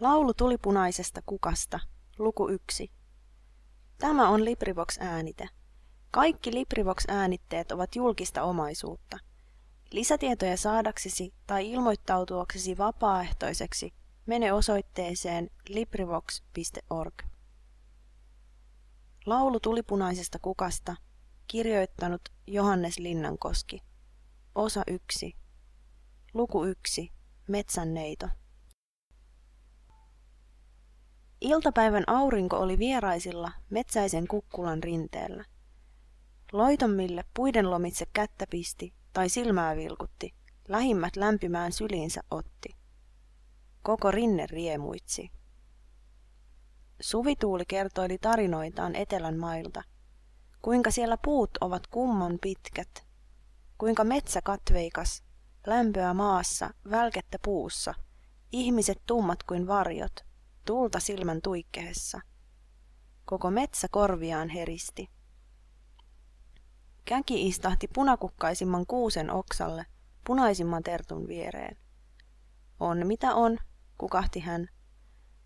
Laulu tuli punaisesta kukasta, luku yksi. Tämä on LibriVox-äänite. Kaikki LibriVox-äänitteet ovat julkista omaisuutta. Lisätietoja saadaksesi tai ilmoittautuaksesi vapaaehtoiseksi mene osoitteeseen LibriVox.org. Laulu tulipunaisesta kukasta, kirjoittanut Johannes Linnankoski. Osa 1. Luku 1. Metsänneito. Iltapäivän aurinko oli vieraisilla metsäisen kukkulan rinteellä. Loitomille puiden lomitse kättä pisti tai silmää vilkutti, lähimmät lämpimään syliinsä otti. Koko rinne riemuitsi. Suvituuli kertoili tarinoitaan etelän mailta, kuinka siellä puut ovat kumman pitkät, kuinka metsä katveikas, lämpöä maassa, välkettä puussa, ihmiset tummat kuin varjot, tuulta silmän tuikkeessa. Koko metsä korviaan heristi. Käki istahti punakukkaisimman kuusen oksalle, punaisimman tertun viereen. On mitä on, kukahti hän,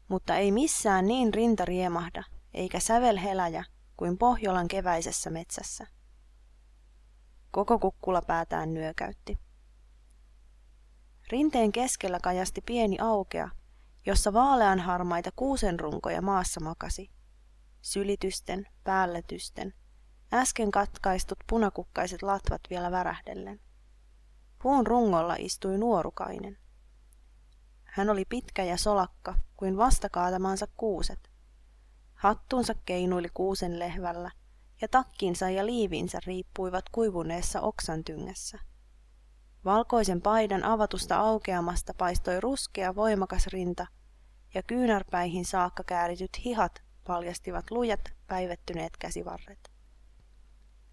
mutta ei missään niin rinta riemahda, eikä sävel heläjä kuin Pohjolan keväisessä metsässä. Koko kukkula päätään nyökäytti. Rinteen keskellä kajasti pieni aukea, jossa vaaleanharmaita kuusenrunkoja maassa makasi. Sylitysten, päälletysten, äsken katkaistut punakukkaiset latvat vielä värähdellen. Puun rungolla istui nuorukainen. Hän oli pitkä ja solakka kuin vastakaatamansa kuuset. Hattuunsa keinuili kuusen lehvällä ja takkinsa ja liivinsä riippuivat kuivuneessa oksan tyngässä. Valkoisen paidan avatusta aukeamasta paistoi ruskea voimakas rinta ja kyynärpäihin saakka käärityt hihat paljastivat lujat, päivettyneet käsivarret.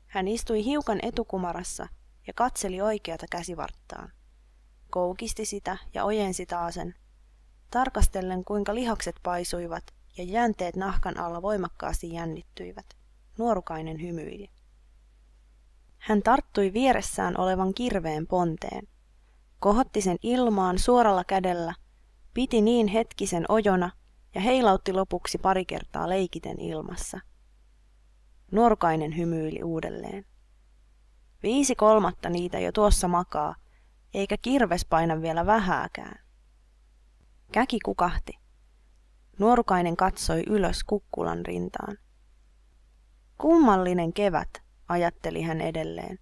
Hän istui hiukan etukumarassa ja katseli oikeata käsivarttaan. Koukisti sitä ja ojensi taasen, tarkastellen kuinka lihakset paisuivat ja jänteet nahkan alla voimakkaasti jännittyivät. Nuorukainen hymyili. Hän tarttui vieressään olevan kirveen ponteen, kohotti sen ilmaan suoralla kädellä piti niin hetkisen ojona ja heilautti lopuksi pari kertaa leikiten ilmassa. Nuorukainen hymyili uudelleen. Viisi kolmatta niitä jo tuossa makaa, eikä kirves paina vielä vähääkään. Käki kukahti. Nuorukainen katsoi ylös kukkulan rintaan. Kummallinen kevät, ajatteli hän edelleen.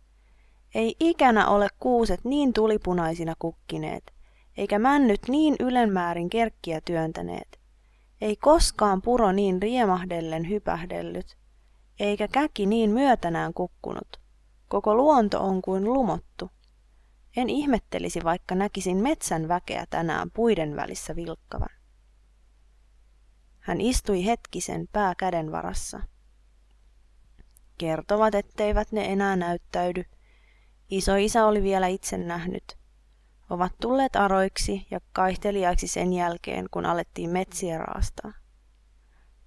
Ei ikänä ole kuuset niin tulipunaisina kukkineet – eikä männyt niin ylenmäärin kerkkiä työntäneet. Ei koskaan puro niin riemahdellen hypähdellyt, eikä käki niin myötänään kukkunut. Koko luonto on kuin lumottu. En ihmettelisi, vaikka näkisin metsän väkeä tänään puiden välissä vilkkavan. Hän istui hetkisen pää käden varassa. Kertovat, etteivät ne enää näyttäydy. Iso isä oli vielä itse nähnyt – ovat tulleet aroiksi ja kaihteliaiksi sen jälkeen, kun alettiin metsiä raastaa.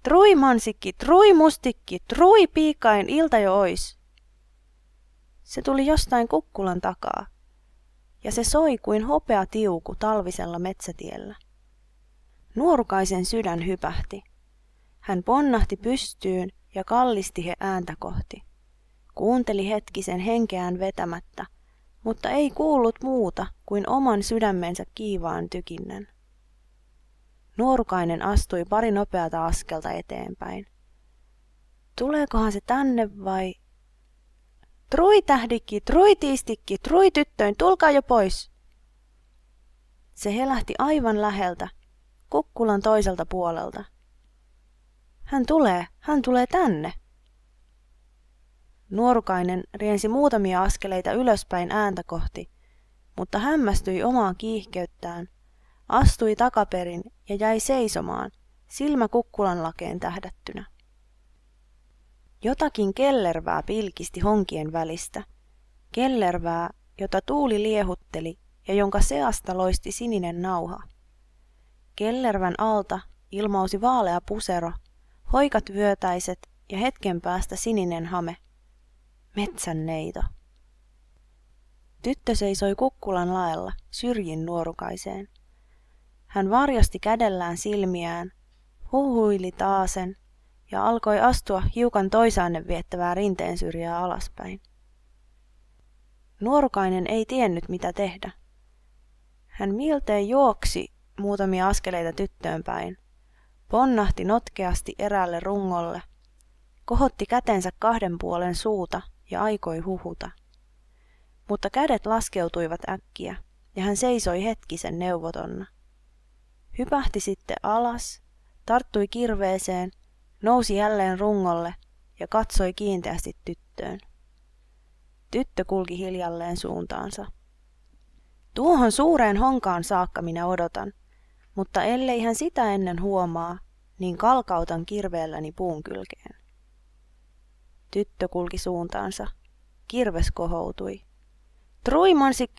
Trui mansikki, trui mustikki, trui piikain ilta jo ois. Se tuli jostain kukkulan takaa, ja se soi kuin hopea tiuku talvisella metsätiellä. Nuorukaisen sydän hypähti. Hän ponnahti pystyyn ja kallisti he ääntä kohti. Kuunteli hetkisen henkeään vetämättä – mutta ei kuullut muuta kuin oman sydämensä kiivaan tykinnän. Nuorukainen astui pari nopeata askelta eteenpäin. Tuleekohan se tänne vai... Trui tähdikki, trui tiistikki, trui tyttöin, tulkaa jo pois! Se helähti aivan läheltä, kukkulan toiselta puolelta. Hän tulee, hän tulee tänne. Nuorukainen riensi muutamia askeleita ylöspäin ääntä kohti, mutta hämmästyi omaan kiihkeyttään, astui takaperin ja jäi seisomaan, silmä kukkulan lakeen tähdättynä. Jotakin kellervää pilkisti honkien välistä. Kellervää, jota tuuli liehutteli ja jonka seasta loisti sininen nauha. Kellervän alta ilmausi vaalea pusero, hoikat vyötäiset ja hetken päästä sininen hame. Metsänneito. Tyttö seisoi kukkulan laella syrjin nuorukaiseen. Hän varjosti kädellään silmiään, huhuili taasen ja alkoi astua hiukan toisaanne viettävää rinteen syrjää alaspäin. Nuorukainen ei tiennyt mitä tehdä. Hän miltei juoksi muutamia askeleita tyttöön päin, ponnahti notkeasti eräälle rungolle, kohotti kätensä kahden puolen suuta – ja aikoi huhuta. Mutta kädet laskeutuivat äkkiä, ja hän seisoi hetkisen neuvotonna. Hypähti sitten alas, tarttui kirveeseen, nousi jälleen rungolle ja katsoi kiinteästi tyttöön. Tyttö kulki hiljalleen suuntaansa. Tuohon suureen honkaan saakka minä odotan, mutta ellei hän sitä ennen huomaa, niin kalkautan kirveelläni puun kylkeen tyttö kulki suuntaansa. Kirves kohoutui. Truimansi!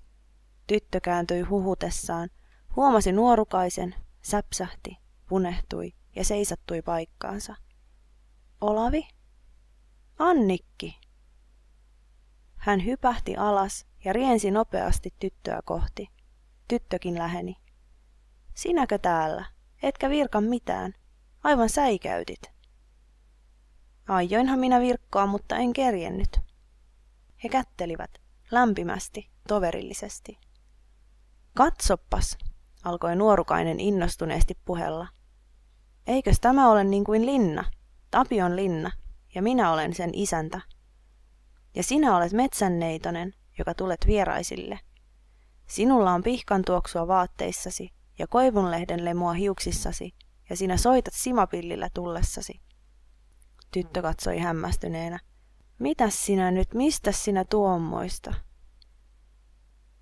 Tyttö kääntyi huhutessaan. Huomasi nuorukaisen, säpsähti, punehtui ja seisattui paikkaansa. Olavi? Annikki! Hän hypähti alas ja riensi nopeasti tyttöä kohti. Tyttökin läheni. Sinäkö täällä? Etkä virka mitään. Aivan säikäytit. Aioinhan minä virkkoa, mutta en kerjennyt. He kättelivät, lämpimästi, toverillisesti. Katsoppas, alkoi nuorukainen innostuneesti puhella. Eikös tämä ole niin kuin linna, Tapion linna, ja minä olen sen isäntä. Ja sinä olet metsänneitonen, joka tulet vieraisille. Sinulla on pihkan tuoksua vaatteissasi ja koivunlehden lemua hiuksissasi, ja sinä soitat simapillillä tullessasi. Tyttö katsoi hämmästyneenä. Mitäs sinä nyt, mistä sinä tuommoista?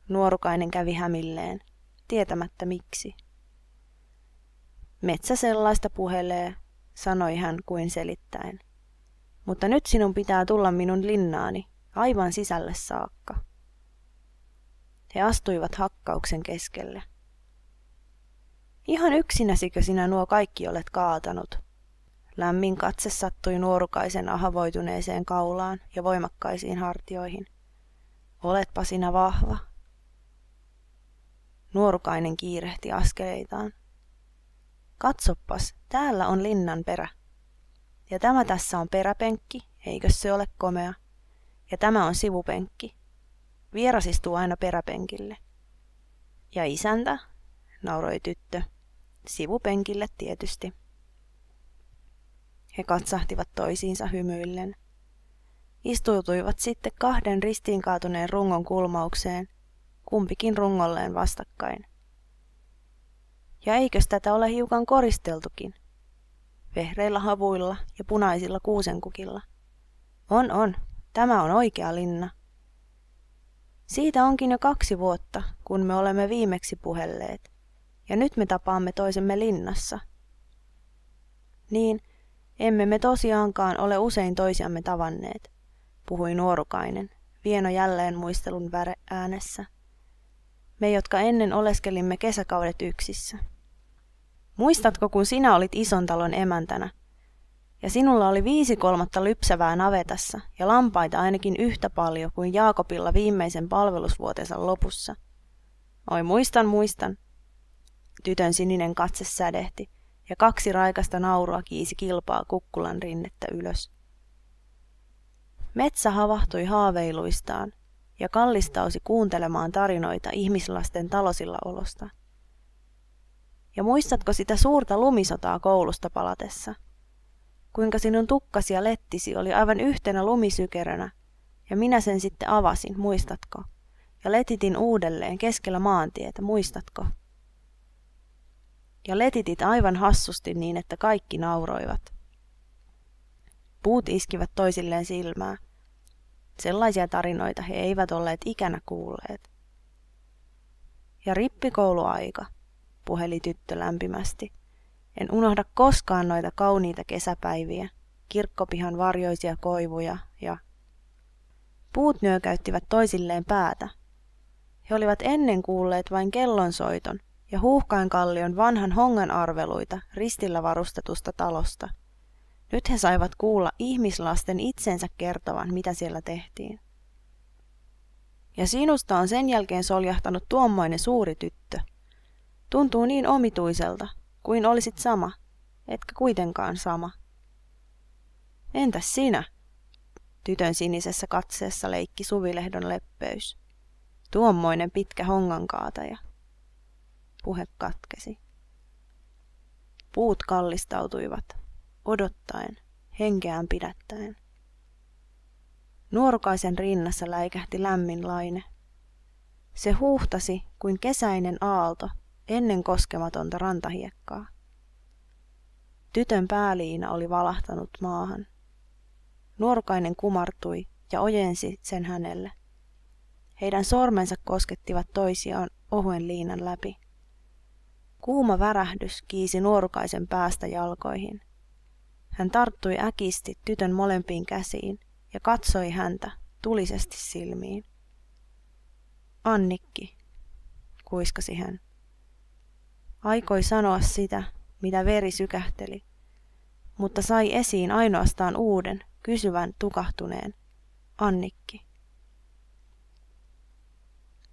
Nuorukainen kävi hämilleen, tietämättä miksi. Metsä sellaista puhelee, sanoi hän kuin selittäen. Mutta nyt sinun pitää tulla minun linnaani, aivan sisälle saakka. He astuivat hakkauksen keskelle. Ihan yksinäsikö sinä nuo kaikki olet kaatanut, Lämmin katse sattui nuorukaisen ahavoituneeseen kaulaan ja voimakkaisiin hartioihin. Oletpa sinä vahva. Nuorukainen kiirehti askeleitaan. Katsoppas, täällä on linnan perä. Ja tämä tässä on peräpenkki, eikö se ole komea? Ja tämä on sivupenkki. Vieras istuu aina peräpenkille. Ja isäntä, nauroi tyttö, sivupenkille tietysti. He katsahtivat toisiinsa hymyillen. Istuutuivat sitten kahden ristiinkaatuneen rungon kulmaukseen, kumpikin rungolleen vastakkain. Ja eikös tätä ole hiukan koristeltukin? Vehreillä havuilla ja punaisilla kuusenkukilla. On, on. Tämä on oikea linna. Siitä onkin jo kaksi vuotta, kun me olemme viimeksi puhelleet, ja nyt me tapaamme toisemme linnassa. Niin, emme me tosiaankaan ole usein toisiamme tavanneet, puhui nuorukainen, vieno jälleen muistelun väre äänessä. Me, jotka ennen oleskelimme kesäkaudet yksissä. Muistatko, kun sinä olit ison talon emäntänä? Ja sinulla oli viisi kolmatta lypsävää navetassa ja lampaita ainakin yhtä paljon kuin Jaakopilla viimeisen palvelusvuotensa lopussa. Oi muistan, muistan. Tytön sininen katse sädehti ja kaksi raikasta naurua kiisi kilpaa kukkulan rinnettä ylös. Metsä havahtui haaveiluistaan ja kallistausi kuuntelemaan tarinoita ihmislasten talosilla olosta. Ja muistatko sitä suurta lumisotaa koulusta palatessa? Kuinka sinun tukkasi ja lettisi oli aivan yhtenä lumisykeränä? ja minä sen sitten avasin, muistatko? Ja letitin uudelleen keskellä maantietä, muistatko? ja letitit aivan hassusti niin, että kaikki nauroivat. Puut iskivät toisilleen silmää. Sellaisia tarinoita he eivät olleet ikänä kuulleet. Ja rippikouluaika, puheli tyttö lämpimästi. En unohda koskaan noita kauniita kesäpäiviä, kirkkopihan varjoisia koivuja ja... Puut nyökäyttivät toisilleen päätä. He olivat ennen kuulleet vain kellonsoiton, ja kallion vanhan hongan arveluita ristillä varustetusta talosta. Nyt he saivat kuulla ihmislasten itsensä kertovan, mitä siellä tehtiin. Ja sinusta on sen jälkeen soljahtanut tuommoinen suuri tyttö. Tuntuu niin omituiselta, kuin olisit sama, etkä kuitenkaan sama. Entäs sinä? Tytön sinisessä katseessa leikki suvilehdon leppeys. Tuommoinen pitkä hongankaataja puhe katkesi. Puut kallistautuivat, odottaen, henkeään pidättäen. Nuorukaisen rinnassa läikähti lämmin laine. Se huuhtasi kuin kesäinen aalto ennen koskematonta rantahiekkaa. Tytön pääliina oli valahtanut maahan. Nuorukainen kumartui ja ojensi sen hänelle. Heidän sormensa koskettivat toisiaan ohuen liinan läpi. Kuuma värähdys kiisi nuorukaisen päästä jalkoihin. Hän tarttui äkisti tytön molempiin käsiin ja katsoi häntä tulisesti silmiin. Annikki, kuiskasi hän. Aikoi sanoa sitä, mitä veri sykähteli, mutta sai esiin ainoastaan uuden, kysyvän, tukahtuneen. Annikki.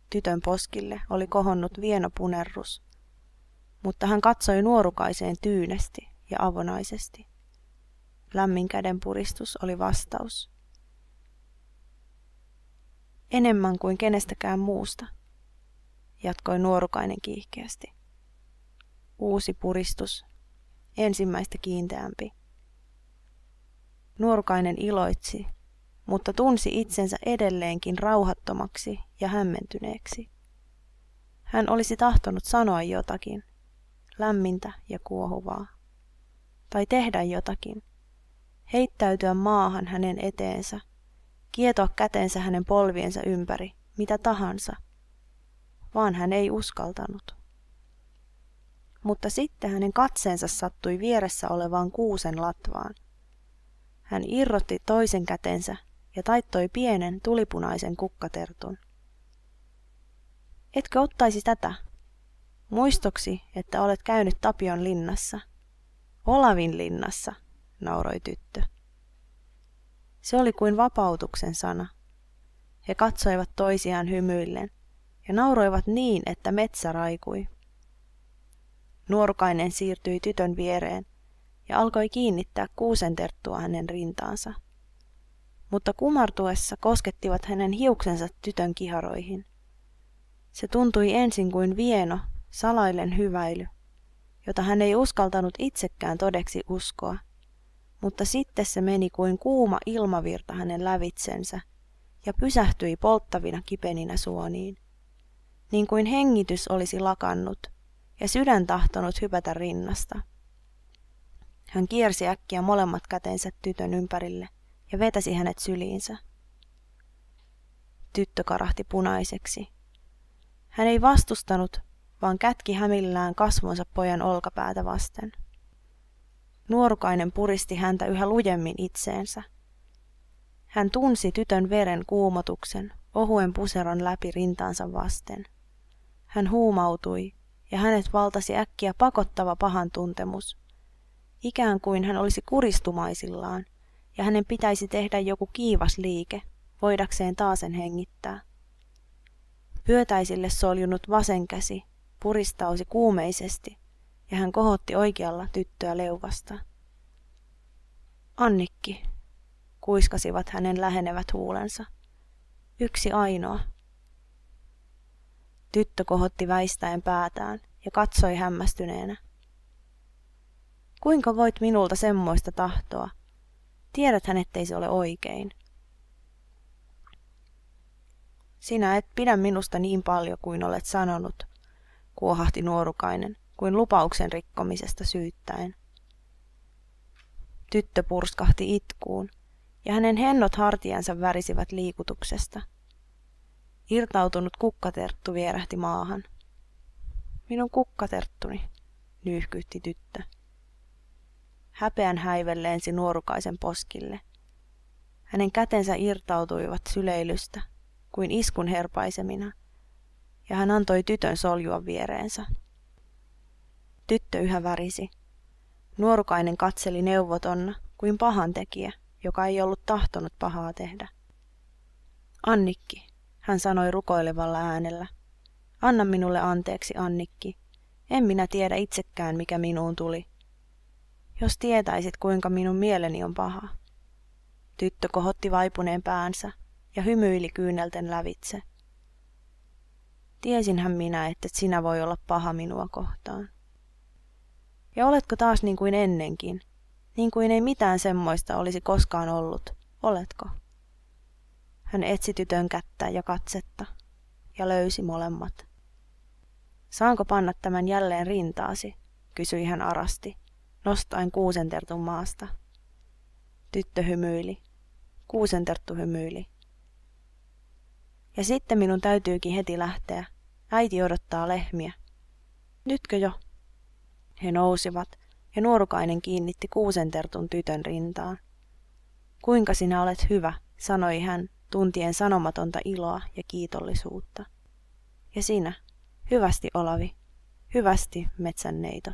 Tytön poskille oli kohonnut vienopunerrus mutta hän katsoi nuorukaiseen tyynesti ja avonaisesti. Lämmin käden puristus oli vastaus. Enemmän kuin kenestäkään muusta, jatkoi nuorukainen kiihkeästi. Uusi puristus, ensimmäistä kiinteämpi. Nuorukainen iloitsi, mutta tunsi itsensä edelleenkin rauhattomaksi ja hämmentyneeksi. Hän olisi tahtonut sanoa jotakin, lämmintä ja kuohuvaa. Tai tehdä jotakin. Heittäytyä maahan hänen eteensä. Kietoa kätensä hänen polviensa ympäri, mitä tahansa. Vaan hän ei uskaltanut. Mutta sitten hänen katseensa sattui vieressä olevaan kuusen latvaan. Hän irrotti toisen kätensä ja taittoi pienen tulipunaisen kukkatertun. Etkö ottaisi tätä? Muistoksi, että olet käynyt Tapion linnassa. Olavin linnassa, nauroi tyttö. Se oli kuin vapautuksen sana. He katsoivat toisiaan hymyillen ja nauroivat niin, että metsä raikui. Nuorukainen siirtyi tytön viereen ja alkoi kiinnittää kuusenterttua hänen rintaansa. Mutta kumartuessa koskettivat hänen hiuksensa tytön kiharoihin. Se tuntui ensin kuin vieno salaillen hyväily, jota hän ei uskaltanut itsekään todeksi uskoa, mutta sitten se meni kuin kuuma ilmavirta hänen lävitsensä ja pysähtyi polttavina kipeninä suoniin. Niin kuin hengitys olisi lakannut ja sydän tahtonut hypätä rinnasta. Hän kiersi äkkiä molemmat kätensä tytön ympärille ja vetäsi hänet syliinsä. Tyttö karahti punaiseksi. Hän ei vastustanut, vaan kätki hämillään kasvonsa pojan olkapäätä vasten. Nuorukainen puristi häntä yhä lujemmin itseensä. Hän tunsi tytön veren kuumotuksen ohuen puseron läpi rintaansa vasten. Hän huumautui ja hänet valtasi äkkiä pakottava pahan tuntemus. Ikään kuin hän olisi kuristumaisillaan ja hänen pitäisi tehdä joku kiivas liike, voidakseen taasen hengittää. Pyötäisille soljunut vasen käsi puristausi kuumeisesti ja hän kohotti oikealla tyttöä leuvasta. Annikki, kuiskasivat hänen lähenevät huulensa. Yksi ainoa. Tyttö kohotti väistäen päätään ja katsoi hämmästyneenä. Kuinka voit minulta semmoista tahtoa? Tiedäthän, ettei se ole oikein. Sinä et pidä minusta niin paljon kuin olet sanonut, kuohahti nuorukainen kuin lupauksen rikkomisesta syyttäen. Tyttö purskahti itkuun, ja hänen hennot hartiansa värisivät liikutuksesta. Irtautunut kukkaterttu vierähti maahan. Minun kukkaterttuni, nyyhkyytti tyttö. Häpeän häive lensi nuorukaisen poskille. Hänen kätensä irtautuivat syleilystä, kuin iskun herpaisemina – ja hän antoi tytön soljua viereensä. Tyttö yhä värisi. Nuorukainen katseli neuvotonna kuin pahan tekijä, joka ei ollut tahtonut pahaa tehdä. Annikki, hän sanoi rukoilevalla äänellä. Anna minulle anteeksi, Annikki. En minä tiedä itsekään, mikä minuun tuli. Jos tietäisit, kuinka minun mieleni on paha. Tyttö kohotti vaipuneen päänsä ja hymyili kyynelten lävitse. Tiesinhän minä, että sinä voi olla paha minua kohtaan. Ja oletko taas niin kuin ennenkin, niin kuin ei mitään semmoista olisi koskaan ollut, oletko? Hän etsi tytön kättä ja katsetta, ja löysi molemmat. Saanko panna tämän jälleen rintaasi, kysyi hän arasti, Nostain kuusentertun maasta. Tyttö hymyili. Kuusenterttu hymyili. Ja sitten minun täytyykin heti lähteä, Äiti odottaa lehmiä. Nytkö jo? He nousivat ja nuorukainen kiinnitti kuusentertun tytön rintaan. Kuinka sinä olet hyvä, sanoi hän, tuntien sanomatonta iloa ja kiitollisuutta. Ja sinä, hyvästi Olavi, hyvästi metsänneito.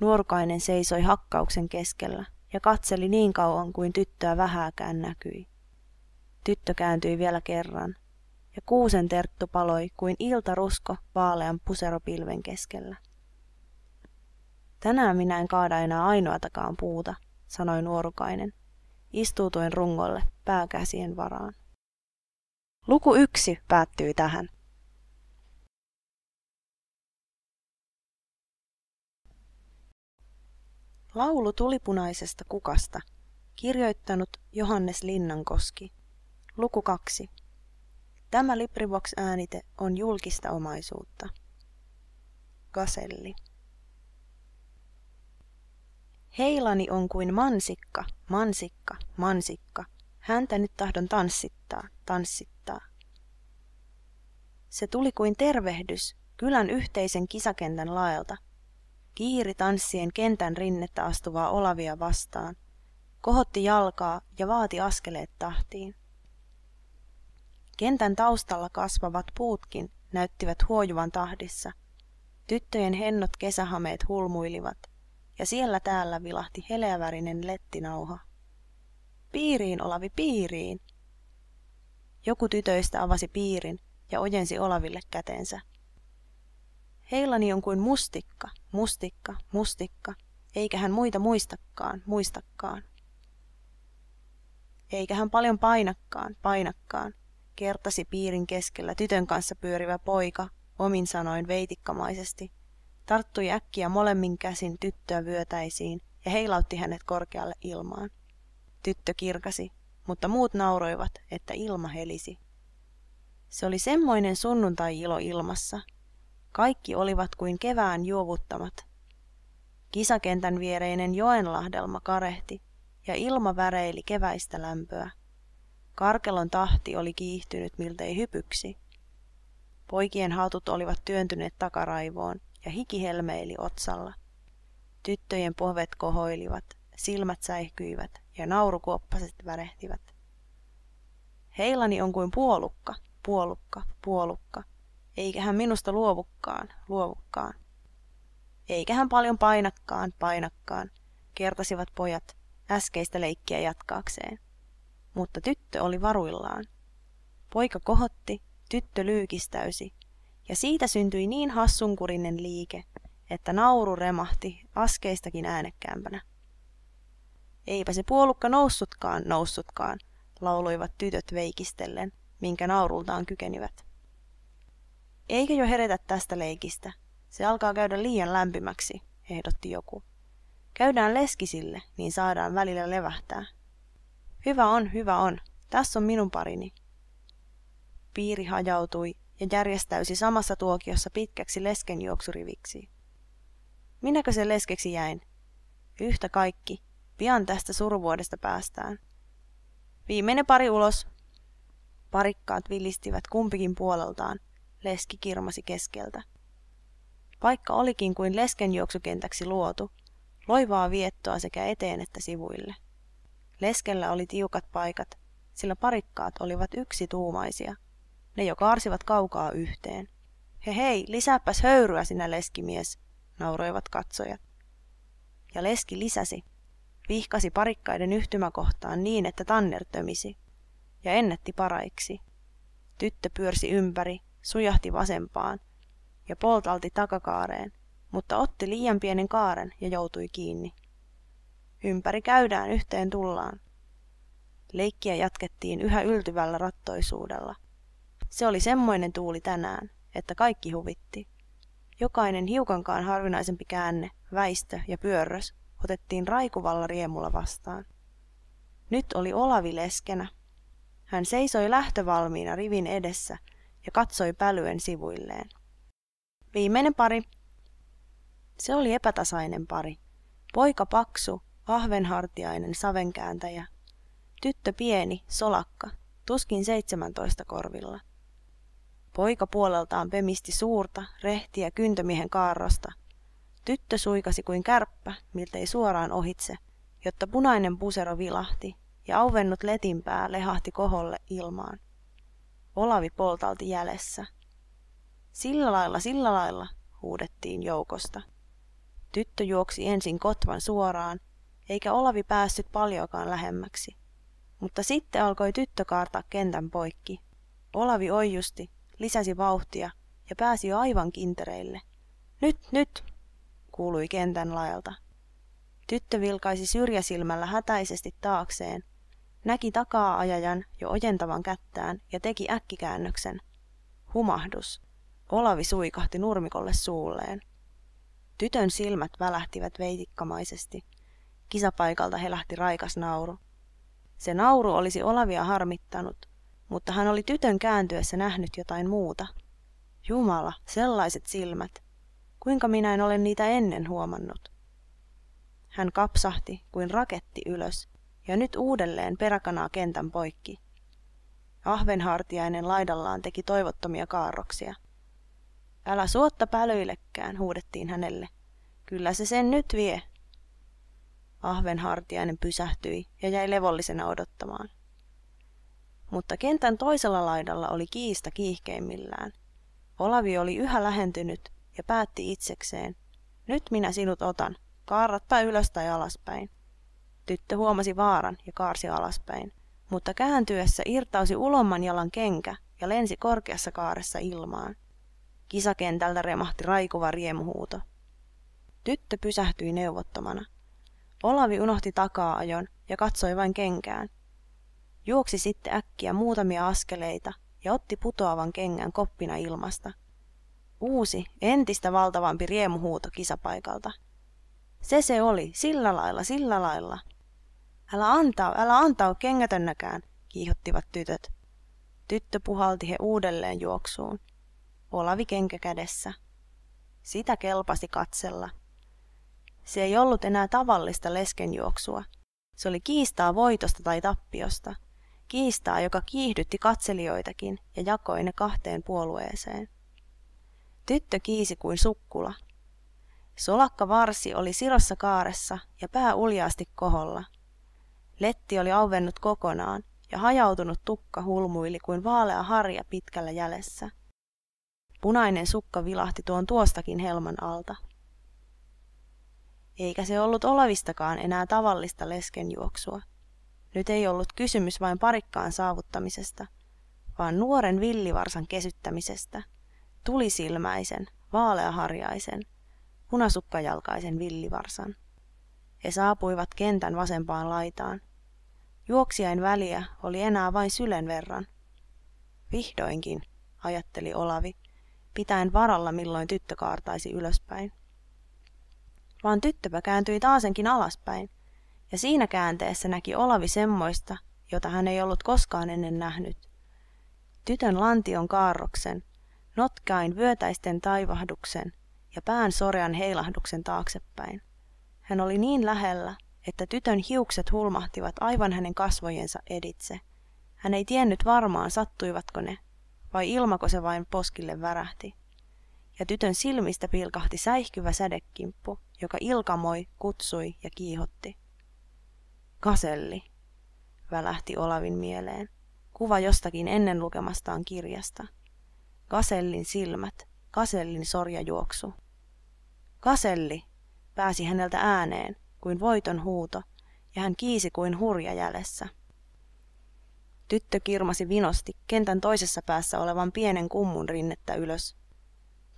Nuorukainen seisoi hakkauksen keskellä ja katseli niin kauan kuin tyttöä vähääkään näkyi. Tyttö kääntyi vielä kerran ja kuusen terttu paloi kuin iltarusko vaalean puseropilven keskellä. Tänään minä en kaada enää ainoatakaan puuta, sanoi nuorukainen. Istuutuin rungolle pääkäsien varaan. Luku yksi päättyy tähän. Laulu tulipunaisesta kukasta, kirjoittanut Johannes Linnankoski. Luku kaksi. Tämä LibriVox-äänite on julkista omaisuutta. Kaselli. Heilani on kuin mansikka, mansikka, mansikka. Häntä nyt tahdon tanssittaa, tanssittaa. Se tuli kuin tervehdys kylän yhteisen kisakentän laelta. Kiiri tanssien kentän rinnettä astuvaa olavia vastaan. Kohotti jalkaa ja vaati askeleet tahtiin. Kentän taustalla kasvavat puutkin näyttivät huojuvan tahdissa. Tyttöjen hennot kesähameet hulmuilivat, ja siellä täällä vilahti heleävärinen lettinauha. Piiriin, Olavi, piiriin! Joku tytöistä avasi piirin ja ojensi Olaville kätensä. Heilani on kuin mustikka, mustikka, mustikka, eikä hän muita muistakaan, muistakaan. Eikä hän paljon painakkaan, painakkaan, kertasi piirin keskellä tytön kanssa pyörivä poika, omin sanoin veitikkamaisesti. Tarttui äkkiä molemmin käsin tyttöä vyötäisiin ja heilautti hänet korkealle ilmaan. Tyttö kirkasi, mutta muut nauroivat, että ilma helisi. Se oli semmoinen sunnuntai-ilo ilmassa. Kaikki olivat kuin kevään juovuttamat. Kisakentän viereinen joenlahdelma karehti ja ilma väreili keväistä lämpöä. Karkelon tahti oli kiihtynyt miltei hypyksi. Poikien hatut olivat työntyneet takaraivoon ja hiki helmeili otsalla. Tyttöjen pohvet kohoilivat, silmät säihkyivät ja naurukuoppaset värehtivät. Heilani on kuin puolukka, puolukka, puolukka. Eikä hän minusta luovukkaan, luovukkaan. Eikä hän paljon painakkaan, painakkaan, kertasivat pojat äskeistä leikkiä jatkaakseen mutta tyttö oli varuillaan. Poika kohotti, tyttö lyykistäysi, ja siitä syntyi niin hassunkurinen liike, että nauru remahti askeistakin äänekkäämpänä. Eipä se puolukka noussutkaan, noussutkaan, lauloivat tytöt veikistellen, minkä naurultaan kykenivät. Eikä jo heretä tästä leikistä, se alkaa käydä liian lämpimäksi, ehdotti joku. Käydään leskisille, niin saadaan välillä levähtää, Hyvä on, hyvä on. Tässä on minun parini. Piiri hajautui ja järjestäysi samassa tuokiossa pitkäksi leskenjuoksuriviksi. Minäkö sen leskeksi jäin? Yhtä kaikki. Pian tästä suruvuodesta päästään. Viimeinen pari ulos. Parikkaat villistivät kumpikin puoleltaan. Leski kirmasi keskeltä. Paikka olikin kuin leskenjuoksukentäksi luotu, loivaa viettoa sekä eteen että sivuille. Leskellä oli tiukat paikat, sillä parikkaat olivat yksituumaisia. Ne jo kaarsivat kaukaa yhteen. He hei, lisääpäs höyryä sinä leskimies, nauroivat katsojat. Ja leski lisäsi, vihkasi parikkaiden yhtymäkohtaan niin, että Tanner tömisi, ja ennätti paraiksi. Tyttö pyörsi ympäri, sujahti vasempaan ja poltalti takakaareen, mutta otti liian pienen kaaren ja joutui kiinni. Ympäri käydään, yhteen tullaan. Leikkiä jatkettiin yhä yltyvällä rattoisuudella. Se oli semmoinen tuuli tänään, että kaikki huvitti. Jokainen hiukankaan harvinaisempi käänne, väistö ja pyörrös otettiin raikuvalla riemulla vastaan. Nyt oli Olavi leskenä. Hän seisoi lähtövalmiina rivin edessä ja katsoi pälyen sivuilleen. Viimeinen pari. Se oli epätasainen pari. Poika paksu, vahvenhartiainen savenkääntäjä. Tyttö pieni, solakka, tuskin 17 korvilla. Poika puoleltaan pemisti suurta, rehtiä kyntömiehen kaarrosta. Tyttö suikasi kuin kärppä, miltei suoraan ohitse, jotta punainen pusero vilahti ja auvennut letinpää lehahti koholle ilmaan. Olavi poltalti jälessä. Sillä lailla, sillä lailla, huudettiin joukosta. Tyttö juoksi ensin kotvan suoraan eikä Olavi päässyt paljoakaan lähemmäksi. Mutta sitten alkoi tyttö kaartaa kentän poikki. Olavi oijusti, lisäsi vauhtia ja pääsi jo aivan kintereille. Nyt, nyt, kuului kentän laelta. Tyttö vilkaisi syrjäsilmällä hätäisesti taakseen, näki takaa ajajan jo ojentavan kättään ja teki äkkikäännöksen. Humahdus. Olavi suikahti nurmikolle suulleen. Tytön silmät välähtivät veitikkamaisesti. Kisapaikalta helähti raikas nauru. Se nauru olisi Olavia harmittanut, mutta hän oli tytön kääntyessä nähnyt jotain muuta. Jumala, sellaiset silmät. Kuinka minä en ole niitä ennen huomannut? Hän kapsahti kuin raketti ylös ja nyt uudelleen peräkanaa kentän poikki. Ahvenhartiainen laidallaan teki toivottomia kaarroksia. Älä suotta pälyillekään, huudettiin hänelle. Kyllä se sen nyt vie, Ahvenhartiainen pysähtyi ja jäi levollisena odottamaan. Mutta kentän toisella laidalla oli kiista kiihkeimmillään. Olavi oli yhä lähentynyt ja päätti itsekseen, nyt minä sinut otan, kaarratpa ylös tai alaspäin. Tyttö huomasi vaaran ja kaarsi alaspäin, mutta kääntyessä irtausi ulomman jalan kenkä ja lensi korkeassa kaaressa ilmaan. Kisakentältä remahti raikuva riemuhuuto. Tyttö pysähtyi neuvottomana – Olavi unohti takaa-ajon ja katsoi vain kenkään. Juoksi sitten äkkiä muutamia askeleita ja otti putoavan kengän koppina ilmasta. Uusi, entistä valtavampi riemuhuuto kisapaikalta. Se se oli, sillä lailla, sillä lailla. Älä antaa, älä antaa kengätönnäkään, kiihottivat tytöt. Tyttö puhalti he uudelleen juoksuun. Olavi kenkä kädessä. Sitä kelpasi katsella. Se ei ollut enää tavallista leskenjuoksua. Se oli kiistaa voitosta tai tappiosta. Kiistaa, joka kiihdytti katselijoitakin ja jakoi ne kahteen puolueeseen. Tyttö kiisi kuin sukkula. Solakka varsi oli sirossa kaaressa ja pää uljaasti koholla. Letti oli auvennut kokonaan ja hajautunut tukka hulmuili kuin vaalea harja pitkällä jälessä. Punainen sukka vilahti tuon tuostakin helman alta eikä se ollut olavistakaan enää tavallista leskenjuoksua. Nyt ei ollut kysymys vain parikkaan saavuttamisesta, vaan nuoren villivarsan kesyttämisestä, tulisilmäisen, vaaleaharjaisen, punasukkajalkaisen villivarsan. He saapuivat kentän vasempaan laitaan. Juoksijain väliä oli enää vain sylen verran. Vihdoinkin, ajatteli Olavi, pitäen varalla milloin tyttö kaartaisi ylöspäin vaan tyttöpä kääntyi taasenkin alaspäin, ja siinä käänteessä näki Olavi semmoista, jota hän ei ollut koskaan ennen nähnyt. Tytön lantion kaarroksen, notkain vyötäisten taivahduksen ja pään sorean heilahduksen taaksepäin. Hän oli niin lähellä, että tytön hiukset hulmahtivat aivan hänen kasvojensa editse. Hän ei tiennyt varmaan sattuivatko ne, vai ilmako se vain poskille värähti ja tytön silmistä pilkahti säihkyvä sädekimppu, joka ilkamoi, kutsui ja kiihotti. Kaselli, välähti Olavin mieleen. Kuva jostakin ennen lukemastaan kirjasta. Kasellin silmät, Kasellin sorjajuoksu. Kaselli pääsi häneltä ääneen kuin voiton huuto, ja hän kiisi kuin hurja jälessä. Tyttö kirmasi vinosti kentän toisessa päässä olevan pienen kummun rinnettä ylös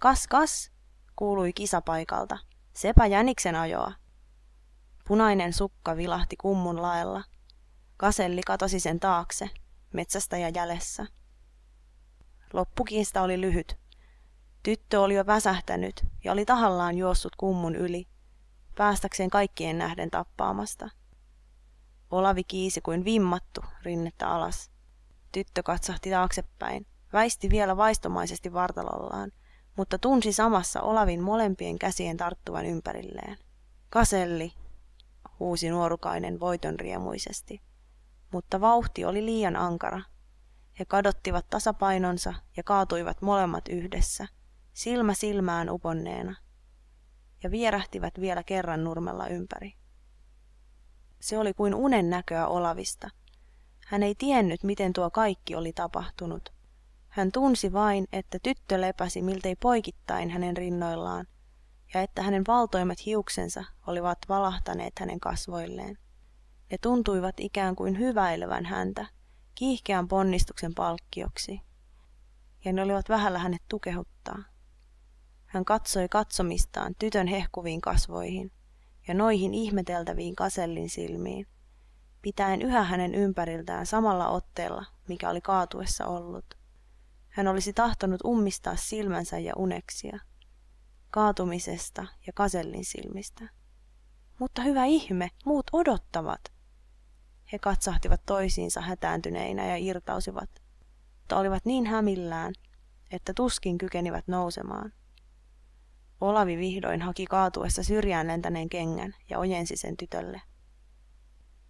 Kas kas, kuului kisapaikalta. Sepä jäniksen ajoa. Punainen sukka vilahti kummun laella. Kaselli katosi sen taakse, metsästäjä jälessä. Loppukiista oli lyhyt. Tyttö oli jo väsähtänyt ja oli tahallaan juossut kummun yli, päästäkseen kaikkien nähden tappaamasta. Olavi kiisi kuin vimmattu rinnettä alas. Tyttö katsahti taaksepäin, väisti vielä vaistomaisesti vartalollaan mutta tunsi samassa Olavin molempien käsien tarttuvan ympärilleen. Kaselli, huusi nuorukainen voitonriemuisesti, mutta vauhti oli liian ankara. He kadottivat tasapainonsa ja kaatuivat molemmat yhdessä, silmä silmään uponneena, ja vierähtivät vielä kerran nurmella ympäri. Se oli kuin unen näköä Olavista. Hän ei tiennyt, miten tuo kaikki oli tapahtunut – hän tunsi vain, että tyttö lepäsi miltei poikittain hänen rinnoillaan, ja että hänen valtoimat hiuksensa olivat valahtaneet hänen kasvoilleen. Ne tuntuivat ikään kuin hyväilevän häntä, kiihkeän ponnistuksen palkkioksi, ja ne olivat vähällä hänet tukehuttaa. Hän katsoi katsomistaan tytön hehkuviin kasvoihin ja noihin ihmeteltäviin kasellin silmiin, pitäen yhä hänen ympäriltään samalla otteella, mikä oli kaatuessa ollut. Hän olisi tahtonut ummistaa silmänsä ja uneksia, kaatumisesta ja kasellin silmistä. Mutta hyvä ihme, muut odottavat. He katsahtivat toisiinsa hätääntyneinä ja irtausivat, mutta olivat niin hämillään, että tuskin kykenivät nousemaan. Olavi vihdoin haki kaatuessa syrjään lentäneen kengän ja ojensi sen tytölle.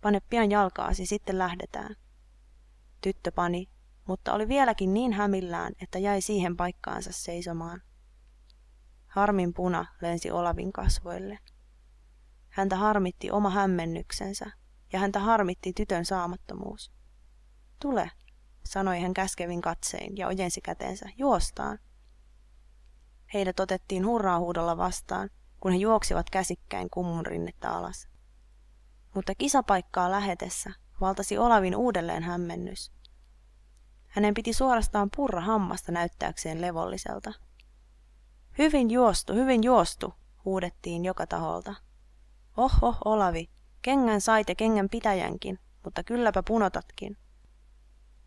Pane pian jalkaasi, sitten lähdetään. Tyttö pani mutta oli vieläkin niin hämillään, että jäi siihen paikkaansa seisomaan. Harmin puna lensi Olavin kasvoille. Häntä harmitti oma hämmennyksensä ja häntä harmitti tytön saamattomuus. Tule, sanoi hän käskevin katsein ja ojensi käteensä, juostaan. Heidät otettiin hurraahuudolla vastaan, kun he juoksivat käsikkäin kummun rinnettä alas. Mutta kisapaikkaa lähetessä valtasi Olavin uudelleen hämmennys – hänen piti suorastaan purra hammasta näyttääkseen levolliselta. Hyvin juostu, hyvin juostu, huudettiin joka taholta. Oho, Olavi, kengän sait ja kengän pitäjänkin, mutta kylläpä punotatkin.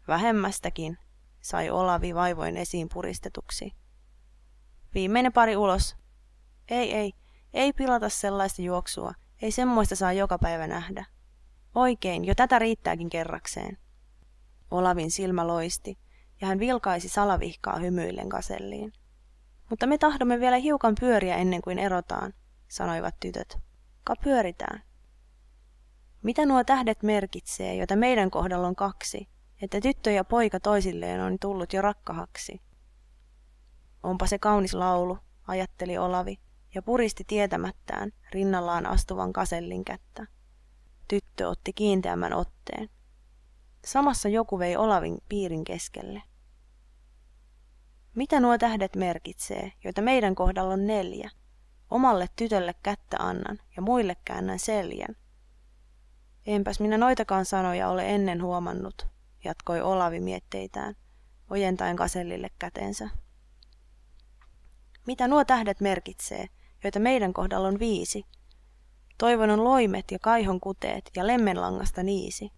Vähemmästäkin, sai Olavi vaivoin esiin puristetuksi. Viimeinen pari ulos. Ei, ei, ei pilata sellaista juoksua, ei semmoista saa joka päivä nähdä. Oikein, jo tätä riittääkin kerrakseen. Olavin silmä loisti, ja hän vilkaisi salavihkaa hymyillen kaselliin. Mutta me tahdomme vielä hiukan pyöriä ennen kuin erotaan, sanoivat tytöt. Ka pyöritään. Mitä nuo tähdet merkitsee, joita meidän kohdalla on kaksi, että tyttö ja poika toisilleen on tullut jo rakkahaksi? Onpa se kaunis laulu, ajatteli Olavi, ja puristi tietämättään rinnallaan astuvan kasellin kättä. Tyttö otti kiinteämmän otteen. Samassa joku vei Olavin piirin keskelle. Mitä nuo tähdet merkitsee, joita meidän kohdalla on neljä? Omalle tytölle kättä annan ja muille käännän seljän. Enpäs minä noitakaan sanoja ole ennen huomannut, jatkoi Olavi mietteitään, ojentaen Kasellille kätensä. Mitä nuo tähdet merkitsee, joita meidän kohdalla on viisi? Toivon on loimet ja kaihon kuteet ja lemmenlangasta niisi.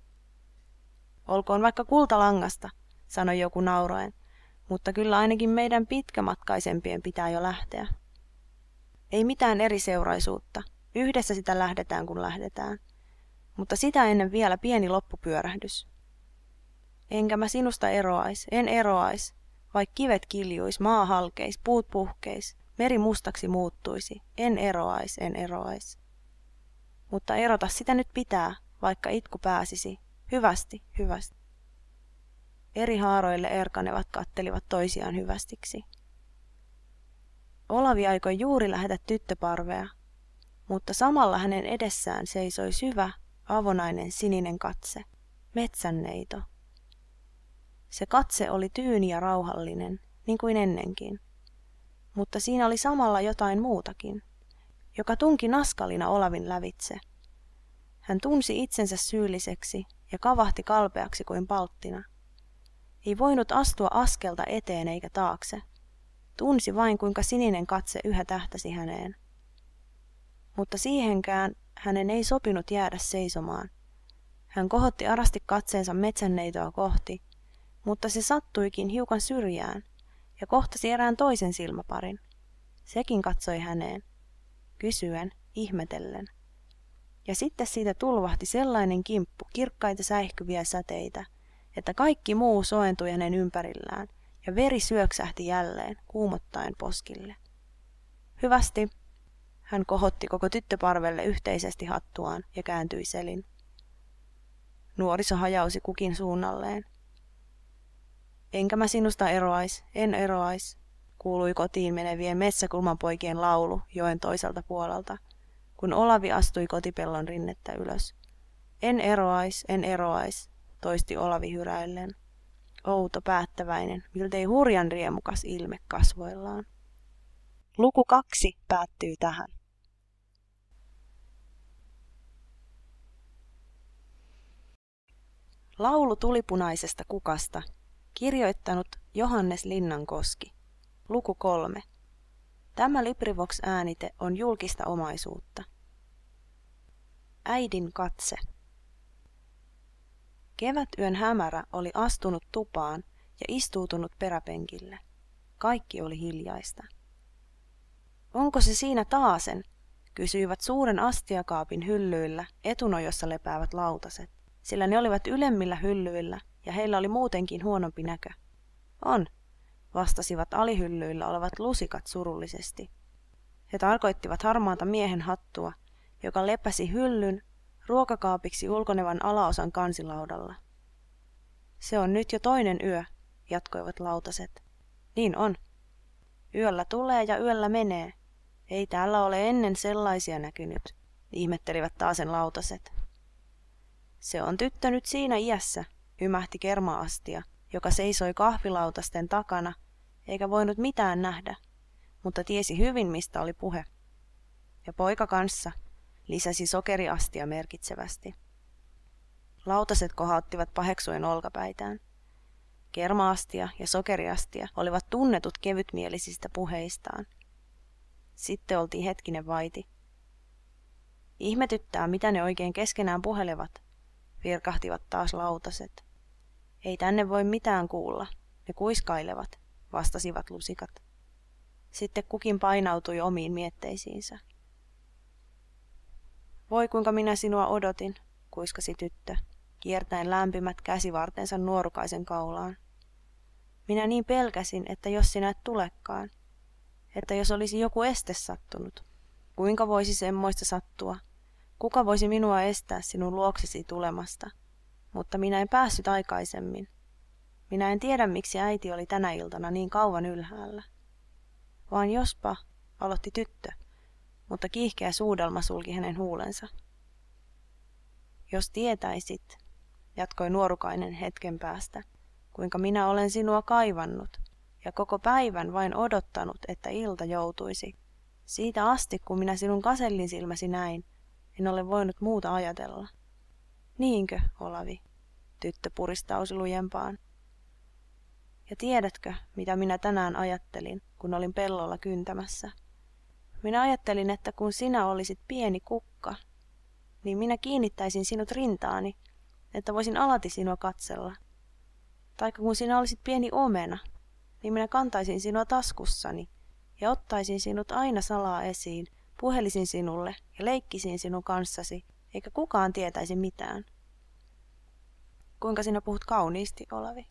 Olkoon vaikka kultalangasta, sanoi joku nauroen, mutta kyllä ainakin meidän pitkämatkaisempien pitää jo lähteä. Ei mitään eri seuraisuutta. Yhdessä sitä lähdetään, kun lähdetään. Mutta sitä ennen vielä pieni loppupyörähdys. Enkä mä sinusta eroais, en eroais, vaikka kivet kiljuis, maa halkeis, puut puhkeis, meri mustaksi muuttuisi, en eroais, en eroais. Mutta erota sitä nyt pitää, vaikka itku pääsisi, Hyvästi, hyvästi. Eri haaroille erkanevat kattelivat toisiaan hyvästiksi. Olavi aikoi juuri lähetä tyttöparvea, mutta samalla hänen edessään seisoi syvä, avonainen sininen katse, metsänneito. Se katse oli tyyni ja rauhallinen, niin kuin ennenkin, mutta siinä oli samalla jotain muutakin, joka tunki naskalina Olavin lävitse. Hän tunsi itsensä syylliseksi ja kavahti kalpeaksi kuin palttina. Ei voinut astua askelta eteen eikä taakse. Tunsi vain, kuinka sininen katse yhä tähtäsi häneen. Mutta siihenkään hänen ei sopinut jäädä seisomaan. Hän kohotti arasti katseensa metsänneitoa kohti, mutta se sattuikin hiukan syrjään ja kohtasi erään toisen silmäparin. Sekin katsoi häneen, kysyen, ihmetellen ja sitten siitä tulvahti sellainen kimppu kirkkaita säihkyviä säteitä, että kaikki muu soentui hänen ympärillään, ja veri syöksähti jälleen kuumottaen poskille. Hyvästi, hän kohotti koko tyttöparvelle yhteisesti hattuaan ja kääntyi selin. Nuoriso hajausi kukin suunnalleen. Enkä mä sinusta eroais, en eroais, kuului kotiin menevien metsäkulman poikien laulu joen toiselta puolelta, kun Olavi astui kotipellon rinnettä ylös. En eroais, en eroais, toisti Olavi hyräillen. Outo, päättäväinen, miltei hurjan riemukas ilme kasvoillaan. Luku kaksi päättyy tähän. Laulu tulipunaisesta kukasta, kirjoittanut Johannes Linnankoski, luku kolme. Tämä LibriVox-äänite on julkista omaisuutta. Äidin katse. Kevätyön hämärä oli astunut tupaan ja istuutunut peräpenkille. Kaikki oli hiljaista. Onko se siinä taasen? kysyivät suuren astiakaapin hyllyillä etunojossa lepäävät lautaset, sillä ne olivat ylemmillä hyllyillä ja heillä oli muutenkin huonompi näkö. On, vastasivat alihyllyillä olevat lusikat surullisesti. He tarkoittivat harmaata miehen hattua, joka lepäsi hyllyn ruokakaapiksi ulkonevan alaosan kansilaudalla. Se on nyt jo toinen yö, jatkoivat lautaset. Niin on. Yöllä tulee ja yöllä menee. Ei täällä ole ennen sellaisia näkynyt, ihmettelivät taasen lautaset. Se on tyttö nyt siinä iässä, ymähti kermaastia, joka seisoi kahvilautasten takana eikä voinut mitään nähdä, mutta tiesi hyvin, mistä oli puhe. Ja poika kanssa lisäsi sokeriastia merkitsevästi. Lautaset kohauttivat paheksuen olkapäitään. Kermaastia ja sokeriastia olivat tunnetut kevytmielisistä puheistaan. Sitten oltiin hetkinen vaiti. Ihmetyttää, mitä ne oikein keskenään puhelevat, virkahtivat taas lautaset. Ei tänne voi mitään kuulla, ne kuiskailevat vastasivat lusikat. Sitten kukin painautui omiin mietteisiinsä. Voi kuinka minä sinua odotin, kuiskasi tyttö, kiertäen lämpimät käsivartensa nuorukaisen kaulaan. Minä niin pelkäsin, että jos sinä et tulekaan, että jos olisi joku este sattunut, kuinka voisi semmoista sattua? Kuka voisi minua estää sinun luoksesi tulemasta? Mutta minä en päässyt aikaisemmin. Minä en tiedä, miksi äiti oli tänä iltana niin kauan ylhäällä. Vaan jospa, aloitti tyttö, mutta kiihkeä suudelma sulki hänen huulensa. Jos tietäisit, jatkoi nuorukainen hetken päästä, kuinka minä olen sinua kaivannut ja koko päivän vain odottanut, että ilta joutuisi. Siitä asti, kun minä sinun kasellin silmäsi näin, en ole voinut muuta ajatella. Niinkö, Olavi? Tyttö puristausi lujempaan. Ja tiedätkö, mitä minä tänään ajattelin, kun olin pellolla kyntämässä? Minä ajattelin, että kun sinä olisit pieni kukka, niin minä kiinnittäisin sinut rintaani, että voisin alati sinua katsella. Tai kun sinä olisit pieni omena, niin minä kantaisin sinua taskussani ja ottaisin sinut aina salaa esiin, puhelisin sinulle ja leikkisin sinun kanssasi, eikä kukaan tietäisi mitään. Kuinka sinä puhut kauniisti, Olavi?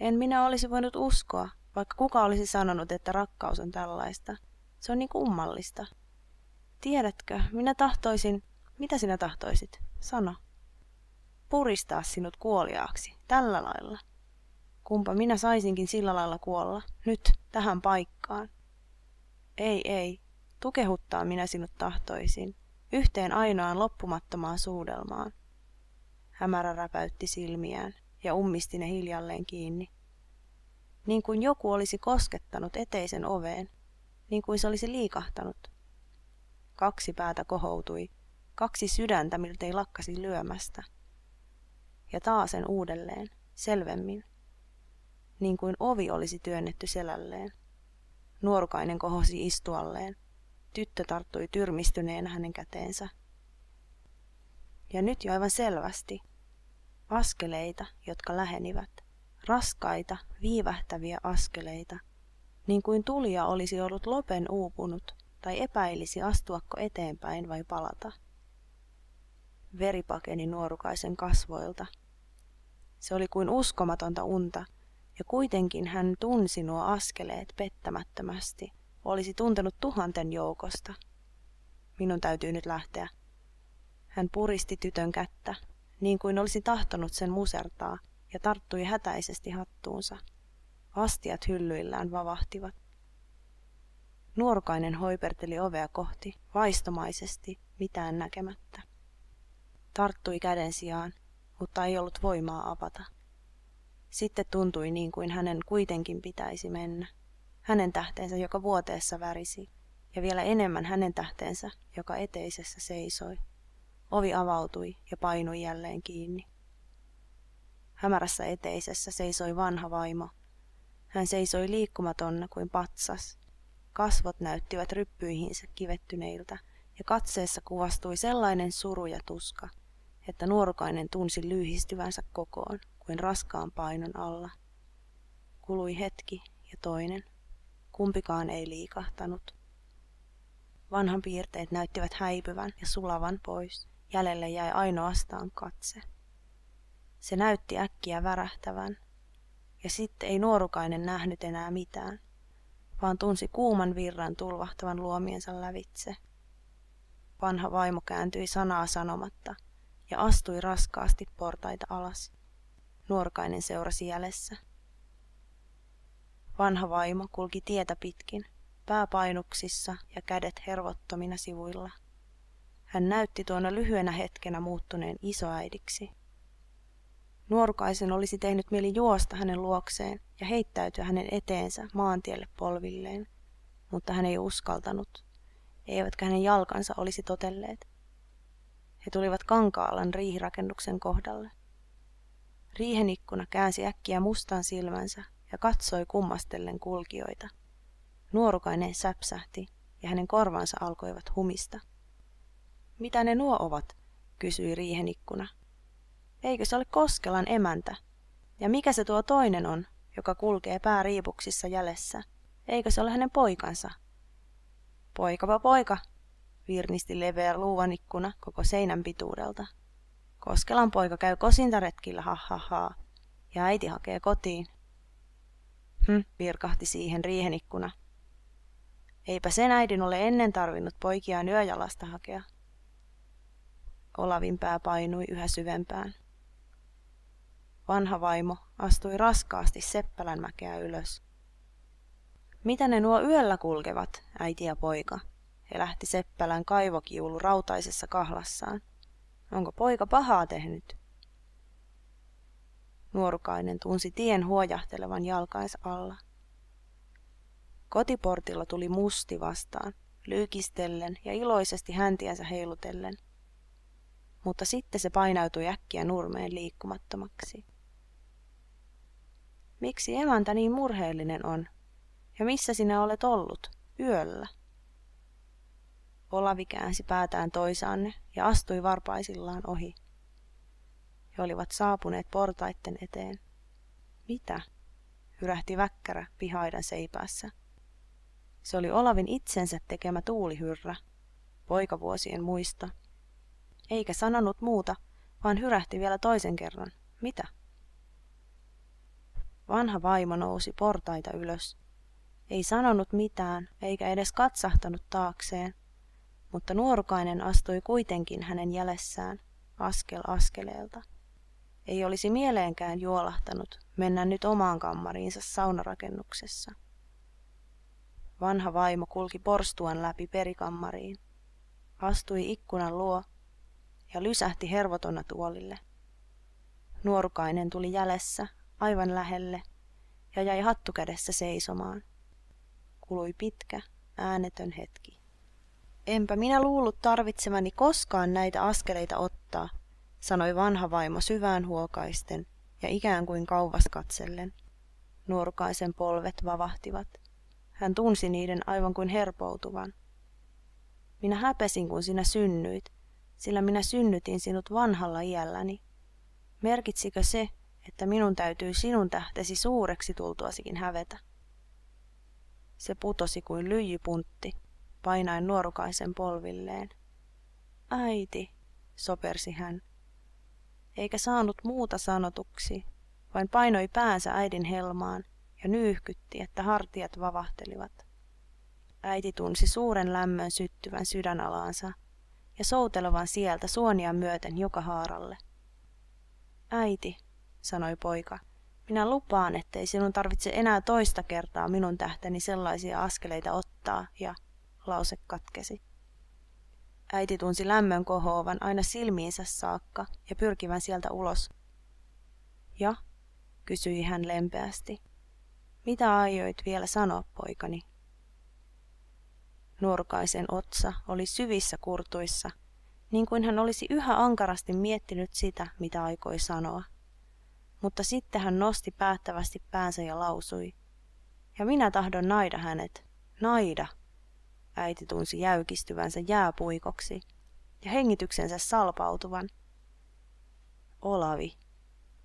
En minä olisi voinut uskoa, vaikka kuka olisi sanonut, että rakkaus on tällaista. Se on niin kummallista. Tiedätkö, minä tahtoisin... Mitä sinä tahtoisit? Sano. Puristaa sinut kuoliaaksi, tällä lailla. Kumpa minä saisinkin sillä lailla kuolla, nyt, tähän paikkaan. Ei, ei, tukehuttaa minä sinut tahtoisin, yhteen ainoaan loppumattomaan suudelmaan. Hämärä räpäytti silmiään ja ummisti ne hiljalleen kiinni. Niin kuin joku olisi koskettanut eteisen oveen, niin kuin se olisi liikahtanut. Kaksi päätä kohoutui, kaksi sydäntä miltei lakkasi lyömästä. Ja taasen uudelleen, selvemmin, niin kuin ovi olisi työnnetty selälleen. Nuorukainen kohosi istualleen, tyttö tarttui tyrmistyneen hänen käteensä. Ja nyt jo aivan selvästi askeleita, jotka lähenivät, raskaita, viivähtäviä askeleita, niin kuin tulija olisi ollut lopen uupunut tai epäilisi astuako eteenpäin vai palata. Veri pakeni nuorukaisen kasvoilta. Se oli kuin uskomatonta unta, ja kuitenkin hän tunsi nuo askeleet pettämättömästi. Olisi tuntenut tuhanten joukosta. Minun täytyy nyt lähteä. Hän puristi tytön kättä niin kuin olisi tahtonut sen musertaa, ja tarttui hätäisesti hattuunsa. Astiat hyllyillään vavahtivat. Nuorkainen hoiperteli ovea kohti, vaistomaisesti, mitään näkemättä. Tarttui käden sijaan, mutta ei ollut voimaa avata. Sitten tuntui niin kuin hänen kuitenkin pitäisi mennä. Hänen tähteensä, joka vuoteessa värisi, ja vielä enemmän hänen tähteensä, joka eteisessä seisoi. Ovi avautui ja painui jälleen kiinni. Hämärässä eteisessä seisoi vanha vaimo. Hän seisoi liikkumatonna kuin patsas. Kasvot näyttivät ryppyihinsä kivettyneiltä ja katseessa kuvastui sellainen suru ja tuska, että nuorukainen tunsi lyhistyvänsä kokoon kuin raskaan painon alla. Kului hetki ja toinen. Kumpikaan ei liikahtanut. Vanhan piirteet näyttivät häipyvän ja sulavan pois jäljelle jäi ainoastaan katse. Se näytti äkkiä värähtävän, ja sitten ei nuorukainen nähnyt enää mitään, vaan tunsi kuuman virran tulvahtavan luomiensa lävitse. Vanha vaimo kääntyi sanaa sanomatta ja astui raskaasti portaita alas. Nuorukainen seurasi jäljessä. Vanha vaimo kulki tietä pitkin, pääpainuksissa ja kädet hervottomina sivuilla. Hän näytti tuona lyhyenä hetkenä muuttuneen isoäidiksi. Nuorukaisen olisi tehnyt mieli juosta hänen luokseen ja heittäytyä hänen eteensä maantielle polvilleen, mutta hän ei uskaltanut, eivätkä hänen jalkansa olisi totelleet. He tulivat Kankaalan riihirakennuksen kohdalle. Riihen ikkuna käänsi äkkiä mustan silmänsä ja katsoi kummastellen kulkijoita. Nuorukainen säpsähti ja hänen korvansa alkoivat humista. Mitä ne nuo ovat? kysyi riihen ikkuna. Eikö se ole Koskelan emäntä? Ja mikä se tuo toinen on, joka kulkee pääriipuksissa jälessä? Eikö se ole hänen poikansa? Poikapa poika, virnisti leveä luuvan ikkuna koko seinän pituudelta. Koskelan poika käy kosintaretkillä, ha ha ha, ja äiti hakee kotiin. Hm, virkahti siihen riihen ikkuna. Eipä sen äidin ole ennen tarvinnut poikiaan yöjalasta hakea. Olavin pää painui yhä syvempään. Vanha vaimo astui raskaasti Seppälän mäkeä ylös. Mitä ne nuo yöllä kulkevat, äiti ja poika? He lähti Seppälän kaivokiulu rautaisessa kahlassaan. Onko poika pahaa tehnyt? Nuorukainen tunsi tien huojahtelevan jalkais alla. Kotiportilla tuli musti vastaan, lyykistellen ja iloisesti häntiänsä heilutellen – mutta sitten se painautui äkkiä nurmeen liikkumattomaksi. Miksi emäntä niin murheellinen on? Ja missä sinä olet ollut? Yöllä. Olavi käänsi päätään toisaanne ja astui varpaisillaan ohi. He olivat saapuneet portaitten eteen. Mitä? hyrähti väkkärä pihaidan seipäässä. Se oli Olavin itsensä tekemä tuulihyrrä, poikavuosien muista – eikä sanonut muuta, vaan hyrähti vielä toisen kerran. Mitä? Vanha vaimo nousi portaita ylös. Ei sanonut mitään, eikä edes katsahtanut taakseen, mutta nuorukainen astui kuitenkin hänen jälessään, askel askeleelta. Ei olisi mieleenkään juolahtanut mennä nyt omaan kammariinsa saunarakennuksessa. Vanha vaimo kulki porstuan läpi perikammariin, astui ikkunan luo ja lysähti hervotonna tuolille. Nuorukainen tuli jälessä, aivan lähelle, ja jäi hattukädessä seisomaan. Kului pitkä, äänetön hetki. Enpä minä luullut tarvitsemani koskaan näitä askeleita ottaa, sanoi vanha vaimo syvään huokaisten ja ikään kuin kauvas katsellen. Nuorukaisen polvet vavahtivat. Hän tunsi niiden aivan kuin herpoutuvan. Minä häpesin, kun sinä synnyit, sillä minä synnytin sinut vanhalla iälläni. Merkitsikö se, että minun täytyy sinun tähtesi suureksi tultuasikin hävetä? Se putosi kuin lyijypuntti, painaen nuorukaisen polvilleen. Äiti, sopersi hän, eikä saanut muuta sanotuksi, vain painoi päänsä äidin helmaan ja nyyhkytti, että hartiat vavahtelivat. Äiti tunsi suuren lämmön syttyvän sydänalaansa ja soutelevan sieltä suonia myöten joka haaralle. Äiti, sanoi poika, minä lupaan, ettei sinun tarvitse enää toista kertaa minun tähteni sellaisia askeleita ottaa, ja lause katkesi. Äiti tunsi lämmön kohoavan aina silmiinsä saakka ja pyrkivän sieltä ulos. Ja, kysyi hän lempeästi, mitä aioit vielä sanoa, poikani? nuorkaisen otsa oli syvissä kurtuissa, niin kuin hän olisi yhä ankarasti miettinyt sitä, mitä aikoi sanoa. Mutta sitten hän nosti päättävästi päänsä ja lausui. Ja minä tahdon naida hänet. Naida! Äiti tunsi jäykistyvänsä jääpuikoksi ja hengityksensä salpautuvan. Olavi,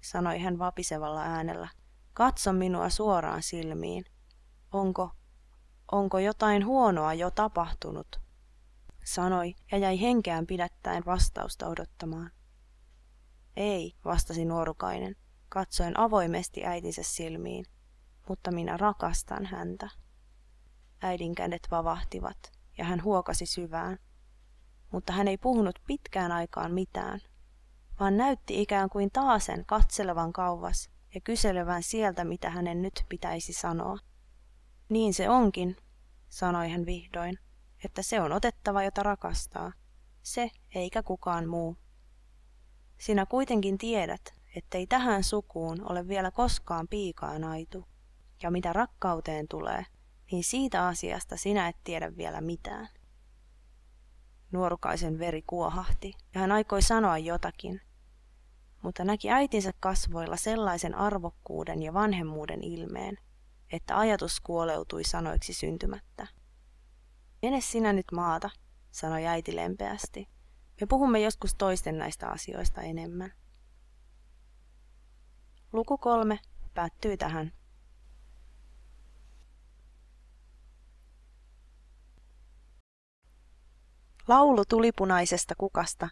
sanoi hän vapisevalla äänellä, katso minua suoraan silmiin. Onko onko jotain huonoa jo tapahtunut, sanoi ja jäi henkeään pidättäen vastausta odottamaan. Ei, vastasi nuorukainen. katsoen avoimesti äitinsä silmiin, mutta minä rakastan häntä. Äidin kädet vavahtivat ja hän huokasi syvään, mutta hän ei puhunut pitkään aikaan mitään, vaan näytti ikään kuin taasen katselevan kauvas ja kyselevän sieltä, mitä hänen nyt pitäisi sanoa. Niin se onkin, sanoi hän vihdoin, että se on otettava, jota rakastaa. Se eikä kukaan muu. Sinä kuitenkin tiedät, ettei tähän sukuun ole vielä koskaan piikaan aitu, Ja mitä rakkauteen tulee, niin siitä asiasta sinä et tiedä vielä mitään. Nuorukaisen veri kuohahti ja hän aikoi sanoa jotakin, mutta näki äitinsä kasvoilla sellaisen arvokkuuden ja vanhemmuuden ilmeen, että ajatus kuoleutui sanoiksi syntymättä. Mene sinä nyt maata, sanoi äiti lempeästi. Me puhumme joskus toisten näistä asioista enemmän. Luku kolme päättyy tähän. Laulu tulipunaisesta kukasta,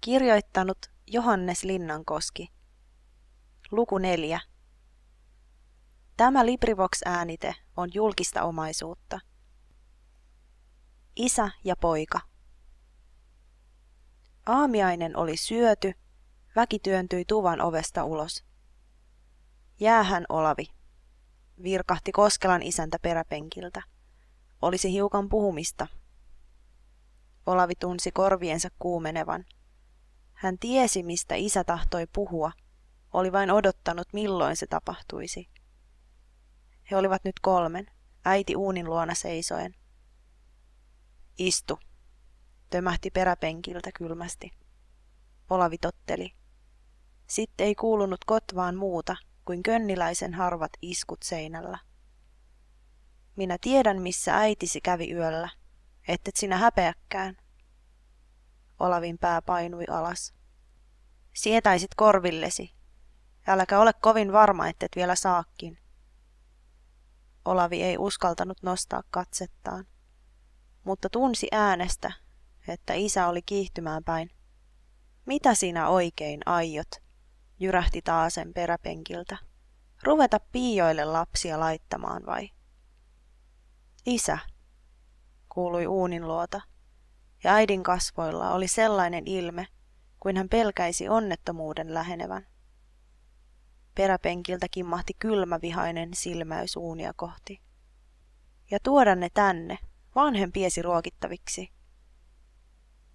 kirjoittanut Johannes Linnankoski. Luku neljä. Tämä LibriVox-äänite on julkista omaisuutta. Isä ja poika. Aamiainen oli syöty, väki työntyi tuvan ovesta ulos. Jäähän Olavi, virkahti Koskelan isäntä peräpenkiltä. Olisi hiukan puhumista. Olavi tunsi korviensa kuumenevan. Hän tiesi, mistä isä tahtoi puhua, oli vain odottanut, milloin se tapahtuisi. He olivat nyt kolmen, äiti uunin luona seisoen. Istu, tömähti peräpenkiltä kylmästi. Olavi totteli. Sitten ei kuulunut kotvaan muuta kuin könniläisen harvat iskut seinällä. Minä tiedän, missä äitisi kävi yöllä. Ettet sinä häpeäkään. Olavin pää painui alas. Sietäisit korvillesi. Äläkä ole kovin varma, ettet vielä saakin. Olavi ei uskaltanut nostaa katsettaan, mutta tunsi äänestä, että isä oli kiihtymään päin. Mitä sinä oikein aiot? jyrähti taasen peräpenkiltä. Ruveta piioille lapsia laittamaan vai? Isä, kuului uunin luota, ja äidin kasvoilla oli sellainen ilme, kuin hän pelkäisi onnettomuuden lähenevän. Peräpenkiltä kimmahti kylmävihainen silmäys uunia kohti. Ja tuoda ne tänne, vanhempiesi ruokittaviksi.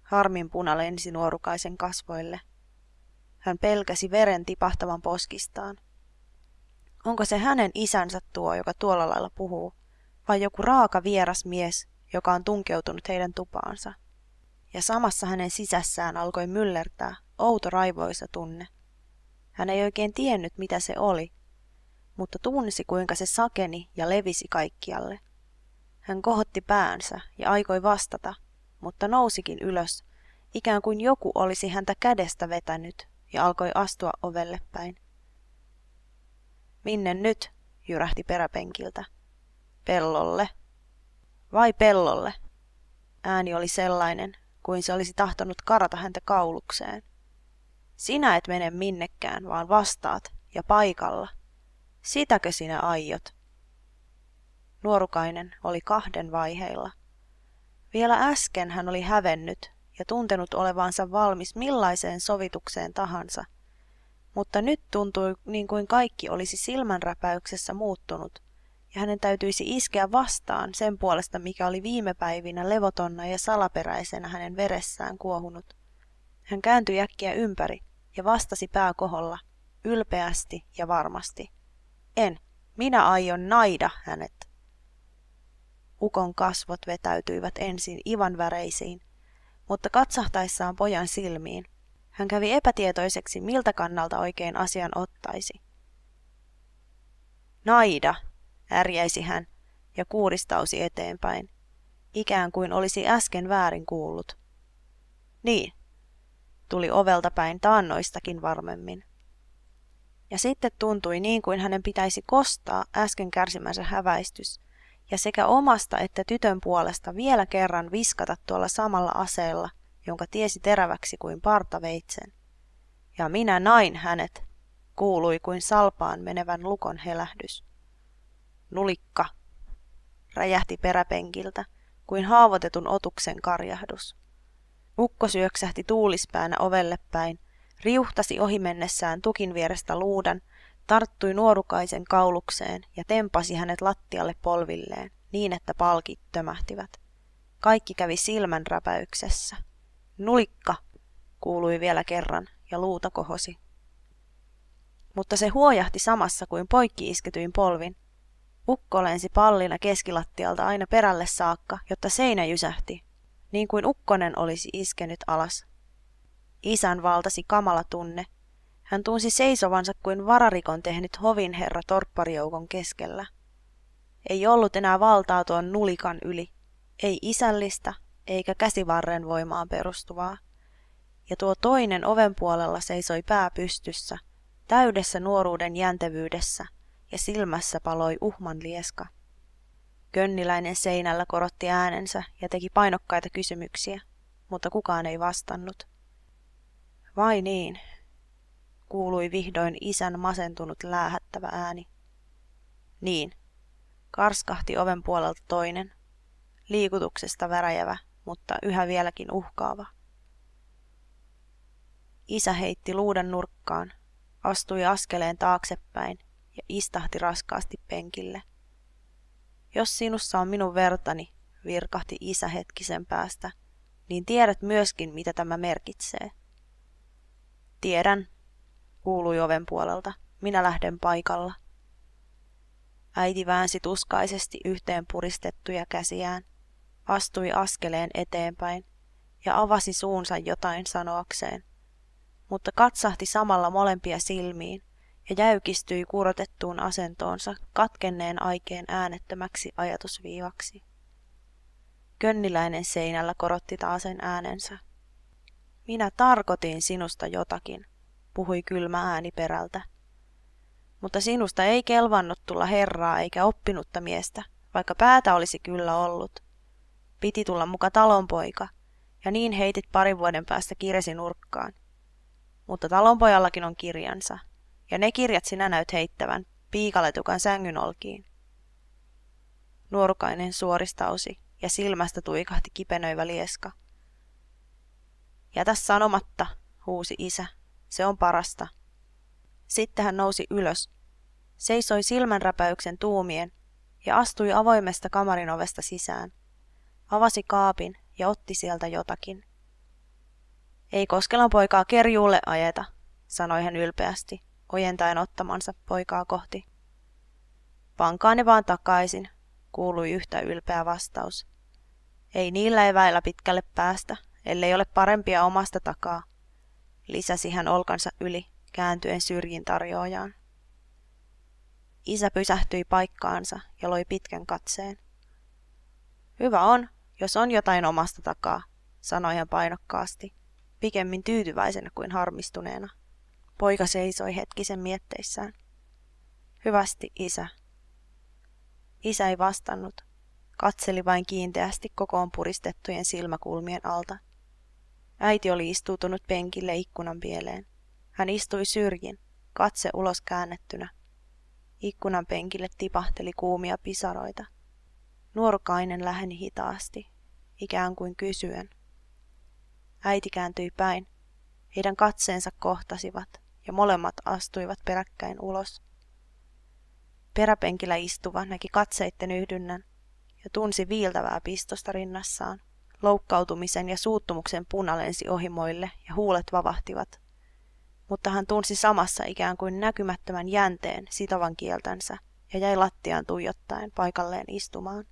Harmin puna lensi nuorukaisen kasvoille. Hän pelkäsi veren tipahtavan poskistaan. Onko se hänen isänsä tuo, joka tuolla lailla puhuu, vai joku raaka vieras mies, joka on tunkeutunut heidän tupaansa? Ja samassa hänen sisässään alkoi myllertää outo raivoisa tunne. Hän ei oikein tiennyt, mitä se oli, mutta tunsi, kuinka se sakeni ja levisi kaikkialle. Hän kohotti päänsä ja aikoi vastata, mutta nousikin ylös, ikään kuin joku olisi häntä kädestä vetänyt ja alkoi astua ovelle päin. Minne nyt? jyrähti peräpenkiltä. Pellolle. Vai pellolle? Ääni oli sellainen, kuin se olisi tahtonut karata häntä kaulukseen. Sinä et mene minnekään, vaan vastaat ja paikalla. Sitäkö sinä aiot? Nuorukainen oli kahden vaiheilla. Vielä äsken hän oli hävennyt ja tuntenut olevansa valmis millaiseen sovitukseen tahansa, mutta nyt tuntui niin kuin kaikki olisi silmänräpäyksessä muuttunut ja hänen täytyisi iskeä vastaan sen puolesta, mikä oli viime päivinä levotonna ja salaperäisenä hänen veressään kuohunut. Hän kääntyi äkkiä ympäri ja vastasi pääkoholla, ylpeästi ja varmasti. En, minä aion naida hänet. Ukon kasvot vetäytyivät ensin ivan väreisiin, mutta katsahtaessaan pojan silmiin hän kävi epätietoiseksi, miltä kannalta oikein asian ottaisi. Naida, ärjäisi hän ja kuuristausi eteenpäin, ikään kuin olisi äsken väärin kuullut. Niin, tuli ovelta päin taannoistakin varmemmin. Ja sitten tuntui niin kuin hänen pitäisi kostaa äsken kärsimänsä häväistys, ja sekä omasta että tytön puolesta vielä kerran viskata tuolla samalla aseella, jonka tiesi teräväksi kuin partaveitsen. Ja minä nain hänet, kuului kuin salpaan menevän lukon helähdys. Nulikka, räjähti peräpenkiltä, kuin haavoitetun otuksen karjahdus. Ukko syöksähti tuulispäänä ovelle päin, riuhtasi ohimennessään tukin vierestä luudan, tarttui nuorukaisen kaulukseen ja tempasi hänet lattialle polvilleen niin, että palkit tömähtivät. Kaikki kävi silmänräpäyksessä. Nulikka, kuului vielä kerran ja luuta kohosi. Mutta se huojahti samassa kuin poikki isketyin polvin. Ukko lensi pallina keskilattialta aina perälle saakka, jotta seinä jysähti niin kuin ukkonen olisi iskenyt alas. Isän valtasi kamala tunne. Hän tunsi seisovansa kuin vararikon tehnyt herra torpparijoukon keskellä. Ei ollut enää valtaa tuon nulikan yli, ei isällistä eikä käsivarren voimaan perustuvaa. Ja tuo toinen oven puolella seisoi pää pystyssä, täydessä nuoruuden jäntevyydessä, ja silmässä paloi uhman lieska. Könniläinen seinällä korotti äänensä ja teki painokkaita kysymyksiä, mutta kukaan ei vastannut. Vai niin, kuului vihdoin isän masentunut läähättävä ääni. Niin, karskahti oven puolelta toinen, liikutuksesta väräjävä, mutta yhä vieläkin uhkaava. Isä heitti luudan nurkkaan, astui askeleen taaksepäin ja istahti raskaasti penkille. Jos sinussa on minun vertani, virkahti isä hetkisen päästä, niin tiedät myöskin, mitä tämä merkitsee. Tiedän, kuului oven puolelta. Minä lähden paikalla. Äiti väänsi tuskaisesti yhteen puristettuja käsiään, astui askeleen eteenpäin ja avasi suunsa jotain sanoakseen, mutta katsahti samalla molempia silmiin, ja jäykistyi kurotettuun asentoonsa katkenneen aikeen äänettömäksi ajatusviivaksi. Könniläinen seinällä korotti taasen äänensä. Minä tarkoitin sinusta jotakin, puhui kylmä ääni perältä. Mutta sinusta ei kelvannut tulla herraa eikä oppinutta miestä, vaikka päätä olisi kyllä ollut. Piti tulla muka talonpoika, ja niin heitit parin vuoden päästä kirjasi nurkkaan. Mutta talonpojallakin on kirjansa, ja ne kirjat sinä näyt heittävän piikaletukan sängyn olkiin. Nuorukainen suoristausi ja silmästä tuikahti kipenöivä lieska. Jätä sanomatta, huusi isä. Se on parasta. Sitten hän nousi ylös, seisoi silmänräpäyksen tuumien ja astui avoimesta kamarin ovesta sisään. Avasi kaapin ja otti sieltä jotakin. Ei Koskelan poikaa kerjuulle ajeta, sanoi hän ylpeästi ojentaen ottamansa poikaa kohti. Pankaa ne vaan takaisin, kuului yhtä ylpeä vastaus. Ei niillä eväillä pitkälle päästä, ellei ole parempia omasta takaa, lisäsi hän olkansa yli, kääntyen syrjin tarjoajaan. Isä pysähtyi paikkaansa ja loi pitkän katseen. Hyvä on, jos on jotain omasta takaa, sanoi hän painokkaasti, pikemmin tyytyväisenä kuin harmistuneena. Poika seisoi hetkisen mietteissään. Hyvästi, isä. Isä ei vastannut. Katseli vain kiinteästi kokoon puristettujen silmäkulmien alta. Äiti oli istuutunut penkille ikkunan pieleen. Hän istui syrjin, katse ulos käännettynä. Ikkunan penkille tipahteli kuumia pisaroita. Nuorukainen läheni hitaasti, ikään kuin kysyen. Äiti kääntyi päin. Heidän katseensa kohtasivat ja molemmat astuivat peräkkäin ulos. Peräpenkillä istuva näki katseitten yhdynnän ja tunsi viiltävää pistosta rinnassaan. Loukkautumisen ja suuttumuksen puna lensi ohimoille ja huulet vavahtivat. Mutta hän tunsi samassa ikään kuin näkymättömän jänteen sitovan kieltänsä ja jäi lattiaan tuijottaen paikalleen istumaan.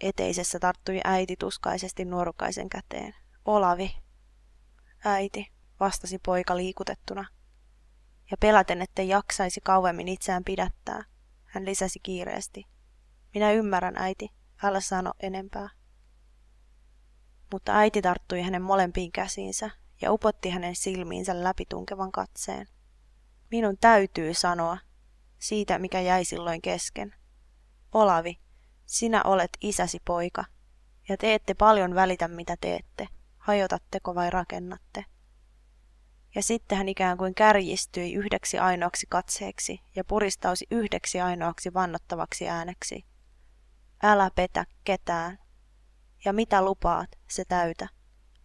Eteisessä tarttui äiti tuskaisesti nuorukaisen käteen. Olavi. Äiti, vastasi poika liikutettuna ja pelaten, ettei jaksaisi kauemmin itseään pidättää. Hän lisäsi kiireesti. Minä ymmärrän, äiti. Älä sano enempää. Mutta äiti tarttui hänen molempiin käsiinsä ja upotti hänen silmiinsä läpitunkevan katseen. Minun täytyy sanoa siitä, mikä jäi silloin kesken. Olavi, sinä olet isäsi poika, ja te ette paljon välitä, mitä teette, hajotatteko vai rakennatte ja sitten hän ikään kuin kärjistyi yhdeksi ainoaksi katseeksi ja puristausi yhdeksi ainoaksi vannottavaksi ääneksi. Älä petä ketään. Ja mitä lupaat, se täytä.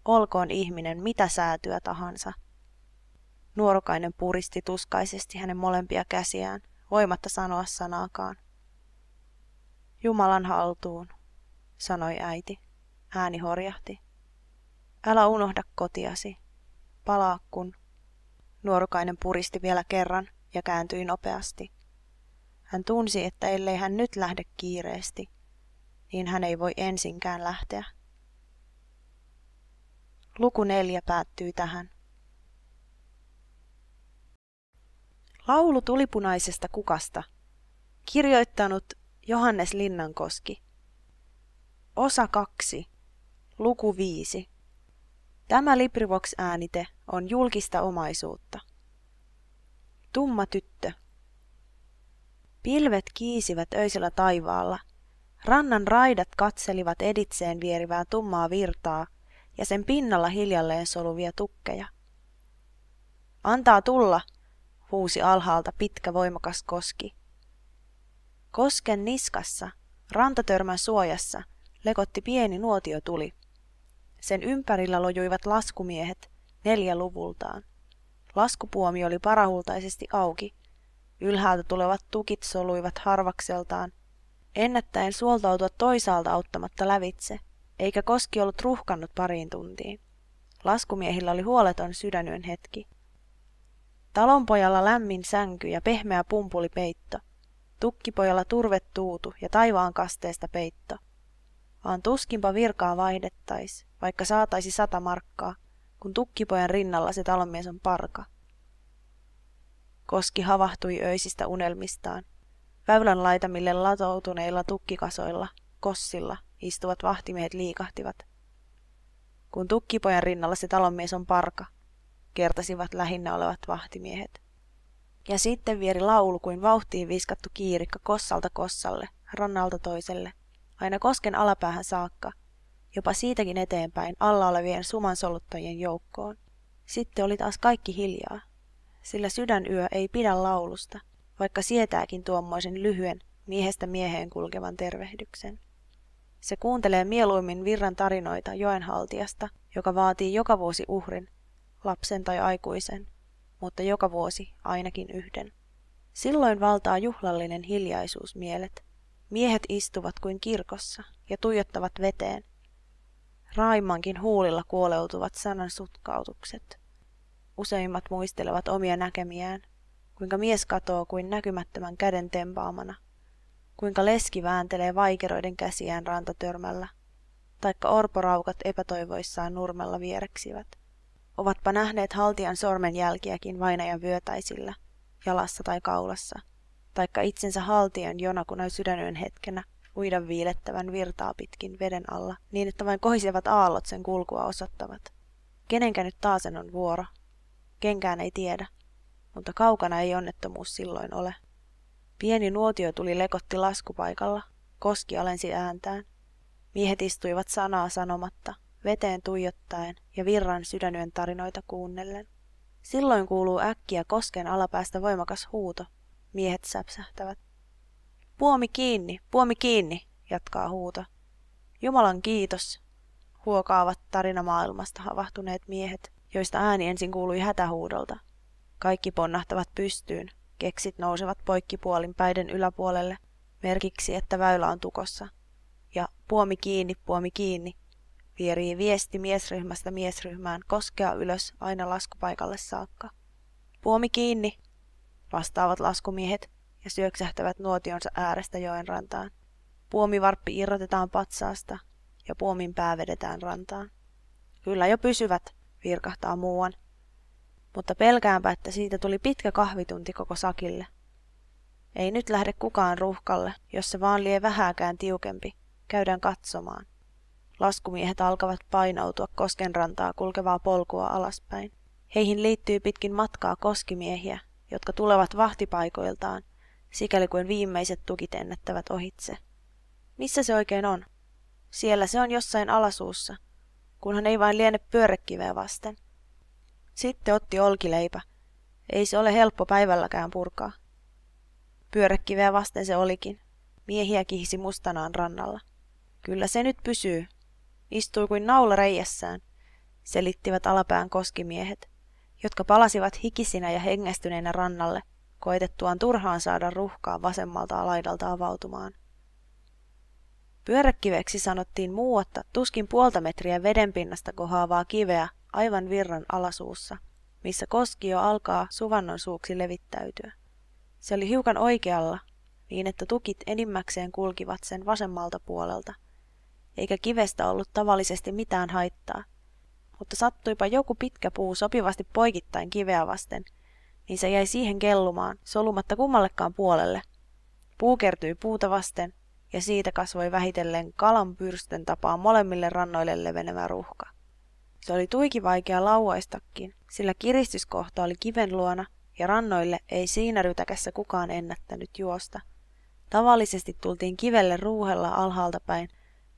Olkoon ihminen mitä säätyä tahansa. Nuorukainen puristi tuskaisesti hänen molempia käsiään, voimatta sanoa sanaakaan. Jumalan haltuun, sanoi äiti. Ääni horjahti. Älä unohda kotiasi palaa kun... Nuorukainen puristi vielä kerran ja kääntyi nopeasti. Hän tunsi, että ellei hän nyt lähde kiireesti, niin hän ei voi ensinkään lähteä. Luku neljä päättyy tähän. Laulu tulipunaisesta kukasta. Kirjoittanut Johannes Linnankoski. Osa 2. Luku 5. Tämä LibriVox-äänite on julkista omaisuutta. Tumma tyttö. Pilvet kiisivät öisellä taivaalla. Rannan raidat katselivat editseen vierivää tummaa virtaa ja sen pinnalla hiljalleen soluvia tukkeja. Antaa tulla, huusi alhaalta pitkä voimakas koski. Kosken niskassa, rantatörmän suojassa, lekotti pieni nuotiotuli. tuli. Sen ympärillä lojuivat laskumiehet, neljä luvultaan. Laskupuomi oli parahultaisesti auki. Ylhäältä tulevat tukit soluivat harvakseltaan, ennättäen suoltautua toisaalta auttamatta lävitse, eikä koski ollut ruhkannut pariin tuntiin. Laskumiehillä oli huoleton sydänyön hetki. Talonpojalla lämmin sänky ja pehmeä peitto. Tukkipojalla turvetuutu ja taivaan kasteesta peitto vaan tuskinpa virkaa vaihdettais, vaikka saataisi sata markkaa, kun tukkipojan rinnalla se talonmies on parka. Koski havahtui öisistä unelmistaan. Väylän laitamille latoutuneilla tukkikasoilla, kossilla, istuvat vahtimiehet liikahtivat. Kun tukkipojan rinnalla se talonmies on parka, kertasivat lähinnä olevat vahtimiehet. Ja sitten vieri laulu kuin vauhtiin viskattu kiirikka kossalta kossalle, rannalta toiselle, aina kosken alapäähän saakka, jopa siitäkin eteenpäin alla olevien suman joukkoon. Sitten oli taas kaikki hiljaa, sillä sydänyö ei pidä laulusta, vaikka sietääkin tuommoisen lyhyen, miehestä mieheen kulkevan tervehdyksen. Se kuuntelee mieluummin virran tarinoita joenhaltijasta, joka vaatii joka vuosi uhrin, lapsen tai aikuisen, mutta joka vuosi ainakin yhden. Silloin valtaa juhlallinen hiljaisuus mielet, Miehet istuvat kuin kirkossa ja tuijottavat veteen. Raimankin huulilla kuoleutuvat sanan sutkautukset. Useimmat muistelevat omia näkemiään, kuinka mies katoo kuin näkymättömän käden tempaamana, kuinka leski vääntelee vaikeroiden käsiään rantatörmällä, taikka orporaukat epätoivoissaan nurmella viereksivät. Ovatpa nähneet sormen sormenjälkiäkin vainajan vyötäisillä, jalassa tai kaulassa – taikka itsensä haltijan jonakunnan sydänyön hetkenä uida viilettävän virtaa pitkin veden alla, niin että vain kohisevat aallot sen kulkua osoittavat. Kenenkä nyt taasen on vuoro? Kenkään ei tiedä, mutta kaukana ei onnettomuus silloin ole. Pieni nuotio tuli lekotti laskupaikalla, koski alensi ääntään. Miehet istuivat sanaa sanomatta, veteen tuijottaen ja virran sydänyön tarinoita kuunnellen. Silloin kuuluu äkkiä kosken alapäästä voimakas huuto, Miehet säpsähtävät. Puomi kiinni, puomi kiinni, jatkaa huuto. Jumalan kiitos, huokaavat tarinamaailmasta havahtuneet miehet, joista ääni ensin kuului hätähuudolta. Kaikki ponnahtavat pystyyn, keksit nousevat poikkipuolin päiden yläpuolelle, merkiksi että väylä on tukossa. Ja puomi kiinni, puomi kiinni, vierii viesti miesryhmästä miesryhmään koskea ylös aina laskupaikalle saakka. Puomi kiinni, vastaavat laskumiehet ja syöksähtävät nuotionsa äärestä joen rantaan. Puomivarppi irrotetaan patsaasta ja puomin pää vedetään rantaan. Kyllä jo pysyvät, virkahtaa muuan. Mutta pelkäänpä, että siitä tuli pitkä kahvitunti koko sakille. Ei nyt lähde kukaan ruuhkalle, jos se vaan lie vähääkään tiukempi. Käydään katsomaan. Laskumiehet alkavat painautua koskenrantaa kulkevaa polkua alaspäin. Heihin liittyy pitkin matkaa koskimiehiä, jotka tulevat vahtipaikoiltaan, sikäli kuin viimeiset tukit ennättävät ohitse. Missä se oikein on? Siellä se on jossain alasuussa, kunhan ei vain liene pyörrekiveä vasten. Sitten otti olkileipä. Ei se ole helppo päivälläkään purkaa. Pyörrekiveä vasten se olikin. Miehiä kihisi mustanaan rannalla. Kyllä se nyt pysyy. Istui kuin naula reijässään, selittivät alapään koskimiehet – jotka palasivat hikisinä ja hengästyneinä rannalle, koitettuaan turhaan saada ruhkaa vasemmalta laidalta avautumaan. Pyöräkiveksi sanottiin muuotta tuskin puolta metriä vedenpinnasta kohaavaa kiveä aivan virran alasuussa, missä koski jo alkaa suvannon suuksi levittäytyä. Se oli hiukan oikealla, niin että tukit enimmäkseen kulkivat sen vasemmalta puolelta, eikä kivestä ollut tavallisesti mitään haittaa – mutta sattuipa joku pitkä puu sopivasti poikittain kiveä vasten, niin se jäi siihen kellumaan, solumatta kummallekaan puolelle. Puu kertyi puuta vasten, ja siitä kasvoi vähitellen kalan pyrsten tapaa molemmille rannoille levenevä ruuhka. Se oli tuiki vaikea lauaistakin, sillä kiristyskohta oli kiven luona ja rannoille ei siinä rytäkässä kukaan ennättänyt juosta. Tavallisesti tultiin kivelle ruuhella alhaalta päin,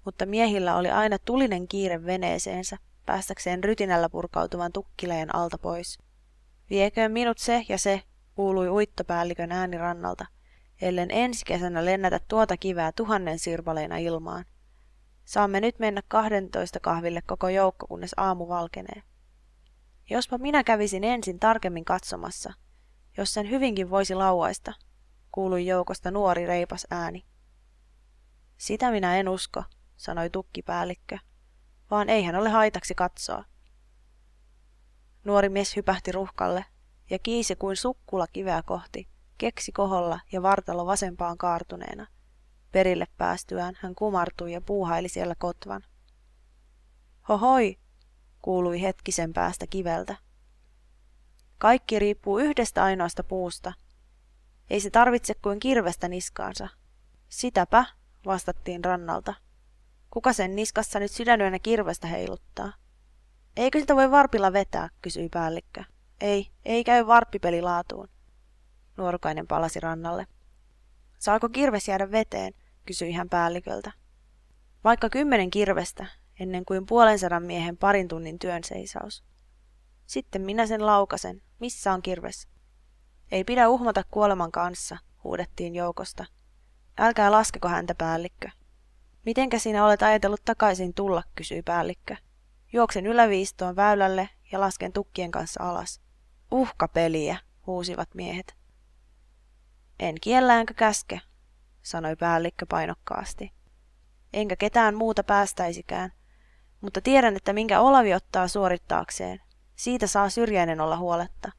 mutta miehillä oli aina tulinen kiire veneeseensä – päästäkseen rytinällä purkautuvan tukkileen alta pois. Vieköön minut se ja se, kuului uittopäällikön ääni rannalta, ellen ensi kesänä lennätä tuota kivää tuhannen sirpaleina ilmaan. Saamme nyt mennä 12 kahville koko joukko, kunnes aamu valkenee. Jospa minä kävisin ensin tarkemmin katsomassa, jos sen hyvinkin voisi lauaista, kuului joukosta nuori reipas ääni. Sitä minä en usko, sanoi tukkipäällikkö vaan ei hän ole haitaksi katsoa. Nuori mies hypähti ruhkalle ja kiisi kuin sukkula kiveä kohti, keksi koholla ja vartalo vasempaan kaartuneena. Perille päästyään hän kumartui ja puuhaili siellä kotvan. Hohoi, kuului hetkisen päästä kiveltä. Kaikki riippuu yhdestä ainoasta puusta. Ei se tarvitse kuin kirvestä niskaansa. Sitäpä, vastattiin rannalta. Kuka sen niskassa nyt sydänyönä kirvestä heiluttaa? Eikö sitä voi varpilla vetää, kysyi päällikkö. Ei, ei käy varppipeli laatuun. Nuorukainen palasi rannalle. Saako kirves jäädä veteen, kysyi hän päälliköltä. Vaikka kymmenen kirvestä, ennen kuin puolen sadan miehen parin tunnin työn seisaus. Sitten minä sen laukasen. Missä on kirves? Ei pidä uhmata kuoleman kanssa, huudettiin joukosta. Älkää laskeko häntä päällikkö. Mitenkä sinä olet ajatellut takaisin tulla, kysyi päällikkö. Juoksen yläviistoon väylälle ja lasken tukkien kanssa alas. Uhkapeliä, huusivat miehet. En kiellä enkä käske, sanoi päällikkö painokkaasti. Enkä ketään muuta päästäisikään, mutta tiedän, että minkä Olavi ottaa suorittaakseen. Siitä saa syrjäinen olla huoletta.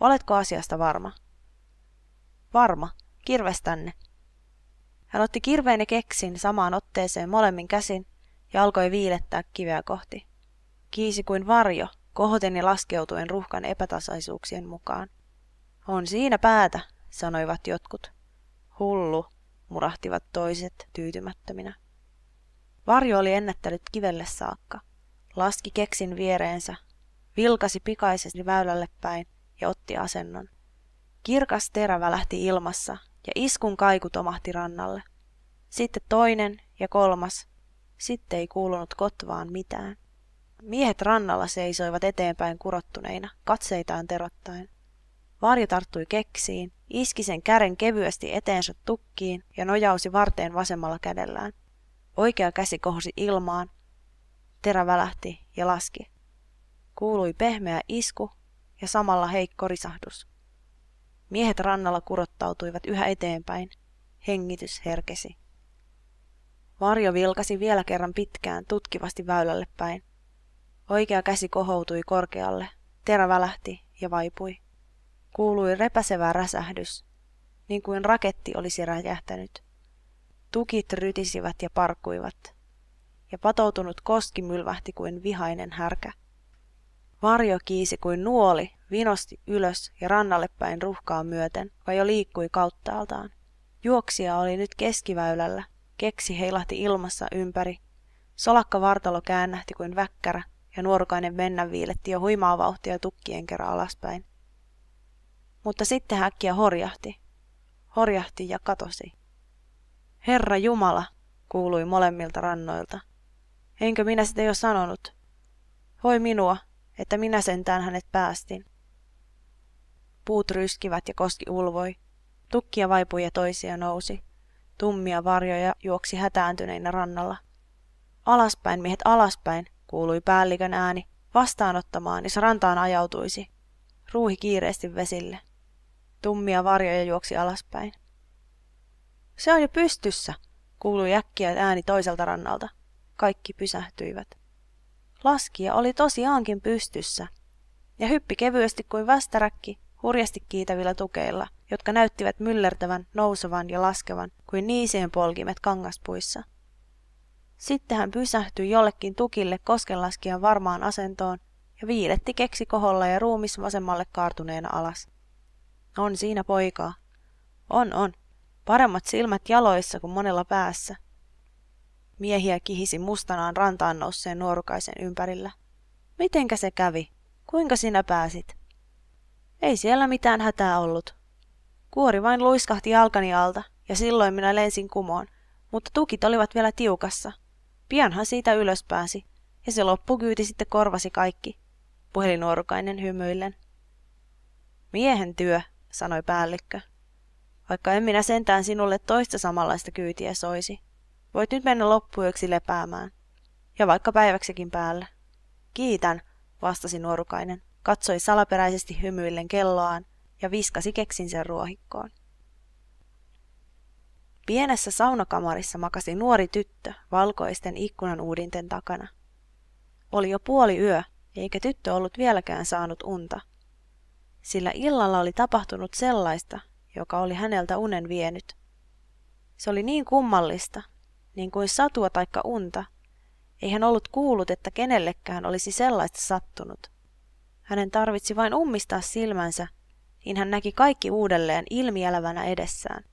Oletko asiasta varma? Varma, kirves tänne. Hän otti kirveen ja keksin samaan otteeseen molemmin käsin ja alkoi viilettää kiveä kohti. Kiisi kuin varjo, kohoten ja laskeutuen ruuhkan epätasaisuuksien mukaan. On siinä päätä, sanoivat jotkut. Hullu, murahtivat toiset tyytymättöminä. Varjo oli ennättänyt kivelle saakka. Laski keksin viereensä, vilkasi pikaisesti väylälle päin ja otti asennon. Kirkas terävä lähti ilmassa ja iskun kaiku tomahti rannalle. Sitten toinen ja kolmas. Sitten ei kuulunut kotvaan mitään. Miehet rannalla seisoivat eteenpäin kurottuneina, katseitaan terottaen. Varjo tarttui keksiin, iski sen käden kevyesti eteensä tukkiin ja nojausi varteen vasemmalla kädellään. Oikea käsi kohosi ilmaan, terä välähti ja laski. Kuului pehmeä isku ja samalla heikko risahdus. Miehet rannalla kurottautuivat yhä eteenpäin. Hengitys herkesi. Varjo vilkasi vielä kerran pitkään tutkivasti väylälle päin. Oikea käsi kohoutui korkealle, terä välähti ja vaipui. Kuului repäsevä räsähdys, niin kuin raketti olisi räjähtänyt. Tukit rytisivät ja parkkuivat, ja patoutunut koski mylvähti kuin vihainen härkä. Varjo kiisi kuin nuoli, vinosti ylös ja rannalle päin ruhkaa myöten, vai jo liikkui kauttaaltaan. Juoksija oli nyt keskiväylällä, keksi heilahti ilmassa ympäri. Solakka vartalo käännähti kuin väkkärä ja nuorukainen mennä viiletti jo huimaa vauhtia tukkien kerran alaspäin. Mutta sitten häkkiä horjahti. Horjahti ja katosi. Herra Jumala, kuului molemmilta rannoilta. Enkö minä sitä jo sanonut? Hoi minua, että minä sentään hänet päästin. Puut ryskivät ja koski ulvoi. Tukkia vaipui ja toisia nousi. Tummia varjoja juoksi hätääntyneinä rannalla. Alaspäin, miehet, alaspäin, kuului päällikön ääni. Vastaanottamaan, jos rantaan ajautuisi. Ruuhi kiireesti vesille. Tummia varjoja juoksi alaspäin. Se on jo pystyssä, kuului äkkiä ääni toiselta rannalta. Kaikki pysähtyivät. Laskija oli tosiaankin pystyssä ja hyppi kevyesti kuin västäräkki hurjasti kiitävillä tukeilla, jotka näyttivät myllertävän, nousevan ja laskevan kuin niiseen polkimet kangaspuissa. Sitten hän pysähtyi jollekin tukille koskenlaskijan varmaan asentoon ja viiletti keksi koholla ja ruumis vasemmalle kaartuneena alas. On siinä poikaa. On, on. Paremmat silmät jaloissa kuin monella päässä. Miehiä kihisi mustanaan rantaan nousseen nuorukaisen ympärillä. Mitenkä se kävi? Kuinka sinä pääsit? Ei siellä mitään hätää ollut. Kuori vain luiskahti jalkani alta ja silloin minä lensin kumoon, mutta tukit olivat vielä tiukassa. Pianhan siitä ylös pääsi ja se loppukyyti sitten korvasi kaikki, puheli nuorukainen hymyillen. Miehen työ, sanoi päällikkö, vaikka en minä sentään sinulle toista samanlaista kyytiä soisi. Voit nyt mennä loppuyöksi lepäämään. Ja vaikka päiväksikin päälle. Kiitän, vastasi nuorukainen, katsoi salaperäisesti hymyillen kelloaan ja viskasi keksin sen ruohikkoon. Pienessä saunakamarissa makasi nuori tyttö valkoisten ikkunan uudinten takana. Oli jo puoli yö, eikä tyttö ollut vieläkään saanut unta, sillä illalla oli tapahtunut sellaista, joka oli häneltä unen vienyt. Se oli niin kummallista, niin kuin satua taikka unta. Ei hän ollut kuullut, että kenellekään olisi sellaista sattunut. Hänen tarvitsi vain ummistaa silmänsä, niin hän näki kaikki uudelleen ilmielävänä edessään.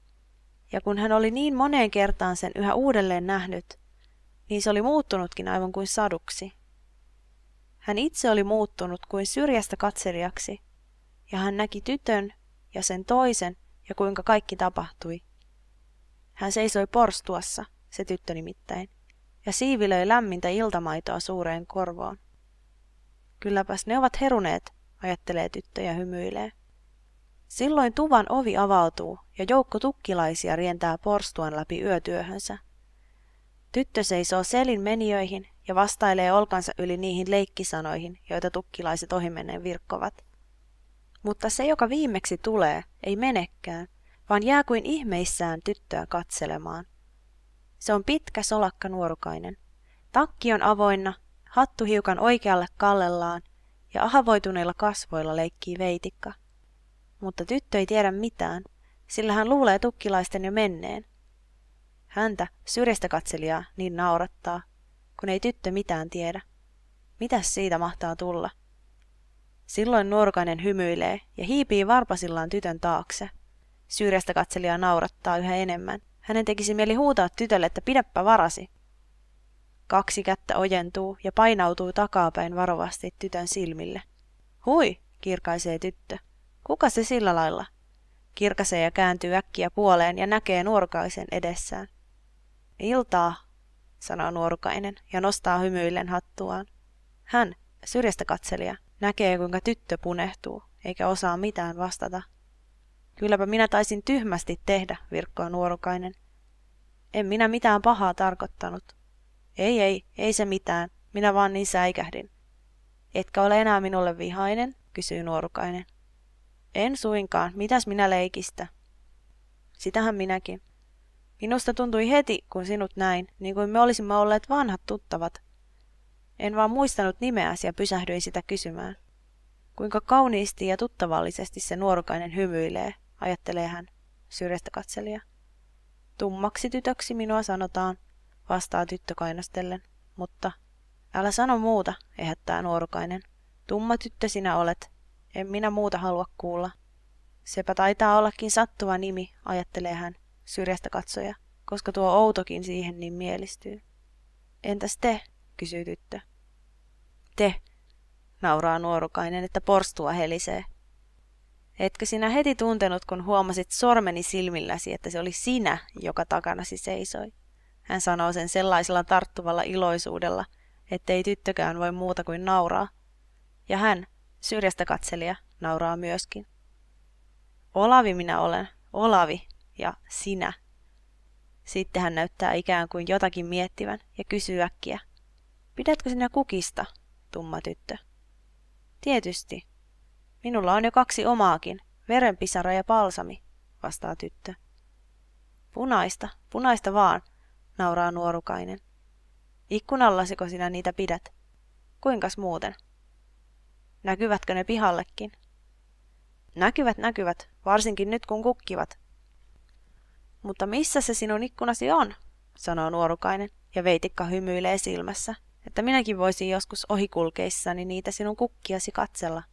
Ja kun hän oli niin moneen kertaan sen yhä uudelleen nähnyt, niin se oli muuttunutkin aivan kuin saduksi. Hän itse oli muuttunut kuin syrjästä katselijaksi, ja hän näki tytön ja sen toisen ja kuinka kaikki tapahtui. Hän seisoi porstuassa – se tyttö nimittäin, ja siivilöi lämmintä iltamaitoa suureen korvoon. Kylläpäs ne ovat heruneet, ajattelee tyttö ja hymyilee. Silloin tuvan ovi avautuu ja joukko tukkilaisia rientää porstuan läpi yötyöhönsä. Tyttö seisoo selin menijöihin ja vastailee olkansa yli niihin leikkisanoihin, joita tukkilaiset ohimenneen virkkovat. Mutta se, joka viimeksi tulee, ei menekään, vaan jää kuin ihmeissään tyttöä katselemaan. Se on pitkä solakka nuorukainen. Takki on avoinna, hattu hiukan oikealle kallellaan ja ahavoituneilla kasvoilla leikkii veitikka. Mutta tyttö ei tiedä mitään, sillä hän luulee tukkilaisten jo menneen. Häntä, syrjästä katselijaa, niin naurattaa, kun ei tyttö mitään tiedä. Mitäs siitä mahtaa tulla? Silloin nuorukainen hymyilee ja hiipii varpasillaan tytön taakse. Syrjästä katselija naurattaa yhä enemmän. Hänen tekisi mieli huutaa tytölle, että pidäpä varasi. Kaksi kättä ojentuu ja painautuu takapäin varovasti tytön silmille. Hui, kirkaisee tyttö. Kuka se sillä lailla? Kirkaisee ja kääntyy äkkiä puoleen ja näkee nuorukaisen edessään. Iltaa, sanoo nuorukainen ja nostaa hymyillen hattuaan. Hän, syrjästä katselija, näkee kuinka tyttö punehtuu, eikä osaa mitään vastata. Kylläpä minä taisin tyhmästi tehdä, virkkoi nuorukainen. En minä mitään pahaa tarkoittanut. Ei, ei, ei se mitään. Minä vaan niin säikähdin. Etkä ole enää minulle vihainen, kysyi nuorukainen. En suinkaan. Mitäs minä leikistä? Sitähän minäkin. Minusta tuntui heti, kun sinut näin, niin kuin me olisimme olleet vanhat tuttavat. En vaan muistanut nimeäsi ja pysähdyin sitä kysymään. Kuinka kauniisti ja tuttavallisesti se nuorukainen hymyilee, ajattelee hän, syrjästä katselija. Tummaksi tytöksi minua sanotaan, vastaa tyttö kainostellen, mutta älä sano muuta, ehättää nuorukainen. Tumma tyttö sinä olet, en minä muuta halua kuulla. Sepä taitaa ollakin sattuva nimi, ajattelee hän, syrjästä katsoja, koska tuo outokin siihen niin mielistyy. Entäs te, kysyy tyttö. Te, nauraa nuorukainen, että porstua helisee. Etkö sinä heti tuntenut, kun huomasit sormeni silmilläsi, että se oli sinä, joka takanasi seisoi? Hän sanoo sen sellaisella tarttuvalla iloisuudella, ettei tyttökään voi muuta kuin nauraa. Ja hän, syrjästä katselija, nauraa myöskin. Olavi minä olen, Olavi ja sinä. Sitten hän näyttää ikään kuin jotakin miettivän ja kysyy äkkiä. Pidätkö sinä kukista, tumma tyttö? Tietysti, Minulla on jo kaksi omaakin, verenpisara ja palsami, vastaa tyttö. Punaista, punaista vaan, nauraa nuorukainen. Ikkunallasiko sinä niitä pidät? Kuinkas muuten? Näkyvätkö ne pihallekin? Näkyvät, näkyvät, varsinkin nyt kun kukkivat. Mutta missä se sinun ikkunasi on? sanoo nuorukainen ja veitikka hymyilee silmässä, että minäkin voisin joskus ohikulkeissani niitä sinun kukkiasi katsella.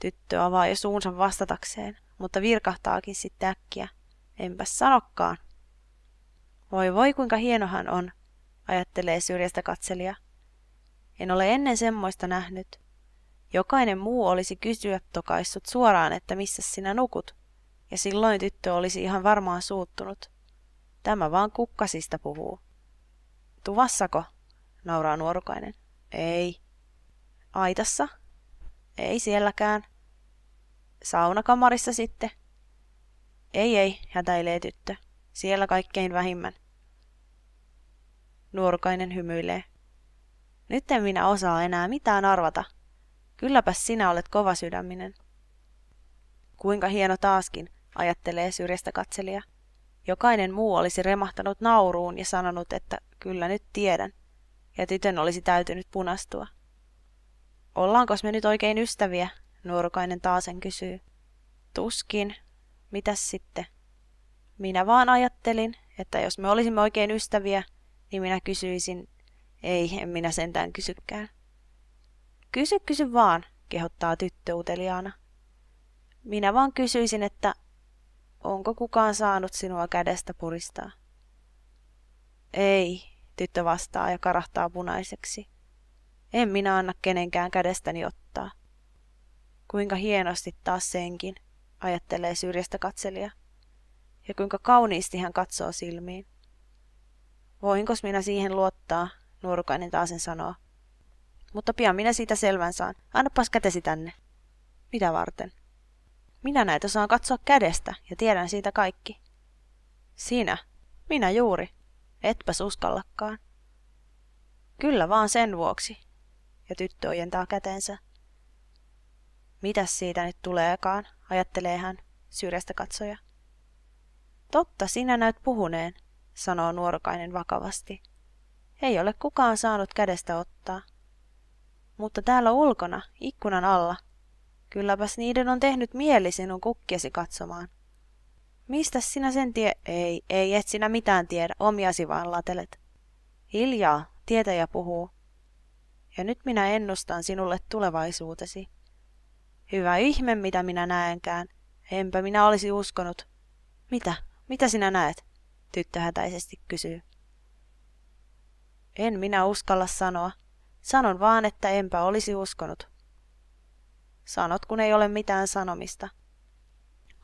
Tyttö avaa jo suunsa vastatakseen, mutta virkahtaakin sitten äkkiä. Enpäs sanokkaan. Voi voi kuinka hienohan on, ajattelee syrjästä katselija. En ole ennen semmoista nähnyt. Jokainen muu olisi kysyä tokaissut suoraan, että missä sinä nukut, ja silloin tyttö olisi ihan varmaan suuttunut. Tämä vaan kukkasista puhuu. Tuvassako? nauraa nuorukainen. Ei. Aitassa? Ei sielläkään. Saunakamarissa sitten. Ei ei, hätäilee tyttö. Siellä kaikkein vähimmän. Nuorukainen hymyilee. Nyt en minä osaa enää mitään arvata. Kylläpäs sinä olet kova sydäminen. Kuinka hieno taaskin, ajattelee syrjästä katselija. Jokainen muu olisi remahtanut nauruun ja sanonut, että kyllä nyt tiedän, ja tytön olisi täytynyt punastua. Ollaanko me nyt oikein ystäviä? Nuorukainen taasen kysyy. Tuskin. Mitäs sitten? Minä vaan ajattelin, että jos me olisimme oikein ystäviä, niin minä kysyisin. Ei, en minä sentään kysykään. Kysy, kysy vaan, kehottaa tyttö uteliaana. Minä vaan kysyisin, että onko kukaan saanut sinua kädestä puristaa? Ei, tyttö vastaa ja karahtaa punaiseksi. En minä anna kenenkään kädestäni ottaa. Kuinka hienosti taas senkin, ajattelee syrjästä katselija. Ja kuinka kauniisti hän katsoo silmiin. Voinkos minä siihen luottaa, nuorukainen taasen sanoo. Mutta pian minä siitä selvän saan. Annapas kätesi tänne. Mitä varten? Minä näitä saan katsoa kädestä ja tiedän siitä kaikki. Sinä? Minä juuri. Etpäs uskallakaan. Kyllä vaan sen vuoksi, ja tyttö ojentaa kätensä. Mitäs siitä nyt tuleekaan, ajattelee hän, syrjästä katsoja. Totta, sinä näyt puhuneen, sanoo nuorukainen vakavasti. Ei ole kukaan saanut kädestä ottaa. Mutta täällä ulkona, ikkunan alla, kylläpäs niiden on tehnyt mieli sinun kukkiesi katsomaan. Mistä sinä sen tie... Ei, ei et sinä mitään tiedä, omiasi vaan latelet. Hiljaa, tietäjä puhuu ja nyt minä ennustan sinulle tulevaisuutesi. Hyvä ihme, mitä minä näenkään. Enpä minä olisi uskonut. Mitä? Mitä sinä näet? Tyttö hätäisesti kysyy. En minä uskalla sanoa. Sanon vaan, että enpä olisi uskonut. Sanot, kun ei ole mitään sanomista.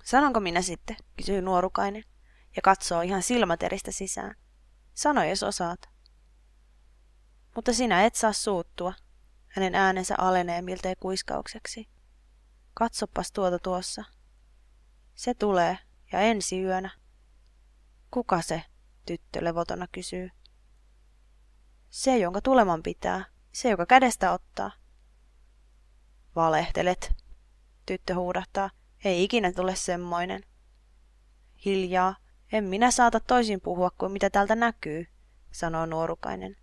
Sanonko minä sitten, kysyy nuorukainen ja katsoo ihan silmäteristä sisään. Sano, jos osaat. Mutta sinä et saa suuttua. Hänen äänensä alenee miltei kuiskaukseksi. Katsopas tuota tuossa. Se tulee, ja ensi yönä. Kuka se? tyttö levotona kysyy. Se, jonka tuleman pitää. Se, joka kädestä ottaa. Valehtelet, tyttö huudahtaa. Ei ikinä tule semmoinen. Hiljaa. En minä saata toisin puhua kuin mitä täältä näkyy, sanoo nuorukainen.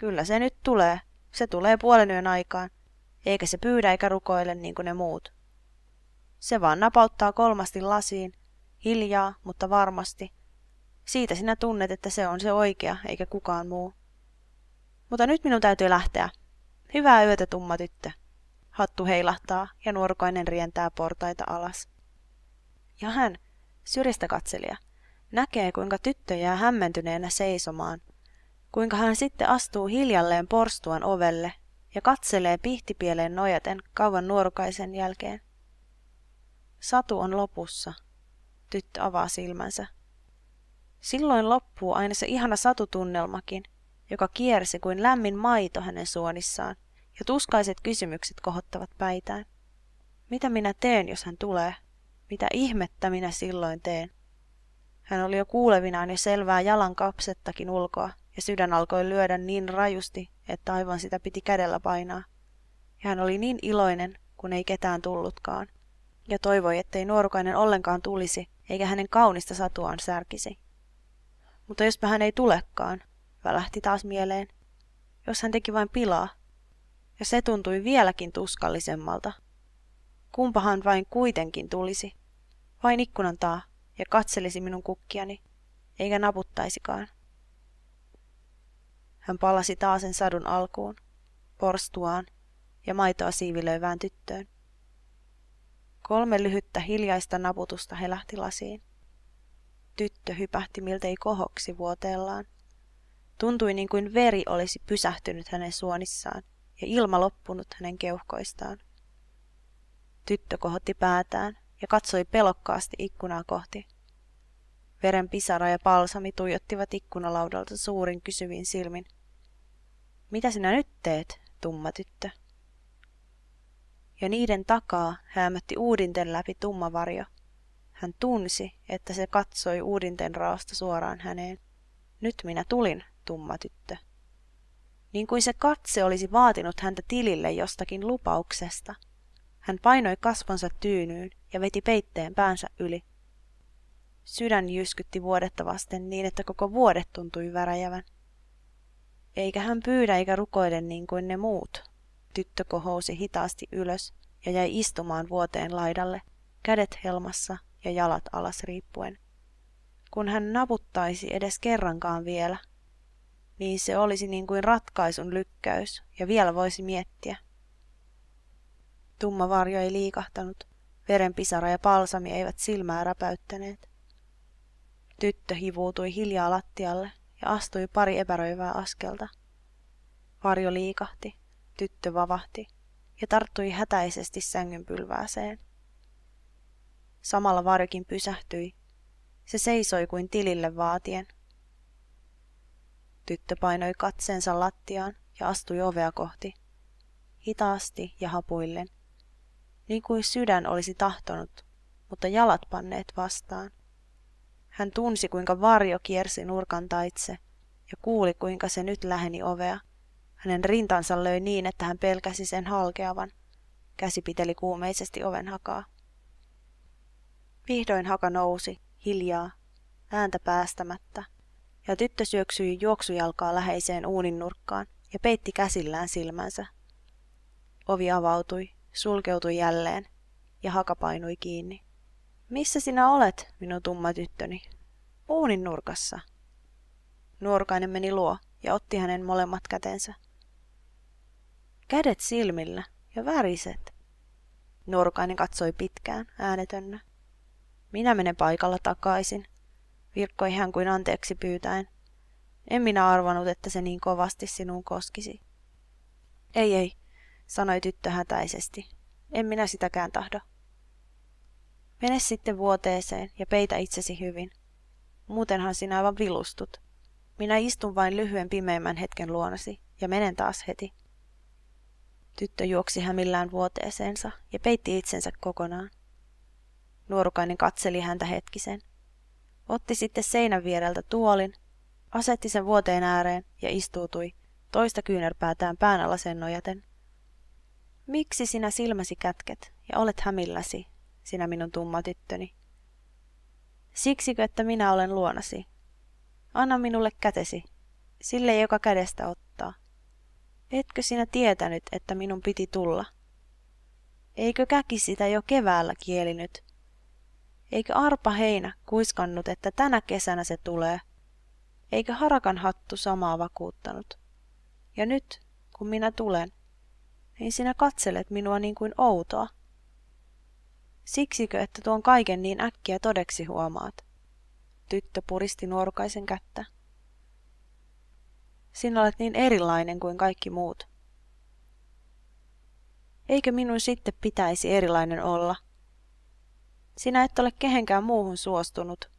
Kyllä se nyt tulee. Se tulee puolen yön aikaan. Eikä se pyydä eikä rukoile niin kuin ne muut. Se vaan napauttaa kolmasti lasiin, hiljaa, mutta varmasti. Siitä sinä tunnet, että se on se oikea, eikä kukaan muu. Mutta nyt minun täytyy lähteä. Hyvää yötä, tumma tyttö. Hattu heilahtaa ja nuorukainen rientää portaita alas. Ja hän, syrjistä katselija, näkee kuinka tyttö jää hämmentyneenä seisomaan, kuinka hän sitten astuu hiljalleen porstuan ovelle ja katselee pihtipieleen nojaten kauan nuorukaisen jälkeen. Satu on lopussa. Tyttö avaa silmänsä. Silloin loppuu aina se ihana satutunnelmakin, joka kiersi kuin lämmin maito hänen suonissaan, ja tuskaiset kysymykset kohottavat päitään. Mitä minä teen, jos hän tulee? Mitä ihmettä minä silloin teen? Hän oli jo kuulevinaan ja selvää jalan kapsettakin ulkoa, ja sydän alkoi lyödä niin rajusti, että aivan sitä piti kädellä painaa. Ja hän oli niin iloinen, kun ei ketään tullutkaan, ja toivoi, ettei nuorukainen ollenkaan tulisi, eikä hänen kaunista satuaan särkisi. Mutta jospä hän ei tulekaan, välähti taas mieleen. Jos hän teki vain pilaa. Ja se tuntui vieläkin tuskallisemmalta. Kumpahan vain kuitenkin tulisi. Vain ikkunan taa ja katselisi minun kukkiani, eikä naputtaisikaan. Hän palasi taasen sadun alkuun, porstuaan ja maitoa siivilöivään tyttöön. Kolme lyhyttä hiljaista naputusta helähti lasiin. Tyttö hypähti miltei kohoksi vuoteellaan. Tuntui niin kuin veri olisi pysähtynyt hänen suonissaan ja ilma loppunut hänen keuhkoistaan. Tyttö kohotti päätään ja katsoi pelokkaasti ikkunaa kohti. Veren pisara ja palsami tuijottivat ikkunalaudalta suurin kysyvin silmin – mitä sinä nyt teet, tumma tyttö? Ja niiden takaa hämätti uudinten läpi tumma varjo. Hän tunsi, että se katsoi uudinten raosta suoraan häneen. Nyt minä tulin, tumma tyttö. Niin kuin se katse olisi vaatinut häntä tilille jostakin lupauksesta. Hän painoi kasvonsa tyynyyn ja veti peitteen päänsä yli. Sydän jyskytti vuodetta vasten niin, että koko vuodet tuntui väräjävän. Eikä hän pyydä eikä rukoile niin kuin ne muut. Tyttö kohousi hitaasti ylös ja jäi istumaan vuoteen laidalle, kädet helmassa ja jalat alas riippuen. Kun hän naputtaisi edes kerrankaan vielä, niin se olisi niin kuin ratkaisun lykkäys ja vielä voisi miettiä. Tumma varjo ei liikahtanut, verenpisara ja palsami eivät silmää räpäyttäneet. Tyttö hivuutui hiljaa lattialle ja astui pari epäröivää askelta. Varjo liikahti, tyttö vavahti ja tarttui hätäisesti sängyn pylvääseen. Samalla varjokin pysähtyi. Se seisoi kuin tilille vaatien. Tyttö painoi katseensa lattiaan ja astui ovea kohti. Hitaasti ja hapuillen. Niin kuin sydän olisi tahtonut, mutta jalat panneet vastaan. Hän tunsi, kuinka varjo kiersi nurkan taitse ja kuuli, kuinka se nyt läheni ovea. Hänen rintansa löi niin, että hän pelkäsi sen halkeavan. Käsi piteli kuumeisesti oven hakaa. Vihdoin haka nousi, hiljaa, ääntä päästämättä, ja tyttö syöksyi juoksujalkaa läheiseen uunin nurkkaan ja peitti käsillään silmänsä. Ovi avautui, sulkeutui jälleen, ja haka painui kiinni. Missä sinä olet, minun tumma tyttöni? Uunin nurkassa. Nuorukainen meni luo ja otti hänen molemmat kätensä. Kädet silmillä ja väriset. Nuorukainen katsoi pitkään, äänetönnä. Minä menen paikalla takaisin, virkkoi hän kuin anteeksi pyytäen. En minä arvanut, että se niin kovasti sinuun koskisi. Ei, ei, sanoi tyttö hätäisesti. En minä sitäkään tahdo. Mene sitten vuoteeseen ja peitä itsesi hyvin. Muutenhan sinä aivan vilustut. Minä istun vain lyhyen pimeimmän hetken luonasi ja menen taas heti. Tyttö juoksi hämillään vuoteeseensa ja peitti itsensä kokonaan. Nuorukainen katseli häntä hetkisen. Otti sitten seinän viereltä tuolin, asetti sen vuoteen ääreen ja istuutui, toista kyynärpäätään pään sen nojaten. Miksi sinä silmäsi kätket ja olet hämilläsi, sinä minun tumma tyttöni. Siksikö, että minä olen luonasi? Anna minulle kätesi, sille joka kädestä ottaa. Etkö sinä tietänyt, että minun piti tulla? Eikö käki sitä jo keväällä kielinyt? Eikö arpa heinä kuiskannut, että tänä kesänä se tulee? Eikö harakan hattu samaa vakuuttanut? Ja nyt, kun minä tulen, niin sinä katselet minua niin kuin outoa. Siksikö, että tuon kaiken niin äkkiä todeksi huomaat? Tyttö puristi nuorukaisen kättä. Sinä olet niin erilainen kuin kaikki muut. Eikö minun sitten pitäisi erilainen olla? Sinä et ole kehenkään muuhun suostunut.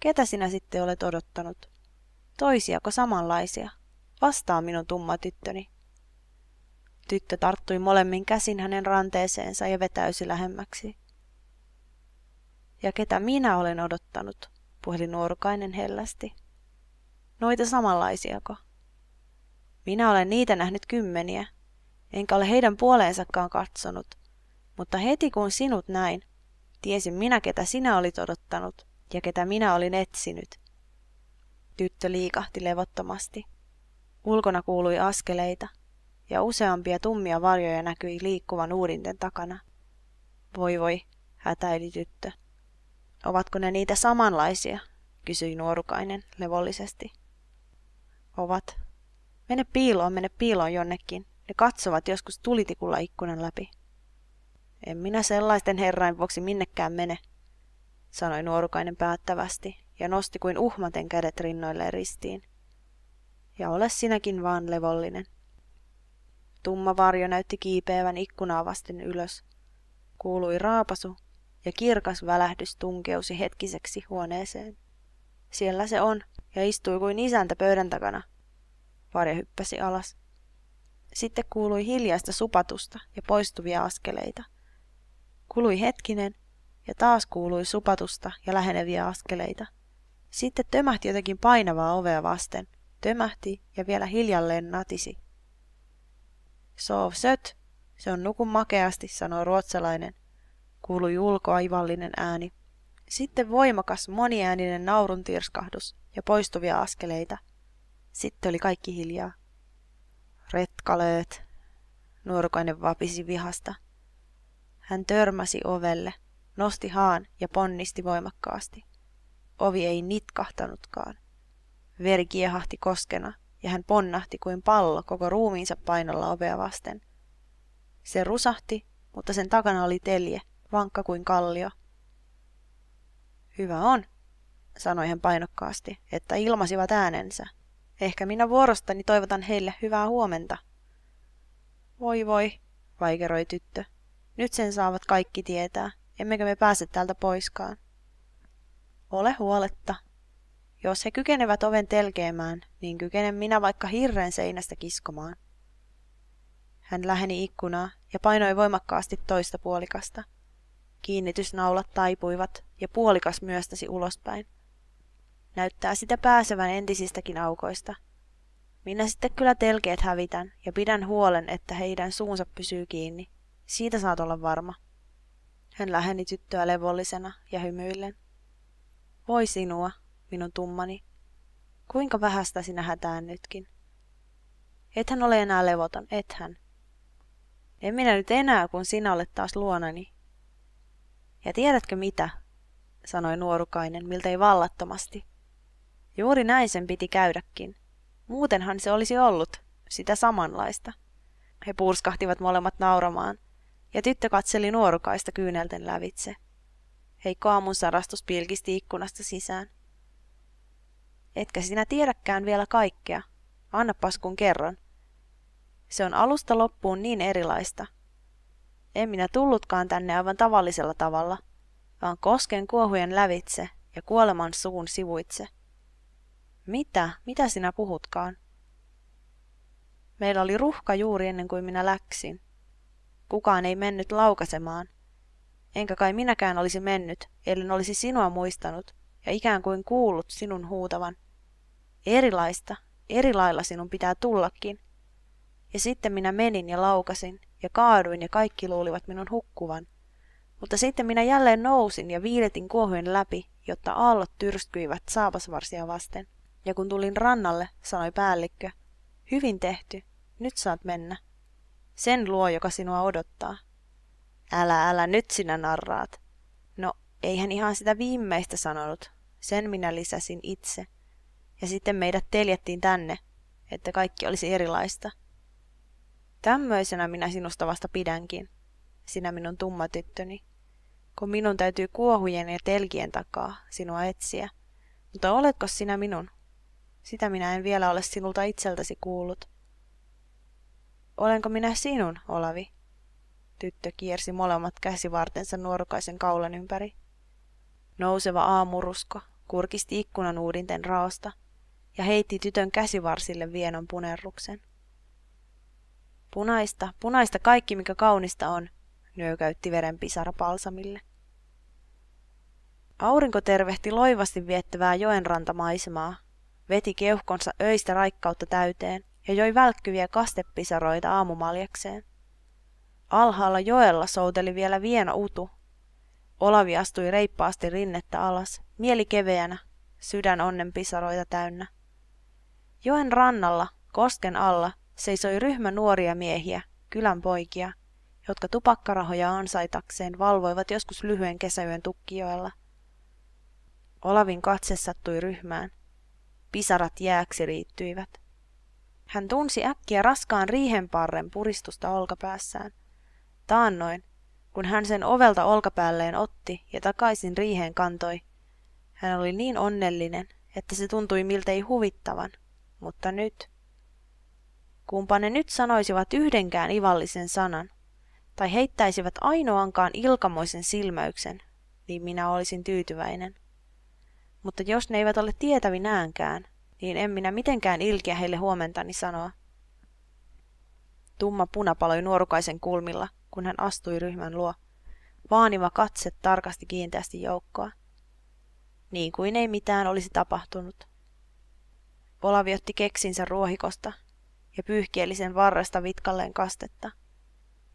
Ketä sinä sitten olet odottanut? Toisiako samanlaisia? Vastaa minun tumma tyttöni. Tyttö tarttui molemmin käsin hänen ranteeseensa ja vetäysi lähemmäksi. Ja ketä minä olen odottanut, puheli nuorukainen hellästi. Noita samanlaisiako? Minä olen niitä nähnyt kymmeniä, enkä ole heidän puoleensakaan katsonut, mutta heti kun sinut näin, tiesin minä ketä sinä olit odottanut ja ketä minä olin etsinyt. Tyttö liikahti levottomasti. Ulkona kuului askeleita, ja useampia tummia varjoja näkyi liikkuvan uudinten takana. Voi voi, hätäili tyttö. Ovatko ne niitä samanlaisia? kysyi nuorukainen levollisesti. Ovat. Mene piiloon, mene piiloon jonnekin. Ne katsovat joskus tulitikulla ikkunan läpi. En minä sellaisten herrain vuoksi minnekään mene, sanoi nuorukainen päättävästi ja nosti kuin uhmaten kädet rinnoilleen ristiin. Ja ole sinäkin vaan levollinen. Tumma varjo näytti kiipeävän ikkunaa vasten ylös. Kuului raapasu ja kirkas välähdys tunkeusi hetkiseksi huoneeseen. Siellä se on, ja istui kuin isäntä pöydän takana. Varja hyppäsi alas. Sitten kuului hiljaista supatusta ja poistuvia askeleita. Kului hetkinen, ja taas kuului supatusta ja läheneviä askeleita. Sitten tömähti jotenkin painavaa ovea vasten. Tömähti ja vielä hiljalleen natisi. Sov söt, se on nukun makeasti, sanoo ruotsalainen kuului ulkoaivallinen ääni. Sitten voimakas moniääninen naurun tirskahdus ja poistuvia askeleita. Sitten oli kaikki hiljaa. Retkaleet, nuorukainen vapisi vihasta. Hän törmäsi ovelle, nosti haan ja ponnisti voimakkaasti. Ovi ei nitkahtanutkaan. Veri kiehahti koskena ja hän ponnahti kuin pallo koko ruumiinsa painolla ovea vasten. Se rusahti, mutta sen takana oli telje – vankka kuin kallio. Hyvä on, sanoi hän painokkaasti, että ilmasivat äänensä. Ehkä minä vuorostani toivotan heille hyvää huomenta. Voi voi, vaikeroi tyttö. Nyt sen saavat kaikki tietää. Emmekö me pääse täältä poiskaan? Ole huoletta. Jos he kykenevät oven telkeämään, niin kykenen minä vaikka hirren seinästä kiskomaan. Hän läheni ikkunaa ja painoi voimakkaasti toista puolikasta. Kiinnitysnaulat taipuivat ja puolikas myöstäsi ulospäin. Näyttää sitä pääsevän entisistäkin aukoista. Minä sitten kyllä telkeet hävitän ja pidän huolen, että heidän suunsa pysyy kiinni. Siitä saat olla varma. Hän läheni tyttöä levollisena ja hymyillen. Voi sinua, minun tummani. Kuinka vähästä sinä hätään nytkin? Ethän ole enää levoton, ethän. En minä nyt enää, kun sinä olet taas luonani. Ja tiedätkö mitä, sanoi nuorukainen miltei vallattomasti. Juuri näin sen piti käydäkin. Muutenhan se olisi ollut, sitä samanlaista. He purskahtivat molemmat nauramaan, ja tyttö katseli nuorukaista kyynelten lävitse. Heikko aamun sarastus pilkisti ikkunasta sisään. Etkä sinä tiedäkään vielä kaikkea. Anna paskun kerran. Se on alusta loppuun niin erilaista, en minä tullutkaan tänne aivan tavallisella tavalla, vaan kosken kuohujen lävitse ja kuoleman suun sivuitse. Mitä? Mitä sinä puhutkaan? Meillä oli ruhka juuri ennen kuin minä läksin. Kukaan ei mennyt laukasemaan. Enkä kai minäkään olisi mennyt, ellen olisi sinua muistanut ja ikään kuin kuullut sinun huutavan. Erilaista, erilailla sinun pitää tullakin. Ja sitten minä menin ja laukasin ja kaaduin ja kaikki luulivat minun hukkuvan. Mutta sitten minä jälleen nousin ja viiletin kuohujen läpi, jotta aallot tyrskyivät saapasvarsia vasten. Ja kun tulin rannalle, sanoi päällikkö, hyvin tehty, nyt saat mennä. Sen luo, joka sinua odottaa. Älä, älä, nyt sinä narraat. No, ei hän ihan sitä viimeistä sanonut. Sen minä lisäsin itse. Ja sitten meidät teljettiin tänne, että kaikki olisi erilaista. Tämmöisenä minä sinusta vasta pidänkin, sinä minun tumma tyttöni, kun minun täytyy kuohujen ja telkien takaa sinua etsiä. Mutta oletko sinä minun? Sitä minä en vielä ole sinulta itseltäsi kuullut. Olenko minä sinun, Olavi? Tyttö kiersi molemmat käsivartensa nuorukaisen kaulan ympäri. Nouseva aamurusko kurkisti ikkunan uudinten raosta ja heitti tytön käsivarsille vienon punerruksen. Punaista, punaista kaikki, mikä kaunista on, nöykäytti verenpisara palsamille. Aurinko tervehti loivasti viettävää joenrantamaisemaa, veti keuhkonsa öistä raikkautta täyteen ja joi välkkyviä kastepisaroita aamumaljakseen. Alhaalla joella souteli vielä viena utu. Olavi astui reippaasti rinnettä alas, mieli keveänä, sydän onnen pisaroita täynnä. Joen rannalla, kosken alla, seisoi ryhmä nuoria miehiä, kylän poikia, jotka tupakkarahoja ansaitakseen valvoivat joskus lyhyen kesäyön tukkijoella. Olavin katse sattui ryhmään. Pisarat jääksi riittyivät. Hän tunsi äkkiä raskaan riihenparren puristusta olkapäässään. Taannoin, kun hän sen ovelta olkapäälleen otti ja takaisin riiheen kantoi, hän oli niin onnellinen, että se tuntui miltei huvittavan, mutta nyt – Kumpa ne nyt sanoisivat yhdenkään ivallisen sanan, tai heittäisivät ainoankaan ilkamoisen silmäyksen, niin minä olisin tyytyväinen. Mutta jos ne eivät ole tietävinäänkään, niin en minä mitenkään ilkiä heille huomentani sanoa. Tumma puna paloi nuorukaisen kulmilla, kun hän astui ryhmän luo. Vaaniva katse tarkasti kiinteästi joukkoa. Niin kuin ei mitään olisi tapahtunut. Olavi otti keksinsä ruohikosta ja pyyhkieli sen varresta vitkalleen kastetta.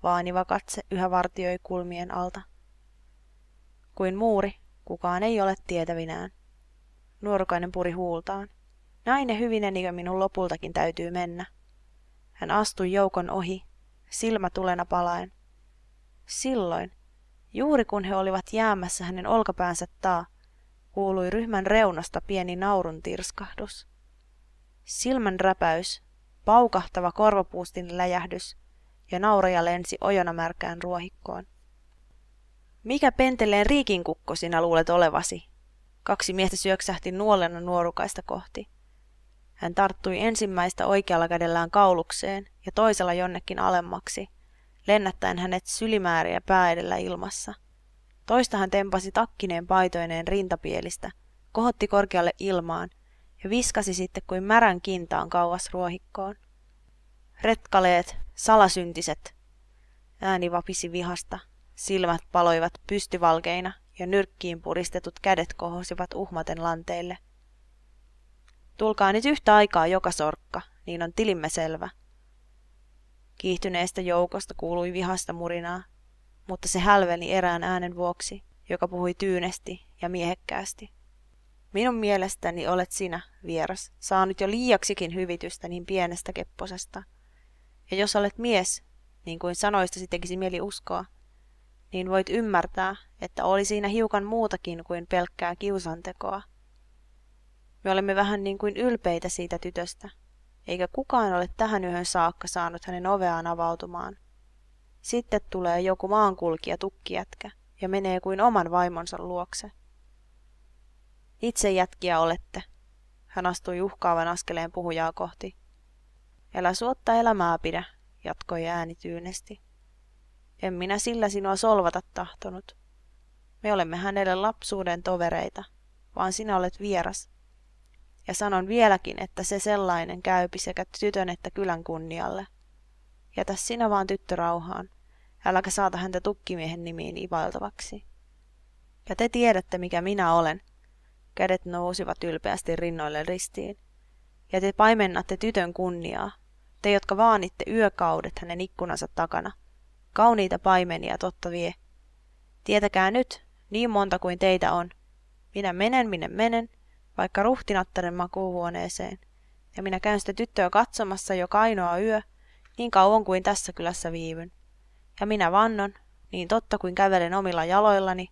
Vaaniva katse yhä vartioi kulmien alta. Kuin muuri, kukaan ei ole tietävinään. Nuorukainen puri huultaan. Näin hyvinen hyvinenikö minun lopultakin täytyy mennä? Hän astui joukon ohi, silmä tulena palaen. Silloin, juuri kun he olivat jäämässä hänen olkapäänsä taa, kuului ryhmän reunasta pieni naurun tirskahdus. Silmän räpäys paukahtava korvapuustin läjähdys ja nauraja lensi ojona märkään ruohikkoon. Mikä penteleen riikinkukko sinä luulet olevasi? Kaksi miestä syöksähti nuolena nuorukaista kohti. Hän tarttui ensimmäistä oikealla kädellään kaulukseen ja toisella jonnekin alemmaksi, lennättäen hänet sylimääriä pää edellä ilmassa. Toista hän tempasi takkineen paitoineen rintapielistä, kohotti korkealle ilmaan ja viskasi sitten kuin märän kintaan kauas ruohikkoon. Retkaleet, salasyntiset, ääni vapisi vihasta, silmät paloivat pystyvalkeina ja nyrkkiin puristetut kädet kohosivat uhmaten lanteille. Tulkaa nyt yhtä aikaa joka sorkka, niin on tilimme selvä. Kiihtyneestä joukosta kuului vihasta murinaa, mutta se hälveni erään äänen vuoksi, joka puhui tyynesti ja miehekkäästi. Minun mielestäni olet sinä, vieras, saanut jo liiaksikin hyvitystä niin pienestä kepposesta. Ja jos olet mies, niin kuin sanoistasi tekisi mieli uskoa, niin voit ymmärtää, että oli siinä hiukan muutakin kuin pelkkää kiusantekoa. Me olemme vähän niin kuin ylpeitä siitä tytöstä, eikä kukaan ole tähän yhden saakka saanut hänen oveaan avautumaan. Sitten tulee joku maankulkija tukkijätkä ja menee kuin oman vaimonsa luokse. Itse jätkiä olette. Hän astui uhkaavan askeleen puhujaa kohti. Elä suotta elämää pidä, jatkoi ääni tyynesti. En minä sillä sinua solvata tahtonut. Me olemme hänelle lapsuuden tovereita, vaan sinä olet vieras. Ja sanon vieläkin, että se sellainen käypi sekä tytön että kylän kunnialle. Jätä sinä vaan tyttö rauhaan, äläkä saata häntä tukkimiehen nimiin ivailtavaksi. Ja te tiedätte, mikä minä olen, Kädet nousivat ylpeästi rinnoille ristiin. Ja te paimennatte tytön kunniaa, te jotka vaanitte yökaudet hänen ikkunansa takana. Kauniita paimenia totta vie. Tietäkää nyt, niin monta kuin teitä on. Minä menen, minne menen, vaikka ruhtinattaren makuuhuoneeseen. Ja minä käyn sitä tyttöä katsomassa joka ainoa yö, niin kauan kuin tässä kylässä viivyn. Ja minä vannon, niin totta kuin kävelen omilla jaloillani,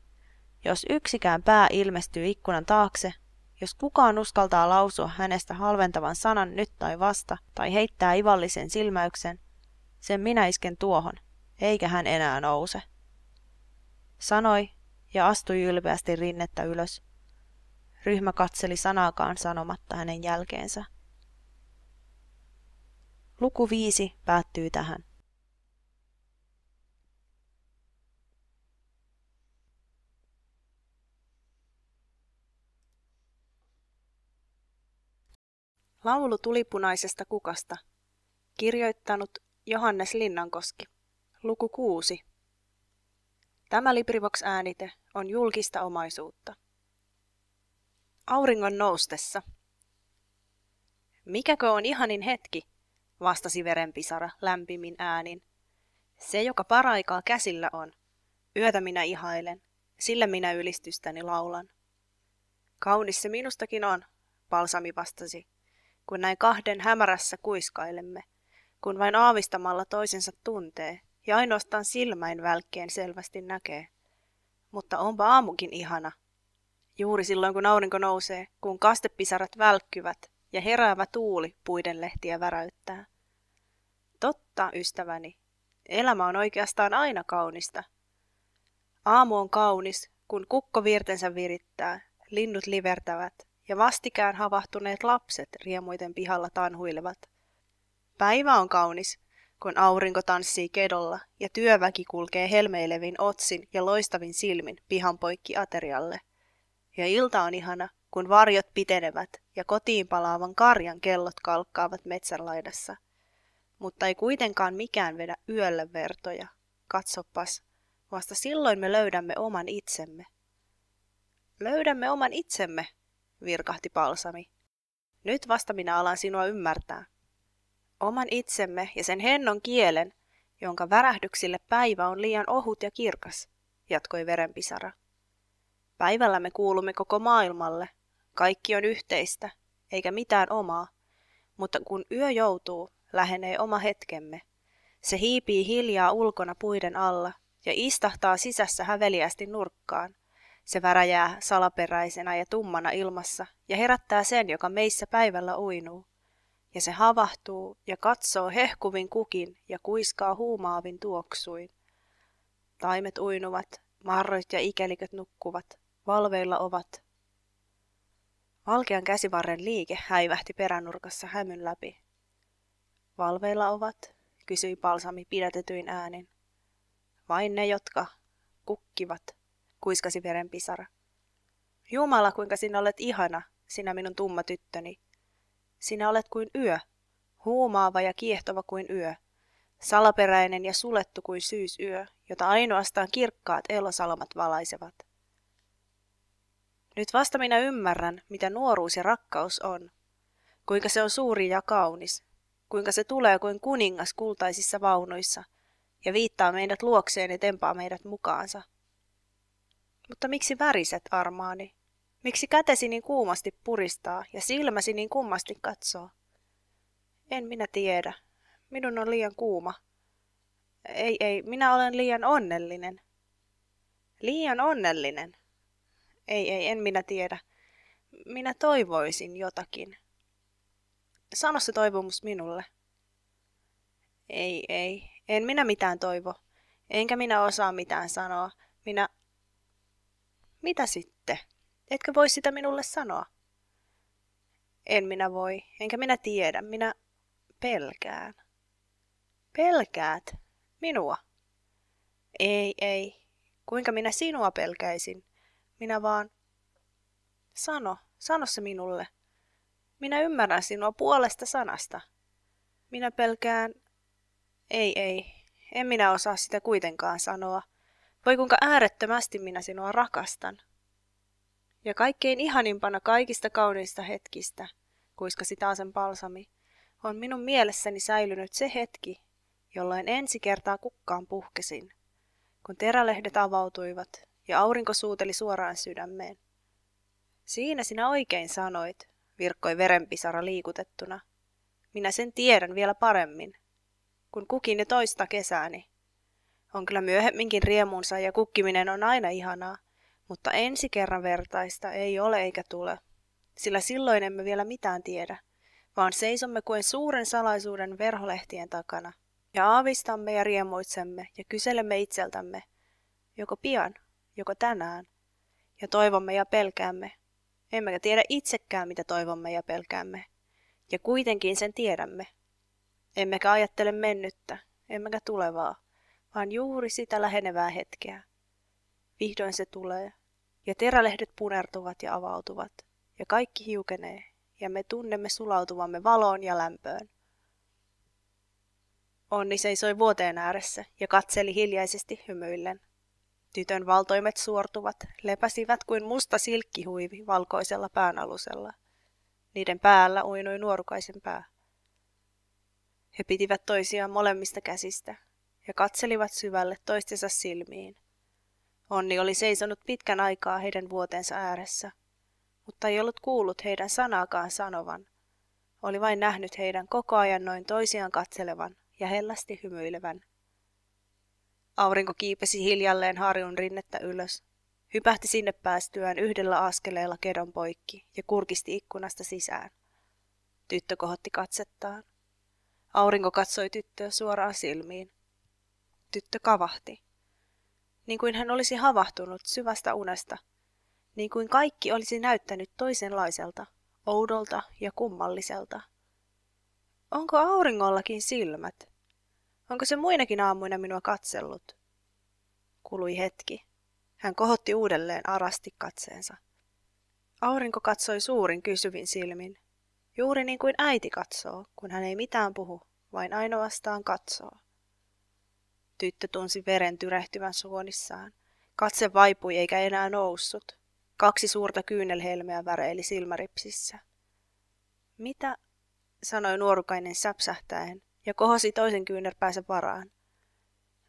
jos yksikään pää ilmestyy ikkunan taakse, jos kukaan uskaltaa lausua hänestä halventavan sanan nyt tai vasta, tai heittää ivallisen silmäyksen, sen minä isken tuohon, eikä hän enää nouse. Sanoi ja astui ylpeästi rinnettä ylös. Ryhmä katseli sanaakaan sanomatta hänen jälkeensä. Luku viisi päättyy tähän. Laulu tulipunaisesta kukasta. Kirjoittanut Johannes Linnankoski. Luku 6. Tämä Librivox-äänite on julkista omaisuutta. Auringon noustessa. Mikäkö on ihanin hetki, vastasi verenpisara lämpimin äänin. Se, joka paraikaa käsillä on. Yötä minä ihailen, sillä minä ylistystäni laulan. Kaunis se minustakin on, palsami vastasi kun näin kahden hämärässä kuiskailemme, kun vain aavistamalla toisensa tuntee ja ainoastaan silmäin välkkeen selvästi näkee. Mutta onpa aamukin ihana. Juuri silloin, kun aurinko nousee, kun kastepisarat välkkyvät ja heräävä tuuli puiden lehtiä väräyttää. Totta, ystäväni, elämä on oikeastaan aina kaunista. Aamu on kaunis, kun kukko virtensä virittää, linnut livertävät, ja vastikään havahtuneet lapset riemuiten pihalla tanhuilevat. Päivä on kaunis, kun aurinko tanssii kedolla ja työväki kulkee helmeilevin otsin ja loistavin silmin pihan poikki aterialle. Ja ilta on ihana, kun varjot pitenevät ja kotiin palaavan karjan kellot kalkkaavat metsän laidassa. Mutta ei kuitenkaan mikään vedä yöllä vertoja. Katsopas, vasta silloin me löydämme oman itsemme. Löydämme oman itsemme, virkahti palsami. Nyt vasta minä alan sinua ymmärtää. Oman itsemme ja sen hennon kielen, jonka värähdyksille päivä on liian ohut ja kirkas, jatkoi verenpisara. Päivällä me kuulumme koko maailmalle. Kaikki on yhteistä, eikä mitään omaa. Mutta kun yö joutuu, lähenee oma hetkemme. Se hiipii hiljaa ulkona puiden alla ja istahtaa sisässä häveliästi nurkkaan – se väräjää salaperäisenä ja tummana ilmassa ja herättää sen, joka meissä päivällä uinuu. Ja se havahtuu ja katsoo hehkuvin kukin ja kuiskaa huumaavin tuoksuin. Taimet uinuvat, marroit ja ikäliköt nukkuvat, valveilla ovat. Valkean käsivarren liike häivähti peränurkassa hämyn läpi. Valveilla ovat, kysyi palsami pidätetyin äänin. Vain ne, jotka kukkivat, kuiskasi verenpisara. Jumala, kuinka sinä olet ihana, sinä minun tumma tyttöni. Sinä olet kuin yö, huumaava ja kiehtova kuin yö, salaperäinen ja sulettu kuin syysyö, jota ainoastaan kirkkaat elosalmat valaisevat. Nyt vasta minä ymmärrän, mitä nuoruus ja rakkaus on, kuinka se on suuri ja kaunis, kuinka se tulee kuin kuningas kultaisissa vaunuissa ja viittaa meidät luokseen ja tempaa meidät mukaansa. Mutta miksi väriset, armaani? Miksi kätesi niin kuumasti puristaa ja silmäsi niin kummasti katsoo? En minä tiedä. Minun on liian kuuma. Ei, ei, minä olen liian onnellinen. Liian onnellinen? Ei, ei, en minä tiedä. Minä toivoisin jotakin. Sano se toivomus minulle. Ei, ei, en minä mitään toivo. Enkä minä osaa mitään sanoa. Minä mitä sitten? Etkö voi sitä minulle sanoa? En minä voi, enkä minä tiedä, minä pelkään. Pelkäät? Minua? Ei, ei. Kuinka minä sinua pelkäisin? Minä vaan... Sano, sano se minulle. Minä ymmärrän sinua puolesta sanasta. Minä pelkään... Ei, ei. En minä osaa sitä kuitenkaan sanoa. Voi kuinka äärettömästi minä sinua rakastan. Ja kaikkein ihanimpana kaikista kauniista hetkistä, sitä sen palsami, on minun mielessäni säilynyt se hetki, jolloin ensi kertaa kukkaan puhkesin, kun terälehdet avautuivat ja aurinko suuteli suoraan sydämeen. Siinä sinä oikein sanoit, virkkoi verenpisara liikutettuna. Minä sen tiedän vielä paremmin, kun kukin jo toista kesääni. On kyllä myöhemminkin riemunsa ja kukkiminen on aina ihanaa, mutta ensi kerran vertaista ei ole eikä tule, sillä silloin emme vielä mitään tiedä, vaan seisomme kuin suuren salaisuuden verholehtien takana ja aavistamme ja riemuitsemme ja kyselemme itseltämme, joko pian, joko tänään, ja toivomme ja pelkäämme. Emmekä tiedä itsekään, mitä toivomme ja pelkäämme, ja kuitenkin sen tiedämme. Emmekä ajattele mennyttä, emmekä tulevaa, vaan juuri sitä lähenevää hetkeä. Vihdoin se tulee, ja terälehdet punertuvat ja avautuvat, ja kaikki hiukenee, ja me tunnemme sulautuvamme valoon ja lämpöön. Onni seisoi vuoteen ääressä ja katseli hiljaisesti hymyillen. Tytön valtoimet suortuvat, lepäsivät kuin musta silkkihuivi valkoisella päänalusella. Niiden päällä uinui nuorukaisen pää. He pitivät toisiaan molemmista käsistä, ja katselivat syvälle toistensa silmiin. Onni oli seisonut pitkän aikaa heidän vuotensa ääressä, mutta ei ollut kuullut heidän sanaakaan sanovan. Oli vain nähnyt heidän koko ajan noin toisiaan katselevan ja hellästi hymyilevän. Aurinko kiipesi hiljalleen harjun rinnettä ylös, hypähti sinne päästyään yhdellä askeleella kedon poikki ja kurkisti ikkunasta sisään. Tyttö kohotti katsettaan. Aurinko katsoi tyttöä suoraan silmiin tyttö kavahti. Niin kuin hän olisi havahtunut syvästä unesta, niin kuin kaikki olisi näyttänyt toisenlaiselta, oudolta ja kummalliselta. Onko auringollakin silmät? Onko se muinakin aamuina minua katsellut? Kului hetki. Hän kohotti uudelleen arasti katseensa. Aurinko katsoi suurin kysyvin silmin, juuri niin kuin äiti katsoo, kun hän ei mitään puhu, vain ainoastaan katsoo. Tyttö tunsi veren tyrehtyvän suonissaan. Katse vaipui eikä enää noussut. Kaksi suurta kyynelhelmeä väreili silmäripsissä. Mitä? sanoi nuorukainen säpsähtäen ja kohosi toisen kyynärpäänsä varaan.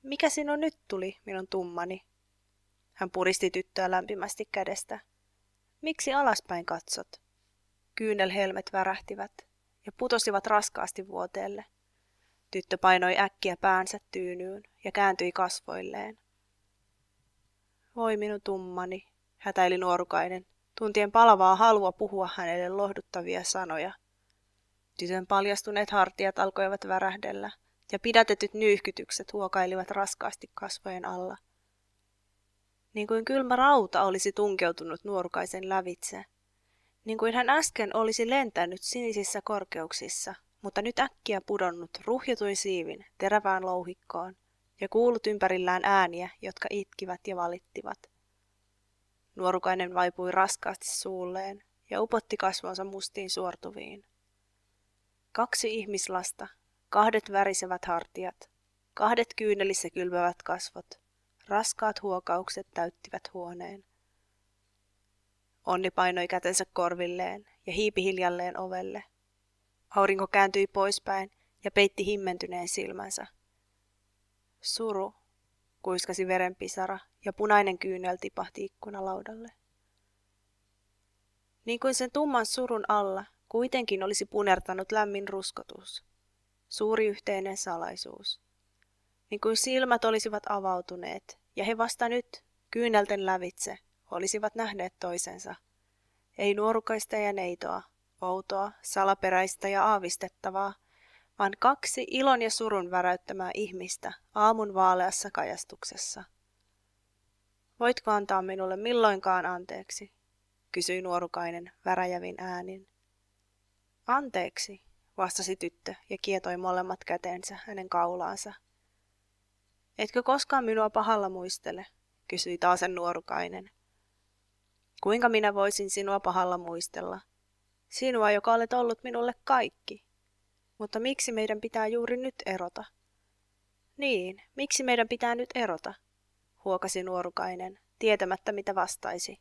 Mikä sinun nyt tuli, minun tummani? Hän puristi tyttöä lämpimästi kädestä. Miksi alaspäin katsot? Kyynelhelmet värähtivät ja putosivat raskaasti vuoteelle. Tyttö painoi äkkiä päänsä tyynyyn ja kääntyi kasvoilleen. Voi minun tummani, hätäili nuorukainen, tuntien palavaa halua puhua hänelle lohduttavia sanoja. Tytön paljastuneet hartiat alkoivat värähdellä, ja pidätetyt nyyhkytykset huokailivat raskaasti kasvojen alla. Niin kuin kylmä rauta olisi tunkeutunut nuorukaisen lävitse, niin kuin hän äsken olisi lentänyt sinisissä korkeuksissa – mutta nyt äkkiä pudonnut ruhjutui siivin terävään louhikkoon ja kuulut ympärillään ääniä, jotka itkivät ja valittivat. Nuorukainen vaipui raskaasti suulleen ja upotti kasvonsa mustiin suortuviin. Kaksi ihmislasta, kahdet värisevät hartiat, kahdet kyynelissä kylmävät kasvot, raskaat huokaukset täyttivät huoneen. Onni painoi kätensä korvilleen ja hiipi hiljalleen ovelle – Aurinko kääntyi poispäin ja peitti himmentyneen silmänsä. Suru, kuiskasi verenpisara ja punainen kyynel tipahti ikkunalaudalle. Niin kuin sen tumman surun alla kuitenkin olisi punertanut lämmin ruskotus. Suuri yhteinen salaisuus. Niin kuin silmät olisivat avautuneet ja he vasta nyt, kyynelten lävitse, olisivat nähneet toisensa. Ei nuorukaista ja neitoa, outoa, salaperäistä ja aavistettavaa, vaan kaksi ilon ja surun väräyttämää ihmistä aamun vaaleassa kajastuksessa. Voitko antaa minulle milloinkaan anteeksi? kysyi nuorukainen väräjävin äänin. Anteeksi, vastasi tyttö ja kietoi molemmat käteensä hänen kaulaansa. Etkö koskaan minua pahalla muistele? kysyi taasen nuorukainen. Kuinka minä voisin sinua pahalla muistella? sinua, joka olet ollut minulle kaikki. Mutta miksi meidän pitää juuri nyt erota? Niin, miksi meidän pitää nyt erota? huokasi nuorukainen, tietämättä mitä vastaisi.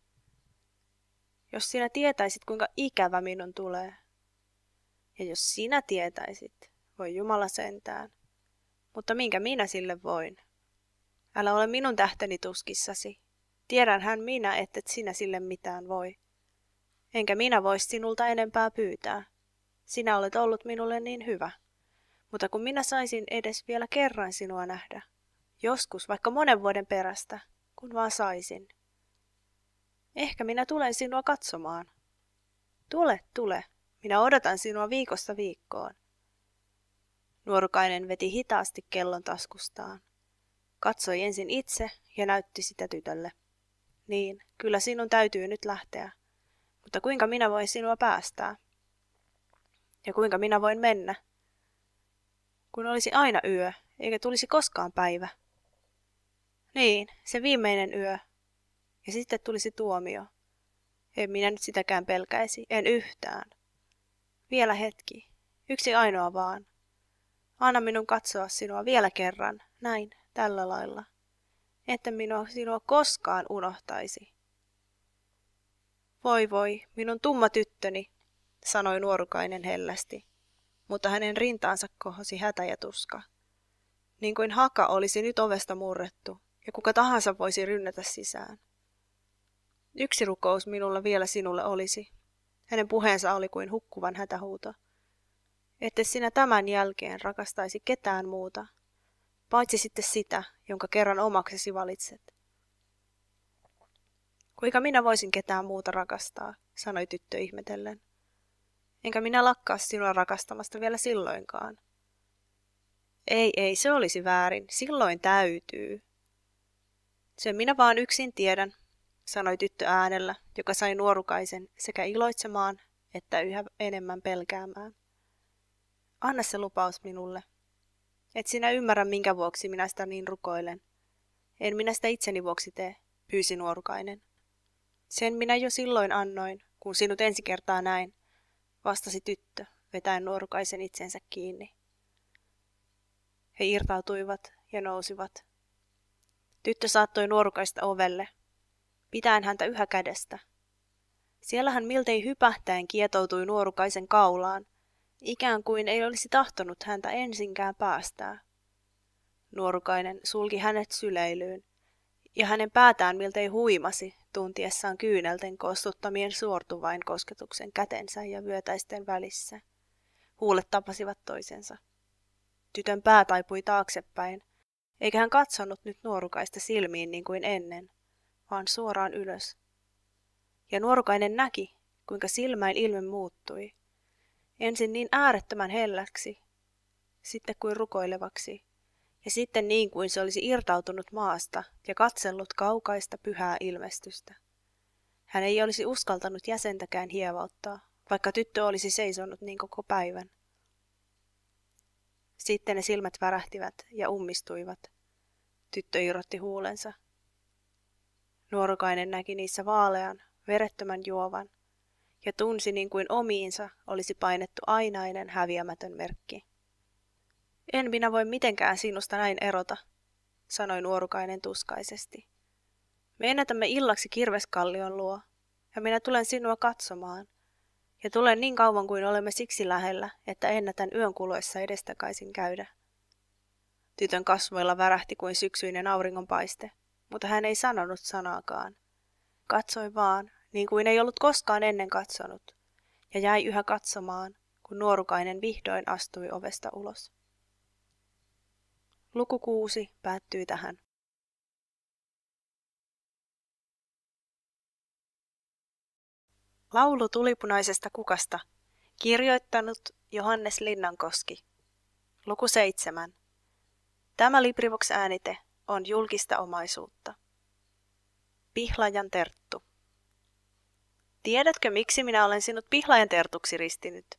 Jos sinä tietäisit, kuinka ikävä minun tulee. Ja jos sinä tietäisit, voi Jumala sentään. Mutta minkä minä sille voin? Älä ole minun tähteni tuskissasi. Tiedänhän minä, että sinä sille mitään voi enkä minä voi sinulta enempää pyytää. Sinä olet ollut minulle niin hyvä. Mutta kun minä saisin edes vielä kerran sinua nähdä, joskus vaikka monen vuoden perästä, kun vaan saisin. Ehkä minä tulen sinua katsomaan. Tule, tule, minä odotan sinua viikosta viikkoon. Nuorukainen veti hitaasti kellon taskustaan. Katsoi ensin itse ja näytti sitä tytölle. Niin, kyllä sinun täytyy nyt lähteä. Mutta kuinka minä voin sinua päästää? Ja kuinka minä voin mennä? Kun olisi aina yö, eikä tulisi koskaan päivä. Niin, se viimeinen yö. Ja sitten tulisi tuomio. En minä nyt sitäkään pelkäisi, en yhtään. Vielä hetki, yksi ainoa vaan. Anna minun katsoa sinua vielä kerran, näin, tällä lailla. Että minua sinua koskaan unohtaisi. Voi voi, minun tumma tyttöni, sanoi nuorukainen hellästi, mutta hänen rintaansa kohosi hätä ja tuska. Niin kuin haka olisi nyt ovesta murrettu, ja kuka tahansa voisi rynnätä sisään. Yksi rukous minulla vielä sinulle olisi. Hänen puheensa oli kuin hukkuvan hätähuuto. Ette sinä tämän jälkeen rakastaisi ketään muuta, paitsi sitten sitä, jonka kerran omaksesi valitset. Kuinka minä voisin ketään muuta rakastaa, sanoi tyttö ihmetellen. Enkä minä lakkaa sinua rakastamasta vielä silloinkaan. Ei, ei, se olisi väärin. Silloin täytyy. Sen minä vaan yksin tiedän, sanoi tyttö äänellä, joka sai nuorukaisen sekä iloitsemaan että yhä enemmän pelkäämään. Anna se lupaus minulle. Et sinä ymmärrä, minkä vuoksi minä sitä niin rukoilen. En minä sitä itseni vuoksi tee, pyysi nuorukainen. Sen minä jo silloin annoin, kun sinut ensi kertaa näin, vastasi tyttö, vetäen nuorukaisen itsensä kiinni. He irtautuivat ja nousivat. Tyttö saattoi nuorukaista ovelle, pitäen häntä yhä kädestä. Siellä hän miltei hypähtäen kietoutui nuorukaisen kaulaan, ikään kuin ei olisi tahtonut häntä ensinkään päästää. Nuorukainen sulki hänet syleilyyn ja hänen päätään miltei huimasi tuntiessaan kyynelten kostuttamien suortuvain kosketuksen kätensä ja vyötäisten välissä. Huulet tapasivat toisensa. Tytön pää taipui taaksepäin, eikä hän katsonut nyt nuorukaista silmiin niin kuin ennen, vaan suoraan ylös. Ja nuorukainen näki, kuinka silmäin ilme muuttui. Ensin niin äärettömän helläksi, sitten kuin rukoilevaksi – ja sitten niin kuin se olisi irtautunut maasta ja katsellut kaukaista pyhää ilmestystä. Hän ei olisi uskaltanut jäsentäkään hievauttaa, vaikka tyttö olisi seisonut niin koko päivän. Sitten ne silmät värähtivät ja ummistuivat. Tyttö irrotti huulensa. Nuorukainen näki niissä vaalean, verettömän juovan ja tunsi niin kuin omiinsa olisi painettu ainainen häviämätön merkki. En minä voi mitenkään sinusta näin erota, sanoi nuorukainen tuskaisesti. Me ennätämme illaksi kirveskallion luo, ja minä tulen sinua katsomaan. Ja tulen niin kauan kuin olemme siksi lähellä, että ennätän yön kuluessa edestakaisin käydä. Tytön kasvoilla värähti kuin syksyinen auringonpaiste, mutta hän ei sanonut sanaakaan. Katsoi vaan, niin kuin ei ollut koskaan ennen katsonut, ja jäi yhä katsomaan, kun nuorukainen vihdoin astui ovesta ulos. Luku 6 päättyy tähän. Laulu tulipunaisesta kukasta, kirjoittanut Johannes Linnankoski. Luku 7. Tämä Librivox äänite on julkista omaisuutta. Pihlajan terttu. Tiedätkö, miksi minä olen sinut pihlajan tertuksi ristinyt?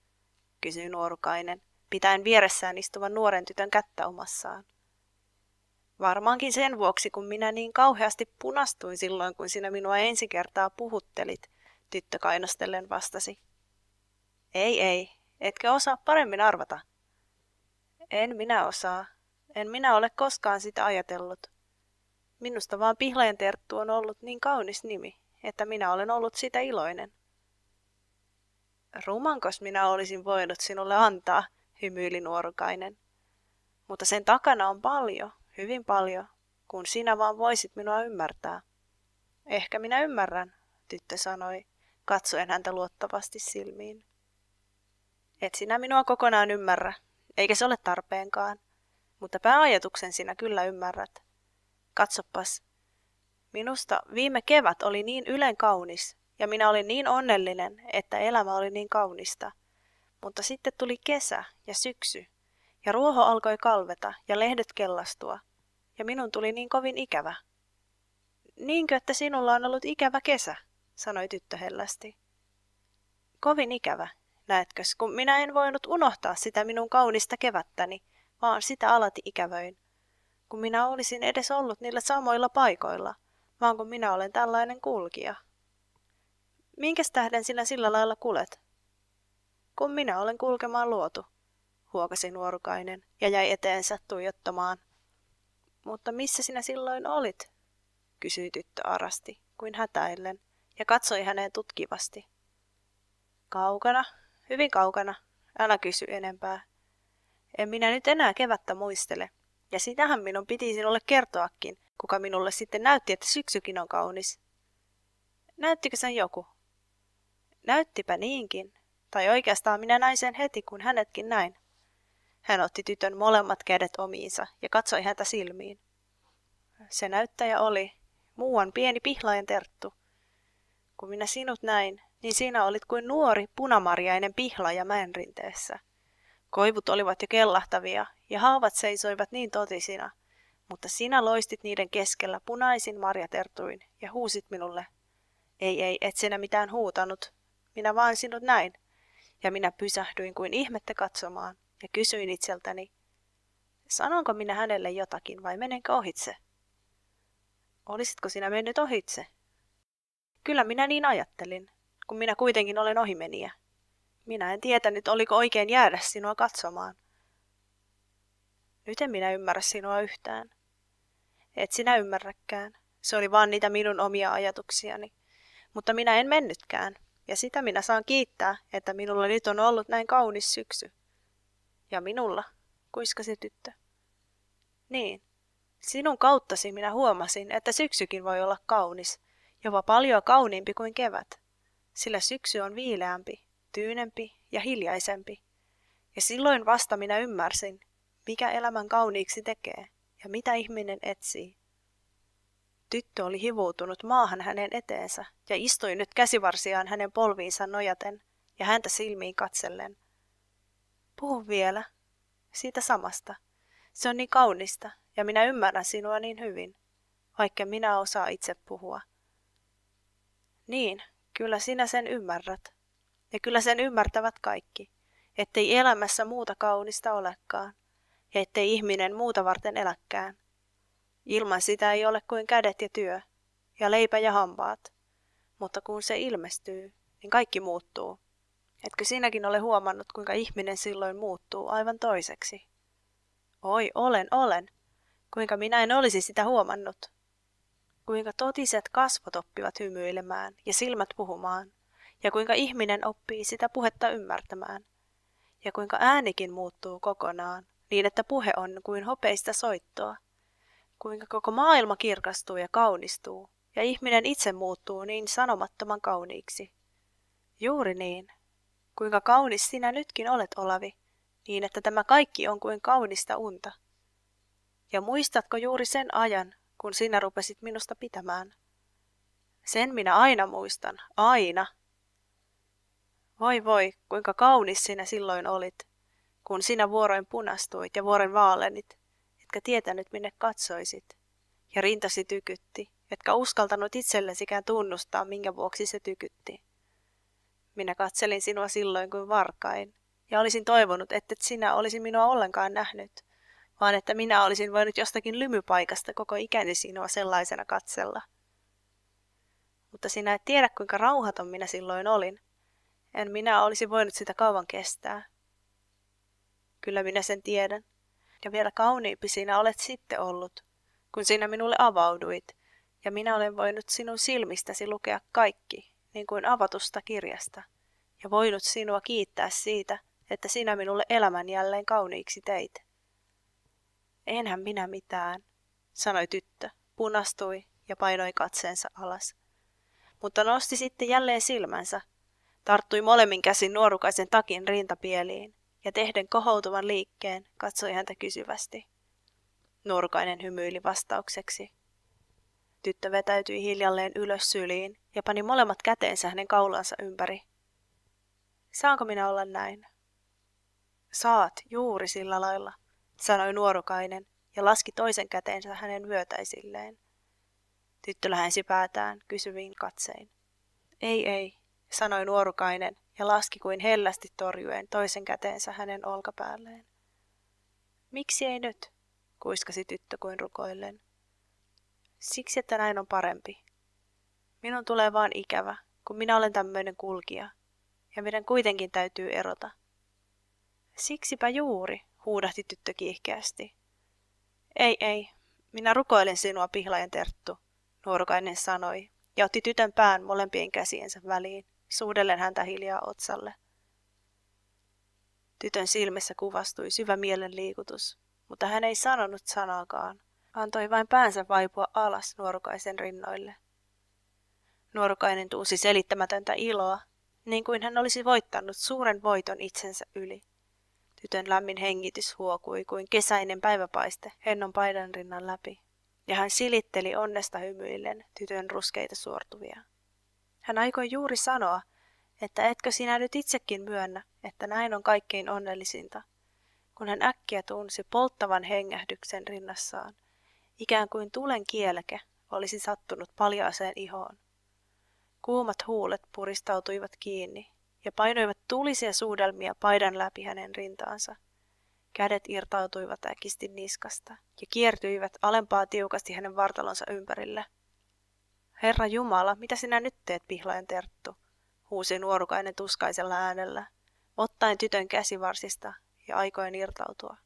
kysyi nuorukainen, pitäen vieressään istuvan nuoren tytön kättä omassaan. Varmaankin sen vuoksi, kun minä niin kauheasti punastuin silloin, kun sinä minua ensi kertaa puhuttelit, tyttö kainostellen vastasi. Ei, ei, etkä osaa paremmin arvata. En minä osaa. En minä ole koskaan sitä ajatellut. Minusta vaan Terttu on ollut niin kaunis nimi, että minä olen ollut sitä iloinen. Rumankos minä olisin voinut sinulle antaa, hymyili nuorukainen. Mutta sen takana on paljon, Hyvin paljon, kun sinä vaan voisit minua ymmärtää. Ehkä minä ymmärrän, tyttö sanoi, katsoen häntä luottavasti silmiin. Et sinä minua kokonaan ymmärrä, eikä se ole tarpeenkaan, mutta pääajatuksen sinä kyllä ymmärrät. Katsopas, minusta viime kevät oli niin ylen kaunis, ja minä olin niin onnellinen, että elämä oli niin kaunista. Mutta sitten tuli kesä ja syksy, ja ruoho alkoi kalveta ja lehdet kellastua, ja minun tuli niin kovin ikävä. Niinkö, että sinulla on ollut ikävä kesä, sanoi tyttö hellästi. Kovin ikävä, näetkös, kun minä en voinut unohtaa sitä minun kaunista kevättäni, vaan sitä alati ikävöin. Kun minä olisin edes ollut niillä samoilla paikoilla, vaan kun minä olen tällainen kulkija. Minkäs tähden sinä sillä lailla kulet? Kun minä olen kulkemaan luotu, huokasi nuorukainen ja jäi eteensä tuijottamaan. Mutta missä sinä silloin olit? kysyi tyttö arasti, kuin hätäillen, ja katsoi häneen tutkivasti. Kaukana, hyvin kaukana, älä kysy enempää. En minä nyt enää kevättä muistele, ja sitähän minun piti sinulle kertoakin, kuka minulle sitten näytti, että syksykin on kaunis. Näyttikö sen joku? Näyttipä niinkin, tai oikeastaan minä näin sen heti, kun hänetkin näin. Hän otti tytön molemmat kädet omiinsa ja katsoi häntä silmiin. Se näyttäjä oli muuan pieni pihlajan terttu. Kun minä sinut näin, niin sinä olit kuin nuori punamarjainen pihlaja mäen rinteessä. Koivut olivat jo kellahtavia ja haavat seisoivat niin totisina, mutta sinä loistit niiden keskellä punaisin marjatertuin ja huusit minulle. Ei, ei, et sinä mitään huutanut. Minä vaan sinut näin. Ja minä pysähdyin kuin ihmette katsomaan ja kysyin itseltäni, sanonko minä hänelle jotakin vai menenkö ohitse? Olisitko sinä mennyt ohitse? Kyllä minä niin ajattelin, kun minä kuitenkin olen ohimeniä. Minä en tietänyt, oliko oikein jäädä sinua katsomaan. Nyt en minä ymmärrä sinua yhtään. Et sinä ymmärräkään. Se oli vaan niitä minun omia ajatuksiani. Mutta minä en mennytkään, ja sitä minä saan kiittää, että minulla nyt on ollut näin kaunis syksy. Ja minulla, kuiskasi tyttö. Niin, sinun kauttasi minä huomasin, että syksykin voi olla kaunis, jopa paljon kauniimpi kuin kevät, sillä syksy on viileämpi, tyynempi ja hiljaisempi. Ja silloin vasta minä ymmärsin, mikä elämän kauniiksi tekee ja mitä ihminen etsii. Tyttö oli hivuutunut maahan hänen eteensä ja istui nyt käsivarsiaan hänen polviinsa nojaten ja häntä silmiin katsellen – Puhu vielä. Siitä samasta. Se on niin kaunista, ja minä ymmärrän sinua niin hyvin, vaikka minä osaa itse puhua. Niin, kyllä sinä sen ymmärrät. Ja kyllä sen ymmärtävät kaikki, ettei elämässä muuta kaunista olekaan, ja ettei ihminen muuta varten eläkään. Ilman sitä ei ole kuin kädet ja työ, ja leipä ja hampaat. Mutta kun se ilmestyy, niin kaikki muuttuu. Etkö sinäkin ole huomannut, kuinka ihminen silloin muuttuu aivan toiseksi? Oi, olen, olen. Kuinka minä en olisi sitä huomannut? Kuinka totiset kasvot oppivat hymyilemään ja silmät puhumaan, ja kuinka ihminen oppii sitä puhetta ymmärtämään, ja kuinka äänikin muuttuu kokonaan, niin että puhe on kuin hopeista soittoa. Kuinka koko maailma kirkastuu ja kaunistuu, ja ihminen itse muuttuu niin sanomattoman kauniiksi. Juuri niin, Kuinka kaunis sinä nytkin olet, Olavi, niin että tämä kaikki on kuin kaunista unta. Ja muistatko juuri sen ajan, kun sinä rupesit minusta pitämään? Sen minä aina muistan, aina. Voi voi, kuinka kaunis sinä silloin olit, kun sinä vuoroin punastuit ja vuoroin vaalenit, etkä tietänyt minne katsoisit, ja rintasi tykytti, etkä uskaltanut itsellesikään tunnustaa, minkä vuoksi se tykytti. Minä katselin sinua silloin kuin varkain, ja olisin toivonut, että et sinä olisi minua ollenkaan nähnyt, vaan että minä olisin voinut jostakin lymypaikasta koko ikäni sinua sellaisena katsella. Mutta sinä et tiedä, kuinka rauhaton minä silloin olin. En minä olisi voinut sitä kauan kestää. Kyllä minä sen tiedän. Ja vielä kauniimpi sinä olet sitten ollut, kun sinä minulle avauduit, ja minä olen voinut sinun silmistäsi lukea kaikki, niin kuin avatusta kirjasta, ja voinut sinua kiittää siitä, että sinä minulle elämän jälleen kauniiksi teit. Enhän minä mitään, sanoi tyttö, punastui ja painoi katseensa alas. Mutta nosti sitten jälleen silmänsä, tarttui molemmin käsin nuorukaisen takin rintapieliin ja tehden kohoutuvan liikkeen katsoi häntä kysyvästi. Nuorukainen hymyili vastaukseksi Tyttö vetäytyi hiljalleen ylös syliin ja pani molemmat käteensä hänen kaulansa ympäri. Saanko minä olla näin? Saat, juuri sillä lailla, sanoi nuorukainen ja laski toisen käteensä hänen vyötäisilleen. Tyttö lähensi päätään kysyviin katsein. Ei, ei, sanoi nuorukainen ja laski kuin hellästi torjuen toisen käteensä hänen olkapäälleen. Miksi ei nyt? kuiskasi tyttö kuin rukoillen. Siksi, että näin on parempi. Minun tulee vaan ikävä, kun minä olen tämmöinen kulkija, ja meidän kuitenkin täytyy erota. Siksipä juuri, huudahti tyttö kiihkeästi. Ei, ei, minä rukoilen sinua, pihlajen terttu, nuorukainen sanoi, ja otti tytön pään molempien käsiensä väliin, suudellen häntä hiljaa otsalle. Tytön silmissä kuvastui syvä mielen liikutus, mutta hän ei sanonut sanaakaan antoi vain päänsä vaipua alas nuorukaisen rinnoille. Nuorukainen tuusi selittämätöntä iloa, niin kuin hän olisi voittanut suuren voiton itsensä yli. Tytön lämmin hengitys huokui kuin kesäinen päiväpaiste Hennon paidan rinnan läpi, ja hän silitteli onnesta hymyillen tytön ruskeita suortuvia. Hän aikoi juuri sanoa, että etkö sinä nyt itsekin myönnä, että näin on kaikkein onnellisinta, kun hän äkkiä tunsi polttavan hengähdyksen rinnassaan – ikään kuin tulen kielke olisi sattunut paljaaseen ihoon. Kuumat huulet puristautuivat kiinni ja painoivat tulisia suudelmia paidan läpi hänen rintaansa. Kädet irtautuivat äkisti niskasta ja kiertyivät alempaa tiukasti hänen vartalonsa ympärille. Herra Jumala, mitä sinä nyt teet, pihlajan terttu? huusi nuorukainen tuskaisella äänellä, ottaen tytön käsivarsista ja aikoin irtautua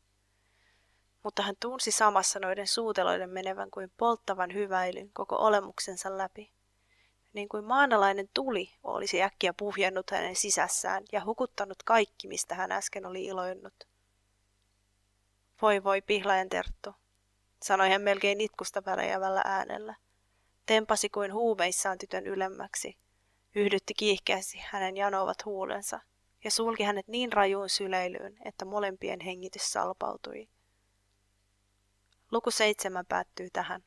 mutta hän tunsi samassa noiden suuteloiden menevän kuin polttavan hyväilyn koko olemuksensa läpi. Niin kuin maanalainen tuli olisi äkkiä puhjennut hänen sisässään ja hukuttanut kaikki, mistä hän äsken oli iloinnut. Voi voi pihlajan terttu, sanoi hän melkein itkusta väläjävällä äänellä. Tempasi kuin huumeissaan tytön ylemmäksi. Yhdytti kiihkeästi hänen janovat huulensa ja sulki hänet niin rajuun syleilyyn, että molempien hengitys salpautui. Luku 7 päättyy tähän.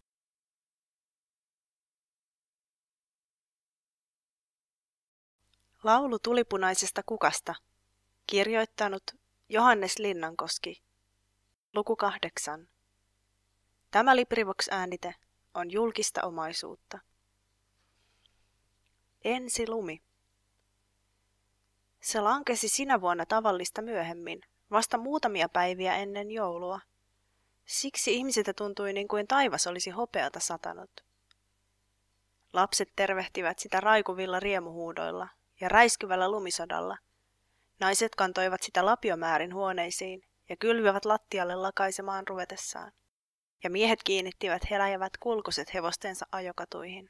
Laulu tulipunaisesta kukasta. Kirjoittanut Johannes Linnankoski. Luku 8. Tämä Librivox-äänite on julkista omaisuutta. Ensi lumi. Se lankesi sinä vuonna tavallista myöhemmin, vasta muutamia päiviä ennen joulua – Siksi ihmisiltä tuntui niin kuin taivas olisi hopeata satanut. Lapset tervehtivät sitä raikuvilla riemuhuudoilla ja räiskyvällä lumisodalla. Naiset kantoivat sitä lapiomäärin huoneisiin ja kylvivät lattialle lakaisemaan ruvetessaan. Ja miehet kiinnittivät heläjävät kulkuset hevostensa ajokatuihin.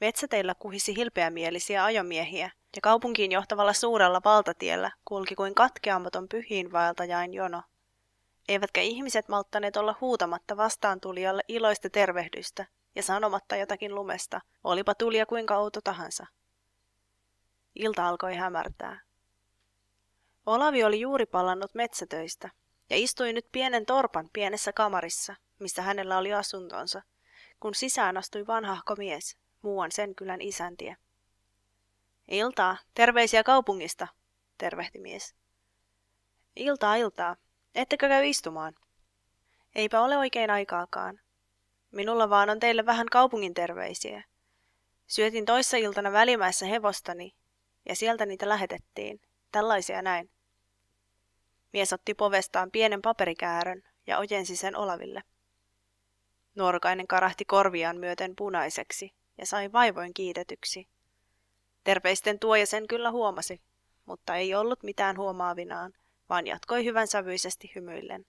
Metsäteillä kuhisi hilpeämielisiä ajomiehiä, ja kaupunkiin johtavalla suurella valtatiellä kulki kuin katkeamaton pyhiinvaeltajain jono eivätkä ihmiset malttaneet olla huutamatta vastaan tulijalle iloista tervehdystä ja sanomatta jotakin lumesta, olipa tulija kuinka outo tahansa. Ilta alkoi hämärtää. Olavi oli juuri palannut metsätöistä ja istui nyt pienen torpan pienessä kamarissa, missä hänellä oli asuntonsa, kun sisään astui vanhahko mies, muuan sen kylän isäntiä. Iltaa, terveisiä kaupungista, tervehti mies. Iltaa, iltaa, Ettekö käy istumaan? Eipä ole oikein aikaakaan. Minulla vaan on teille vähän kaupungin terveisiä. Syötin toissa iltana välimäessä hevostani, ja sieltä niitä lähetettiin. Tällaisia näin. Mies otti povestaan pienen paperikäärön ja ojensi sen Olaville. Nuorukainen karahti korviaan myöten punaiseksi ja sai vaivoin kiitetyksi. Terveisten tuoja sen kyllä huomasi, mutta ei ollut mitään huomaavinaan – vaan jatkoi hyvän sävyisesti hymyillen.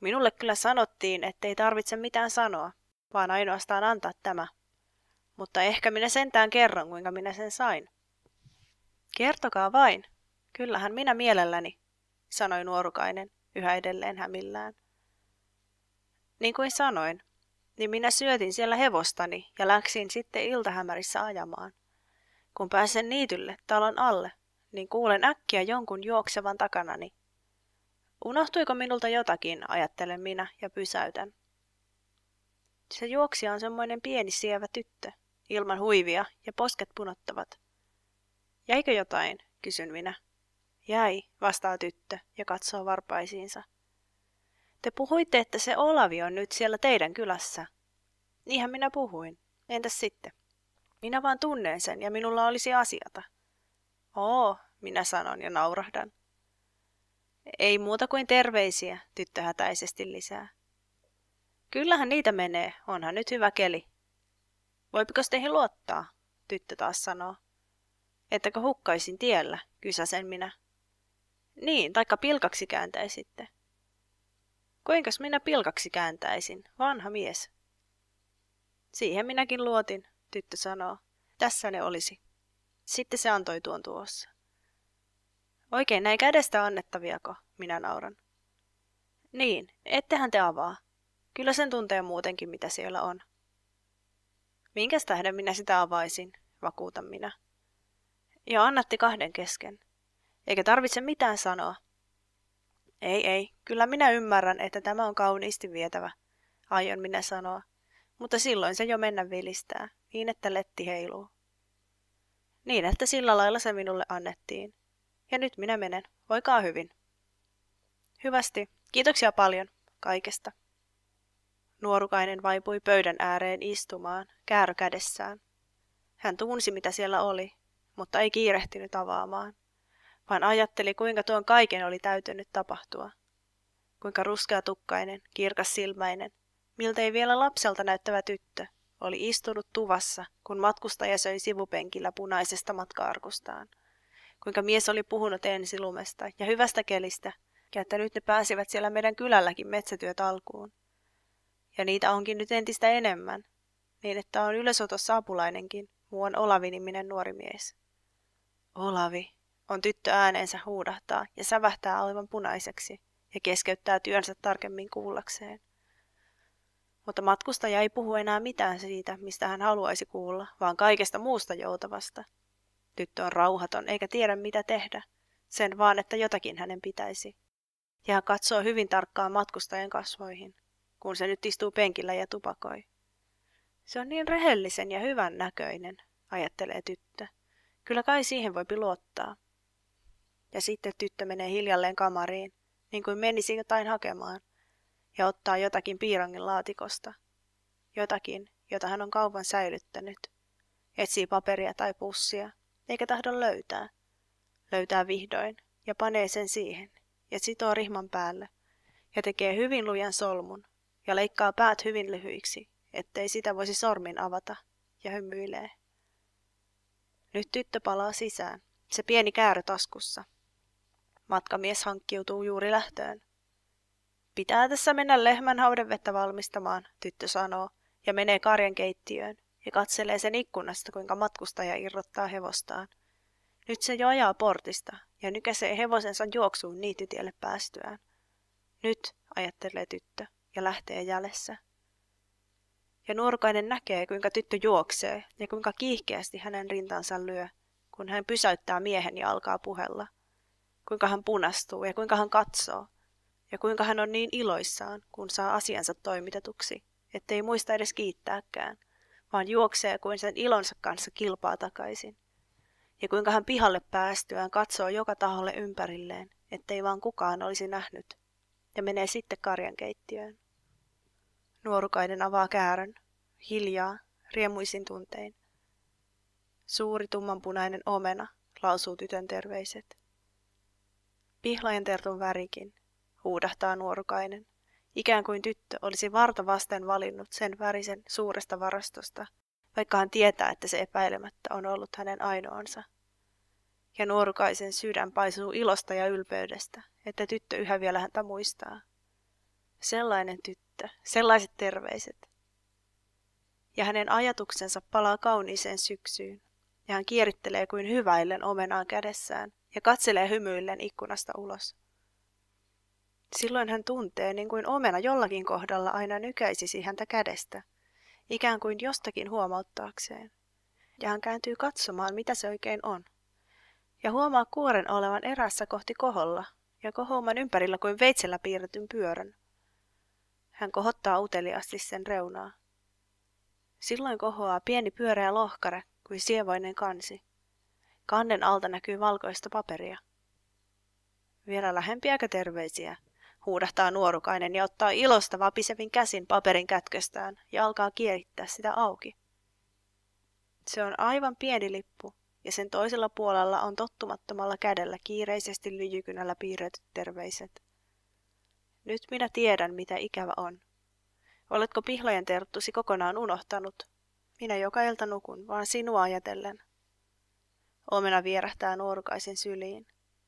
Minulle kyllä sanottiin, ettei tarvitse mitään sanoa, vaan ainoastaan antaa tämä. Mutta ehkä minä sentään kerron, kuinka minä sen sain. Kertokaa vain. Kyllähän minä mielelläni, sanoi nuorukainen yhä edelleen hämillään. Niin kuin sanoin, niin minä syötin siellä hevostani ja läksin sitten iltahämärissä ajamaan. Kun pääsen niitylle talon alle, niin kuulen äkkiä jonkun juoksevan takanani. Unohtuiko minulta jotakin, ajattelen minä ja pysäytän. Se juoksija on semmoinen pieni sievä tyttö, ilman huivia ja posket punottavat. Jäikö jotain, kysyn minä. Jäi, vastaa tyttö ja katsoo varpaisiinsa. Te puhuitte, että se Olavi on nyt siellä teidän kylässä. Niinhän minä puhuin. Entäs sitten? Minä vaan tunnen sen ja minulla olisi asiata. Oo, minä sanon ja naurahdan. Ei muuta kuin terveisiä, tyttö hätäisesti lisää. Kyllähän niitä menee, onhan nyt hyvä keli. Voipiko teihin luottaa, tyttö taas sanoo. Ettäkö hukkaisin tiellä, kysäsen minä. Niin, taikka pilkaksi kääntäisitte. Kuinkas minä pilkaksi kääntäisin, vanha mies? Siihen minäkin luotin, tyttö sanoo. Tässä ne olisi. Sitten se antoi tuon tuossa. Oikein näin kädestä annettaviako, minä nauran. Niin, ettehän te avaa. Kyllä sen tuntee muutenkin, mitä siellä on. Minkäs tähden minä sitä avaisin, vakuutan minä. Ja annatti kahden kesken. Eikä tarvitse mitään sanoa. Ei, ei, kyllä minä ymmärrän, että tämä on kauniisti vietävä, aion minä sanoa. Mutta silloin se jo mennä vilistää, niin että letti heiluu. Niin, että sillä lailla se minulle annettiin. Ja nyt minä menen. Voikaa hyvin. Hyvästi. Kiitoksia paljon kaikesta. Nuorukainen vaipui pöydän ääreen istumaan, käärö kädessään. Hän tunsi, mitä siellä oli, mutta ei kiirehtinyt avaamaan, vaan ajatteli, kuinka tuon kaiken oli täytynyt tapahtua. Kuinka ruskea tukkainen, kirkas silmäinen, miltei vielä lapselta näyttävä tyttö – oli istunut tuvassa, kun matkustaja söi sivupenkillä punaisesta matkaarkustaan. Kuinka mies oli puhunut ensilumesta ja hyvästä kelistä, ja että nyt ne pääsivät siellä meidän kylälläkin metsätyöt alkuun. Ja niitä onkin nyt entistä enemmän, niin että on ylösotossa apulainenkin, muuan Olavi-niminen nuori mies. Olavi, on tyttö ääneensä huudahtaa ja sävähtää aivan punaiseksi ja keskeyttää työnsä tarkemmin kuullakseen mutta matkustaja ei puhu enää mitään siitä, mistä hän haluaisi kuulla, vaan kaikesta muusta joutavasta. Tyttö on rauhaton eikä tiedä mitä tehdä, sen vaan, että jotakin hänen pitäisi. Ja hän katsoo hyvin tarkkaan matkustajan kasvoihin, kun se nyt istuu penkillä ja tupakoi. Se on niin rehellisen ja hyvän näköinen, ajattelee tyttö. Kyllä kai siihen voi luottaa. Ja sitten tyttö menee hiljalleen kamariin, niin kuin menisi jotain hakemaan ja ottaa jotakin piirongin laatikosta. Jotakin, jota hän on kauan säilyttänyt. Etsii paperia tai pussia, eikä tahdo löytää. Löytää vihdoin ja panee sen siihen ja sitoo rihman päälle ja tekee hyvin lujan solmun ja leikkaa päät hyvin lyhyiksi, ettei sitä voisi sormin avata ja hymyilee. Nyt tyttö palaa sisään, se pieni käärö taskussa. Matkamies hankkiutuu juuri lähtöön. Pitää tässä mennä lehmän haudenvettä valmistamaan, tyttö sanoo, ja menee karjan keittiöön ja katselee sen ikkunasta, kuinka matkustaja irrottaa hevostaan. Nyt se jo ajaa portista ja nykäsee hevosensa juoksuun niitytielle päästyään. Nyt, ajattelee tyttö ja lähtee jälessä. Ja nuorukainen näkee, kuinka tyttö juoksee ja kuinka kiihkeästi hänen rintansa lyö, kun hän pysäyttää miehen ja alkaa puhella. Kuinka hän punastuu ja kuinka hän katsoo – ja kuinka hän on niin iloissaan, kun saa asiansa toimitetuksi, ettei muista edes kiittääkään, vaan juoksee kuin sen ilonsa kanssa kilpaa takaisin. Ja kuinka hän pihalle päästyään katsoo joka taholle ympärilleen, ettei vaan kukaan olisi nähnyt, ja menee sitten karjan keittiöön. Nuorukainen avaa käärön, hiljaa, riemuisin tuntein. Suuri tummanpunainen omena, lausuu tytön terveiset. Pihlajan tertun värikin, huudahtaa nuorukainen. Ikään kuin tyttö olisi varta vasten valinnut sen värisen suuresta varastosta, vaikka hän tietää, että se epäilemättä on ollut hänen ainoansa. Ja nuorukaisen sydän paisuu ilosta ja ylpeydestä, että tyttö yhä vielä häntä muistaa. Sellainen tyttö, sellaiset terveiset. Ja hänen ajatuksensa palaa kauniiseen syksyyn, ja hän kierittelee kuin hyväillen omenaan kädessään ja katselee hymyillen ikkunasta ulos. Silloin hän tuntee, niin kuin omena jollakin kohdalla aina nykäisisi häntä kädestä, ikään kuin jostakin huomauttaakseen. Ja hän kääntyy katsomaan, mitä se oikein on. Ja huomaa kuoren olevan erässä kohti koholla, ja kohouman ympärillä kuin veitsellä piirretyn pyörän. Hän kohottaa uteliaasti sen reunaa. Silloin kohoaa pieni pyöreä lohkare kuin sievoinen kansi. Kannen alta näkyy valkoista paperia. Vielä lähempiäkö terveisiä? huudahtaa nuorukainen ja ottaa ilosta vapisevin käsin paperin kätköstään ja alkaa kierittää sitä auki. Se on aivan pieni lippu, ja sen toisella puolella on tottumattomalla kädellä kiireisesti lyijykynällä piirretyt terveiset. Nyt minä tiedän, mitä ikävä on. Oletko pihlojen terttusi kokonaan unohtanut? Minä joka ilta nukun, vaan sinua ajatellen. Omena vierähtää nuorukaisen syliin.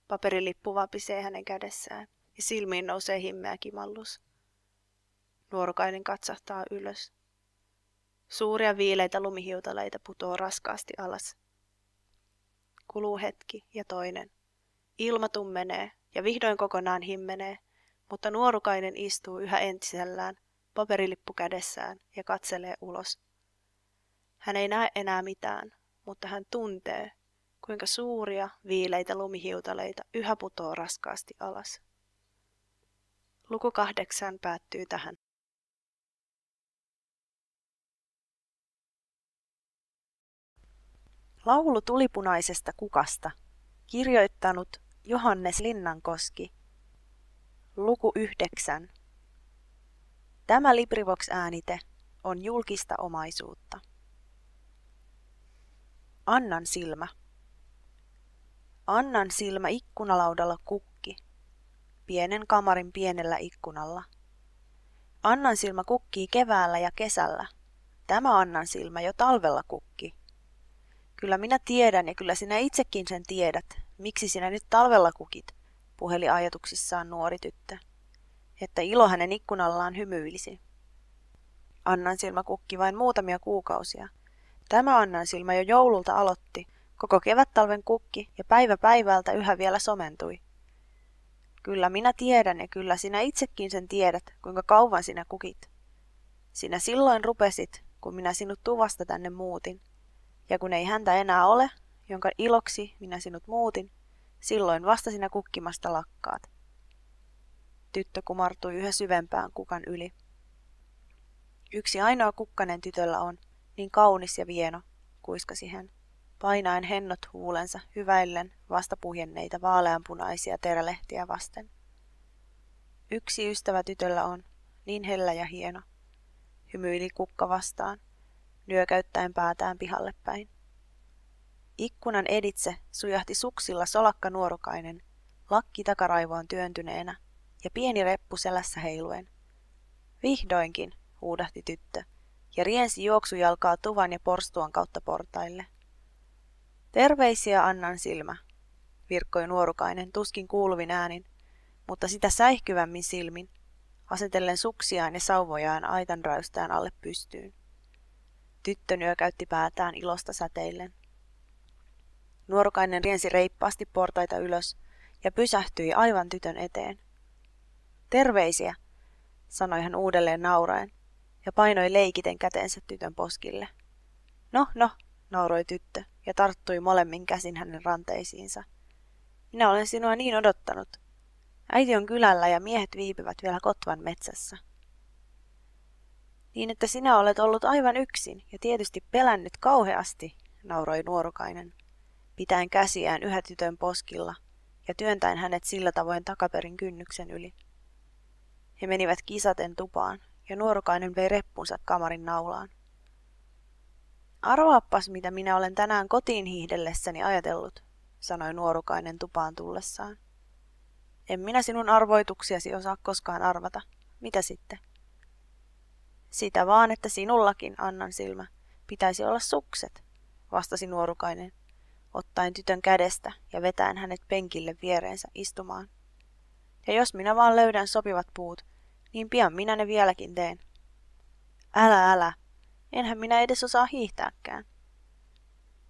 Paperilippu vapisee hänen kädessään ja silmiin nousee himmeä kimallus. Nuorukainen katsahtaa ylös. Suuria viileitä lumihiutaleita putoo raskaasti alas. Kuluu hetki ja toinen. Ilma tummenee ja vihdoin kokonaan himmenee, mutta nuorukainen istuu yhä entisellään, paperilippu kädessään ja katselee ulos. Hän ei näe enää mitään, mutta hän tuntee, kuinka suuria viileitä lumihiutaleita yhä putoo raskaasti alas. Luku kahdeksan päättyy tähän. Laulu tulipunaisesta kukasta, kirjoittanut Johannes Linnankoski. Luku yhdeksän. Tämä Librivox-äänite on julkista omaisuutta. Annan silmä. Annan silmä ikkunalaudalla kukkuu pienen kamarin pienellä ikkunalla. Annan silmä kukkii keväällä ja kesällä. Tämä annan silmä jo talvella kukki. Kyllä minä tiedän ja kyllä sinä itsekin sen tiedät, miksi sinä nyt talvella kukit, puheli ajatuksissaan nuori tyttö, että ilo hänen ikkunallaan hymyilisi. Annan silmä kukki vain muutamia kuukausia. Tämä Annan silmä jo joululta aloitti, koko kevät talven kukki ja päivä päivältä yhä vielä somentui. Kyllä minä tiedän ja kyllä sinä itsekin sen tiedät, kuinka kauan sinä kukit. Sinä silloin rupesit, kun minä sinut tuvasta tänne muutin. Ja kun ei häntä enää ole, jonka iloksi minä sinut muutin, silloin vasta sinä kukkimasta lakkaat. Tyttö kumartui yhä syvempään kukan yli. Yksi ainoa kukkanen tytöllä on, niin kaunis ja vieno, kuiskasi hän painaen hennot huulensa hyväillen vasta puhjenneita vaaleanpunaisia terälehtiä vasten. Yksi ystävä tytöllä on, niin hellä ja hieno. Hymyili kukka vastaan, nyökäyttäen päätään pihalle päin. Ikkunan editse sujahti suksilla solakka nuorukainen, lakki takaraivoon työntyneenä ja pieni reppu selässä heiluen. Vihdoinkin, huudahti tyttö, ja riensi juoksujalkaa tuvan ja porstuan kautta portaille. Terveisiä annan silmä, virkkoi nuorukainen tuskin kuuluvin äänin, mutta sitä säihkyvämmin silmin, asetellen suksiaan ja sauvojaan aitan räystään alle pystyyn. Tyttö nyökäytti päätään ilosta säteillen. Nuorukainen riensi reippaasti portaita ylös ja pysähtyi aivan tytön eteen. Terveisiä, sanoi hän uudelleen nauraen ja painoi leikiten kätensä tytön poskille. No, no, nauroi tyttö ja tarttui molemmin käsin hänen ranteisiinsa. Minä olen sinua niin odottanut. Äiti on kylällä ja miehet viipyvät vielä Kotvan metsässä. Niin, että sinä olet ollut aivan yksin ja tietysti pelännyt kauheasti, nauroi nuorukainen, pitäen käsiään yhä tytön poskilla ja työntäen hänet sillä tavoin takaperin kynnyksen yli. He menivät kisaten tupaan ja nuorukainen vei reppunsa kamarin naulaan. Arvaappas, mitä minä olen tänään kotiin hiihdellessäni ajatellut, sanoi nuorukainen tupaan tullessaan. En minä sinun arvoituksiasi osaa koskaan arvata. Mitä sitten? Sitä vaan, että sinullakin, Annan silmä, pitäisi olla sukset, vastasi nuorukainen, ottaen tytön kädestä ja vetäen hänet penkille viereensä istumaan. Ja jos minä vaan löydän sopivat puut, niin pian minä ne vieläkin teen. Älä, älä, Enhän minä edes osaa hiihtääkään.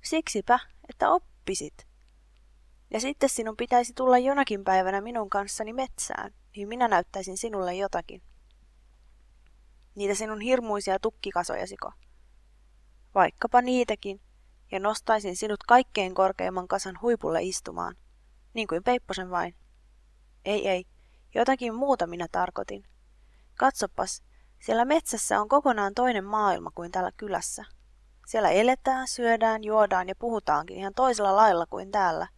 Siksipä, että oppisit. Ja sitten sinun pitäisi tulla jonakin päivänä minun kanssani metsään, niin minä näyttäisin sinulle jotakin. Niitä sinun hirmuisia tukkikasojasiko. Siko. Vaikkapa niitäkin, ja nostaisin sinut kaikkein korkeimman kasan huipulle istumaan, niin kuin Peipposen vain. Ei, ei, jotakin muuta minä tarkoitin. Katsopas, siellä metsässä on kokonaan toinen maailma kuin täällä kylässä. Siellä eletään, syödään, juodaan ja puhutaankin ihan toisella lailla kuin täällä.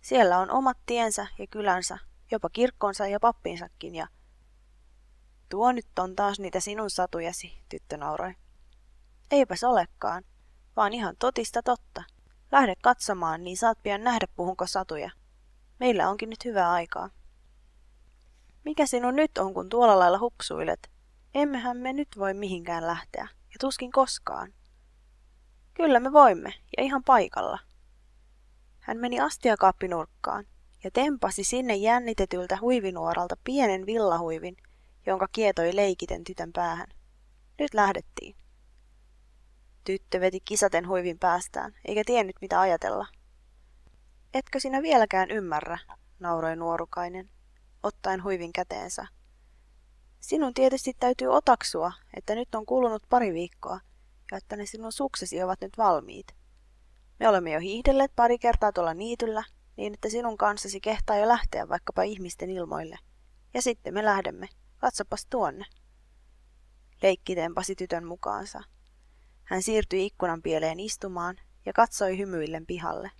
Siellä on omat tiensä ja kylänsä, jopa kirkkonsa ja pappinsakin ja... Tuo nyt on taas niitä sinun satujasi, tyttö nauroi. Eipäs olekaan, vaan ihan totista totta. Lähde katsomaan, niin saat pian nähdä puhunko satuja. Meillä onkin nyt hyvää aikaa. Mikä sinun nyt on, kun tuolla lailla hupsuilet? Emmehän me nyt voi mihinkään lähteä, ja tuskin koskaan. Kyllä me voimme, ja ihan paikalla. Hän meni astiakaappinurkkaan ja tempasi sinne jännitetyltä huivinuoralta pienen villahuivin, jonka kietoi leikiten tytön päähän. Nyt lähdettiin. Tyttö veti kisaten huivin päästään, eikä tiennyt mitä ajatella. Etkö sinä vieläkään ymmärrä, nauroi nuorukainen, ottaen huivin käteensä Sinun tietysti täytyy otaksua, että nyt on kulunut pari viikkoa ja että ne sinun suksesi ovat nyt valmiit. Me olemme jo hiihdelleet pari kertaa tuolla niityllä, niin että sinun kanssasi kehtaa jo lähteä vaikkapa ihmisten ilmoille. Ja sitten me lähdemme. Katsopas tuonne. Leikki tempasi tytön mukaansa. Hän siirtyi ikkunan pieleen istumaan ja katsoi hymyillen pihalle.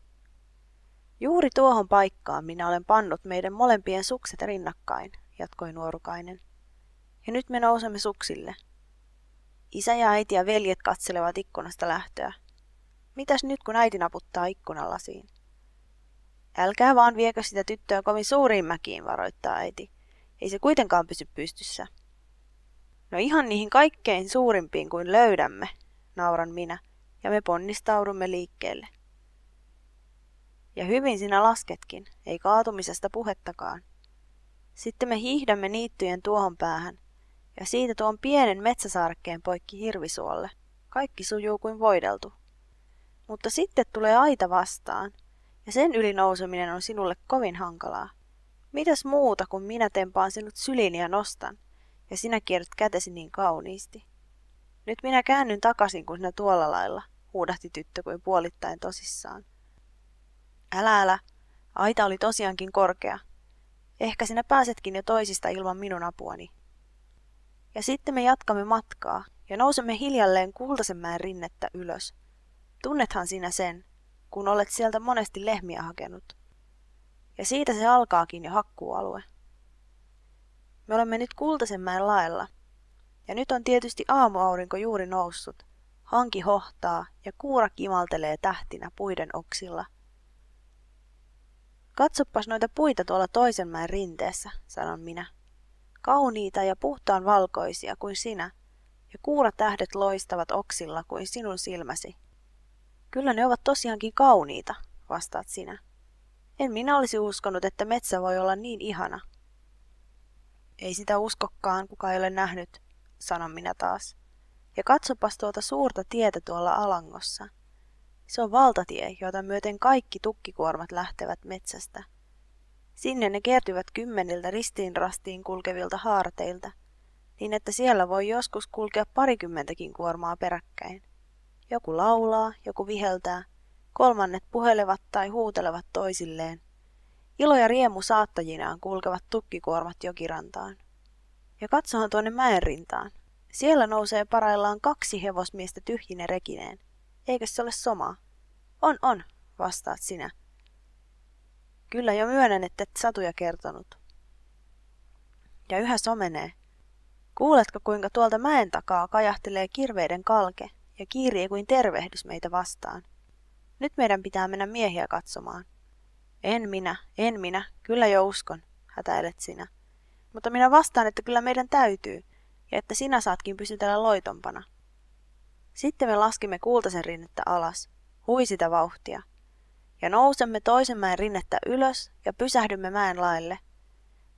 Juuri tuohon paikkaan minä olen pannut meidän molempien sukset rinnakkain, jatkoi nuorukainen. Ja nyt me nousemme suksille. Isä ja äiti ja veljet katselevat ikkunasta lähtöä. Mitäs nyt, kun äiti naputtaa ikkunalasiin? Älkää vaan viekö sitä tyttöä kovin suuriin mäkiin, varoittaa äiti. Ei se kuitenkaan pysy pystyssä. No ihan niihin kaikkein suurimpiin kuin löydämme, nauran minä, ja me ponnistaudumme liikkeelle. Ja hyvin sinä lasketkin, ei kaatumisesta puhettakaan. Sitten me hiihdämme niittyjen tuohon päähän, ja siitä tuon pienen metsäsaarekkeen poikki hirvisuolle. Kaikki sujuu kuin voideltu. Mutta sitten tulee aita vastaan, ja sen yli nouseminen on sinulle kovin hankalaa. Mitäs muuta, kun minä tempaan sinut syliin ja nostan, ja sinä kierrät kätesi niin kauniisti. Nyt minä käännyn takaisin, kun sinä tuolla lailla, huudahti tyttö kuin puolittain tosissaan. Älä älä, aita oli tosiaankin korkea. Ehkä sinä pääsetkin jo toisista ilman minun apuani, ja sitten me jatkamme matkaa ja nousemme hiljalleen kultasenmäen rinnettä ylös. Tunnethan sinä sen, kun olet sieltä monesti lehmiä hakenut. Ja siitä se alkaakin jo hakkuualue. Me olemme nyt kultasenmäen laella. Ja nyt on tietysti aamuaurinko juuri noussut. Hanki hohtaa ja kuura kimaltelee tähtinä puiden oksilla. Katsopas noita puita tuolla toisen mäen rinteessä, sanon minä kauniita ja puhtaan valkoisia kuin sinä, ja tähdet loistavat oksilla kuin sinun silmäsi. Kyllä ne ovat tosiaankin kauniita, vastaat sinä. En minä olisi uskonut, että metsä voi olla niin ihana. Ei sitä uskokkaan, kuka ei ole nähnyt, sanon minä taas. Ja katsopas tuota suurta tietä tuolla alangossa. Se on valtatie, jota myöten kaikki tukkikuormat lähtevät metsästä. Sinne ne kertyvät kymmeniltä ristiinrastiin kulkevilta haarteilta, niin että siellä voi joskus kulkea parikymmentäkin kuormaa peräkkäin. Joku laulaa, joku viheltää, kolmannet puhelevat tai huutelevat toisilleen. Ilo ja riemu saattajinaan kulkevat tukkikuormat jokirantaan. Ja katsohan tuonne mäen rintaan. Siellä nousee paraillaan kaksi hevosmiestä tyhjine rekineen. Eikö se ole somaa? On, on, vastaat sinä Kyllä jo myönnän, että et satuja kertonut. Ja yhä somenee. Kuuletko, kuinka tuolta mäen takaa kajahtelee kirveiden kalke ja kiirii kuin tervehdys meitä vastaan? Nyt meidän pitää mennä miehiä katsomaan. En minä, en minä, kyllä jo uskon, hätäilet sinä. Mutta minä vastaan, että kyllä meidän täytyy, ja että sinä saatkin pysytellä loitompana. Sitten me laskimme kultasen rinnettä alas, huisita vauhtia – ja nousemme toisen mäen rinnettä ylös ja pysähdymme mäen laille.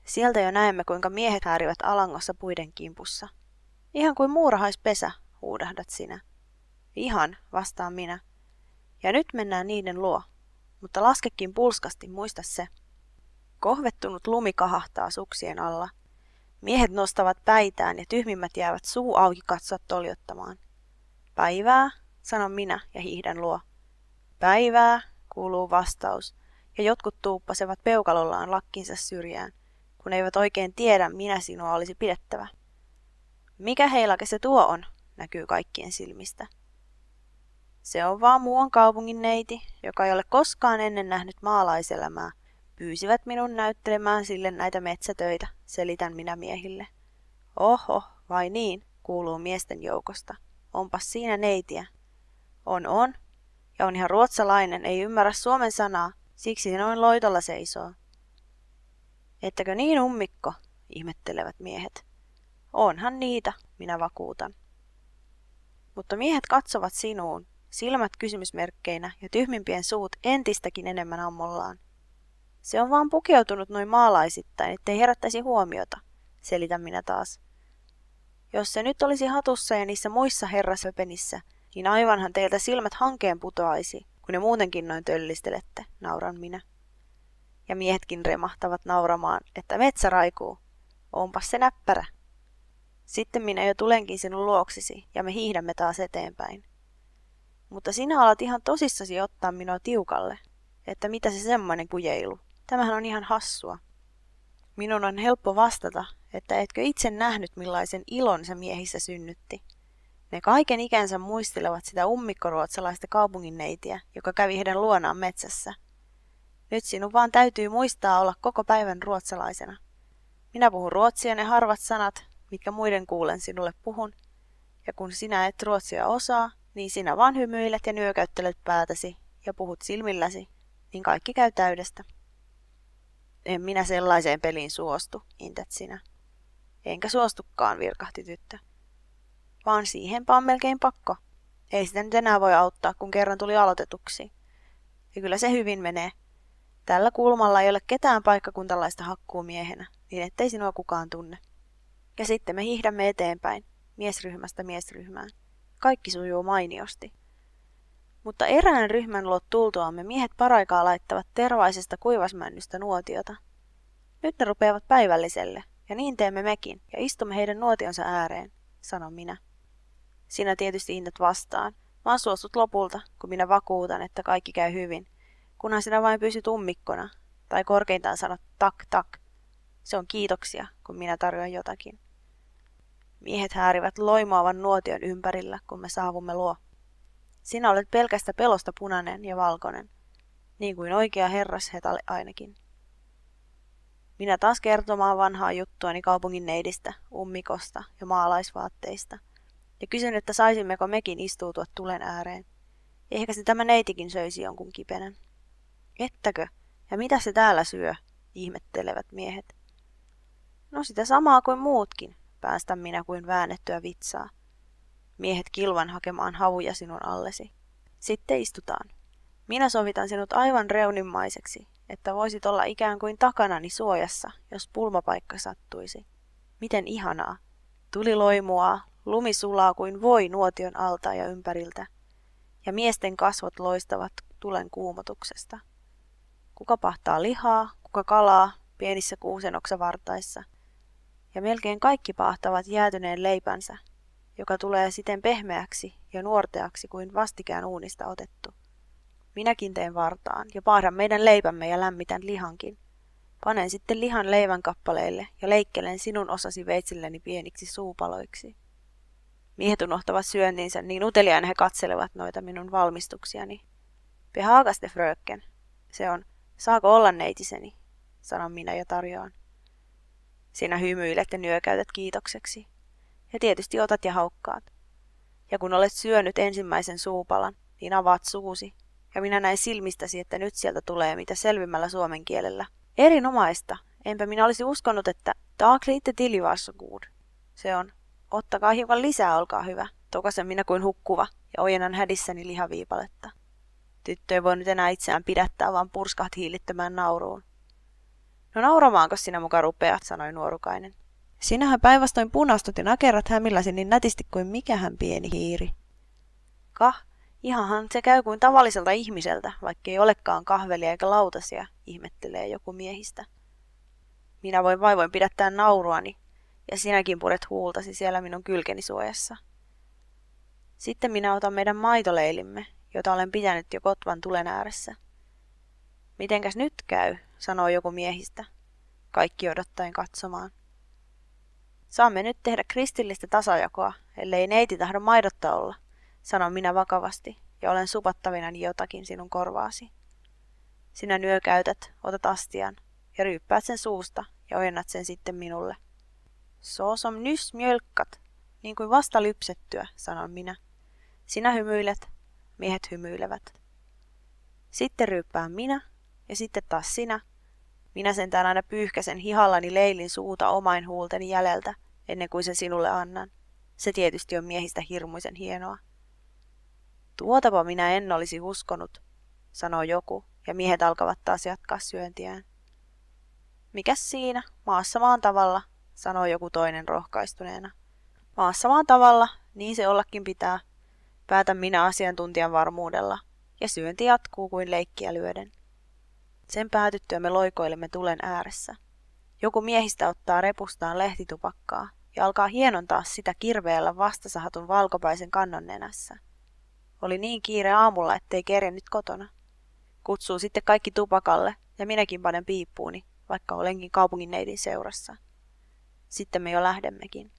Sieltä jo näemme, kuinka miehet häärivät alangossa puiden kimpussa. Ihan kuin muurahaispesä, huudahdat sinä. Ihan, vastaan minä. Ja nyt mennään niiden luo. Mutta laskekin pulskasti, muista se. Kohvettunut lumi kahahtaa suksien alla. Miehet nostavat päitään ja tyhmimmät jäävät suu auki katsoa toljottamaan. Päivää, sanon minä ja hiihdän luo. Päivää, kuuluu vastaus, ja jotkut tuuppasevat peukalollaan lakkinsa syrjään, kun eivät oikein tiedä, minä sinua olisi pidettävä. Mikä heilake se tuo on, näkyy kaikkien silmistä. Se on vaan muun kaupungin neiti, joka ei ole koskaan ennen nähnyt maalaiselämää. Pyysivät minun näyttelemään sille näitä metsätöitä, selitän minä miehille. Oho, vai niin, kuuluu miesten joukosta. Onpas siinä neitiä. On on, ja on ihan ruotsalainen, ei ymmärrä suomen sanaa, siksi se noin loitolla seisoo. Ettäkö niin ummikko, ihmettelevät miehet. Onhan niitä, minä vakuutan. Mutta miehet katsovat sinuun, silmät kysymysmerkkeinä ja tyhmimpien suut entistäkin enemmän ammollaan. Se on vaan pukeutunut noin maalaisittain, ettei herättäisi huomiota, selitän minä taas. Jos se nyt olisi hatussa ja niissä muissa herrasöpenissä, niin aivanhan teiltä silmät hankeen putoaisi, kun ne muutenkin noin töllistelette, nauran minä. Ja miehetkin remahtavat nauramaan, että metsä raikuu. Onpas se näppärä. Sitten minä jo tulenkin sinun luoksesi, ja me hiihdämme taas eteenpäin. Mutta sinä alat ihan tosissasi ottaa minua tiukalle, että mitä se semmoinen kujeilu. Tämähän on ihan hassua. Minun on helppo vastata, että etkö itse nähnyt millaisen ilon se miehissä synnytti. Ne kaiken ikänsä muistelevat sitä ummikkoruotsalaista kaupunginneitiä, joka kävi heidän luonaan metsässä. Nyt sinun vaan täytyy muistaa olla koko päivän ruotsalaisena. Minä puhun ruotsia ne harvat sanat, mitkä muiden kuulen sinulle puhun. Ja kun sinä et ruotsia osaa, niin sinä vaan hymyilet ja nyökäyttelet päätäsi ja puhut silmilläsi, niin kaikki käy täydestä. En minä sellaiseen peliin suostu, intät sinä. Enkä suostukaan, virkahti tyttö vaan siihenpä on melkein pakko. Ei sitä nyt enää voi auttaa, kun kerran tuli aloitetuksi. Ja kyllä se hyvin menee. Tällä kulmalla ei ole ketään paikkakuntalaista hakkuumiehenä, niin ettei sinua kukaan tunne. Ja sitten me hihdämme eteenpäin, miesryhmästä miesryhmään. Kaikki sujuu mainiosti. Mutta erään ryhmän luot tultuamme miehet paraikaa laittavat tervaisesta kuivasmännystä nuotiota. Nyt ne rupeavat päivälliselle, ja niin teemme mekin, ja istumme heidän nuotionsa ääreen, sanon minä. Sinä tietysti hinnat vastaan, vaan suostut lopulta, kun minä vakuutan, että kaikki käy hyvin. Kunhan sinä vain pysyt ummikkona, tai korkeintaan sanot tak tak. Se on kiitoksia, kun minä tarjoan jotakin. Miehet häärivät loimoavan nuotion ympärillä, kun me saavumme luo. Sinä olet pelkästä pelosta punainen ja valkoinen, niin kuin oikea hetalle ainakin. Minä taas kertomaan vanhaa juttuani kaupungin neidistä, ummikosta ja maalaisvaatteista – ja kysyn, että saisimmeko mekin istuutua tulen ääreen. Ehkä se tämä neitikin söisi jonkun kipenän. Ettäkö? Ja mitä se täällä syö? ihmettelevät miehet. No sitä samaa kuin muutkin, päästän minä kuin väännettyä vitsaa. Miehet kilvan hakemaan havuja sinun allesi. Sitten istutaan. Minä sovitan sinut aivan reunimmaiseksi, että voisit olla ikään kuin takanani suojassa, jos pulmapaikka sattuisi. Miten ihanaa. Tuli loimua, Lumi sulaa kuin voi nuotion alta ja ympäriltä, ja miesten kasvot loistavat tulen kuumotuksesta. Kuka pahtaa lihaa, kuka kalaa pienissä kuusenoksavartaissa, ja melkein kaikki pahtavat jäätyneen leipänsä, joka tulee siten pehmeäksi ja nuorteaksi kuin vastikään uunista otettu. Minäkin teen vartaan ja paahdan meidän leipämme ja lämmitän lihankin. Panen sitten lihan leivän kappaleille ja leikkelen sinun osasi veitsilleni pieniksi suupaloiksi. Miehet unohtavat syöntinsä, niin, niin uteliaan he katselevat noita minun valmistuksiani. Behagaste fröken. Se on, saako olla neitiseni, sanon minä ja tarjoan. Sinä hymyilet ja nyökäytät kiitokseksi. Ja tietysti otat ja haukkaat. Ja kun olet syönyt ensimmäisen suupalan, niin avaat suusi. Ja minä näin silmistäsi, että nyt sieltä tulee mitä selvimmällä suomen kielellä. Erinomaista. Enpä minä olisi uskonut, että Taakliitte tilivassa good. Se on, Ottakaa hiukan lisää, olkaa hyvä, tokasen minä kuin hukkuva ja ojennan hädissäni lihaviipaletta. Tyttö ei voi nyt enää itseään pidättää, vaan purskaat hiilittämään nauruun. No nauramaanko sinä muka rupeat, sanoi nuorukainen. Sinähän päinvastoin punastut ja nakerrat hämilläsi niin nätisti kuin mikähän pieni hiiri. Kah, ihanhan se käy kuin tavalliselta ihmiseltä, vaikka ei olekaan kahvelia eikä lautasia, ihmettelee joku miehistä. Minä voin vaivoin pidättää nauruani, ja sinäkin puret huultasi siellä minun kylkeni suojassa. Sitten minä otan meidän maitoleilimme, jota olen pitänyt jo kotvan tulen ääressä. Mitenkäs nyt käy, sanoo joku miehistä, kaikki odottaen katsomaan. Saamme nyt tehdä kristillistä tasajakoa, ellei neiti tahdo maidotta olla, sanon minä vakavasti ja olen supattavinani jotakin sinun korvaasi. Sinä nyökäytät, otat astian ja ryyppäät sen suusta ja ojennat sen sitten minulle. Såsom nyss mjölkkat, niin kuin vasta lypsettyä, sanon minä. Sinä hymyilet, miehet hymyilevät. Sitten ryyppään minä ja sitten taas sinä. Minä sentään aina pyyhkäsen hihallani leilin suuta omain huulteni jäljeltä, ennen kuin sen sinulle annan. Se tietysti on miehistä hirmuisen hienoa. Tuotapa minä en olisi uskonut, sanoo joku, ja miehet alkavat taas jatkaa syöntiään. Mikäs siinä, maassa maan tavalla, sanoi joku toinen rohkaistuneena. Maassa maan tavalla, niin se ollakin pitää. Päätän minä asiantuntijan varmuudella, ja syönti jatkuu kuin leikkiä lyöden. Sen päätyttyä me loikoilemme tulen ääressä. Joku miehistä ottaa repustaan lehtitupakkaa ja alkaa hienontaa sitä kirveellä vastasahatun valkopaisen kannon nenässä. Oli niin kiire aamulla, ettei kerjennyt kotona. Kutsuu sitten kaikki tupakalle ja minäkin panen piippuuni, vaikka olenkin kaupungin neidin seurassa. Sitten me jo lähdemmekin.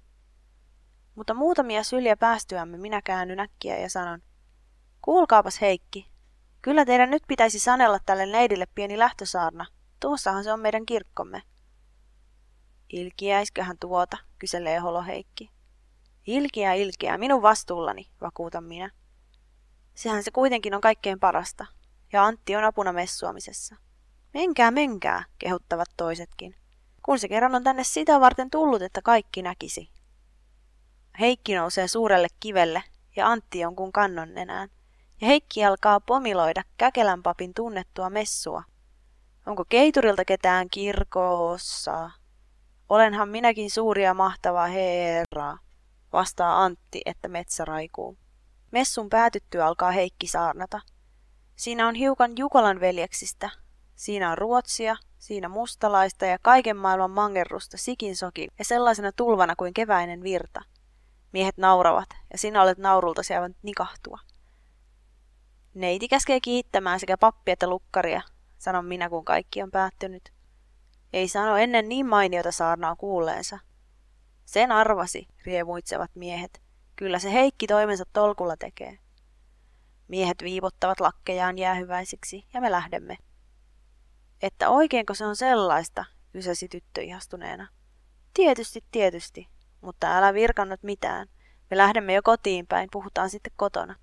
Mutta muutamia syliä päästyämme minä käännyn äkkiä ja sanon, kuulkaapas Heikki, kyllä teidän nyt pitäisi sanella tälle neidille pieni lähtösaarna. Tuossahan se on meidän kirkkomme. Ilkiäisköhän tuota, kyselee holo Heikki. Ilkiä, ilkiä, minun vastuullani, vakuutan minä. Sehän se kuitenkin on kaikkein parasta, ja Antti on apuna messuamisessa. Menkää, menkää, kehuttavat toisetkin kun se kerran on tänne sitä varten tullut, että kaikki näkisi. Heikki nousee suurelle kivelle ja Antti jonkun kannon nenään. Ja Heikki alkaa pomiloida Käkelän papin tunnettua messua. Onko keiturilta ketään kirkossa? Olenhan minäkin suuri ja mahtava herra, vastaa Antti, että metsä raikuu. Messun päätyttyä alkaa Heikki saarnata. Siinä on hiukan Jukolan veljeksistä, siinä on Ruotsia Siinä mustalaista ja kaiken maailman mangerrusta sikin sokin ja sellaisena tulvana kuin keväinen virta. Miehet nauravat ja sinä olet naurulta aivan nikahtua. Neiti käskee kiittämään sekä pappia että lukkaria, sanon minä kun kaikki on päättynyt. Ei sano ennen niin mainiota saarnaa kuulleensa. Sen arvasi, riemuitsevat miehet. Kyllä se Heikki toimensa tolkulla tekee. Miehet viipottavat lakkejaan jäähyväisiksi ja me lähdemme että oikeinko se on sellaista, kysäsi tyttö ihastuneena. Tietysti, tietysti, mutta älä virkannut mitään. Me lähdemme jo kotiin päin, puhutaan sitten kotona.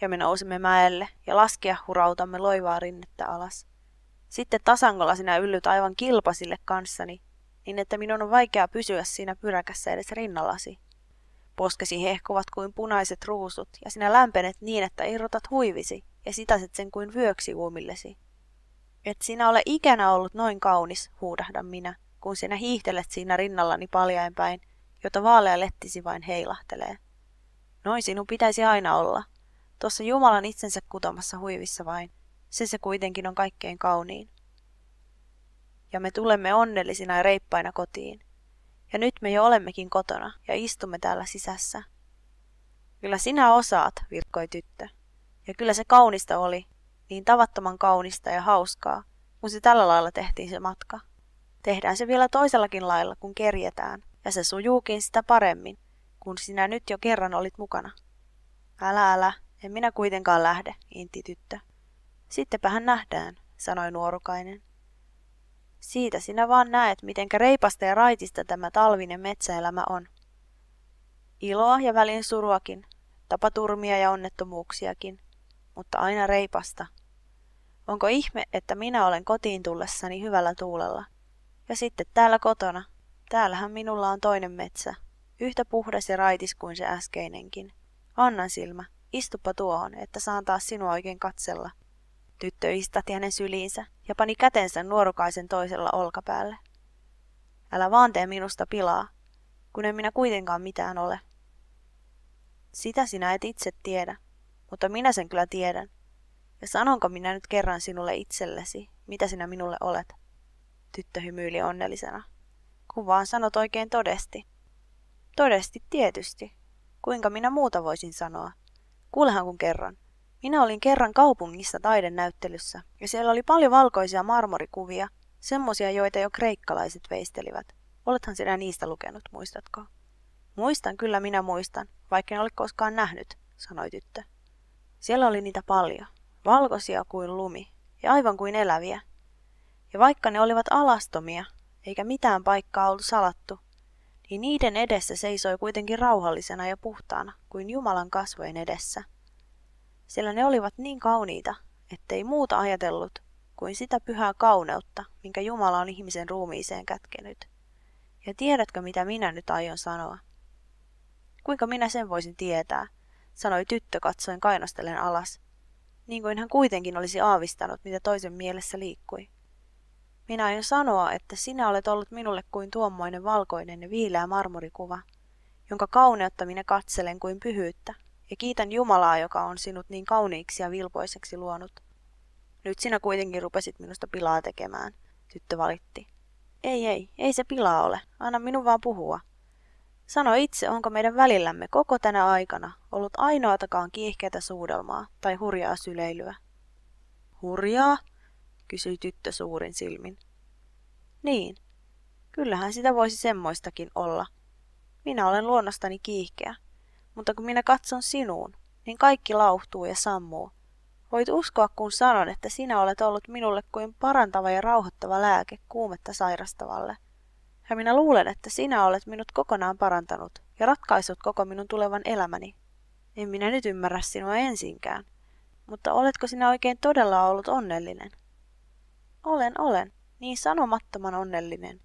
Ja me nousimme mäelle ja laskea hurautamme loivaa rinnettä alas. Sitten tasangolla sinä yllyt aivan kilpasille kanssani, niin että minun on vaikea pysyä siinä pyräkässä edes rinnallasi. Poskesi hehkuvat kuin punaiset ruusut, ja sinä lämpenet niin, että irrotat huivisi, ja sitaset sen kuin vyöksi uumillesi. Et sinä ole ikänä ollut noin kaunis, huudahdan minä, kun sinä hiihtelet siinä rinnallani paljain päin, jota vaalea lettisi vain heilahtelee. Noin sinun pitäisi aina olla. Tuossa Jumalan itsensä kutomassa huivissa vain. Se se kuitenkin on kaikkein kauniin. Ja me tulemme onnellisina ja reippaina kotiin. Ja nyt me jo olemmekin kotona ja istumme täällä sisässä. Kyllä sinä osaat, virkkoi tyttö. Ja kyllä se kaunista oli, niin tavattoman kaunista ja hauskaa, kun se tällä lailla tehtiin se matka. Tehdään se vielä toisellakin lailla, kun kerjetään, ja se sujuukin sitä paremmin, kun sinä nyt jo kerran olit mukana. Älä älä, en minä kuitenkaan lähde, inti tyttö. Sittenpähän nähdään, sanoi nuorukainen. Siitä sinä vaan näet, miten reipasta ja raitista tämä talvinen metsäelämä on. Iloa ja välin suruakin, tapaturmia ja onnettomuuksiakin, mutta aina reipasta. Onko ihme, että minä olen kotiin tullessani hyvällä tuulella? Ja sitten täällä kotona. Täällähän minulla on toinen metsä. Yhtä puhdas ja raitis kuin se äskeinenkin. Annan silmä, istuppa tuohon, että saan taas sinua oikein katsella. Tyttö istatti hänen syliinsä ja pani kätensä nuorukaisen toisella olkapäälle. Älä vaan tee minusta pilaa, kun en minä kuitenkaan mitään ole. Sitä sinä et itse tiedä, mutta minä sen kyllä tiedän, ja sanonko minä nyt kerran sinulle itsellesi, mitä sinä minulle olet? Tyttö hymyili onnellisena. Kun vaan sanot oikein todesti. Todesti tietysti. Kuinka minä muuta voisin sanoa? Kuulehan kun kerran. Minä olin kerran kaupungissa taidenäyttelyssä, ja siellä oli paljon valkoisia marmorikuvia, semmoisia joita jo kreikkalaiset veistelivät. Olethan sinä niistä lukenut, muistatko? Muistan, kyllä minä muistan, vaikka en ole koskaan nähnyt, sanoi tyttö. Siellä oli niitä paljon valkoisia kuin lumi ja aivan kuin eläviä. Ja vaikka ne olivat alastomia, eikä mitään paikkaa ollut salattu, niin niiden edessä seisoi kuitenkin rauhallisena ja puhtaana kuin Jumalan kasvojen edessä. Sillä ne olivat niin kauniita, ettei muuta ajatellut kuin sitä pyhää kauneutta, minkä Jumala on ihmisen ruumiiseen kätkenyt. Ja tiedätkö, mitä minä nyt aion sanoa? Kuinka minä sen voisin tietää, sanoi tyttö katsoen kainostellen alas, niin kuin hän kuitenkin olisi aavistanut, mitä toisen mielessä liikkui. Minä aion sanoa, että sinä olet ollut minulle kuin tuommoinen valkoinen ja viileä marmorikuva, jonka kauneutta minä katselen kuin pyhyyttä, ja kiitän Jumalaa, joka on sinut niin kauniiksi ja vilpoiseksi luonut. Nyt sinä kuitenkin rupesit minusta pilaa tekemään, tyttö valitti. Ei, ei, ei se pilaa ole. Anna minun vaan puhua. Sano itse, onko meidän välillämme koko tänä aikana ollut ainoatakaan kiihkeätä suudelmaa tai hurjaa syleilyä. Hurjaa? kysyi tyttö suurin silmin. Niin, kyllähän sitä voisi semmoistakin olla. Minä olen luonnostani kiihkeä, mutta kun minä katson sinuun, niin kaikki lauhtuu ja sammuu. Voit uskoa, kun sanon, että sinä olet ollut minulle kuin parantava ja rauhoittava lääke kuumetta sairastavalle – ja minä luulen, että sinä olet minut kokonaan parantanut ja ratkaisut koko minun tulevan elämäni. En minä nyt ymmärrä sinua ensinkään, mutta oletko sinä oikein todella ollut onnellinen? Olen, olen, niin sanomattoman onnellinen.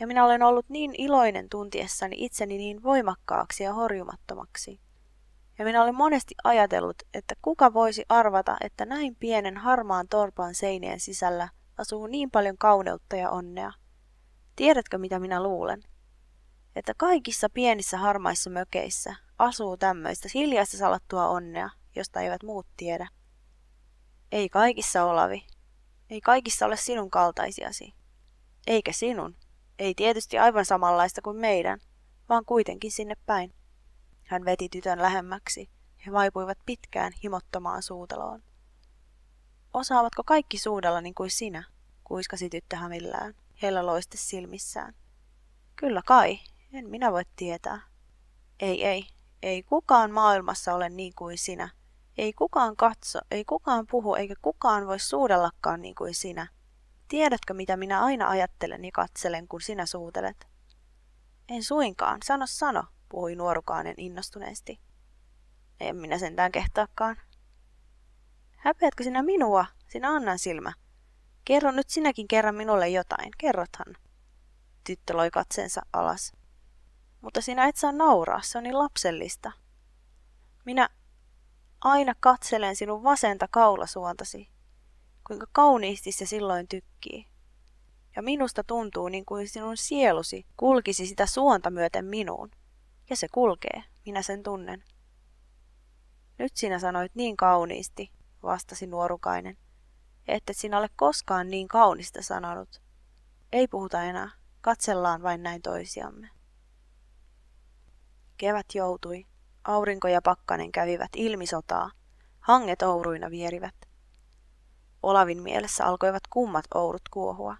Ja minä olen ollut niin iloinen tuntiessani itseni niin voimakkaaksi ja horjumattomaksi. Ja minä olen monesti ajatellut, että kuka voisi arvata, että näin pienen harmaan torpan seinien sisällä asuu niin paljon kauneutta ja onnea. Tiedätkö, mitä minä luulen? Että kaikissa pienissä harmaissa mökeissä asuu tämmöistä hiljaista salattua onnea, josta eivät muut tiedä. Ei kaikissa, Olavi. Ei kaikissa ole sinun kaltaisiasi. Eikä sinun. Ei tietysti aivan samanlaista kuin meidän, vaan kuitenkin sinne päin. Hän veti tytön lähemmäksi. He vaipuivat pitkään himottomaan suuteloon. Osaavatko kaikki suudella niin kuin sinä? kuiskasi tyttö hämillään heillä loiste silmissään. Kyllä kai, en minä voi tietää. Ei, ei, ei kukaan maailmassa ole niin kuin sinä. Ei kukaan katso, ei kukaan puhu, eikä kukaan voi suudellakaan niin kuin sinä. Tiedätkö, mitä minä aina ajattelen ja katselen, kun sinä suutelet? En suinkaan, sano sano, puhui nuorukainen innostuneesti. En minä sentään kehtaakaan. Häpeätkö sinä minua, sinä annan silmä? Kerro nyt sinäkin kerran minulle jotain, kerrothan. Tyttö loi katseensa alas. Mutta sinä et saa nauraa, se on niin lapsellista. Minä aina katselen sinun vasenta kaulasuontasi, kuinka kauniisti se silloin tykkii. Ja minusta tuntuu niin kuin sinun sielusi kulkisi sitä suonta myöten minuun. Ja se kulkee, minä sen tunnen. Nyt sinä sanoit niin kauniisti, vastasi nuorukainen että et sinä ole koskaan niin kaunista sanonut. Ei puhuta enää, katsellaan vain näin toisiamme. Kevät joutui, aurinko ja pakkanen kävivät ilmisotaa, hanget ouruina vierivät. Olavin mielessä alkoivat kummat ourut kuohua.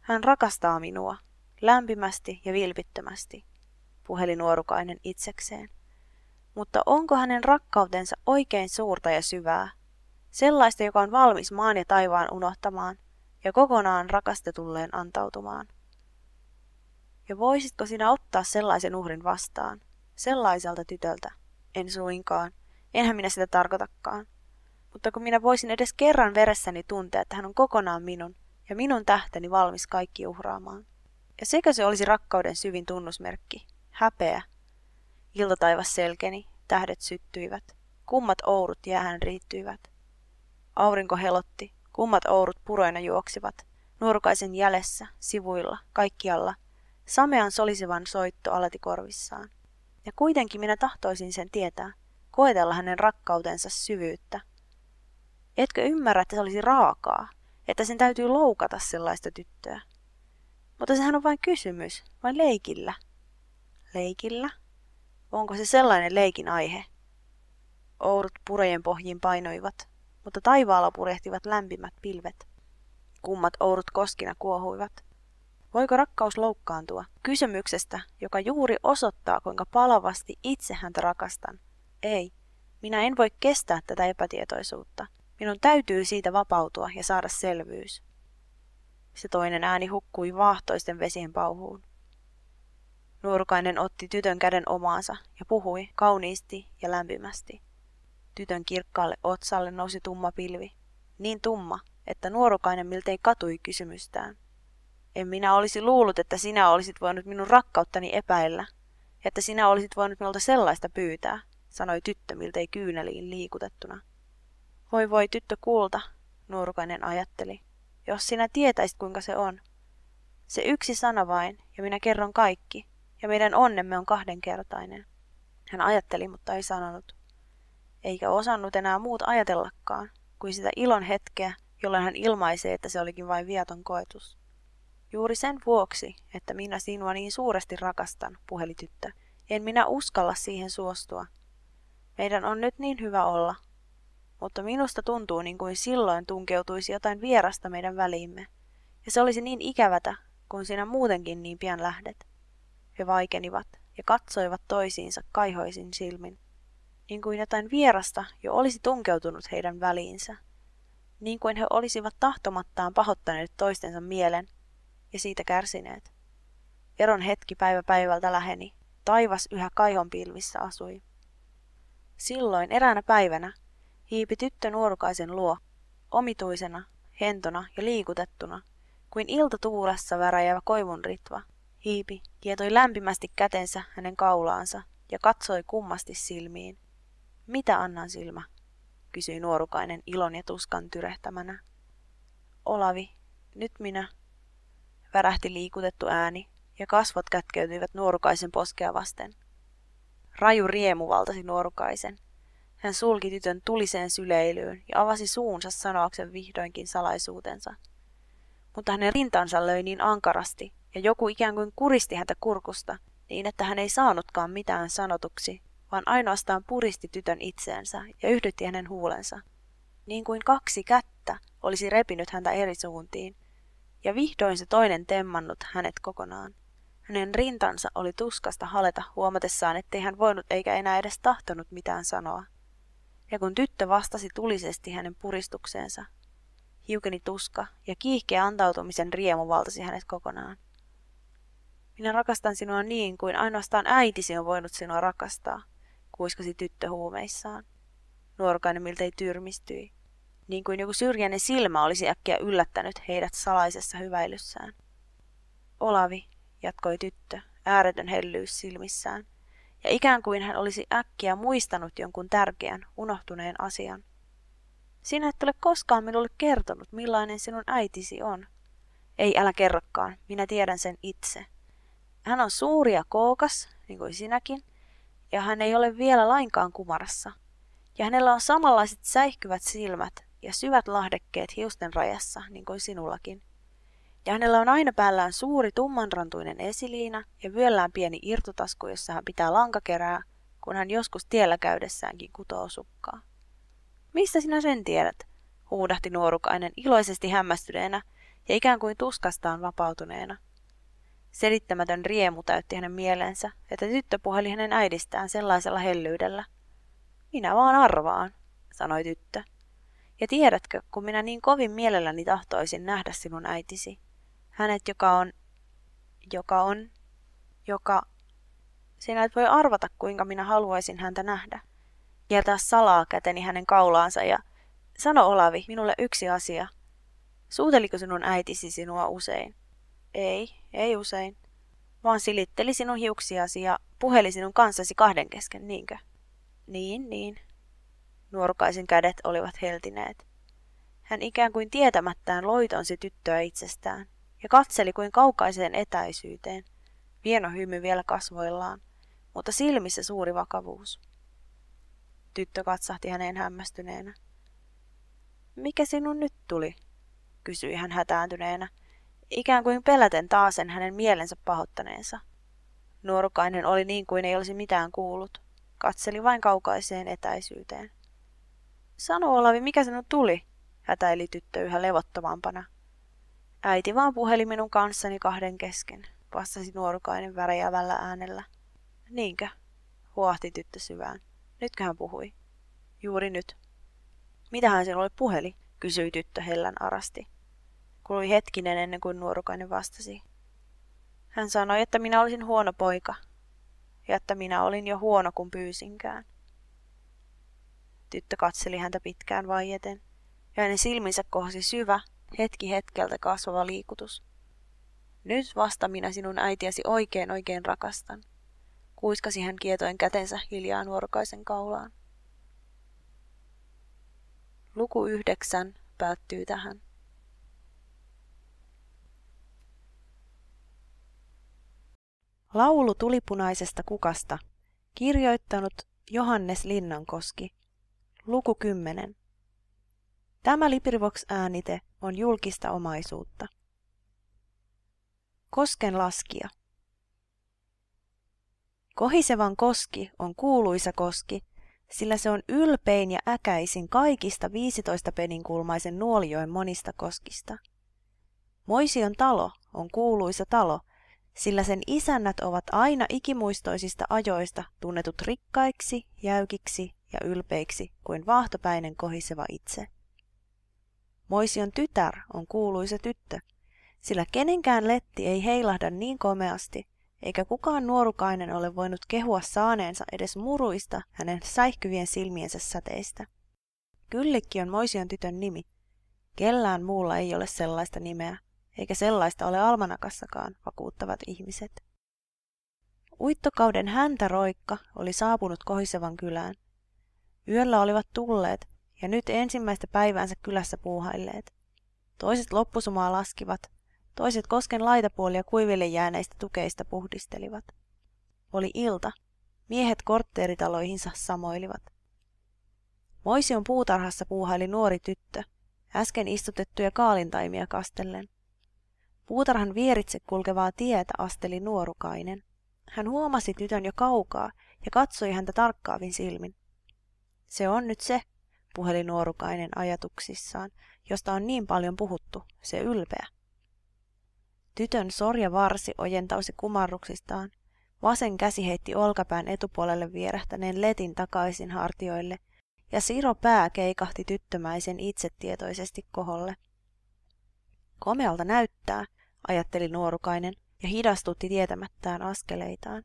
Hän rakastaa minua, lämpimästi ja vilpittömästi, puheli nuorukainen itsekseen. Mutta onko hänen rakkautensa oikein suurta ja syvää, sellaista, joka on valmis maan ja taivaan unohtamaan ja kokonaan rakastetulleen antautumaan. Ja voisitko sinä ottaa sellaisen uhrin vastaan, sellaiselta tytöltä? En suinkaan, enhän minä sitä tarkoitakaan. Mutta kun minä voisin edes kerran veressäni tuntea, että hän on kokonaan minun ja minun tähteni valmis kaikki uhraamaan. Ja sekä se olisi rakkauden syvin tunnusmerkki, häpeä. Iltataivas selkeni, tähdet syttyivät, kummat ourut jäähän riittyivät. Aurinko helotti, kummat ourut puroina juoksivat, nuorukaisen jälessä, sivuilla, kaikkialla, samean solisevan soitto alati korvissaan. Ja kuitenkin minä tahtoisin sen tietää, koetella hänen rakkautensa syvyyttä. Etkö ymmärrä, että se olisi raakaa, että sen täytyy loukata sellaista tyttöä? Mutta sehän on vain kysymys, vain leikillä. Leikillä? Onko se sellainen leikin aihe? Ourut purojen pohjiin painoivat, mutta taivaalla purehtivat lämpimät pilvet. Kummat ourut koskina kuohuivat. Voiko rakkaus loukkaantua? Kysymyksestä, joka juuri osoittaa, kuinka palavasti itse häntä rakastan. Ei, minä en voi kestää tätä epätietoisuutta. Minun täytyy siitä vapautua ja saada selvyys. Se toinen ääni hukkui vaahtoisten vesien pauhuun. Nuorukainen otti tytön käden omaansa ja puhui kauniisti ja lämpimästi. Tytön kirkkaalle otsalle nousi tumma pilvi. Niin tumma, että nuorukainen miltei katui kysymystään. En minä olisi luullut, että sinä olisit voinut minun rakkauttani epäillä, ja että sinä olisit voinut minulta sellaista pyytää, sanoi tyttö miltei kyyneliin liikutettuna. Voi voi tyttö kulta, nuorukainen ajatteli, jos sinä tietäisit kuinka se on. Se yksi sana vain, ja minä kerron kaikki, ja meidän onnemme on kahdenkertainen. Hän ajatteli, mutta ei sanonut eikä osannut enää muut ajatellakaan kuin sitä ilon hetkeä, jolloin hän ilmaisee, että se olikin vain viaton koetus. Juuri sen vuoksi, että minä sinua niin suuresti rakastan, puheli tyttö, en minä uskalla siihen suostua. Meidän on nyt niin hyvä olla, mutta minusta tuntuu niin kuin silloin tunkeutuisi jotain vierasta meidän väliimme, ja se olisi niin ikävätä, kun sinä muutenkin niin pian lähdet. He vaikenivat ja katsoivat toisiinsa kaihoisin silmin niin kuin jotain vierasta jo olisi tunkeutunut heidän väliinsä, niin kuin he olisivat tahtomattaan pahottaneet toistensa mielen ja siitä kärsineet. Eron hetki päivä päivältä läheni, taivas yhä kaihon pilvissä asui. Silloin eräänä päivänä hiipi tyttö nuorukaisen luo, omituisena, hentona ja liikutettuna, kuin tuulessa väräjävä koivun ritva. Hiipi kietoi lämpimästi kätensä hänen kaulaansa ja katsoi kummasti silmiin. Mitä Annan silmä? kysyi nuorukainen ilon ja tuskan tyrehtämänä. Olavi, nyt minä. Värähti liikutettu ääni ja kasvot kätkeytyivät nuorukaisen poskea vasten. Raju riemu valtasi nuorukaisen. Hän sulki tytön tuliseen syleilyyn ja avasi suunsa sanoaksen vihdoinkin salaisuutensa. Mutta hänen rintansa löi niin ankarasti, ja joku ikään kuin kuristi häntä kurkusta, niin että hän ei saanutkaan mitään sanotuksi vaan ainoastaan puristi tytön itseensä ja yhdytti hänen huulensa. Niin kuin kaksi kättä olisi repinyt häntä eri suuntiin, ja vihdoin se toinen temmannut hänet kokonaan. Hänen rintansa oli tuskasta haleta huomatessaan, ettei hän voinut eikä enää edes tahtonut mitään sanoa. Ja kun tyttö vastasi tulisesti hänen puristukseensa, hiukeni tuska ja kiihkeä antautumisen riemu valtasi hänet kokonaan. Minä rakastan sinua niin kuin ainoastaan äitisi on voinut sinua rakastaa, kuiskasi tyttö huumeissaan. Nuorukainen miltei tyrmistyi, niin kuin joku syrjäinen silmä olisi äkkiä yllättänyt heidät salaisessa hyväilyssään. Olavi, jatkoi tyttö, ääretön hellyys silmissään, ja ikään kuin hän olisi äkkiä muistanut jonkun tärkeän, unohtuneen asian. Sinä et ole koskaan minulle kertonut, millainen sinun äitisi on. Ei, älä kerrokaan, minä tiedän sen itse. Hän on suuri ja kookas, niin kuin sinäkin, ja hän ei ole vielä lainkaan kumarassa. Ja hänellä on samanlaiset säihkyvät silmät ja syvät lahdekkeet hiusten rajassa, niin kuin sinullakin. Ja hänellä on aina päällään suuri tummanrantuinen esiliina ja vyöllään pieni irtotasku, jossa hän pitää lankakerää, kun hän joskus tiellä käydessäänkin kutoo sukkaa. Mistä sinä sen tiedät? huudahti nuorukainen iloisesti hämmästyneenä ja ikään kuin tuskastaan vapautuneena. Selittämätön riemu täytti hänen mielensä, että tyttö puheli hänen äidistään sellaisella hellyydellä. Minä vaan arvaan, sanoi tyttö. Ja tiedätkö, kun minä niin kovin mielelläni tahtoisin nähdä sinun äitisi. Hänet, joka on... joka on... joka... Sinä et voi arvata, kuinka minä haluaisin häntä nähdä. Jätä salaa käteni hänen kaulaansa ja... Sano Olavi minulle yksi asia. Suuteliko sinun äitisi sinua usein? Ei, ei usein. Vaan silitteli sinun hiuksiasi ja puheli sinun kanssasi kahden kesken, niinkö? Niin, niin. Nuorukaisen kädet olivat heltineet. Hän ikään kuin tietämättään loitonsi tyttöä itsestään ja katseli kuin kaukaiseen etäisyyteen. Vieno hymy vielä kasvoillaan, mutta silmissä suuri vakavuus. Tyttö katsahti häneen hämmästyneenä. Mikä sinun nyt tuli? kysyi hän hätääntyneenä – ikään kuin peläten taasen hänen mielensä pahoittaneensa. Nuorukainen oli niin kuin ei olisi mitään kuullut. Katseli vain kaukaiseen etäisyyteen. Sano Olavi, mikä sinut tuli? hätäili tyttö yhä levottomampana. Äiti vaan puheli minun kanssani kahden kesken, vastasi nuorukainen värejävällä äänellä. Niinkö? huohti tyttö syvään. Nytkö hän puhui? Juuri nyt. Mitähän sinulle puheli? kysyi tyttö hellän arasti. Kului hetkinen ennen kuin nuorukainen vastasi. Hän sanoi, että minä olisin huono poika ja että minä olin jo huono, kun pyysinkään. Tyttö katseli häntä pitkään vaieten ja hänen silminsä kohosi syvä, hetki hetkeltä kasvava liikutus. Nyt vasta minä sinun äitiäsi oikein oikein rakastan, kuiskasi hän kietoen kätensä hiljaa nuorukaisen kaulaan. Luku yhdeksän päättyy tähän. Laulu tulipunaisesta kukasta, kirjoittanut Johannes Linnankoski, luku 10. Tämä Librivox-äänite on julkista omaisuutta. Kosken laskija. Kohisevan koski on kuuluisa koski, sillä se on ylpein ja äkäisin kaikista 15 peninkulmaisen nuolijoen monista koskista. Moision talo on kuuluisa talo – sillä sen isännät ovat aina ikimuistoisista ajoista tunnetut rikkaiksi, jäykiksi ja ylpeiksi kuin vahtopäinen kohiseva itse. Moision tytär on kuuluisa tyttö, sillä kenenkään letti ei heilahda niin komeasti, eikä kukaan nuorukainen ole voinut kehua saaneensa edes muruista hänen säihkyvien silmiensä säteistä. Kyllikki on Moision tytön nimi. Kellään muulla ei ole sellaista nimeä eikä sellaista ole almanakassakaan, vakuuttavat ihmiset. Uittokauden häntä roikka oli saapunut kohisevan kylään. Yöllä olivat tulleet ja nyt ensimmäistä päiväänsä kylässä puuhailleet. Toiset loppusumaa laskivat, toiset kosken laitapuolia kuiville jääneistä tukeista puhdistelivat. Oli ilta. Miehet kortteeritaloihinsa samoilivat. Moision puutarhassa puuhaili nuori tyttö, äsken istutettuja kaalintaimia kastellen. Puutarhan vieritse kulkevaa tietä asteli nuorukainen. Hän huomasi tytön jo kaukaa ja katsoi häntä tarkkaavin silmin. Se on nyt se, puheli nuorukainen ajatuksissaan, josta on niin paljon puhuttu, se ylpeä. Tytön sorja varsi ojentausi kumarruksistaan. Vasen käsi heitti olkapään etupuolelle vierähtäneen letin takaisin hartioille, ja siro pää keikahti tyttömäisen itsetietoisesti koholle. Komealta näyttää, ajatteli nuorukainen ja hidastutti tietämättään askeleitaan.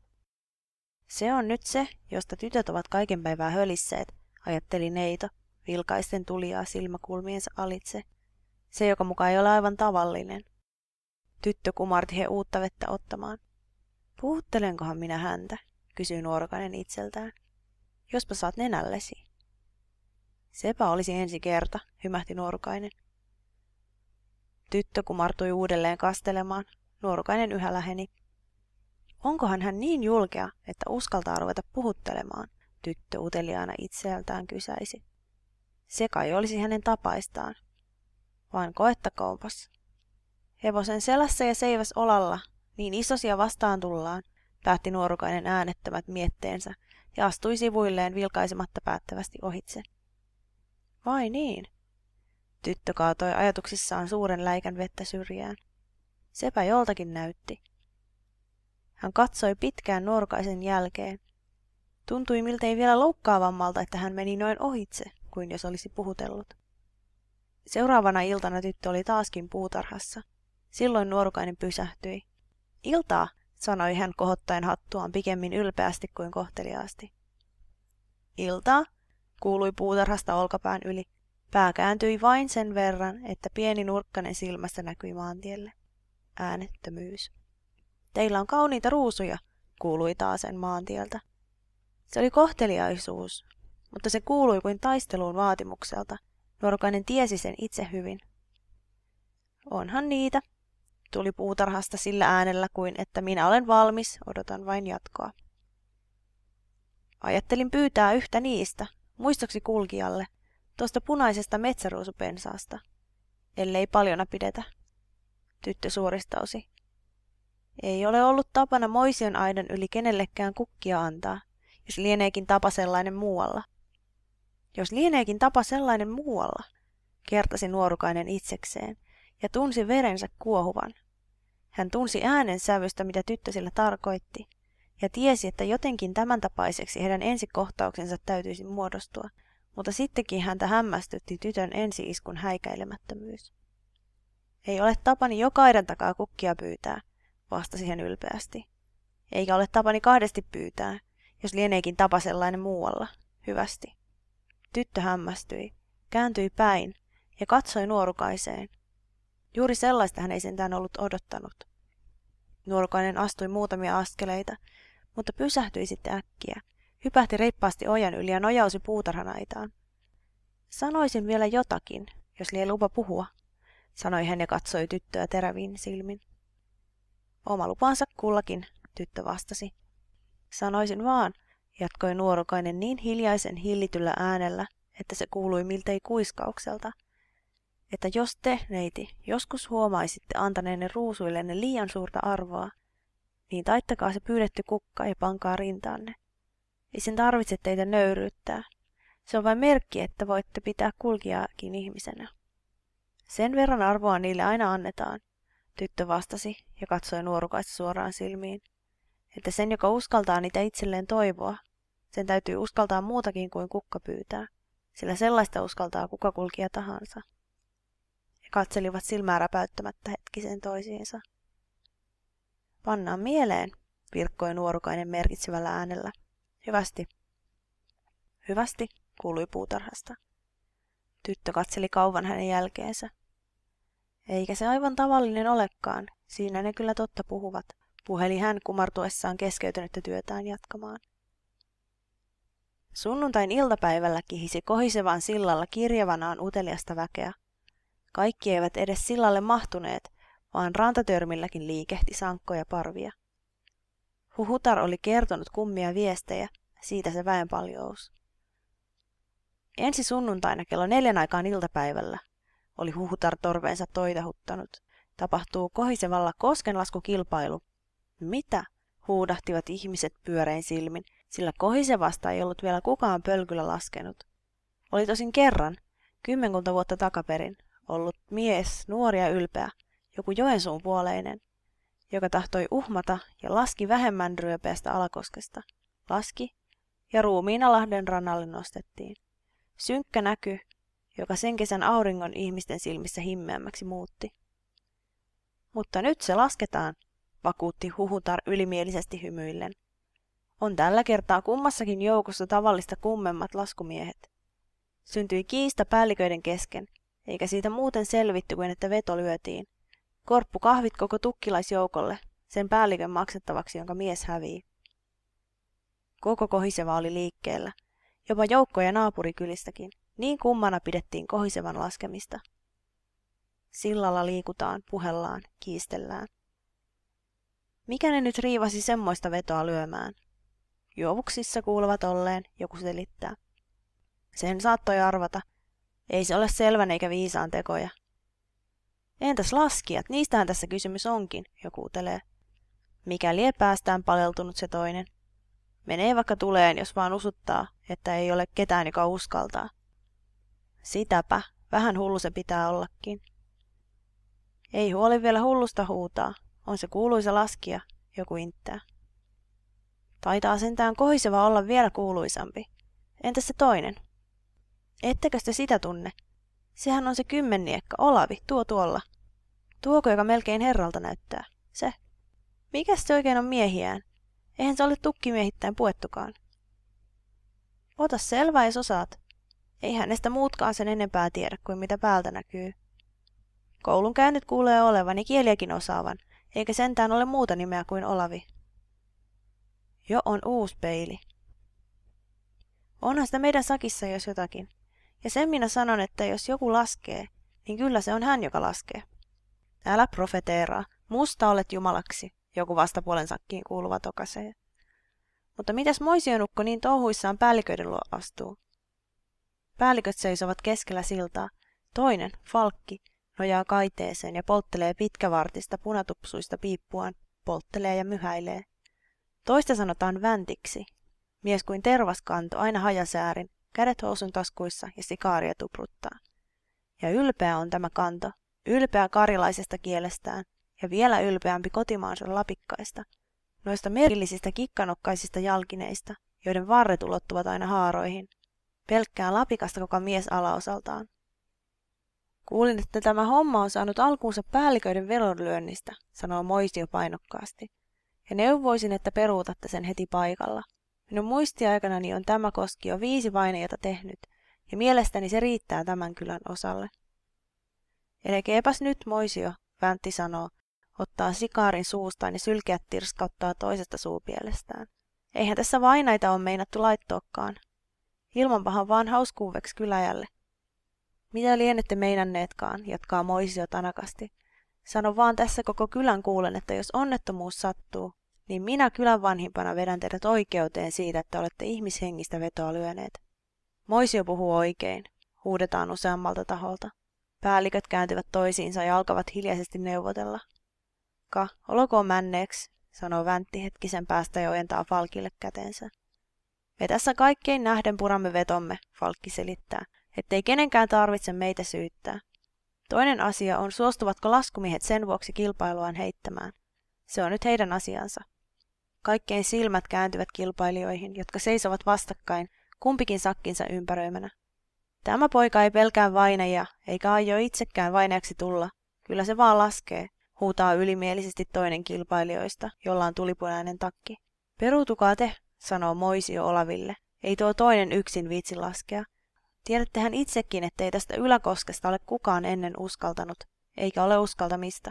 Se on nyt se, josta tytöt ovat kaiken päivää hölisseet, ajatteli neito, vilkaisten tuliaa silmäkulmiensa alitse. Se, joka mukaan ei ole aivan tavallinen. Tyttö kumarti he uutta vettä ottamaan. Puhuttelenkohan minä häntä, kysyi nuorukainen itseltään. Jospa saat nenällesi. Sepä olisi ensi kerta, hymähti nuorukainen. Tyttö kumartui uudelleen kastelemaan. Nuorukainen yhä läheni. Onkohan hän niin julkea, että uskaltaa ruveta puhuttelemaan? Tyttö uteliaana itseltään kysäisi. Se kai olisi hänen tapaistaan. Vaan koettakoonpas. Hevosen selässä ja seiväs olalla, niin isosia vastaan tullaan, päätti nuorukainen äänettömät mietteensä ja astui sivuilleen vilkaisematta päättävästi ohitse. Vai niin, Tyttö kaatoi ajatuksissaan suuren läikän vettä syrjään. Sepä joltakin näytti. Hän katsoi pitkään nuorkaisen jälkeen. Tuntui miltei vielä loukkaavammalta, että hän meni noin ohitse, kuin jos olisi puhutellut. Seuraavana iltana tyttö oli taaskin puutarhassa. Silloin nuorukainen pysähtyi. Iltaa, sanoi hän kohottaen hattuaan pikemmin ylpeästi kuin kohteliaasti. Iltaa, kuului puutarhasta olkapään yli. Pää kääntyi vain sen verran, että pieni nurkkanen silmästä näkyi maantielle. Äänettömyys. Teillä on kauniita ruusuja, kuului taas sen maantieltä. Se oli kohteliaisuus, mutta se kuului kuin taisteluun vaatimukselta. Nuorukainen tiesi sen itse hyvin. Onhan niitä, tuli puutarhasta sillä äänellä kuin, että minä olen valmis, odotan vain jatkoa. Ajattelin pyytää yhtä niistä, muistoksi kulkijalle, Tuosta punaisesta metsäruusupensaasta, ellei paljona pidetä. Tyttö suoristausi. Ei ole ollut tapana moision aidan yli kenellekään kukkia antaa, jos lieneekin tapa sellainen muualla. Jos lieneekin tapa sellainen muualla, kertasi nuorukainen itsekseen ja tunsi verensä kuohuvan. Hän tunsi äänen sävystä, mitä tyttö sillä tarkoitti, ja tiesi, että jotenkin tämän tapaiseksi heidän ensikohtauksensa täytyisi muodostua – mutta sittenkin häntä hämmästytti tytön ensiiskun häikäilemättömyys. Ei ole tapani aidan takaa kukkia pyytää, vastasi hän ylpeästi. Eikä ole tapani kahdesti pyytää, jos lieneekin tapa sellainen muualla, hyvästi. Tyttö hämmästyi, kääntyi päin ja katsoi nuorukaiseen. Juuri sellaista hän ei sentään ollut odottanut. Nuorukainen astui muutamia askeleita, mutta pysähtyi sitten äkkiä – hypähti reippaasti ojan yli ja nojausi puutarhanaitaan. Sanoisin vielä jotakin, jos lie lupa puhua, sanoi hän ja katsoi tyttöä teräviin silmin. Oma lupansa kullakin, tyttö vastasi. Sanoisin vaan, jatkoi nuorukainen niin hiljaisen hillityllä äänellä, että se kuului miltei kuiskaukselta, että jos te, neiti, joskus huomaisitte antaneenne ruusuillenne liian suurta arvoa, niin taittakaa se pyydetty kukka ja pankaa rintaanne. Ei sen tarvitse teitä nöyryyttää. Se on vain merkki, että voitte pitää kulkijaakin ihmisenä. Sen verran arvoa niille aina annetaan, tyttö vastasi ja katsoi nuorukaista suoraan silmiin. Että sen, joka uskaltaa niitä itselleen toivoa, sen täytyy uskaltaa muutakin kuin kukka pyytää, sillä sellaista uskaltaa kuka kulkija tahansa. He katselivat silmää räpäyttämättä hetkisen toisiinsa. Pannaan mieleen, virkkoi nuorukainen merkitsevällä äänellä. Hyvästi. Hyvästi, kuului puutarhasta. Tyttö katseli kauan hänen jälkeensä. Eikä se aivan tavallinen olekaan, siinä ne kyllä totta puhuvat, puheli hän kumartuessaan keskeytynyttä työtään jatkamaan. Sunnuntain iltapäivällä kihisi kohisevan sillalla kirjavanaan uteliasta väkeä. Kaikki eivät edes sillalle mahtuneet, vaan rantatörmilläkin liikehti sankkoja parvia. Huhutar oli kertonut kummia viestejä, siitä se väenpaljous. Ensi sunnuntaina kello neljän aikaan iltapäivällä oli Huhutar torveensa toitahuttanut. Tapahtuu kohisevalla koskenlaskukilpailu. Mitä? huudahtivat ihmiset pyörein silmin, sillä kohisevasta ei ollut vielä kukaan pölkyllä laskenut. Oli tosin kerran, kymmenkunta vuotta takaperin, ollut mies, nuoria ylpeä, joku Joensuun puoleinen, joka tahtoi uhmata ja laski vähemmän ryöpeästä alakoskesta. Laski ja ruumiina Lahden rannalle nostettiin. Synkkä näky, joka sen kesän auringon ihmisten silmissä himmeämmäksi muutti. Mutta nyt se lasketaan, vakuutti Huhutar ylimielisesti hymyillen. On tällä kertaa kummassakin joukossa tavallista kummemmat laskumiehet. Syntyi kiista päälliköiden kesken, eikä siitä muuten selvitty kuin että veto lyötiin kahvit koko tukkilaisjoukolle, sen päällikön maksettavaksi, jonka mies hävii. Koko kohiseva oli liikkeellä, jopa joukkoja naapurikylistäkin. Niin kummana pidettiin kohisevan laskemista. Sillalla liikutaan, puhellaan, kiistellään. Mikä ne nyt riivasi semmoista vetoa lyömään? Juovuksissa kuuluvat olleen, joku selittää. Sen saattoi arvata. Ei se ole selvän eikä viisaan tekoja. Entäs laskijat, niistähän tässä kysymys onkin, joku utelee. Mikäli ei päästään paleltunut se toinen. Menee vaikka tuleen, jos vaan usuttaa, että ei ole ketään, joka uskaltaa. Sitäpä, vähän hullu se pitää ollakin. Ei huoli vielä hullusta huutaa, on se kuuluisa laskija, joku inttää. Taitaa sentään kohiseva olla vielä kuuluisampi. Entäs se toinen? Ettekö te sitä tunne? Sehän on se kymmenniekka, Olavi, tuo tuolla. Tuoko, joka melkein herralta näyttää. Se. Mikäs se oikein on miehiään? Eihän se ole tukkimiehittäin puettukaan. Ota selvä, jos osaat. Ei hänestä muutkaan sen enempää tiedä kuin mitä päältä näkyy. Koulun käynyt kuulee olevan ja kieliäkin osaavan, eikä sentään ole muuta nimeä kuin Olavi. Jo on uusi peili. Onhan sitä meidän sakissa jos jotakin. Ja sen minä sanon, että jos joku laskee, niin kyllä se on hän, joka laskee. Älä profeteeraa, musta olet jumalaksi, joku vastapuolen sakkiin kuuluva tokaseen. Mutta mitäs moisionukko niin touhuissaan päälliköiden luo astuu? Päälliköt seisovat keskellä siltaa. Toinen, Falkki, nojaa kaiteeseen ja polttelee pitkävartista punatupsuista piippuaan, polttelee ja myhäilee. Toista sanotaan väntiksi. Mies kuin tervaskanto aina hajasäärin, kädet housun taskuissa ja sikaaria tupruttaa. Ja ylpeä on tämä kanto, ylpeä karjalaisesta kielestään ja vielä ylpeämpi kotimaansa lapikkaista, noista merkillisistä kikkanokkaisista jalkineista, joiden varret ulottuvat aina haaroihin, pelkkää lapikasta koko mies alaosaltaan. Kuulin, että tämä homma on saanut alkuunsa päälliköiden velonlyönnistä, sanoo Moisio painokkaasti, ja neuvoisin, että peruutatte sen heti paikalla – Minun muistiaikanani on tämä koski jo viisi vainajata tehnyt, ja mielestäni se riittää tämän kylän osalle. Elekeepäs nyt, Moisio, Väntti sanoo, ottaa sikaarin suustaan ja sylkeät tirskauttaa toisesta suupielestään. Eihän tässä vainaita on meinattu laittoakaan. pahan vaan hauskuuveksi kyläjälle. Mitä lienette meinanneetkaan, jatkaa Moisio tanakasti. Sano vaan tässä koko kylän kuulen, että jos onnettomuus sattuu, niin minä kylän vanhimpana vedän teidät oikeuteen siitä, että olette ihmishengistä vetoa lyöneet. Moisio puhuu oikein, huudetaan useammalta taholta. Päälliköt kääntyvät toisiinsa ja alkavat hiljaisesti neuvotella. Ka, olkoon männeeksi, sanoo Väntti hetkisen päästä ja ojentaa Falkille kätensä. Me tässä kaikkein nähden puramme vetomme, Falkki selittää, ettei kenenkään tarvitse meitä syyttää. Toinen asia on, suostuvatko laskumiehet sen vuoksi kilpailuaan heittämään. Se on nyt heidän asiansa. Kaikkein silmät kääntyvät kilpailijoihin, jotka seisovat vastakkain, kumpikin sakkinsa ympäröimänä. Tämä poika ei pelkää vainajia, eikä aio itsekään vainajaksi tulla. Kyllä se vaan laskee, huutaa ylimielisesti toinen kilpailijoista, jolla on tulipunainen takki. Peruutukaa te, sanoo Moisio Olaville. Ei tuo toinen yksin viitsi laskea. Tiedättehän itsekin, ettei tästä yläkoskesta ole kukaan ennen uskaltanut, eikä ole uskaltamista.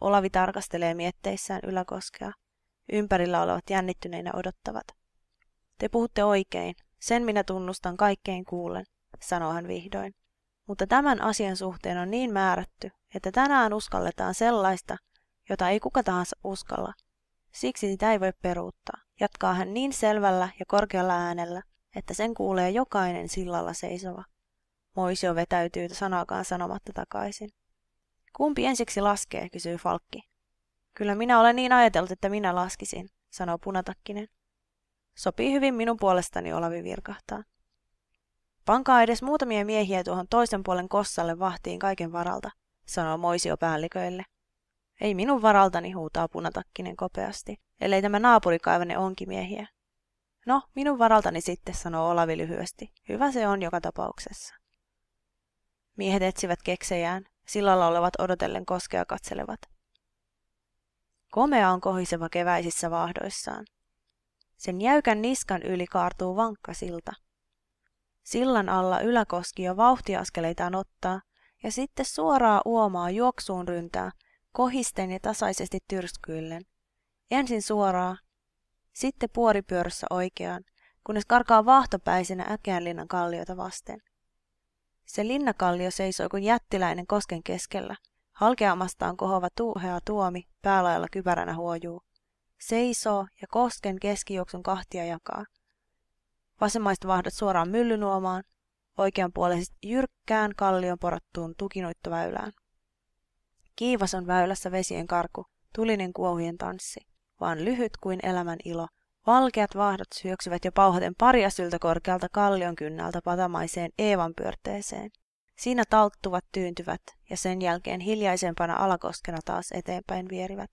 Olavi tarkastelee mietteissään yläkoskea ympärillä olevat jännittyneinä odottavat. Te puhutte oikein, sen minä tunnustan kaikkein kuulen, sanoi hän vihdoin. Mutta tämän asian suhteen on niin määrätty, että tänään uskalletaan sellaista, jota ei kuka tahansa uskalla. Siksi sitä ei voi peruuttaa, jatkaa hän niin selvällä ja korkealla äänellä, että sen kuulee jokainen sillalla seisova. Moisio vetäytyy sanaakaan sanomatta takaisin. Kumpi ensiksi laskee, kysyy Falkki. Kyllä minä olen niin ajatellut, että minä laskisin, sanoo punatakkinen. Sopii hyvin minun puolestani, Olavi virkahtaa. Pankaa edes muutamia miehiä tuohon toisen puolen kossalle vahtiin kaiken varalta, sanoo Moisio päälliköille. Ei minun varaltani, huutaa punatakkinen kopeasti, ellei tämä naapurikaivane onkin miehiä. No, minun varaltani sitten, sanoo Olavi lyhyesti. Hyvä se on joka tapauksessa. Miehet etsivät keksejään, sillalla olevat odotellen koskea katselevat. Komea on kohiseva keväisissä vahdoissaan. Sen jäykän niskan yli kaartuu vankka silta. Sillan alla yläkoski jo vauhtiaskeleitaan ottaa ja sitten suoraa uomaa juoksuun ryntää, kohisten ja tasaisesti tyrskyillen. Ensin suoraa, sitten puoripyörässä oikeaan, kunnes karkaa äkeän linnan kalliota vasten. Se linnakallio seisoi kuin jättiläinen kosken keskellä – Halkeamastaan kohova tuuhea tuomi päälailla kypäränä huojuu. Seisoo ja kosken keskijuoksun kahtia jakaa. Vasemmaiset vahdat suoraan myllynuomaan, oikeanpuoleisesti jyrkkään kallion porattuun tukinoittoväylään. Kiivas on väylässä vesien karku, tulinen kuohujen tanssi, vaan lyhyt kuin elämän ilo. Valkeat vahdot syöksyvät jo pauhaten parjasyltä korkealta kallion kynnältä patamaiseen Eevan pyörteeseen. Siinä talttuvat tyyntyvät ja sen jälkeen hiljaisempana alakoskena taas eteenpäin vierivät.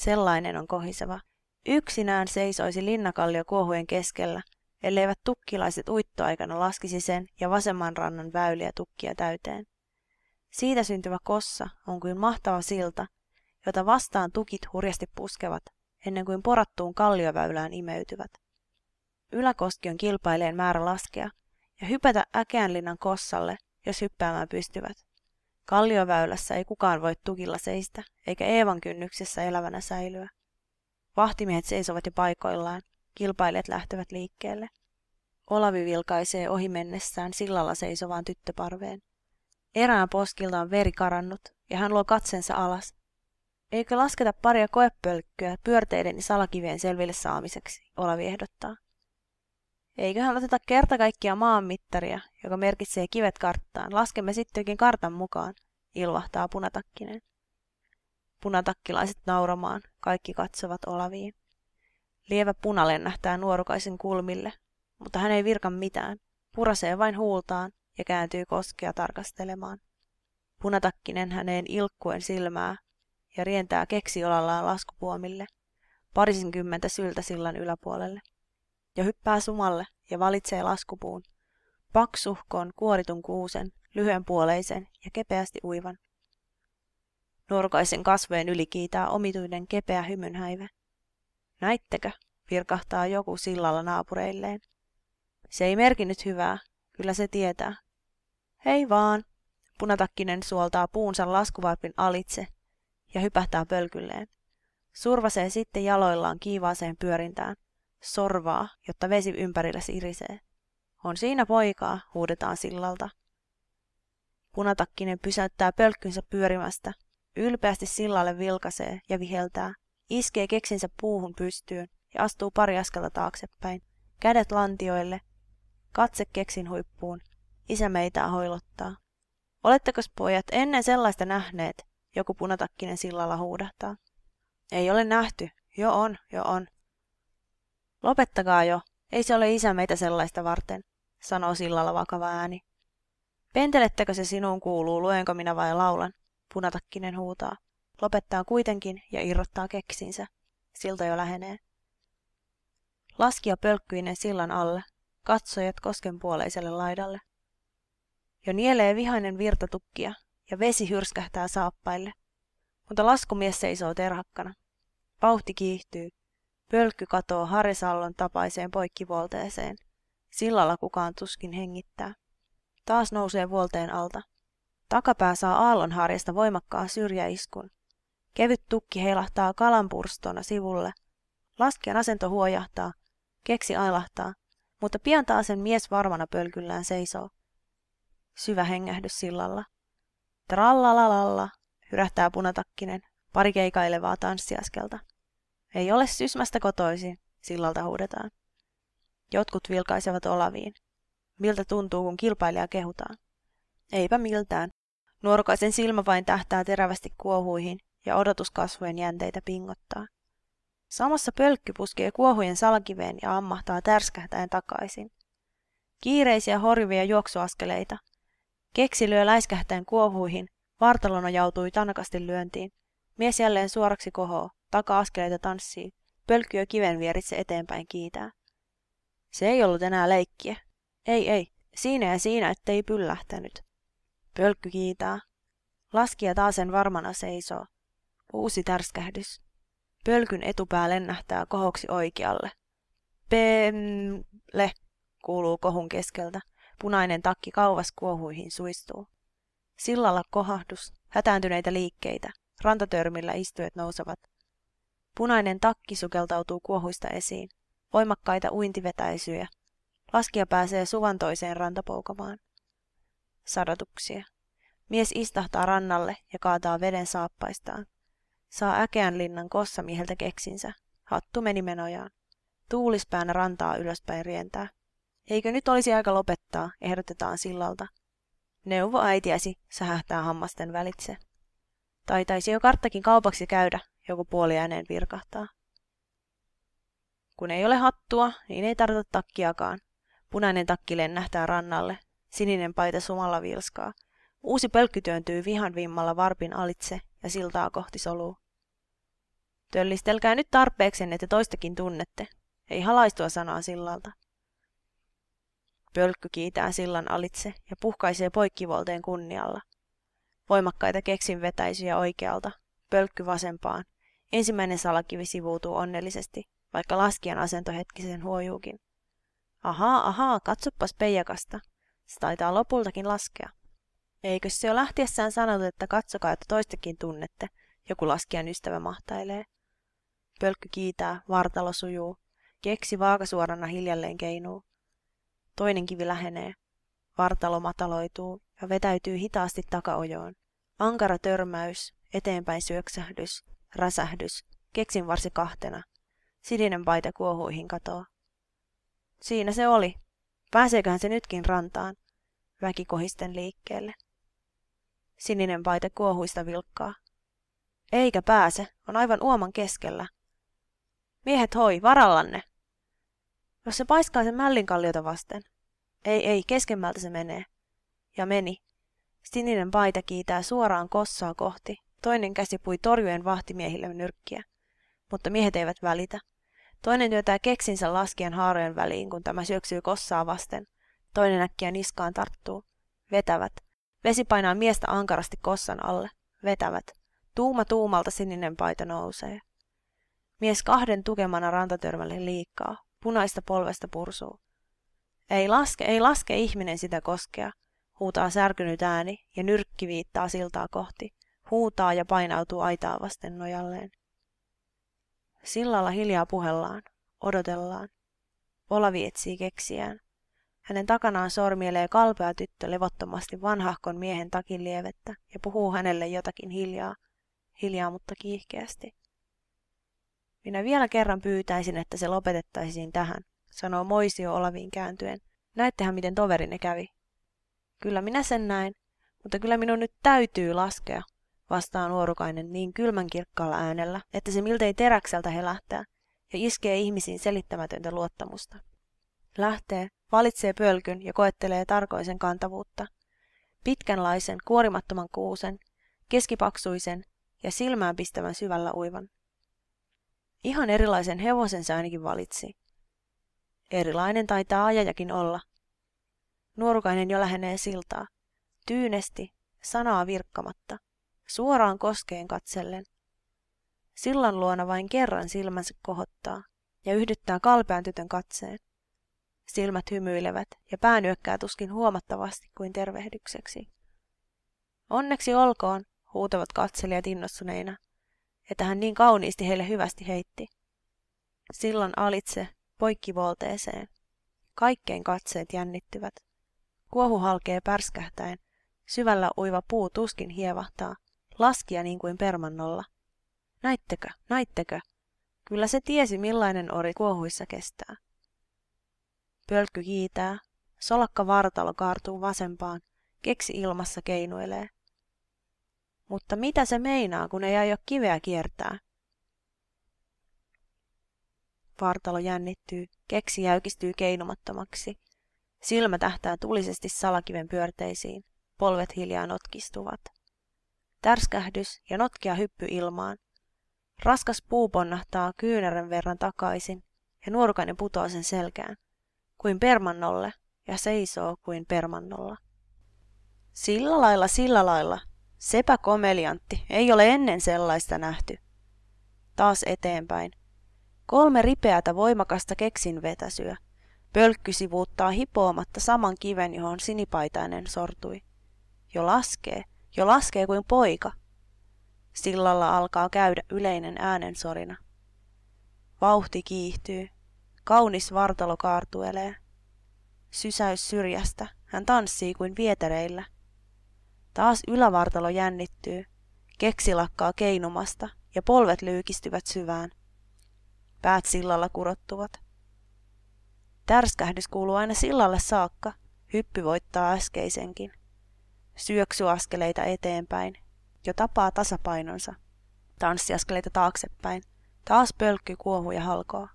Sellainen on kohiseva. Yksinään seisoisi linnakallio kuohujen keskellä, elleivät tukkilaiset uittoaikana laskisi sen ja vasemman rannan väyliä tukkia täyteen. Siitä syntyvä kossa on kuin mahtava silta, jota vastaan tukit hurjasti puskevat, ennen kuin porattuun kallioväylään imeytyvät. Yläkoski on kilpailijan määrä laskea ja hypätä äkeänlinnan kossalle, jos hyppäämään pystyvät. Kallioväylässä ei kukaan voi tukilla seistä, eikä Eevan kynnyksessä elävänä säilyä. Vahtimiehet seisovat jo paikoillaan, kilpailijat lähtevät liikkeelle. Olavi vilkaisee ohi mennessään sillalla seisovaan tyttöparveen. Erään poskilta on veri karannut, ja hän luo katsensa alas. Eikö lasketa paria koepölkkyä pyörteiden ja salakivien selville saamiseksi, Olavi ehdottaa. Eiköhän oteta kerta kaikkia maanmittaria, joka merkitsee kivet karttaan. Laskemme sittenkin kartan mukaan, ilvahtaa punatakkinen. Punatakkilaiset nauramaan, kaikki katsovat Olaviin. Lievä puna lennähtää nuorukaisen kulmille, mutta hän ei virka mitään, purasee vain huultaan ja kääntyy koskea tarkastelemaan. Punatakkinen häneen ilkkuen silmää ja rientää keksiolallaan laskupuomille, parisinkymmentä syltä sillan yläpuolelle ja hyppää sumalle ja valitsee laskupuun. Paksuhkon kuoritun kuusen, lyhyen puoleisen ja kepeästi uivan. Nuorukaisen kasvojen yli kiitää omituinen kepeä hymynhäive. Näittekö, virkahtaa joku sillalla naapureilleen. Se ei merkinyt hyvää, kyllä se tietää. Hei vaan, punatakkinen suoltaa puunsa laskuvarpin alitse ja hypähtää pölkylleen. Survasee sitten jaloillaan kiivaaseen pyörintään sorvaa, jotta vesi ympärillä sirisee. On siinä poikaa, huudetaan sillalta. Punatakkinen pysäyttää pölkkynsä pyörimästä, ylpeästi sillalle vilkaisee ja viheltää, iskee keksinsä puuhun pystyyn ja astuu pari askelta taaksepäin. Kädet lantioille, katse keksin huippuun, isä meitä hoilottaa. Oletteko pojat ennen sellaista nähneet, joku punatakkinen sillalla huudahtaa. Ei ole nähty, jo on, jo on, Lopettakaa jo, ei se ole isä meitä sellaista varten, sanoo sillalla vakava ääni. Pentelettekö se sinuun kuuluu, luenko minä vai laulan? Punatakkinen huutaa. Lopettaa kuitenkin ja irrottaa keksinsä. Silta jo lähenee. Laskija pölkkyinen sillan alle, katsojat kosken puoleiselle laidalle. Jo nielee vihainen virtatukkia ja vesi hyrskähtää saappaille, mutta laskumies seisoo terhakkana. Vauhti kiihtyy, Pölkky katoo Harisallon tapaiseen poikkivuolteeseen. Sillalla kukaan tuskin hengittää. Taas nousee vuolteen alta. Takapää saa aallon harjasta voimakkaan syrjäiskun. Kevyt tukki heilahtaa kalanpurstona sivulle. Laskijan asento huojahtaa. Keksi ailahtaa, mutta pian taas sen mies varmana pölkyllään seisoo. Syvä hengähdys sillalla. Trallalalalla, hyrähtää punatakkinen, pari keikailevaa tanssiaskelta. Ei ole sysmästä kotoisin, sillalta huudetaan. Jotkut vilkaisevat olaviin. Miltä tuntuu, kun kilpailija kehutaan? Eipä miltään. Nuorukaisen silmä vain tähtää terävästi kuohuihin ja odotuskasvojen jänteitä pingottaa. Samassa pölkky puskee kuohujen salkiveen ja ammahtaa tärskähtäen takaisin. Kiireisiä horjuvia juoksuaskeleita. Keksi lyö läiskähtäen kuohuihin, vartalona jautui tanakasti lyöntiin. Mies jälleen suoraksi kohoo, taka-askeleita tanssii, pölkkyö kiven vieritse eteenpäin kiitää. Se ei ollut enää leikkiä. Ei, ei, siinä ja siinä, ettei pyllähtänyt. Pölkky kiitää. Laskija taasen varmana seisoo. Uusi tärskähdys. Pölkyn etupää lennähtää kohoksi oikealle. Pemle, kuuluu kohun keskeltä. Punainen takki kauvas kuohuihin suistuu. Sillalla kohahdus, hätääntyneitä liikkeitä. Rantatörmillä istujat nousevat. Punainen takki sukeltautuu kuohuista esiin. Voimakkaita uintivetäisyjä. Laskija pääsee suvan toiseen rantapoukamaan. Sadotuksia. Mies istahtaa rannalle ja kaataa veden saappaistaan. Saa äkeän linnan mieheltä keksinsä. Hattu meni menojaan. Tuulispäänä rantaa ylöspäin rientää. Eikö nyt olisi aika lopettaa, ehdotetaan sillalta. Neuvo äitiäsi, sähähtää hammasten välitse. Taitaisi jo karttakin kaupaksi käydä, joku puoli ääneen virkahtaa. Kun ei ole hattua, niin ei tarvita takkiakaan. Punainen takki lennähtää rannalle, sininen paita sumalla vilskaa. Uusi pölkky työntyy vihan vimmalla varpin alitse ja siltaa kohti soluu. Töllistelkää nyt tarpeeksen, että toistakin tunnette. Ei halaistua sanaa sillalta. Pölkky kiitää sillan alitse ja puhkaisee poikkivolteen kunnialla. Voimakkaita keksin vetäisyjä oikealta, pölkky vasempaan, Ensimmäinen salakivi sivuutuu onnellisesti, vaikka laskijan asento hetkisen huojuukin. Ahaa, ahaa, katsopas peijakasta. Se taitaa lopultakin laskea. Eikö se jo lähtiessään sanonut, että katsokaa, että toistakin tunnette, joku laskijan ystävä mahtailee. Pölkky kiitää, vartalo sujuu. Keksi vaakasuorana hiljalleen keinuu. Toinen kivi lähenee. Vartalo mataloituu ja vetäytyy hitaasti takaojoon. Ankara törmäys, eteenpäin syöksähdys, Räsähdys. Keksin varsi kahtena. Sininen paita kuohuihin katoa. Siinä se oli. Pääseeköhän se nytkin rantaan? Väki kohisten liikkeelle. Sininen paita kuohuista vilkkaa. Eikä pääse, on aivan uoman keskellä. Miehet hoi, varallanne! Jos se paiskaa sen kalliota vasten. Ei, ei, keskemmältä se menee. Ja meni. Sininen paita kiitää suoraan kossaa kohti, Toinen käsi pui torjuen vahtimiehille nyrkkiä. Mutta miehet eivät välitä. Toinen työtää keksinsä laskien haarojen väliin, kun tämä syöksyy kossaa vasten. Toinen äkkiä niskaan tarttuu. Vetävät. Vesi painaa miestä ankarasti kossan alle. Vetävät. Tuuma tuumalta sininen paita nousee. Mies kahden tukemana rantatörmälle liikkaa. Punaista polvesta pursuu. Ei laske, ei laske ihminen sitä koskea, huutaa särkynyt ääni ja nyrkki viittaa siltaa kohti huutaa ja painautuu aitaa vasten nojalleen. Sillalla hiljaa puhellaan, odotellaan. Olavi etsii keksiään. Hänen takanaan sormielee kalpea tyttö levottomasti vanhahkon miehen takin lievettä ja puhuu hänelle jotakin hiljaa, hiljaa mutta kiihkeästi. Minä vielä kerran pyytäisin, että se lopetettaisiin tähän, sanoo Moisio Olaviin kääntyen. Näettehän, miten toverinne kävi. Kyllä minä sen näin, mutta kyllä minun nyt täytyy laskea, vastaa nuorukainen niin kylmän kirkkaalla äänellä, että se miltei teräkseltä helähtää ja iskee ihmisiin selittämätöntä luottamusta. Lähtee, valitsee pölkyn ja koettelee tarkoisen kantavuutta. Pitkänlaisen, kuorimattoman kuusen, keskipaksuisen ja silmään pistävän syvällä uivan. Ihan erilaisen hevosen se ainakin valitsi. Erilainen taitaa ajajakin olla. Nuorukainen jo lähenee siltaa. Tyynesti, sanaa virkkamatta suoraan koskeen katsellen. Sillan luona vain kerran silmänsä kohottaa ja yhdyttää kalpean tytön katseen. Silmät hymyilevät ja päänyökkää tuskin huomattavasti kuin tervehdykseksi. Onneksi olkoon, huutavat katselijat innostuneina, että hän niin kauniisti heille hyvästi heitti. Sillan alitse poikkivolteeseen. Kaikkein katseet jännittyvät. Kuohu halkee pärskähtäen, syvällä uiva puu tuskin hievahtaa, Laskia niin kuin permannolla. Näittekö, näittekö? Kyllä se tiesi, millainen ori kuohuissa kestää. Pölkky kiitää. Solakka vartalo kaartuu vasempaan. Keksi ilmassa keinuilee. Mutta mitä se meinaa, kun ei aio kiveä kiertää? Vartalo jännittyy, keksi jäykistyy keinumattomaksi. Silmä tähtää tulisesti salakiven pyörteisiin, polvet hiljaa notkistuvat tärskähdys ja notkea hyppy ilmaan. Raskas puu ponnahtaa kyynärän verran takaisin ja nuorukainen putoaa sen selkään, kuin permannolle ja seisoo kuin permannolla. Sillä lailla, sillä lailla, sepä komeliantti, ei ole ennen sellaista nähty. Taas eteenpäin. Kolme ripeätä voimakasta keksinvetäsyä. Pölkky sivuuttaa hipoamatta saman kiven, johon sinipaitainen sortui. Jo laskee, jo laskee kuin poika. Sillalla alkaa käydä yleinen äänensorina. Vauhti kiihtyy. Kaunis vartalo kaartuelee. Sysäys syrjästä. Hän tanssii kuin vietereillä. Taas ylävartalo jännittyy. Keksi lakkaa keinumasta ja polvet lyykistyvät syvään. Päät sillalla kurottuvat. Tärskähdys kuuluu aina sillalle saakka. Hyppy voittaa äskeisenkin syöksyaskeleita eteenpäin, jo tapaa tasapainonsa, tanssiaskeleita taaksepäin, taas pölkky kuohu ja halkoa.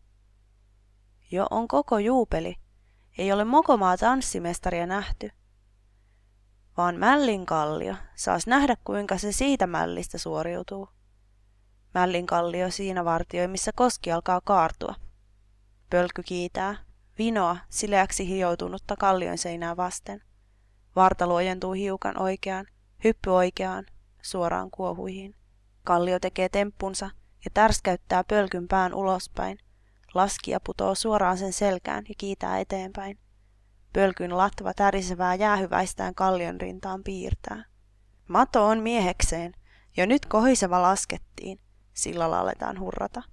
Jo on koko juupeli, ei ole mokomaa tanssimestaria nähty. Vaan Mällin kallio saas nähdä, kuinka se siitä mällistä suoriutuu. Mällin kallio siinä vartioi, missä koski alkaa kaartua. Pölkky kiitää, vinoa sileäksi hioutunutta kallion seinää vasten. Vartalo ojentuu hiukan oikeaan, hyppy oikeaan, suoraan kuohuihin. Kallio tekee temppunsa ja tärskäyttää pölkyn pään ulospäin. Laskija putoo suoraan sen selkään ja kiitää eteenpäin. Pölkyn latva tärisevää jäähyväistään kallion rintaan piirtää. Mato on miehekseen. Jo nyt kohiseva laskettiin. Sillalla aletaan hurrata.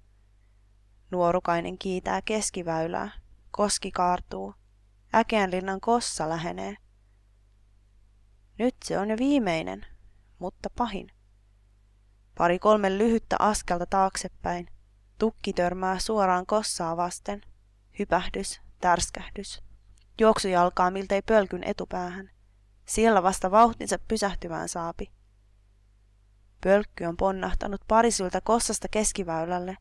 Nuorukainen kiitää keskiväylää. Koski kaartuu. Äkeänlinnan kossa lähenee. Nyt se on jo viimeinen, mutta pahin. Pari kolme lyhyttä askelta taaksepäin. Tukki törmää suoraan kossaa vasten. Hypähdys, tärskähdys. juoksu jalkaa miltei pölkyn etupäähän. Siellä vasta vauhtinsa pysähtymään saapi. Pölkky on ponnahtanut parisyltä kossasta keskiväylälle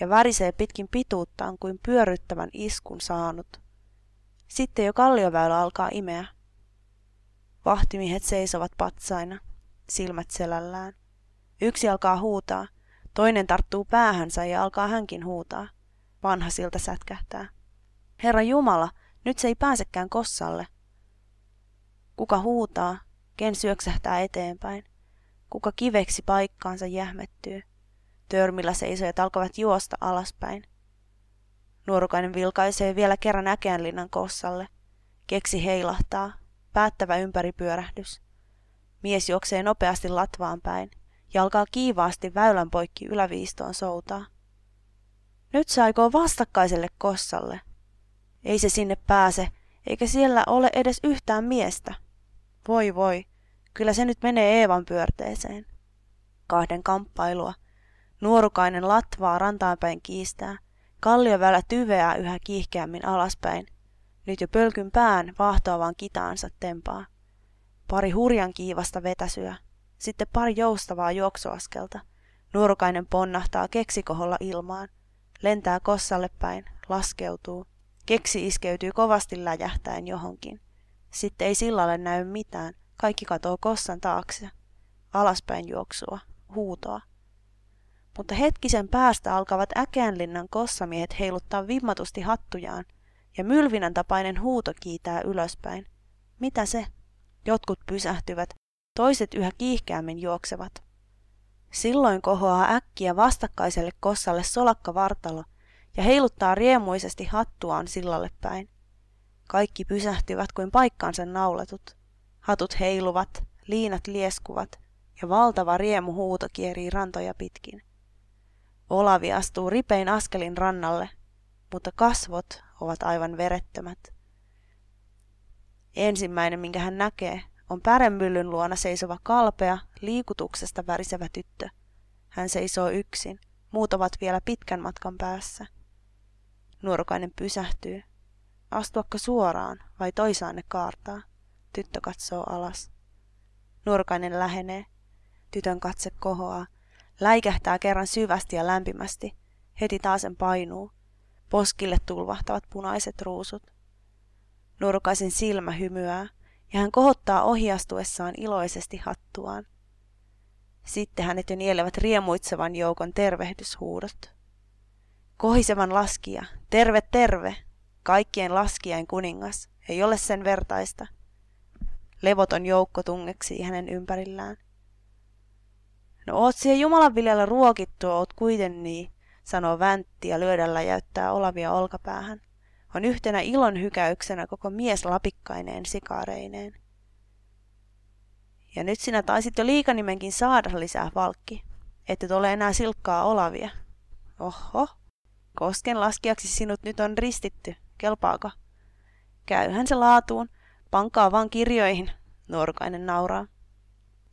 ja värisee pitkin pituuttaan kuin pyörryttävän iskun saanut. Sitten jo kallioväylä alkaa imeä. Vahtimiehet seisovat patsaina, silmät selällään. Yksi alkaa huutaa, toinen tarttuu päähänsä ja alkaa hänkin huutaa. Vanha siltä sätkähtää. Herra Jumala, nyt se ei pääsekään kossalle. Kuka huutaa, ken syöksähtää eteenpäin. Kuka kiveksi paikkaansa jähmettyy. Törmillä seisojat alkavat juosta alaspäin. Nuorukainen vilkaisee vielä kerran äkeänlinnan kossalle. Keksi heilahtaa, päättävä ympäripyörähdys. Mies juoksee nopeasti latvaan päin ja alkaa kiivaasti väylän poikki yläviistoon soutaa. Nyt se aikoo vastakkaiselle kossalle. Ei se sinne pääse, eikä siellä ole edes yhtään miestä. Voi voi, kyllä se nyt menee Eevan pyörteeseen. Kahden kamppailua. Nuorukainen latvaa rantaan päin kiistää. Kallioväylä tyveää yhä kiihkeämmin alaspäin – nyt jo pölkyn pään vahtoavan kitaansa tempaa. Pari hurjan kiivasta vetäsyä, sitten pari joustavaa juoksuaskelta. Nuorukainen ponnahtaa keksikoholla ilmaan, lentää kossalle päin, laskeutuu. Keksi iskeytyy kovasti läjähtäen johonkin. Sitten ei sillalle näy mitään, kaikki katoo kossan taakse. Alaspäin juoksua, huutoa. Mutta hetkisen päästä alkavat äkeänlinnan kossamiehet heiluttaa vimmatusti hattujaan – ja mylvinän tapainen huuto kiitää ylöspäin. Mitä se? Jotkut pysähtyvät, toiset yhä kiihkeämmin juoksevat. Silloin kohoaa äkkiä vastakkaiselle kossalle solakka vartalo ja heiluttaa riemuisesti hattuaan sillalle päin. Kaikki pysähtyvät kuin paikkaansa naulatut. Hatut heiluvat, liinat lieskuvat ja valtava riemu huuto kierii rantoja pitkin. Olavi astuu ripein askelin rannalle, mutta kasvot ovat aivan verettömät. Ensimmäinen, minkä hän näkee, on päremyllyn luona seisova kalpea, liikutuksesta värisevä tyttö. Hän seisoo yksin, muut ovat vielä pitkän matkan päässä. Nuorukainen pysähtyy. Astuakka suoraan vai toisaanne kaartaa? Tyttö katsoo alas. Nuorukainen lähenee. Tytön katse kohoaa. Läikähtää kerran syvästi ja lämpimästi. Heti taasen painuu. Poskille tulvahtavat punaiset ruusut. Nurkaisen silmä hymyää ja hän kohottaa ohjastuessaan iloisesti hattuaan. Sitten hänet jo nielevät riemuitsevan joukon tervehdyshuudot. Kohisevan laskija, terve terve, kaikkien laskijain kuningas, ei ole sen vertaista. Levoton joukko tungeksi hänen ympärillään. No oot siellä Jumalan viljellä ruokittu, oot kuitenkin niin, sanoo Väntti ja lyödällä jäyttää Olavia olkapäähän. On yhtenä ilon hykäyksenä koko mies lapikkaineen sikareineen. Ja nyt sinä taisit jo liikanimenkin saada lisää valkki, ettet ole enää silkkaa Olavia. Oho, kosken laskiaksi sinut nyt on ristitty, kelpaako? Käyhän se laatuun, pankaa vaan kirjoihin, nuorukainen nauraa.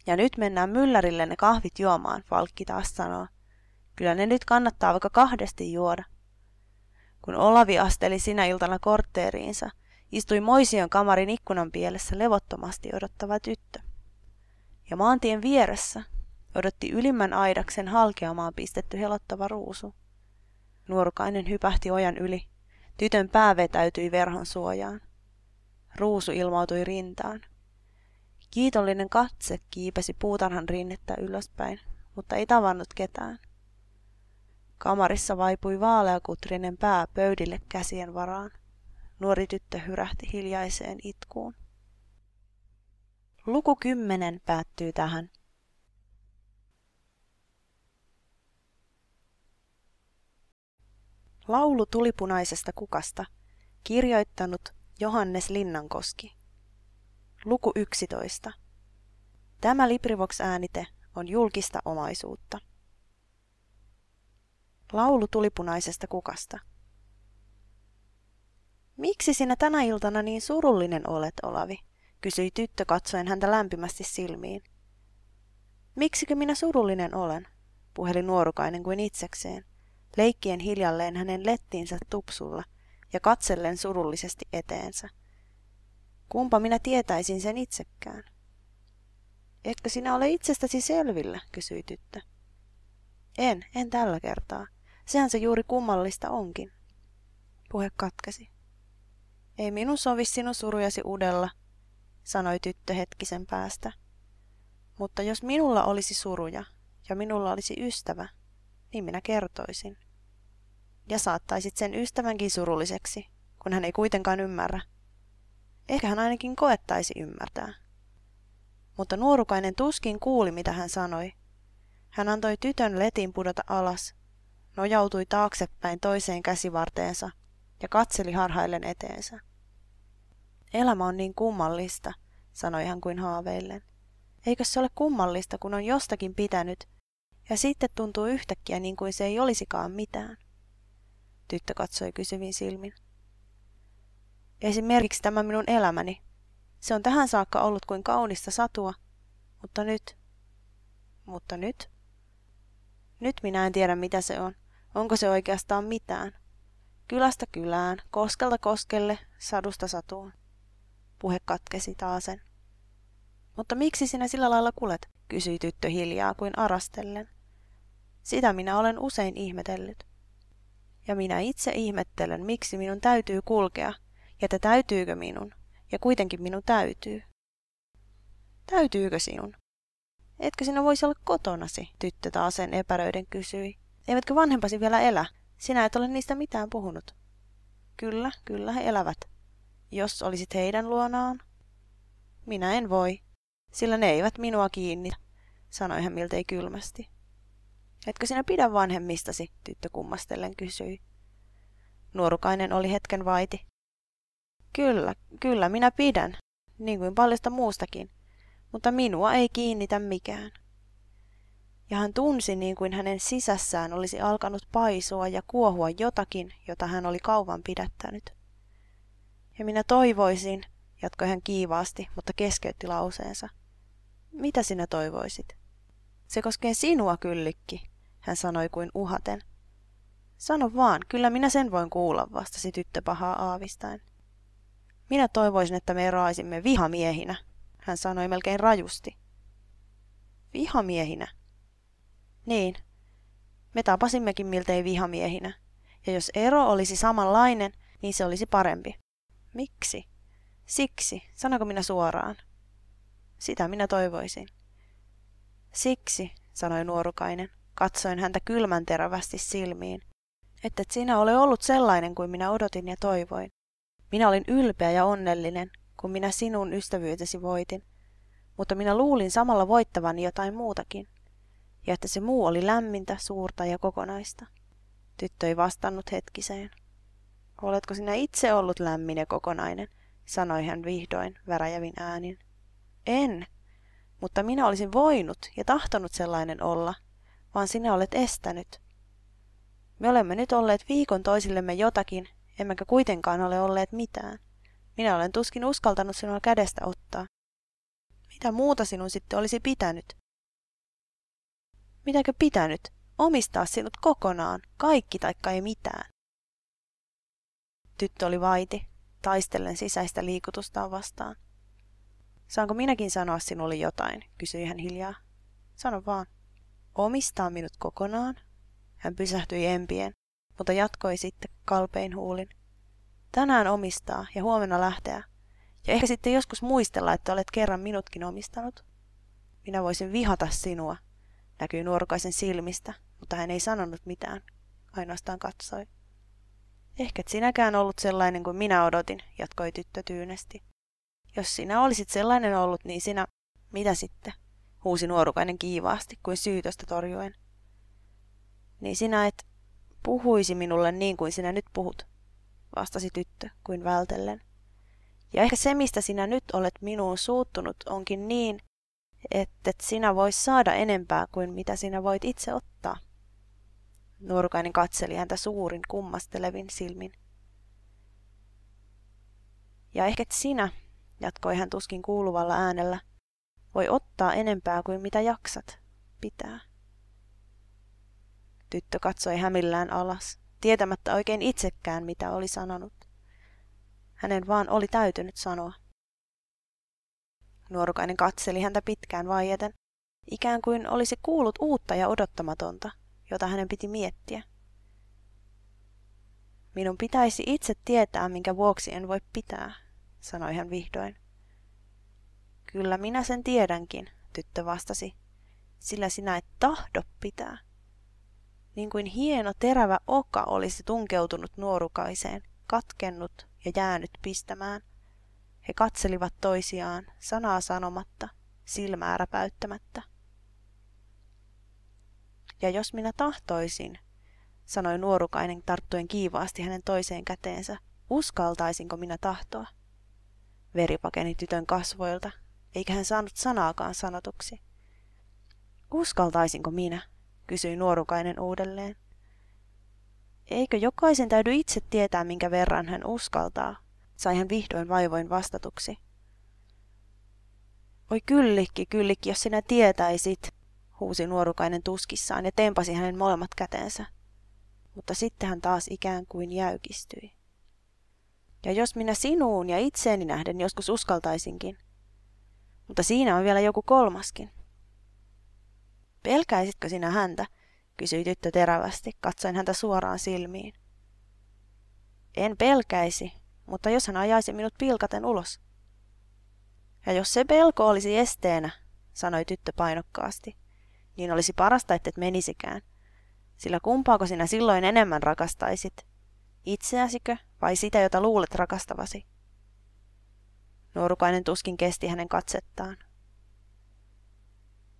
Ja nyt mennään myllärille ne kahvit juomaan, Falkki taas sanoo. Kyllä ne nyt kannattaa vaikka kahdesti juoda. Kun Olavi asteli sinä iltana kortteeriinsa, istui Moision kamarin ikkunan pielessä levottomasti odottava tyttö. Ja maantien vieressä odotti ylimmän aidaksen halkeamaan pistetty helottava ruusu. Nuorukainen hypähti ojan yli. Tytön pää vetäytyi verhon suojaan. Ruusu ilmautui rintaan. Kiitollinen katse kiipesi puutarhan rinnettä ylöspäin, mutta ei tavannut ketään. Kamarissa vaipui vaaleakutrinen pää pöydille käsien varaan. Nuori tyttö hyrähti hiljaiseen itkuun. Luku kymmenen päättyy tähän. Laulu tulipunaisesta kukasta, kirjoittanut Johannes Linnankoski. Luku 11. Tämä Librivox-äänite on julkista omaisuutta. Laulu tuli punaisesta kukasta. Miksi sinä tänä iltana niin surullinen olet, Olavi? kysyi tyttö katsoen häntä lämpimästi silmiin. Miksikö minä surullinen olen? puheli nuorukainen kuin itsekseen, leikkien hiljalleen hänen lettiinsä tupsulla ja katsellen surullisesti eteensä. Kumpa minä tietäisin sen itsekään? Etkö sinä ole itsestäsi selvillä, kysyi tyttö. En, en tällä kertaa. Sehän se juuri kummallista onkin. Puhe katkesi. Ei minun sovi sinun surujasi udella, sanoi tyttö hetkisen päästä. Mutta jos minulla olisi suruja ja minulla olisi ystävä, niin minä kertoisin. Ja saattaisit sen ystävänkin surulliseksi, kun hän ei kuitenkaan ymmärrä. Ehkä hän ainakin koettaisi ymmärtää. Mutta nuorukainen tuskin kuuli, mitä hän sanoi. Hän antoi tytön letin pudota alas nojautui taaksepäin toiseen käsivarteensa ja katseli harhaillen eteensä. Elämä on niin kummallista, sanoi hän kuin haaveillen. Eikö se ole kummallista, kun on jostakin pitänyt, ja sitten tuntuu yhtäkkiä niin kuin se ei olisikaan mitään? Tyttö katsoi kysyvin silmin. Esimerkiksi tämä minun elämäni. Se on tähän saakka ollut kuin kaunista satua, mutta nyt. Mutta nyt? Nyt minä en tiedä mitä se on. Onko se oikeastaan mitään? Kylästä kylään, koskelta koskelle, sadusta satuun. Puhe katkesi taasen. Mutta miksi sinä sillä lailla kulet? kysyi tyttö hiljaa kuin arastellen. Sitä minä olen usein ihmetellyt. Ja minä itse ihmettelen, miksi minun täytyy kulkea, ja että täytyykö minun, ja kuitenkin minun täytyy. Täytyykö sinun? Etkö sinä voisi olla kotonasi, tyttö taasen epäröiden kysyi. Eivätkö vanhempasi vielä elä? Sinä et ole niistä mitään puhunut. Kyllä, kyllä he elävät. Jos olisit heidän luonaan? Minä en voi, sillä ne eivät minua kiinni, sanoi hän miltei kylmästi. Etkö sinä pidä vanhemmistasi, tyttö kummastellen kysyi. Nuorukainen oli hetken vaiti. Kyllä, kyllä minä pidän, niin kuin paljosta muustakin, mutta minua ei kiinnitä mikään ja hän tunsi niin kuin hänen sisässään olisi alkanut paisua ja kuohua jotakin, jota hän oli kauan pidättänyt. Ja minä toivoisin, jatkoi hän kiivaasti, mutta keskeytti lauseensa. Mitä sinä toivoisit? Se koskee sinua kyllikki, hän sanoi kuin uhaten. Sano vaan, kyllä minä sen voin kuulla, vastasi tyttö pahaa aavistaen. Minä toivoisin, että me eroaisimme vihamiehinä, hän sanoi melkein rajusti. Vihamiehinä, niin. Me tapasimmekin miltei vihamiehinä. Ja jos ero olisi samanlainen, niin se olisi parempi. Miksi? Siksi, sanoko minä suoraan. Sitä minä toivoisin. Siksi, sanoi nuorukainen, katsoin häntä kylmän terävästi silmiin, että et sinä ole ollut sellainen kuin minä odotin ja toivoin. Minä olin ylpeä ja onnellinen, kun minä sinun ystävyytesi voitin, mutta minä luulin samalla voittavani jotain muutakin ja että se muu oli lämmintä, suurta ja kokonaista. Tyttö ei vastannut hetkiseen. Oletko sinä itse ollut lämmin ja kokonainen, sanoi hän vihdoin väräjävin äänin. En, mutta minä olisin voinut ja tahtonut sellainen olla, vaan sinä olet estänyt. Me olemme nyt olleet viikon toisillemme jotakin, emmekä kuitenkaan ole olleet mitään. Minä olen tuskin uskaltanut sinua kädestä ottaa. Mitä muuta sinun sitten olisi pitänyt? Mitäkö pitänyt? Omistaa sinut kokonaan, kaikki taikka ei mitään. Tyttö oli vaiti, taistellen sisäistä liikutustaan vastaan. Saanko minäkin sanoa sinulle jotain, kysyi hän hiljaa. Sano vaan. Omistaa minut kokonaan? Hän pysähtyi empien, mutta jatkoi sitten kalpein huulin. Tänään omistaa ja huomenna lähteä. Ja ehkä sitten joskus muistella, että olet kerran minutkin omistanut. Minä voisin vihata sinua, Näkyi nuorukaisen silmistä, mutta hän ei sanonut mitään, ainoastaan katsoi. Ehkä et sinäkään ollut sellainen kuin minä odotin, jatkoi tyttö tyynesti. Jos sinä olisit sellainen ollut, niin sinä... Mitä sitten? huusi nuorukainen kiivaasti kuin syytöstä torjuen. Niin sinä et puhuisi minulle niin kuin sinä nyt puhut, vastasi tyttö kuin vältellen. Ja ehkä se, mistä sinä nyt olet minuun suuttunut, onkin niin, että et sinä vois saada enempää kuin mitä sinä voit itse ottaa. Nuorukainen katseli häntä suurin kummastelevin silmin. Ja ehkä et sinä, jatkoi hän tuskin kuuluvalla äänellä, voi ottaa enempää kuin mitä jaksat pitää. Tyttö katsoi hämillään alas, tietämättä oikein itsekään mitä oli sanonut. Hänen vaan oli täytynyt sanoa. Nuorukainen katseli häntä pitkään vaieten, ikään kuin olisi kuullut uutta ja odottamatonta, jota hänen piti miettiä. Minun pitäisi itse tietää, minkä vuoksi en voi pitää, sanoi hän vihdoin. Kyllä minä sen tiedänkin, tyttö vastasi, sillä sinä et tahdo pitää. Niin kuin hieno terävä oka olisi tunkeutunut nuorukaiseen, katkennut ja jäänyt pistämään – he katselivat toisiaan, sanaa sanomatta, silmää räpäyttämättä. Ja jos minä tahtoisin, sanoi nuorukainen tarttuen kiivaasti hänen toiseen käteensä, uskaltaisinko minä tahtoa? Veri pakeni tytön kasvoilta, eikä hän saanut sanaakaan sanotuksi. Uskaltaisinko minä? kysyi nuorukainen uudelleen. Eikö jokaisen täydy itse tietää, minkä verran hän uskaltaa, sai hän vihdoin vaivoin vastatuksi. Oi kyllikki, kyllikki, jos sinä tietäisit, huusi nuorukainen tuskissaan ja tempasi hänen molemmat käteensä. Mutta sitten hän taas ikään kuin jäykistyi. Ja jos minä sinuun ja itseeni nähden joskus uskaltaisinkin. Mutta siinä on vielä joku kolmaskin. Pelkäisitkö sinä häntä? kysyi tyttö terävästi, katsoen häntä suoraan silmiin. En pelkäisi, mutta jos hän ajaisi minut pilkaten ulos. Ja jos se pelko olisi esteenä, sanoi tyttö painokkaasti, niin olisi parasta, et menisikään. Sillä kumpaako sinä silloin enemmän rakastaisit? Itseäsikö vai sitä, jota luulet rakastavasi? Nuorukainen tuskin kesti hänen katsettaan.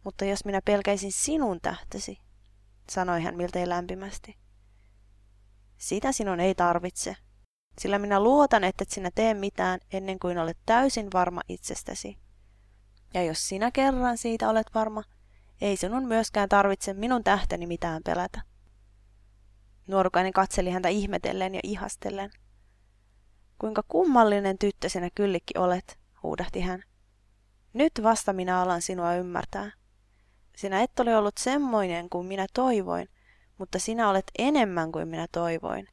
Mutta jos minä pelkäisin sinun tähtesi, sanoi hän miltei lämpimästi. Sitä sinun ei tarvitse, sillä minä luotan, että et sinä tee mitään ennen kuin olet täysin varma itsestäsi. Ja jos sinä kerran siitä olet varma, ei sinun myöskään tarvitse minun tähteni mitään pelätä. Nuorukainen katseli häntä ihmetellen ja ihastellen. Kuinka kummallinen tyttö sinä kyllikki olet, huudahti hän. Nyt vasta minä alan sinua ymmärtää. Sinä et ole ollut semmoinen kuin minä toivoin, mutta sinä olet enemmän kuin minä toivoin.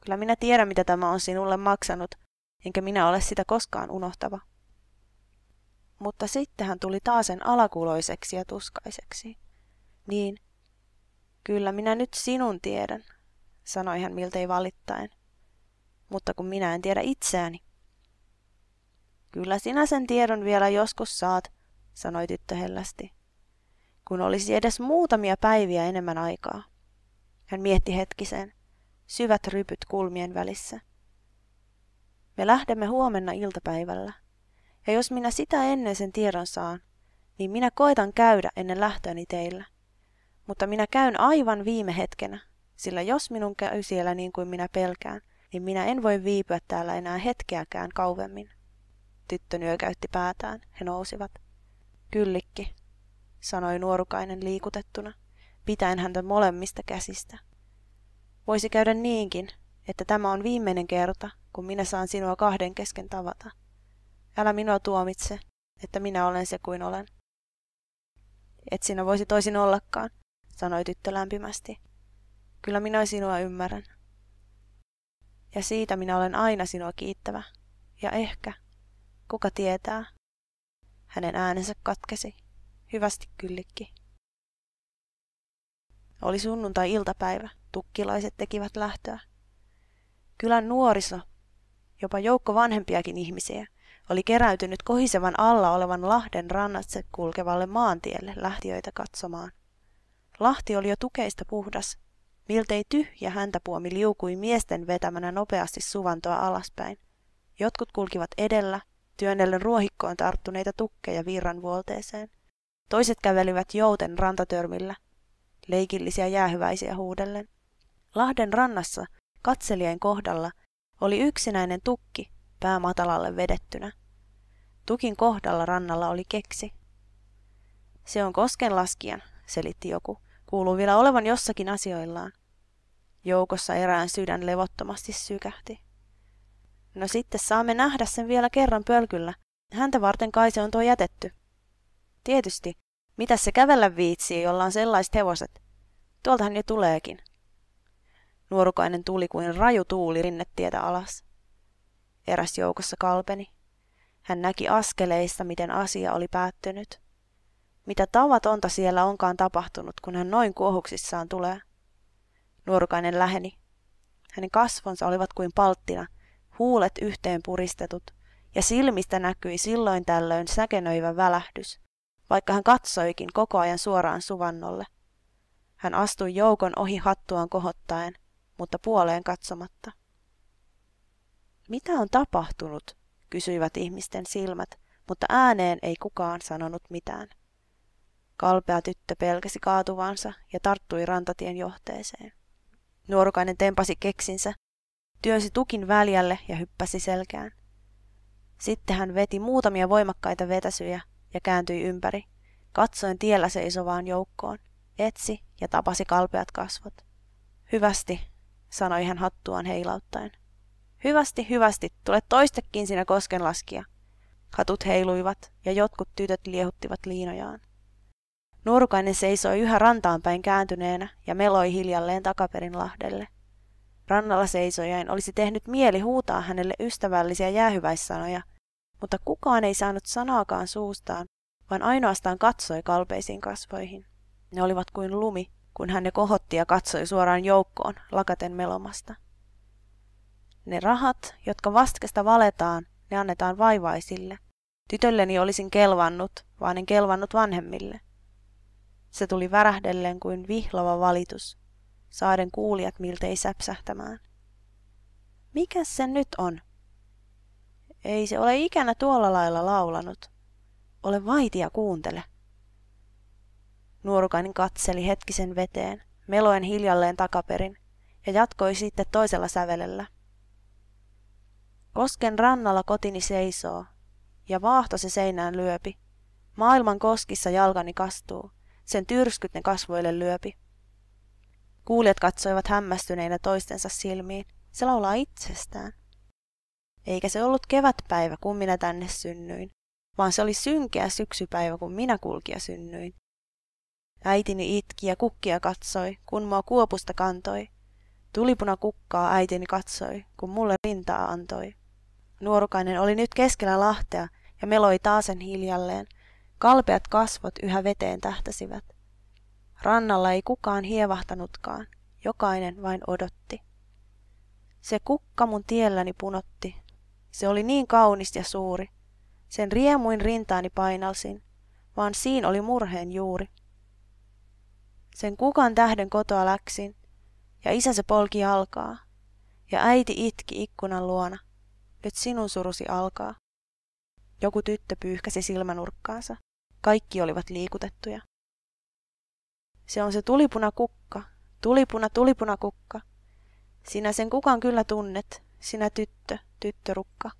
Kyllä minä tiedän, mitä tämä on sinulle maksanut, enkä minä ole sitä koskaan unohtava. Mutta sitten hän tuli taasen alakuloiseksi ja tuskaiseksi. Niin, kyllä minä nyt sinun tiedän, sanoi hän miltei valittaen. Mutta kun minä en tiedä itseäni. Kyllä sinä sen tiedon vielä joskus saat, sanoi tyttö hellästi. Kun olisi edes muutamia päiviä enemmän aikaa. Hän mietti hetkisen syvät rypyt kulmien välissä. Me lähdemme huomenna iltapäivällä, ja jos minä sitä ennen sen tiedon saan, niin minä koitan käydä ennen lähtöni teillä. Mutta minä käyn aivan viime hetkenä, sillä jos minun käy siellä niin kuin minä pelkään, niin minä en voi viipyä täällä enää hetkeäkään kauemmin. Tyttö nyökäytti päätään, he nousivat. Kyllikki, sanoi nuorukainen liikutettuna, pitäen häntä molemmista käsistä. Voisi käydä niinkin, että tämä on viimeinen kerta, kun minä saan sinua kahden kesken tavata. Älä minua tuomitse, että minä olen se kuin olen. Et sinä voisi toisin ollakaan, sanoi tyttö lämpimästi. Kyllä minä sinua ymmärrän. Ja siitä minä olen aina sinua kiittävä. Ja ehkä, kuka tietää, hänen äänensä katkesi. Hyvästi kyllikki. Oli sunnuntai-iltapäivä, tukkilaiset tekivät lähtöä. Kylän nuoriso, jopa joukko vanhempiakin ihmisiä, oli keräytynyt kohisevan alla olevan Lahden rannatse kulkevalle maantielle lähtiöitä katsomaan. Lahti oli jo tukeista puhdas. Miltei tyhjä häntäpuomi liukui miesten vetämänä nopeasti suvantoa alaspäin. Jotkut kulkivat edellä, työnnellen ruohikkoon tarttuneita tukkeja virran vuolteeseen. Toiset kävelivät jouten rantatörmillä – leikillisiä jäähyväisiä huudellen. Lahden rannassa, katselijan kohdalla, oli yksinäinen tukki pää matalalle vedettynä. Tukin kohdalla rannalla oli keksi. Se on laskijan, selitti joku. Kuuluu vielä olevan jossakin asioillaan. Joukossa erään sydän levottomasti sykähti. No sitten saamme nähdä sen vielä kerran pölkyllä. Häntä varten kai se on tuo jätetty. Tietysti, mitä se kävellä viitsii, jolla on sellaiset hevoset? Tuoltahan ne tuleekin. Nuorukainen tuli kuin raju tuuli rinnetietä alas. Eräs joukossa kalpeni. Hän näki askeleista, miten asia oli päättynyt. Mitä tavatonta siellä onkaan tapahtunut, kun hän noin kuohuksissaan tulee. Nuorukainen läheni. Hänen kasvonsa olivat kuin palttina, huulet yhteen puristetut, ja silmistä näkyi silloin tällöin säkenöivä välähdys, vaikka hän katsoikin koko ajan suoraan suvannolle. Hän astui joukon ohi hattuaan kohottaen, mutta puoleen katsomatta. Mitä on tapahtunut? kysyivät ihmisten silmät, mutta ääneen ei kukaan sanonut mitään. Kalpea tyttö pelkäsi kaatuvansa ja tarttui rantatien johteeseen. Nuorukainen tempasi keksinsä, työnsi tukin väljälle ja hyppäsi selkään. Sitten hän veti muutamia voimakkaita vetäsyjä ja kääntyi ympäri. Katsoin tiellä seisovaan joukkoon. Etsi ja tapasi kalpeat kasvot. Hyvästi, sanoi hän hattuaan heilauttaen. Hyvästi, hyvästi, tule toistekin sinä koskenlaskija. Hatut heiluivat ja jotkut tytöt liehuttivat liinojaan. Nuorukainen seisoi yhä rantaan päin kääntyneenä ja meloi hiljalleen takaperin lahdelle. Rannalla seisojain olisi tehnyt mieli huutaa hänelle ystävällisiä jäähyväissanoja – mutta kukaan ei saanut sanaakaan suustaan, vaan ainoastaan katsoi kalpeisiin kasvoihin. Ne olivat kuin lumi, kun hän ne kohotti ja katsoi suoraan joukkoon, lakaten melomasta. Ne rahat, jotka vastkesta valetaan, ne annetaan vaivaisille. Tytölleni olisin kelvannut, vaan en kelvannut vanhemmille. Se tuli värähdellen kuin vihlava valitus, saaden kuulijat miltei säpsähtämään. Mikäs se nyt on, ei se ole ikänä tuolla lailla laulanut. Ole vaiti ja kuuntele. Nuorukainen katseli hetkisen veteen, meloen hiljalleen takaperin, ja jatkoi sitten toisella sävelellä. Kosken rannalla kotini seisoo, ja vaahto se seinään lyöpi. Maailman koskissa jalkani kastuu, sen tyrskyt ne kasvoille lyöpi. Kuulijat katsoivat hämmästyneinä toistensa silmiin. Se laulaa itsestään. Eikä se ollut kevätpäivä, kun minä tänne synnyin, vaan se oli synkeä syksypäivä, kun minä kulkija synnyin. Äitini itki ja kukkia katsoi, kun mua kuopusta kantoi. Tulipuna kukkaa äitini katsoi, kun mulle rintaa antoi. Nuorukainen oli nyt keskellä lahtea ja meloi taasen hiljalleen. Kalpeat kasvot yhä veteen tähtäsivät. Rannalla ei kukaan hievahtanutkaan, jokainen vain odotti. Se kukka mun tielläni punotti, se oli niin kaunis ja suuri. Sen riemuin rintaani painalsin, vaan siin oli murheen juuri. Sen kukan tähden kotoa läksin, ja isä se polki alkaa, ja äiti itki ikkunan luona. Nyt sinun surusi alkaa. Joku tyttö pyyhkäsi silmänurkkaansa. Kaikki olivat liikutettuja. Se on se tulipuna kukka, tulipuna tulipuna kukka. Sinä sen kukan kyllä tunnet, sinä tyttö, tyttörukka.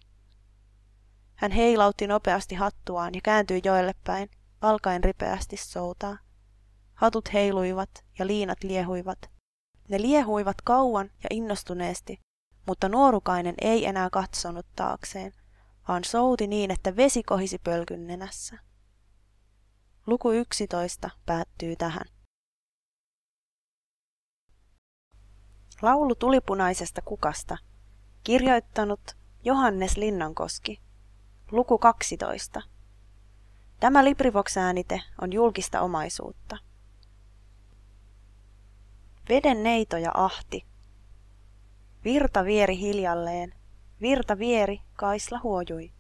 Hän heilautti nopeasti hattuaan ja kääntyi joelle päin, alkaen ripeästi soutaa. Hatut heiluivat ja liinat liehuivat. Ne liehuivat kauan ja innostuneesti, mutta nuorukainen ei enää katsonut taakseen, vaan souti niin, että vesi kohisi pölkyn nenässä. Luku 11 päättyy tähän. Laulu tulipunaisesta kukasta Kirjoittanut Johannes Linnankoski. Luku 12. Tämä Librivox-äänite on julkista omaisuutta. Veden neito ja ahti. Virta vieri hiljalleen. Virta vieri, kaisla huojui.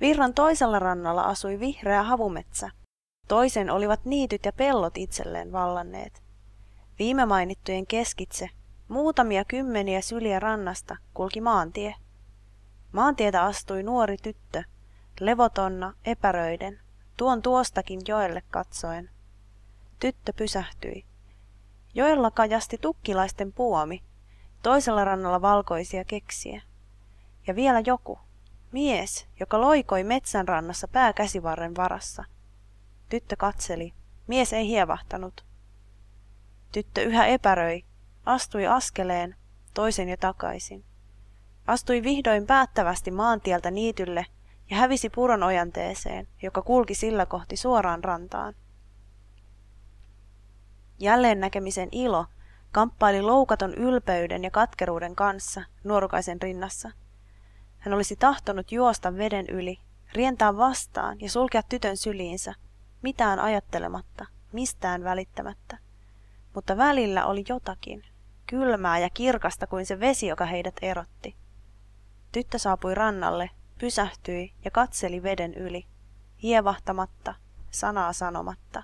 Virran toisella rannalla asui vihreä havumetsä. Toisen olivat niityt ja pellot itselleen vallanneet. Viime mainittujen keskitse Muutamia kymmeniä syliä rannasta kulki maantie. Maantietä astui nuori tyttö, levotonna, epäröiden, tuon tuostakin joelle katsoen. Tyttö pysähtyi. Joella kajasti tukkilaisten puomi, toisella rannalla valkoisia keksiä. Ja vielä joku, mies, joka loikoi metsän rannassa pääkäsivarren varassa. Tyttö katseli. Mies ei hievahtanut. Tyttö yhä epäröi astui askeleen, toisen ja takaisin. Astui vihdoin päättävästi maantieltä niitylle ja hävisi puron ojanteeseen, joka kulki sillä kohti suoraan rantaan. Jälleen näkemisen ilo kamppaili loukaton ylpeyden ja katkeruuden kanssa nuorukaisen rinnassa. Hän olisi tahtonut juosta veden yli, rientää vastaan ja sulkea tytön syliinsä, mitään ajattelematta, mistään välittämättä. Mutta välillä oli jotakin, kylmää ja kirkasta kuin se vesi, joka heidät erotti. Tyttö saapui rannalle, pysähtyi ja katseli veden yli, hievahtamatta, sanaa sanomatta.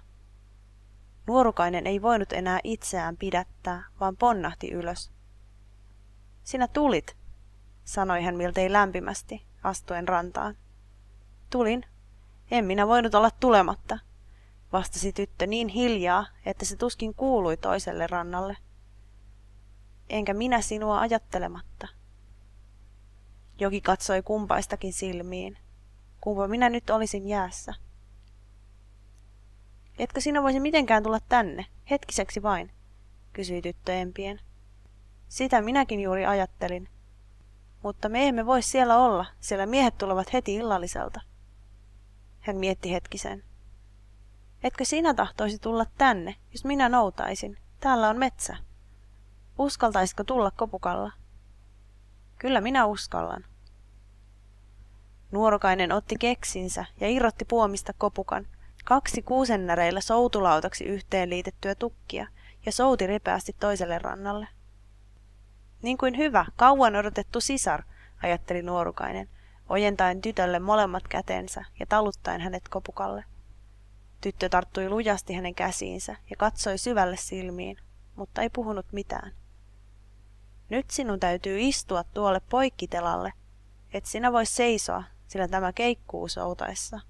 Nuorukainen ei voinut enää itseään pidättää, vaan ponnahti ylös. Sinä tulit, sanoi hän miltei lämpimästi, astuen rantaan. Tulin. En minä voinut olla tulematta, vastasi tyttö niin hiljaa, että se tuskin kuului toiselle rannalle enkä minä sinua ajattelematta. Joki katsoi kumpaistakin silmiin. Kumpa minä nyt olisin jäässä? Etkö sinä voisi mitenkään tulla tänne, hetkiseksi vain, kysyi tyttö empien. Sitä minäkin juuri ajattelin. Mutta me emme voi siellä olla, sillä miehet tulevat heti illalliselta. Hän mietti hetkisen. Etkö sinä tahtoisi tulla tänne, jos minä noutaisin? Täällä on metsä. Uskaltaisitko tulla kopukalla? Kyllä minä uskallan. Nuorokainen otti keksinsä ja irrotti puomista kopukan, kaksi kuusennäreillä soutulautaksi liitettyä tukkia ja souti ripeästi toiselle rannalle. Niin kuin hyvä, kauan odotettu sisar, ajatteli nuorukainen, ojentain tytölle molemmat kätensä ja taluttaen hänet kopukalle. Tyttö tarttui lujasti hänen käsiinsä ja katsoi syvälle silmiin, mutta ei puhunut mitään. Nyt sinun täytyy istua tuolle poikkitelalle, et sinä voi seisoa, sillä tämä keikkuu soutaessa.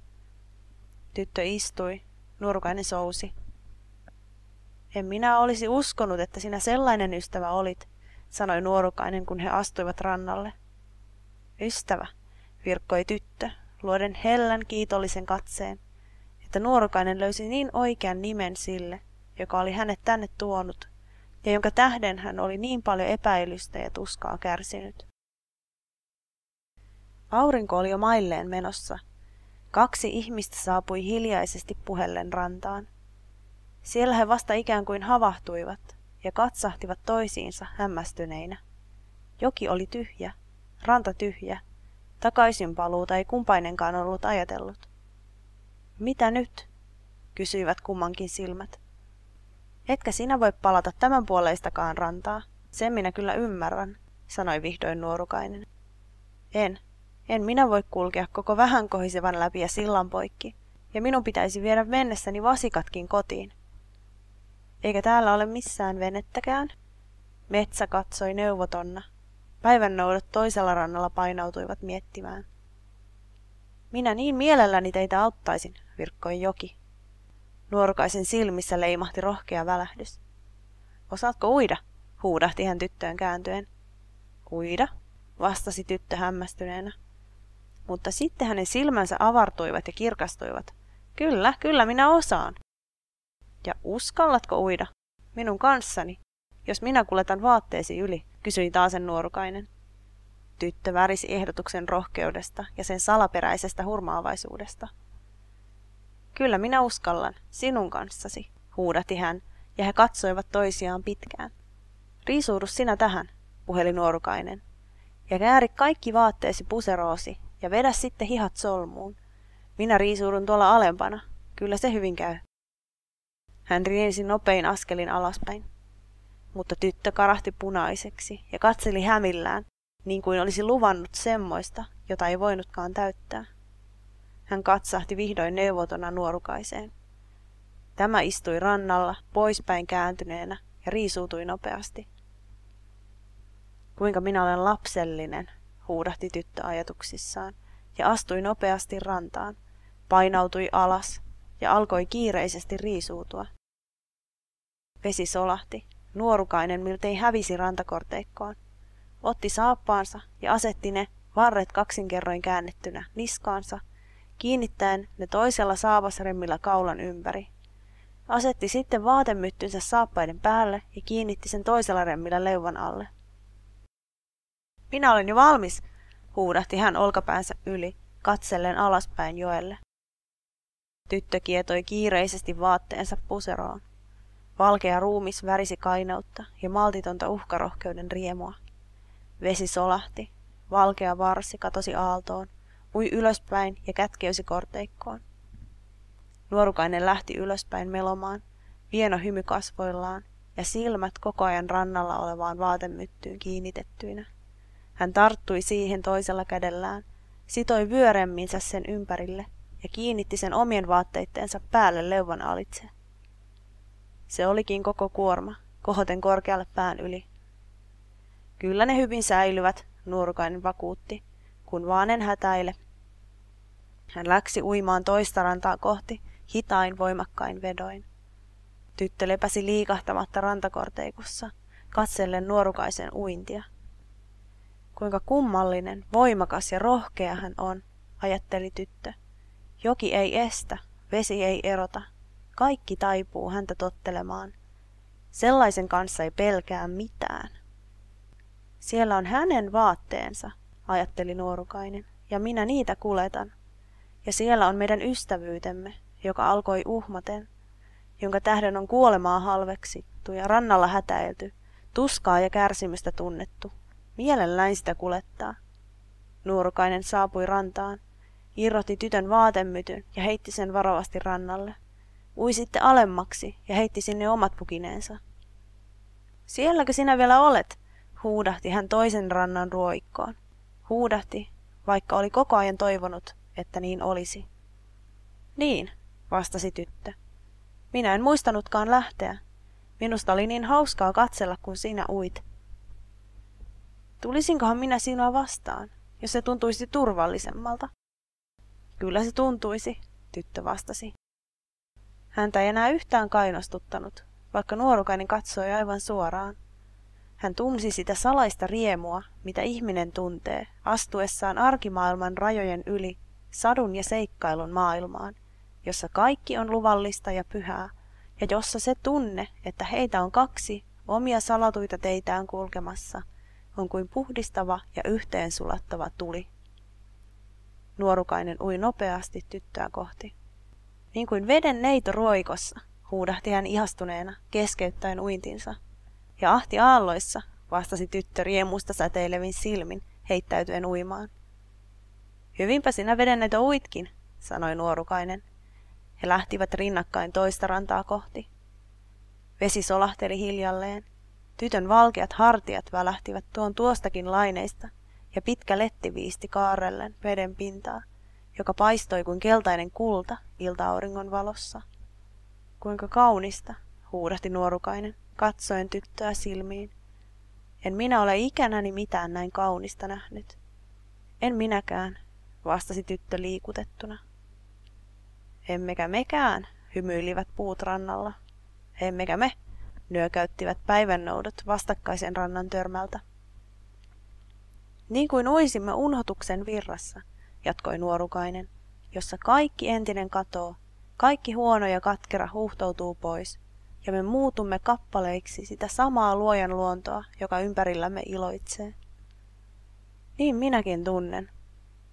Tyttö istui, nurkainen sousi. En minä olisi uskonut, että sinä sellainen ystävä olit, sanoi nuorukainen, kun he astuivat rannalle. Ystävä, virkkoi tyttö, luoden hellän kiitollisen katseen, että nuorukainen löysi niin oikean nimen sille, joka oli hänet tänne tuonut ja jonka tähden hän oli niin paljon epäilystä ja tuskaa kärsinyt. Aurinko oli jo mailleen menossa. Kaksi ihmistä saapui hiljaisesti puhellen rantaan. Siellä he vasta ikään kuin havahtuivat ja katsahtivat toisiinsa hämmästyneinä. Joki oli tyhjä, ranta tyhjä. Takaisinpaluuta ei kumpainenkaan ollut ajatellut. Mitä nyt? kysyivät kummankin silmät. Etkä sinä voi palata tämän puoleistakaan rantaa. Sen minä kyllä ymmärrän, sanoi vihdoin nuorukainen. En. En minä voi kulkea koko vähän kohisevan läpi ja sillan poikki. Ja minun pitäisi viedä mennessäni vasikatkin kotiin. Eikä täällä ole missään venettäkään. Metsä katsoi neuvotonna. Päivän noudat toisella rannalla painautuivat miettimään. Minä niin mielelläni teitä auttaisin, virkkoi joki. Nuorukaisen silmissä leimahti rohkea välähdys. Osaatko uida? huudahti hän tyttöön kääntyen. Uida? vastasi tyttö hämmästyneenä. Mutta sitten hänen silmänsä avartuivat ja kirkastuivat. Kyllä, kyllä minä osaan. Ja uskallatko uida? Minun kanssani, jos minä kuletan vaatteesi yli, kysyi taasen nuorukainen. Tyttö värisi ehdotuksen rohkeudesta ja sen salaperäisestä hurmaavaisuudesta. Kyllä minä uskallan, sinun kanssasi, huudati hän, ja he katsoivat toisiaan pitkään. Riisuudu sinä tähän, puheli nuorukainen, ja kääri kaikki vaatteesi puseroosi ja vedä sitten hihat solmuun. Minä riisuudun tuolla alempana, kyllä se hyvin käy. Hän riensi nopein askelin alaspäin. Mutta tyttö karahti punaiseksi ja katseli hämillään, niin kuin olisi luvannut semmoista, jota ei voinutkaan täyttää. Hän katsahti vihdoin neuvotona nuorukaiseen. Tämä istui rannalla, poispäin kääntyneenä, ja riisuutui nopeasti. Kuinka minä olen lapsellinen, huudahti tyttö ajatuksissaan, ja astui nopeasti rantaan, painautui alas ja alkoi kiireisesti riisuutua. Vesi solahti, nuorukainen miltei hävisi rantakorteikkoon. Otti saappaansa ja asetti ne, varret kaksinkerroin käännettynä, niskaansa kiinnittäen ne toisella saapasremmillä kaulan ympäri. Asetti sitten vaatemyttynsä saappaiden päälle ja kiinnitti sen toisella remmillä leuvan alle. Minä olen jo valmis, huudahti hän olkapäänsä yli, katsellen alaspäin joelle. Tyttö kietoi kiireisesti vaatteensa puseroon. Valkea ruumis värisi kainautta ja maltitonta uhkarohkeuden riemua. Vesi solahti, valkea varsi katosi aaltoon Ui ylöspäin ja kätkeysi korteikkoon. Nuorukainen lähti ylöspäin melomaan, vieno hymy kasvoillaan ja silmät koko ajan rannalla olevaan vaatemyttyyn kiinnitettyinä. Hän tarttui siihen toisella kädellään, sitoi vyöremminsä sen ympärille ja kiinnitti sen omien vaatteitteensa päälle leuvan alitse. Se olikin koko kuorma, kohoten korkealle pään yli. Kyllä ne hyvin säilyvät, nuorukainen vakuutti, kun vaan en hätäile. Hän läksi uimaan toista rantaa kohti, hitain voimakkain vedoin. Tyttö lepäsi liikahtamatta rantakorteikussa, katsellen nuorukaisen uintia. Kuinka kummallinen, voimakas ja rohkea hän on, ajatteli tyttö. Joki ei estä, vesi ei erota. Kaikki taipuu häntä tottelemaan. Sellaisen kanssa ei pelkää mitään. Siellä on hänen vaatteensa, ajatteli nuorukainen, ja minä niitä kuletan. Ja siellä on meidän ystävyytemme, joka alkoi uhmaten, jonka tähden on kuolemaa halveksittu ja rannalla hätäilty, tuskaa ja kärsimystä tunnettu. Mielellään sitä kulettaa. Nuorukainen saapui rantaan, irrotti tytön vaatemytyn ja heitti sen varovasti rannalle. Ui sitten alemmaksi ja heitti sinne omat pukineensa. Sielläkö sinä vielä olet? huudahti hän toisen rannan ruoikkoon huudahti, vaikka oli koko ajan toivonut, että niin olisi. Niin, vastasi tyttö. Minä en muistanutkaan lähteä. Minusta oli niin hauskaa katsella, kun sinä uit. Tulisinkohan minä sinua vastaan, jos se tuntuisi turvallisemmalta? Kyllä se tuntuisi, tyttö vastasi. Häntä ei enää yhtään kainostuttanut, vaikka nuorukainen katsoi aivan suoraan. Hän tunsi sitä salaista riemua, mitä ihminen tuntee, astuessaan arkimaailman rajojen yli sadun ja seikkailun maailmaan, jossa kaikki on luvallista ja pyhää, ja jossa se tunne, että heitä on kaksi omia salatuita teitään kulkemassa, on kuin puhdistava ja yhteensulattava tuli. Nuorukainen ui nopeasti tyttöä kohti. Niin kuin veden neito roikossa, huudahti hän ihastuneena, keskeyttäen uintinsa ja ahti aalloissa, vastasi tyttö riemusta säteilevin silmin, heittäytyen uimaan. Hyvinpä sinä vedennetö uitkin, sanoi nuorukainen. He lähtivät rinnakkain toista rantaa kohti. Vesi solahteli hiljalleen. Tytön valkeat hartiat välähtivät tuon tuostakin laineista, ja pitkä letti viisti kaarellen veden pintaa, joka paistoi kuin keltainen kulta ilta-auringon valossa. Kuinka kaunista, huudahti nuorukainen katsoen tyttöä silmiin. En minä ole ikänäni mitään näin kaunista nähnyt. En minäkään, vastasi tyttö liikutettuna. Emmekä mekään, hymyilivät puut rannalla. Emmekä me, nyökäyttivät päivännoudot vastakkaisen rannan törmältä. Niin kuin uisimme unhotuksen virrassa, jatkoi nuorukainen, jossa kaikki entinen katoo, kaikki huono ja katkera huhtoutuu pois – ja me muutumme kappaleiksi sitä samaa luojan luontoa, joka ympärillämme iloitsee. Niin minäkin tunnen,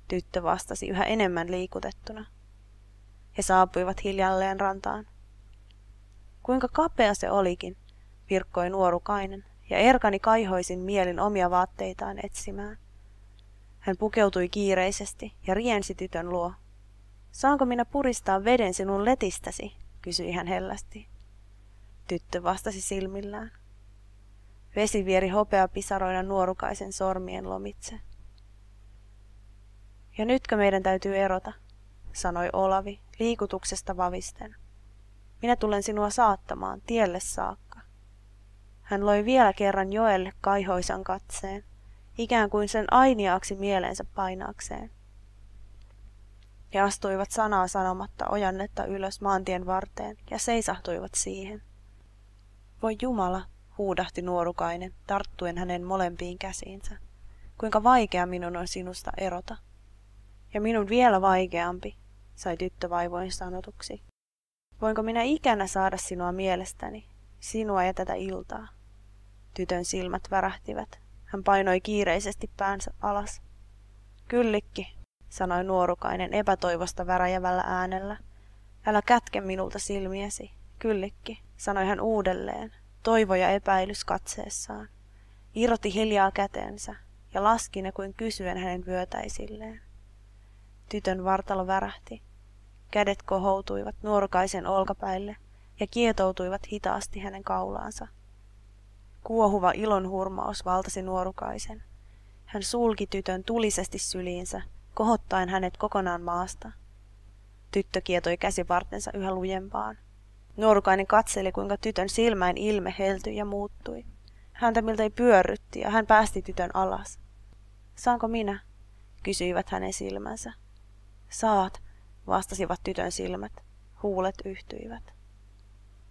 tyttö vastasi yhä enemmän liikutettuna. He saapuivat hiljalleen rantaan. Kuinka kapea se olikin, virkkoi nuorukainen, ja Erkani kaihoisin mielin omia vaatteitaan etsimään. Hän pukeutui kiireisesti ja riensi tytön luo. Saanko minä puristaa veden sinun letistäsi, kysyi hän hellästi tyttö vastasi silmillään. Vesi vieri hopea pisaroina nuorukaisen sormien lomitse. Ja nytkö meidän täytyy erota, sanoi Olavi liikutuksesta vavisten. Minä tulen sinua saattamaan tielle saakka. Hän loi vielä kerran joelle kaihoisan katseen, ikään kuin sen ainiaaksi mieleensä painaakseen. He astuivat sanaa sanomatta ojannetta ylös maantien varteen ja seisahtuivat siihen. Voi Jumala, huudahti nuorukainen, tarttuen hänen molempiin käsiinsä. Kuinka vaikea minun on sinusta erota. Ja minun vielä vaikeampi, sai tyttö vaivoin sanotuksi. Voinko minä ikänä saada sinua mielestäni, sinua ja tätä iltaa? Tytön silmät värähtivät. Hän painoi kiireisesti päänsä alas. Kyllikki, sanoi nuorukainen epätoivosta väräjävällä äänellä. Älä kätke minulta silmiäsi, kyllikki sanoi hän uudelleen, toivo ja epäilys katseessaan. Irrotti hiljaa kätensä ja laski ne kuin kysyen hänen vyötäisilleen. Tytön vartalo värähti. Kädet kohoutuivat nuorukaisen olkapäille ja kietoutuivat hitaasti hänen kaulaansa. Kuohuva ilon hurmaus valtasi nuorukaisen. Hän sulki tytön tulisesti syliinsä, kohottaen hänet kokonaan maasta. Tyttö kietoi käsivartensa yhä lujempaan. Nuorukainen katseli, kuinka tytön silmäin ilme heltyi ja muuttui. Häntä miltei pyörrytti ja hän päästi tytön alas. Saanko minä? kysyivät hänen silmänsä. Saat, vastasivat tytön silmät. Huulet yhtyivät.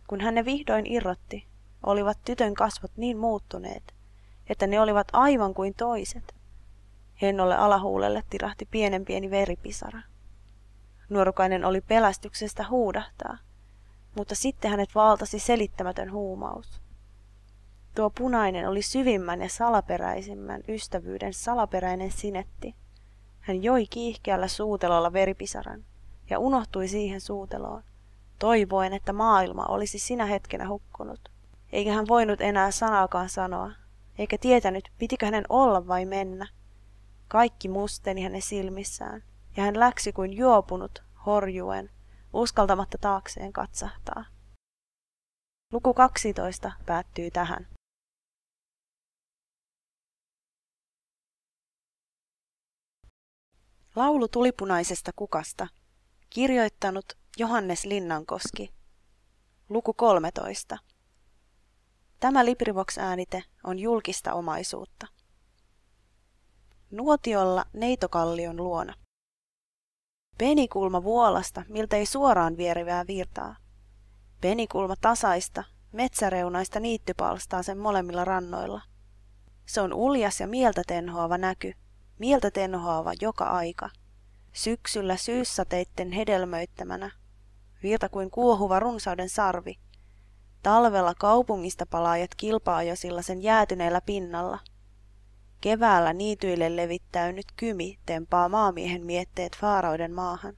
Kun hän ne vihdoin irrotti, olivat tytön kasvot niin muuttuneet, että ne olivat aivan kuin toiset. Hennolle alahuulelle tirahti pienen pieni veripisara. Nuorukainen oli pelästyksestä huudahtaa – mutta sitten hänet valtasi selittämätön huumaus. Tuo punainen oli syvimmän ja salaperäisimmän ystävyyden salaperäinen sinetti. Hän joi kiihkeällä suutelolla veripisaran ja unohtui siihen suuteloon, toivoen, että maailma olisi sinä hetkenä hukkunut. Eikä hän voinut enää sanaakaan sanoa, eikä tietänyt, pitikö hänen olla vai mennä. Kaikki musteni hänen silmissään, ja hän läksi kuin juopunut, horjuen, uskaltamatta taakseen katsahtaa. Luku 12 päättyy tähän. Laulu tulipunaisesta kukasta. Kirjoittanut Johannes Linnankoski. Luku 13. Tämä Librivox-äänite on julkista omaisuutta. Nuotiolla neitokallion luona. Penikulma vuolasta, miltei suoraan vierivää virtaa. Penikulma tasaista, metsäreunaista niittypalstaa sen molemmilla rannoilla. Se on uljas ja mieltä tenhoava näky, mieltä tenhoava joka aika. Syksyllä syyssateitten hedelmöittämänä, virta kuin kuohuva runsauden sarvi. Talvella kaupungista palaajat sillä sen jäätyneellä pinnalla – Keväällä niityille levittäynyt kymi tempaa maamiehen mietteet faarauden maahan.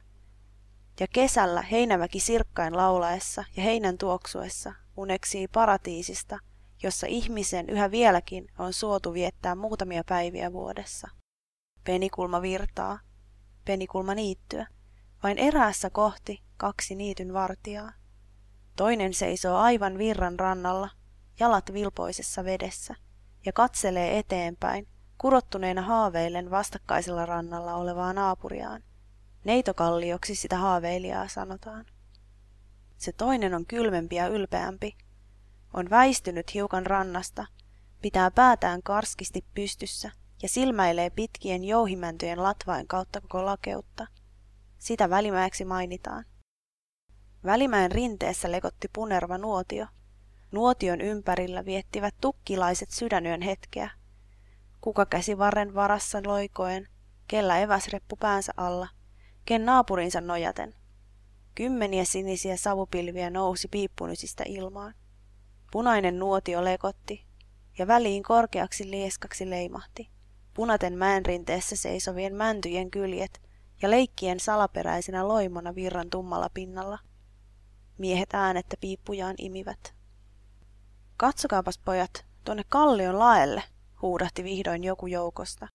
Ja kesällä heinämäki sirkkain laulaessa ja heinän tuoksuessa uneksii paratiisista, jossa ihmisen yhä vieläkin on suotu viettää muutamia päiviä vuodessa. Penikulma virtaa, penikulma niittyä, vain eräässä kohti kaksi niityn vartijaa. Toinen seisoo aivan virran rannalla, jalat vilpoisessa vedessä – ja katselee eteenpäin, kurottuneena haaveillen vastakkaisella rannalla olevaa naapuriaan. Neitokallioksi sitä haaveilijaa sanotaan. Se toinen on kylmempi ja ylpeämpi. On väistynyt hiukan rannasta, pitää päätään karskisti pystyssä ja silmäilee pitkien jouhimäntyjen latvain kautta koko lakeutta. Sitä välimäeksi mainitaan. Välimäen rinteessä lekotti punerva nuotio, Nuotion ympärillä viettivät tukkilaiset sydänyön hetkeä. Kuka käsi varren varassa loikoen, kellä eväsreppu päänsä alla, ken naapurinsa nojaten. Kymmeniä sinisiä savupilviä nousi piippunysistä ilmaan. Punainen nuotio lekotti, ja väliin korkeaksi lieskaksi leimahti. Punaten mäen rinteessä seisovien mäntyjen kyljet ja leikkien salaperäisenä loimona virran tummalla pinnalla. Miehet äänettä piippujaan imivät. Katsokaapas pojat, tuonne kallion laelle, huudahti vihdoin joku joukosta.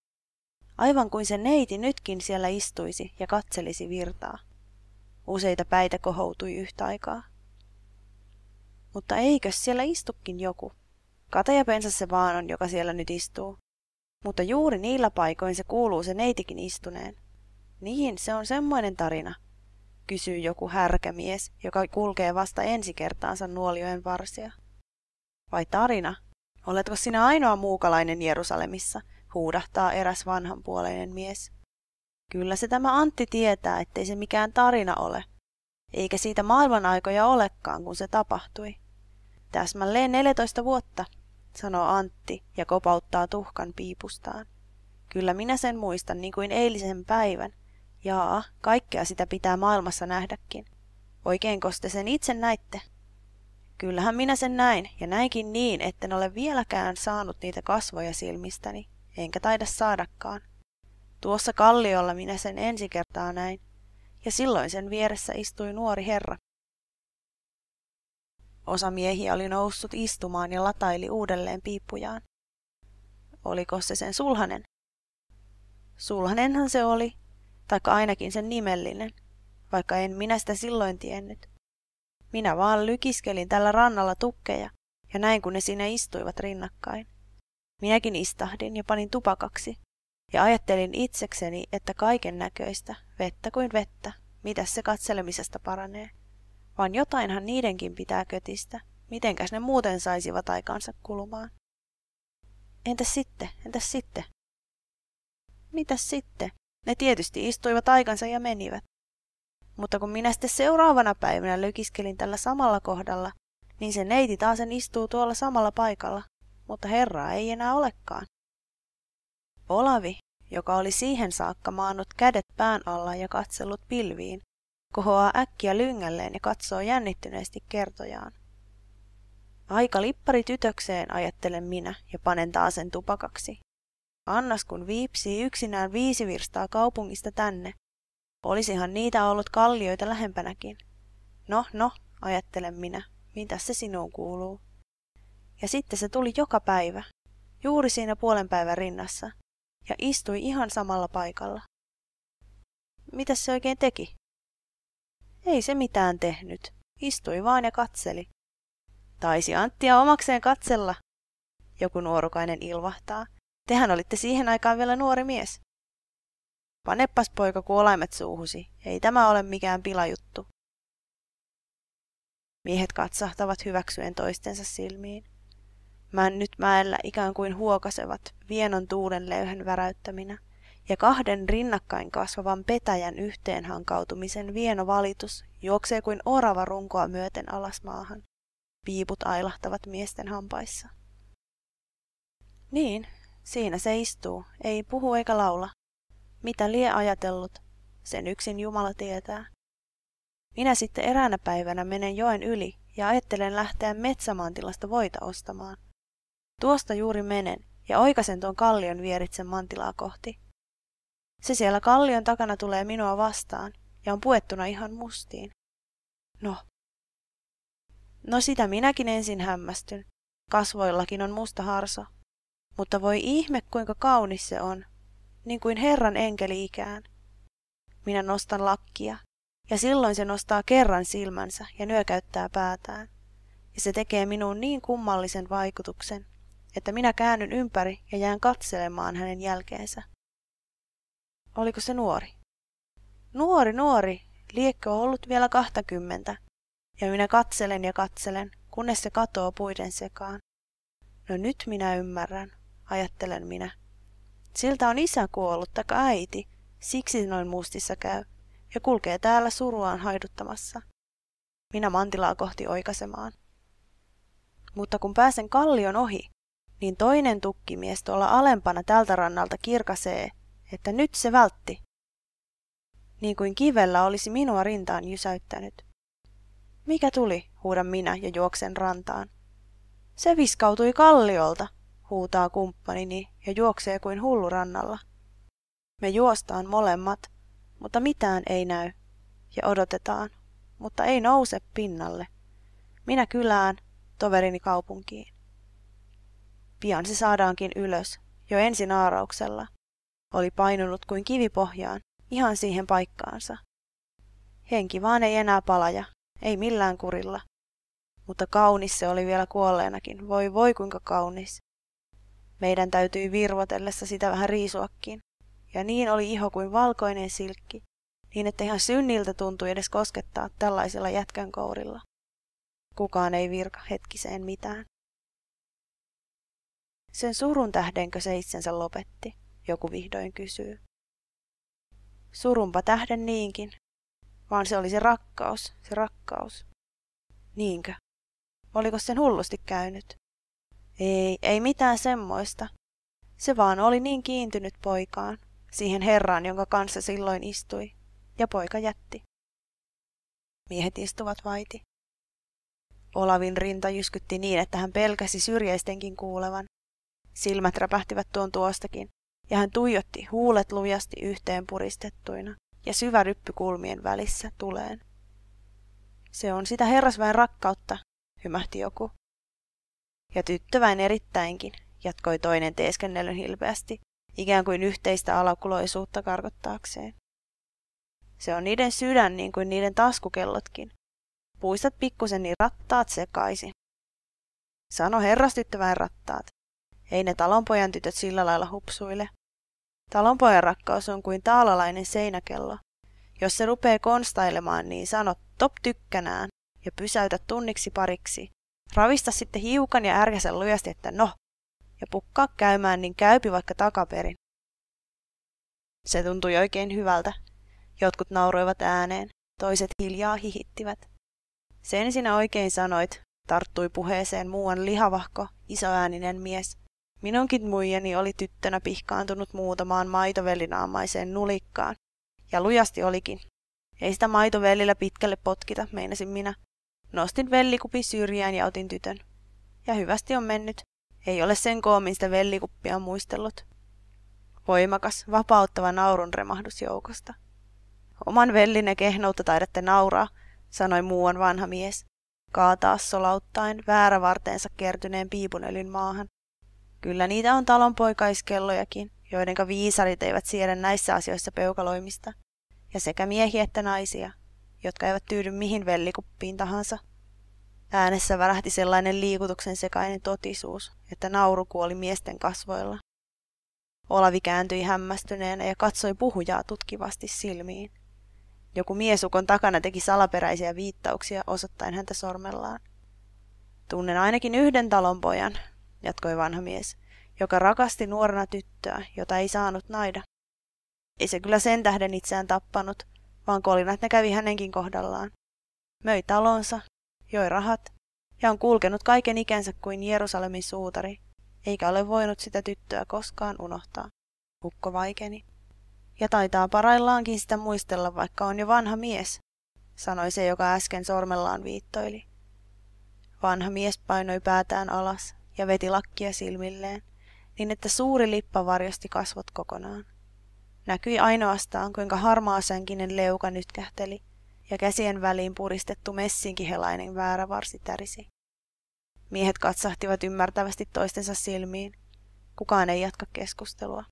Aivan kuin se neiti nytkin siellä istuisi ja katselisi virtaa. Useita päitä kohoutui yhtä aikaa. Mutta eikös siellä istukin joku? Kata pensa se vaan on, joka siellä nyt istuu. Mutta juuri niillä paikoin se kuuluu se neitikin istuneen. Niin, se on semmoinen tarina, kysyy joku härkämies, joka kulkee vasta ensi kertaansa nuoliojen varsia vai tarina? Oletko sinä ainoa muukalainen Jerusalemissa? huudahtaa eräs vanhanpuoleinen mies. Kyllä se tämä Antti tietää, ettei se mikään tarina ole. Eikä siitä maailman aikoja olekaan, kun se tapahtui. Täsmälleen 14 vuotta, sanoo Antti ja kopauttaa tuhkan piipustaan. Kyllä minä sen muistan niin kuin eilisen päivän. Jaa, kaikkea sitä pitää maailmassa nähdäkin. Oikeinko te sen itse näitte? Kyllähän minä sen näin, ja näinkin niin, etten ole vieläkään saanut niitä kasvoja silmistäni, enkä taida saadakaan. Tuossa kalliolla minä sen ensi kertaa näin, ja silloin sen vieressä istui nuori herra. Osa miehiä oli noussut istumaan ja lataili uudelleen piippujaan. Oliko se sen sulhanen? Sulhanenhan se oli, taikka ainakin sen nimellinen, vaikka en minä sitä silloin tiennyt. Minä vaan lykiskelin tällä rannalla tukkeja ja näin kun ne siinä istuivat rinnakkain. Minäkin istahdin ja panin tupakaksi ja ajattelin itsekseni, että kaiken näköistä, vettä kuin vettä, mitä se katselemisesta paranee. Vaan jotainhan niidenkin pitää kötistä, mitenkäs ne muuten saisivat aikaansa kulumaan. Entäs sitten, entäs sitten? Mitäs sitten? Ne tietysti istuivat aikansa ja menivät. Mutta kun minä sitten seuraavana päivänä lykiskelin tällä samalla kohdalla, niin se neiti taas sen istuu tuolla samalla paikalla, mutta herraa ei enää olekaan. Olavi, joka oli siihen saakka maannut kädet pään alla ja katsellut pilviin, kohoaa äkkiä lyngälleen ja katsoo jännittyneesti kertojaan. Aika lippari tytökseen, ajattelen minä ja panen taas sen tupakaksi. Annas kun viipsii yksinään viisi virstaa kaupungista tänne, Olisihan niitä ollut kallioita lähempänäkin. No, no, ajattelen minä, mitä se sinuun kuuluu. Ja sitten se tuli joka päivä, juuri siinä puolen päivän rinnassa, ja istui ihan samalla paikalla. Mitä se oikein teki? Ei se mitään tehnyt, istui vaan ja katseli. Taisi Anttia omakseen katsella, joku nuorukainen ilvahtaa. Tehän olitte siihen aikaan vielä nuori mies. Paneppas poika kuolaimet suuhusi, ei tämä ole mikään pilajuttu. Miehet katsahtavat hyväksyen toistensa silmiin. Männyt nyt mäellä ikään kuin huokasevat, vienon tuulen löyhän väräyttäminä, ja kahden rinnakkain kasvavan petäjän yhteen hankautumisen vieno valitus juoksee kuin orava runkoa myöten alas maahan. Piiput ailahtavat miesten hampaissa. Niin, siinä se istuu, ei puhu eikä laula, mitä lie ajatellut, sen yksin Jumala tietää. Minä sitten eräänä päivänä menen joen yli ja ajattelen lähteä metsämaantilasta voita ostamaan. Tuosta juuri menen ja oikasen tuon kallion vieritsen mantilaa kohti. Se siellä kallion takana tulee minua vastaan ja on puettuna ihan mustiin. No. No sitä minäkin ensin hämmästyn. Kasvoillakin on musta harso. Mutta voi ihme, kuinka kaunis se on, niin kuin Herran enkeli ikään. Minä nostan lakkia, ja silloin se nostaa kerran silmänsä ja nyökäyttää päätään. Ja se tekee minuun niin kummallisen vaikutuksen, että minä käännyn ympäri ja jään katselemaan hänen jälkeensä. Oliko se nuori? Nuori, nuori, on ollut vielä kahtakymmentä. Ja minä katselen ja katselen, kunnes se katoo puiden sekaan. No nyt minä ymmärrän, ajattelen minä. Siltä on isä kuollut taka äiti, siksi noin muistissa käy, ja kulkee täällä suruaan haiduttamassa. Minä mantilaa kohti oikasemaan. Mutta kun pääsen kallion ohi, niin toinen tukkimies tuolla alempana tältä rannalta kirkasee, että nyt se vältti. Niin kuin kivellä olisi minua rintaan jysäyttänyt. Mikä tuli, huudan minä ja juoksen rantaan. Se viskautui kalliolta, huutaa kumppanini ja juoksee kuin hullu rannalla. Me juostaan molemmat, mutta mitään ei näy, ja odotetaan, mutta ei nouse pinnalle. Minä kylään, toverini kaupunkiin. Pian se saadaankin ylös, jo ensin aarauksella. Oli painunut kuin kivipohjaan ihan siihen paikkaansa. Henki vaan ei enää palaja, ei millään kurilla. Mutta kaunis se oli vielä kuolleenakin, voi voi kuinka kaunis. Meidän täytyi virvotellessa sitä vähän riisuakin. Ja niin oli iho kuin valkoinen silkki, niin että ihan synniltä tuntui edes koskettaa tällaisella jätkän kourilla. Kukaan ei virka hetkiseen mitään. Sen surun tähdenkö se itsensä lopetti, joku vihdoin kysyy. Surunpa tähden niinkin, vaan se oli se rakkaus, se rakkaus. Niinkö? Oliko sen hullusti käynyt? Ei, ei mitään semmoista. Se vaan oli niin kiintynyt poikaan, siihen herraan, jonka kanssa silloin istui, ja poika jätti. Miehet istuvat vaiti. Olavin rinta jyskytti niin, että hän pelkäsi syrjäistenkin kuulevan. Silmät räpähtivät tuon tuostakin, ja hän tuijotti huulet lujasti yhteen puristettuina ja syvä ryppy kulmien välissä tuleen. Se on sitä herrasväen rakkautta, hymähti joku. Ja tyttö vain erittäinkin, jatkoi toinen teeskennellyn hilpeästi, ikään kuin yhteistä alakuloisuutta karkottaakseen. Se on niiden sydän niin kuin niiden taskukellotkin. Puistat pikkusen niin rattaat sekaisi. Sano herrastyttävään rattaat. Ei ne talonpojan tytöt sillä lailla hupsuile. Talonpojan rakkaus on kuin taalalainen seinäkello. Jos se rupee konstailemaan, niin sano top tykkänään ja pysäytä tunniksi pariksi, Ravista sitten hiukan ja ärkäsen lujasti, että no, ja pukkaa käymään, niin käypi vaikka takaperin. Se tuntui oikein hyvältä. Jotkut nauroivat ääneen, toiset hiljaa hihittivät. Sen sinä oikein sanoit, tarttui puheeseen muuan lihavahko, isoääninen mies. Minunkin muijani oli tyttönä pihkaantunut muutamaan maitovelinaamaiseen nulikkaan. Ja lujasti olikin. Ei sitä maitovelillä pitkälle potkita, meinasin minä, Nostin vellikupin syrjään ja otin tytön. Ja hyvästi on mennyt. Ei ole sen koomin sitä vellikuppia muistellut. Voimakas, vapauttava naurun remahdus joukosta. Oman vellinne kehnoutta taidatte nauraa, sanoi muuan vanha mies, kaataa solauttaen väärävarteensa kertyneen piipunölyn maahan. Kyllä niitä on talonpoikaiskellojakin, joidenka viisarit eivät siedä näissä asioissa peukaloimista, ja sekä miehiä että naisia – jotka eivät tyydy mihin vellikuppiin tahansa. Äänessä värähti sellainen liikutuksen sekainen totisuus, että nauru kuoli miesten kasvoilla. Olavi kääntyi hämmästyneenä ja katsoi puhujaa tutkivasti silmiin. Joku miesukon takana teki salaperäisiä viittauksia osoittain häntä sormellaan. Tunnen ainakin yhden talonpojan, jatkoi vanha mies, joka rakasti nuorena tyttöä, jota ei saanut naida. Ei se kyllä sen tähden itseään tappanut, vaan kolinat ne kävi hänenkin kohdallaan. Möi talonsa, joi rahat ja on kulkenut kaiken ikänsä kuin Jerusalemin suutari, eikä ole voinut sitä tyttöä koskaan unohtaa. Ukko vaikeni. Ja taitaa paraillaankin sitä muistella, vaikka on jo vanha mies, sanoi se, joka äsken sormellaan viittoili. Vanha mies painoi päätään alas ja veti lakkia silmilleen, niin että suuri lippa varjosti kasvot kokonaan. Näkyi ainoastaan, kuinka harmaasänkinen leuka nyt kähteli, ja käsien väliin puristettu messinkihelainen väärävarsi tärisi. Miehet katsahtivat ymmärtävästi toistensa silmiin. Kukaan ei jatka keskustelua.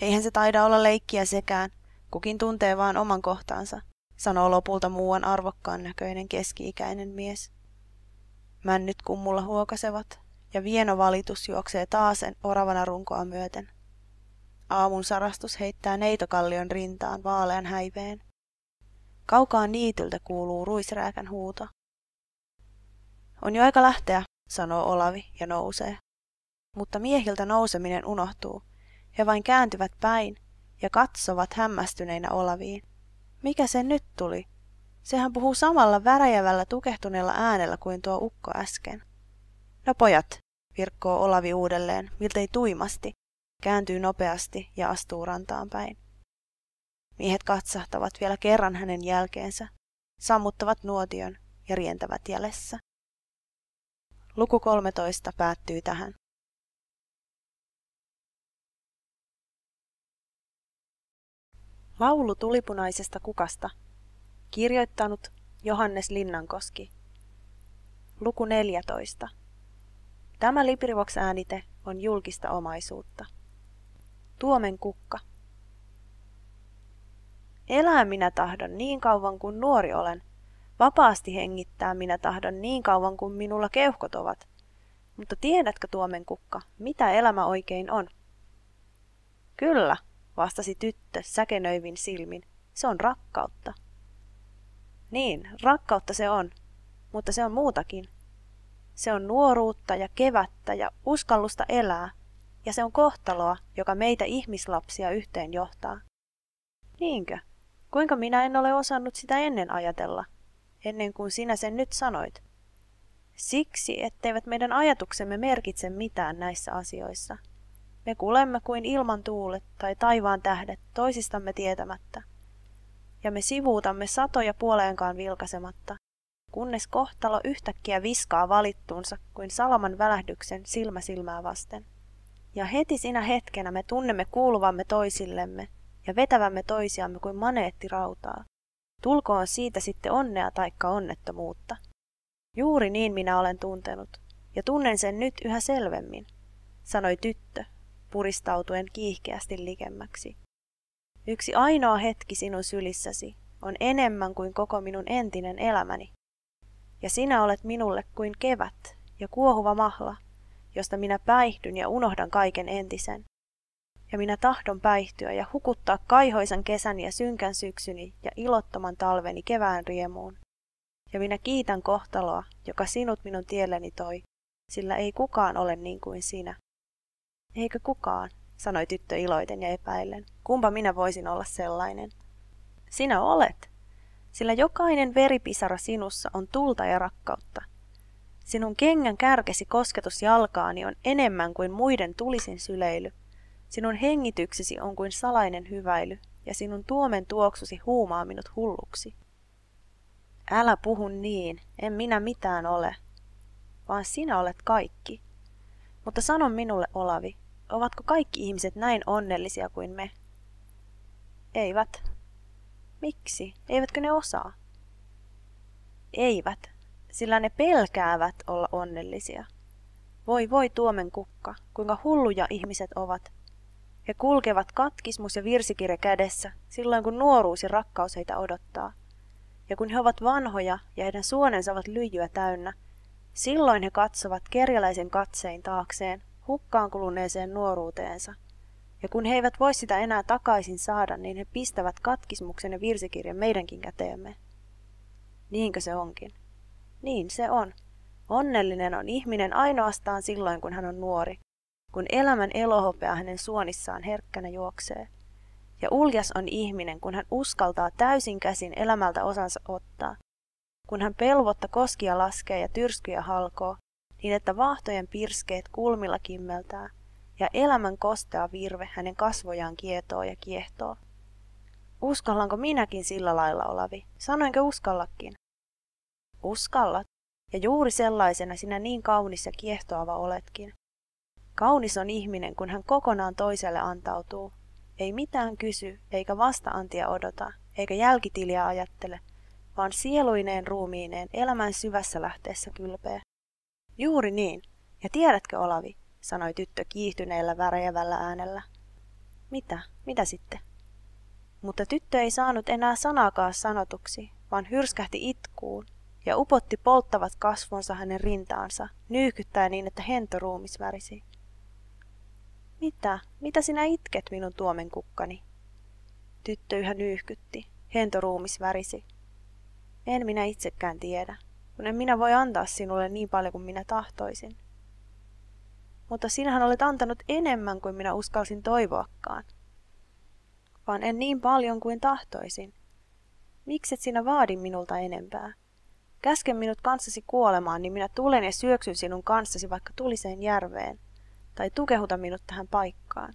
Eihän se taida olla leikkiä sekään, kukin tuntee vaan oman kohtaansa, sanoo lopulta muuan arvokkaan näköinen keski-ikäinen mies. Männyt kummulla huokasevat, ja vieno valitus juoksee taasen oravana runkoa myöten. Aamun sarastus heittää neitokallion rintaan vaalean häiveen. Kaukaan niityltä kuuluu ruisrääkän huuto. On jo aika lähteä, sanoo Olavi ja nousee. Mutta miehiltä nouseminen unohtuu. He vain kääntyvät päin ja katsovat hämmästyneinä Olaviin. Mikä se nyt tuli? Sehän puhuu samalla väräjävällä tukehtuneella äänellä kuin tuo ukko äsken. No pojat, virkkoo Olavi uudelleen, miltei tuimasti, kääntyy nopeasti ja astuu rantaan päin. Miehet katsahtavat vielä kerran hänen jälkeensä, sammuttavat nuotion ja rientävät jälessä. Luku 13 päättyy tähän. Laulu tulipunaisesta kukasta. Kirjoittanut Johannes Linnankoski. Luku 14. Tämä Librivox-äänite on julkista omaisuutta. Tuomenkukka. Elää minä tahdon niin kauan kuin nuori olen. Vapaasti hengittää minä tahdon niin kauan kuin minulla keuhkot ovat. Mutta tiedätkö tuomenkukka, mitä elämä oikein on? Kyllä, vastasi tyttö säkenöivin silmin. Se on rakkautta. Niin, rakkautta se on, mutta se on muutakin. Se on nuoruutta ja kevättä ja uskallusta elää – ja se on kohtaloa, joka meitä ihmislapsia yhteen johtaa. Niinkö? Kuinka minä en ole osannut sitä ennen ajatella, ennen kuin sinä sen nyt sanoit? Siksi, etteivät meidän ajatuksemme merkitse mitään näissä asioissa. Me kulemme kuin ilman tuulet tai taivaan tähdet toisistamme tietämättä. Ja me sivuutamme satoja puoleenkaan vilkasematta, kunnes kohtalo yhtäkkiä viskaa valittuunsa kuin salaman välähdyksen silmä silmää vasten. Ja heti sinä hetkenä me tunnemme kuuluvamme toisillemme ja vetävämme toisiamme kuin maneetti rautaa. Tulkoon siitä sitten onnea taikka onnettomuutta. Juuri niin minä olen tuntenut, ja tunnen sen nyt yhä selvemmin, sanoi tyttö, puristautuen kiihkeästi likemmäksi. Yksi ainoa hetki sinun sylissäsi on enemmän kuin koko minun entinen elämäni. Ja sinä olet minulle kuin kevät ja kuohuva mahla, josta minä päihdyn ja unohdan kaiken entisen. Ja minä tahdon päihtyä ja hukuttaa kaihoisan kesän ja synkän syksyni ja ilottoman talveni kevään riemuun. Ja minä kiitän kohtaloa, joka sinut minun tielleni toi, sillä ei kukaan ole niin kuin sinä. Eikö kukaan, sanoi tyttö iloiten ja epäillen. Kumpa minä voisin olla sellainen? Sinä olet, sillä jokainen veripisara sinussa on tulta ja rakkautta – Sinun kengän kärkesi kosketus jalkaani on enemmän kuin muiden tulisin syleily. Sinun hengityksesi on kuin salainen hyväily, ja sinun tuomen tuoksusi huumaa minut hulluksi. Älä puhu niin, en minä mitään ole, vaan sinä olet kaikki. Mutta sano minulle, Olavi, ovatko kaikki ihmiset näin onnellisia kuin me? Eivät. Miksi? Eivätkö ne osaa? Eivät, sillä ne pelkäävät olla onnellisia. Voi voi tuomen kukka, kuinka hulluja ihmiset ovat. He kulkevat katkismus ja virsikirja kädessä silloin, kun nuoruus ja rakkaus heitä odottaa. Ja kun he ovat vanhoja ja heidän suonensa ovat lyijyä täynnä, silloin he katsovat kerjäläisen katsein taakseen hukkaan kuluneeseen nuoruuteensa. Ja kun he eivät voi sitä enää takaisin saada, niin he pistävät katkismuksen ja virsikirjan meidänkin käteemme. Niinkö se onkin? Niin se on. Onnellinen on ihminen ainoastaan silloin, kun hän on nuori, kun elämän elohopea hänen suonissaan herkkänä juoksee. Ja uljas on ihminen, kun hän uskaltaa täysin käsin elämältä osansa ottaa, kun hän pelvotta koskia laskee ja tyrskyjä halkoo, niin että vahtojen pirskeet kulmilla kimmeltää, ja elämän kostea virve hänen kasvojaan kietoo ja kiehtoo. Uskallanko minäkin sillä lailla, Olavi? Sanoinko uskallakin? Uskallat, ja juuri sellaisena sinä niin kaunis ja kiehtoava oletkin. Kaunis on ihminen, kun hän kokonaan toiselle antautuu. Ei mitään kysy, eikä vastaantia odota, eikä jälkitiliä ajattele, vaan sieluineen ruumiineen elämän syvässä lähteessä kylpeä. Juuri niin, ja tiedätkö Olavi, sanoi tyttö kiihtyneellä värejävällä äänellä. Mitä, mitä sitten? Mutta tyttö ei saanut enää sanakaan sanotuksi, vaan hyrskähti itkuun, ja upotti polttavat kasvonsa hänen rintaansa, nyykyttäen niin, että ruumis värisi. Mitä? Mitä sinä itket minun tuomen kukkani? Tyttö yhä nyyhkytti. ruumis värisi. En minä itsekään tiedä, kun en minä voi antaa sinulle niin paljon kuin minä tahtoisin. Mutta sinähän olet antanut enemmän kuin minä uskalsin toivoakaan. Vaan en niin paljon kuin tahtoisin. Mikset sinä vaadi minulta enempää? Käske minut kanssasi kuolemaan, niin minä tulen ja syöksyn sinun kanssasi vaikka tuliseen järveen, tai tukehuta minut tähän paikkaan.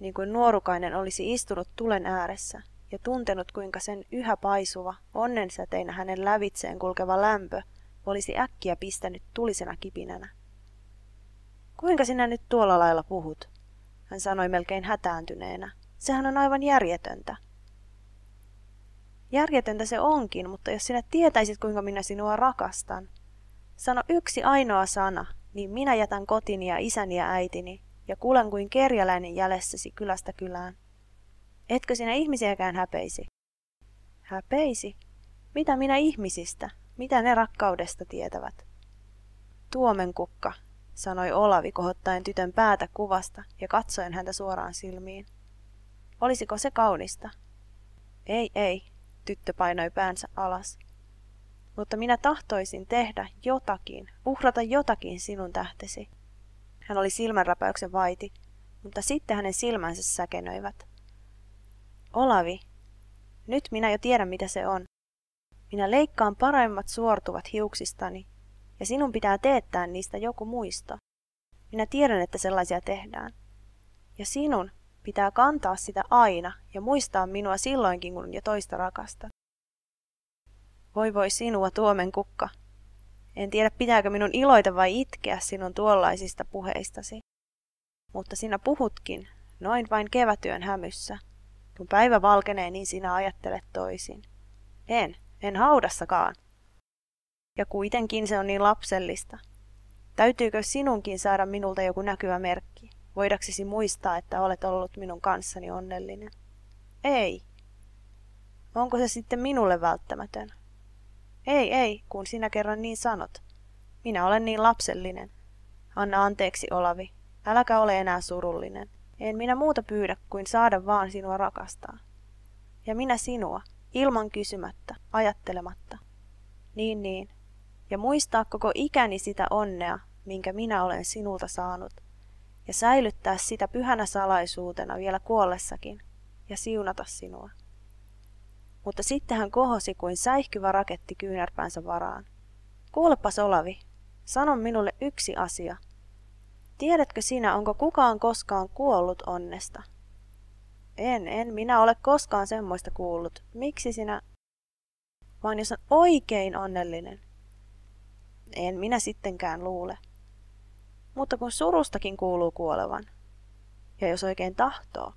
Niin kuin nuorukainen olisi istunut tulen ääressä ja tuntenut, kuinka sen yhä paisuva, onnensäteinä hänen lävitseen kulkeva lämpö olisi äkkiä pistänyt tulisena kipinänä. Kuinka sinä nyt tuolla lailla puhut? Hän sanoi melkein hätääntyneenä. Sehän on aivan järjetöntä. Järjetöntä se onkin, mutta jos sinä tietäisit, kuinka minä sinua rakastan. Sano yksi ainoa sana, niin minä jätän kotini ja isäni ja äitini, ja kulen kuin kerjäläinen jälessäsi kylästä kylään. Etkö sinä ihmisiäkään häpeisi? Häpeisi? Mitä minä ihmisistä? Mitä ne rakkaudesta tietävät? Tuomenkukka, sanoi Olavi kohottaen tytön päätä kuvasta ja katsoen häntä suoraan silmiin. Olisiko se kaunista? Ei, ei, tyttö painoi päänsä alas. Mutta minä tahtoisin tehdä jotakin, uhrata jotakin sinun tähtesi. Hän oli silmänräpäyksen vaiti, mutta sitten hänen silmänsä säkenöivät. Olavi, nyt minä jo tiedän mitä se on. Minä leikkaan paremmat suortuvat hiuksistani, ja sinun pitää teettää niistä joku muisto. Minä tiedän, että sellaisia tehdään. Ja sinun Pitää kantaa sitä aina ja muistaa minua silloinkin, kun ja toista rakasta. Voi voi sinua, tuomen kukka. En tiedä, pitääkö minun iloita vai itkeä sinun tuollaisista puheistasi. Mutta sinä puhutkin, noin vain kevätyön hämyssä. Kun päivä valkenee, niin sinä ajattelet toisin. En, en haudassakaan. Ja kuitenkin se on niin lapsellista. Täytyykö sinunkin saada minulta joku näkyvä merkki? voidaksesi muistaa, että olet ollut minun kanssani onnellinen? Ei. Onko se sitten minulle välttämätön? Ei, ei, kun sinä kerran niin sanot. Minä olen niin lapsellinen. Anna anteeksi, Olavi. Äläkä ole enää surullinen. En minä muuta pyydä kuin saada vaan sinua rakastaa. Ja minä sinua, ilman kysymättä, ajattelematta. Niin, niin. Ja muistaa koko ikäni sitä onnea, minkä minä olen sinulta saanut ja säilyttää sitä pyhänä salaisuutena vielä kuollessakin ja siunata sinua. Mutta sitten hän kohosi kuin säihkyvä raketti kyynärpäänsä varaan. Kuulepas Olavi, sano minulle yksi asia. Tiedätkö sinä, onko kukaan koskaan kuollut onnesta? En, en minä ole koskaan semmoista kuullut. Miksi sinä? Vaan jos on oikein onnellinen. En minä sittenkään luule mutta kun surustakin kuuluu kuolevan. Ja jos oikein tahtoo.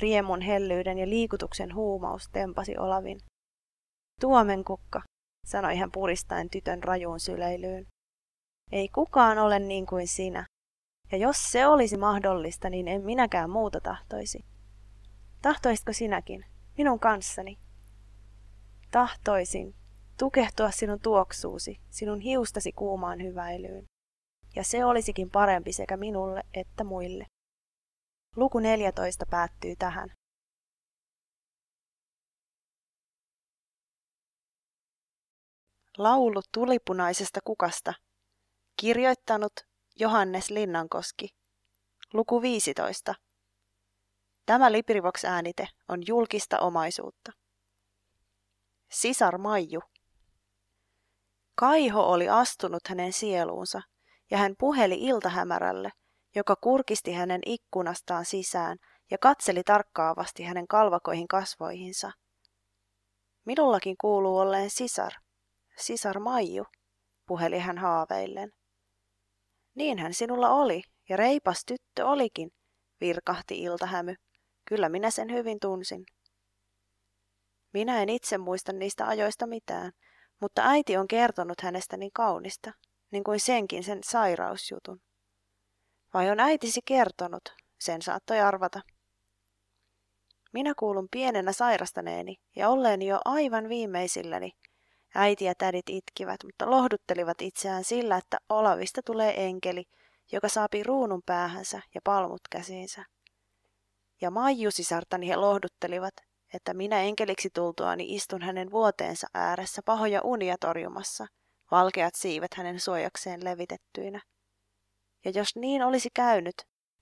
Riemun hellyyden ja liikutuksen huumaus tempasi Olavin. kukka, sanoi hän puristaen tytön rajuun syleilyyn. Ei kukaan ole niin kuin sinä. Ja jos se olisi mahdollista, niin en minäkään muuta tahtoisi. Tahtoisitko sinäkin, minun kanssani? Tahtoisin tukehtua sinun tuoksuusi, sinun hiustasi kuumaan hyväilyyn ja se olisikin parempi sekä minulle että muille. Luku 14 päättyy tähän. Laulu tulipunaisesta kukasta. Kirjoittanut Johannes Linnankoski. Luku 15. Tämä Librivox-äänite on julkista omaisuutta. Sisar Maiju. Kaiho oli astunut hänen sieluunsa – ja hän puheli iltahämärälle, joka kurkisti hänen ikkunastaan sisään ja katseli tarkkaavasti hänen kalvakoihin kasvoihinsa. Minullakin kuuluu olleen sisar, sisar Maiju, puheli hän haaveillen. Niinhän sinulla oli, ja reipas tyttö olikin, virkahti iltahämy. Kyllä minä sen hyvin tunsin. Minä en itse muista niistä ajoista mitään, mutta äiti on kertonut hänestä niin kaunista niin kuin senkin sen sairausjutun. Vai on äitisi kertonut, sen saattoi arvata. Minä kuulun pienenä sairastaneeni ja olleen jo aivan viimeisilläni. Äiti ja tädit itkivät, mutta lohduttelivat itseään sillä, että Olavista tulee enkeli, joka saapi ruunun päähänsä ja palmut käsiinsä. Ja Maiju-sisartani he lohduttelivat, että minä enkeliksi tultuani istun hänen vuoteensa ääressä pahoja unia torjumassa – valkeat siivet hänen suojakseen levitettyinä. Ja jos niin olisi käynyt,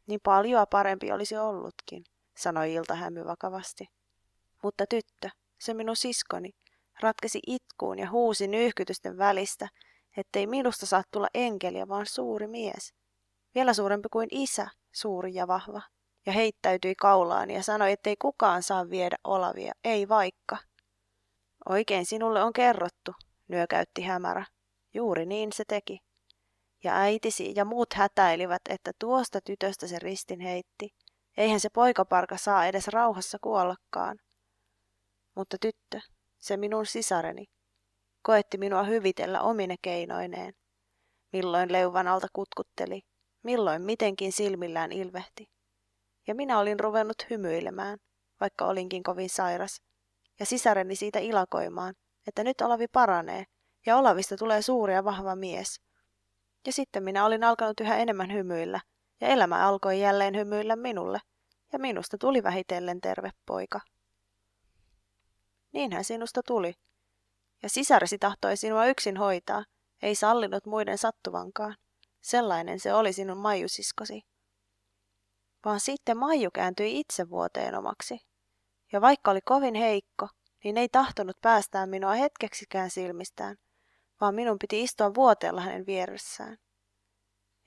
niin paljon parempi olisi ollutkin, sanoi iltahämy vakavasti. Mutta tyttö, se minun siskoni, ratkesi itkuun ja huusi nyyhkytysten välistä, ettei minusta saa tulla enkeliä, vaan suuri mies. Vielä suurempi kuin isä, suuri ja vahva. Ja heittäytyi kaulaan ja sanoi, ettei kukaan saa viedä olavia, ei vaikka. Oikein sinulle on kerrottu, nyökäytti hämärä. Juuri niin se teki. Ja äitisi ja muut hätäilivät, että tuosta tytöstä se ristin heitti. Eihän se poikaparka saa edes rauhassa kuollakaan. Mutta tyttö, se minun sisareni, koetti minua hyvitellä omine keinoineen. Milloin leuvan alta kutkutteli, milloin mitenkin silmillään ilvehti. Ja minä olin ruvennut hymyilemään, vaikka olinkin kovin sairas, ja sisareni siitä ilakoimaan, että nyt Olavi paranee ja Olavista tulee suuri ja vahva mies. Ja sitten minä olin alkanut yhä enemmän hymyillä, ja elämä alkoi jälleen hymyillä minulle, ja minusta tuli vähitellen terve poika. Niinhän sinusta tuli. Ja sisarsi tahtoi sinua yksin hoitaa, ei sallinut muiden sattuvankaan. Sellainen se oli sinun Maijusiskosi. Vaan sitten Maiju kääntyi itse vuoteen omaksi. Ja vaikka oli kovin heikko, niin ei tahtonut päästää minua hetkeksikään silmistään, vaan minun piti istua vuoteella hänen vieressään.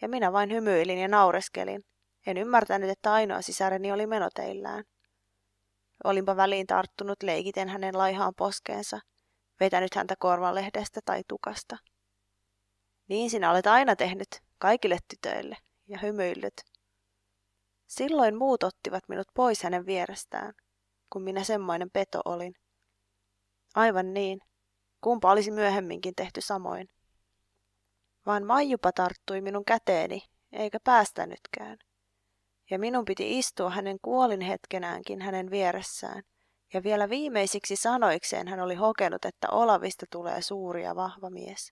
Ja minä vain hymyilin ja naureskelin. En ymmärtänyt, että ainoa sisäreni oli menoteillään. Olinpa väliin tarttunut leikiten hänen laihaan poskeensa, vetänyt häntä korvalehdestä tai tukasta. Niin sinä olet aina tehnyt, kaikille tytöille, ja hymyillyt. Silloin muut ottivat minut pois hänen vierestään, kun minä semmoinen peto olin. Aivan niin, Kumpa olisi myöhemminkin tehty samoin. Vaan Maijupa tarttui minun käteeni, eikä päästänytkään. Ja minun piti istua hänen kuolin hetkenäänkin hänen vieressään. Ja vielä viimeisiksi sanoikseen hän oli hokenut, että Olavista tulee suuri ja vahva mies.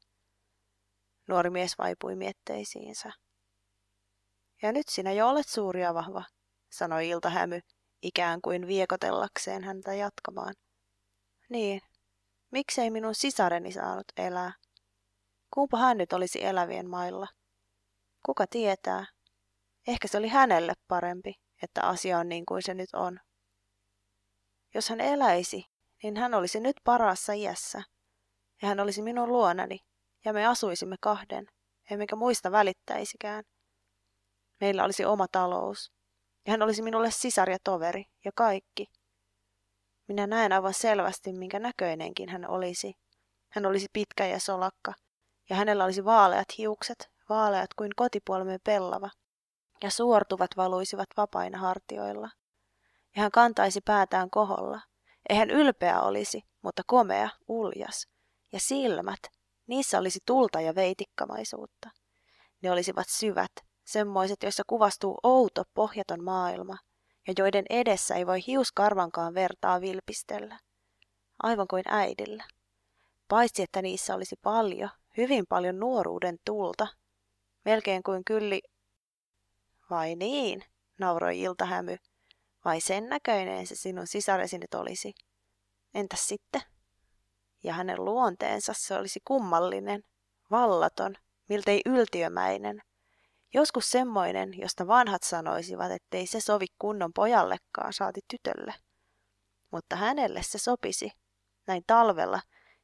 Nuori mies vaipui mietteisiinsä. Ja nyt sinä jo olet suuri ja vahva, sanoi iltahämy, ikään kuin viekotellakseen häntä jatkamaan. Niin, Miksei minun sisareni saanut elää? Kumpa hän nyt olisi elävien mailla? Kuka tietää? Ehkä se oli hänelle parempi, että asia on niin kuin se nyt on. Jos hän eläisi, niin hän olisi nyt parassa iässä. Ja hän olisi minun luonani, ja me asuisimme kahden, emmekä muista välittäisikään. Meillä olisi oma talous, ja hän olisi minulle sisar ja toveri, ja kaikki – minä näen aivan selvästi, minkä näköinenkin hän olisi. Hän olisi pitkä ja solakka, ja hänellä olisi vaaleat hiukset, vaaleat kuin kotipuolemme pellava, ja suortuvat valuisivat vapaina hartioilla. Ja hän kantaisi päätään koholla. Eihän ylpeä olisi, mutta komea, uljas. Ja silmät, niissä olisi tulta ja veitikkamaisuutta. Ne olisivat syvät, semmoiset, joissa kuvastuu outo, pohjaton maailma, ja joiden edessä ei voi hiuskarvankaan vertaa vilpistellä, aivan kuin äidillä. Paitsi että niissä olisi paljon, hyvin paljon nuoruuden tulta, melkein kuin kylli... Vai niin, nauroi iltahämy, vai sen näköinen se sinun sisaresi nyt olisi? Entäs sitten? Ja hänen luonteensa se olisi kummallinen, vallaton, miltei yltiömäinen – Joskus semmoinen, josta vanhat sanoisivat, ettei se sovi kunnon pojallekaan saati tytölle. Mutta hänelle se sopisi. Näin talvella,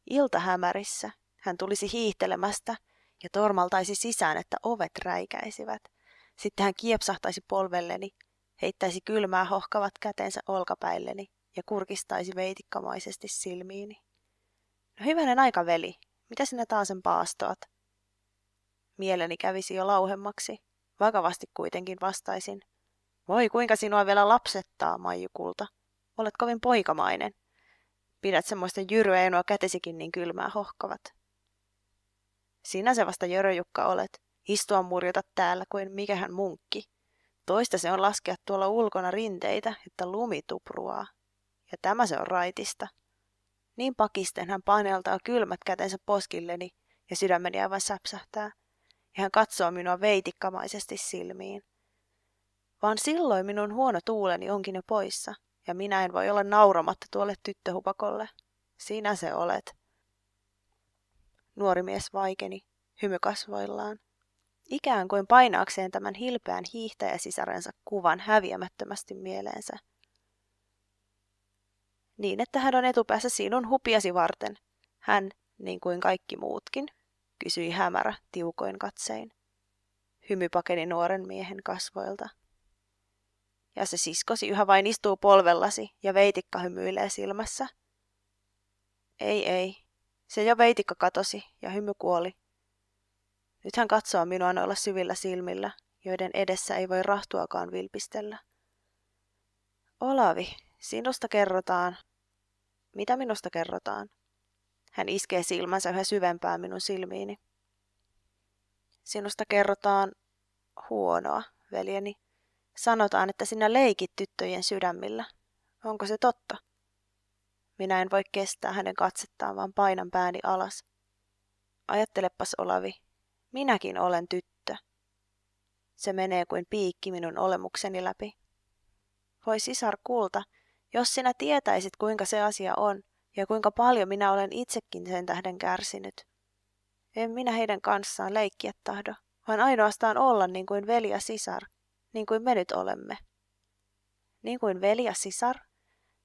iltahämärissä, hän tulisi hiihtelemästä ja tormaltaisi sisään, että ovet räikäisivät. Sitten hän kiepsahtaisi polvelleni, heittäisi kylmää hohkavat kätensä olkapäilleni ja kurkistaisi veitikkamaisesti silmiini. No hyvänen aika, veli, mitä sinä taasen paastoat? Mieleni kävisi jo lauhemmaksi. Vakavasti kuitenkin vastaisin. Voi kuinka sinua vielä lapsettaa, Maijukulta. Olet kovin poikamainen. Pidät semmoista jyryä ja nuo kätesikin niin kylmää hohkovat. Sinä se vasta jöröjukka olet. Istua murjota täällä kuin mikähän munkki. Toista se on laskea tuolla ulkona rinteitä, että lumi tupruaa. Ja tämä se on raitista. Niin pakisten hän paneltaa kylmät kätensä poskilleni ja sydämeni aivan säpsähtää ja hän katsoo minua veitikkamaisesti silmiin. Vaan silloin minun huono tuuleni onkin jo poissa, ja minä en voi olla nauramatta tuolle tyttöhupakolle. Sinä se olet. Nuori mies vaikeni, hymy kasvoillaan, ikään kuin painaakseen tämän hilpeän hiihtäjäsisarensa kuvan häviämättömästi mieleensä. Niin, että hän on etupäässä sinun hupiasi varten. Hän, niin kuin kaikki muutkin, kysyi hämärä tiukoin katsein. Hymy pakeni nuoren miehen kasvoilta. Ja se siskosi yhä vain istuu polvellasi ja veitikka hymyilee silmässä. Ei, ei. Se jo veitikka katosi ja hymy kuoli. Nyt hän katsoo minua noilla syvillä silmillä, joiden edessä ei voi rahtuakaan vilpistellä. Olavi, sinusta kerrotaan. Mitä minusta kerrotaan? Hän iskee silmänsä yhä syvempään minun silmiini. Sinusta kerrotaan huonoa, veljeni. Sanotaan, että sinä leikit tyttöjen sydämillä. Onko se totta? Minä en voi kestää hänen katsettaan, vaan painan pääni alas. Ajattelepas, Olavi, minäkin olen tyttö. Se menee kuin piikki minun olemukseni läpi. Voi sisar kulta, jos sinä tietäisit kuinka se asia on, ja kuinka paljon minä olen itsekin sen tähden kärsinyt. En minä heidän kanssaan leikkiä tahdo, vaan ainoastaan olla niin kuin veli ja sisar, niin kuin me nyt olemme. Niin kuin veli ja sisar,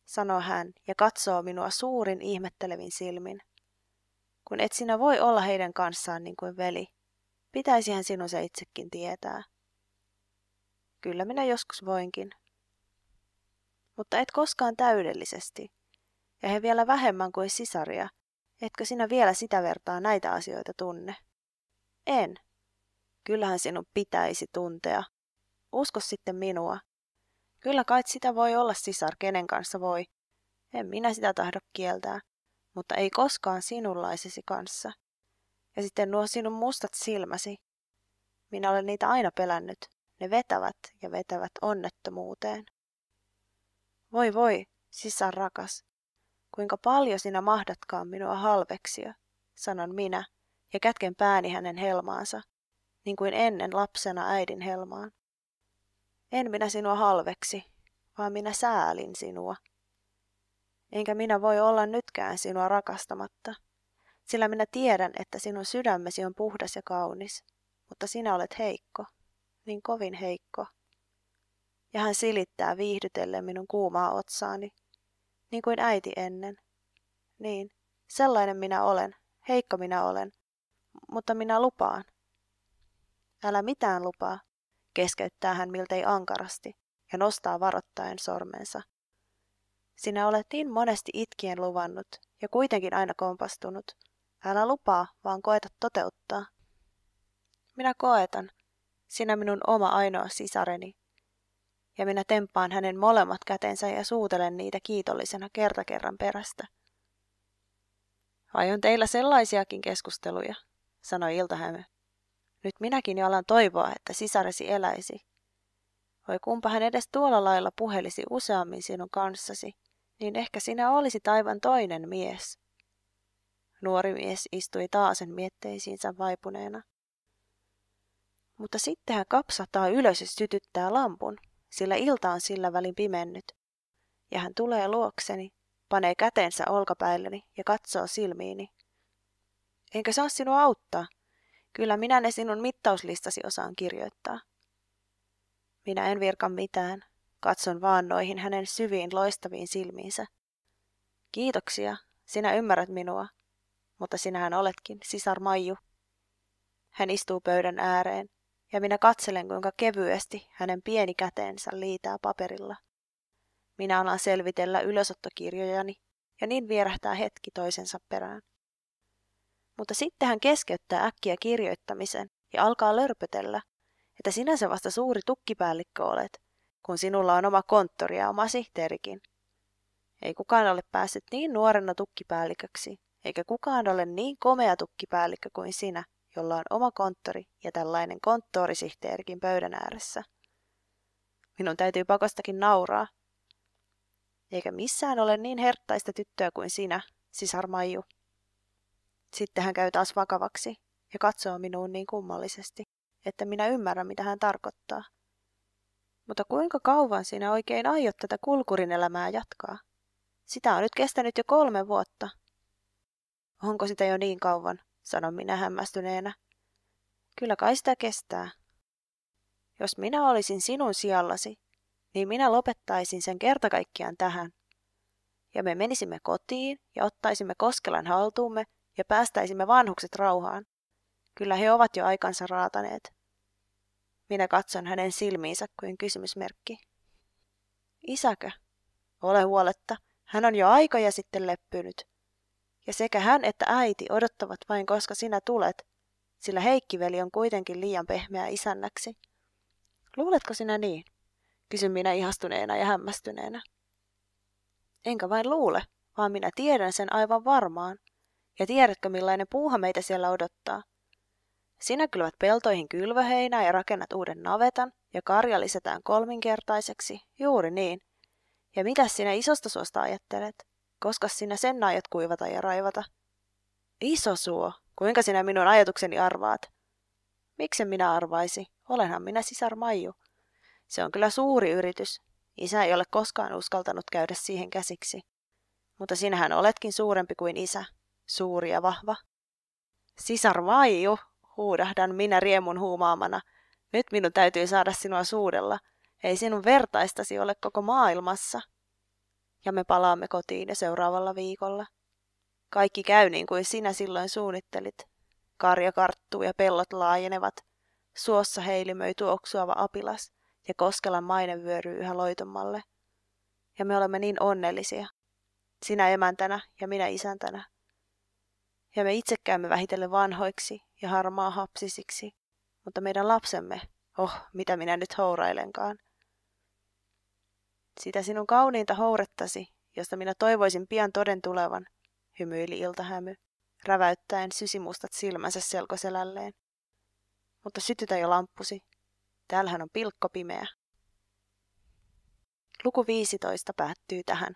sanoo hän ja katsoo minua suurin ihmettelevin silmin. Kun et sinä voi olla heidän kanssaan niin kuin veli, pitäisihän sinun se itsekin tietää. Kyllä minä joskus voinkin. Mutta et koskaan täydellisesti ja he vielä vähemmän kuin sisaria. Etkö sinä vielä sitä vertaa näitä asioita tunne? En. Kyllähän sinun pitäisi tuntea. Usko sitten minua. Kyllä kai sitä voi olla sisar, kenen kanssa voi. En minä sitä tahdo kieltää, mutta ei koskaan sinunlaisesi kanssa. Ja sitten nuo sinun mustat silmäsi. Minä olen niitä aina pelännyt. Ne vetävät ja vetävät onnettomuuteen. Voi voi, sisar rakas, kuinka paljon sinä mahdatkaan minua halveksia, sanon minä, ja kätken pääni hänen helmaansa, niin kuin ennen lapsena äidin helmaan. En minä sinua halveksi, vaan minä säälin sinua. Enkä minä voi olla nytkään sinua rakastamatta, sillä minä tiedän, että sinun sydämesi on puhdas ja kaunis, mutta sinä olet heikko, niin kovin heikko. Ja hän silittää viihdytellen minun kuumaa otsaani, niin kuin äiti ennen. Niin, sellainen minä olen, heikko minä olen, mutta minä lupaan. Älä mitään lupaa, keskeyttää hän miltei ankarasti ja nostaa varottaen sormensa. Sinä olet niin monesti itkien luvannut ja kuitenkin aina kompastunut. Älä lupaa, vaan koeta toteuttaa. Minä koetan, sinä minun oma ainoa sisareni, ja minä temppaan hänen molemmat kätensä ja suutelen niitä kiitollisena kerta kerran perästä. Vai on teillä sellaisiakin keskusteluja, sanoi iltahämy. Nyt minäkin jo alan toivoa, että sisaresi eläisi. Voi kumpa hän edes tuolla lailla puhelisi useammin sinun kanssasi, niin ehkä sinä olisit aivan toinen mies. Nuori mies istui taasen mietteisiinsä vaipuneena. Mutta sitten hän kapsahtaa ylös ja sytyttää lampun sillä ilta on sillä välin pimennyt. Ja hän tulee luokseni, panee kätensä olkapäilleni ja katsoo silmiini. Enkä saa sinua auttaa. Kyllä minä ne sinun mittauslistasi osaan kirjoittaa. Minä en virka mitään. Katson vaan noihin hänen syviin loistaviin silmiinsä. Kiitoksia, sinä ymmärrät minua, mutta sinähän oletkin sisar Maiju. Hän istuu pöydän ääreen, ja minä katselen kuinka kevyesti hänen pieni käteensä liitää paperilla. Minä alan selvitellä ylösottokirjojani ja niin vierähtää hetki toisensa perään. Mutta sitten hän keskeyttää äkkiä kirjoittamisen ja alkaa lörpötellä, että sinä se vasta suuri tukkipäällikkö olet, kun sinulla on oma konttori ja oma sihteerikin. Ei kukaan ole päässyt niin nuorena tukkipäälliköksi, eikä kukaan ole niin komea tukkipäällikkö kuin sinä – jolla on oma konttori ja tällainen konttorisihteerikin pöydän ääressä. Minun täytyy pakostakin nauraa. Eikä missään ole niin herttaista tyttöä kuin sinä, sisar Maiju. Sitten hän käy taas vakavaksi ja katsoo minuun niin kummallisesti, että minä ymmärrän mitä hän tarkoittaa. Mutta kuinka kauan sinä oikein aiot tätä kulkurin elämää jatkaa? Sitä on nyt kestänyt jo kolme vuotta. Onko sitä jo niin kauan? sanon minä hämmästyneenä. Kyllä kai sitä kestää. Jos minä olisin sinun sijallasi, niin minä lopettaisin sen kertakaikkiaan tähän. Ja me menisimme kotiin ja ottaisimme Koskelan haltuumme ja päästäisimme vanhukset rauhaan. Kyllä he ovat jo aikansa raataneet. Minä katson hänen silmiinsä kuin kysymysmerkki. Isäkö? Ole huoletta, hän on jo aikoja sitten leppynyt ja sekä hän että äiti odottavat vain koska sinä tulet, sillä Heikkiveli on kuitenkin liian pehmeä isännäksi. Luuletko sinä niin? kysyn minä ihastuneena ja hämmästyneenä. Enkä vain luule, vaan minä tiedän sen aivan varmaan. Ja tiedätkö millainen puuha meitä siellä odottaa? Sinä kylvät peltoihin kylvöheinää ja rakennat uuden navetan ja karja lisätään kolminkertaiseksi, juuri niin. Ja mitä sinä isosta suosta ajattelet? koska sinä sen aiot kuivata ja raivata? Iso suo, kuinka sinä minun ajatukseni arvaat? Miksen minä arvaisi? Olenhan minä sisar Maiju. Se on kyllä suuri yritys. Isä ei ole koskaan uskaltanut käydä siihen käsiksi. Mutta sinähän oletkin suurempi kuin isä. Suuri ja vahva. Sisar Maiju, huudahdan minä riemun huumaamana. Nyt minun täytyy saada sinua suudella. Ei sinun vertaistasi ole koko maailmassa ja me palaamme kotiin seuraavalla viikolla. Kaikki käy niin kuin sinä silloin suunnittelit. Karja karttuu ja pellot laajenevat. Suossa heilimöi tuoksuava apilas ja Koskelan maine vyöryy yhä loitommalle. Ja me olemme niin onnellisia. Sinä emäntänä ja minä isäntänä. Ja me itse käymme vähitellen vanhoiksi ja harmaa hapsisiksi. Mutta meidän lapsemme, oh, mitä minä nyt hourailenkaan, sitä sinun kauniinta hourettasi, josta minä toivoisin pian toden tulevan, hymyili iltahämy, räväyttäen sysimustat silmänsä selkoselälleen. Mutta sytytä jo lamppusi. Täällähän on pilkko pimeä. Luku 15 päättyy tähän.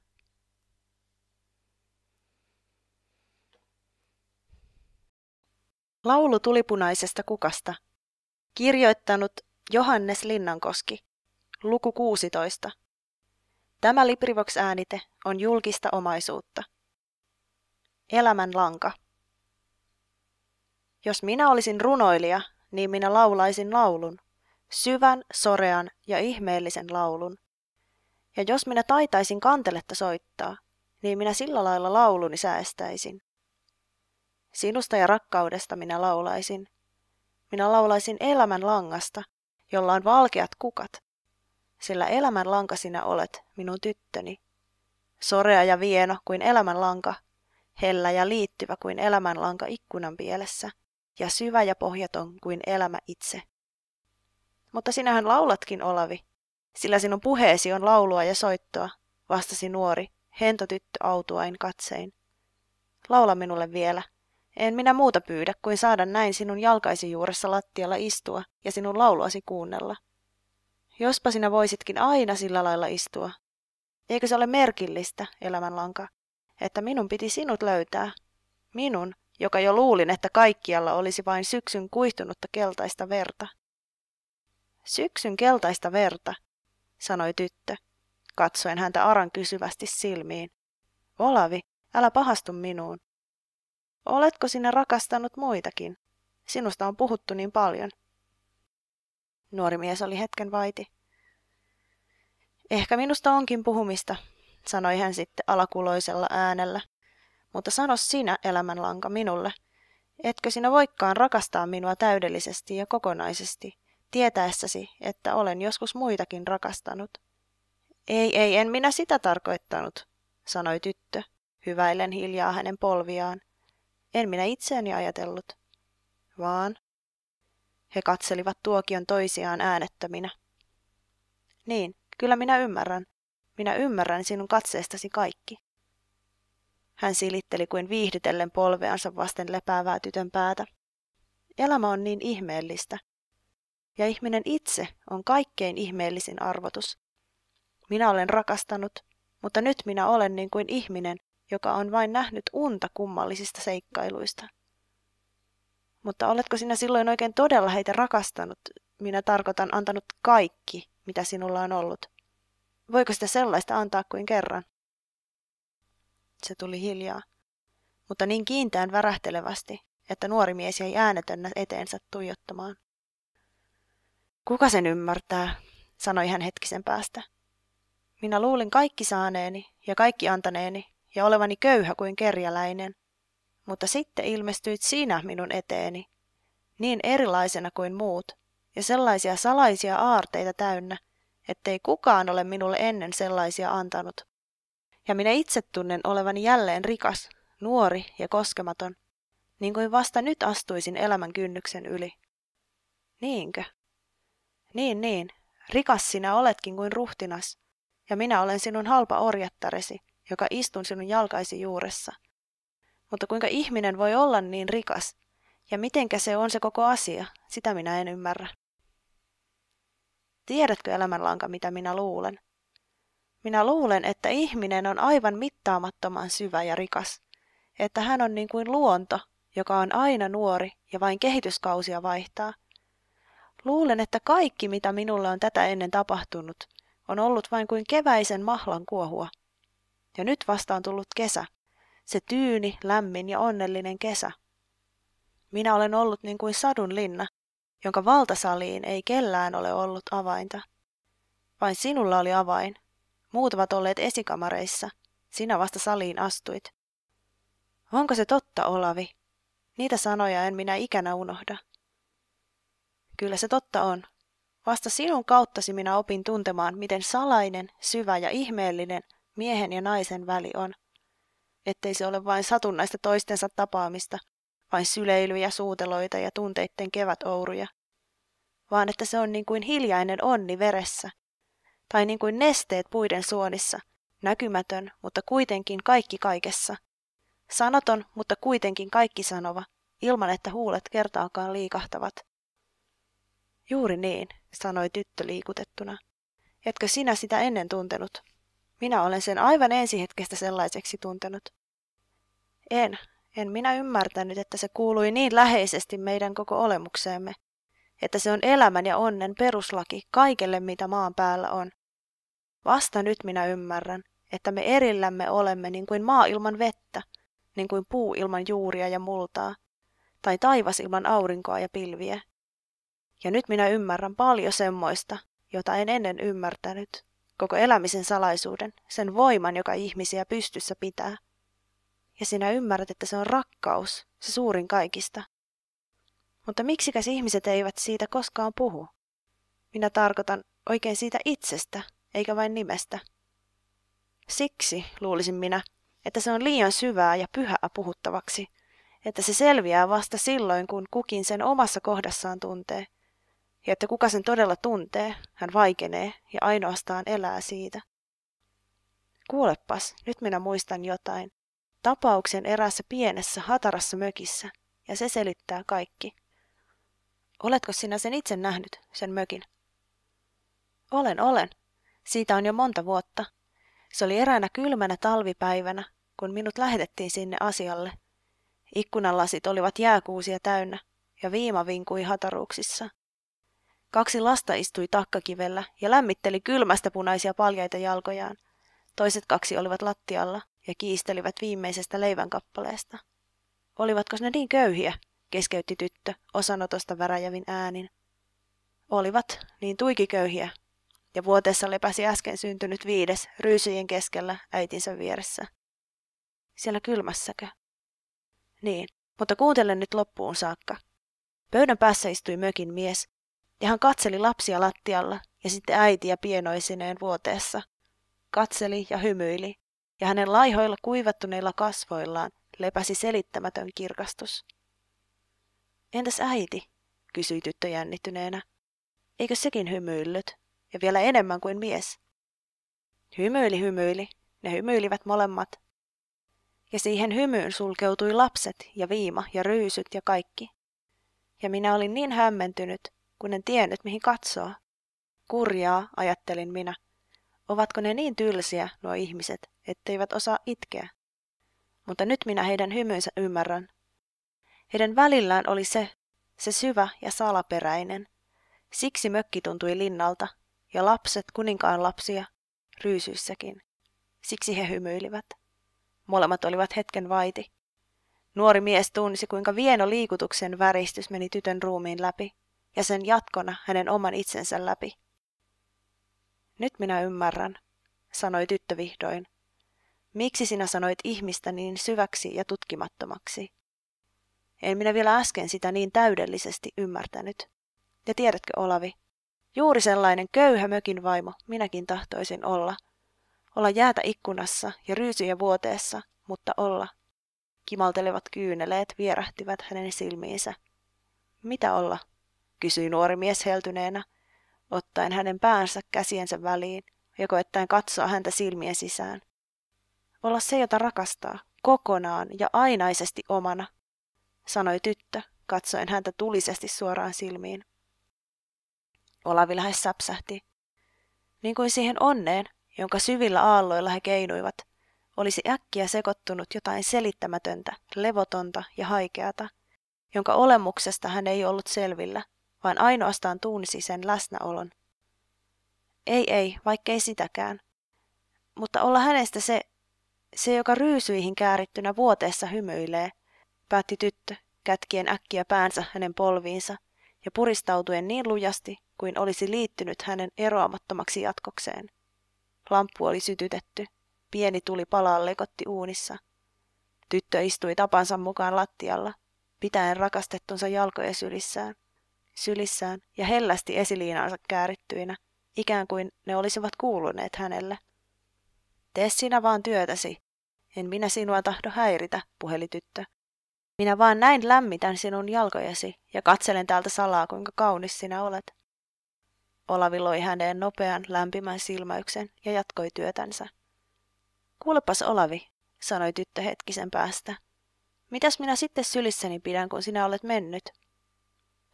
Laulu tulipunaisesta kukasta. Kirjoittanut Johannes Linnankoski. Luku 16. Tämä LibriVox-äänite on julkista omaisuutta. Elämän lanka. Jos minä olisin runoilija, niin minä laulaisin laulun. Syvän, sorean ja ihmeellisen laulun. Ja jos minä taitaisin kanteletta soittaa, niin minä sillä lailla lauluni säästäisin. Sinusta ja rakkaudesta minä laulaisin. Minä laulaisin elämän langasta, jolla on valkeat kukat, sillä elämän lanka sinä olet, minun tyttöni. Sorea ja vieno kuin elämän lanka, hellä ja liittyvä kuin elämän lanka ikkunan pielessä, ja syvä ja pohjaton kuin elämä itse. Mutta sinähän laulatkin, Olavi, sillä sinun puheesi on laulua ja soittoa, vastasi nuori, hento tyttö autuain katsein. Laula minulle vielä. En minä muuta pyydä kuin saada näin sinun jalkaisi juuressa lattialla istua ja sinun lauluasi kuunnella. Jospa sinä voisitkin aina sillä lailla istua. Eikö se ole merkillistä, elämänlanka, että minun piti sinut löytää? Minun, joka jo luulin, että kaikkialla olisi vain syksyn kuihtunutta keltaista verta. Syksyn keltaista verta, sanoi tyttö, katsoen häntä aran kysyvästi silmiin. Olavi, älä pahastu minuun. Oletko sinä rakastanut muitakin? Sinusta on puhuttu niin paljon. Nuori mies oli hetken vaiti. Ehkä minusta onkin puhumista, sanoi hän sitten alakuloisella äänellä. Mutta sano sinä, elämänlanka, minulle. Etkö sinä voikkaan rakastaa minua täydellisesti ja kokonaisesti, tietäessäsi, että olen joskus muitakin rakastanut? Ei, ei, en minä sitä tarkoittanut, sanoi tyttö, hyväillen hiljaa hänen polviaan. En minä itseäni ajatellut. Vaan, he katselivat tuokion toisiaan äänettöminä. Niin, kyllä minä ymmärrän. Minä ymmärrän sinun katseestasi kaikki. Hän silitteli kuin viihdytellen polveansa vasten lepäävää tytön päätä. Elämä on niin ihmeellistä. Ja ihminen itse on kaikkein ihmeellisin arvotus. Minä olen rakastanut, mutta nyt minä olen niin kuin ihminen, joka on vain nähnyt unta kummallisista seikkailuista. Mutta oletko sinä silloin oikein todella heitä rakastanut? Minä tarkoitan antanut kaikki, mitä sinulla on ollut. Voiko sitä sellaista antaa kuin kerran? Se tuli hiljaa, mutta niin kiintään värähtelevästi, että nuori mies jäi äänetönnä eteensä tuijottamaan. Kuka sen ymmärtää, sanoi hän hetkisen päästä. Minä luulin kaikki saaneeni ja kaikki antaneeni ja olevani köyhä kuin kerjäläinen, mutta sitten ilmestyit sinä minun eteeni, niin erilaisena kuin muut, ja sellaisia salaisia aarteita täynnä, ettei kukaan ole minulle ennen sellaisia antanut. Ja minä itse tunnen olevani jälleen rikas, nuori ja koskematon, niin kuin vasta nyt astuisin elämän kynnyksen yli. Niinkö? Niin, niin, rikas sinä oletkin kuin ruhtinas, ja minä olen sinun halpa orjattaresi, joka istun sinun jalkaisi juuressa – mutta kuinka ihminen voi olla niin rikas? Ja mitenkä se on se koko asia? Sitä minä en ymmärrä. Tiedätkö elämänlanka, mitä minä luulen? Minä luulen, että ihminen on aivan mittaamattoman syvä ja rikas. Että hän on niin kuin luonto, joka on aina nuori ja vain kehityskausia vaihtaa. Luulen, että kaikki, mitä minulle on tätä ennen tapahtunut, on ollut vain kuin keväisen mahlan kuohua. Ja nyt vasta on tullut kesä, se tyyni, lämmin ja onnellinen kesä. Minä olen ollut niin kuin sadun linna, jonka valtasaliin ei kellään ole ollut avainta. Vain sinulla oli avain. Muut ovat olleet esikamareissa. Sinä vasta saliin astuit. Onko se totta, Olavi? Niitä sanoja en minä ikänä unohda. Kyllä se totta on. Vasta sinun kauttasi minä opin tuntemaan, miten salainen, syvä ja ihmeellinen miehen ja naisen väli on – ettei se ole vain satunnaista toistensa tapaamista, vain syleilyjä, suuteloita ja tunteitten kevätouruja, vaan että se on niin kuin hiljainen onni veressä, tai niin kuin nesteet puiden suonissa, näkymätön, mutta kuitenkin kaikki kaikessa. Sanaton, mutta kuitenkin kaikki sanova, ilman että huulet kertaakaan liikahtavat. Juuri niin, sanoi tyttö liikutettuna. Etkö sinä sitä ennen tuntenut? Minä olen sen aivan ensi hetkestä sellaiseksi tuntenut. En, en minä ymmärtänyt, että se kuului niin läheisesti meidän koko olemukseemme, että se on elämän ja onnen peruslaki kaikelle, mitä maan päällä on. Vasta nyt minä ymmärrän, että me erillämme olemme niin kuin maa ilman vettä, niin kuin puu ilman juuria ja multaa, tai taivas ilman aurinkoa ja pilviä. Ja nyt minä ymmärrän paljon semmoista, jota en ennen ymmärtänyt, koko elämisen salaisuuden, sen voiman, joka ihmisiä pystyssä pitää ja sinä ymmärrät, että se on rakkaus, se suurin kaikista. Mutta miksikäs ihmiset eivät siitä koskaan puhu? Minä tarkoitan oikein siitä itsestä, eikä vain nimestä. Siksi, luulisin minä, että se on liian syvää ja pyhää puhuttavaksi, että se selviää vasta silloin, kun kukin sen omassa kohdassaan tuntee. Ja että kuka sen todella tuntee, hän vaikenee ja ainoastaan elää siitä. Kuulepas, nyt minä muistan jotain tapauksen erässä pienessä hatarassa mökissä, ja se selittää kaikki. Oletko sinä sen itse nähnyt, sen mökin? Olen, olen. Siitä on jo monta vuotta. Se oli eräänä kylmänä talvipäivänä, kun minut lähetettiin sinne asialle. Ikkunalasit olivat jääkuusia täynnä, ja viima vinkui hataruuksissa. Kaksi lasta istui takkakivellä ja lämmitteli kylmästä punaisia paljaita jalkojaan. Toiset kaksi olivat lattialla ja kiistelivät viimeisestä leivänkappaleesta. Olivatko ne niin köyhiä, keskeytti tyttö osanotosta väräjävin äänin. Olivat niin tuikiköyhiä, ja vuoteessa lepäsi äsken syntynyt viides ryysyjen keskellä äitinsä vieressä. Siellä kylmässäkö? Niin, mutta kuuntelen nyt loppuun saakka. Pöydän päässä istui mökin mies, ja hän katseli lapsia lattialla ja sitten äitiä pienoisineen vuoteessa. Katseli ja hymyili, ja hänen laihoilla kuivattuneilla kasvoillaan lepäsi selittämätön kirkastus. Entäs äiti? kysyi tyttö jännittyneenä. Eikö sekin hymyillyt? Ja vielä enemmän kuin mies. Hymyili, hymyili. Ne hymyilivät molemmat. Ja siihen hymyyn sulkeutui lapset ja viima ja ryysyt ja kaikki. Ja minä olin niin hämmentynyt, kun en tiennyt mihin katsoa. Kurjaa, ajattelin minä, Ovatko ne niin tylsiä, nuo ihmiset, etteivät osaa itkeä? Mutta nyt minä heidän hymynsä ymmärrän. Heidän välillään oli se, se syvä ja salaperäinen. Siksi mökki tuntui linnalta, ja lapset kuninkaan lapsia, ryysyissäkin. Siksi he hymyilivät. Molemmat olivat hetken vaiti. Nuori mies tunsi, kuinka vieno liikutuksen väristys meni tytön ruumiin läpi, ja sen jatkona hänen oman itsensä läpi. Nyt minä ymmärrän, sanoi tyttö vihdoin. Miksi sinä sanoit ihmistä niin syväksi ja tutkimattomaksi? En minä vielä äsken sitä niin täydellisesti ymmärtänyt. Ja tiedätkö, Olavi, juuri sellainen köyhä mökin vaimo minäkin tahtoisin olla. Olla jäätä ikkunassa ja ryysyjä vuoteessa, mutta olla. Kimaltelevat kyyneleet vierähtivät hänen silmiinsä. Mitä olla? kysyi nuori mies heltyneenä – ottaen hänen päänsä käsiensä väliin ja koettaen katsoa häntä silmien sisään. Olla se, jota rakastaa, kokonaan ja ainaisesti omana, sanoi tyttö, katsoen häntä tulisesti suoraan silmiin. Olavi lähes säpsähti. Niin kuin siihen onneen, jonka syvillä aalloilla he keinuivat, olisi äkkiä sekottunut jotain selittämätöntä, levotonta ja haikeata, jonka olemuksesta hän ei ollut selvillä – vaan ainoastaan tunsi sen läsnäolon. Ei ei, vaikkei sitäkään. Mutta olla hänestä se, se joka ryysyihin käärittynä vuoteessa hymyilee, päätti tyttö, kätkien äkkiä päänsä hänen polviinsa ja puristautuen niin lujasti kuin olisi liittynyt hänen eroamattomaksi jatkokseen. Lamppu oli sytytetty, pieni tuli palaa lekotti uunissa. Tyttö istui tapansa mukaan lattialla, pitäen rakastettunsa jalkoja sylissään sylissään ja hellästi esiliinaansa käärittyinä, ikään kuin ne olisivat kuuluneet hänelle. Tee sinä vaan työtäsi. En minä sinua tahdo häiritä, puheli tyttö. Minä vaan näin lämmitän sinun jalkojesi ja katselen täältä salaa, kuinka kaunis sinä olet. Olavi loi häneen nopean, lämpimän silmäyksen ja jatkoi työtänsä. Kuulepas Olavi, sanoi tyttö hetkisen päästä. Mitäs minä sitten sylissäni pidän, kun sinä olet mennyt?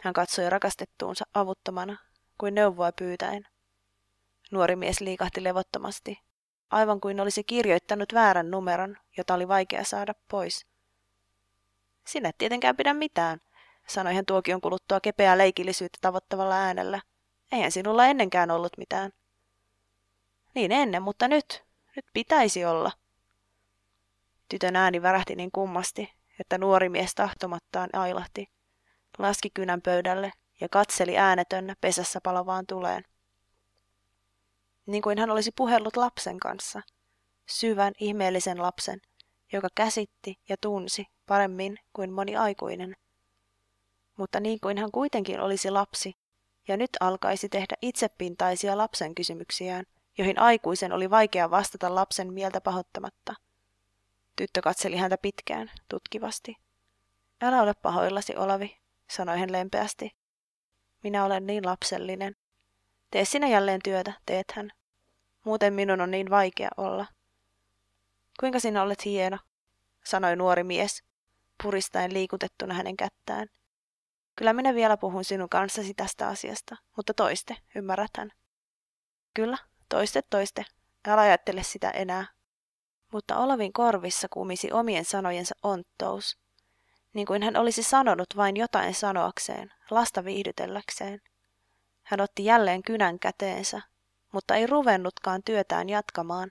Hän katsoi rakastettuunsa avuttomana, kuin neuvoa pyytäen. Nuori mies liikahti levottomasti, aivan kuin olisi kirjoittanut väärän numeron, jota oli vaikea saada pois. Sinä et tietenkään pidä mitään, sanoi hän tuokion kuluttua kepeää leikillisyyttä tavoittavalla äänellä. Eihän sinulla ennenkään ollut mitään. Niin ennen, mutta nyt. Nyt pitäisi olla. Tytön ääni värähti niin kummasti, että nuori mies tahtomattaan ailahti laski kynän pöydälle ja katseli äänetön pesässä palavaan tuleen. Niin kuin hän olisi puhellut lapsen kanssa, syvän ihmeellisen lapsen, joka käsitti ja tunsi paremmin kuin moni aikuinen. Mutta niin kuin hän kuitenkin olisi lapsi, ja nyt alkaisi tehdä itsepintaisia lapsen kysymyksiään, joihin aikuisen oli vaikea vastata lapsen mieltä pahoittamatta. Tyttö katseli häntä pitkään, tutkivasti. Älä ole pahoillasi, Olavi, sanoi hän lempeästi. Minä olen niin lapsellinen. Tee sinä jälleen työtä, teet hän. Muuten minun on niin vaikea olla. Kuinka sinä olet hieno, sanoi nuori mies, puristaen liikutettuna hänen kättään. Kyllä minä vielä puhun sinun kanssasi tästä asiasta, mutta toiste, hän. Kyllä, toiste, toiste, älä ajattele sitä enää. Mutta Olavin korvissa kumisi omien sanojensa onttous, niin kuin hän olisi sanonut vain jotain sanoakseen, lasta viihdytelläkseen. Hän otti jälleen kynän käteensä, mutta ei ruvennutkaan työtään jatkamaan,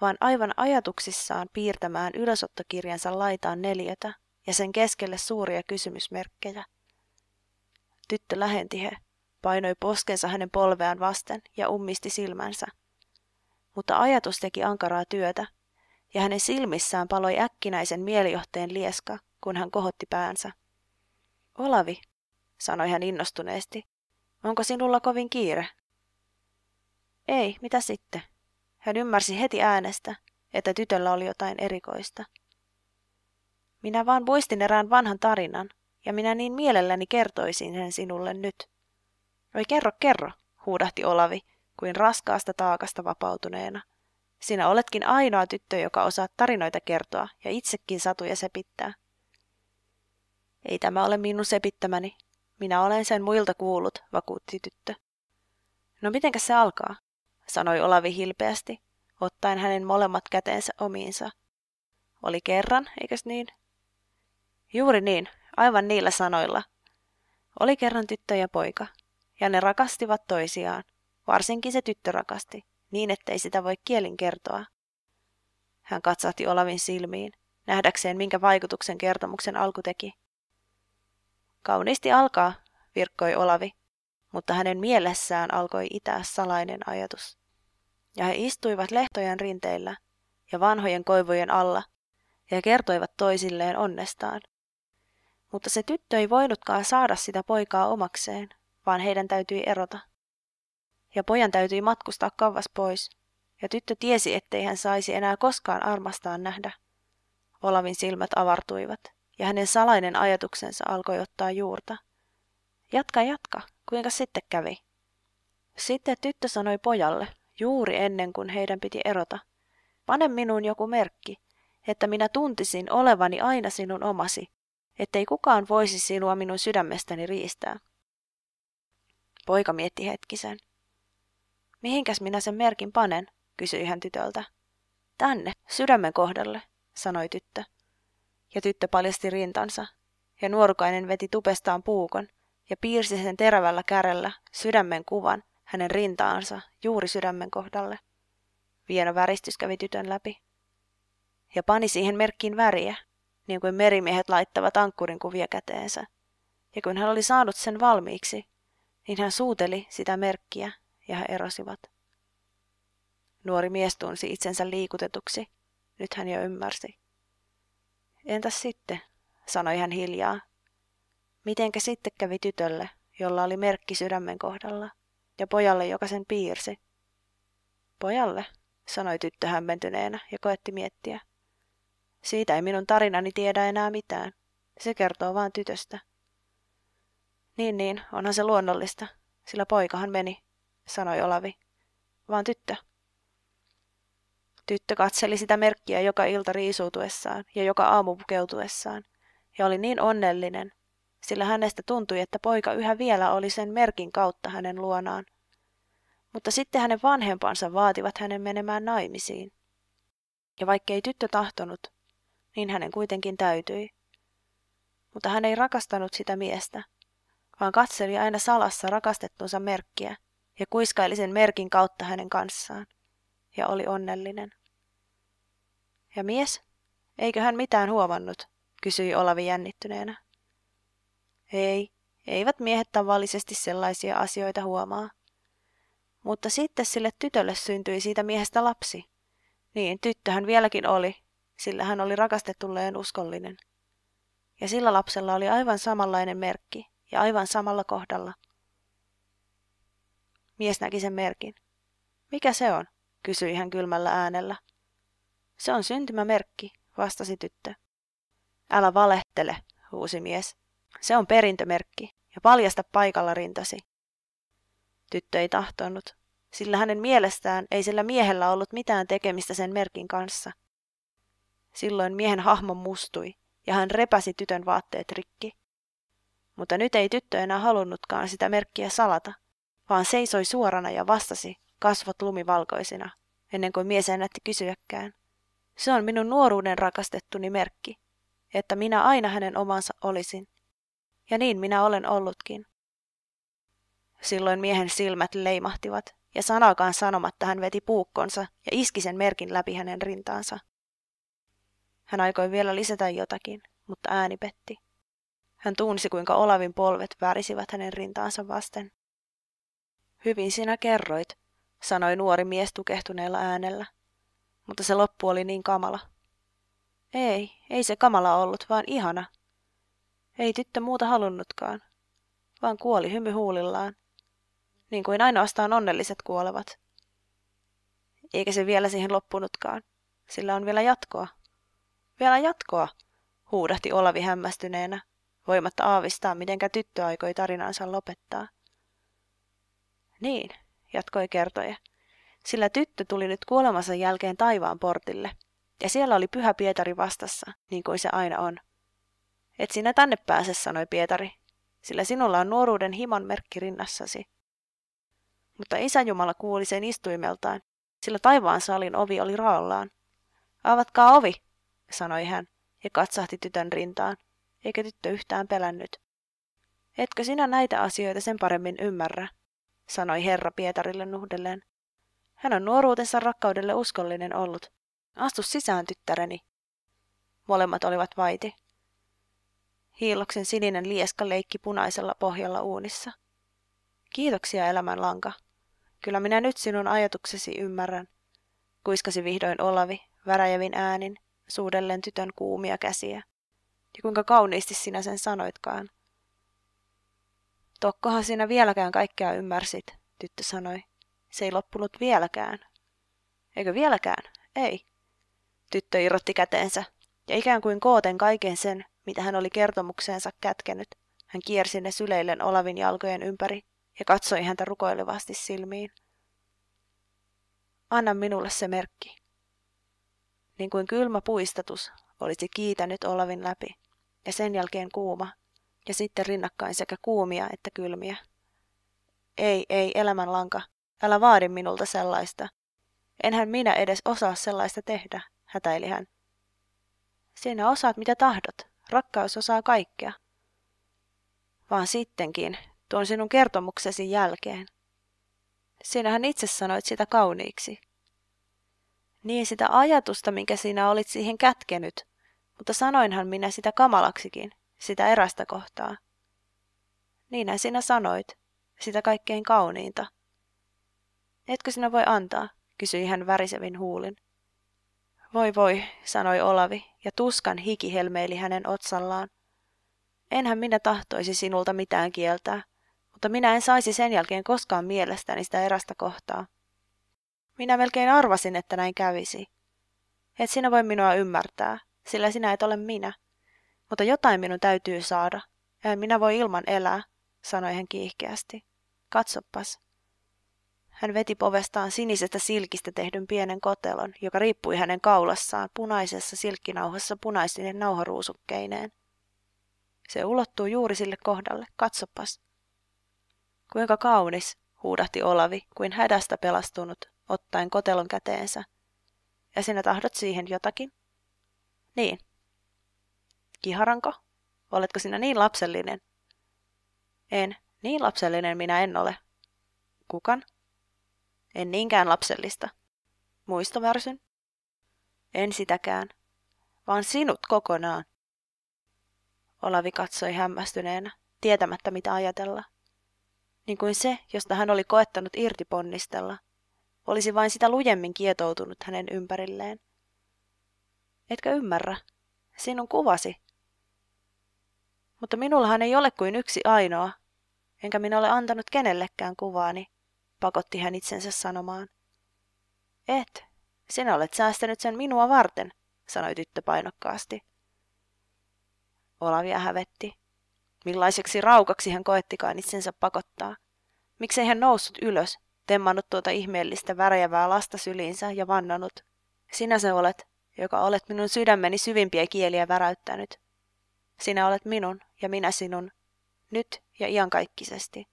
vaan aivan ajatuksissaan piirtämään ylösottokirjansa laitaan neljätä ja sen keskelle suuria kysymysmerkkejä. Tyttö lähenti he, painoi poskensa hänen polveaan vasten ja ummisti silmänsä. Mutta ajatus teki ankaraa työtä, ja hänen silmissään paloi äkkinäisen mielijohteen lieska – kun hän kohotti päänsä. Olavi, sanoi hän innostuneesti, onko sinulla kovin kiire? Ei, mitä sitten? Hän ymmärsi heti äänestä, että tytöllä oli jotain erikoista. Minä vaan muistin erään vanhan tarinan, ja minä niin mielelläni kertoisin sen sinulle nyt. Voi kerro, kerro, huudahti Olavi, kuin raskaasta taakasta vapautuneena. Sinä oletkin ainoa tyttö, joka osaa tarinoita kertoa ja itsekin satuja sepittää. Ei tämä ole minun sepittämäni. Minä olen sen muilta kuullut, vakuutti tyttö. No mitenkä se alkaa? sanoi Olavi hilpeästi, ottaen hänen molemmat käteensä omiinsa. Oli kerran, eikös niin? Juuri niin, aivan niillä sanoilla. Oli kerran tyttö ja poika, ja ne rakastivat toisiaan. Varsinkin se tyttö rakasti, niin ettei sitä voi kielin kertoa. Hän katsahti Olavin silmiin, nähdäkseen minkä vaikutuksen kertomuksen alku teki. Kauniisti alkaa, virkkoi Olavi, mutta hänen mielessään alkoi itää salainen ajatus. Ja he istuivat lehtojen rinteillä ja vanhojen koivojen alla ja kertoivat toisilleen onnestaan. Mutta se tyttö ei voinutkaan saada sitä poikaa omakseen, vaan heidän täytyi erota. Ja pojan täytyi matkustaa kauas pois, ja tyttö tiesi, ettei hän saisi enää koskaan armastaan nähdä. Olavin silmät avartuivat ja hänen salainen ajatuksensa alkoi ottaa juurta. Jatka, jatka, kuinka sitten kävi? Sitten tyttö sanoi pojalle, juuri ennen kuin heidän piti erota. Pane minuun joku merkki, että minä tuntisin olevani aina sinun omasi, ettei kukaan voisi sinua minun sydämestäni riistää. Poika mietti hetkisen. Mihinkäs minä sen merkin panen, kysyi hän tytöltä. Tänne, sydämen kohdalle, sanoi tyttö ja tyttö paljasti rintansa, ja nuorukainen veti tupestaan puukon ja piirsi sen terävällä kärellä sydämen kuvan hänen rintaansa juuri sydämen kohdalle. Vieno väristys kävi tytön läpi. Ja pani siihen merkkiin väriä, niin kuin merimiehet laittavat ankkurin kuvia käteensä. Ja kun hän oli saanut sen valmiiksi, niin hän suuteli sitä merkkiä ja he erosivat. Nuori mies tunsi itsensä liikutetuksi. Nyt hän jo ymmärsi. Entäs sitten, sanoi hän hiljaa. Mitenkä sitten kävi tytölle, jolla oli merkki sydämen kohdalla, ja pojalle, joka sen piirsi? Pojalle, sanoi tyttö hämmentyneenä ja koetti miettiä. Siitä ei minun tarinani tiedä enää mitään. Se kertoo vain tytöstä. Niin niin, onhan se luonnollista, sillä poikahan meni, sanoi Olavi. Vaan tyttö. Tyttö katseli sitä merkkiä joka ilta riisuutuessaan ja joka aamu pukeutuessaan, ja oli niin onnellinen, sillä hänestä tuntui, että poika yhä vielä oli sen merkin kautta hänen luonaan. Mutta sitten hänen vanhempansa vaativat hänen menemään naimisiin. Ja vaikkei tyttö tahtonut, niin hänen kuitenkin täytyi. Mutta hän ei rakastanut sitä miestä, vaan katseli aina salassa rakastettunsa merkkiä ja kuiskaili sen merkin kautta hänen kanssaan ja oli onnellinen. Ja mies? Eikö hän mitään huomannut? kysyi Olavi jännittyneenä. Ei, eivät miehet tavallisesti sellaisia asioita huomaa. Mutta sitten sille tytölle syntyi siitä miehestä lapsi. Niin, tyttöhän vieläkin oli, sillä hän oli rakastetulleen uskollinen. Ja sillä lapsella oli aivan samanlainen merkki ja aivan samalla kohdalla. Mies näki sen merkin. Mikä se on? kysyi hän kylmällä äänellä. Se on syntymämerkki, vastasi tyttö. Älä valehtele, huusi mies. Se on perintömerkki ja paljasta paikalla rintasi. Tyttö ei tahtonut, sillä hänen mielestään ei sillä miehellä ollut mitään tekemistä sen merkin kanssa. Silloin miehen hahmo mustui ja hän repäsi tytön vaatteet rikki. Mutta nyt ei tyttö enää halunnutkaan sitä merkkiä salata, vaan seisoi suorana ja vastasi, kasvot lumivalkoisina, ennen kuin mies ennätti kysyäkään. Se on minun nuoruuden rakastettuni merkki, että minä aina hänen omansa olisin. Ja niin minä olen ollutkin. Silloin miehen silmät leimahtivat, ja sanakaan sanomatta hän veti puukkonsa ja iski sen merkin läpi hänen rintaansa. Hän aikoi vielä lisätä jotakin, mutta ääni petti. Hän tunsi, kuinka Olavin polvet värisivät hänen rintaansa vasten. Hyvin sinä kerroit, sanoi nuori mies tukehtuneella äänellä mutta se loppu oli niin kamala. Ei, ei se kamala ollut, vaan ihana. Ei tyttö muuta halunnutkaan, vaan kuoli hymy huulillaan, niin kuin ainoastaan onnelliset kuolevat. Eikä se vielä siihen loppunutkaan, sillä on vielä jatkoa. Vielä jatkoa, huudahti Olavi hämmästyneenä, voimatta aavistaa, mitenkä tyttö aikoi tarinansa lopettaa. Niin, jatkoi kertoja sillä tyttö tuli nyt kuolemansa jälkeen taivaan portille, ja siellä oli pyhä Pietari vastassa, niin kuin se aina on. Et sinä tänne pääse, sanoi Pietari, sillä sinulla on nuoruuden himon merkki rinnassasi. Mutta isä Jumala kuuli sen istuimeltaan, sillä taivaan salin ovi oli raollaan. Avatkaa ovi, sanoi hän, ja katsahti tytön rintaan, eikä tyttö yhtään pelännyt. Etkö sinä näitä asioita sen paremmin ymmärrä, sanoi Herra Pietarille nuhdelleen. Hän on nuoruutensa rakkaudelle uskollinen ollut. Astu sisään, tyttäreni. Molemmat olivat vaiti. Hiilloksen sininen lieska leikki punaisella pohjalla uunissa. Kiitoksia, elämän lanka. Kyllä minä nyt sinun ajatuksesi ymmärrän, kuiskasi vihdoin Olavi, väräjävin äänin, suudellen tytön kuumia käsiä. Ja kuinka kauniisti sinä sen sanoitkaan. Tokkohan sinä vieläkään kaikkea ymmärsit, tyttö sanoi. Se ei loppunut vieläkään. Eikö vieläkään? Ei. Tyttö irrotti käteensä ja ikään kuin kooten kaiken sen, mitä hän oli kertomukseensa kätkenyt, hän kiersi ne syleillen Olavin jalkojen ympäri ja katsoi häntä rukoilevasti silmiin. Anna minulle se merkki. Niin kuin kylmä puistatus olisi kiitänyt Olavin läpi, ja sen jälkeen kuuma, ja sitten rinnakkain sekä kuumia että kylmiä. Ei, ei, elämänlanka, Älä vaadi minulta sellaista. Enhän minä edes osaa sellaista tehdä, hätäili hän. Sinä osaat mitä tahdot. Rakkaus osaa kaikkea. Vaan sittenkin, tuon sinun kertomuksesi jälkeen. Sinähän itse sanoit sitä kauniiksi. Niin sitä ajatusta, minkä sinä olit siihen kätkenyt, mutta sanoinhan minä sitä kamalaksikin, sitä erästä kohtaa. Niinhän sinä sanoit, sitä kaikkein kauniinta. Etkö sinä voi antaa? kysyi hän värisevin huulin. Voi voi, sanoi Olavi, ja tuskan hiki helmeili hänen otsallaan. Enhän minä tahtoisi sinulta mitään kieltää, mutta minä en saisi sen jälkeen koskaan mielestäni sitä erästä kohtaa. Minä melkein arvasin, että näin kävisi. Et sinä voi minua ymmärtää, sillä sinä et ole minä. Mutta jotain minun täytyy saada. En minä voi ilman elää, sanoi hän kiihkeästi. Katsopas, hän veti povestaan sinisestä silkistä tehdyn pienen kotelon, joka riippui hänen kaulassaan punaisessa silkkinauhassa punaisinen nauharuusukkeineen. Se ulottuu juuri sille kohdalle, katsopas. Kuinka kaunis, huudahti Olavi, kuin hädästä pelastunut, ottaen kotelon käteensä. Ja sinä tahdot siihen jotakin? Niin. Kiharanko? Oletko sinä niin lapsellinen? En, niin lapsellinen minä en ole. Kukan? En niinkään lapsellista. Muistomärsyn? En sitäkään, vaan sinut kokonaan. Olavi katsoi hämmästyneenä, tietämättä mitä ajatella. Niin kuin se, josta hän oli koettanut irtiponnistella, olisi vain sitä lujemmin kietoutunut hänen ympärilleen. Etkä ymmärrä, sinun kuvasi. Mutta minullahan ei ole kuin yksi ainoa, enkä minä ole antanut kenellekään kuvaani pakotti hän itsensä sanomaan. Et, sinä olet säästänyt sen minua varten, sanoi tyttö painokkaasti. Olavia hävetti. Millaiseksi raukaksi hän koettikaan itsensä pakottaa. Miksei hän noussut ylös, temmannut tuota ihmeellistä värjävää lasta syliinsä ja vannanut. Sinä se olet, joka olet minun sydämeni syvimpiä kieliä väräyttänyt. Sinä olet minun ja minä sinun, nyt ja iankaikkisesti.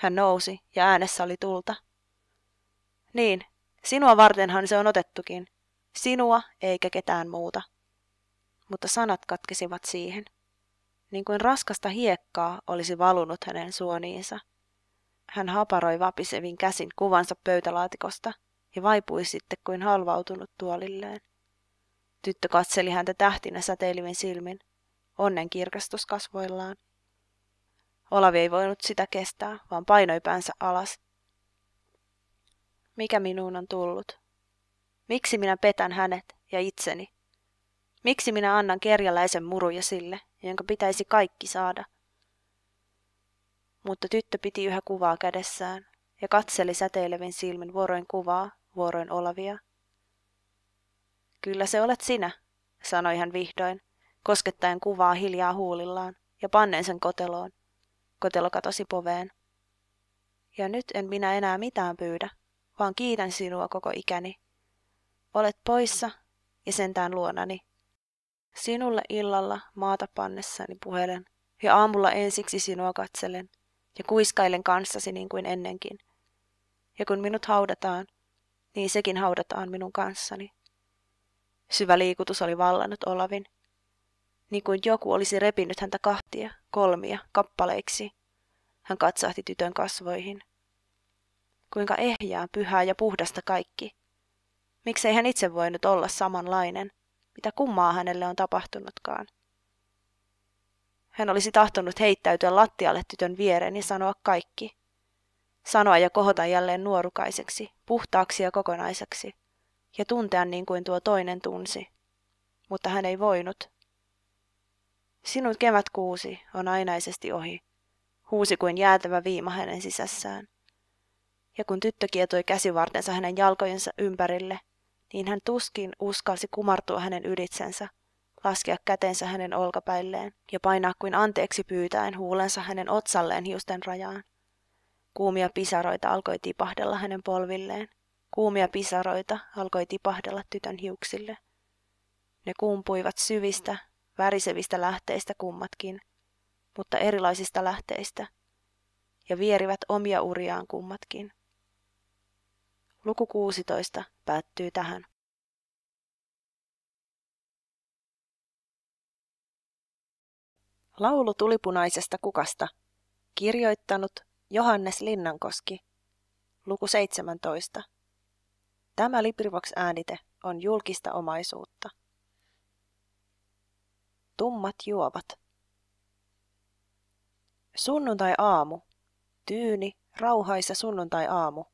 Hän nousi, ja äänessä oli tulta. Niin, sinua vartenhan se on otettukin. Sinua eikä ketään muuta. Mutta sanat katkesivat siihen. Niin kuin raskasta hiekkaa olisi valunut hänen suoniinsa. Hän haparoi vapisevin käsin kuvansa pöytälaatikosta ja vaipui sitten kuin halvautunut tuolilleen. Tyttö katseli häntä tähtinä säteilivin silmin, onnen kirkastus kasvoillaan. Olavi ei voinut sitä kestää, vaan painoi päänsä alas. Mikä minuun on tullut? Miksi minä petän hänet ja itseni? Miksi minä annan kerjäläisen muruja sille, jonka pitäisi kaikki saada? Mutta tyttö piti yhä kuvaa kädessään ja katseli säteilevin silmin vuoroin kuvaa, vuoroin Olavia. Kyllä se olet sinä, sanoi hän vihdoin, koskettaen kuvaa hiljaa huulillaan ja panneen sen koteloon. Kotelo katosi poveen. Ja nyt en minä enää mitään pyydä, vaan kiitän sinua koko ikäni. Olet poissa ja sentään luonani. Sinulle illalla maata pannessani puhelen ja aamulla ensiksi sinua katselen ja kuiskailen kanssasi niin kuin ennenkin. Ja kun minut haudataan, niin sekin haudataan minun kanssani. Syvä liikutus oli vallannut Olavin niin kuin joku olisi repinyt häntä kahtia, kolmia, kappaleiksi. Hän katsahti tytön kasvoihin. Kuinka ehjää, pyhää ja puhdasta kaikki. Miksei hän itse voinut olla samanlainen? Mitä kummaa hänelle on tapahtunutkaan? Hän olisi tahtonut heittäytyä lattialle tytön viereen ja sanoa kaikki. Sanoa ja kohota jälleen nuorukaiseksi, puhtaaksi ja kokonaiseksi. Ja tuntea niin kuin tuo toinen tunsi. Mutta hän ei voinut, Sinun kevätkuusi on ainaisesti ohi, huusi kuin jäätävä viima hänen sisässään. Ja kun tyttö kietoi käsivartensa hänen jalkojensa ympärille, niin hän tuskin uskalsi kumartua hänen ylitsensä, laskea kätensä hänen olkapäilleen ja painaa kuin anteeksi pyytäen huulensa hänen otsalleen hiusten rajaan. Kuumia pisaroita alkoi tipahdella hänen polvilleen. Kuumia pisaroita alkoi tipahdella tytön hiuksille. Ne kumpuivat syvistä, värisevistä lähteistä kummatkin, mutta erilaisista lähteistä, ja vierivät omia uriaan kummatkin. Luku 16 päättyy tähän. Laulu tulipunaisesta kukasta. Kirjoittanut Johannes Linnankoski. Luku 17. Tämä Librivox-äänite on julkista omaisuutta tummat juovat. Sunnuntai-aamu. Tyyni, rauhaisa sunnuntai-aamu.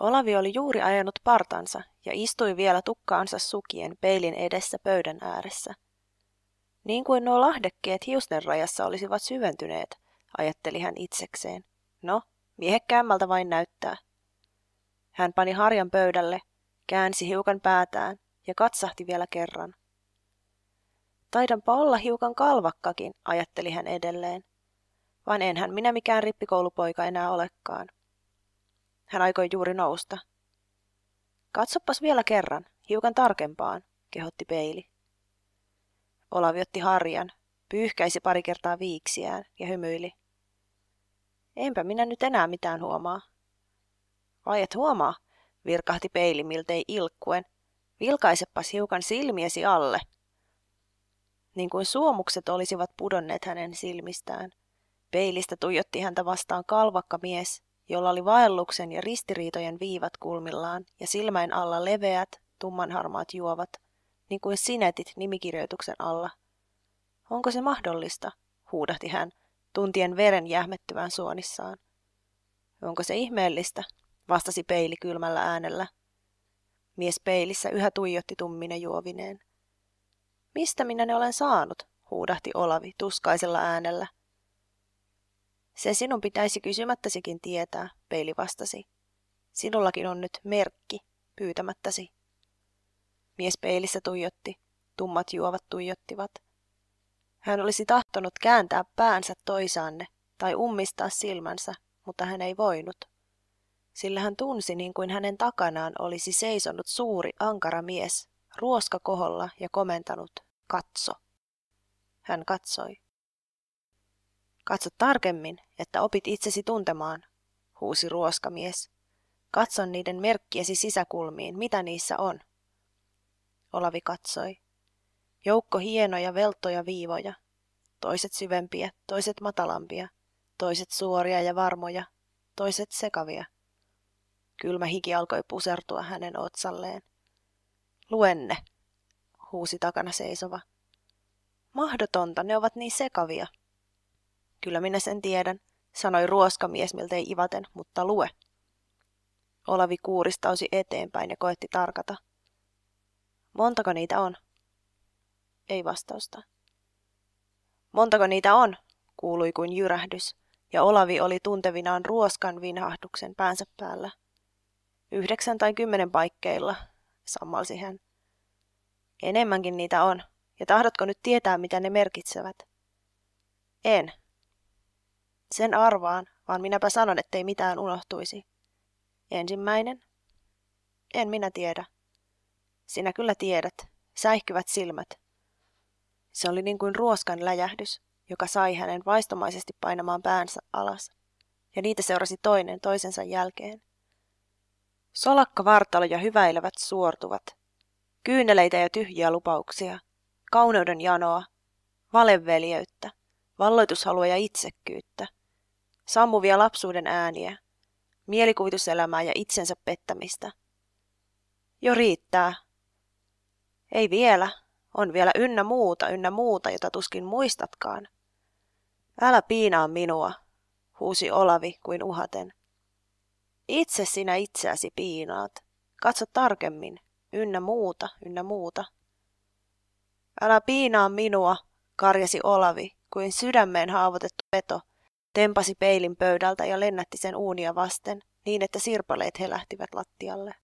Olavi oli juuri ajanut partansa ja istui vielä tukkaansa sukien peilin edessä pöydän ääressä. Niin kuin nuo lahdekkeet hiusten rajassa olisivat syventyneet, ajatteli hän itsekseen. No, miehekkäämmältä vain näyttää. Hän pani harjan pöydälle, käänsi hiukan päätään ja katsahti vielä kerran. Taidanpa olla hiukan kalvakkakin, ajatteli hän edelleen. Vaan enhän minä mikään rippikoulupoika enää olekaan. Hän aikoi juuri nousta. Katsopas vielä kerran, hiukan tarkempaan, kehotti peili. Olavi otti harjan, pyyhkäisi pari kertaa viiksiään ja hymyili. Enpä minä nyt enää mitään huomaa. Vai et huomaa, virkahti peili miltei ilkkuen. Vilkaisepas hiukan silmiesi alle niin kuin suomukset olisivat pudonneet hänen silmistään. Peilistä tuijotti häntä vastaan kalvakka mies, jolla oli vaelluksen ja ristiriitojen viivat kulmillaan ja silmäin alla leveät, tummanharmaat juovat, niin kuin sinetit nimikirjoituksen alla. Onko se mahdollista? huudahti hän, tuntien veren jähmettyvän suonissaan. Onko se ihmeellistä? vastasi peili kylmällä äänellä. Mies peilissä yhä tuijotti tummine juovineen. Mistä minä ne olen saanut? huudahti Olavi tuskaisella äänellä. Se sinun pitäisi kysymättäsikin tietää, peili vastasi. Sinullakin on nyt merkki, pyytämättäsi. Mies peilissä tuijotti, tummat juovat tuijottivat. Hän olisi tahtonut kääntää päänsä toisaanne tai ummistaa silmänsä, mutta hän ei voinut. Sillä hän tunsi niin kuin hänen takanaan olisi seisonut suuri ankara mies, ruoskakoholla ja komentanut, katso. Hän katsoi. Katso tarkemmin, että opit itsesi tuntemaan, huusi ruoskamies. Katso niiden merkkiesi sisäkulmiin, mitä niissä on. Olavi katsoi. Joukko hienoja veltoja viivoja. Toiset syvempiä, toiset matalampia, toiset suoria ja varmoja, toiset sekavia. Kylmä hiki alkoi pusertua hänen otsalleen luenne, huusi takana seisova. Mahdotonta, ne ovat niin sekavia. Kyllä minä sen tiedän, sanoi ruoskamies miltei ivaten, mutta lue. Olavi kuuristausi eteenpäin ja koetti tarkata. Montako niitä on? Ei vastausta. Montako niitä on? kuului kuin jyrähdys, ja Olavi oli tuntevinaan ruoskan vinhahduksen päänsä päällä. Yhdeksän tai kymmenen paikkeilla, Sammal siihen. Enemmänkin niitä on. Ja tahdotko nyt tietää, mitä ne merkitsevät? En. Sen arvaan, vaan minäpä sanon, ettei mitään unohtuisi. Ensimmäinen? En minä tiedä. Sinä kyllä tiedät. Säihkyvät silmät. Se oli niin kuin ruoskan läjähdys, joka sai hänen vaistomaisesti painamaan päänsä alas. Ja niitä seurasi toinen toisensa jälkeen. Solakka vartalo ja hyväilevät suortuvat. Kyyneleitä ja tyhjiä lupauksia. Kauneuden janoa. Valeveljeyttä. Valloitushalua ja itsekkyyttä. Sammuvia lapsuuden ääniä. Mielikuvituselämää ja itsensä pettämistä. Jo riittää. Ei vielä. On vielä ynnä muuta, ynnä muuta, jota tuskin muistatkaan. Älä piinaa minua, huusi Olavi kuin uhaten. Itse sinä itseäsi piinaat. Katso tarkemmin, ynnä muuta, ynnä muuta. Älä piinaa minua, karjasi Olavi, kuin sydämeen haavoitettu peto, tempasi peilin pöydältä ja lennätti sen uunia vasten, niin että sirpaleet helähtivät lattialle.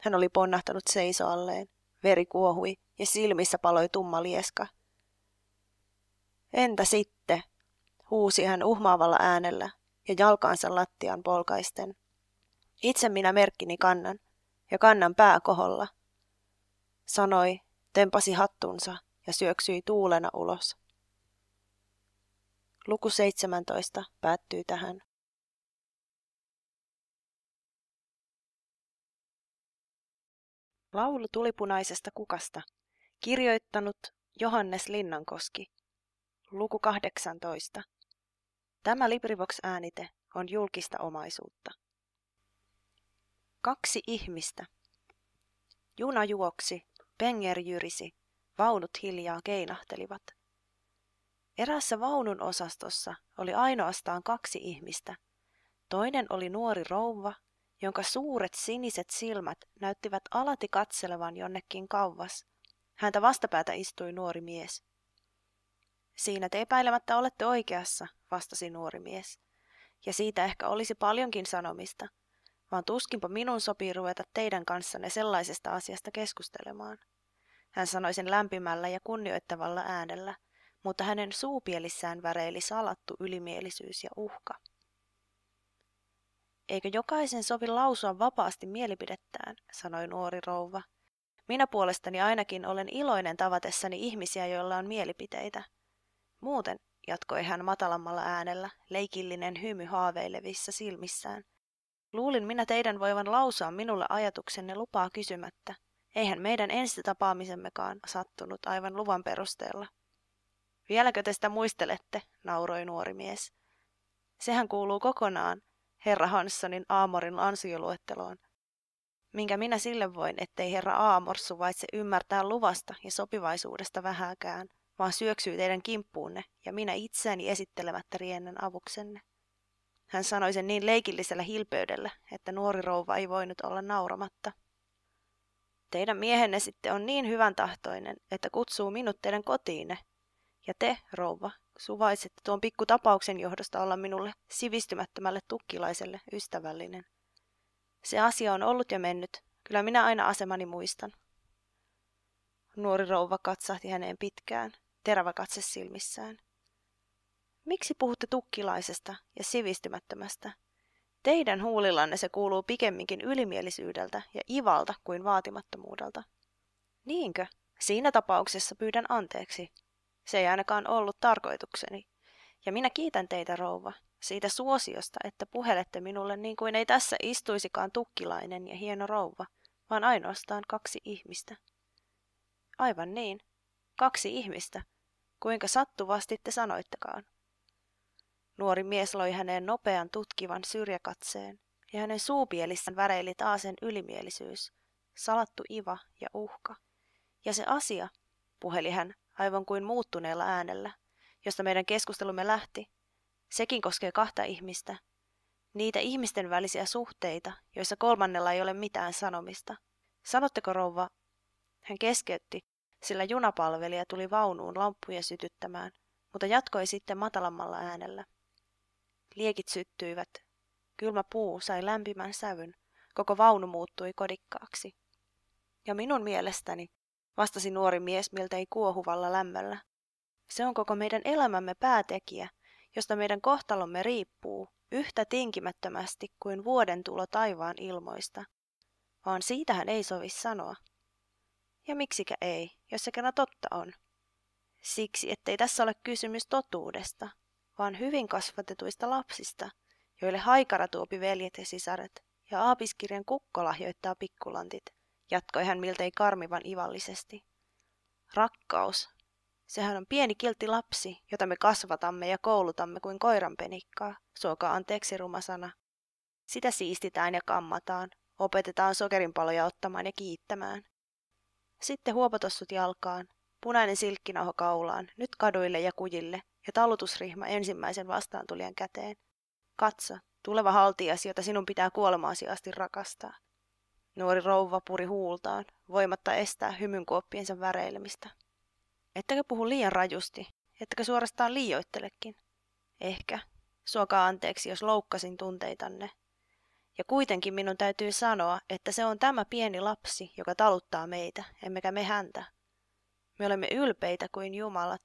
Hän oli ponnahtanut seisoalleen, veri kuohui ja silmissä paloi tumma lieska. Entä sitten, huusi hän uhmaavalla äänellä, ja jalkaansa lattian polkaisten. Itse minä merkkini kannan, ja kannan pää koholla. Sanoi, tempasi hattunsa ja syöksyi tuulena ulos. Luku 17 päättyy tähän. Laulu tulipunaisesta kukasta. Kirjoittanut Johannes Linnankoski. Luku 18. Tämä LibriVox-äänite on julkista omaisuutta. Kaksi ihmistä. Juna juoksi, penger jyrisi, vaunut hiljaa keinahtelivat. Erässä vaunun osastossa oli ainoastaan kaksi ihmistä. Toinen oli nuori rouva, jonka suuret siniset silmät näyttivät alati katselevan jonnekin kauvas. Häntä vastapäätä istui nuori mies. Siinä te epäilemättä olette oikeassa, vastasi nuori mies. Ja siitä ehkä olisi paljonkin sanomista, vaan tuskinpa minun sopii ruveta teidän kanssanne sellaisesta asiasta keskustelemaan. Hän sanoi sen lämpimällä ja kunnioittavalla äänellä, mutta hänen suupielissään väreili salattu ylimielisyys ja uhka. Eikö jokaisen sovi lausua vapaasti mielipidettään, sanoi nuori rouva. Minä puolestani ainakin olen iloinen tavatessani ihmisiä, joilla on mielipiteitä – Muuten, jatkoi hän matalammalla äänellä, leikillinen hymy haaveilevissa silmissään. Luulin minä teidän voivan lausua minulle ajatuksenne lupaa kysymättä. Eihän meidän ensi tapaamisemmekaan sattunut aivan luvan perusteella. Vieläkö te sitä muistelette, nauroi nuori mies. Sehän kuuluu kokonaan herra Hanssonin Aamorin ansioluetteloon, minkä minä sille voin, ettei herra Aamor suvaitse ymmärtää luvasta ja sopivaisuudesta vähäkään – vaan syöksyy teidän kimppuunne ja minä itseäni esittelemättä riennän avuksenne. Hän sanoi sen niin leikillisellä hilpeydellä, että nuori rouva ei voinut olla nauramatta. Teidän miehenne sitten on niin hyvän tahtoinen, että kutsuu minut teidän kotiinne. Ja te, rouva, suvaisette tuon pikku tapauksen johdosta olla minulle sivistymättömälle tukkilaiselle ystävällinen. Se asia on ollut ja mennyt, kyllä minä aina asemani muistan. Nuori rouva katsahti häneen pitkään, terävä katse silmissään. Miksi puhutte tukkilaisesta ja sivistymättömästä? Teidän huulillanne se kuuluu pikemminkin ylimielisyydeltä ja ivalta kuin vaatimattomuudelta. Niinkö? Siinä tapauksessa pyydän anteeksi. Se ei ainakaan ollut tarkoitukseni. Ja minä kiitän teitä, rouva, siitä suosiosta, että puhelette minulle niin kuin ei tässä istuisikaan tukkilainen ja hieno rouva, vaan ainoastaan kaksi ihmistä. Aivan niin. Kaksi ihmistä. Kuinka sattuvasti te sanoittekaan. Nuori mies loi häneen nopean tutkivan syrjäkatseen, ja hänen suupielissään väreili taasen ylimielisyys, salattu iva ja uhka. Ja se asia, puheli hän aivan kuin muuttuneella äänellä, josta meidän keskustelumme lähti, sekin koskee kahta ihmistä, niitä ihmisten välisiä suhteita, joissa kolmannella ei ole mitään sanomista. Sanotteko rouva? Hän keskeytti, sillä junapalvelija tuli vaunuun lamppuja sytyttämään, mutta jatkoi sitten matalammalla äänellä. Liekit syttyivät. Kylmä puu sai lämpimän sävyn. Koko vaunu muuttui kodikkaaksi. Ja minun mielestäni, vastasi nuori mies miltei kuohuvalla lämmöllä. Se on koko meidän elämämme päätekijä, josta meidän kohtalomme riippuu yhtä tinkimättömästi kuin vuoden tulo taivaan ilmoista. Vaan siitähän ei sovi sanoa. Ja miksikä ei, jos se kerran totta on? Siksi, ettei tässä ole kysymys totuudesta, vaan hyvin kasvatetuista lapsista, joille haikara tuopi veljet ja sisaret, ja aapiskirjan kukko lahjoittaa pikkulantit, jatkoi hän miltei karmivan ivallisesti. Rakkaus, sehän on pieni kiltti lapsi, jota me kasvatamme ja koulutamme kuin koiranpenikkaa, suokaa anteeksi rumasana. Sitä siistitään ja kammataan, opetetaan sokerinpaloja ottamaan ja kiittämään. Sitten huopatossut jalkaan, punainen silkkinaho kaulaan, nyt kaduille ja kujille, ja talutusrihma ensimmäisen vastaan tulien käteen. Katso, tuleva haltias, jota sinun pitää kuolemaasi asti rakastaa. Nuori rouva puri huultaan, voimatta estää kuoppiensa väreilemistä. Ettäkö puhu liian rajusti, ettäkö suorastaan liioittelekin? Ehkä. Suokaa anteeksi, jos loukkasin tunteitanne, ja kuitenkin minun täytyy sanoa, että se on tämä pieni lapsi, joka taluttaa meitä, emmekä me häntä. Me olemme ylpeitä kuin jumalat,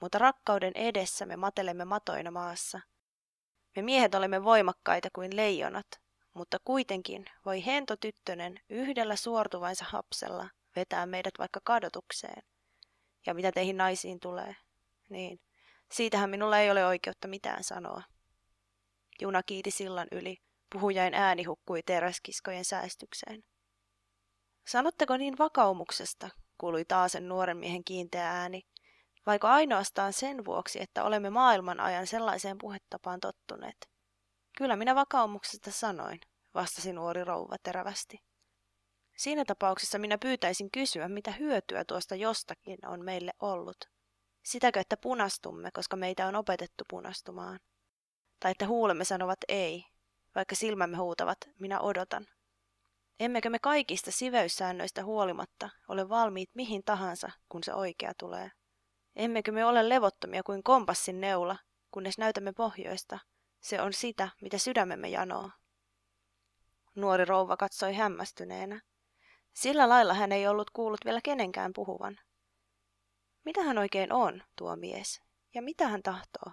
mutta rakkauden edessä me matelemme matoina maassa. Me miehet olemme voimakkaita kuin leijonat, mutta kuitenkin voi hento tyttönen yhdellä suortuvansa hapsella vetää meidät vaikka kadotukseen. Ja mitä teihin naisiin tulee, niin siitähän minulla ei ole oikeutta mitään sanoa. Juna kiiti sillan yli, Puhujain ääni hukkui teräskiskojen säästykseen. Sanotteko niin vakaumuksesta, kuului taasen nuoren miehen kiinteä ääni, vaiko ainoastaan sen vuoksi, että olemme maailman ajan sellaiseen puhetapaan tottuneet? Kyllä minä vakaumuksesta sanoin, vastasi nuori rouva terävästi. Siinä tapauksessa minä pyytäisin kysyä, mitä hyötyä tuosta jostakin on meille ollut. Sitäkö, että punastumme, koska meitä on opetettu punastumaan? Tai että huulemme sanovat ei, vaikka silmämme huutavat, minä odotan. Emmekö me kaikista siveyssäännöistä huolimatta ole valmiit mihin tahansa, kun se oikea tulee? Emmekö me ole levottomia kuin kompassin neula, kunnes näytämme pohjoista? Se on sitä, mitä sydämemme janoo. Nuori rouva katsoi hämmästyneenä. Sillä lailla hän ei ollut kuullut vielä kenenkään puhuvan. Mitä hän oikein on, tuo mies, ja mitä hän tahtoo?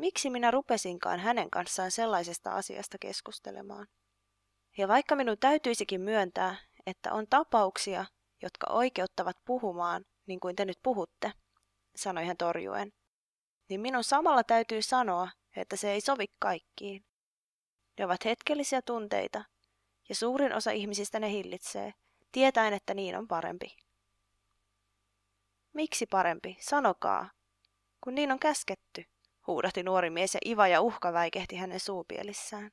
Miksi minä rupesinkaan hänen kanssaan sellaisesta asiasta keskustelemaan? Ja vaikka minun täytyisikin myöntää, että on tapauksia, jotka oikeuttavat puhumaan, niin kuin te nyt puhutte, sanoi hän torjuen, niin minun samalla täytyy sanoa, että se ei sovi kaikkiin. Ne ovat hetkellisiä tunteita, ja suurin osa ihmisistä ne hillitsee, tietäen, että niin on parempi. Miksi parempi? Sanokaa, kun niin on käsketty huudahti nuori mies ja iva ja uhka väikehti hänen suupielissään.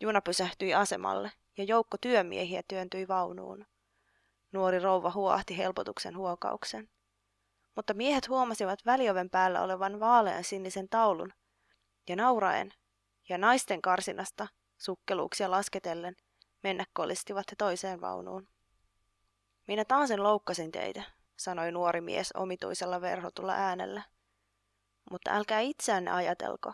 Juna pysähtyi asemalle ja joukko työmiehiä työntyi vaunuun. Nuori rouva huoahti helpotuksen huokauksen. Mutta miehet huomasivat välioven päällä olevan vaalean sinisen taulun, ja nauraen, ja naisten karsinasta, sukkeluuksia lasketellen, mennä kolistivat he toiseen vaunuun. Minä taasen loukkasin teitä, sanoi nuori mies omituisella verhotulla äänellä mutta älkää itseänne ajatelko.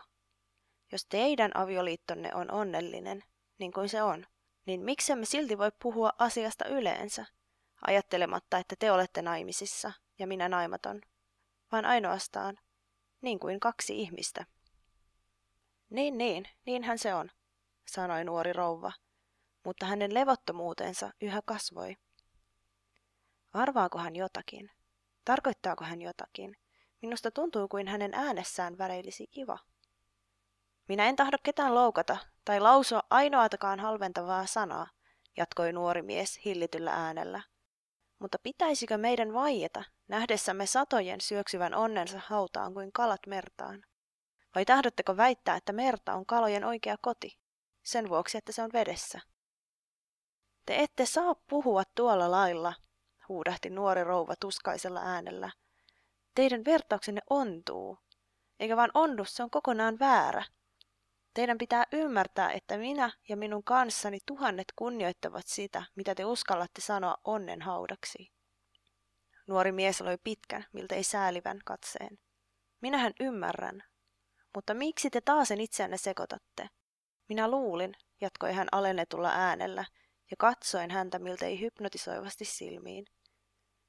Jos teidän avioliittonne on onnellinen, niin kuin se on, niin miksemme silti voi puhua asiasta yleensä, ajattelematta, että te olette naimisissa ja minä naimaton, vaan ainoastaan niin kuin kaksi ihmistä. Niin, niin, niinhän se on, sanoi nuori rouva, mutta hänen levottomuutensa yhä kasvoi. Arvaako hän jotakin? Tarkoittaako hän jotakin? Minusta tuntuu kuin hänen äänessään väreilisi kiva. Minä en tahdo ketään loukata tai lausua ainoatakaan halventavaa sanaa, jatkoi nuori mies hillityllä äänellä. Mutta pitäisikö meidän vaieta, nähdessämme satojen syöksyvän onnensa hautaan kuin kalat mertaan? Vai tahdotteko väittää, että merta on kalojen oikea koti, sen vuoksi, että se on vedessä? Te ette saa puhua tuolla lailla, huudahti nuori rouva tuskaisella äänellä – Teidän vertauksenne ontuu. Eikä vaan ondu, se on kokonaan väärä. Teidän pitää ymmärtää, että minä ja minun kanssani tuhannet kunnioittavat sitä, mitä te uskallatte sanoa onnen haudaksi. Nuori mies loi pitkän, miltei säälivän katseen. Minähän ymmärrän. Mutta miksi te taasen itseänne sekoitatte? Minä luulin, jatkoi hän alennetulla äänellä, ja katsoin häntä miltei hypnotisoivasti silmiin.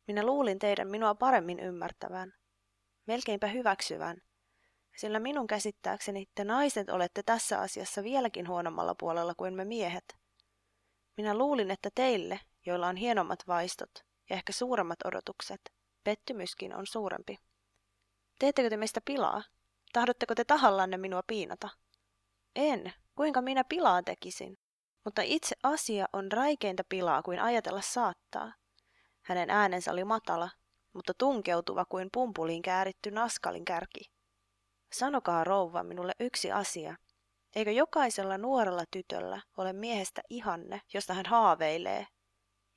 Minä luulin teidän minua paremmin ymmärtävän, melkeinpä hyväksyvän, sillä minun käsittääkseni te naiset olette tässä asiassa vieläkin huonommalla puolella kuin me miehet. Minä luulin, että teille, joilla on hienommat vaistot ja ehkä suuremmat odotukset, pettymyskin on suurempi. Teettekö te meistä pilaa? Tahdotteko te tahallanne minua piinata? En, kuinka minä pilaa tekisin? Mutta itse asia on räikeintä pilaa kuin ajatella saattaa. Hänen äänensä oli matala, mutta tunkeutuva kuin pumpuliin kääritty naskalin kärki. Sanokaa rouva minulle yksi asia. Eikö jokaisella nuorella tytöllä ole miehestä ihanne, josta hän haaveilee?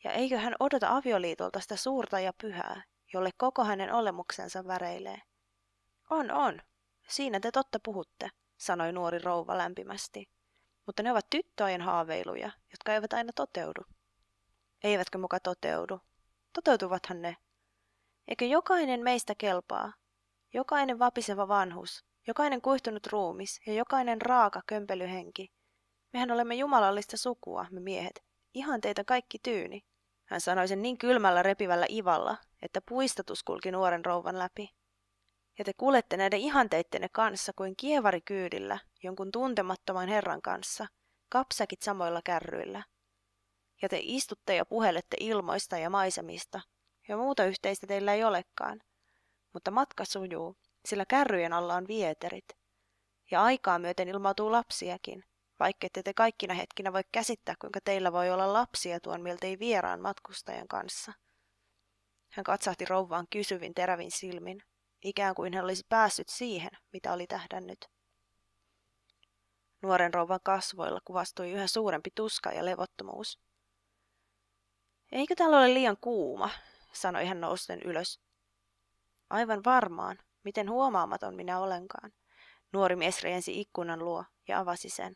Ja eikö hän odota avioliitolta sitä suurta ja pyhää, jolle koko hänen olemuksensa väreilee? On, on. Siinä te totta puhutte, sanoi nuori rouva lämpimästi. Mutta ne ovat tyttöjen haaveiluja, jotka eivät aina toteudu. Eivätkö muka toteudu, Toteutuvathan ne. Eikö jokainen meistä kelpaa? Jokainen vapiseva vanhus, jokainen kuihtunut ruumis ja jokainen raaka kömpelyhenki. Mehän olemme jumalallista sukua, me miehet. Ihan teitä kaikki tyyni. Hän sanoi sen niin kylmällä repivällä ivalla, että puistatus kulki nuoren rouvan läpi. Ja te kuulette näiden ihanteittenne kanssa kuin kievari kyydillä, jonkun tuntemattoman herran kanssa, kapsakit samoilla kärryillä ja te istutte ja puhelette ilmoista ja maisemista, ja muuta yhteistä teillä ei olekaan. Mutta matka sujuu, sillä kärryjen alla on vieterit. Ja aikaa myöten ilmautuu lapsiakin, vaikka ette te kaikkina hetkinä voi käsittää, kuinka teillä voi olla lapsia tuon miltei vieraan matkustajan kanssa. Hän katsahti rouvaan kysyvin terävin silmin, ikään kuin hän olisi päässyt siihen, mitä oli tähdännyt. Nuoren rouvan kasvoilla kuvastui yhä suurempi tuska ja levottomuus. Eikö täällä ole liian kuuma, sanoi hän nousten ylös. Aivan varmaan, miten huomaamaton minä olenkaan. Nuori mies riensi ikkunan luo ja avasi sen,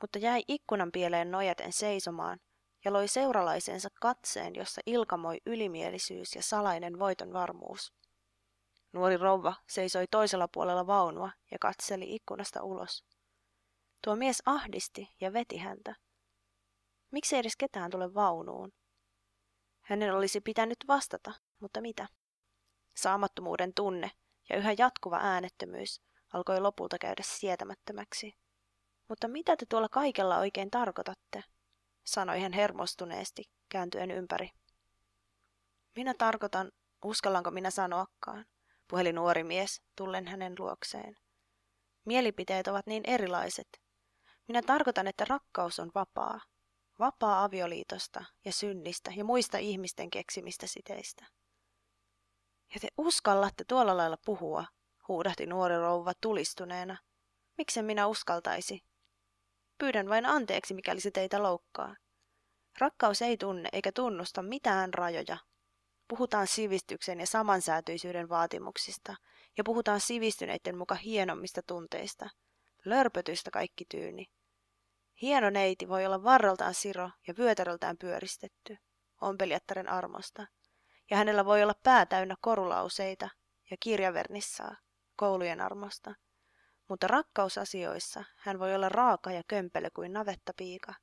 mutta jäi ikkunan pieleen nojaten seisomaan ja loi seuralaisensa katseen, jossa ilkamoi ylimielisyys ja salainen voiton varmuus. Nuori rouva seisoi toisella puolella vaunua ja katseli ikkunasta ulos. Tuo mies ahdisti ja veti häntä. Miksi edes ketään tule vaunuun? Hänen olisi pitänyt vastata, mutta mitä? Saamattomuuden tunne ja yhä jatkuva äänettömyys alkoi lopulta käydä sietämättömäksi. Mutta mitä te tuolla kaikella oikein tarkoitatte? sanoi hän hermostuneesti, kääntyen ympäri. Minä tarkoitan, uskallanko minä sanoakaan, puheli nuori mies, tullen hänen luokseen. Mielipiteet ovat niin erilaiset. Minä tarkoitan, että rakkaus on vapaa, vapaa-avioliitosta ja synnistä ja muista ihmisten keksimistä siteistä. Ja te uskallatte tuolla lailla puhua, huudahti nuori rouva tulistuneena. Miksen minä uskaltaisi? Pyydän vain anteeksi, mikäli se teitä loukkaa. Rakkaus ei tunne eikä tunnusta mitään rajoja. Puhutaan sivistyksen ja samansäätyisyyden vaatimuksista, ja puhutaan sivistyneiden muka hienommista tunteista. Lörpötystä kaikki tyyni. Hieno neiti voi olla varraltaan siro ja vyötäröltään pyöristetty, ompelijattaren armosta, ja hänellä voi olla pää täynnä korulauseita ja kirjavernissaa, koulujen armosta. Mutta rakkausasioissa hän voi olla raaka ja kömpelö kuin navettapiika.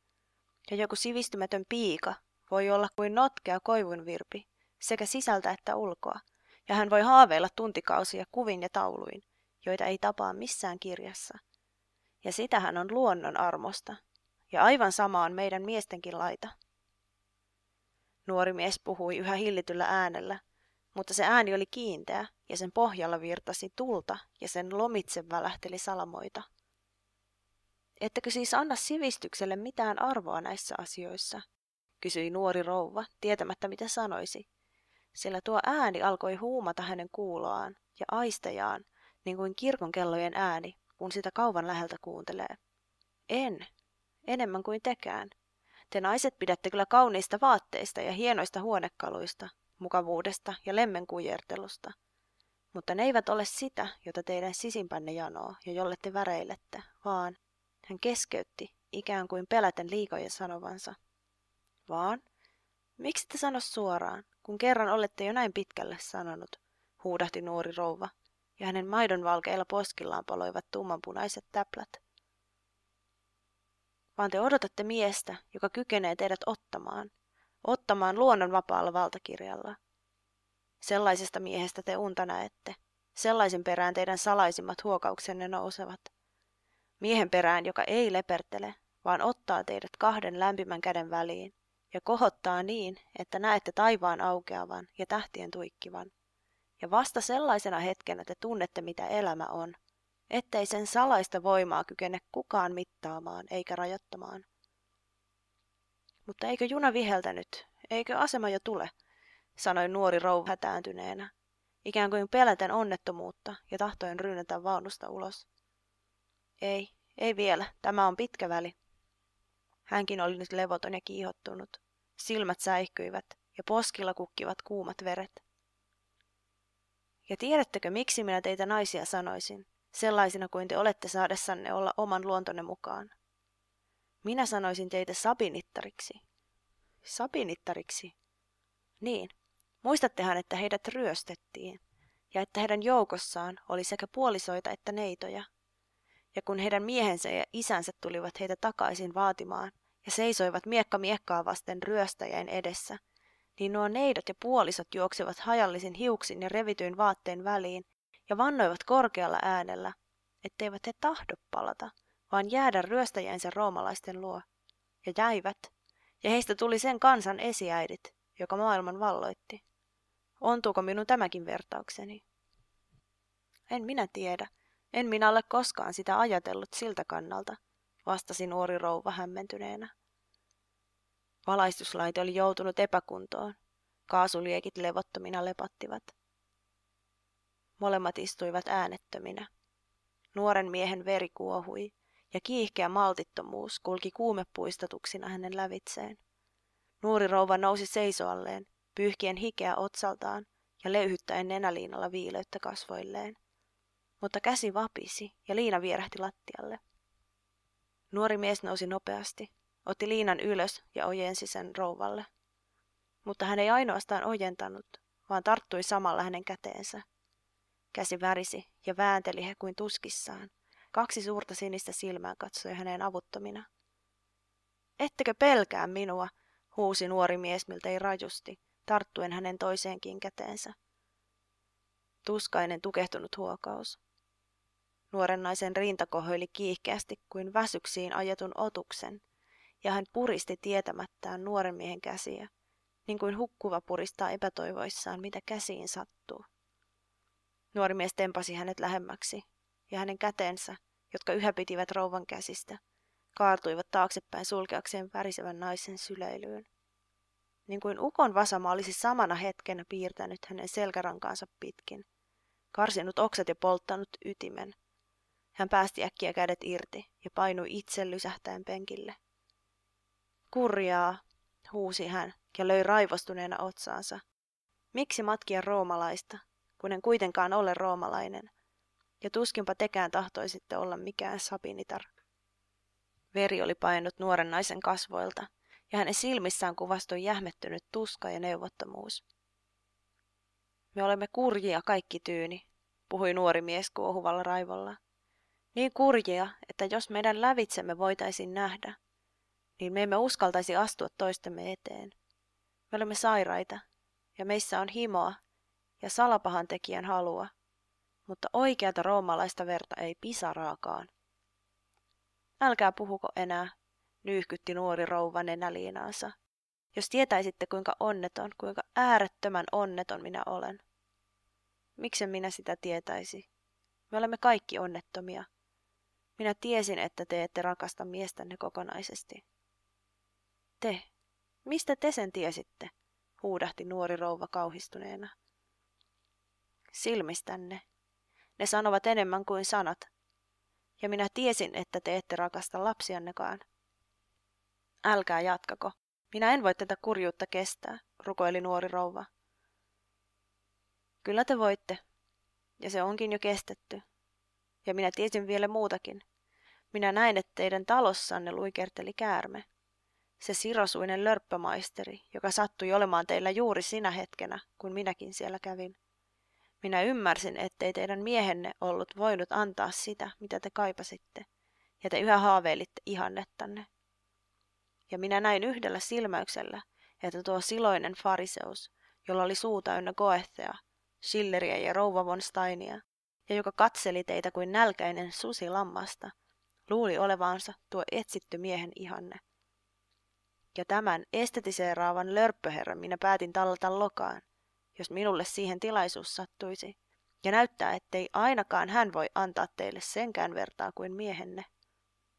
Ja joku sivistymätön piika voi olla kuin notkea virpi sekä sisältä että ulkoa, ja hän voi haaveilla tuntikausia kuvin ja tauluin, joita ei tapaa missään kirjassa – ja sitähän on luonnon armosta. Ja aivan sama on meidän miestenkin laita. Nuori mies puhui yhä hillityllä äänellä, mutta se ääni oli kiinteä ja sen pohjalla virtasi tulta ja sen lomitse välähteli salamoita. Ettäkö siis anna sivistykselle mitään arvoa näissä asioissa? kysyi nuori rouva, tietämättä mitä sanoisi, sillä tuo ääni alkoi huumata hänen kuuloaan ja aistejaan, niin kuin kirkonkellojen ääni kun sitä kauan läheltä kuuntelee. En. Enemmän kuin tekään. Te naiset pidätte kyllä kauniista vaatteista ja hienoista huonekaluista, mukavuudesta ja lemmenkujertelusta. Mutta ne eivät ole sitä, jota teidän sisimpänne janoo ja jolle te väreilette, vaan hän keskeytti, ikään kuin peläten liikoja sanovansa. Vaan, miksi te sano suoraan, kun kerran olette jo näin pitkälle sanonut, huudahti nuori rouva ja hänen maidon valkeilla poskillaan paloivat tummanpunaiset täplät. Vaan te odotatte miestä, joka kykenee teidät ottamaan, ottamaan luonnon vapaalla valtakirjalla. Sellaisesta miehestä te unta näette, sellaisen perään teidän salaisimmat huokauksenne nousevat. Miehen perään, joka ei lepertele, vaan ottaa teidät kahden lämpimän käden väliin ja kohottaa niin, että näette taivaan aukeavan ja tähtien tuikkivan ja vasta sellaisena hetkenä te tunnette, mitä elämä on, ettei sen salaista voimaa kykene kukaan mittaamaan eikä rajoittamaan. Mutta eikö juna viheltänyt, eikö asema jo tule, sanoi nuori rouva hätääntyneenä, ikään kuin peläten onnettomuutta ja tahtoen rynnätä vaunusta ulos. Ei, ei vielä, tämä on pitkä väli. Hänkin oli nyt levoton ja kiihottunut. Silmät säihkyivät ja poskilla kukkivat kuumat veret. Ja tiedättekö, miksi minä teitä naisia sanoisin, sellaisina kuin te olette saadessanne olla oman luontonne mukaan? Minä sanoisin teitä sabinittariksi. Sabinittariksi? Niin. Muistattehan, että heidät ryöstettiin, ja että heidän joukossaan oli sekä puolisoita että neitoja. Ja kun heidän miehensä ja isänsä tulivat heitä takaisin vaatimaan, ja seisoivat miekka miekkaa vasten ryöstäjien edessä – niin nuo neidot ja puolisot juoksivat hajallisin hiuksin ja revityin vaatteen väliin ja vannoivat korkealla äänellä, etteivät he tahdo palata, vaan jäädä ryöstäjänsä roomalaisten luo. Ja jäivät, ja heistä tuli sen kansan esiäidit, joka maailman valloitti. Ontuuko minun tämäkin vertaukseni? En minä tiedä. En minä ole koskaan sitä ajatellut siltä kannalta, vastasi nuori rouva hämmentyneenä. Valaistuslaite oli joutunut epäkuntoon. Kaasuliekit levottomina lepattivat. Molemmat istuivat äänettöminä. Nuoren miehen veri kuohui ja kiihkeä maltittomuus kulki kuumepuistatuksina hänen lävitseen. Nuori rouva nousi seisoalleen, pyyhkien hikeä otsaltaan ja leyhyttäen nenäliinalla viileyttä kasvoilleen. Mutta käsi vapisi ja liina vierähti lattialle. Nuori mies nousi nopeasti, otti liinan ylös ja ojensi sen rouvalle. Mutta hän ei ainoastaan ojentanut, vaan tarttui samalla hänen käteensä. Käsi värisi ja väänteli he kuin tuskissaan. Kaksi suurta sinistä silmää katsoi häneen avuttomina. Ettekö pelkää minua, huusi nuori mies miltei rajusti, tarttuen hänen toiseenkin käteensä. Tuskainen tukehtunut huokaus. Nuoren naisen rinta kohoili kiihkeästi kuin väsyksiin ajetun otuksen – ja hän puristi tietämättään nuoren miehen käsiä, niin kuin hukkuva puristaa epätoivoissaan, mitä käsiin sattuu. Nuori mies tempasi hänet lähemmäksi, ja hänen kätensä, jotka yhä pitivät rouvan käsistä, kaartuivat taaksepäin sulkeakseen värisevän naisen syleilyyn. Niin kuin ukon vasama olisi samana hetkenä piirtänyt hänen selkärankaansa pitkin, karsinut oksat ja polttanut ytimen. Hän päästi äkkiä kädet irti ja painui itse lysähtäen penkille. Kurjaa, huusi hän ja löi raivostuneena otsaansa. Miksi matkia roomalaista, kun en kuitenkaan ole roomalainen? Ja tuskinpa tekään tahtoisitte olla mikään sapinitar. Veri oli painut nuoren naisen kasvoilta, ja hänen silmissään kuvastui jähmettynyt tuska ja neuvottomuus. Me olemme kurjia kaikki tyyni, puhui nuori mies kuohuvalla raivolla. Niin kurjia, että jos meidän lävitsemme voitaisiin nähdä, niin me emme uskaltaisi astua toistemme eteen. Me olemme sairaita, ja meissä on himoa ja salapahan tekijän halua, mutta oikeata roomalaista verta ei pisaraakaan. Älkää puhuko enää, nyyhkytti nuori rouva nenäliinaansa. Jos tietäisitte kuinka onneton, kuinka äärettömän onneton minä olen. Miksen minä sitä tietäisi? Me olemme kaikki onnettomia. Minä tiesin, että te ette rakasta miestänne kokonaisesti. Te? Mistä te sen tiesitte? huudahti nuori rouva kauhistuneena. Silmistänne. Ne sanovat enemmän kuin sanat. Ja minä tiesin, että te ette rakasta lapsiannekaan. Älkää jatkako. Minä en voi tätä kurjuutta kestää, rukoili nuori rouva. Kyllä te voitte. Ja se onkin jo kestetty. Ja minä tiesin vielä muutakin. Minä näin, että teidän talossanne luikerteli käärme se sirosuinen lörppömaisteri, joka sattui olemaan teillä juuri sinä hetkenä, kun minäkin siellä kävin. Minä ymmärsin, ettei teidän miehenne ollut voinut antaa sitä, mitä te kaipasitte, ja te yhä haaveilitte ihannettanne. Ja minä näin yhdellä silmäyksellä, että tuo siloinen fariseus, jolla oli suu täynnä koethea, Schilleriä ja rouva von Steinia, ja joka katseli teitä kuin nälkäinen susi lammasta, luuli olevaansa tuo etsitty miehen ihanne – ja tämän estetiseeraavan lörppöherran minä päätin tallata lokaan, jos minulle siihen tilaisuus sattuisi, ja näyttää, ettei ainakaan hän voi antaa teille senkään vertaa kuin miehenne.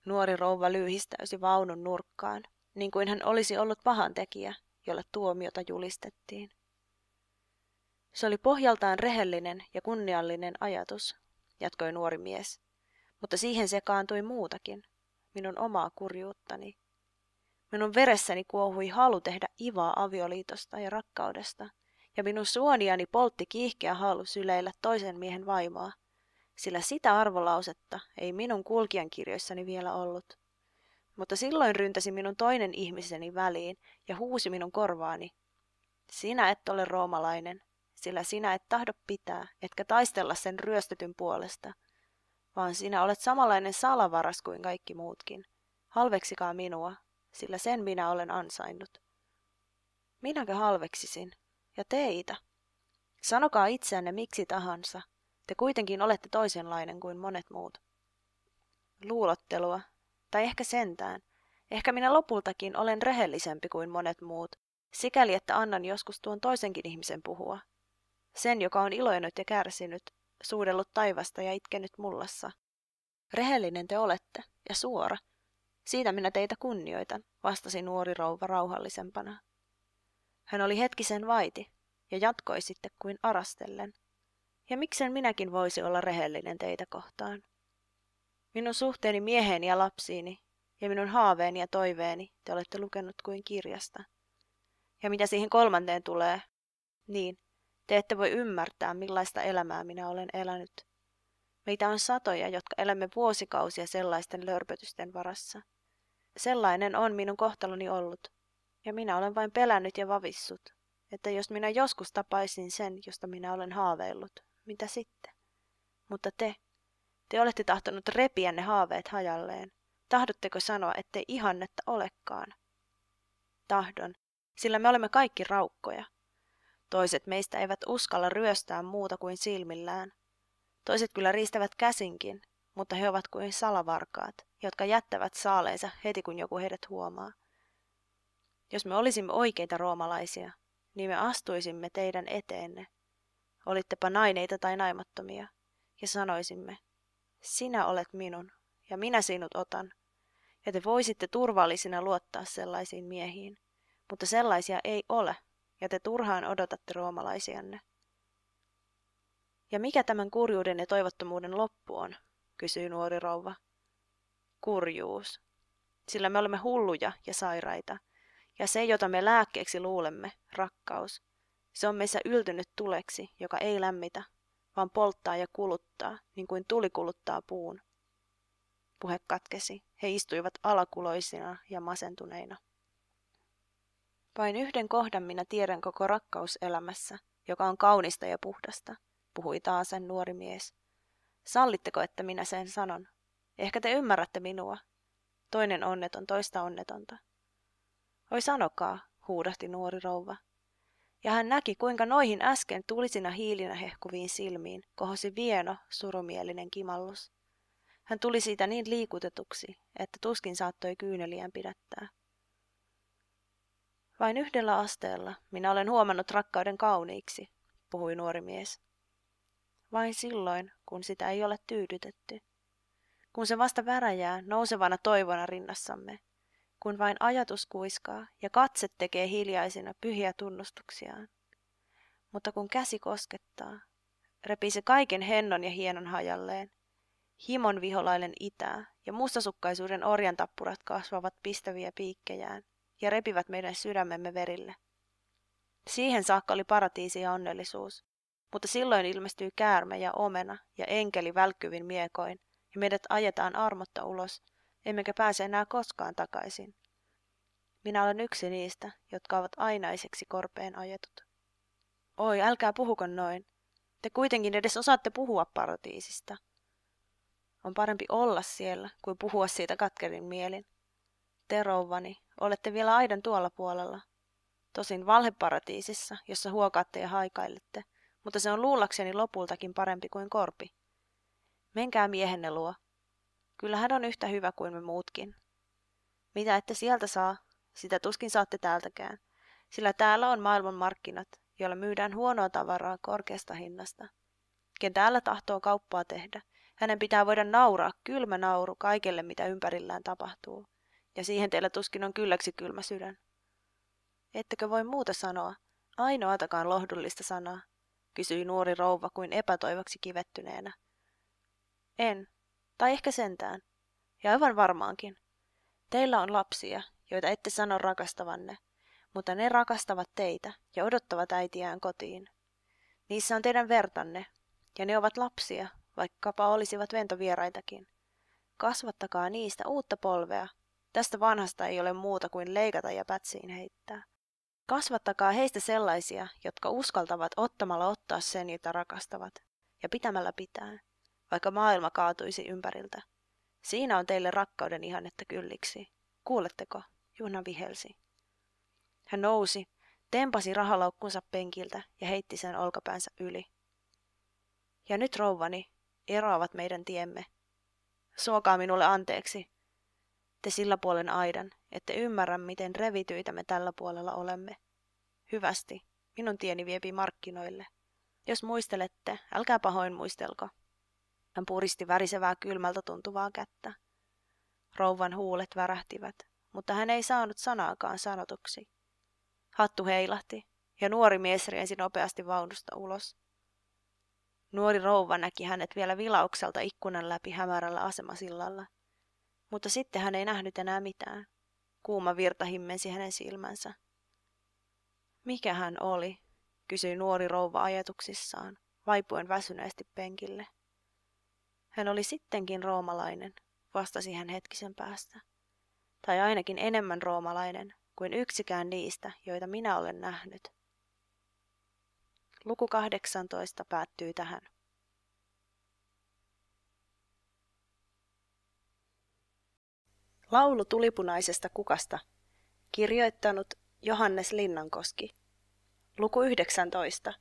Nuori rouva lyyhistäysi vaunun nurkkaan, niin kuin hän olisi ollut pahan tekijä, jolle tuomiota julistettiin. Se oli pohjaltaan rehellinen ja kunniallinen ajatus, jatkoi nuori mies, mutta siihen sekaantui muutakin, minun omaa kurjuuttani Minun veressäni kuohui halu tehdä ivaa avioliitosta ja rakkaudesta, ja minun suoniani poltti kiihkeä halu syleillä toisen miehen vaimoa, sillä sitä arvolausetta ei minun kirjoissani vielä ollut. Mutta silloin ryntäsi minun toinen ihmiseni väliin ja huusi minun korvaani. Sinä et ole roomalainen, sillä sinä et tahdo pitää, etkä taistella sen ryöstetyn puolesta, vaan sinä olet samanlainen salavaras kuin kaikki muutkin. Halveksikaa minua, sillä sen minä olen ansainnut. Minäkö halveksisin? Ja teitä? Sanokaa itseänne miksi tahansa. Te kuitenkin olette toisenlainen kuin monet muut. Luulottelua. Tai ehkä sentään. Ehkä minä lopultakin olen rehellisempi kuin monet muut, sikäli että annan joskus tuon toisenkin ihmisen puhua. Sen, joka on iloinut ja kärsinyt, suudellut taivasta ja itkenyt mullassa. Rehellinen te olette, ja suora – siitä minä teitä kunnioitan, vastasi nuori rouva rauhallisempana. Hän oli hetkisen vaiti ja jatkoi sitten kuin arastellen. Ja miksen minäkin voisi olla rehellinen teitä kohtaan? Minun suhteeni mieheeni ja lapsiini ja minun haaveeni ja toiveeni te olette lukenut kuin kirjasta. Ja mitä siihen kolmanteen tulee, niin te ette voi ymmärtää, millaista elämää minä olen elänyt. Meitä on satoja, jotka elämme vuosikausia sellaisten lörpötysten varassa – sellainen on minun kohtaloni ollut, ja minä olen vain pelännyt ja vavissut, että jos minä joskus tapaisin sen, josta minä olen haaveillut, mitä sitten? Mutta te, te olette tahtonut repiä ne haaveet hajalleen. Tahdotteko sanoa, ettei ihannetta olekaan? Tahdon, sillä me olemme kaikki raukkoja. Toiset meistä eivät uskalla ryöstää muuta kuin silmillään. Toiset kyllä riistävät käsinkin, mutta he ovat kuin salavarkaat – jotka jättävät saaleensa heti kun joku heidät huomaa. Jos me olisimme oikeita roomalaisia, niin me astuisimme teidän eteenne, olittepa naineita tai naimattomia, ja sanoisimme, sinä olet minun, ja minä sinut otan, ja te voisitte turvallisina luottaa sellaisiin miehiin, mutta sellaisia ei ole, ja te turhaan odotatte roomalaisianne. Ja mikä tämän kurjuuden ja toivottomuuden loppu on, kysyi nuori rouva kurjuus, sillä me olemme hulluja ja sairaita, ja se, jota me lääkkeeksi luulemme, rakkaus, se on meissä yltynyt tuleksi, joka ei lämmitä, vaan polttaa ja kuluttaa, niin kuin tuli kuluttaa puun. Puhe katkesi. He istuivat alakuloisina ja masentuneina. Vain yhden kohdan minä tiedän koko rakkauselämässä, joka on kaunista ja puhdasta, puhui taasen nuori mies. Sallitteko, että minä sen sanon? Ehkä te ymmärrätte minua. Toinen onneton, toista onnetonta. Oi sanokaa, huudahti nuori rouva. Ja hän näki, kuinka noihin äsken tulisina hiilinä hehkuviin silmiin kohosi vieno, surumielinen kimallus. Hän tuli siitä niin liikutetuksi, että tuskin saattoi kyyneliään pidättää. Vain yhdellä asteella minä olen huomannut rakkauden kauniiksi, puhui nuori mies. Vain silloin, kun sitä ei ole tyydytetty kun se vasta väräjää nousevana toivona rinnassamme, kun vain ajatus kuiskaa ja katse tekee hiljaisina pyhiä tunnustuksiaan. Mutta kun käsi koskettaa, repii se kaiken hennon ja hienon hajalleen. Himon viholainen itää ja mustasukkaisuuden orjantappurat kasvavat pistäviä piikkejään ja repivät meidän sydämemme verille. Siihen saakka oli paratiisi ja onnellisuus, mutta silloin ilmestyy käärme ja omena ja enkeli välkkyvin miekoin – ja meidät ajetaan armotta ulos, emmekä pääse enää koskaan takaisin. Minä olen yksi niistä, jotka ovat ainaiseksi korpeen ajetut. Oi, älkää puhuko noin. Te kuitenkin edes osaatte puhua paratiisista. On parempi olla siellä, kuin puhua siitä katkerin mielin. Te, rouvani, olette vielä aidan tuolla puolella. Tosin valheparatiisissa, jossa huokaatte ja haikailette, mutta se on luullakseni lopultakin parempi kuin korpi. Menkää miehenne luo. Kyllä hän on yhtä hyvä kuin me muutkin. Mitä ette sieltä saa, sitä tuskin saatte täältäkään, sillä täällä on maailman markkinat, joilla myydään huonoa tavaraa korkeasta hinnasta. Ken täällä tahtoo kauppaa tehdä, hänen pitää voida nauraa kylmä nauru kaikelle, mitä ympärillään tapahtuu. Ja siihen teillä tuskin on kylläksi kylmä sydän. Ettekö voi muuta sanoa, ainoatakaan lohdullista sanaa, kysyi nuori rouva kuin epätoivaksi kivettyneenä. En. Tai ehkä sentään. Ja aivan varmaankin. Teillä on lapsia, joita ette sano rakastavanne, mutta ne rakastavat teitä ja odottavat äitiään kotiin. Niissä on teidän vertanne, ja ne ovat lapsia, vaikkapa olisivat ventovieraitakin. Kasvattakaa niistä uutta polvea. Tästä vanhasta ei ole muuta kuin leikata ja pätsiin heittää. Kasvattakaa heistä sellaisia, jotka uskaltavat ottamalla ottaa sen, jota rakastavat, ja pitämällä pitää vaikka maailma kaatuisi ympäriltä. Siinä on teille rakkauden ihannetta kylliksi. Kuuletteko? Juna vihelsi. Hän nousi, tempasi rahalaukkunsa penkiltä ja heitti sen olkapäänsä yli. Ja nyt rouvani, eroavat meidän tiemme. Suokaa minulle anteeksi. Te sillä puolen aidan, ette ymmärrä, miten revityitä me tällä puolella olemme. Hyvästi, minun tieni viepi markkinoille. Jos muistelette, älkää pahoin muistelko. Hän puristi värisevää kylmältä tuntuvaa kättä. Rouvan huulet värähtivät, mutta hän ei saanut sanaakaan sanotuksi. Hattu heilahti, ja nuori mies riensi nopeasti vaunusta ulos. Nuori rouva näki hänet vielä vilaukselta ikkunan läpi hämärällä asemasillalla. Mutta sitten hän ei nähnyt enää mitään. Kuuma virta himmensi hänen silmänsä. Mikä hän oli, kysyi nuori rouva ajatuksissaan, vaipuen väsyneesti penkille. Hän oli sittenkin roomalainen, vastasi hän hetkisen päästä. Tai ainakin enemmän roomalainen kuin yksikään niistä, joita minä olen nähnyt. Luku 18 päättyy tähän. Laulu tulipunaisesta kukasta, kirjoittanut Johannes Linnankoski. Luku 19.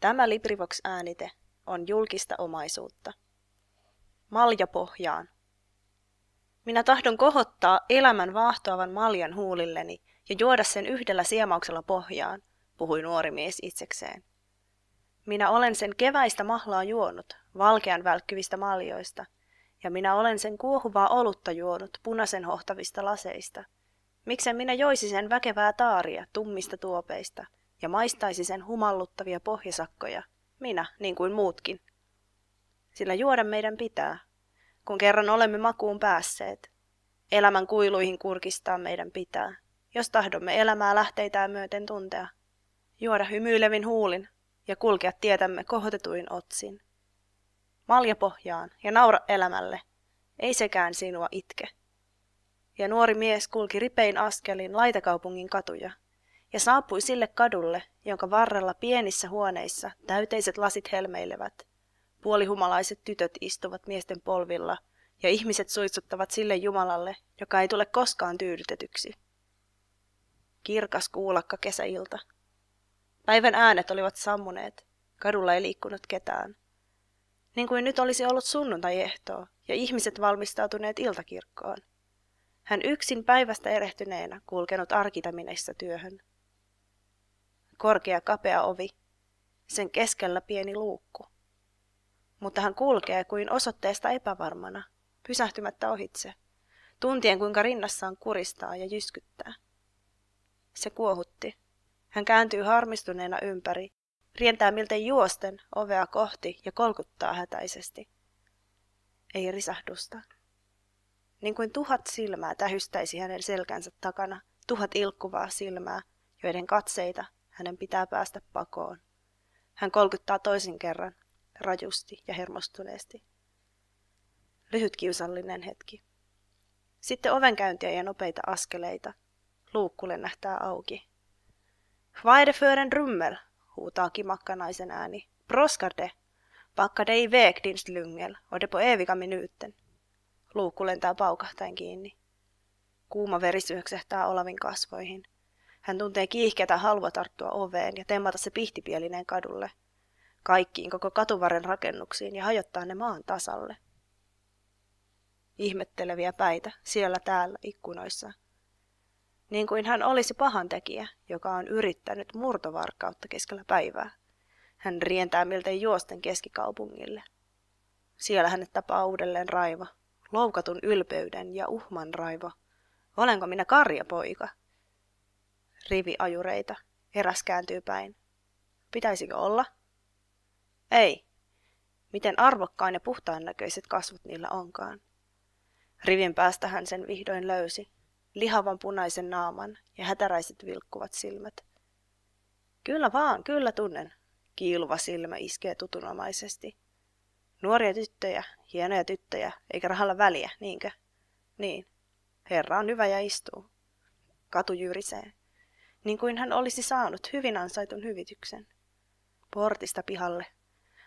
Tämä Librivox-äänite on julkista omaisuutta. Malja pohjaan. Minä tahdon kohottaa elämän vaahtoavan maljan huulilleni ja juoda sen yhdellä siemauksella pohjaan, puhui nuori mies itsekseen. Minä olen sen keväistä mahlaa juonut, valkean välkkyvistä maljoista, ja minä olen sen kuohuvaa olutta juonut punaisen hohtavista laseista. Miksen minä joisi sen väkevää taaria tummista tuopeista ja maistaisi sen humalluttavia pohjasakkoja, minä, niin kuin muutkin. Sillä juoda meidän pitää, kun kerran olemme makuun päässeet. Elämän kuiluihin kurkistaa meidän pitää, jos tahdomme elämää lähteitään myöten tuntea. Juoda hymyilevin huulin ja kulkea tietämme kohotetuin otsin. Malja pohjaan ja naura elämälle, ei sekään sinua itke. Ja nuori mies kulki ripein askelin laitakaupungin katuja, ja saapui sille kadulle, jonka varrella pienissä huoneissa täyteiset lasit helmeilevät. Puolihumalaiset tytöt istuvat miesten polvilla, ja ihmiset suitsuttavat sille Jumalalle, joka ei tule koskaan tyydytetyksi. Kirkas kuulakka kesäilta. Päivän äänet olivat sammuneet, kadulla ei liikkunut ketään. Niin kuin nyt olisi ollut sunnuntai ja ihmiset valmistautuneet iltakirkkoon. Hän yksin päivästä erehtyneenä kulkenut arkitamineissa työhön korkea kapea ovi, sen keskellä pieni luukku. Mutta hän kulkee kuin osoitteesta epävarmana, pysähtymättä ohitse, tuntien kuinka rinnassaan kuristaa ja jyskyttää. Se kuohutti. Hän kääntyy harmistuneena ympäri, rientää miltei juosten ovea kohti ja kolkuttaa hätäisesti. Ei risahdusta. Niin kuin tuhat silmää tähystäisi hänen selkänsä takana, tuhat ilkkuvaa silmää, joiden katseita hänen pitää päästä pakoon. Hän kolkuttaa toisen kerran, rajusti ja hermostuneesti. Lyhyt kiusallinen hetki. Sitten ovenkäyntiä ja nopeita askeleita. Luukkule nähtää auki. Hvaidefören rummel, huutaa kimakkanaisen ääni. Proskarde! Pakka dei iväg din slyngel och det på eviga minuten. Luukku lentää paukahtain kiinni. Kuuma veri syöksähtää Olavin kasvoihin. Hän tuntee kiihkeätä halua tarttua oveen ja temmata se pihtipielinen kadulle. Kaikkiin koko katuvarren rakennuksiin ja hajottaa ne maan tasalle. Ihmetteleviä päitä siellä täällä ikkunoissa. Niin kuin hän olisi pahantekijä, joka on yrittänyt murtovarkautta keskellä päivää. Hän rientää miltei juosten keskikaupungille. Siellä hänet tapaa uudelleen raiva, loukatun ylpeyden ja uhman raiva. Olenko minä karjapoika? riviajureita. Heräs kääntyy päin. Pitäisikö olla? Ei. Miten arvokkain ja puhtaan näköiset kasvot niillä onkaan. Rivin päästä hän sen vihdoin löysi. Lihavan punaisen naaman ja hätäräiset vilkkuvat silmät. Kyllä vaan, kyllä tunnen. Kiiluva silmä iskee tutunomaisesti. Nuoria tyttöjä, hienoja tyttöjä, eikä rahalla väliä, niinkö? Niin. Herra on hyvä ja istuu. Katu jyrisee niin kuin hän olisi saanut hyvin ansaitun hyvityksen. Portista pihalle.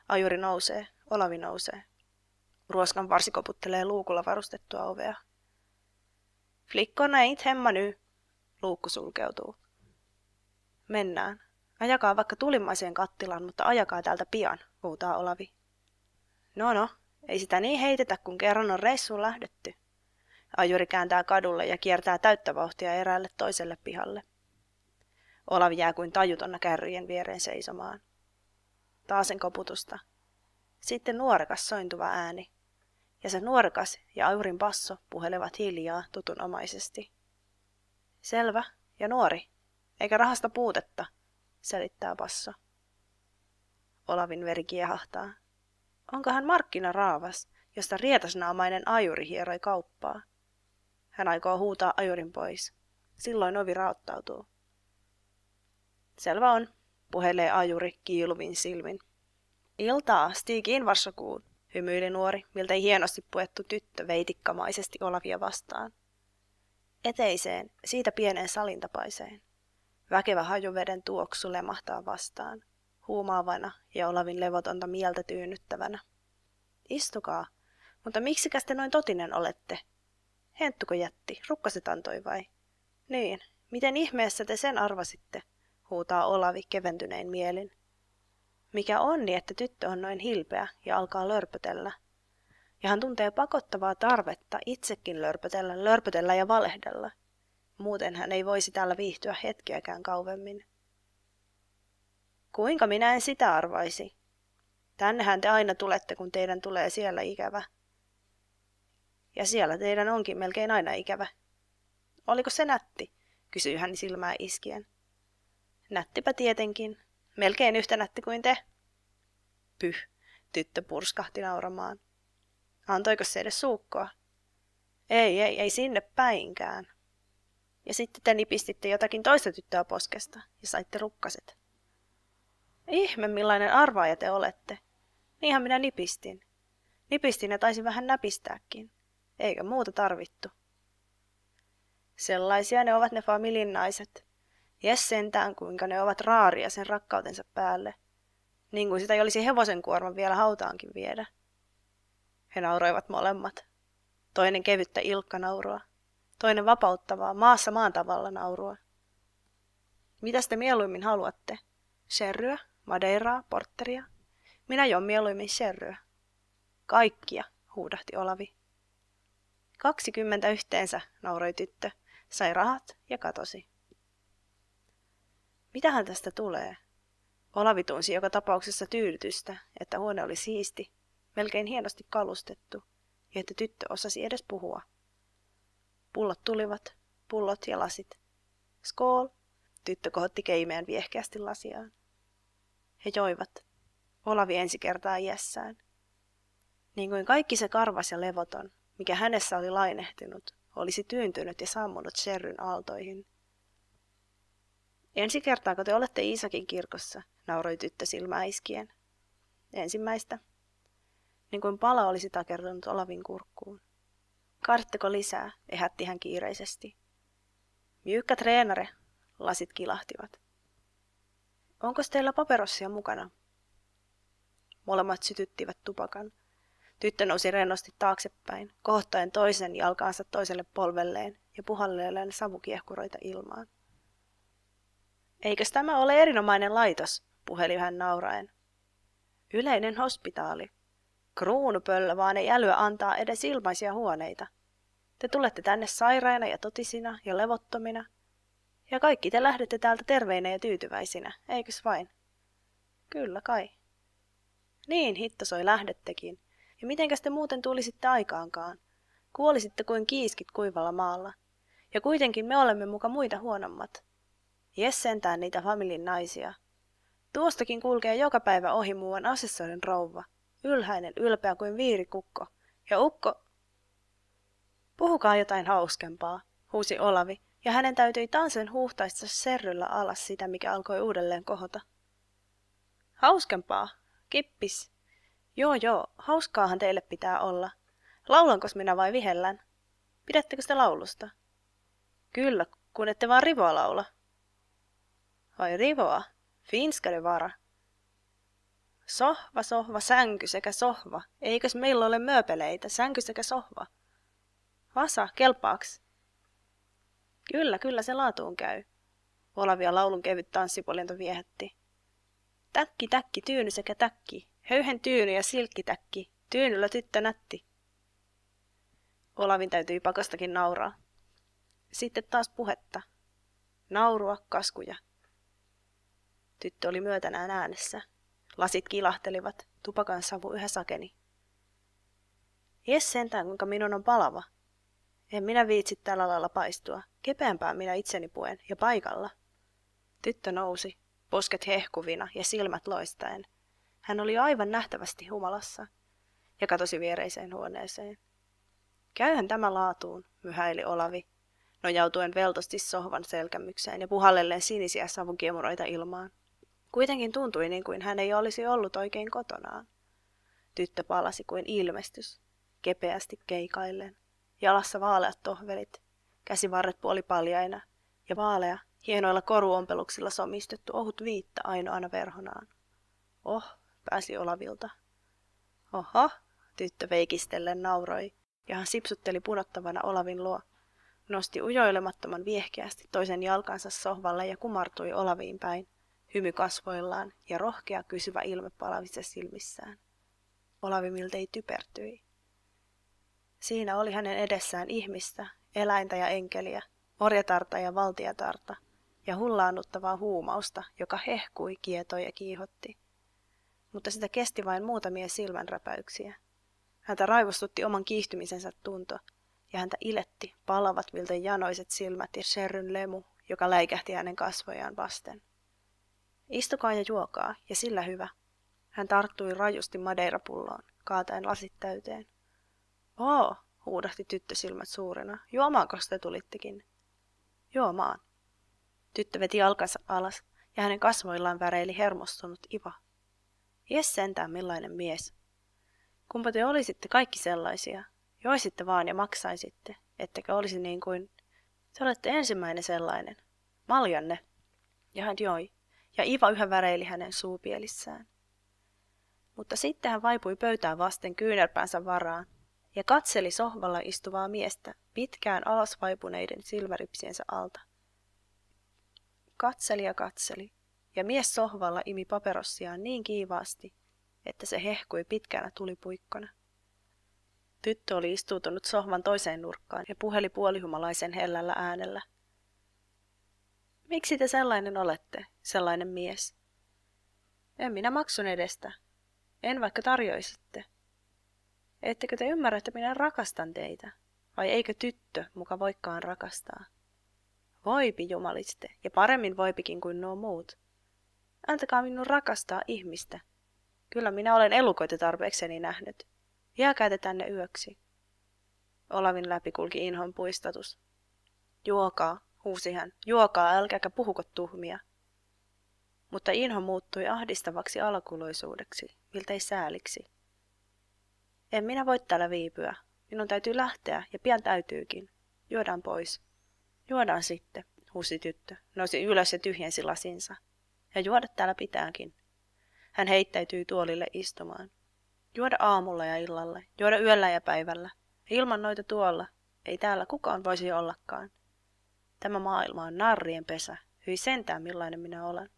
Ajuri nousee, Olavi nousee. Ruoskan varsi koputtelee luukulla varustettua ovea. Flikko näit hemma ny. Luukku sulkeutuu. Mennään. Ajakaa vaikka tulimaiseen kattilaan, mutta ajakaa täältä pian, huutaa Olavi. No no, ei sitä niin heitetä, kun kerran on reissuun lähdetty. Ajuri kääntää kadulle ja kiertää täyttä vauhtia eräälle toiselle pihalle. Olav jää kuin tajutonna kärryjen viereen seisomaan. Taasen koputusta. Sitten nuorekas sointuva ääni. Ja se nuorekas ja aurin basso puhelevat hiljaa tutunomaisesti. Selvä ja nuori, eikä rahasta puutetta, selittää basso. Olavin veri kiehahtaa. Onkohan markkina raavas, josta rietasnaamainen ajuri hieroi kauppaa? Hän aikoo huutaa ajurin pois. Silloin ovi raottautuu. Selvä on, puhelee ajuri kiiluvin silmin. Iltaa, Stig varsokuun, hymyili nuori, miltei hienosti puettu tyttö veitikkamaisesti Olavia vastaan. Eteiseen, siitä pieneen salintapaiseen, Väkevä hajuveden tuoksu lemahtaa vastaan, huumaavana ja Olavin levotonta mieltä tyynnyttävänä. Istukaa, mutta miksikäs te noin totinen olette? Henttuko jätti, rukkaset antoi vai? Niin, miten ihmeessä te sen arvasitte? huutaa Olavi keventyneen mielin. Mikä onni, niin, että tyttö on noin hilpeä ja alkaa lörpötellä. Ja hän tuntee pakottavaa tarvetta itsekin lörpötellä, lörpötellä ja valehdella. Muuten hän ei voisi täällä viihtyä hetkeäkään kauemmin. Kuinka minä en sitä arvaisi? Tännehän te aina tulette, kun teidän tulee siellä ikävä. Ja siellä teidän onkin melkein aina ikävä. Oliko se nätti? kysyi hän silmää iskien. Nättipä tietenkin. Melkein yhtä nätti kuin te. Pyh, tyttö purskahti nauramaan. Antoiko se edes suukkoa? Ei, ei, ei sinne päinkään. Ja sitten te nipistitte jotakin toista tyttöä poskesta ja saitte rukkaset. Ihme, millainen arvaaja te olette. Niinhän minä nipistin. Nipistin ja taisin vähän näpistääkin. Eikä muuta tarvittu. Sellaisia ne ovat ne familin naiset. Jes sentään, kuinka ne ovat raaria sen rakkautensa päälle. Niin kuin sitä ei olisi hevosen kuorman vielä hautaankin viedä. He nauroivat molemmat. Toinen kevyttä ilkkanaurua. Toinen vapauttavaa, maassa maan tavalla naurua. Mitä te mieluimmin haluatte? Serryä, madeiraa, Porteria. Minä jo mieluimmin serryä. Kaikkia, huudahti Olavi. Kaksikymmentä yhteensä, nauroi tyttö, sai rahat ja katosi. Mitähän tästä tulee? Olavi tunsi joka tapauksessa tyydytystä, että huone oli siisti, melkein hienosti kalustettu, ja että tyttö osasi edes puhua. Pullot tulivat, pullot ja lasit. Skool! Tyttö kohotti keimeen viehkeästi lasiaan. He joivat. Olavi ensi kertaa iässään. Niin kuin kaikki se karvas ja levoton, mikä hänessä oli lainehtinut, olisi tyyntynyt ja sammunut Sherryn aaltoihin – Ensi kun te olette Iisakin kirkossa, nauroi tyttö silmää iskien. Ensimmäistä. Niin kuin pala olisi takertunut Olavin kurkkuun. Kartteko lisää, ehätti hän kiireisesti. Myykkä treenare, lasit kilahtivat. Onko teillä paperossia mukana? Molemmat sytyttivät tupakan. Tyttö nousi rennosti taaksepäin, kohtaen toisen jalkaansa toiselle polvelleen ja puhalleelleen savukiehkuroita ilmaan. Eikös tämä ole erinomainen laitos, puheli hän nauraen. Yleinen hospitaali. Kruunupöllö vaan ei älyä antaa edes ilmaisia huoneita. Te tulette tänne sairaina ja totisina ja levottomina. Ja kaikki te lähdette täältä terveinä ja tyytyväisinä, eikös vain? Kyllä kai. Niin, hitto soi lähdettekin. Ja mitenkäs te muuten tulisitte aikaankaan? Kuolisitte kuin kiiskit kuivalla maalla. Ja kuitenkin me olemme muka muita huonommat. Jes sentään niitä familin naisia. Tuostakin kulkee joka päivä ohi muuan assessorin rouva, ylhäinen ylpeä kuin viirikukko, ja ukko... Puhukaa jotain hauskempaa, huusi Olavi, ja hänen täytyi tansen huuhtaista serryllä alas sitä, mikä alkoi uudelleen kohota. Hauskempaa, kippis. Joo joo, hauskaahan teille pitää olla. Laulankos minä vai vihellän? Pidättekö sitä laulusta? Kyllä, kun ette vaan rivoa laula rivoa? fin ska det vara. Sohva, sohva, sänky sekä sohva. Eikös meillä ole mööpeleitä, sänky sekä sohva? Vasa, kelpaaks? Kyllä, kyllä se laatuun käy. Olavia laulun kevyt tanssipolento viehätti. Täkki, täkki, tyyny sekä täkki. Höyhen tyyny ja silkkitäkki. Tyynyllä tyttö nätti. Olavin täytyi pakostakin nauraa. Sitten taas puhetta. Naurua, kaskuja. Tyttö oli myötänään äänessä. Lasit kilahtelivat, tupakan savu yhä sakeni. Jes sentään, kuinka minun on palava. En minä viitsi tällä lailla paistua. Kepeämpää minä itseni puen ja paikalla. Tyttö nousi, posket hehkuvina ja silmät loistaen. Hän oli aivan nähtävästi humalassa ja katosi viereiseen huoneeseen. Käyhän tämä laatuun, myhäili Olavi, nojautuen veltosti sohvan selkämykseen ja puhallelleen sinisiä savunkiemuroita ilmaan. Kuitenkin tuntui niin kuin hän ei olisi ollut oikein kotonaan. Tyttö palasi kuin ilmestys, kepeästi keikaillen. Jalassa vaaleat tohvelit, käsivarret puolipaljaina ja vaalea, hienoilla koruompeluksilla somistettu ohut viitta ainoana verhonaan. Oh, pääsi Olavilta. Oho, tyttö veikistellen nauroi ja hän sipsutteli punottavana Olavin luo. Nosti ujoilemattoman viehkeästi toisen jalkansa sohvalle ja kumartui Olaviin päin hymy kasvoillaan ja rohkea kysyvä ilme palavissa silmissään. Olavi miltei typertyi. Siinä oli hänen edessään ihmistä, eläintä ja enkeliä, orjatarta ja valtiatarta, ja hullaannuttavaa huumausta, joka hehkui, kietoi ja kiihotti. Mutta sitä kesti vain muutamia silmänräpäyksiä. Häntä raivostutti oman kiihtymisensä tunto, ja häntä iletti palavat miltä janoiset silmät ja sherryn lemu, joka läikähti hänen kasvojaan vasten. Istukaa ja juokaa, ja sillä hyvä. Hän tarttui rajusti madeirapulloon, kaataen lasit täyteen. Oo, huudahti tyttö silmät suurena. Juomaanko te tulittekin? Juomaan. Tyttö veti jalkansa alas, ja hänen kasvoillaan väreili hermostunut iva. Jes sentään millainen mies. Kumpa te olisitte kaikki sellaisia, joisitte vaan ja maksaisitte, ettekä olisi niin kuin... Te olette ensimmäinen sellainen. Maljanne. Ja hän joi ja Iva yhä väreili hänen suupielissään. Mutta sitten hän vaipui pöytään vasten kyynärpäänsä varaan ja katseli sohvalla istuvaa miestä pitkään alas vaipuneiden silmäripsiensä alta. Katseli ja katseli, ja mies sohvalla imi paperossiaan niin kiivaasti, että se hehkui pitkänä tulipuikkona. Tyttö oli istuutunut sohvan toiseen nurkkaan ja puheli puolihumalaisen hellällä äänellä – Miksi te sellainen olette, sellainen mies? En minä maksun edestä. En vaikka tarjoisitte. Ettekö te ymmärrä, että minä rakastan teitä? Vai eikö tyttö muka voikaan rakastaa? Voipi jumaliste, ja paremmin voipikin kuin nuo muut. Antakaa minun rakastaa ihmistä. Kyllä minä olen elukoita tarpeekseni nähnyt. Jääkää te tänne yöksi. Olavin läpi kulki inhon puistatus. Juokaa, huusi hän. Juokaa älkääkä puhuko tuhmia. Mutta inho muuttui ahdistavaksi alkuloisuudeksi, miltei sääliksi. En minä voi täällä viipyä. Minun täytyy lähteä ja pian täytyykin. Juodaan pois. Juodaan sitten, huusi tyttö. Nousi ylös ja tyhjensi lasinsa. Ja juoda täällä pitääkin. Hän heittäytyi tuolille istumaan. Juoda aamulla ja illalla, juoda yöllä ja päivällä. Ilman noita tuolla, ei täällä kukaan voisi ollakaan. Tämä maailma on narrien pesä. Hyi sentään, millainen minä olen.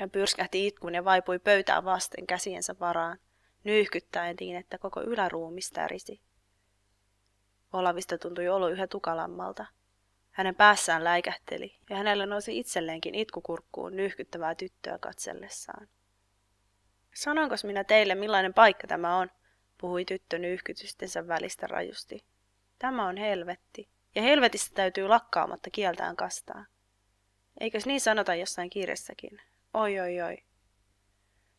Hän pyrskähti itkuun ja vaipui pöytään vasten käsiensä varaan, nyyhkyttäen niin, että koko yläruumis tärisi. Olavista tuntui olo yhä tukalammalta. Hänen päässään läikähteli ja hänellä nousi itselleenkin itkukurkkuun nyyhkyttävää tyttöä katsellessaan. Sanonkos minä teille, millainen paikka tämä on? puhui tyttö nyyhkytystensä välistä rajusti. Tämä on helvetti ja helvetistä täytyy lakkaamatta kieltään kastaa. Eikös niin sanota jossain kirjassakin? Oi, oi, oi.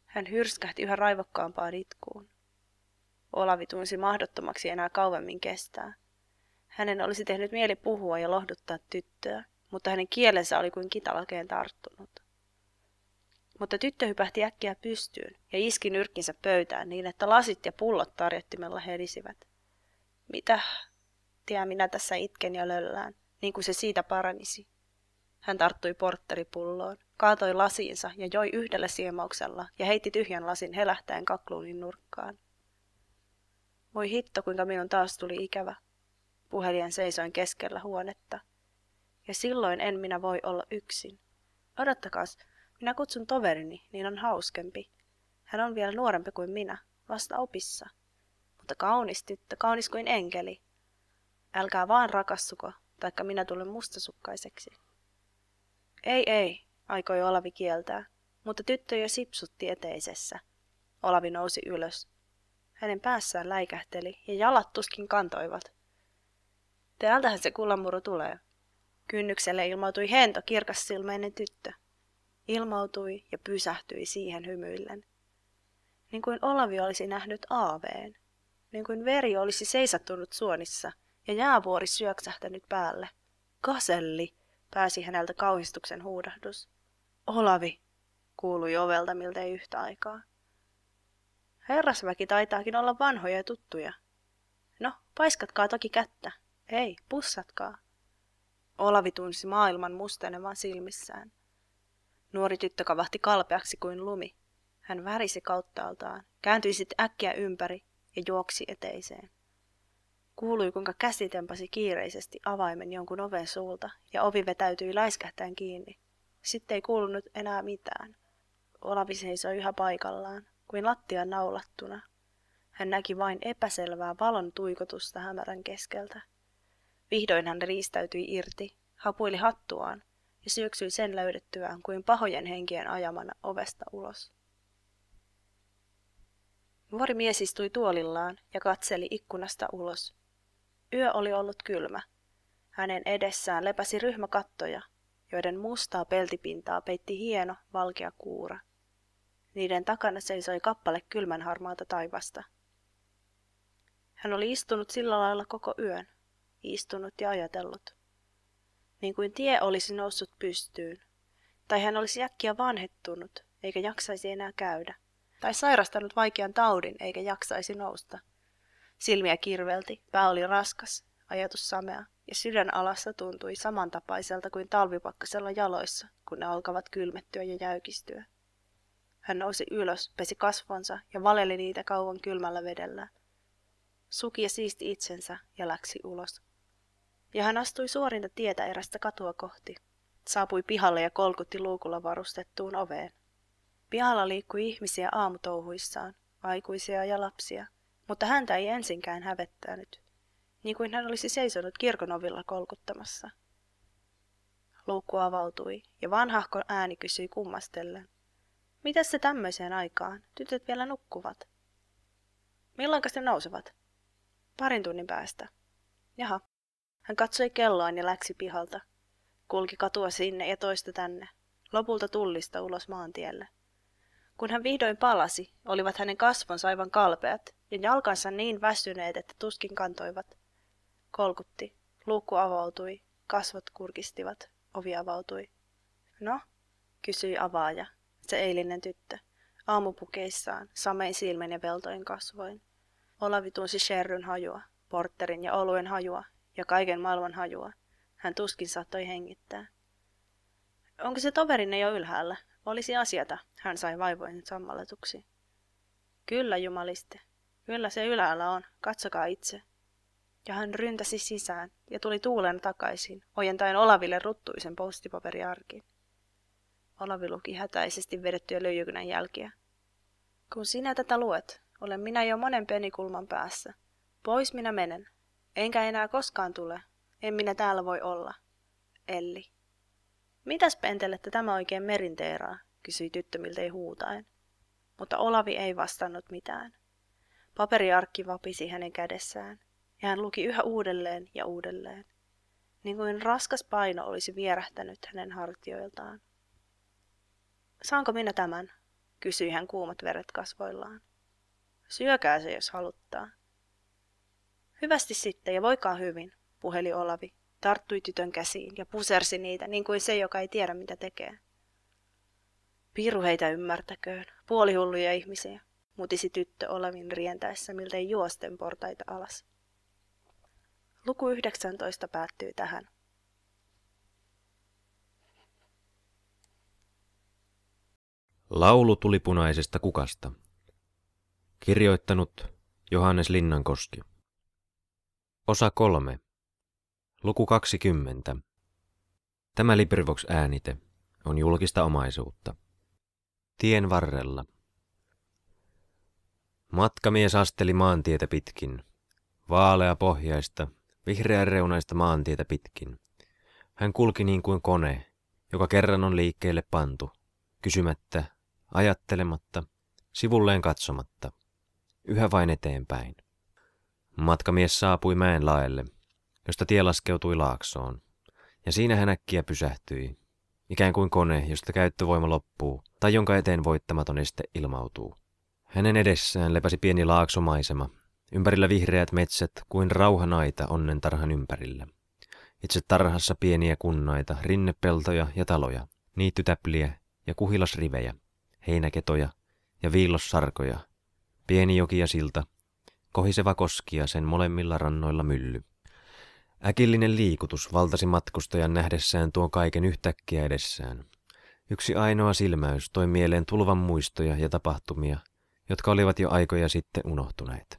Hän hyrskähti yhä raivokkaampaan itkuun. Olavi tunsi mahdottomaksi enää kauemmin kestää. Hänen olisi tehnyt mieli puhua ja lohduttaa tyttöä, mutta hänen kielensä oli kuin kitalakeen tarttunut. Mutta tyttö hypähti äkkiä pystyyn ja iski nyrkkinsä pöytään niin, että lasit ja pullot tarjottimella helisivät. Mitä? Tiedä, minä tässä itken ja löllään, niin kuin se siitä paranisi. Hän tarttui portteripulloon, kaatoi lasiinsa ja joi yhdellä siemauksella ja heitti tyhjän lasin helähtäen kakluunin nurkkaan. Voi hitto, kuinka minun taas tuli ikävä. Puhelien seisoin keskellä huonetta. Ja silloin en minä voi olla yksin. Odottakaas, minä kutsun toverini, niin on hauskempi. Hän on vielä nuorempi kuin minä, vasta opissa. Mutta kaunis tyttö, kaunis kuin enkeli. Älkää vaan rakassuko, taikka minä tulen mustasukkaiseksi. Ei, ei, aikoi Olavi kieltää, mutta tyttö jo sipsutti eteisessä. Olavi nousi ylös. Hänen päässään läikähteli ja jalat tuskin kantoivat. Täältähän se kullanmuru tulee. Kynnykselle ilmautui hento kirkassilmäinen tyttö. Ilmautui ja pysähtyi siihen hymyillen. Niin kuin Olavi olisi nähnyt aaveen. Niin kuin veri olisi seisattunut suonissa – ja jäävuori syöksähtänyt päälle. Kaselli, pääsi häneltä kauhistuksen huudahdus. Olavi, kuului ovelta miltei yhtä aikaa. Herrasväki taitaakin olla vanhoja ja tuttuja. No, paiskatkaa toki kättä. Ei, pussatkaa. Olavi tunsi maailman mustenevan silmissään. Nuori tyttö kavahti kalpeaksi kuin lumi. Hän värisi kauttaaltaan, kääntyi sitten äkkiä ympäri ja juoksi eteiseen. Kuului, kuinka käsi tempasi kiireisesti avaimen jonkun oven suulta ja ovi vetäytyi laiskähtään kiinni. Sitten ei kuulunut enää mitään. Olavi seisoi yhä paikallaan, kuin lattian naulattuna. Hän näki vain epäselvää valon tuikotusta hämärän keskeltä. Vihdoin hän riistäytyi irti, hapuili hattuaan ja syöksyi sen löydettyään kuin pahojen henkien ajamana ovesta ulos. Nuori mies istui tuolillaan ja katseli ikkunasta ulos. Yö oli ollut kylmä. Hänen edessään lepäsi ryhmä kattoja, joiden mustaa peltipintaa peitti hieno, valkea kuura. Niiden takana seisoi kappale kylmän harmaata taivasta. Hän oli istunut sillä lailla koko yön, istunut ja ajatellut. Niin kuin tie olisi noussut pystyyn, tai hän olisi äkkiä vanhettunut, eikä jaksaisi enää käydä, tai sairastanut vaikean taudin, eikä jaksaisi nousta – Silmiä kirvelti, pää oli raskas, ajatus samea, ja sydän alassa tuntui samantapaiselta kuin talvipakkasella jaloissa, kun ne alkavat kylmettyä ja jäykistyä. Hän nousi ylös, pesi kasvonsa ja valeli niitä kauan kylmällä vedellä. Suki ja siisti itsensä ja läksi ulos. Ja hän astui suorinta tietä erästä katua kohti. Saapui pihalle ja kolkutti luukulla varustettuun oveen. Pihalla liikkui ihmisiä aamutouhuissaan, aikuisia ja lapsia mutta häntä ei ensinkään hävettänyt, niin kuin hän olisi seisonut kirkonovilla kolkuttamassa. Luukku avautui, ja vanhahko ääni kysyi kummastellen. Mitäs se tämmöiseen aikaan? Tytöt vielä nukkuvat. Milloinkas ne nousevat? Parin tunnin päästä. Jaha. Hän katsoi kelloa ja läksi pihalta. Kulki katua sinne ja toista tänne. Lopulta tullista ulos maantielle. Kun hän vihdoin palasi, olivat hänen kasvonsa aivan kalpeat, ja jalkansa niin väsyneet, että tuskin kantoivat. Kolkutti. Luukku avautui. Kasvot kurkistivat. Ovi avautui. No? kysyi avaaja, se eilinen tyttö, aamupukeissaan, samein silmin ja veltoin kasvoin. Olavi tunsi sherryn hajua, porterin ja oluen hajua ja kaiken maailman hajua. Hän tuskin saattoi hengittää. Onko se toverinne jo ylhäällä? Olisi asiata, hän sai vaivoin sammalletuksi. Kyllä, jumaliste, Kyllä se ylällä on, katsokaa itse. Ja hän ryntäsi sisään ja tuli tuulen takaisin, ojentain Olaville ruttuisen postipaperiarkin. Olavi luki hätäisesti vedettyä löijykynän jälkiä. Kun sinä tätä luet, olen minä jo monen penikulman päässä. Pois minä menen. Enkä enää koskaan tule. En minä täällä voi olla. Elli. Mitäs pentelette tämä oikein merinteeraa? kysyi tyttö miltei huutaen. Mutta Olavi ei vastannut mitään. Paperiarkki vapisi hänen kädessään, ja hän luki yhä uudelleen ja uudelleen, niin kuin raskas paino olisi vierähtänyt hänen hartioiltaan. Saanko minä tämän? kysyi hän kuumat veret kasvoillaan. Syökää se, jos haluttaa. Hyvästi sitten ja voikaa hyvin, puheli Olavi, tarttui tytön käsiin ja pusersi niitä niin kuin se, joka ei tiedä mitä tekee. Piiru heitä ymmärtäköön, puolihulluja ihmisiä, mutisi tyttö Olavin rientäessä miltei juosten portaita alas. Luku 19 päättyy tähän. Laulu tuli punaisesta kukasta. Kirjoittanut Johannes Linnankoski. Osa kolme. Luku 20. Tämä Librivox äänite on julkista omaisuutta. Tien varrella. Matkamies asteli maantietä pitkin. Vaalea pohjaista, vihreän reunaista maantietä pitkin. Hän kulki niin kuin kone, joka kerran on liikkeelle pantu, kysymättä, ajattelematta, sivulleen katsomatta. Yhä vain eteenpäin. Matkamies saapui mäen laelle, josta tie laskeutui laaksoon. Ja siinä hän äkkiä pysähtyi, ikään kuin kone, josta käyttövoima loppuu tai jonka eteen voittamaton este ilmautuu. Hänen edessään lepäsi pieni laaksomaisema, ympärillä vihreät metsät kuin rauhanaita onnen tarhan ympärillä. Itse tarhassa pieniä kunnaita, rinnepeltoja ja taloja, niittytäpliä ja kuhilasrivejä, heinäketoja ja viillossarkoja, pieni joki ja silta, kohiseva koski ja sen molemmilla rannoilla mylly. Äkillinen liikutus valtasi matkustajan nähdessään tuon kaiken yhtäkkiä edessään. Yksi ainoa silmäys toi mieleen tulvan muistoja ja tapahtumia – jotka olivat jo aikoja sitten unohtuneet.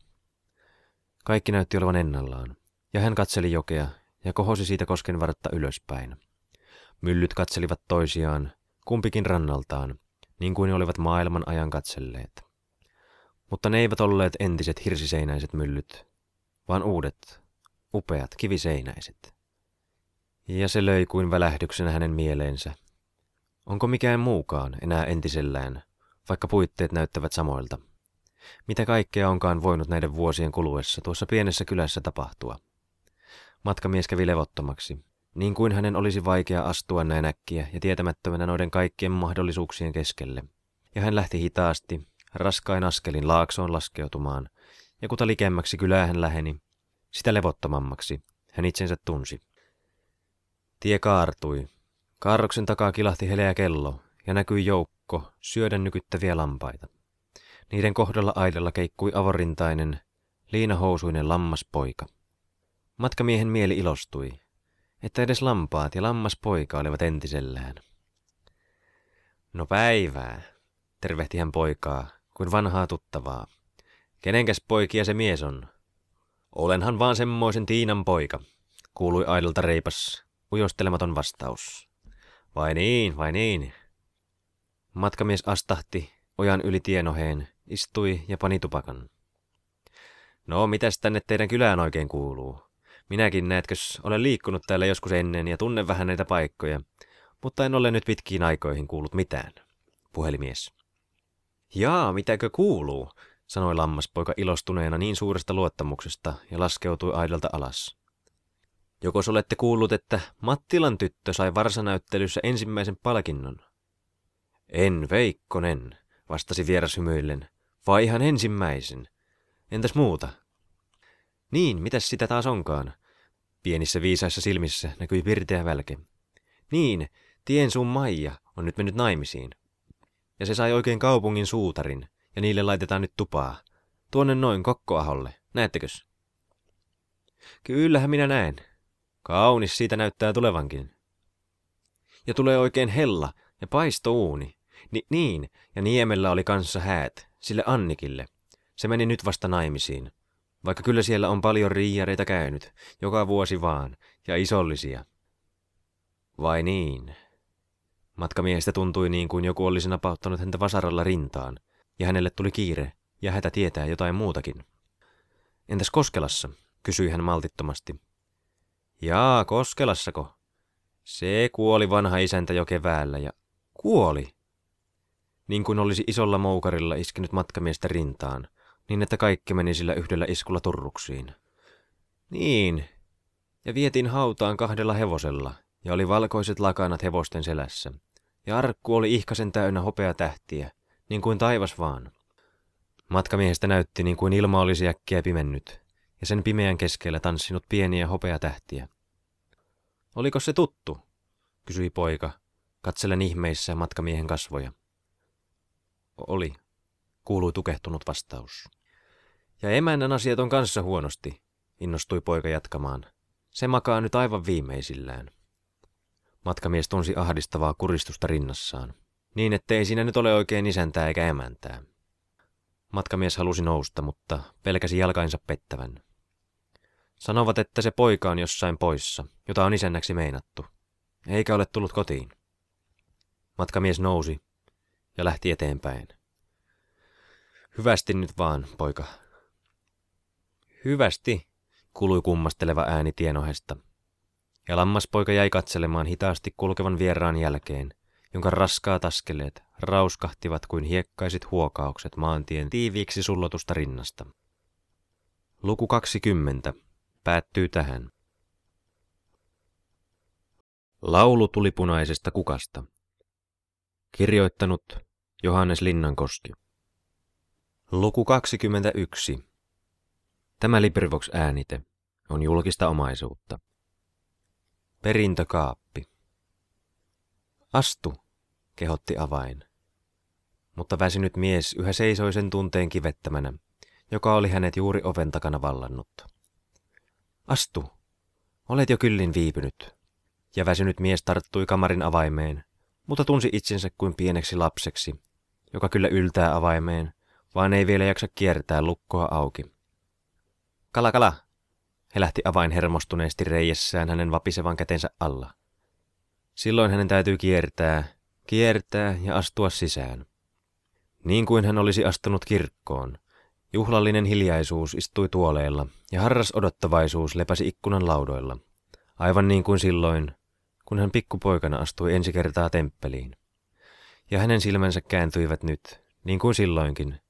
Kaikki näytti olevan ennallaan, ja hän katseli jokea ja kohosi siitä kosken vartta ylöspäin. Myllyt katselivat toisiaan, kumpikin rannaltaan, niin kuin ne olivat maailman ajan katselleet. Mutta ne eivät olleet entiset hirsiseinäiset myllyt, vaan uudet, upeat kiviseinäiset. Ja se löi kuin välähdyksenä hänen mieleensä. Onko mikään muukaan enää entisellään vaikka puitteet näyttävät samoilta. Mitä kaikkea onkaan voinut näiden vuosien kuluessa tuossa pienessä kylässä tapahtua? Matkamies kävi levottomaksi, niin kuin hänen olisi vaikea astua näin äkkiä ja tietämättömänä noiden kaikkien mahdollisuuksien keskelle. Ja hän lähti hitaasti, raskain askelin laaksoon laskeutumaan, ja kuta likemmäksi kylää hän läheni, sitä levottomammaksi hän itsensä tunsi. Tie kaartui. Kaarroksen takaa kilahti heleä kello, ja näkyi joukko syödä nykyttäviä lampaita. Niiden kohdalla aidalla keikkui avorintainen, liinahousuinen lammaspoika. Matkamiehen mieli ilostui, että edes lampaat ja lammaspoika olivat entisellään. No päivää, tervehti hän poikaa, kuin vanhaa tuttavaa. Kenenkäs poikia se mies on? Olenhan vaan semmoisen Tiinan poika, kuului aidolta reipas, ujostelematon vastaus. Vai niin, vai niin, Matkamies astahti ojan yli tienoheen, istui ja pani tupakan. No, mitäs tänne teidän kylään oikein kuuluu? Minäkin, näetkös, olen liikkunut täällä joskus ennen ja tunnen vähän näitä paikkoja, mutta en ole nyt pitkiin aikoihin kuullut mitään, puhelimies. Jaa, mitäkö kuuluu, sanoi lammaspoika ilostuneena niin suuresta luottamuksesta ja laskeutui aidalta alas. Jokos olette kuullut, että Mattilan tyttö sai varsanäyttelyssä ensimmäisen palkinnon? En, Veikkonen, vastasi vieras hymyillen. Vai ihan ensimmäisen? Entäs muuta? Niin, mitäs sitä taas onkaan? Pienissä viisaissa silmissä näkyi pirteä välke. Niin, tien sun Maija on nyt mennyt naimisiin. Ja se sai oikein kaupungin suutarin, ja niille laitetaan nyt tupaa. Tuonne noin kokkoaholle, näettekös? Kyllähän minä näen. Kaunis siitä näyttää tulevankin. Ja tulee oikein hella ja paistouuni. Ni- niin, ja Niemellä oli kanssa häät, sille Annikille. Se meni nyt vasta naimisiin. Vaikka kyllä siellä on paljon riijareita käynyt, joka vuosi vaan, ja isollisia. Vai niin? Matkamiehestä tuntui niin kuin joku olisi napauttanut häntä vasaralla rintaan, ja hänelle tuli kiire, ja hätä tietää jotain muutakin. Entäs Koskelassa? kysyi hän maltittomasti. Jaa, Koskelassako? Se kuoli vanha isäntä jo keväällä ja... Kuoli? niin kuin olisi isolla moukarilla iskenyt matkamiestä rintaan, niin että kaikki meni sillä yhdellä iskulla turruksiin. Niin, ja vietiin hautaan kahdella hevosella, ja oli valkoiset lakanat hevosten selässä, ja arkku oli ihkasen täynnä tähtiä, niin kuin taivas vaan. Matkamiehestä näytti niin kuin ilma olisi äkkiä pimennyt, ja sen pimeän keskellä tanssinut pieniä tähtiä. Oliko se tuttu? kysyi poika, katsellen ihmeissä matkamiehen kasvoja. Oli, kuului tukehtunut vastaus. Ja emännän asiat on kanssa huonosti, innostui poika jatkamaan. Se makaa nyt aivan viimeisillään. Matkamies tunsi ahdistavaa kuristusta rinnassaan. Niin, ettei siinä nyt ole oikein isäntää eikä emäntää. Matkamies halusi nousta, mutta pelkäsi jalkainsa pettävän. Sanovat, että se poika on jossain poissa, jota on isännäksi meinattu. Eikä ole tullut kotiin. Matkamies nousi, ja lähti eteenpäin. Hyvästi nyt vaan, poika. Hyvästi, kului kummasteleva ääni tienohesta. Ja lammaspoika jäi katselemaan hitaasti kulkevan vieraan jälkeen, jonka raskaat askeleet rauskahtivat kuin hiekkaisit huokaukset maantien tiiviiksi sullotusta rinnasta. Luku 20 päättyy tähän. Laulu tuli punaisesta kukasta. Kirjoittanut Johannes Linnankoski. Luku 21. Tämä Librivox äänite on julkista omaisuutta. Perintökaappi. Astu, kehotti avain. Mutta väsinyt mies yhä seisoi sen tunteen kivettämänä, joka oli hänet juuri oven takana vallannut. Astu, olet jo kyllin viipynyt. Ja väsynyt mies tarttui kamarin avaimeen mutta tunsi itsensä kuin pieneksi lapseksi, joka kyllä yltää avaimeen, vaan ei vielä jaksa kiertää lukkoa auki. Kala, kala! He lähti avain hermostuneesti reijessään hänen vapisevan kätensä alla. Silloin hänen täytyy kiertää, kiertää ja astua sisään. Niin kuin hän olisi astunut kirkkoon. Juhlallinen hiljaisuus istui tuoleilla ja harras odottavaisuus lepäsi ikkunan laudoilla. Aivan niin kuin silloin, kun hän pikkupoikana astui ensi kertaa temppeliin. Ja hänen silmänsä kääntyivät nyt, niin kuin silloinkin,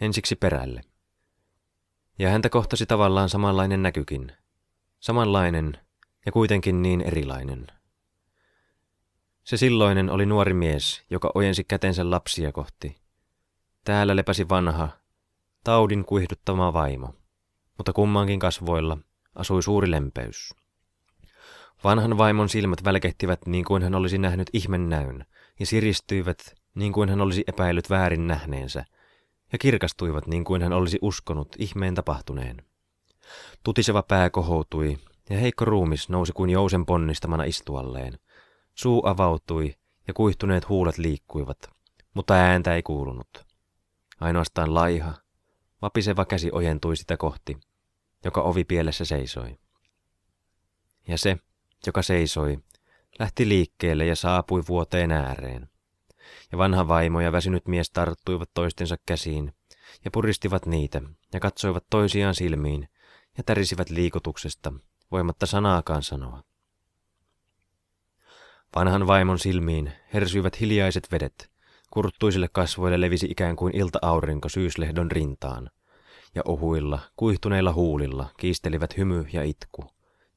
ensiksi perälle. Ja häntä kohtasi tavallaan samanlainen näkykin. Samanlainen ja kuitenkin niin erilainen. Se silloinen oli nuori mies, joka ojensi kätensä lapsia kohti. Täällä lepäsi vanha, taudin kuihduttama vaimo, mutta kummankin kasvoilla asui suuri lempeys. Vanhan vaimon silmät välkehtivät niin kuin hän olisi nähnyt ihmennäyn, ja siristyivät niin kuin hän olisi epäillyt väärin nähneensä, ja kirkastuivat niin kuin hän olisi uskonut ihmeen tapahtuneen. Tutiseva pää kohoutui, ja heikko ruumis nousi kuin jousen ponnistamana istualleen. Suu avautui, ja kuihtuneet huulet liikkuivat, mutta ääntä ei kuulunut. Ainoastaan laiha, vapiseva käsi ojentui sitä kohti, joka ovi pielessä seisoi. Ja se, joka seisoi, lähti liikkeelle ja saapui vuoteen ääreen. Ja vanha vaimo ja väsynyt mies tarttuivat toistensa käsiin ja puristivat niitä ja katsoivat toisiaan silmiin ja tärisivät liikutuksesta, voimatta sanaakaan sanoa. Vanhan vaimon silmiin hersyivät hiljaiset vedet, kurttuisille kasvoille levisi ikään kuin ilta-aurinko syyslehdon rintaan, ja ohuilla, kuihtuneilla huulilla kiistelivät hymy ja itku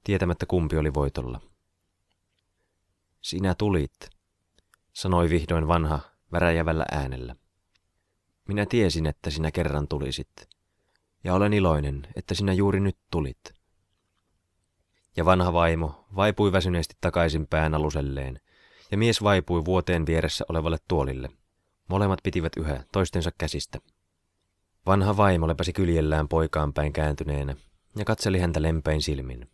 tietämättä kumpi oli voitolla. Sinä tulit, sanoi vihdoin vanha väräjävällä äänellä. Minä tiesin, että sinä kerran tulisit, ja olen iloinen, että sinä juuri nyt tulit. Ja vanha vaimo vaipui väsyneesti takaisin pään aluselleen, ja mies vaipui vuoteen vieressä olevalle tuolille. Molemmat pitivät yhä toistensa käsistä. Vanha vaimo lepäsi kyljellään poikaan päin kääntyneenä ja katseli häntä lempein silmin.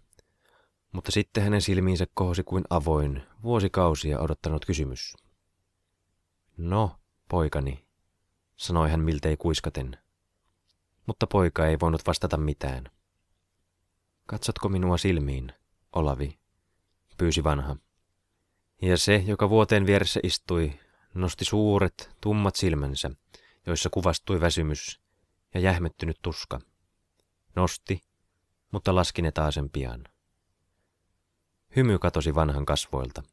Mutta sitten hänen silmiinsä kohosi kuin avoin, vuosikausia odottanut kysymys. No, poikani, sanoi hän miltei kuiskaten. Mutta poika ei voinut vastata mitään. Katsotko minua silmiin, Olavi, pyysi vanha. Ja se, joka vuoteen vieressä istui, nosti suuret, tummat silmänsä, joissa kuvastui väsymys ja jähmettynyt tuska. Nosti, mutta laski ne taasen pian. Hymy katosi vanhan kasvoilta,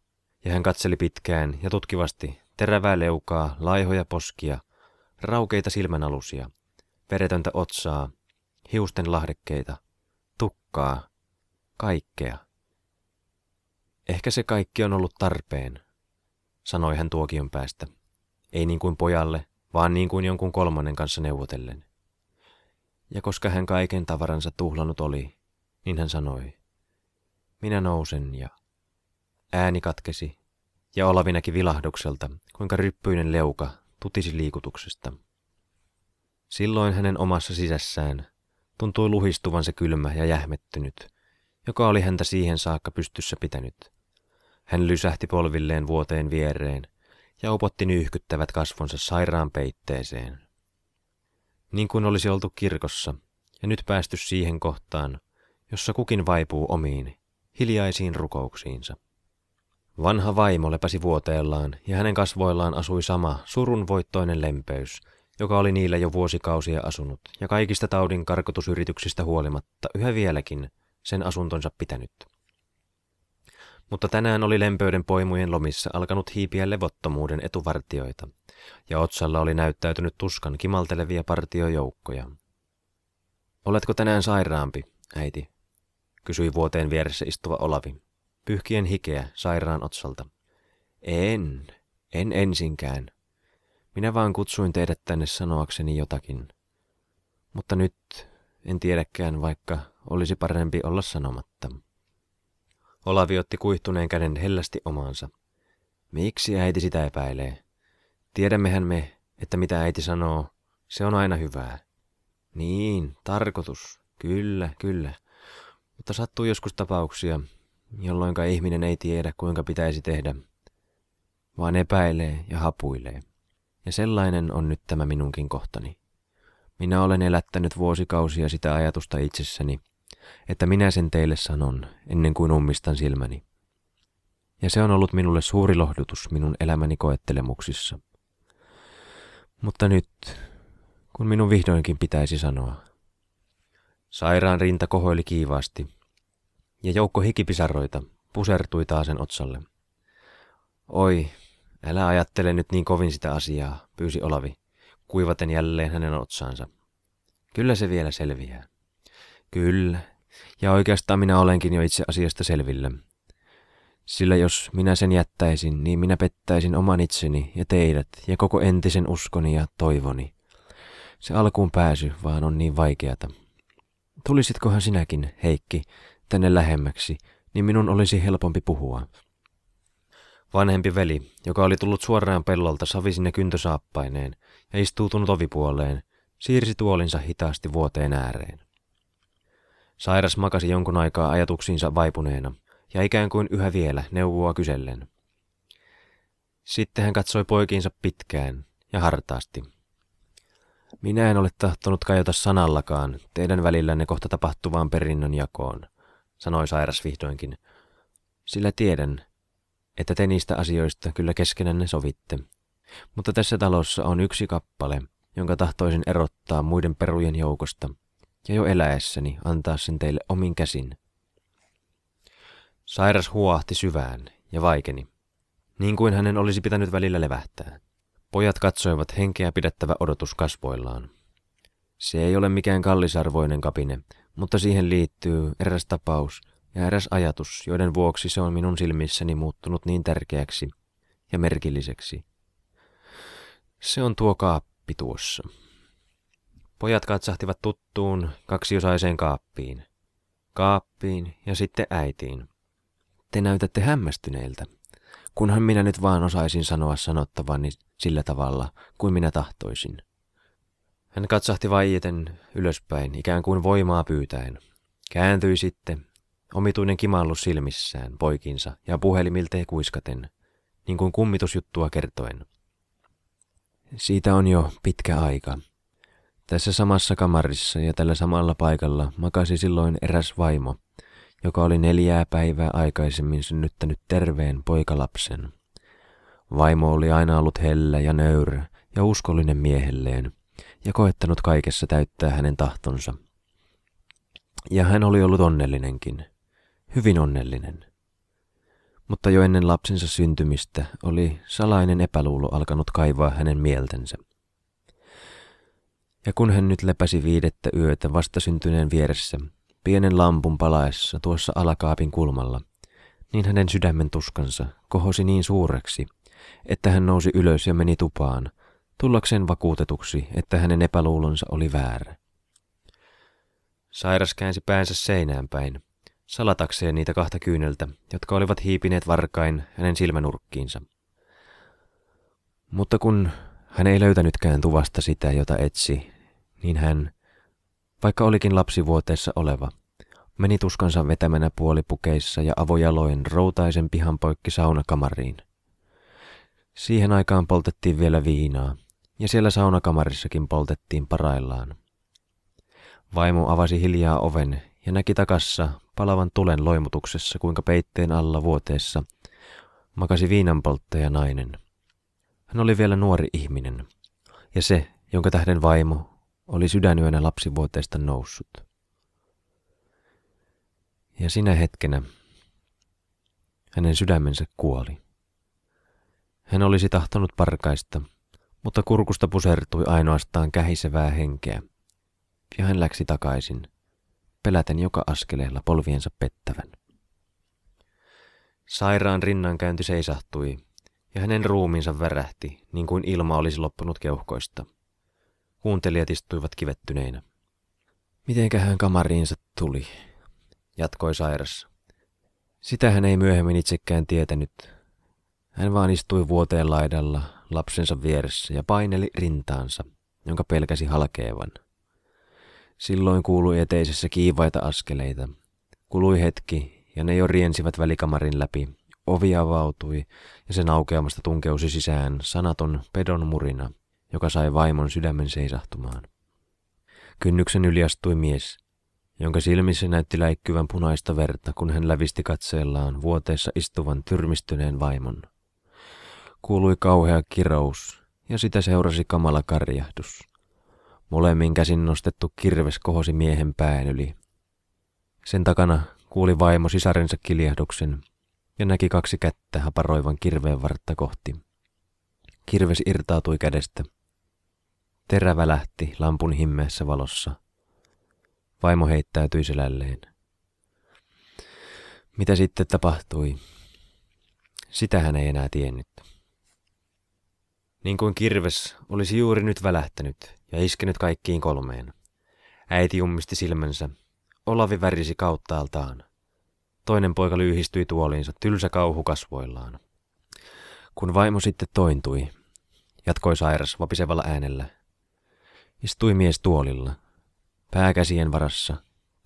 ja hän katseli pitkään ja tutkivasti terävää leukaa, laihoja poskia, raukeita silmänalusia, veretöntä otsaa, hiusten lahdekkeita, tukkaa, kaikkea. Ehkä se kaikki on ollut tarpeen, sanoi hän tuokion päästä. Ei niin kuin pojalle, vaan niin kuin jonkun kolmannen kanssa neuvotellen. Ja koska hän kaiken tavaransa tuhlanut oli, niin hän sanoi, minä nousen ja ääni katkesi ja Olavi näki vilahdukselta, kuinka ryppyinen leuka tutisi liikutuksesta. Silloin hänen omassa sisässään tuntui luhistuvan se kylmä ja jähmettynyt, joka oli häntä siihen saakka pystyssä pitänyt. Hän lysähti polvilleen vuoteen viereen ja opotti nyyhkyttävät kasvonsa sairaan peitteeseen. Niin kuin olisi oltu kirkossa ja nyt päästy siihen kohtaan, jossa kukin vaipuu omiin hiljaisiin rukouksiinsa. Vanha vaimo lepäsi vuoteellaan ja hänen kasvoillaan asui sama surunvoittoinen lempeys, joka oli niillä jo vuosikausia asunut ja kaikista taudin karkotusyrityksistä huolimatta yhä vieläkin sen asuntonsa pitänyt. Mutta tänään oli lempöyden poimujen lomissa alkanut hiipiä levottomuuden etuvartioita, ja otsalla oli näyttäytynyt tuskan kimaltelevia partiojoukkoja. Oletko tänään sairaampi, äiti, kysyi vuoteen vieressä istuva Olavi, pyyhkien hikeä sairaan otsalta. En, en ensinkään. Minä vaan kutsuin teidät tänne sanoakseni jotakin. Mutta nyt en tiedäkään, vaikka olisi parempi olla sanomatta. Olavi otti kuihtuneen käden hellästi omaansa. Miksi äiti sitä epäilee? Tiedämmehän me, että mitä äiti sanoo, se on aina hyvää. Niin, tarkoitus. Kyllä, kyllä. Mutta sattuu joskus tapauksia, jolloinka ihminen ei tiedä kuinka pitäisi tehdä, vaan epäilee ja hapuilee. Ja sellainen on nyt tämä minunkin kohtani. Minä olen elättänyt vuosikausia sitä ajatusta itsessäni, että minä sen teille sanon ennen kuin ummistan silmäni. Ja se on ollut minulle suuri lohdutus minun elämäni koettelemuksissa. Mutta nyt, kun minun vihdoinkin pitäisi sanoa, Sairaan rinta kohoili kiivaasti, ja joukko hikipisaroita pusertui taasen otsalle. Oi, älä ajattele nyt niin kovin sitä asiaa, pyysi Olavi, kuivaten jälleen hänen otsaansa. Kyllä se vielä selviää. Kyllä, ja oikeastaan minä olenkin jo itse asiasta selvillä. Sillä jos minä sen jättäisin, niin minä pettäisin oman itseni ja teidät ja koko entisen uskoni ja toivoni. Se alkuun pääsy vaan on niin vaikeata. Tulisitkohan sinäkin, Heikki, tänne lähemmäksi, niin minun olisi helpompi puhua. Vanhempi veli, joka oli tullut suoraan pellolta sinne kyntösaappaineen ja istuutunut ovipuoleen, siirsi tuolinsa hitaasti vuoteen ääreen. Sairas makasi jonkun aikaa ajatuksiinsa vaipuneena ja ikään kuin yhä vielä neuvoa kysellen. Sitten hän katsoi poikiinsa pitkään ja hartaasti – minä en ole tahtonut kajota sanallakaan teidän välillänne kohta tapahtuvaan perinnönjakoon, sanoi sairas vihdoinkin, sillä tiedän, että te niistä asioista kyllä keskenänne sovitte. Mutta tässä talossa on yksi kappale, jonka tahtoisin erottaa muiden perujen joukosta, ja jo eläessäni antaa sen teille omin käsin. Sairas huoahti syvään ja vaikeni, niin kuin hänen olisi pitänyt välillä levähtää. Pojat katsoivat henkeä pidettävä odotus kasvoillaan. Se ei ole mikään kallisarvoinen kapine, mutta siihen liittyy eräs tapaus ja eräs ajatus, joiden vuoksi se on minun silmissäni muuttunut niin tärkeäksi ja merkilliseksi. Se on tuo kaappi tuossa. Pojat katsahtivat tuttuun kaksiosaiseen kaappiin. Kaappiin ja sitten äitiin. Te näytätte hämmästyneiltä, kunhan minä nyt vaan osaisin sanoa sanottavani sillä tavalla, kuin minä tahtoisin. Hän katsahti vaieten ylöspäin, ikään kuin voimaa pyytäen. Kääntyi sitten, omituinen kimallus silmissään, poikinsa ja puhelimiltei kuiskaten, niin kuin kummitusjuttua kertoen. Siitä on jo pitkä aika. Tässä samassa kamarissa ja tällä samalla paikalla makasi silloin eräs vaimo – joka oli neljää päivää aikaisemmin synnyttänyt terveen poikalapsen. Vaimo oli aina ollut hellä ja nöyrä ja uskollinen miehelleen ja koettanut kaikessa täyttää hänen tahtonsa. Ja hän oli ollut onnellinenkin, hyvin onnellinen. Mutta jo ennen lapsensa syntymistä oli salainen epäluulo alkanut kaivaa hänen mieltensä. Ja kun hän nyt lepäsi viidettä yötä vastasyntyneen vieressä, Pienen lampun palaessa tuossa alakaapin kulmalla, niin hänen sydämen tuskansa kohosi niin suureksi, että hän nousi ylös ja meni tupaan, tullakseen vakuutetuksi, että hänen epäluulonsa oli väärä. Sairas käänsi päänsä seinään päin, salatakseen niitä kahta kyyneltä, jotka olivat hiipineet varkain hänen silmänurkkiinsa. Mutta kun hän ei löytänytkään tuvasta sitä, jota etsi, niin hän, vaikka olikin lapsivuoteessa oleva, meni tuskansa vetämänä puolipukeissa ja avojaloin routaisen pihan poikki saunakamariin. Siihen aikaan poltettiin vielä viinaa, ja siellä saunakamarissakin poltettiin paraillaan. Vaimo avasi hiljaa oven ja näki takassa palavan tulen loimutuksessa, kuinka peitteen alla vuoteessa makasi viinanpolttaja nainen. Hän oli vielä nuori ihminen, ja se, jonka tähden vaimo oli sydänyönä lapsivuoteesta noussut. Ja sinä hetkenä hänen sydämensä kuoli. Hän olisi tahtonut parkaista, mutta kurkusta pusertui ainoastaan kähisevää henkeä, ja hän läksi takaisin, peläten joka askeleella polviensa pettävän. Sairaan rinnankäynti seisahtui, ja hänen ruumiinsa värähti, niin kuin ilma olisi loppunut keuhkoista – Kuuntelijat istuivat kivettyneinä. hän kamariinsa tuli, jatkoi sairas. Sitä hän ei myöhemmin itsekään tietänyt. Hän vaan istui vuoteen laidalla lapsensa vieressä ja paineli rintaansa, jonka pelkäsi halkeavan. Silloin kuului eteisessä kiivaita askeleita. Kului hetki, ja ne jo riensivät välikamarin läpi. Ovi avautui, ja sen aukeamasta tunkeusi sisään sanaton pedon murina – joka sai vaimon sydämen seisahtumaan. Kynnyksen yli astui mies, jonka silmissä näytti läikkyvän punaista verta, kun hän lävisti katseellaan vuoteessa istuvan tyrmistyneen vaimon. Kuului kauhea kirous, ja sitä seurasi kamala karjahdus. Molemmin käsin nostettu kirves kohosi miehen pään yli. Sen takana kuuli vaimo sisarensa kiljahduksen ja näki kaksi kättä haparoivan kirveen vartta kohti. Kirves irtautui kädestä – Terävä lähti lampun himmeessä valossa. Vaimo heittäytyi selälleen. Mitä sitten tapahtui? Sitä hän ei enää tiennyt. Niin kuin kirves olisi juuri nyt välähtänyt ja iskenyt kaikkiin kolmeen. Äiti ummisti silmänsä. Olavi värisi kauttaaltaan. Toinen poika lyhistyi tuoliinsa tylsä kauhu kasvoillaan. Kun vaimo sitten tointui, jatkoi sairas vapisevalla äänellä. Istui mies tuolilla, pääkäsien varassa,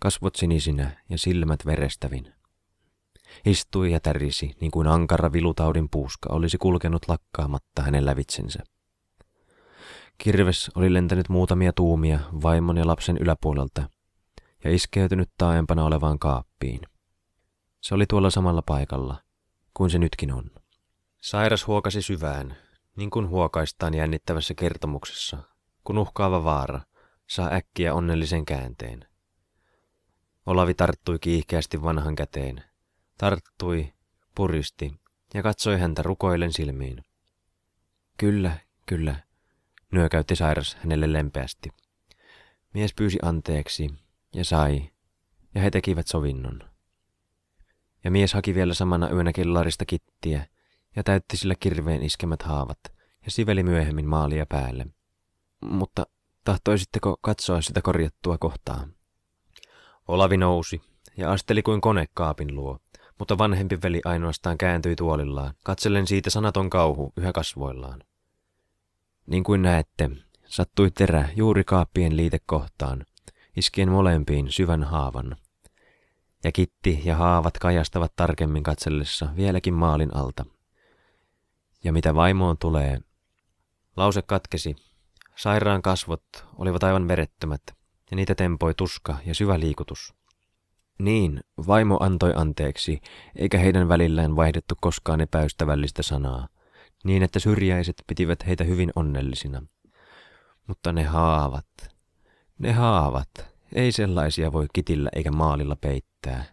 kasvot sinisinä ja silmät verestävin. Istui ja tärisi, niin kuin ankara vilutaudin puuska olisi kulkenut lakkaamatta hänen lävitsensä. Kirves oli lentänyt muutamia tuumia vaimon ja lapsen yläpuolelta ja iskeytynyt taaempana olevaan kaappiin. Se oli tuolla samalla paikalla kuin se nytkin on. Sairas huokasi syvään, niin kuin huokaistaan jännittävässä kertomuksessa, kun uhkaava vaara saa äkkiä onnellisen käänteen. Olavi tarttui kiihkeästi vanhan käteen, tarttui, puristi ja katsoi häntä rukoillen silmiin. Kyllä, kyllä, nyökäytti sairas hänelle lempeästi. Mies pyysi anteeksi ja sai, ja he tekivät sovinnon. Ja mies haki vielä samana yönä kellarista kittiä ja täytti sillä kirveen iskemät haavat ja siveli myöhemmin maalia päälle – mutta tahtoisitteko katsoa sitä korjattua kohtaa? Olavi nousi ja asteli kuin kone kaapin luo, mutta vanhempi veli ainoastaan kääntyi tuolillaan, katsellen siitä sanaton kauhu yhä kasvoillaan. Niin kuin näette, sattui terä juuri kaappien liitekohtaan, iskien molempiin syvän haavan. Ja kitti ja haavat kajastavat tarkemmin katsellessa vieläkin maalin alta. Ja mitä vaimoon tulee, lause katkesi Sairaan kasvot olivat aivan verettömät, ja niitä tempoi tuska ja syvä liikutus. Niin, vaimo antoi anteeksi, eikä heidän välillään vaihdettu koskaan epäystävällistä sanaa, niin että syrjäiset pitivät heitä hyvin onnellisina. Mutta ne haavat, ne haavat, ei sellaisia voi kitillä eikä maalilla peittää.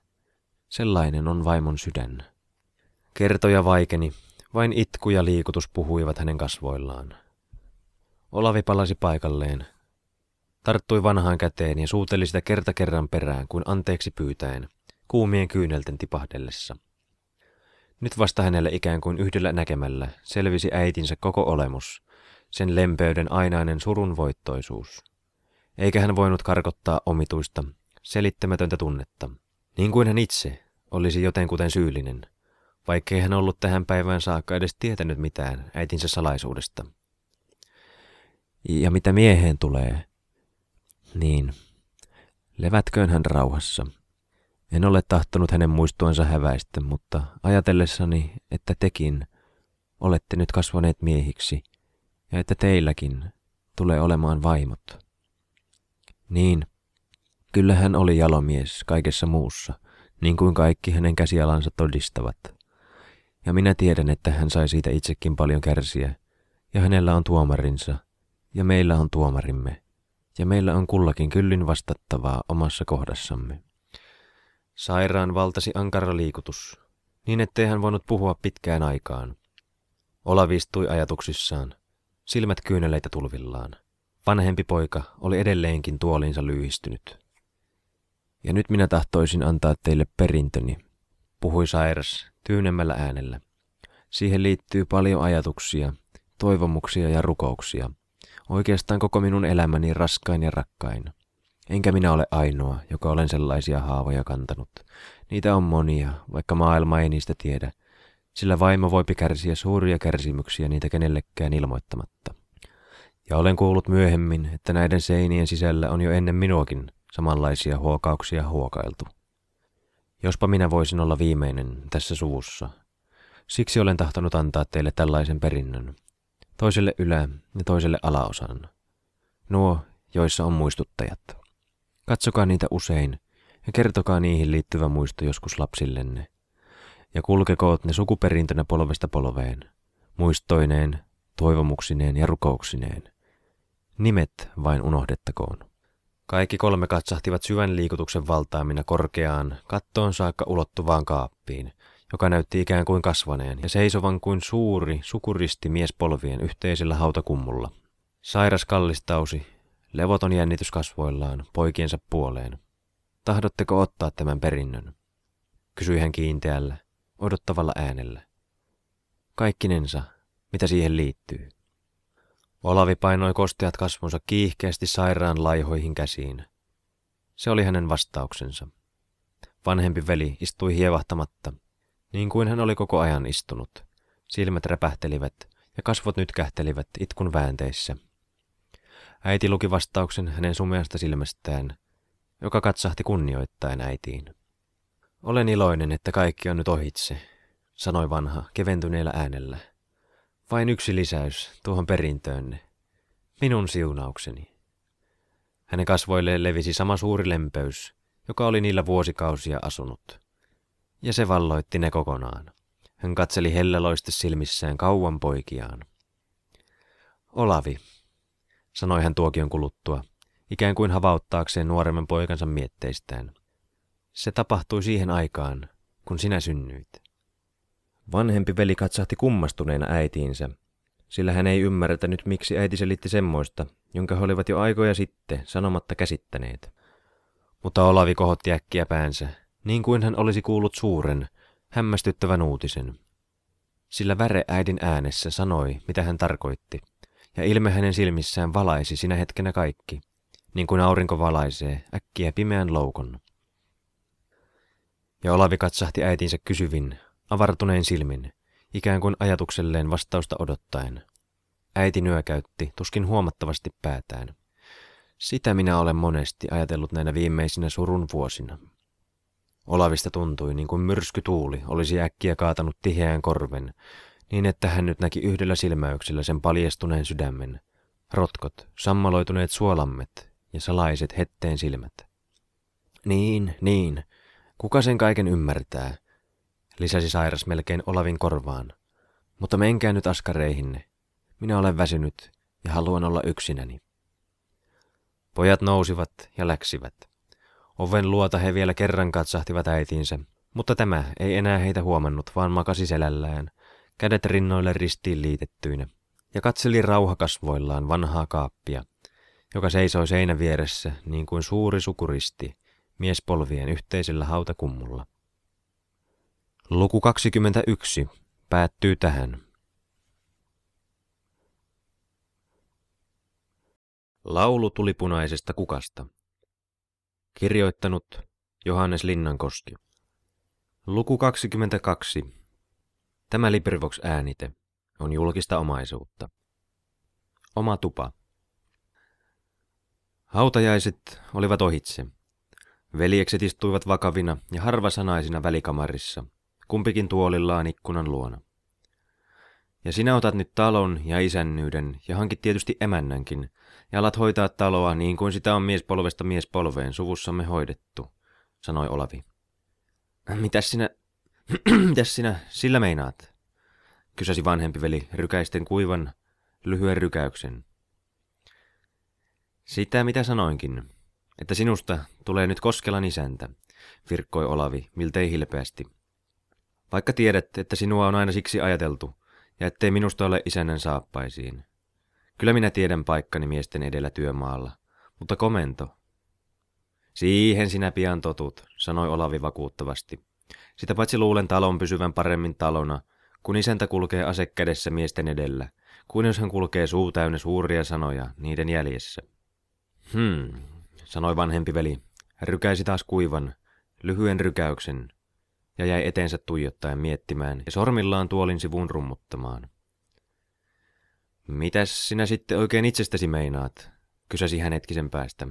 Sellainen on vaimon sydän. Kertoja vaikeni, vain itku ja liikutus puhuivat hänen kasvoillaan. Olavi palasi paikalleen. Tarttui vanhaan käteen ja suuteli sitä kerta kerran perään kuin anteeksi pyytäen, kuumien kyynelten tipahdellessa. Nyt vasta hänelle ikään kuin yhdellä näkemällä selvisi äitinsä koko olemus, sen lempeyden ainainen surunvoittoisuus. Eikä hän voinut karkottaa omituista, selittämätöntä tunnetta, niin kuin hän itse olisi jotenkuten syyllinen, vaikkei hän ollut tähän päivään saakka edes tietänyt mitään äitinsä salaisuudesta. Ja mitä mieheen tulee, niin levätköön hän rauhassa. En ole tahtonut hänen muistuansa häväistä, mutta ajatellessani, että tekin olette nyt kasvaneet miehiksi ja että teilläkin tulee olemaan vaimot. Niin, kyllä hän oli jalomies kaikessa muussa, niin kuin kaikki hänen käsialansa todistavat. Ja minä tiedän, että hän sai siitä itsekin paljon kärsiä, ja hänellä on tuomarinsa – ja meillä on tuomarimme, ja meillä on kullakin kyllin vastattavaa omassa kohdassamme. Sairaan valtasi ankara liikutus, niin ettei hän voinut puhua pitkään aikaan. Olavi istui ajatuksissaan, silmät kyyneleitä tulvillaan. Vanhempi poika oli edelleenkin tuoliinsa lyhistynyt. Ja nyt minä tahtoisin antaa teille perintöni, puhui sairas tyynemmällä äänellä. Siihen liittyy paljon ajatuksia, toivomuksia ja rukouksia – oikeastaan koko minun elämäni raskain ja rakkain. Enkä minä ole ainoa, joka olen sellaisia haavoja kantanut. Niitä on monia, vaikka maailma ei niistä tiedä, sillä vaimo voi kärsiä suuria kärsimyksiä niitä kenellekään ilmoittamatta. Ja olen kuullut myöhemmin, että näiden seinien sisällä on jo ennen minuakin samanlaisia huokauksia huokailtu. Jospa minä voisin olla viimeinen tässä suvussa. Siksi olen tahtonut antaa teille tällaisen perinnön, toiselle ylä- ja toiselle alaosan. Nuo, joissa on muistuttajat. Katsokaa niitä usein ja kertokaa niihin liittyvä muisto joskus lapsillenne. Ja kulkekoot ne sukuperintönä polvesta polveen, muistoineen, toivomuksineen ja rukouksineen. Nimet vain unohdettakoon. Kaikki kolme katsahtivat syvän liikutuksen valtaamina korkeaan, kattoon saakka ulottuvaan kaappiin, joka näytti ikään kuin kasvaneen ja seisovan kuin suuri sukuristi miespolvien yhteisellä hautakummulla. Sairas kallistausi, levoton jännitys kasvoillaan, poikiensa puoleen. Tahdotteko ottaa tämän perinnön? kysyi hän kiinteällä, odottavalla äänellä. Kaikkinensa, mitä siihen liittyy. Olavi painoi kosteat kasvonsa kiihkeästi sairaan laihoihin käsiin. Se oli hänen vastauksensa. Vanhempi veli istui hievahtamatta, niin kuin hän oli koko ajan istunut. Silmät räpähtelivät ja kasvot nyt kähtelivät itkun väänteissä. Äiti luki vastauksen hänen sumeasta silmästään, joka katsahti kunnioittain äitiin. Olen iloinen, että kaikki on nyt ohitse, sanoi vanha keventyneellä äänellä. Vain yksi lisäys tuohon perintöönne. Minun siunaukseni. Hänen kasvoilleen levisi sama suuri lempeys, joka oli niillä vuosikausia asunut ja se valloitti ne kokonaan. Hän katseli helleloisti silmissään kauan poikiaan. Olavi, sanoi hän tuokion kuluttua, ikään kuin havauttaakseen nuoremman poikansa mietteistään. Se tapahtui siihen aikaan, kun sinä synnyit. Vanhempi veli katsahti kummastuneena äitiinsä, sillä hän ei ymmärtänyt, miksi äiti selitti semmoista, jonka he olivat jo aikoja sitten sanomatta käsittäneet. Mutta Olavi kohotti äkkiä päänsä niin kuin hän olisi kuullut suuren, hämmästyttävän uutisen. Sillä väre äidin äänessä sanoi, mitä hän tarkoitti, ja ilme hänen silmissään valaisi sinä hetkenä kaikki, niin kuin aurinko valaisee äkkiä pimeän loukon. Ja Olavi katsahti äitinsä kysyvin, avartuneen silmin, ikään kuin ajatukselleen vastausta odottaen. Äiti nyökäytti, tuskin huomattavasti päätään. Sitä minä olen monesti ajatellut näinä viimeisinä surun vuosina. Olavista tuntui, niin kuin myrskytuuli olisi äkkiä kaatanut tiheään korven, niin että hän nyt näki yhdellä silmäyksellä sen paljastuneen sydämen, rotkot, sammaloituneet suolammet ja salaiset hetteen silmät. Niin, niin, kuka sen kaiken ymmärtää, lisäsi sairas melkein Olavin korvaan. Mutta menkää nyt askareihinne. Minä olen väsynyt ja haluan olla yksinäni. Pojat nousivat ja läksivät. Oven luota he vielä kerran katsahtivat äitiinsä, mutta tämä ei enää heitä huomannut, vaan makasi selällään, kädet rinnoille ristiin liitettyinä, ja katseli rauhakasvoillaan vanhaa kaappia, joka seisoi seinän vieressä niin kuin suuri sukuristi, miespolvien yhteisellä hautakummulla. Luku 21 päättyy tähän. Laulu tuli punaisesta kukasta. Kirjoittanut Johannes Linnankoski. Luku 22. Tämä Librivox äänite on julkista omaisuutta. Oma tupa. Hautajaiset olivat ohitse. Veljekset istuivat vakavina ja harvasanaisina välikamarissa, kumpikin tuolillaan ikkunan luona. Ja sinä otat nyt talon ja isännyyden ja hankit tietysti emännänkin – ja alat hoitaa taloa niin kuin sitä on miespolvesta miespolveen suvussamme hoidettu, sanoi Olavi. Mitäs sinä, mitäs sinä sillä meinaat? kysäsi vanhempi veli rykäisten kuivan, lyhyen rykäyksen. Sitä mitä sanoinkin, että sinusta tulee nyt Koskelan isäntä, virkkoi Olavi miltei hilpeästi. Vaikka tiedät, että sinua on aina siksi ajateltu, ja ettei minusta ole isännän saappaisiin. Kyllä minä tiedän paikkani miesten edellä työmaalla, mutta komento. Siihen sinä pian totut, sanoi Olavi vakuuttavasti. Sitä paitsi luulen talon pysyvän paremmin talona, kun isäntä kulkee ase kädessä miesten edellä, kuin jos hän kulkee suu täynnä suuria sanoja niiden jäljessä. Hmm, sanoi vanhempi veli, rykäisi taas kuivan, lyhyen rykäyksen, ja jäi eteensä tuijottaen miettimään ja sormillaan tuolin sivuun rummuttamaan. Mitäs sinä sitten oikein itsestäsi meinaat? kysäsi hän hetkisen päästä.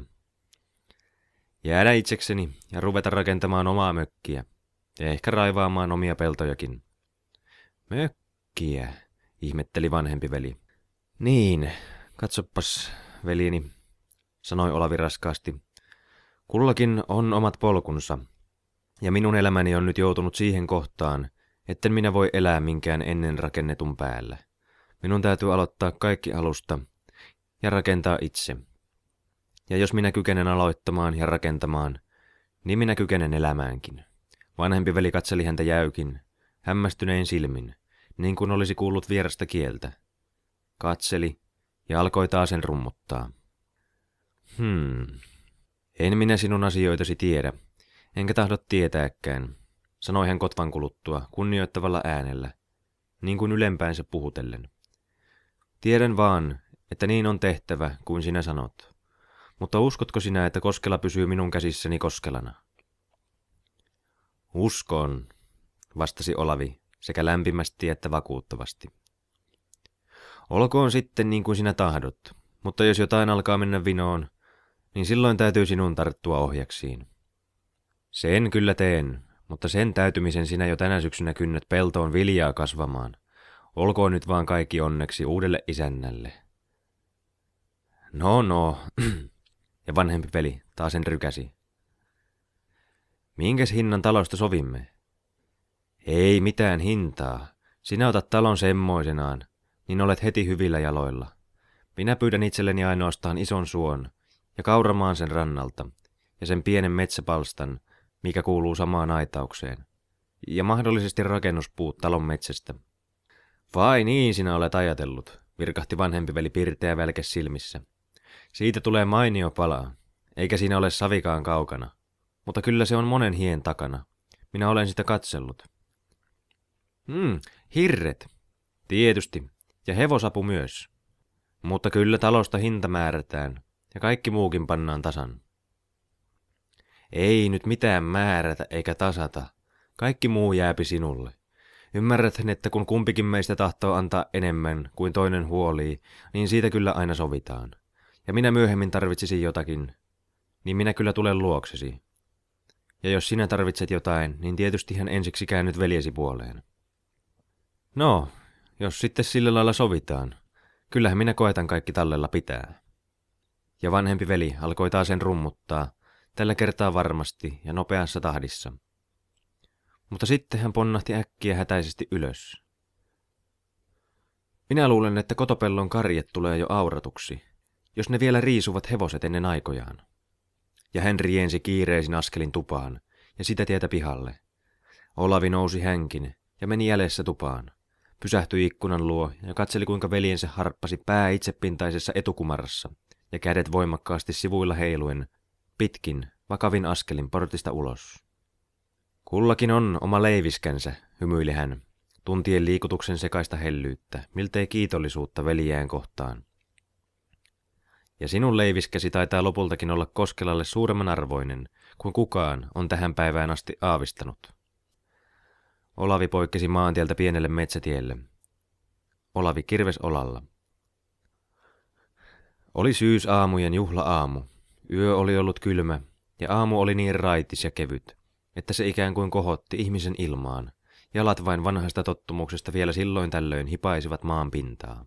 Jäädä itsekseni ja ruveta rakentamaan omaa mökkiä. Ja ehkä raivaamaan omia peltojakin. Mökkiä, ihmetteli vanhempi veli. Niin, katsopas, veljeni, sanoi Olavi raskaasti. Kullakin on omat polkunsa, ja minun elämäni on nyt joutunut siihen kohtaan, etten minä voi elää minkään ennen rakennetun päällä. Minun täytyy aloittaa kaikki alusta ja rakentaa itse. Ja jos minä kykenen aloittamaan ja rakentamaan, niin minä kykenen elämäänkin. Vanhempi veli katseli häntä jäykin, hämmästynein silmin, niin kuin olisi kuullut vierasta kieltä. Katseli ja alkoi taas sen rummuttaa. Hmm, en minä sinun asioitasi tiedä, enkä tahdo tietääkään, sanoi hän kotvan kuluttua kunnioittavalla äänellä, niin kuin ylempäänsä puhutellen. Tiedän vaan, että niin on tehtävä kuin sinä sanot. Mutta uskotko sinä, että Koskela pysyy minun käsissäni Koskelana? Uskon, vastasi Olavi sekä lämpimästi että vakuuttavasti. Olkoon sitten niin kuin sinä tahdot, mutta jos jotain alkaa mennä vinoon, niin silloin täytyy sinun tarttua ohjaksiin. Sen kyllä teen, mutta sen täytymisen sinä jo tänä syksynä kynnät peltoon viljaa kasvamaan – Olkoon nyt vaan kaikki onneksi uudelle isännälle. No no, ja vanhempi veli taas sen rykäsi. Minkäs hinnan talosta sovimme? Ei mitään hintaa. Sinä otat talon semmoisenaan, niin olet heti hyvillä jaloilla. Minä pyydän itselleni ainoastaan ison suon ja kauramaan sen rannalta ja sen pienen metsäpalstan, mikä kuuluu samaan aitaukseen, ja mahdollisesti rakennuspuut talon metsästä – vai niin sinä olet ajatellut, virkahti vanhempi veli pirteä välke silmissä. Siitä tulee mainio palaa, eikä siinä ole savikaan kaukana. Mutta kyllä se on monen hien takana. Minä olen sitä katsellut. Hmm, hirret. Tietysti. Ja hevosapu myös. Mutta kyllä talosta hinta määrätään, ja kaikki muukin pannaan tasan. Ei nyt mitään määrätä eikä tasata. Kaikki muu jääpi sinulle. Ymmärräthän, että kun kumpikin meistä tahtoo antaa enemmän kuin toinen huolii, niin siitä kyllä aina sovitaan. Ja minä myöhemmin tarvitsisin jotakin, niin minä kyllä tulen luoksesi. Ja jos sinä tarvitset jotain, niin hän ensiksi käännyt veljesi puoleen. No, jos sitten sillä lailla sovitaan. Kyllähän minä koetan kaikki tallella pitää. Ja vanhempi veli alkoi taas sen rummuttaa, tällä kertaa varmasti ja nopeassa tahdissa – mutta sitten hän ponnahti äkkiä hätäisesti ylös. Minä luulen, että kotopellon karjet tulee jo auratuksi, jos ne vielä riisuvat hevoset ennen aikojaan. Ja hän riensi kiireisin askelin tupaan ja sitä tietä pihalle. Olavi nousi hänkin ja meni jäljessä tupaan. Pysähtyi ikkunan luo ja katseli kuinka veljensä harppasi pää itsepintaisessa etukumarassa ja kädet voimakkaasti sivuilla heiluen, pitkin, vakavin askelin portista ulos. Kullakin on oma leiviskänsä, hymyili hän, tuntien liikutuksen sekaista hellyyttä, miltei kiitollisuutta veljään kohtaan. Ja sinun leiviskäsi taitaa lopultakin olla Koskelalle suuremman arvoinen kuin kukaan on tähän päivään asti aavistanut. Olavi poikkesi maantieltä pienelle metsätielle. Olavi kirves olalla. Oli syysaamujen juhla-aamu. Yö oli ollut kylmä, ja aamu oli niin raitis ja kevyt, että se ikään kuin kohotti ihmisen ilmaan. Jalat vain vanhasta tottumuksesta vielä silloin tällöin hipaisivat maan pintaa.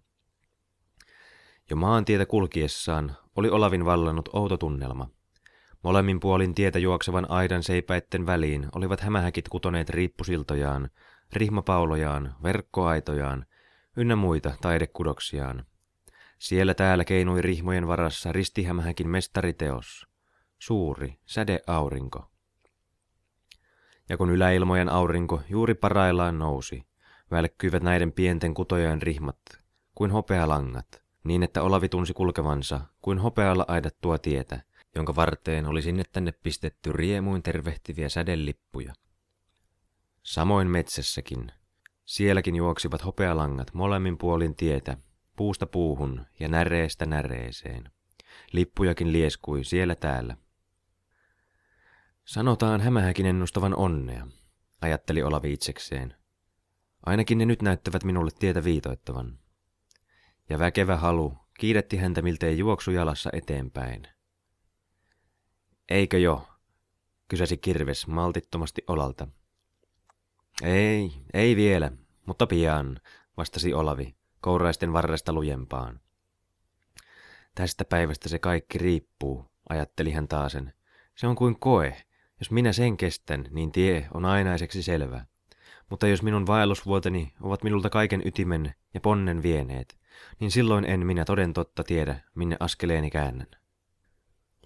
Jo maantietä kulkiessaan oli Olavin vallannut outo tunnelma. Molemmin puolin tietä juoksevan aidan seipäitten väliin olivat hämähäkit kutoneet riippusiltojaan, rihmapaulojaan, verkkoaitojaan ynnä muita taidekudoksiaan. Siellä täällä keinui rihmojen varassa ristihämähäkin mestariteos. Suuri, sädeaurinko. Ja kun yläilmojen aurinko juuri paraillaan nousi, välkkyivät näiden pienten kutojen rihmat kuin hopealangat, niin että Olavi tunsi kulkevansa kuin hopealla aidattua tietä, jonka varteen oli sinne tänne pistetty riemuin tervehtiviä sädellippuja. Samoin metsässäkin. Sielläkin juoksivat hopealangat molemmin puolin tietä, puusta puuhun ja näreestä näreeseen. Lippujakin lieskui siellä täällä. Sanotaan hämähäkin ennustavan onnea, ajatteli Olavi itsekseen. Ainakin ne nyt näyttävät minulle tietä viitoittavan. Ja väkevä halu kiidetti häntä miltei juoksujalassa eteenpäin. Eikö jo? kysäsi kirves maltittomasti Olalta. Ei, ei vielä, mutta pian, vastasi Olavi, kouraisten varresta lujempaan. Tästä päivästä se kaikki riippuu, ajatteli hän taasen. Se on kuin koe, jos minä sen kestän, niin tie on ainaiseksi selvä. Mutta jos minun vaellusvuoteni ovat minulta kaiken ytimen ja ponnen vieneet, niin silloin en minä toden totta tiedä, minne askeleeni käännän.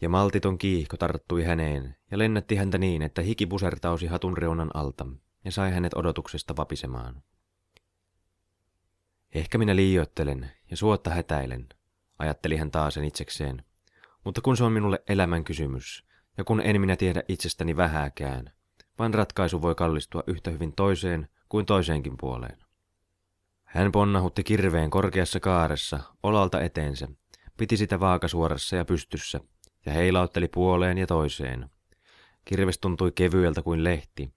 Ja maltiton kiihko tarttui häneen ja lennätti häntä niin, että hiki pusertausi hatun reunan alta ja sai hänet odotuksesta vapisemaan. Ehkä minä liioittelen ja suotta hätäilen, ajatteli hän taasen itsekseen. Mutta kun se on minulle elämän kysymys, ja kun en minä tiedä itsestäni vähääkään, vaan ratkaisu voi kallistua yhtä hyvin toiseen kuin toiseenkin puoleen. Hän ponnahutti kirveen korkeassa kaaressa olalta eteensä, piti sitä vaakasuorassa ja pystyssä, ja heilautteli puoleen ja toiseen. Kirves tuntui kevyeltä kuin lehti,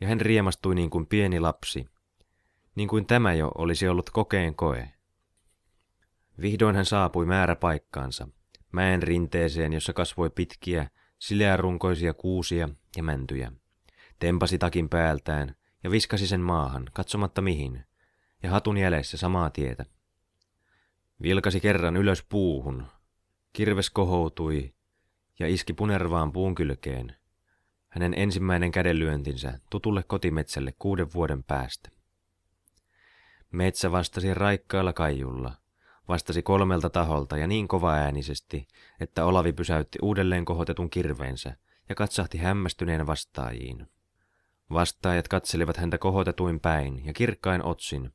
ja hän riemastui niin kuin pieni lapsi, niin kuin tämä jo olisi ollut kokeen koe. Vihdoin hän saapui määräpaikkaansa, mäen rinteeseen, jossa kasvoi pitkiä sileärunkoisia kuusia ja mäntyjä. Tempasi takin päältään ja viskasi sen maahan, katsomatta mihin, ja hatun jäljessä samaa tietä. Vilkasi kerran ylös puuhun. Kirves kohoutui ja iski punervaan puun kylkeen. Hänen ensimmäinen kädenlyöntinsä tutulle kotimetsälle kuuden vuoden päästä. Metsä vastasi raikkaalla kaijulla – vastasi kolmelta taholta ja niin kovaäänisesti, että Olavi pysäytti uudelleen kohotetun kirveensä ja katsahti hämmästyneen vastaajiin. Vastaajat katselivat häntä kohotetuin päin ja kirkkain otsin,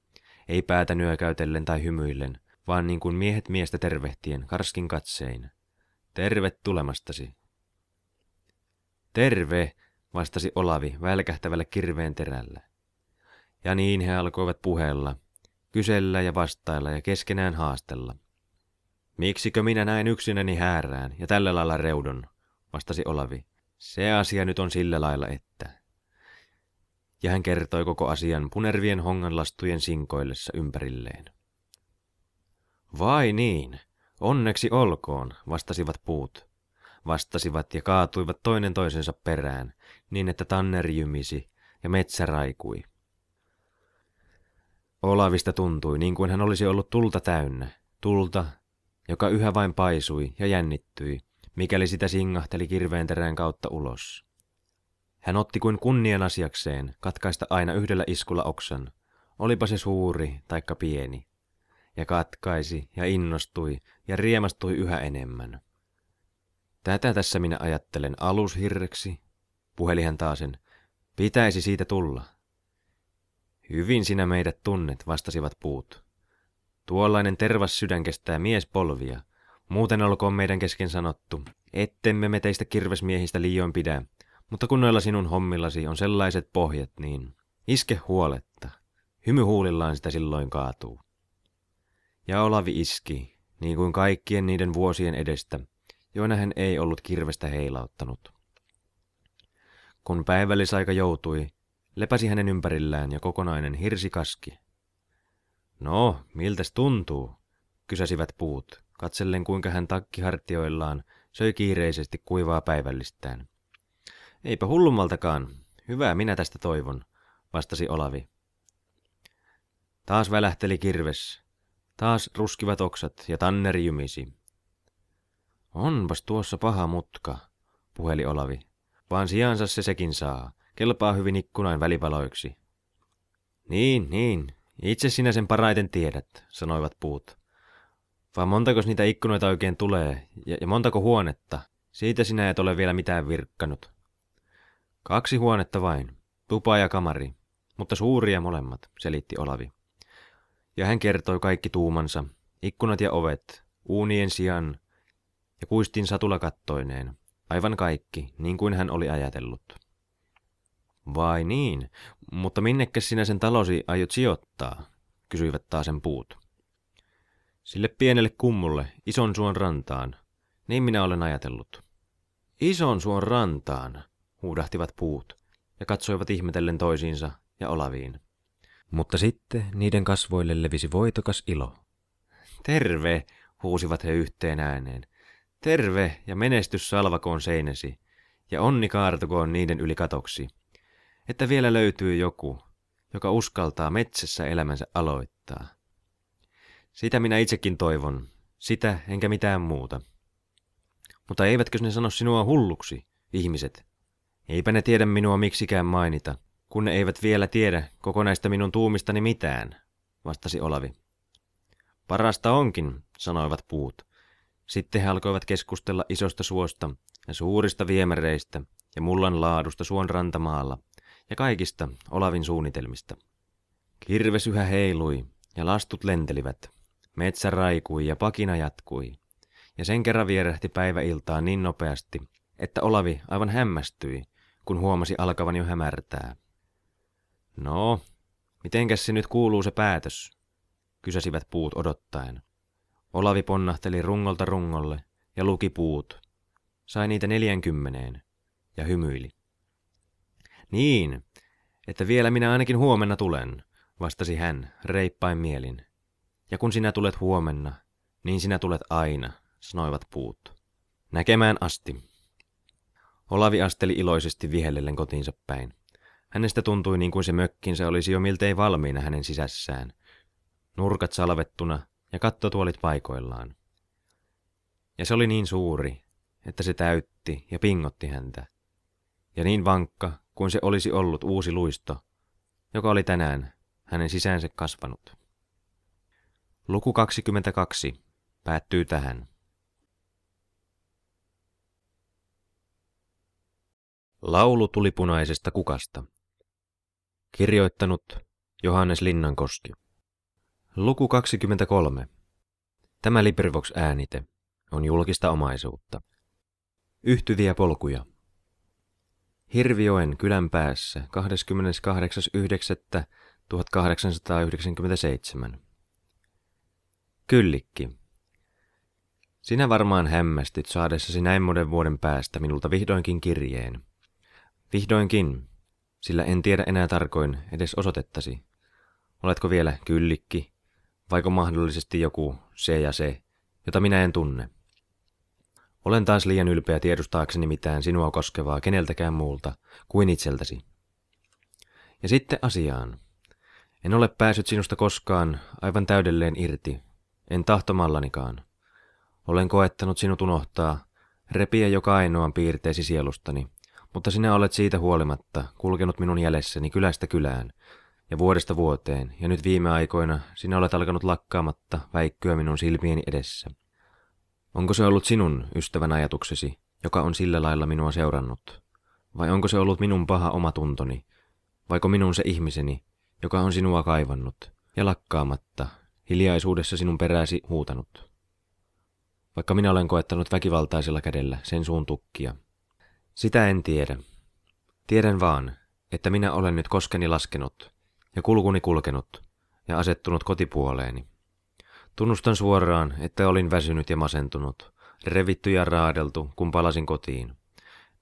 ei päätä nyökäytellen tai hymyillen, vaan niin kuin miehet miestä tervehtien karskin katsein. Terve tulemastasi. Terve, vastasi Olavi välkähtävällä kirveen terällä. Ja niin he alkoivat puheella, kysellä ja vastailla ja keskenään haastella. Miksikö minä näin yksinäni häärään ja tällä lailla reudon, vastasi Olavi. Se asia nyt on sillä lailla, että... Ja hän kertoi koko asian punervien honganlastujen sinkoillessa ympärilleen. Vai niin, onneksi olkoon, vastasivat puut. Vastasivat ja kaatuivat toinen toisensa perään, niin että tanner jymisi ja metsä raikui. Olavista tuntui niin kuin hän olisi ollut tulta täynnä, tulta, joka yhä vain paisui ja jännittyi, mikäli sitä singahteli kirveenterän kautta ulos. Hän otti kuin kunnian asiakseen katkaista aina yhdellä iskulla oksan, olipa se suuri taikka pieni, ja katkaisi ja innostui ja riemastui yhä enemmän. Tätä tässä minä ajattelen alushirreksi, puheli hän taasen. Pitäisi siitä tulla, Hyvin sinä meidät tunnet, vastasivat puut. Tuollainen tervas sydän kestää miespolvia. Muuten olkoon meidän kesken sanottu, ettemme me teistä kirvesmiehistä liioin pidä, mutta kun noilla sinun hommillasi on sellaiset pohjat, niin iske huoletta. Hymy huulillaan sitä silloin kaatuu. Ja Olavi iski, niin kuin kaikkien niiden vuosien edestä, joina hän ei ollut kirvestä heilauttanut. Kun päivällisaika joutui, Lepäsi hänen ympärillään ja kokonainen hirsi kaski. No, miltäs tuntuu? kysäsivät puut, katsellen kuinka hän takkihartioillaan söi kiireisesti kuivaa päivällistään. Eipä hullummaltakaan. Hyvää minä tästä toivon, vastasi Olavi. Taas välähteli kirves. Taas ruskivat oksat ja tanneri jymisi. Onpas tuossa paha mutka, puheli Olavi. Vaan sijansa se sekin saa. Kelpaa hyvin ikkunain välivaloiksi. Niin, niin. Itse sinä sen paraiten tiedät, sanoivat puut. Vaan montako niitä ikkunoita oikein tulee, ja, ja montako huonetta? Siitä sinä et ole vielä mitään virkkanut. Kaksi huonetta vain, tupa ja kamari, mutta suuria molemmat, selitti Olavi. Ja hän kertoi kaikki tuumansa, ikkunat ja ovet, uunien sijaan ja kuistin satulakattoineen, aivan kaikki, niin kuin hän oli ajatellut. Vai niin, mutta minnekäs sinä sen talosi aiot sijoittaa, kysyivät taas sen puut. Sille pienelle kummulle, ison suon rantaan, niin minä olen ajatellut. Ison suon rantaan, huudahtivat puut ja katsoivat ihmetellen toisiinsa ja olaviin. Mutta sitten niiden kasvoille levisi voitokas ilo. Terve, huusivat he yhteen ääneen. Terve ja menestys salvakoon seinesi ja onni kaartukoon niiden yli katoksi että vielä löytyy joku, joka uskaltaa metsässä elämänsä aloittaa. Sitä minä itsekin toivon, sitä enkä mitään muuta. Mutta eivätkö ne sano sinua hulluksi, ihmiset? Eipä ne tiedä minua miksikään mainita, kun ne eivät vielä tiedä kokonaista minun tuumistani mitään, vastasi Olavi. Parasta onkin, sanoivat puut. Sitten he alkoivat keskustella isosta suosta ja suurista viemäreistä ja mullan laadusta suon rantamaalla – ja kaikista Olavin suunnitelmista. Kirves yhä heilui ja lastut lentelivät. Metsä raikui ja pakina jatkui. Ja sen kerran vierähti päivä iltaa niin nopeasti, että Olavi aivan hämmästyi, kun huomasi alkavan jo hämärtää. No, mitenkäs se nyt kuuluu se päätös? kysäsivät puut odottaen. Olavi ponnahteli rungolta rungolle ja luki puut. Sai niitä neljänkymmeneen ja hymyili. Niin, että vielä minä ainakin huomenna tulen, vastasi hän reippain mielin. Ja kun sinä tulet huomenna, niin sinä tulet aina, sanoivat puut. Näkemään asti. Olavi asteli iloisesti vihellellen kotiinsa päin. Hänestä tuntui niin kuin se mökkinsä olisi jo miltei valmiina hänen sisässään. Nurkat salvettuna ja kattotuolit paikoillaan. Ja se oli niin suuri, että se täytti ja pingotti häntä. Ja niin vankka, kuin se olisi ollut uusi luisto, joka oli tänään hänen sisäänsä kasvanut. Luku 22 päättyy tähän. Laulu tuli punaisesta kukasta. Kirjoittanut Johannes Linnankoski. Luku 23. Tämä Librivox äänite on julkista omaisuutta. Yhtyviä polkuja. Hirvioen kylän päässä 28.9.1897. Kyllikki. Sinä varmaan hämmästyt saadessasi näin monen vuoden päästä minulta vihdoinkin kirjeen. Vihdoinkin, sillä en tiedä enää tarkoin edes osoitettasi. Oletko vielä kyllikki, vaiko mahdollisesti joku se ja se, jota minä en tunne? Olen taas liian ylpeä tiedustaakseni mitään sinua koskevaa keneltäkään muulta kuin itseltäsi. Ja sitten asiaan. En ole päässyt sinusta koskaan aivan täydelleen irti, en tahtomallanikaan. Olen koettanut sinut unohtaa, repiä joka ainoan piirteesi sielustani, mutta sinä olet siitä huolimatta kulkenut minun jäljessäni kylästä kylään ja vuodesta vuoteen, ja nyt viime aikoina sinä olet alkanut lakkaamatta väikkyä minun silmieni edessä – Onko se ollut sinun ystävän ajatuksesi, joka on sillä lailla minua seurannut? Vai onko se ollut minun paha omatuntoni? Vaiko minun se ihmiseni, joka on sinua kaivannut ja lakkaamatta, hiljaisuudessa sinun peräsi huutanut? Vaikka minä olen koettanut väkivaltaisella kädellä sen suun tukkia. Sitä en tiedä. Tiedän vaan, että minä olen nyt koskeni laskenut ja kulkuni kulkenut ja asettunut kotipuoleeni. Tunnustan suoraan, että olin väsynyt ja masentunut, revitty ja raadeltu, kun palasin kotiin,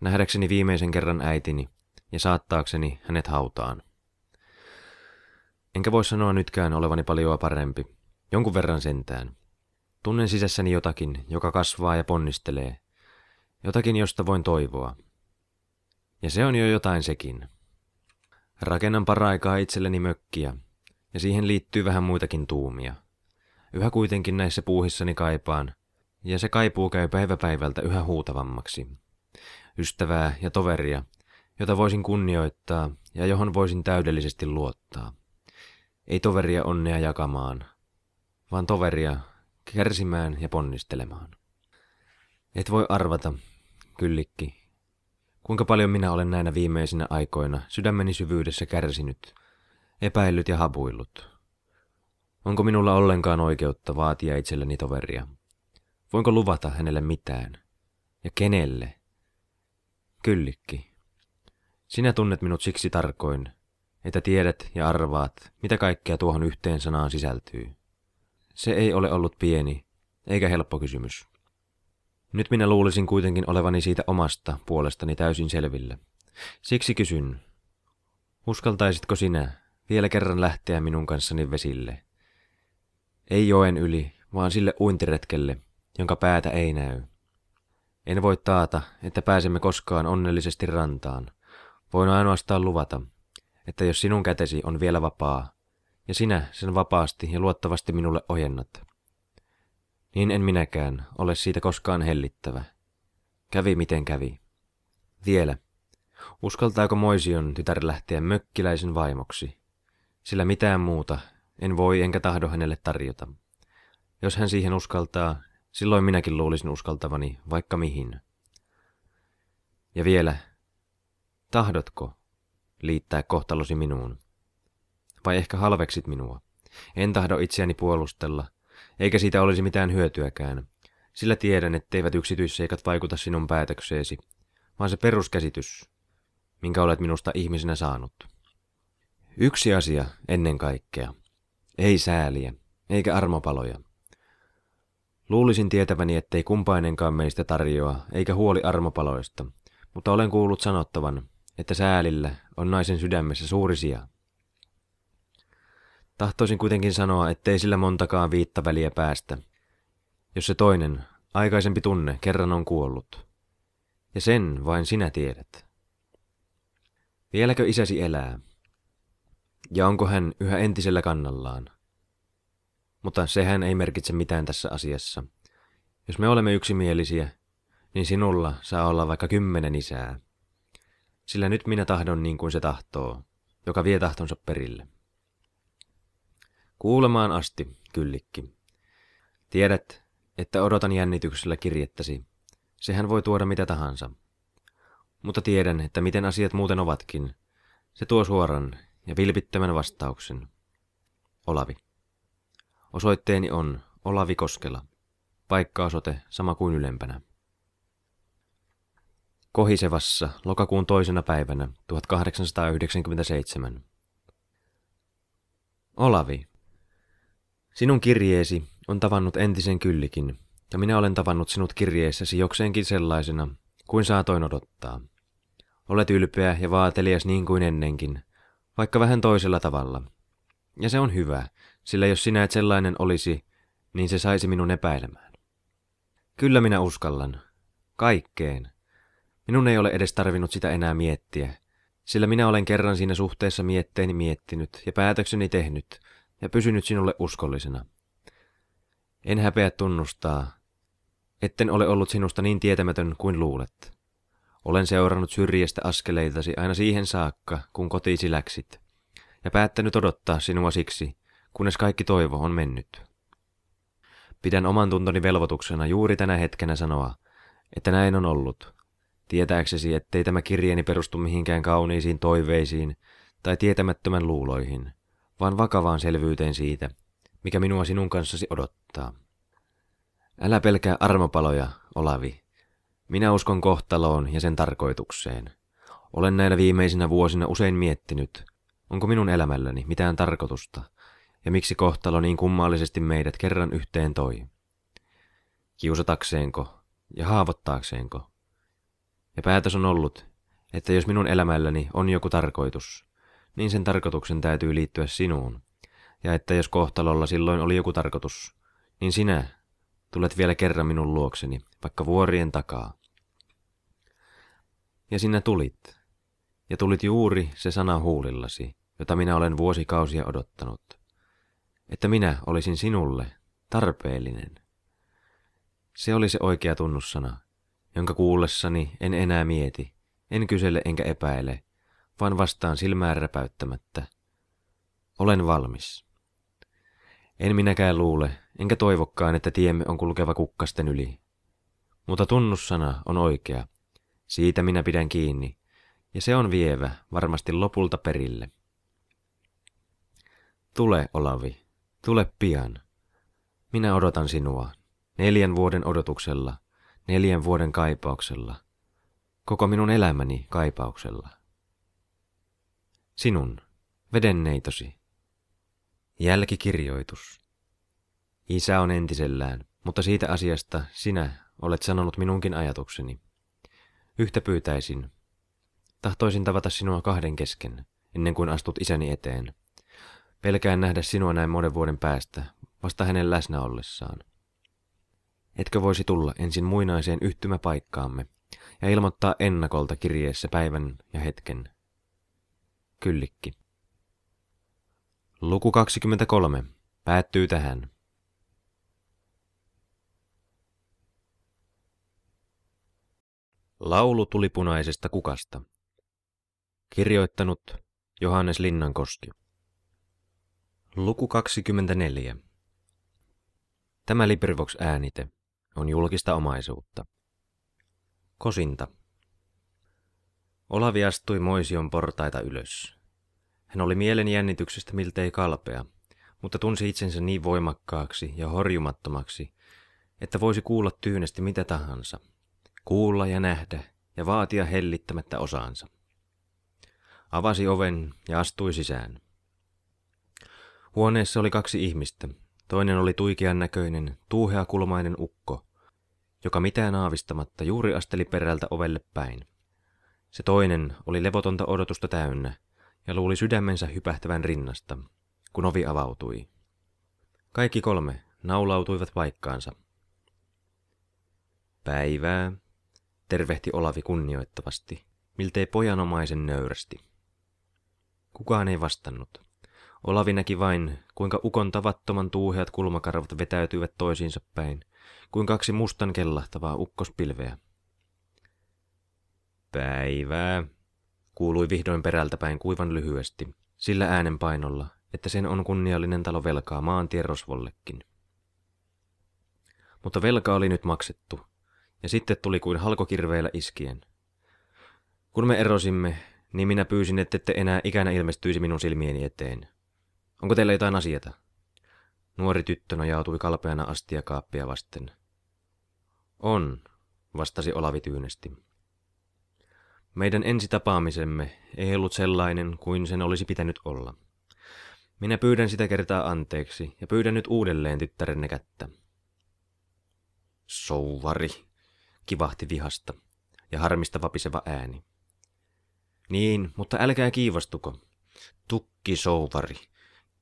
nähdäkseni viimeisen kerran äitini ja saattaakseni hänet hautaan. Enkä voi sanoa nytkään olevani paljoa parempi, jonkun verran sentään. Tunnen sisässäni jotakin, joka kasvaa ja ponnistelee, jotakin, josta voin toivoa. Ja se on jo jotain sekin. Rakennan paraikaa itselleni mökkiä, ja siihen liittyy vähän muitakin tuumia – Yhä kuitenkin näissä puuhissani kaipaan, ja se kaipuu käy päivä päivältä yhä huutavammaksi. Ystävää ja toveria, jota voisin kunnioittaa ja johon voisin täydellisesti luottaa. Ei toveria onnea jakamaan, vaan toveria kärsimään ja ponnistelemaan. Et voi arvata, kyllikki, kuinka paljon minä olen näinä viimeisinä aikoina sydämeni syvyydessä kärsinyt, epäillyt ja habuillut. Onko minulla ollenkaan oikeutta vaatia itselleni toveria? Voinko luvata hänelle mitään? Ja kenelle? Kyllikki. Sinä tunnet minut siksi tarkoin, että tiedät ja arvaat, mitä kaikkea tuohon yhteen sanaan sisältyy. Se ei ole ollut pieni, eikä helppo kysymys. Nyt minä luulisin kuitenkin olevani siitä omasta puolestani täysin selville. Siksi kysyn, uskaltaisitko sinä vielä kerran lähteä minun kanssani vesille? Ei joen yli, vaan sille uintiretkelle, jonka päätä ei näy. En voi taata, että pääsemme koskaan onnellisesti rantaan. Voin ainoastaan luvata, että jos sinun kätesi on vielä vapaa, ja sinä sen vapaasti ja luottavasti minulle ojennat, niin en minäkään ole siitä koskaan hellittävä. Kävi miten kävi. Vielä. Uskaltaako Moision tytär lähteä mökkiläisen vaimoksi? Sillä mitään muuta en voi enkä tahdo hänelle tarjota. Jos hän siihen uskaltaa, silloin minäkin luulisin uskaltavani vaikka mihin. Ja vielä, tahdotko liittää kohtalosi minuun? Vai ehkä halveksit minua? En tahdo itseäni puolustella, eikä siitä olisi mitään hyötyäkään, sillä tiedän, etteivät yksityisseikat vaikuta sinun päätökseesi, vaan se peruskäsitys, minkä olet minusta ihmisenä saanut. Yksi asia ennen kaikkea. Ei sääliä, eikä armopaloja. Luulisin tietäväni, ettei kumpainenkaan meistä tarjoa, eikä huoli armopaloista, mutta olen kuullut sanottavan, että säälillä on naisen sydämessä suuri sija. Tahtoisin kuitenkin sanoa, ettei sillä montakaan väliä päästä, jos se toinen, aikaisempi tunne, kerran on kuollut. Ja sen vain sinä tiedät. Vieläkö isäsi elää? ja onko hän yhä entisellä kannallaan. Mutta sehän ei merkitse mitään tässä asiassa. Jos me olemme yksimielisiä, niin sinulla saa olla vaikka kymmenen isää. Sillä nyt minä tahdon niin kuin se tahtoo, joka vie tahtonsa perille. Kuulemaan asti, kyllikki. Tiedät, että odotan jännityksellä kirjettäsi. Sehän voi tuoda mitä tahansa. Mutta tiedän, että miten asiat muuten ovatkin. Se tuo suoran ja vilpittömän vastauksen. Olavi. Osoitteeni on Olavi Koskela. Paikka-osoite sama kuin ylempänä. Kohisevassa lokakuun toisena päivänä 1897. Olavi, sinun kirjeesi on tavannut entisen kyllikin, ja minä olen tavannut sinut kirjeessäsi jokseenkin sellaisena kuin saatoin odottaa. Olet ylpeä ja vaatelias niin kuin ennenkin, vaikka vähän toisella tavalla. Ja se on hyvä, sillä jos sinä et sellainen olisi, niin se saisi minun epäilemään. Kyllä minä uskallan. Kaikkeen. Minun ei ole edes tarvinnut sitä enää miettiä, sillä minä olen kerran siinä suhteessa mietteeni miettinyt ja päätökseni tehnyt ja pysynyt sinulle uskollisena. En häpeä tunnustaa, etten ole ollut sinusta niin tietämätön kuin luulet. Olen seurannut syrjästä askeleitasi aina siihen saakka, kun kotiisi läksit, ja päättänyt odottaa sinua siksi, kunnes kaikki toivo on mennyt. Pidän oman tuntoni velvoituksena juuri tänä hetkenä sanoa, että näin on ollut, tietääksesi, ettei tämä kirjeeni perustu mihinkään kauniisiin toiveisiin tai tietämättömän luuloihin, vaan vakavaan selvyyteen siitä, mikä minua sinun kanssasi odottaa. Älä pelkää armopaloja, Olavi. Minä uskon kohtaloon ja sen tarkoitukseen. Olen näinä viimeisinä vuosina usein miettinyt, onko minun elämälläni mitään tarkoitusta, ja miksi kohtalo niin kummallisesti meidät kerran yhteen toi. Kiusatakseenko ja haavoittaakseenko? Ja päätös on ollut, että jos minun elämälläni on joku tarkoitus, niin sen tarkoituksen täytyy liittyä sinuun. Ja että jos kohtalolla silloin oli joku tarkoitus, niin sinä tulet vielä kerran minun luokseni, vaikka vuorien takaa. Ja sinä tulit. Ja tulit juuri se sana huulillasi, jota minä olen vuosikausia odottanut. Että minä olisin sinulle tarpeellinen. Se oli se oikea tunnussana, jonka kuullessani en enää mieti, en kysele enkä epäile, vaan vastaan silmää räpäyttämättä. Olen valmis. En minäkään luule, enkä toivokkaan, että tiemme on kulkeva kukkasten yli. Mutta tunnussana on oikea, siitä minä pidän kiinni, ja se on vievä varmasti lopulta perille. Tule, Olavi, tule pian. Minä odotan sinua, neljän vuoden odotuksella, neljän vuoden kaipauksella, koko minun elämäni kaipauksella. Sinun, vedenneitosi. Jälkikirjoitus. Isä on entisellään, mutta siitä asiasta sinä olet sanonut minunkin ajatukseni. Yhtä pyytäisin. Tahtoisin tavata sinua kahden kesken, ennen kuin astut isäni eteen. Pelkään nähdä sinua näin monen vuoden päästä, vasta hänen läsnä ollessaan. Etkö voisi tulla ensin muinaiseen yhtymäpaikkaamme ja ilmoittaa ennakolta kirjeessä päivän ja hetken? Kyllikki. Luku 23 päättyy tähän. Laulu tuli punaisesta kukasta. Kirjoittanut Johannes Linnankoski. Luku 24. Tämä Librivox-äänite on julkista omaisuutta. Kosinta. Olavi astui Moision portaita ylös. Hän oli mielen jännityksestä miltei kalpea, mutta tunsi itsensä niin voimakkaaksi ja horjumattomaksi, että voisi kuulla tyynesti mitä tahansa – kuulla ja nähdä ja vaatia hellittämättä osaansa. Avasi oven ja astui sisään. Huoneessa oli kaksi ihmistä. Toinen oli tuikean näköinen, tuuheakulmainen ukko, joka mitään aavistamatta juuri asteli perältä ovelle päin. Se toinen oli levotonta odotusta täynnä ja luuli sydämensä hypähtävän rinnasta, kun ovi avautui. Kaikki kolme naulautuivat paikkaansa. Päivää, tervehti Olavi kunnioittavasti, miltei pojanomaisen nöyrästi. Kukaan ei vastannut. Olavi näki vain, kuinka ukon tavattoman tuuheat kulmakarvat vetäytyivät toisiinsa päin, kuin kaksi mustan kellahtavaa ukkospilveä. Päivää, kuului vihdoin perältäpäin kuivan lyhyesti, sillä äänen painolla, että sen on kunniallinen talo velkaa maantien rosvollekin. Mutta velka oli nyt maksettu, ja sitten tuli kuin halkokirveillä iskien. Kun me erosimme, niin minä pyysin, että ette enää ikänä ilmestyisi minun silmieni eteen. Onko teillä jotain asiata? Nuori tyttö nojautui kalpeana kaappia vasten. On, vastasi Olavi tyynesti. Meidän ensitapaamisemme ei ollut sellainen kuin sen olisi pitänyt olla. Minä pyydän sitä kertaa anteeksi ja pyydän nyt uudelleen tyttärenne kättä. Souvari, kivahti vihasta ja harmista vapiseva ääni. Niin, mutta älkää kiivastuko. Tukki souvari,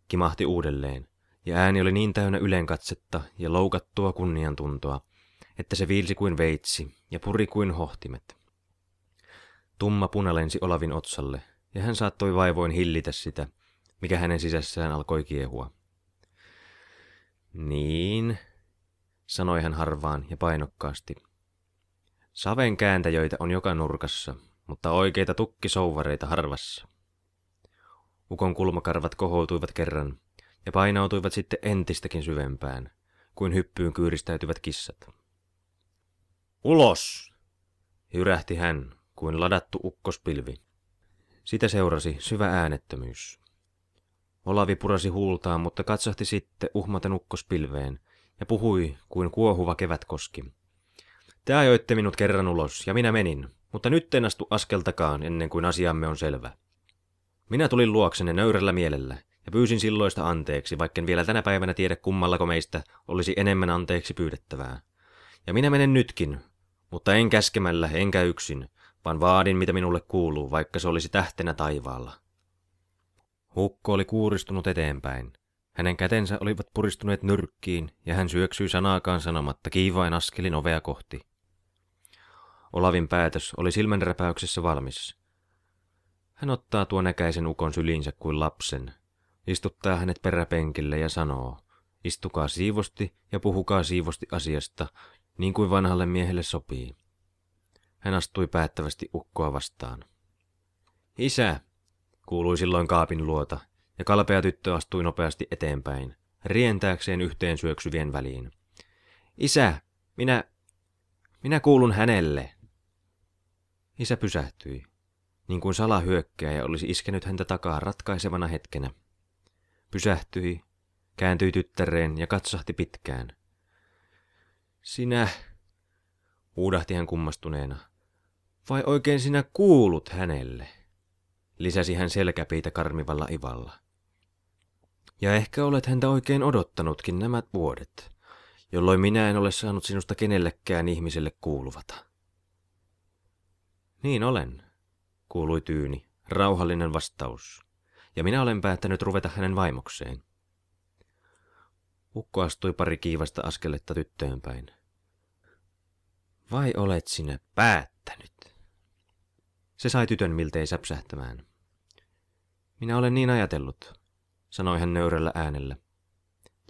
kimahti uudelleen, ja ääni oli niin täynnä ylenkatsetta ja loukattua kunniantuntoa, että se viilsi kuin veitsi ja puri kuin hohtimet. Tumma puna lensi Olavin otsalle, ja hän saattoi vaivoin hillitä sitä, mikä hänen sisässään alkoi kiehua. Niin, sanoi hän harvaan ja painokkaasti – Saven kääntäjöitä on joka nurkassa, mutta oikeita tukkisouvareita harvassa. Ukon kulmakarvat kohoutuivat kerran ja painautuivat sitten entistäkin syvempään, kuin hyppyyn kyyristäytyvät kissat. Ulos! Hyrähti hän, kuin ladattu ukkospilvi. Sitä seurasi syvä äänettömyys. Olavi purasi huultaan, mutta katsahti sitten uhmaten ukkospilveen ja puhui kuin kuohuva kevätkoski, te ajoitte minut kerran ulos, ja minä menin, mutta nyt en astu askeltakaan ennen kuin asiamme on selvä. Minä tulin luoksenne nöyrällä mielellä, ja pyysin silloista anteeksi, vaikken vielä tänä päivänä tiedä kummallako meistä olisi enemmän anteeksi pyydettävää. Ja minä menen nytkin, mutta en käskemällä, enkä yksin, vaan vaadin mitä minulle kuuluu, vaikka se olisi tähtenä taivaalla. Hukko oli kuuristunut eteenpäin. Hänen kätensä olivat puristuneet nyrkkiin, ja hän syöksyi sanaakaan sanomatta kiivain askelin ovea kohti. Olavin päätös oli silmänräpäyksessä valmis. Hän ottaa tuon näkäisen ukon syliinsä kuin lapsen, istuttaa hänet peräpenkille ja sanoo, istukaa siivosti ja puhukaa siivosti asiasta, niin kuin vanhalle miehelle sopii. Hän astui päättävästi ukkoa vastaan. Isä, kuului silloin kaapin luota, ja kalpea tyttö astui nopeasti eteenpäin, rientääkseen yhteen syöksyvien väliin. Isä, minä, minä kuulun hänelle. Isä pysähtyi, niin kuin salahyökkäjä olisi iskenyt häntä takaa ratkaisevana hetkenä. Pysähtyi, kääntyi tyttäreen ja katsahti pitkään. Sinä, huudahti hän kummastuneena, vai oikein sinä kuulut hänelle? Lisäsi hän selkäpiitä karmivalla ivalla. Ja ehkä olet häntä oikein odottanutkin nämä vuodet, jolloin minä en ole saanut sinusta kenellekään ihmiselle kuuluvata. Niin olen, kuului tyyni, rauhallinen vastaus. Ja minä olen päättänyt ruveta hänen vaimokseen. Ukko astui pari kiivasta askeletta tyttöön päin. Vai olet sinä päättänyt? Se sai tytön miltei säpsähtämään. Minä olen niin ajatellut, sanoi hän nöyrällä äänellä.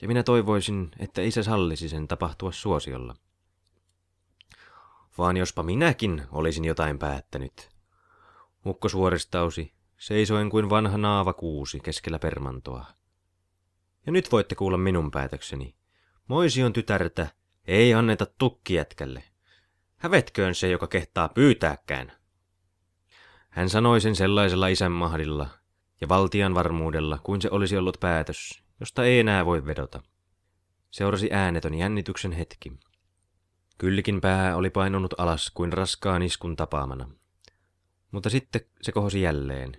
Ja minä toivoisin, että isä sallisi sen tapahtua suosiolla vaan jospa minäkin olisin jotain päättänyt. Ukko suoristausi, seisoin kuin vanha kuusi keskellä permantoa. Ja nyt voitte kuulla minun päätökseni. on tytärtä ei anneta tukkijätkälle. Hävetköön se, joka kehtaa pyytääkään. Hän sanoi sen sellaisella isänmahdilla ja valtian varmuudella, kuin se olisi ollut päätös, josta ei enää voi vedota. Seurasi äänetön jännityksen hetki. Kyllikin pää oli painunut alas kuin raskaan iskun tapaamana. Mutta sitten se kohosi jälleen,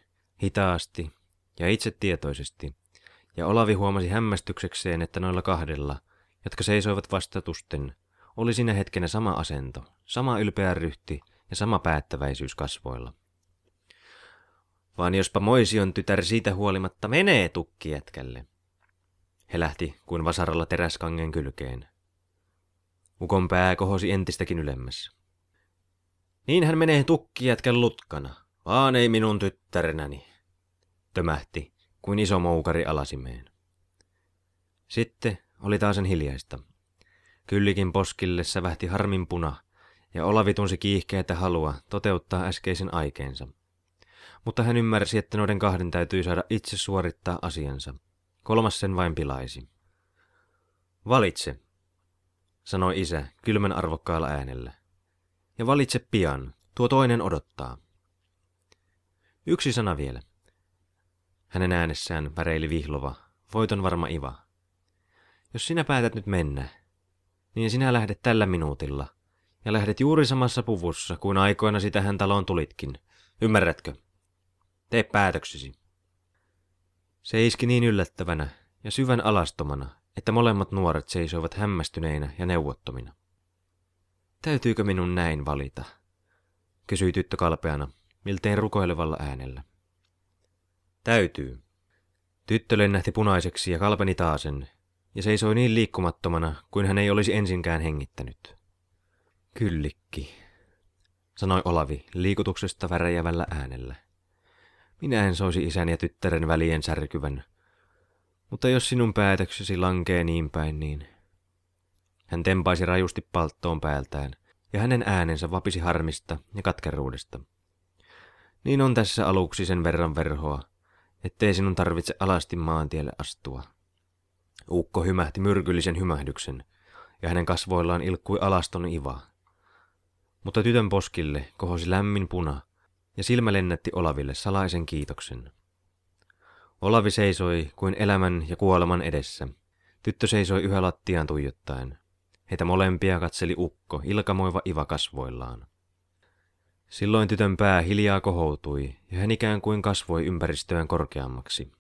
hitaasti ja itsetietoisesti, ja Olavi huomasi hämmästyksekseen, että noilla kahdella, jotka seisoivat vastatusten, oli sinä hetkenä sama asento, sama ylpeä ryhti ja sama päättäväisyys kasvoilla. Vaan jospa Moision tytär siitä huolimatta menee tukkijätkälle. He lähti kuin vasaralla teräskangen kylkeen. Ukon pää kohosi entistäkin ylemmäs. Niin hän menee jätkän lutkana, vaan ei minun tyttärenäni, tömähti kuin iso moukari alasimeen. Sitten oli taasen hiljaista. Kyllikin poskille sävähti harmin puna, ja Olavi tunsi kiihkeätä halua toteuttaa äskeisen aikeensa. Mutta hän ymmärsi, että noiden kahden täytyy saada itse suorittaa asiansa. Kolmas sen vain pilaisi. Valitse, sanoi isä kylmän arvokkaalla äänellä. Ja valitse pian, tuo toinen odottaa. Yksi sana vielä. Hänen äänessään väreili vihlova, voiton varma iva. Jos sinä päätät nyt mennä, niin sinä lähdet tällä minuutilla, ja lähdet juuri samassa puvussa kuin aikoina sitä hän taloon tulitkin. Ymmärrätkö? Tee päätöksesi. Se iski niin yllättävänä ja syvän alastomana, että molemmat nuoret seisoivat hämmästyneinä ja neuvottomina. Täytyykö minun näin valita? kysyi tyttö kalpeana, miltei rukoilevalla äänellä. Täytyy. Tyttö lennähti punaiseksi ja kalpeni taasen, ja seisoi niin liikkumattomana kuin hän ei olisi ensinkään hengittänyt. Kyllikki, sanoi Olavi liikutuksesta väräjävällä äänellä. Minä en soisi isän ja tyttären välien särkyvän, mutta jos sinun päätöksesi lankee niin päin, niin... Hän tempaisi rajusti palttoon päältään, ja hänen äänensä vapisi harmista ja katkeruudesta. Niin on tässä aluksi sen verran verhoa, ettei sinun tarvitse alasti maantielle astua. Uukko hymähti myrkyllisen hymähdyksen, ja hänen kasvoillaan ilkkui alaston iva. Mutta tytön poskille kohosi lämmin puna, ja silmä lennätti Olaville salaisen kiitoksen. Olavi seisoi kuin elämän ja kuoleman edessä. Tyttö seisoi yhä lattiaan tuijottaen. Heitä molempia katseli ukko, ilkamoiva iva kasvoillaan. Silloin tytön pää hiljaa kohoutui, ja hän ikään kuin kasvoi ympäristöön korkeammaksi.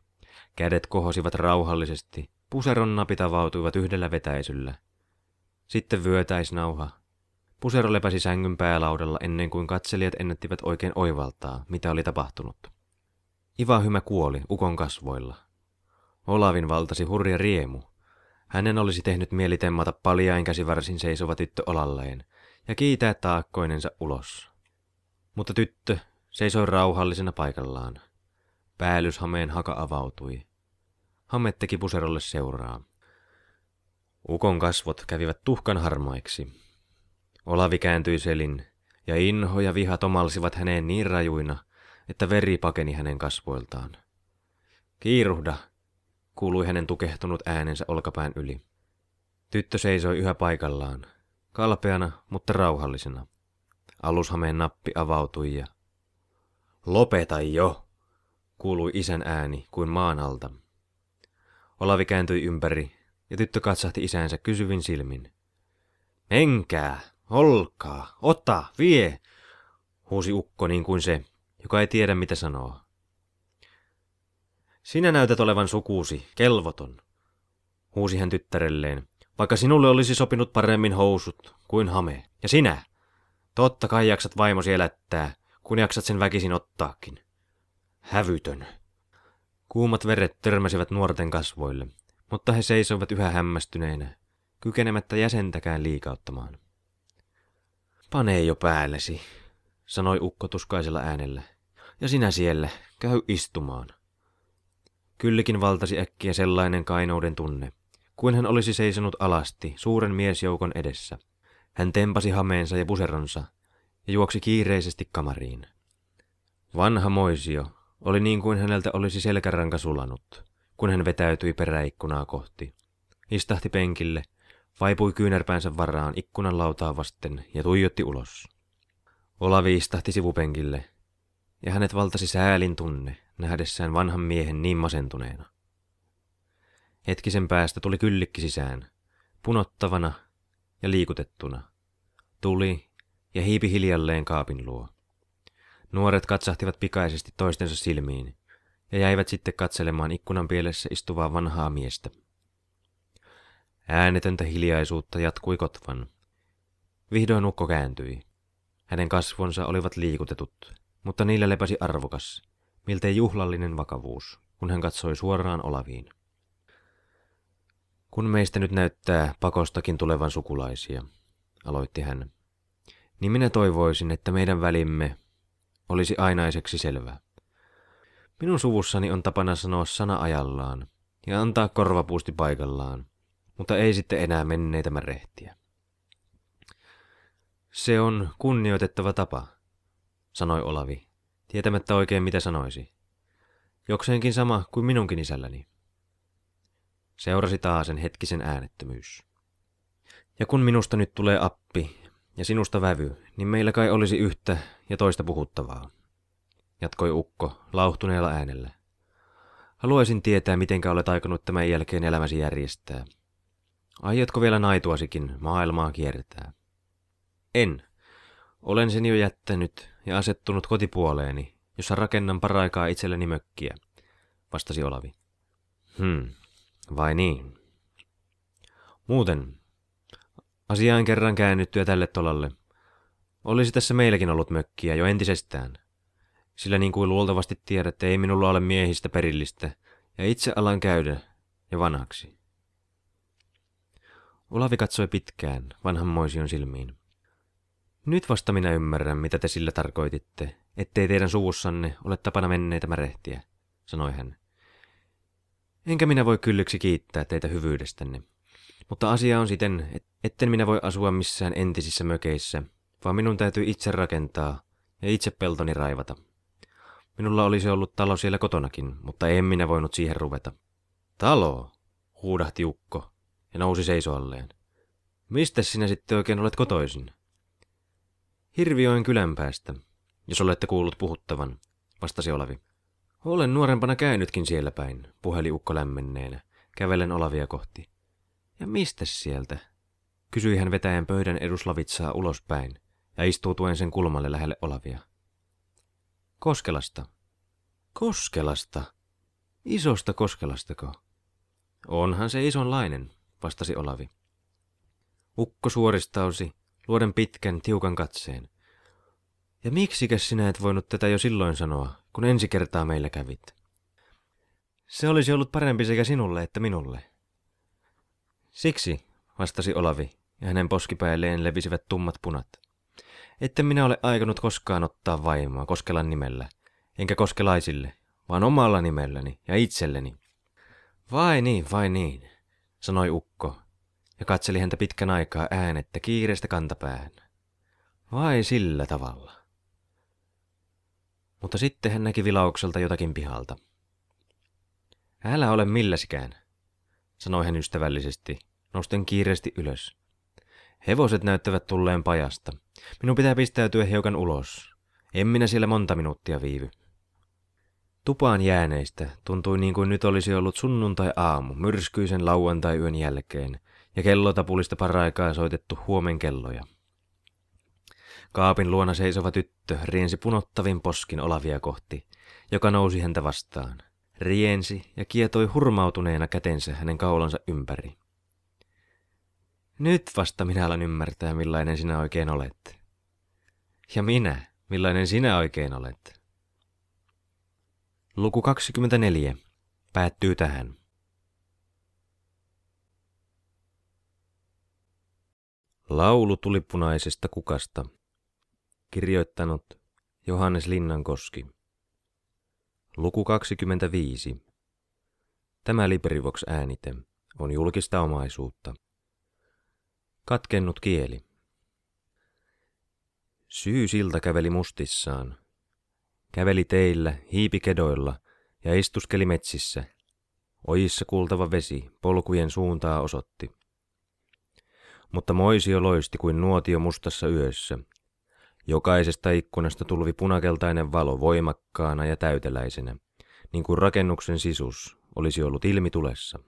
Kädet kohosivat rauhallisesti, puseron napit avautuivat yhdellä vetäisyllä. Sitten vyötäisnauha. Pusero lepäsi sängyn päälaudalla ennen kuin katselijat ennättivät oikein oivaltaa, mitä oli tapahtunut. Ivahymä kuoli ukon kasvoilla. Olavin valtasi hurja riemu. Hänen olisi tehnyt mieli temmata paljain käsivarsin seisova tyttö olalleen ja kiitää taakkoinensa ulos. Mutta tyttö seisoi rauhallisena paikallaan. Päällyshameen haka avautui. Hamme teki puserolle seuraa. Ukon kasvot kävivät tuhkan harmaiksi. Olavi kääntyi selin, ja inho ja viha tomalsivat häneen niin rajuina, että veri pakeni hänen kasvoiltaan. Kiiruhda, kuului hänen tukehtunut äänensä olkapään yli. Tyttö seisoi yhä paikallaan, kalpeana, mutta rauhallisena. Alushameen nappi avautui ja... Lopeta jo! kuului isän ääni kuin maan alta. Olavi kääntyi ympäri ja tyttö katsahti isänsä kysyvin silmin. Menkää, olkaa, ota, vie, huusi ukko niin kuin se, joka ei tiedä mitä sanoa. Sinä näytät olevan sukuusi, kelvoton, huusi hän tyttärelleen, vaikka sinulle olisi sopinut paremmin housut kuin hame. Ja sinä, totta kai jaksat vaimosi elättää, kun jaksat sen väkisin ottaakin. Hävytön. Kuumat veret törmäsivät nuorten kasvoille, mutta he seisoivat yhä hämmästyneinä, kykenemättä jäsentäkään liikauttamaan. Pane jo päällesi, sanoi ukko tuskaisella äänellä. Ja sinä siellä, käy istumaan. Kyllikin valtasi äkkiä sellainen kainouden tunne, kuin hän olisi seisonut alasti suuren miesjoukon edessä. Hän tempasi hameensa ja puseronsa ja juoksi kiireisesti kamariin. Vanha Moisio oli niin kuin häneltä olisi selkäranka sulanut, kun hän vetäytyi peräikkunaa kohti. Istahti penkille, vaipui kyynärpäänsä varaan ikkunan lautaa vasten ja tuijotti ulos. Olavi istahti sivupenkille, ja hänet valtasi säälin tunne nähdessään vanhan miehen niin masentuneena. Hetkisen päästä tuli kyllikki sisään, punottavana ja liikutettuna. Tuli ja hiipi hiljalleen kaapin luo. Nuoret katsahtivat pikaisesti toistensa silmiin ja jäivät sitten katselemaan ikkunan pielessä istuvaa vanhaa miestä. Äänetöntä hiljaisuutta jatkui kotvan. Vihdoin ukko kääntyi. Hänen kasvonsa olivat liikutetut, mutta niillä lepäsi arvokas, miltei juhlallinen vakavuus, kun hän katsoi suoraan Olaviin. Kun meistä nyt näyttää pakostakin tulevan sukulaisia, aloitti hän, niin minä toivoisin, että meidän välimme olisi ainaiseksi selvä. Minun suvussani on tapana sanoa sana ajallaan ja antaa korvapuusti paikallaan, mutta ei sitten enää menneitä märehtiä. Se on kunnioitettava tapa, sanoi Olavi, tietämättä oikein mitä sanoisi. Jokseenkin sama kuin minunkin isälläni. Seurasi taasen hetkisen äänettömyys. Ja kun minusta nyt tulee appi ja sinusta vävy, niin meillä kai olisi yhtä ja toista puhuttavaa, jatkoi Ukko lauhtuneella äänellä. Haluaisin tietää, mitenkä olet aikonut tämän jälkeen elämäsi järjestää. Aiotko vielä naituasikin maailmaa kiertää? En. Olen sen jo jättänyt ja asettunut kotipuoleeni, jossa rakennan paraikaa itselleni mökkiä, vastasi Olavi. Hmm, vai niin? Muuten, asiaan kerran käännyttyä tälle tolalle. Olisi tässä meilläkin ollut mökkiä jo entisestään. Sillä niin kuin luultavasti tiedätte, ei minulla ole miehistä perillistä, ja itse alan käydä ja vanhaksi. Olavi katsoi pitkään vanhan Moision silmiin. Nyt vasta minä ymmärrän, mitä te sillä tarkoititte, ettei teidän suvussanne ole tapana menneitä märehtiä, sanoi hän. Enkä minä voi kylliksi kiittää teitä hyvyydestänne. Mutta asia on siten, etten minä voi asua missään entisissä mökeissä, vaan minun täytyy itse rakentaa ja itse peltoni raivata. Minulla olisi ollut talo siellä kotonakin, mutta en minä voinut siihen ruveta. Talo, huudahti Ukko ja nousi seisoalleen. Mistä sinä sitten oikein olet kotoisin? Hirvijoen kylän päästä, jos olette kuullut puhuttavan, vastasi Olavi. Olen nuorempana käynytkin siellä päin, puheli ukko lämmenneenä. Kävelen Olavia kohti. Ja mistä sieltä? Kysyi hän vetäen pöydän eduslavitsaa ulospäin ja istuutuen sen kulmalle lähelle Olavia. Koskelasta. Koskelasta? Isosta Koskelastako? Onhan se isonlainen, vastasi Olavi. Ukko suoristausi luoden pitkän, tiukan katseen. Ja miksikäs sinä et voinut tätä jo silloin sanoa, kun ensi kertaa meillä kävit? Se olisi ollut parempi sekä sinulle että minulle. Siksi, vastasi Olavi, ja hänen poskipäilleen levisivät tummat punat. Etten minä ole aikonut koskaan ottaa vaimoa Koskelan nimellä, enkä koskelaisille, vaan omalla nimelläni ja itselleni. Vai niin, vai niin, sanoi Ukko, ja katseli häntä pitkän aikaa äänettä kiireestä kantapäähän. Vai sillä tavalla? Mutta sitten hän näki vilaukselta jotakin pihalta. Älä ole milläsikään, sanoi hän ystävällisesti, nosten kiireesti ylös. Hevoset näyttävät tulleen pajasta. Minun pitää pistäytyä hiukan ulos. En minä siellä monta minuuttia viivy. Tupaan jääneistä tuntui niin kuin nyt olisi ollut sunnuntai-aamu myrskyisen lauantai-yön jälkeen – ja kellotapulista paraikaa soitettu huomenkelloja. Kaapin luona seisova tyttö riensi punottavin poskin Olavia kohti, joka nousi häntä vastaan. Riensi ja kietoi hurmautuneena kätensä hänen kaulansa ympäri. Nyt vasta minä alan ymmärtää, millainen sinä oikein olet. Ja minä, millainen sinä oikein olet. Luku 24 päättyy tähän. Laulu tulipunaisesta kukasta. Kirjoittanut Johannes Linnankoski. Luku 25. Tämä Librivox äänite on julkista omaisuutta. Katkennut kieli. Syy silta käveli mustissaan. Käveli teillä, hiipikedoilla ja istuskeli metsissä. Ojissa kuultava vesi polkujen suuntaa osoitti mutta moisio loisti kuin nuotio mustassa yössä. Jokaisesta ikkunasta tulvi punakeltainen valo voimakkaana ja täyteläisenä, niin kuin rakennuksen sisus olisi ollut ilmitulessa.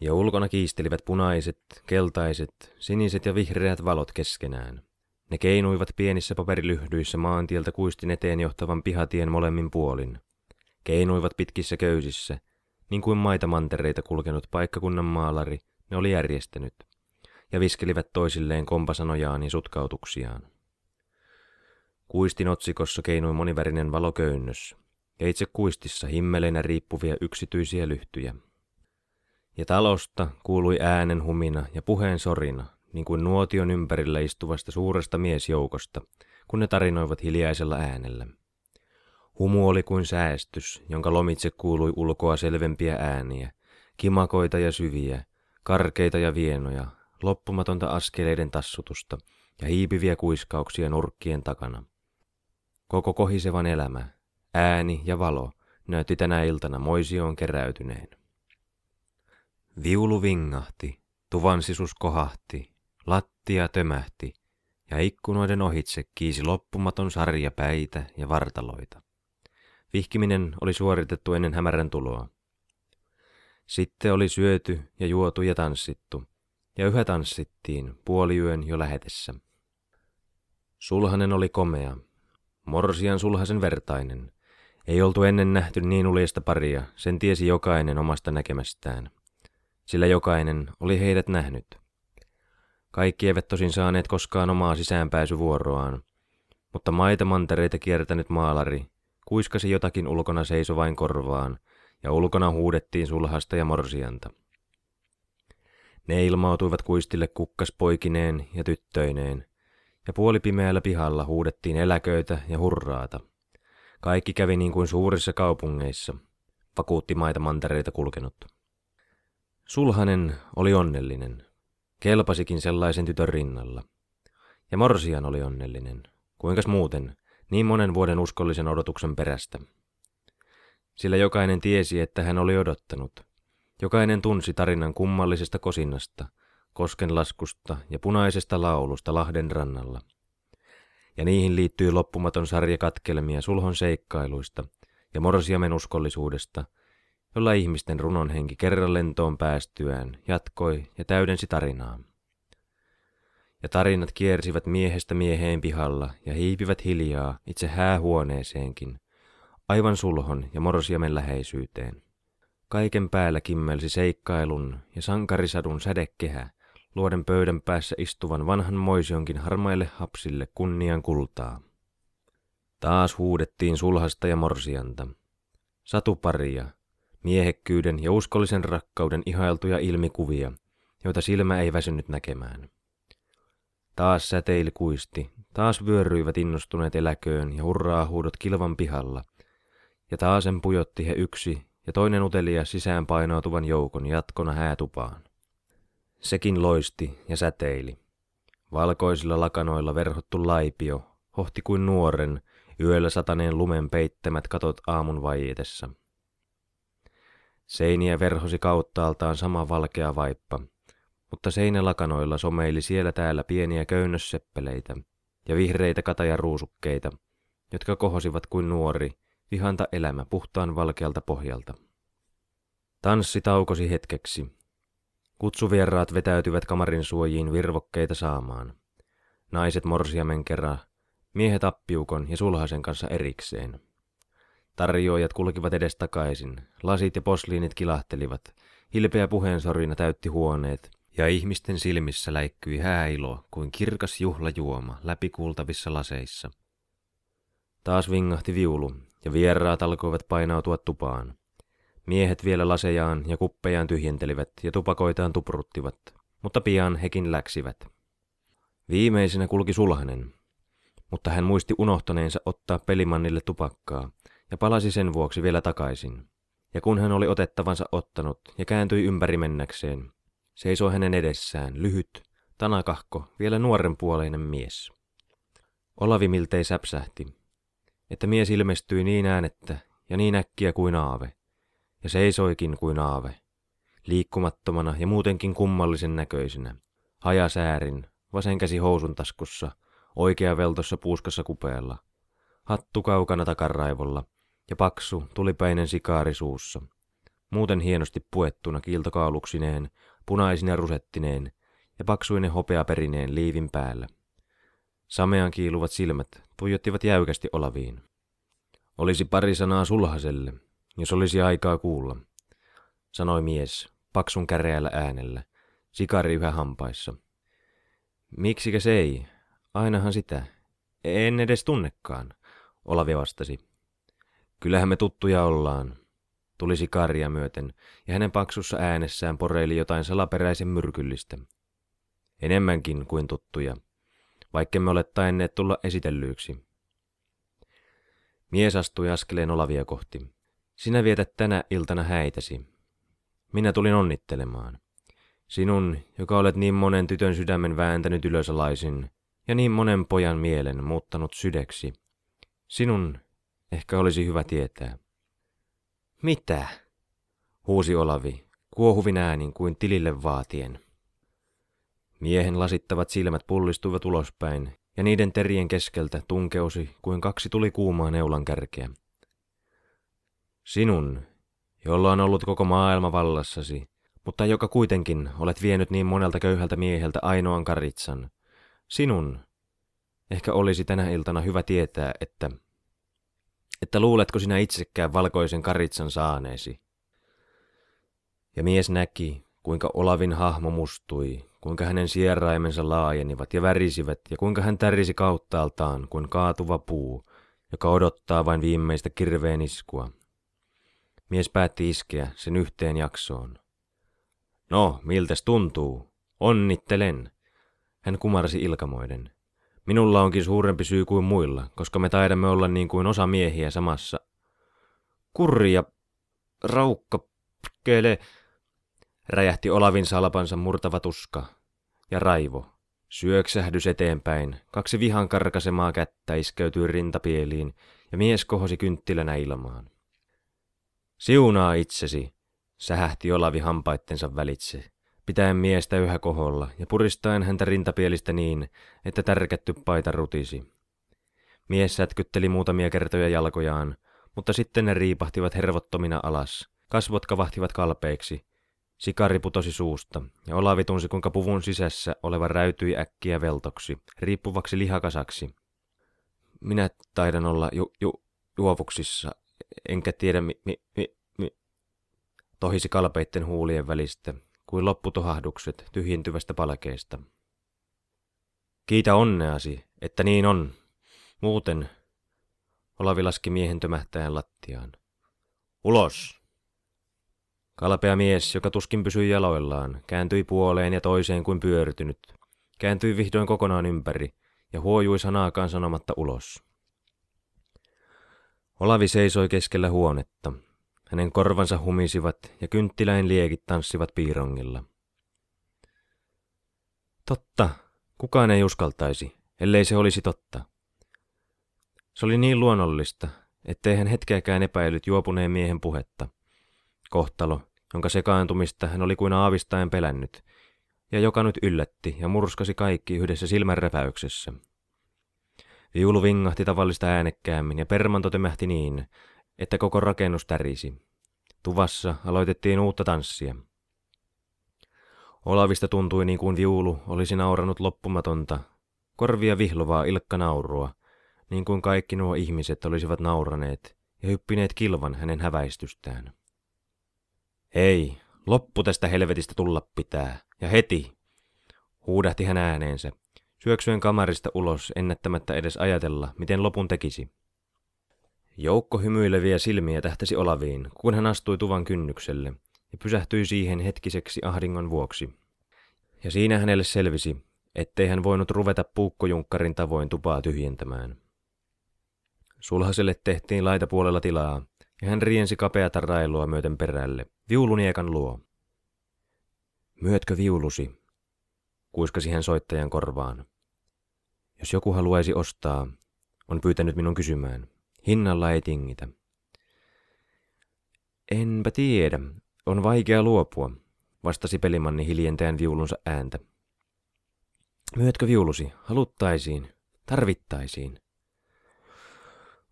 Ja ulkona kiistelivät punaiset, keltaiset, siniset ja vihreät valot keskenään. Ne keinuivat pienissä paperilyhdyissä maantieltä kuistin eteen johtavan pihatien molemmin puolin. Keinuivat pitkissä köysissä, niin kuin maita mantereita kulkenut paikkakunnan maalari – ne oli järjestänyt ja viskelivät toisilleen kompasanojaan ja sutkautuksiaan. Kuistin otsikossa keinui monivärinen valoköynnös, ja itse kuistissa himmeleinä riippuvia yksityisiä lyhtyjä. Ja talosta kuului äänen humina ja puheen sorina, niin kuin nuotion ympärillä istuvasta suuresta miesjoukosta, kun ne tarinoivat hiljaisella äänellä. Humu oli kuin säästys, jonka lomitse kuului ulkoa selvempiä ääniä, kimakoita ja syviä, karkeita ja vienoja, loppumatonta askeleiden tassutusta ja hiipiviä kuiskauksia nurkkien takana. Koko kohisevan elämä, ääni ja valo näytti tänä iltana moisioon keräytyneen. Viulu vingahti, tuvan sisus kohahti, lattia tömähti ja ikkunoiden ohitse kiisi loppumaton sarja päitä ja vartaloita. Vihkiminen oli suoritettu ennen hämärän tuloa. Sitten oli syöty ja juotu ja tanssittu, ja yhä tanssittiin puoliyön jo lähetessä. Sulhanen oli komea, morsian sulhasen vertainen. Ei oltu ennen nähty niin uljesta paria, sen tiesi jokainen omasta näkemästään. Sillä jokainen oli heidät nähnyt. Kaikki eivät tosin saaneet koskaan omaa sisäänpääsyvuoroaan, mutta maita mantereita kiertänyt maalari kuiskasi jotakin ulkona seisovain korvaan – ja ulkona huudettiin sulhasta ja morsianta. Ne ilmautuivat kuistille kukkaspoikineen ja tyttöineen, ja puolipimeällä pihalla huudettiin eläköitä ja hurraata. Kaikki kävi niin kuin suurissa kaupungeissa, vakuutti maita mantereita kulkenut. Sulhanen oli onnellinen, kelpasikin sellaisen tytön rinnalla. Ja Morsian oli onnellinen, kuinkas muuten, niin monen vuoden uskollisen odotuksen perästä sillä jokainen tiesi, että hän oli odottanut. Jokainen tunsi tarinan kummallisesta kosinnasta, koskenlaskusta ja punaisesta laulusta Lahden rannalla. Ja niihin liittyi loppumaton sarja katkelmia sulhon seikkailuista ja morsiamen uskollisuudesta, jolla ihmisten runonhenki kerran lentoon päästyään jatkoi ja täydensi tarinaa. Ja tarinat kiersivät miehestä mieheen pihalla ja hiipivät hiljaa itse häähuoneeseenkin – aivan sulhon ja morsiamen läheisyyteen. Kaiken päällä kimmelsi seikkailun ja sankarisadun sädekehä, luoden pöydän päässä istuvan vanhan moisionkin harmaille hapsille kunnian kultaa. Taas huudettiin sulhasta ja morsianta. Satuparia, miehekkyyden ja uskollisen rakkauden ihailtuja ilmikuvia, joita silmä ei väsynyt näkemään. Taas säteili kuisti, taas vyöryivät innostuneet eläköön ja hurraa huudot kilvan pihalla – ja taasen pujotti he yksi ja toinen utelia sisään painautuvan joukon jatkona häätupaan. Sekin loisti ja säteili. Valkoisilla lakanoilla verhottu laipio hohti kuin nuoren, yöllä sataneen lumen peittämät katot aamun vaietessa. Seiniä verhosi kauttaaltaan sama valkea vaippa, mutta seinälakanoilla someili siellä täällä pieniä köynnösseppeleitä ja vihreitä katajaruusukkeita, jotka kohosivat kuin nuori, ihanta elämä puhtaan valkealta pohjalta. Tanssi taukosi hetkeksi. Kutsuvieraat vetäytyvät kamarin suojiin virvokkeita saamaan. Naiset morsiamen kerran, miehet appiukon ja sulhasen kanssa erikseen. Tarjoajat kulkivat edestakaisin, lasit ja posliinit kilahtelivat, hilpeä puheensorina täytti huoneet, ja ihmisten silmissä läikkyi hääilo kuin kirkas juhlajuoma läpikuultavissa laseissa. Taas vingahti viulu, ja vieraat alkoivat painautua tupaan. Miehet vielä lasejaan ja kuppejaan tyhjentelivät ja tupakoitaan tupruttivat, mutta pian hekin läksivät. Viimeisenä kulki sulhanen, mutta hän muisti unohtaneensa ottaa pelimannille tupakkaa ja palasi sen vuoksi vielä takaisin. Ja kun hän oli otettavansa ottanut ja kääntyi ympäri mennäkseen, seisoi hänen edessään lyhyt, tanakahko, vielä nuorenpuoleinen mies. Olavi miltei säpsähti, että mies ilmestyi niin äänettä ja niin äkkiä kuin aave, ja seisoikin kuin aave, liikkumattomana ja muutenkin kummallisen näköisenä, hajasäärin, vasen käsi housun taskussa, oikea veltossa puuskassa kupeella, hattu kaukana takaraivolla ja paksu, tulipäinen sikaari suussa, muuten hienosti puettuna kiiltokauluksineen, punaisine rusettineen ja paksuinen hopeaperineen liivin päällä. Samean kiiluvat silmät tuijottivat jäykästi Olaviin. Olisi pari sanaa sulhaselle, jos olisi aikaa kuulla, sanoi mies paksun käreällä äänellä, sikari yhä hampaissa. Miksikä se ei? Ainahan sitä. En edes tunnekaan, Olavi vastasi. Kyllähän me tuttuja ollaan, tuli sikaria myöten, ja hänen paksussa äänessään poreili jotain salaperäisen myrkyllistä. Enemmänkin kuin tuttuja – me ole tainneet tulla esitellyyksi. Mies astui askeleen olavia kohti. Sinä vietät tänä iltana häitäsi. Minä tulin onnittelemaan. Sinun, joka olet niin monen tytön sydämen vääntänyt ylösalaisin ja niin monen pojan mielen muuttanut sydeksi. Sinun ehkä olisi hyvä tietää. Mitä? huusi Olavi, kuohuvin äänin kuin tilille vaatien. Miehen lasittavat silmät pullistuivat ulospäin, ja niiden terien keskeltä tunkeusi kuin kaksi tuli kuumaa neulan kärkeä. Sinun, jolla on ollut koko maailma vallassasi, mutta joka kuitenkin olet vienyt niin monelta köyhältä mieheltä ainoan karitsan. Sinun, ehkä olisi tänä iltana hyvä tietää, että... Että luuletko sinä itsekään valkoisen karitsan saaneesi? Ja mies näki, kuinka Olavin hahmo mustui kuinka hänen sieraimensa laajenivat ja värisivät, ja kuinka hän tärisi kauttaaltaan kuin kaatuva puu, joka odottaa vain viimeistä kirveen iskua. Mies päätti iskeä sen yhteen jaksoon. No, miltäs tuntuu? Onnittelen! Hän kumarsi ilkamoiden. Minulla onkin suurempi syy kuin muilla, koska me taidamme olla niin kuin osa miehiä samassa. Kurja, raukka, kele, Räjähti Olavin salpansa murtava tuska ja raivo. Syöksähdys eteenpäin, kaksi vihan karkasemaa kättä iskeytyi rintapieliin ja mies kohosi kynttilänä ilmaan. Siunaa itsesi, sähähti Olavi hampaittensa välitse, pitäen miestä yhä koholla ja puristaen häntä rintapielistä niin, että tärkätty paita rutisi. Mies sätkytteli muutamia kertoja jalkojaan, mutta sitten ne riipahtivat hervottomina alas, kasvot kavahtivat kalpeiksi Sikari putosi suusta, ja Olavi tunsi kuinka puvun sisässä oleva räytyi äkkiä veltoksi, riippuvaksi lihakasaksi. Minä taidan olla ju, ju, juovuksissa, enkä tiedä mi, mi, mi, mi. Tohisi kalpeitten huulien välistä, kuin lopputohahdukset tyhjentyvästä palkeesta. Kiitä onneasi, että niin on. Muuten, Olavi laski miehen tömähtäen lattiaan. Ulos! Kalpea mies, joka tuskin pysyi jaloillaan, kääntyi puoleen ja toiseen kuin pyörtynyt, kääntyi vihdoin kokonaan ympäri ja huojui sanaakaan sanomatta ulos. Olavi seisoi keskellä huonetta. Hänen korvansa humisivat ja kynttiläin liekit tanssivat piirongilla. Totta, kukaan ei uskaltaisi, ellei se olisi totta. Se oli niin luonnollista, ettei hän hetkeäkään epäillyt juopuneen miehen puhetta. Kohtalo, jonka sekaantumista hän oli kuin aavistaen pelännyt, ja joka nyt yllätti ja murskasi kaikki yhdessä silmänräpäyksessä. Viulu vingahti tavallista äänekkäämmin ja permanto temähti niin, että koko rakennus tärisi. Tuvassa aloitettiin uutta tanssia. Olavista tuntui niin kuin viulu olisi nauranut loppumatonta, korvia vihlovaa ilkka naurua, niin kuin kaikki nuo ihmiset olisivat nauraneet ja hyppineet kilvan hänen häväistystään. Ei, loppu tästä helvetistä tulla pitää, ja heti, huudahti hän ääneensä, syöksyen kamarista ulos ennättämättä edes ajatella, miten lopun tekisi. Joukko hymyileviä silmiä tähtäsi Olaviin, kun hän astui tuvan kynnykselle, ja pysähtyi siihen hetkiseksi ahdingon vuoksi. Ja siinä hänelle selvisi, ettei hän voinut ruveta puukkojunkkarin tavoin tupaa tyhjentämään. Sulhaselle tehtiin laitapuolella tilaa, ja hän riensi kapeata railua myöten perälle – viuluniekan luo. Myötkö viulusi? Kuiskasi hän soittajan korvaan. Jos joku haluaisi ostaa, on pyytänyt minun kysymään. Hinnalla ei tingitä. Enpä tiedä, on vaikea luopua, vastasi pelimanni hiljentäen viulunsa ääntä. Myötkö viulusi? Haluttaisiin. Tarvittaisiin.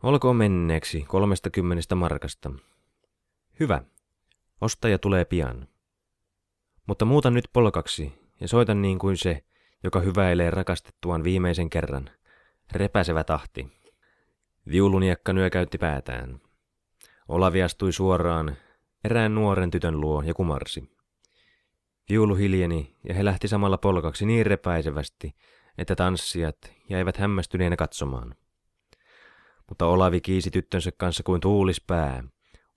Olkoon menneeksi kymmenestä markasta. Hyvä, Ostaja tulee pian. Mutta muuta nyt polkaksi ja soita niin kuin se, joka hyväilee rakastettuaan viimeisen kerran. Repäsevä tahti. Viuluniekka nyökäytti päätään. Olavi astui suoraan erään nuoren tytön luo ja kumarsi. Viulu hiljeni ja he lähti samalla polkaksi niin repäisevästi, että tanssijat jäivät hämmästyneenä katsomaan. Mutta Olavi kiisi tyttönsä kanssa kuin tuulispää,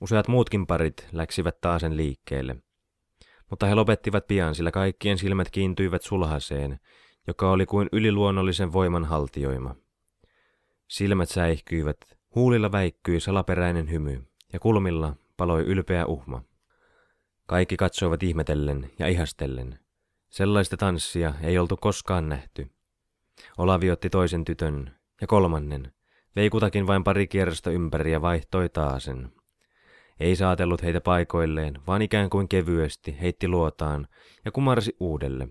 Useat muutkin parit läksivät taasen liikkeelle. Mutta he lopettivat pian, sillä kaikkien silmät kiintyivät sulhaseen, joka oli kuin yliluonnollisen voiman haltioima. Silmät säihkyivät, huulilla väikkyi salaperäinen hymy, ja kulmilla paloi ylpeä uhma. Kaikki katsoivat ihmetellen ja ihastellen. Sellaista tanssia ei oltu koskaan nähty. Olavi otti toisen tytön ja kolmannen, vei kutakin vain pari kierrosta ympäri ja vaihtoi taasen. Ei saatellut heitä paikoilleen, vaan ikään kuin kevyesti heitti luotaan ja kumarsi uudelle,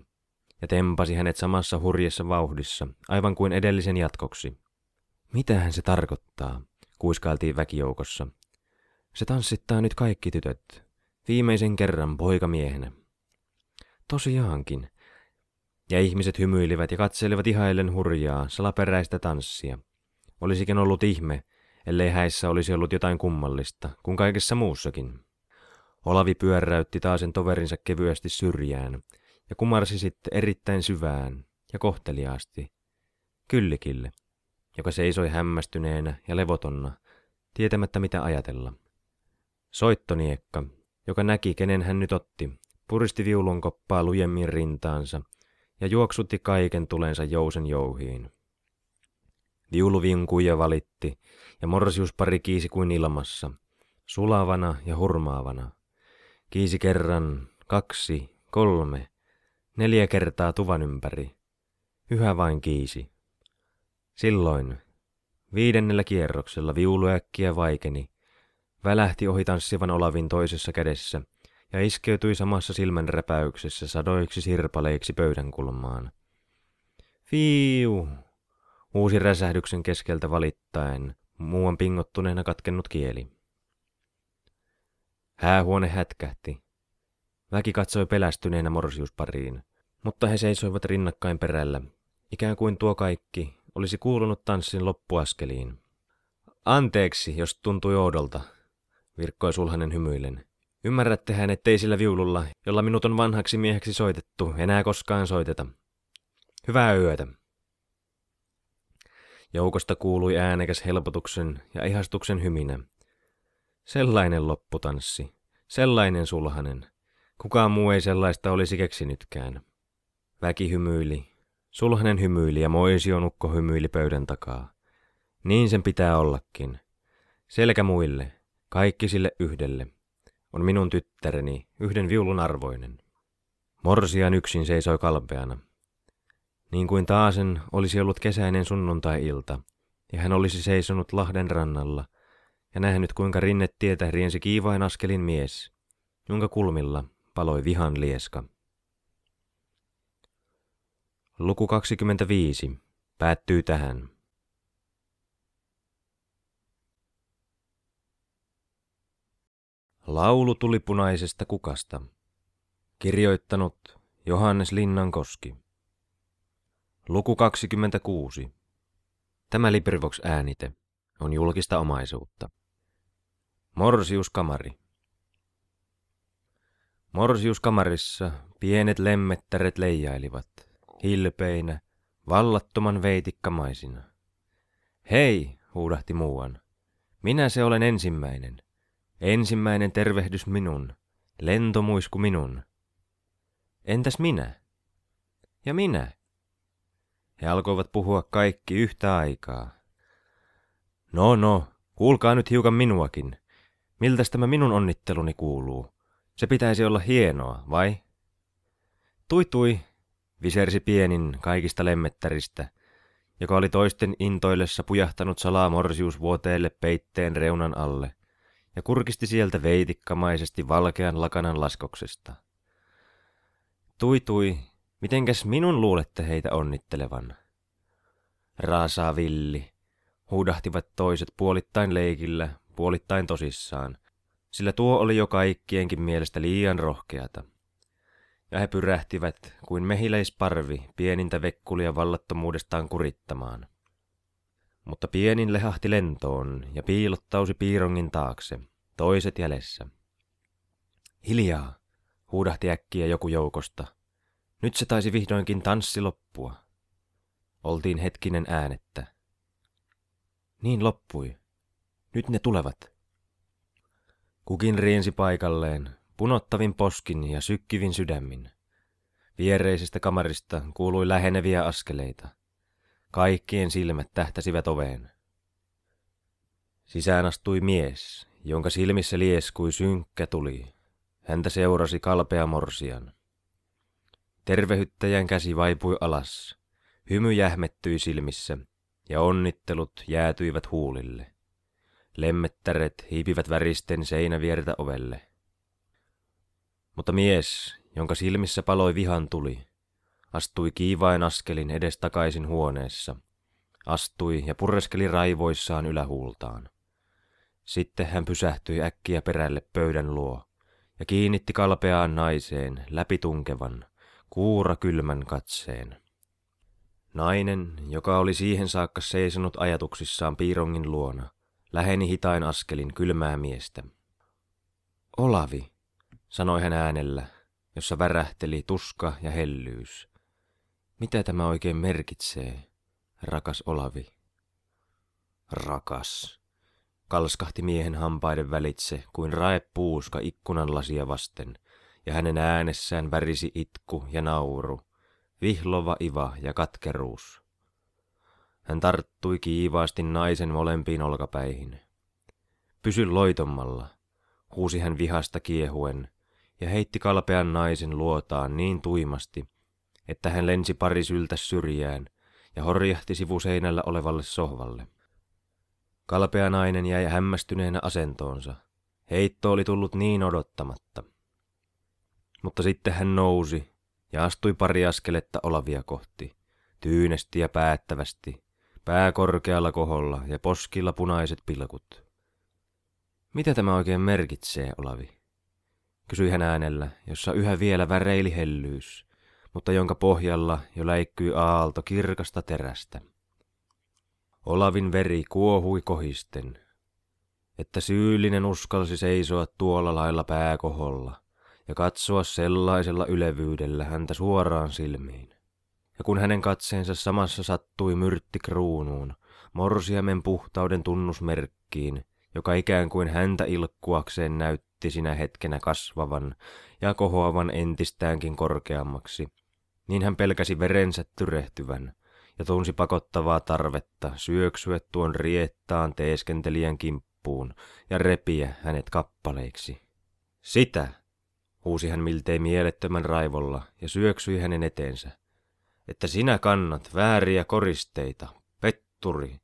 ja tempasi hänet samassa hurjessa vauhdissa, aivan kuin edellisen jatkoksi. Mitähän se tarkoittaa, kuiskailtiin väkijoukossa. Se tanssittaa nyt kaikki tytöt, viimeisen kerran poikamiehenä. Tosiaankin. Ja ihmiset hymyilivät ja katselivat ihaillen hurjaa, salaperäistä tanssia. Olisikin ollut ihme, ellei häissä olisi ollut jotain kummallista, kuin kaikessa muussakin. Olavi pyöräytti taasen toverinsa kevyesti syrjään ja kumarsi sitten erittäin syvään ja kohteliaasti Kyllikille, joka seisoi hämmästyneenä ja levotonna, tietämättä mitä ajatella. Soittoniekka, joka näki kenen hän nyt otti, puristi viulun koppaa lujemmin rintaansa ja juoksutti kaiken tulensa jousen jouhiin. Viuluvinkui ja valitti, ja morsiuspari kiisi kuin ilmassa, sulavana ja hurmaavana. Kiisi kerran, kaksi, kolme, neljä kertaa tuvan ympäri. Yhä vain kiisi. Silloin, viidennellä kierroksella viuluäkkiä vaikeni, välähti ohi tanssivan olavin toisessa kädessä ja iskeytyi samassa silmänräpäyksessä sadoiksi sirpaleiksi pöydän kulmaan. Fiu! Uusi räsähdyksen keskeltä valittaen, muuan pingottuneena katkennut kieli. Häähuone hätkähti. Väki katsoi pelästyneenä morsiuspariin, mutta he seisoivat rinnakkain perällä, ikään kuin tuo kaikki olisi kuulunut tanssin loppuaskeliin. Anteeksi, jos tuntui oudolta, virkkoi sulhanen hymyillen. Ymmärrättehän, ettei sillä viululla, jolla minut on vanhaksi mieheksi soitettu, enää koskaan soiteta. Hyvää yötä. Joukosta kuului äänekäs helpotuksen ja ihastuksen hyminä. Sellainen lopputanssi, sellainen sulhanen. Kukaan muu ei sellaista olisi keksinytkään. Väki hymyili, sulhanen hymyili ja moisionukko hymyili pöydän takaa. Niin sen pitää ollakin. Selkä muille, kaikki sille yhdelle. On minun tyttäreni, yhden viulun arvoinen. Morsian yksin seisoi kalpeana. Niin kuin taasen olisi ollut kesäinen sunnuntai-ilta, ja hän olisi seisonut Lahden rannalla ja nähnyt kuinka rinnetietä riensi kiivain askelin mies, jonka kulmilla paloi vihan lieska. Luku 25 päättyy tähän. Laulu tuli punaisesta kukasta. Kirjoittanut Johannes Linnankoski. Luku 26. Tämä Librivox äänite on julkista omaisuutta. Morsius kamari. Morsius kamarissa pienet lemmettäret leijailivat, hilpeinä, vallattoman veitikkamaisina. Hei, huudahti muuan. Minä se olen ensimmäinen. Ensimmäinen tervehdys minun, lentomuisku minun. Entäs minä? Ja minä? He alkoivat puhua kaikki yhtä aikaa. No no, kuulkaa nyt hiukan minuakin. Miltä tämä minun onnitteluni kuuluu? Se pitäisi olla hienoa, vai? Tui tui, visersi pienin kaikista lemmettäristä, joka oli toisten intoillessa pujahtanut salaa morsiusvuoteelle peitteen reunan alle ja kurkisti sieltä veitikkamaisesti valkean lakanan laskoksesta. Tui tui, Mitenkäs minun luulette heitä onnittelevan? Raasa villi, huudahtivat toiset puolittain leikillä, puolittain tosissaan, sillä tuo oli jo kaikkienkin mielestä liian rohkeata. Ja he pyrähtivät kuin mehiläisparvi pienintä vekkulia vallattomuudestaan kurittamaan. Mutta pienin lehahti lentoon ja piilottausi piirongin taakse, toiset jäljessä. Hiljaa, huudahti äkkiä joku joukosta – nyt se taisi vihdoinkin tanssi loppua. Oltiin hetkinen äänettä. Niin loppui. Nyt ne tulevat. Kukin riensi paikalleen, punottavin poskin ja sykkivin sydämin. Viereisestä kamarista kuului läheneviä askeleita. Kaikkien silmät tähtäsivät oveen. Sisään astui mies, jonka silmissä lieskui synkkä tuli. Häntä seurasi kalpea morsian. Tervehyttäjän käsi vaipui alas. Hymy jähmettyi silmissä, ja onnittelut jäätyivät huulille. Lemmettäret hiipivät väristen seinäviertä ovelle. Mutta mies, jonka silmissä paloi vihan tuli, astui kiivain askelin edestakaisin huoneessa, astui ja purreskeli raivoissaan ylähuultaan. Sitten hän pysähtyi äkkiä perälle pöydän luo ja kiinnitti kalpeaan naiseen läpitunkevan, kuura kylmän katseen. Nainen, joka oli siihen saakka seisonut ajatuksissaan piirongin luona, läheni hitain askelin kylmää miestä. Olavi, sanoi hän äänellä, jossa värähteli tuska ja hellyys. Mitä tämä oikein merkitsee, rakas Olavi? Rakas, kalskahti miehen hampaiden välitse kuin rae puuska ikkunan lasia vasten – ja hänen äänessään värisi itku ja nauru, vihlova iva ja katkeruus. Hän tarttui kiivaasti naisen molempiin olkapäihin. Pysy loitommalla, huusi hän vihasta kiehuen, ja heitti kalpean naisen luotaan niin tuimasti, että hän lensi pari syltä syrjään ja horjahti sivuseinällä olevalle sohvalle. Kalpea nainen jäi hämmästyneenä asentoonsa. Heitto oli tullut niin odottamatta. Mutta sitten hän nousi ja astui pari askeletta olavia kohti, tyynesti ja päättävästi, pää korkealla koholla ja poskilla punaiset pilkut. Mitä tämä oikein merkitsee, Olavi? Kysyi hän äänellä, jossa yhä vielä väreili hellyys, mutta jonka pohjalla jo läikkyi aalto kirkasta terästä. Olavin veri kuohui kohisten, että syyllinen uskalsi seisoa tuolla lailla pääkoholla, ja katsoa sellaisella ylevyydellä häntä suoraan silmiin. Ja kun hänen katseensa samassa sattui myrtti kruunuun, morsiamen puhtauden tunnusmerkkiin, joka ikään kuin häntä ilkkuakseen näytti sinä hetkenä kasvavan ja kohoavan entistäänkin korkeammaksi, niin hän pelkäsi verensä tyrehtyvän – ja tunsi pakottavaa tarvetta syöksyä tuon riettaan teeskentelijän kimppuun ja repiä hänet kappaleiksi. Sitä huusi hän miltei mielettömän raivolla ja syöksyi hänen eteensä. Että sinä kannat vääriä koristeita, petturi.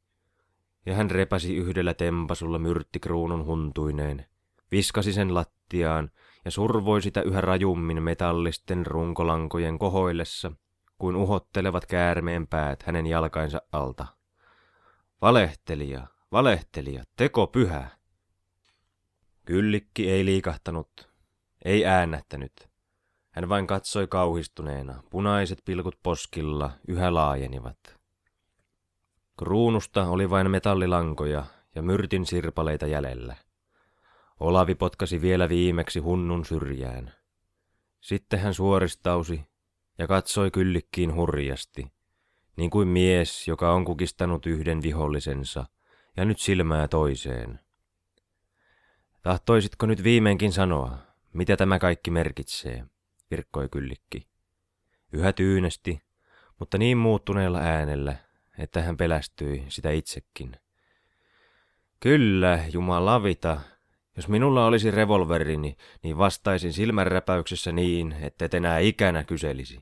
Ja hän repäsi yhdellä tempasulla myrttikruunun huntuineen, viskasi sen lattiaan ja survoi sitä yhä rajummin metallisten runkolankojen kohoillessa, kuin uhottelevat käärmeen päät hänen jalkainsa alta. Valehtelija, valehtelija, teko pyhä! Kyllikki ei liikahtanut, ei äännättänyt. Hän vain katsoi kauhistuneena. Punaiset pilkut poskilla yhä laajenivat. Kruunusta oli vain metallilankoja ja myrtin sirpaleita jäljellä. Olavi potkasi vielä viimeksi hunnun syrjään. Sitten hän suoristausi ja katsoi kyllikkiin hurjasti, niin kuin mies, joka on kukistanut yhden vihollisensa ja nyt silmää toiseen. Tahtoisitko nyt viimeinkin sanoa, mitä tämä kaikki merkitsee, virkkoi kyllikki. Yhä tyynesti, mutta niin muuttuneella äänellä, että hän pelästyi sitä itsekin. Kyllä, jumalavita, jos minulla olisi revolverini, niin, niin vastaisin silmänräpäyksessä niin, että et enää ikänä kyselisi.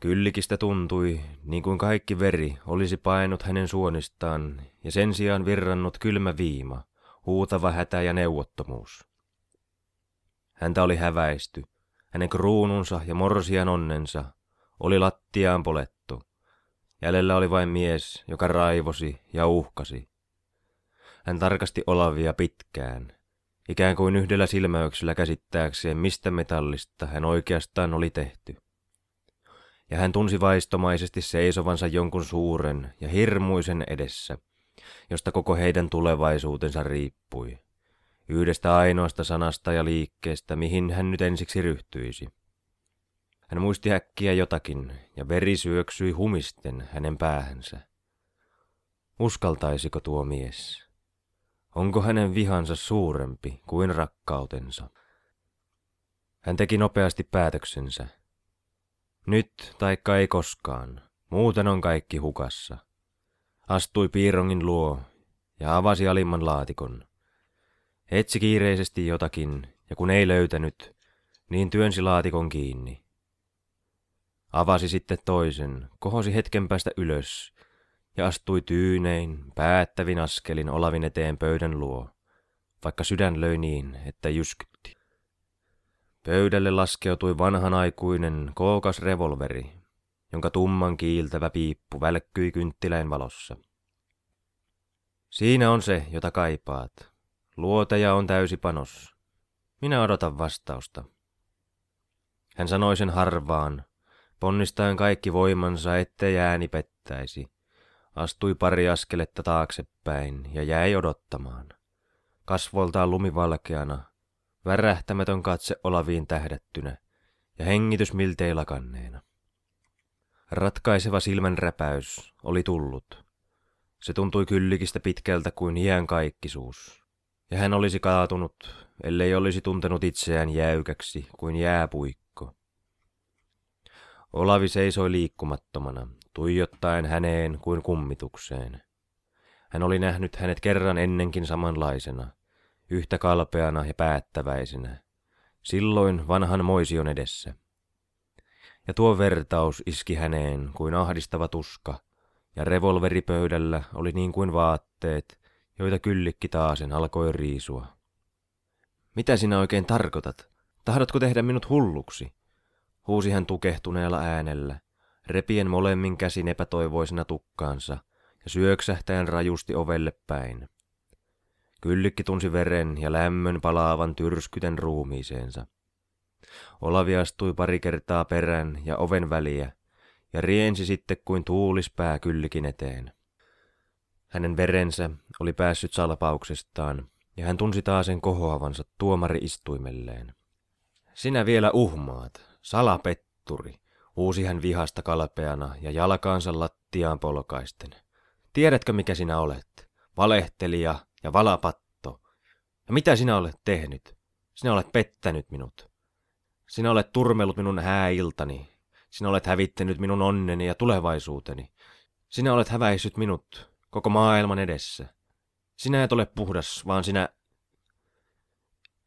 Kyllikistä tuntui, niin kuin kaikki veri olisi painut hänen suonistaan ja sen sijaan virrannut kylmä viima, huutava hätä ja neuvottomuus. Häntä oli häväisty. Hänen kruununsa ja morsian onnensa oli lattiaan polettu. Jäljellä oli vain mies, joka raivosi ja uhkasi. Hän tarkasti Olavia pitkään, ikään kuin yhdellä silmäyksellä käsittääkseen, mistä metallista hän oikeastaan oli tehty. Ja hän tunsi vaistomaisesti seisovansa jonkun suuren ja hirmuisen edessä, josta koko heidän tulevaisuutensa riippui yhdestä ainoasta sanasta ja liikkeestä, mihin hän nyt ensiksi ryhtyisi. Hän muisti häkkiä jotakin, ja veri syöksyi humisten hänen päähänsä. Uskaltaisiko tuo mies? Onko hänen vihansa suurempi kuin rakkautensa? Hän teki nopeasti päätöksensä. Nyt taikka ei koskaan, muuten on kaikki hukassa. Astui piirongin luo ja avasi alimman laatikon. Etsi kiireisesti jotakin, ja kun ei löytänyt, niin työnsi laatikon kiinni. Avasi sitten toisen, kohosi hetken päästä ylös, ja astui tyynein, päättävin askelin olavin eteen pöydän luo, vaikka sydän löi niin, että jyskytti. Pöydälle laskeutui vanhanaikuinen kookas revolveri, jonka tumman kiiltävä piippu välkkyi kynttiläin valossa. Siinä on se, jota kaipaat, Luotaja on täysi panos. Minä odotan vastausta. Hän sanoi sen harvaan, ponnistaen kaikki voimansa, ettei ääni pettäisi. Astui pari askeletta taaksepäin ja jäi odottamaan. Kasvoltaan lumivalkeana, värähtämätön katse olaviin tähdättynä ja hengitys miltei lakanneena. Ratkaiseva silmänräpäys oli tullut. Se tuntui kyllikistä pitkältä kuin iän kaikkisuus ja hän olisi kaatunut, ellei olisi tuntenut itseään jäykäksi kuin jääpuikko. Olavi seisoi liikkumattomana, tuijottaen häneen kuin kummitukseen. Hän oli nähnyt hänet kerran ennenkin samanlaisena, yhtä kalpeana ja päättäväisenä, silloin vanhan moision edessä. Ja tuo vertaus iski häneen kuin ahdistava tuska, ja revolveripöydällä oli niin kuin vaatteet, joita kyllikki taasen alkoi riisua. Mitä sinä oikein tarkoitat? Tahdotko tehdä minut hulluksi? Huusi hän tukehtuneella äänellä, repien molemmin käsin epätoivoisena tukkaansa ja syöksähtäen rajusti ovelle päin. Kyllikki tunsi veren ja lämmön palaavan tyrskyten ruumiiseensa. Olavi astui pari kertaa perän ja oven väliä, ja riensi sitten kuin tuulispää kyllikin eteen. Hänen verensä oli päässyt salpauksestaan, ja hän tunsi taas sen kohoavansa tuomariistuimelleen. Sinä vielä uhmaat, salapetturi, huusi hän vihasta kalpeana ja jalkaansa lattiaan polkaisten. Tiedätkö mikä sinä olet? Valehtelija ja valapatto. Ja mitä sinä olet tehnyt? Sinä olet pettänyt minut. Sinä olet turmellut minun hääiltani. Sinä olet hävittänyt minun onneni ja tulevaisuuteni. Sinä olet häväissyt minut, koko maailman edessä. Sinä et ole puhdas, vaan sinä...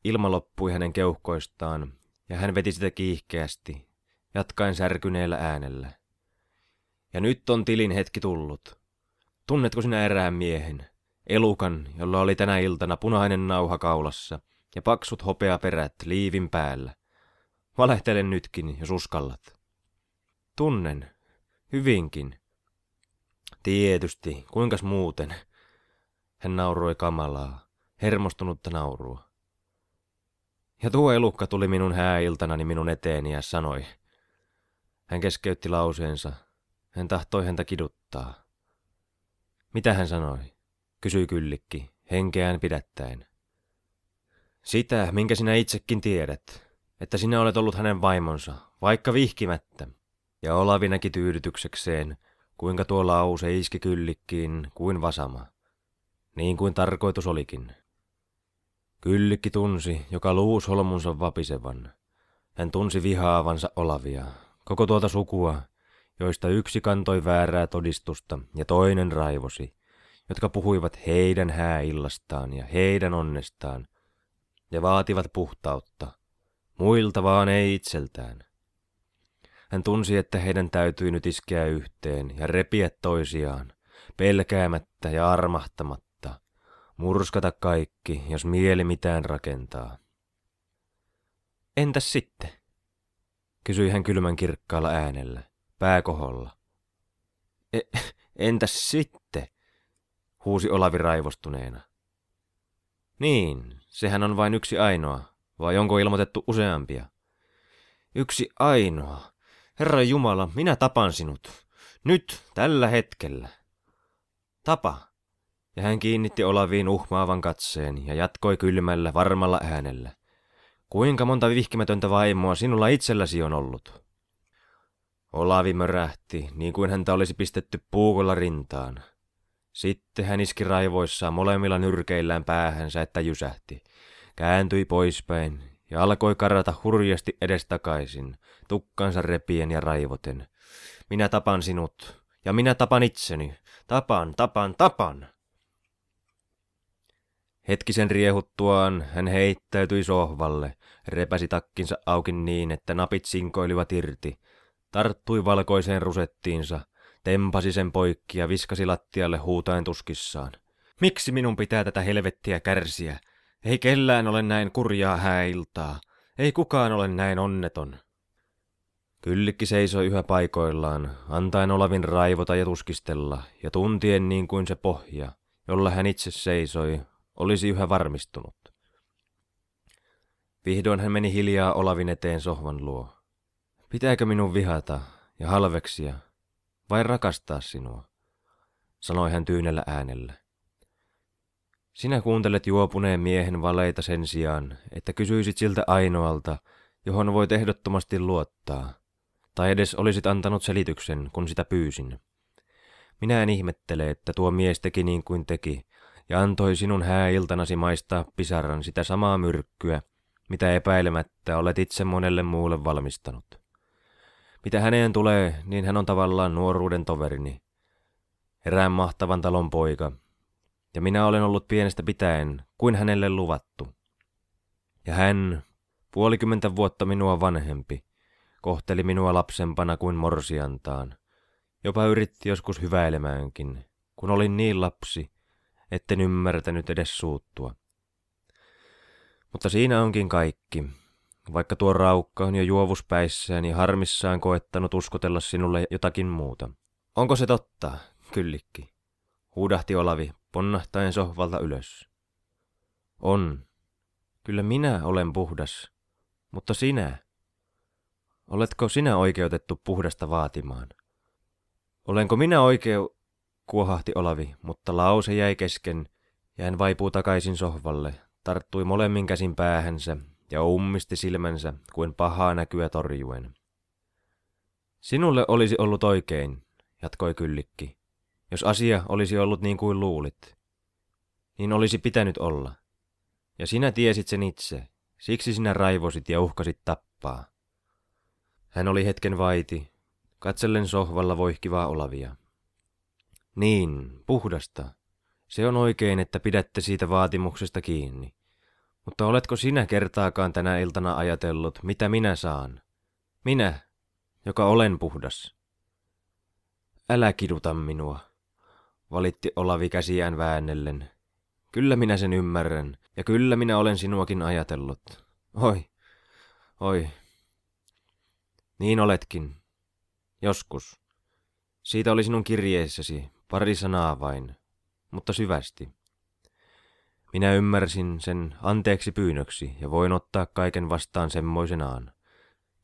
Ilma loppui hänen keuhkoistaan, ja hän veti sitä kiihkeästi, jatkaen särkyneellä äänellä. Ja nyt on tilin hetki tullut. Tunnetko sinä erään miehen, elukan, jolla oli tänä iltana punainen nauha kaulassa ja paksut hopeaperät liivin päällä? Valehtelen nytkin, jos uskallat. Tunnen, hyvinkin, Tietysti, kuinkas muuten? Hän nauroi kamalaa, hermostunutta naurua. Ja tuo elukka tuli minun hääiltanani minun eteeni ja sanoi. Hän keskeytti lauseensa. Hän tahtoi häntä kiduttaa. Mitä hän sanoi? Kysyi kyllikki, henkeään pidättäen. Sitä, minkä sinä itsekin tiedät, että sinä olet ollut hänen vaimonsa, vaikka vihkimättä. Ja Olavi näki tyydytyksekseen, kuinka tuo lause iski kyllikkiin kuin vasama, niin kuin tarkoitus olikin. Kyllikki tunsi, joka luus holmunsa vapisevan. Hän tunsi vihaavansa olavia, koko tuolta sukua, joista yksi kantoi väärää todistusta ja toinen raivosi, jotka puhuivat heidän hääillastaan ja heidän onnestaan ja vaativat puhtautta, muilta vaan ei itseltään. Hän tunsi, että heidän täytyy nyt iskeä yhteen ja repiä toisiaan, pelkäämättä ja armahtamatta, murskata kaikki, jos mieli mitään rakentaa. Entäs sitten? kysyi hän kylmän kirkkaalla äänellä, pääkoholla. E- entäs sitten? huusi Olavi raivostuneena. Niin, sehän on vain yksi ainoa, vai onko ilmoitettu useampia? Yksi ainoa. Herra Jumala, minä tapan sinut. Nyt, tällä hetkellä. Tapa. Ja hän kiinnitti Olaviin uhmaavan katseen ja jatkoi kylmällä, varmalla äänellä. Kuinka monta vihkimätöntä vaimoa sinulla itselläsi on ollut? Olavi mörähti, niin kuin häntä olisi pistetty puukolla rintaan. Sitten hän iski raivoissaan molemmilla nyrkeillään päähänsä, että jysähti. Kääntyi poispäin ja alkoi karata hurjasti edestakaisin, tukkansa repien ja raivoten. Minä tapan sinut, ja minä tapan itseni. Tapan, tapan, tapan! Hetkisen riehuttuaan hän heittäytyi sohvalle, repäsi takkinsa auki niin, että napit sinkoilivat irti, tarttui valkoiseen rusettiinsa, tempasi sen poikki ja viskasi lattialle huutaen tuskissaan. Miksi minun pitää tätä helvettiä kärsiä? Ei kellään ole näin kurjaa häiltaa. Ei kukaan ole näin onneton. Kyllikki seisoi yhä paikoillaan, antaen Olavin raivota ja tuskistella, ja tuntien niin kuin se pohja, jolla hän itse seisoi, olisi yhä varmistunut. Vihdoin hän meni hiljaa Olavin eteen sohvan luo. Pitääkö minun vihata ja halveksia, vai rakastaa sinua? sanoi hän tyynellä äänellä. Sinä kuuntelet juopuneen miehen valeita sen sijaan, että kysyisit siltä ainoalta, johon voit ehdottomasti luottaa. Tai edes olisit antanut selityksen, kun sitä pyysin. Minä en ihmettele, että tuo mies teki niin kuin teki, ja antoi sinun hääiltanasi maistaa pisaran sitä samaa myrkkyä, mitä epäilemättä olet itse monelle muulle valmistanut. Mitä häneen tulee, niin hän on tavallaan nuoruuden toverini. Erään mahtavan talon poika, ja minä olen ollut pienestä pitäen kuin hänelle luvattu. Ja hän, puolikymmentä vuotta minua vanhempi, kohteli minua lapsempana kuin morsiantaan, jopa yritti joskus hyväilemäänkin, kun olin niin lapsi, etten ymmärtänyt edes suuttua. Mutta siinä onkin kaikki, vaikka tuo raukka on jo juovuspäissään ja harmissaan koettanut uskotella sinulle jotakin muuta. Onko se totta, kyllikki? Huudahti Olavi ponnahtaen sohvalta ylös. On. Kyllä minä olen puhdas, mutta sinä. Oletko sinä oikeutettu puhdasta vaatimaan? Olenko minä oikeu... kuohahti Olavi, mutta lause jäi kesken ja hän vaipuu takaisin sohvalle, tarttui molemmin käsin päähänsä ja ummisti silmänsä kuin pahaa näkyä torjuen. Sinulle olisi ollut oikein, jatkoi Kyllikki. Jos asia olisi ollut niin kuin luulit, niin olisi pitänyt olla. Ja sinä tiesit sen itse, siksi sinä raivosit ja uhkasit tappaa. Hän oli hetken vaiti, katsellen sohvalla voihkivaa olavia. Niin, puhdasta. Se on oikein, että pidätte siitä vaatimuksesta kiinni. Mutta oletko sinä kertaakaan tänä iltana ajatellut, mitä minä saan? Minä, joka olen puhdas. Älä kiduta minua valitti Olavi käsiään väännellen. Kyllä minä sen ymmärrän, ja kyllä minä olen sinuakin ajatellut. Oi, oi. Niin oletkin. Joskus. Siitä oli sinun kirjeessäsi, pari sanaa vain, mutta syvästi. Minä ymmärsin sen anteeksi pyynnöksi ja voin ottaa kaiken vastaan semmoisenaan,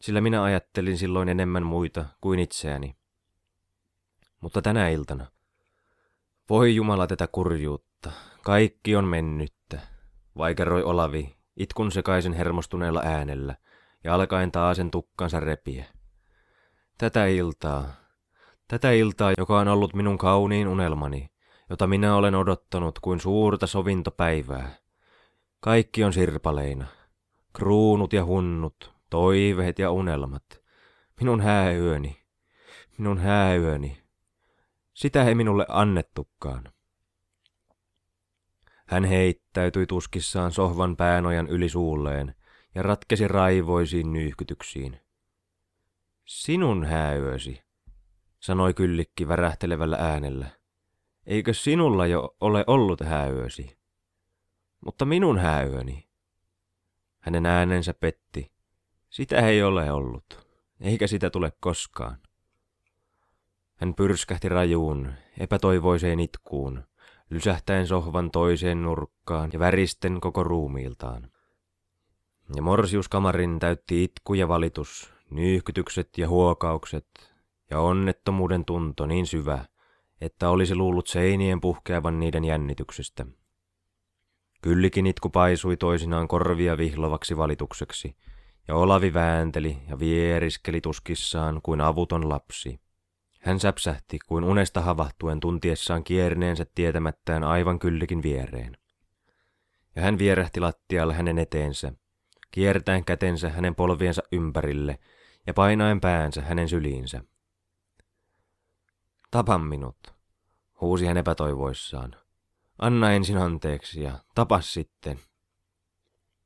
sillä minä ajattelin silloin enemmän muita kuin itseäni. Mutta tänä iltana, voi Jumala tätä kurjuutta, kaikki on mennyttä, vaikeroi Olavi itkun sekaisen hermostuneella äänellä ja alkaen taas sen tukkansa repiä. Tätä iltaa, tätä iltaa, joka on ollut minun kauniin unelmani, jota minä olen odottanut kuin suurta sovintopäivää. Kaikki on sirpaleina, kruunut ja hunnut, toiveet ja unelmat. Minun hääyöni, minun hääyöni. Sitä ei minulle annettukaan. Hän heittäytyi tuskissaan sohvan päänojan yli suulleen ja ratkesi raivoisiin nyyhkytyksiin. Sinun häyösi, sanoi kyllikki värähtelevällä äänellä. Eikö sinulla jo ole ollut häyösi? Mutta minun häyöni. Hänen äänensä petti. Sitä ei ole ollut, eikä sitä tule koskaan. Hän pyrskähti rajuun, epätoivoiseen itkuun, lysähtäen sohvan toiseen nurkkaan ja väristen koko ruumiiltaan. Ja morsiuskamarin täytti itku ja valitus, nyyhkytykset ja huokaukset, ja onnettomuuden tunto niin syvä, että olisi luullut seinien puhkeavan niiden jännityksestä. Kyllikin itku paisui toisinaan korvia vihlovaksi valitukseksi, ja Olavi väänteli ja vieriskeli tuskissaan kuin avuton lapsi. Hän säpsähti kuin unesta havahtuen tuntiessaan kierneensä tietämättään aivan kyllikin viereen. Ja hän vierähti lattialle hänen eteensä, kiertäen kätensä hänen polviensa ympärille ja painaen päänsä hänen syliinsä. Tapa minut, huusi hän epätoivoissaan. Anna ensin anteeksi ja tapas sitten.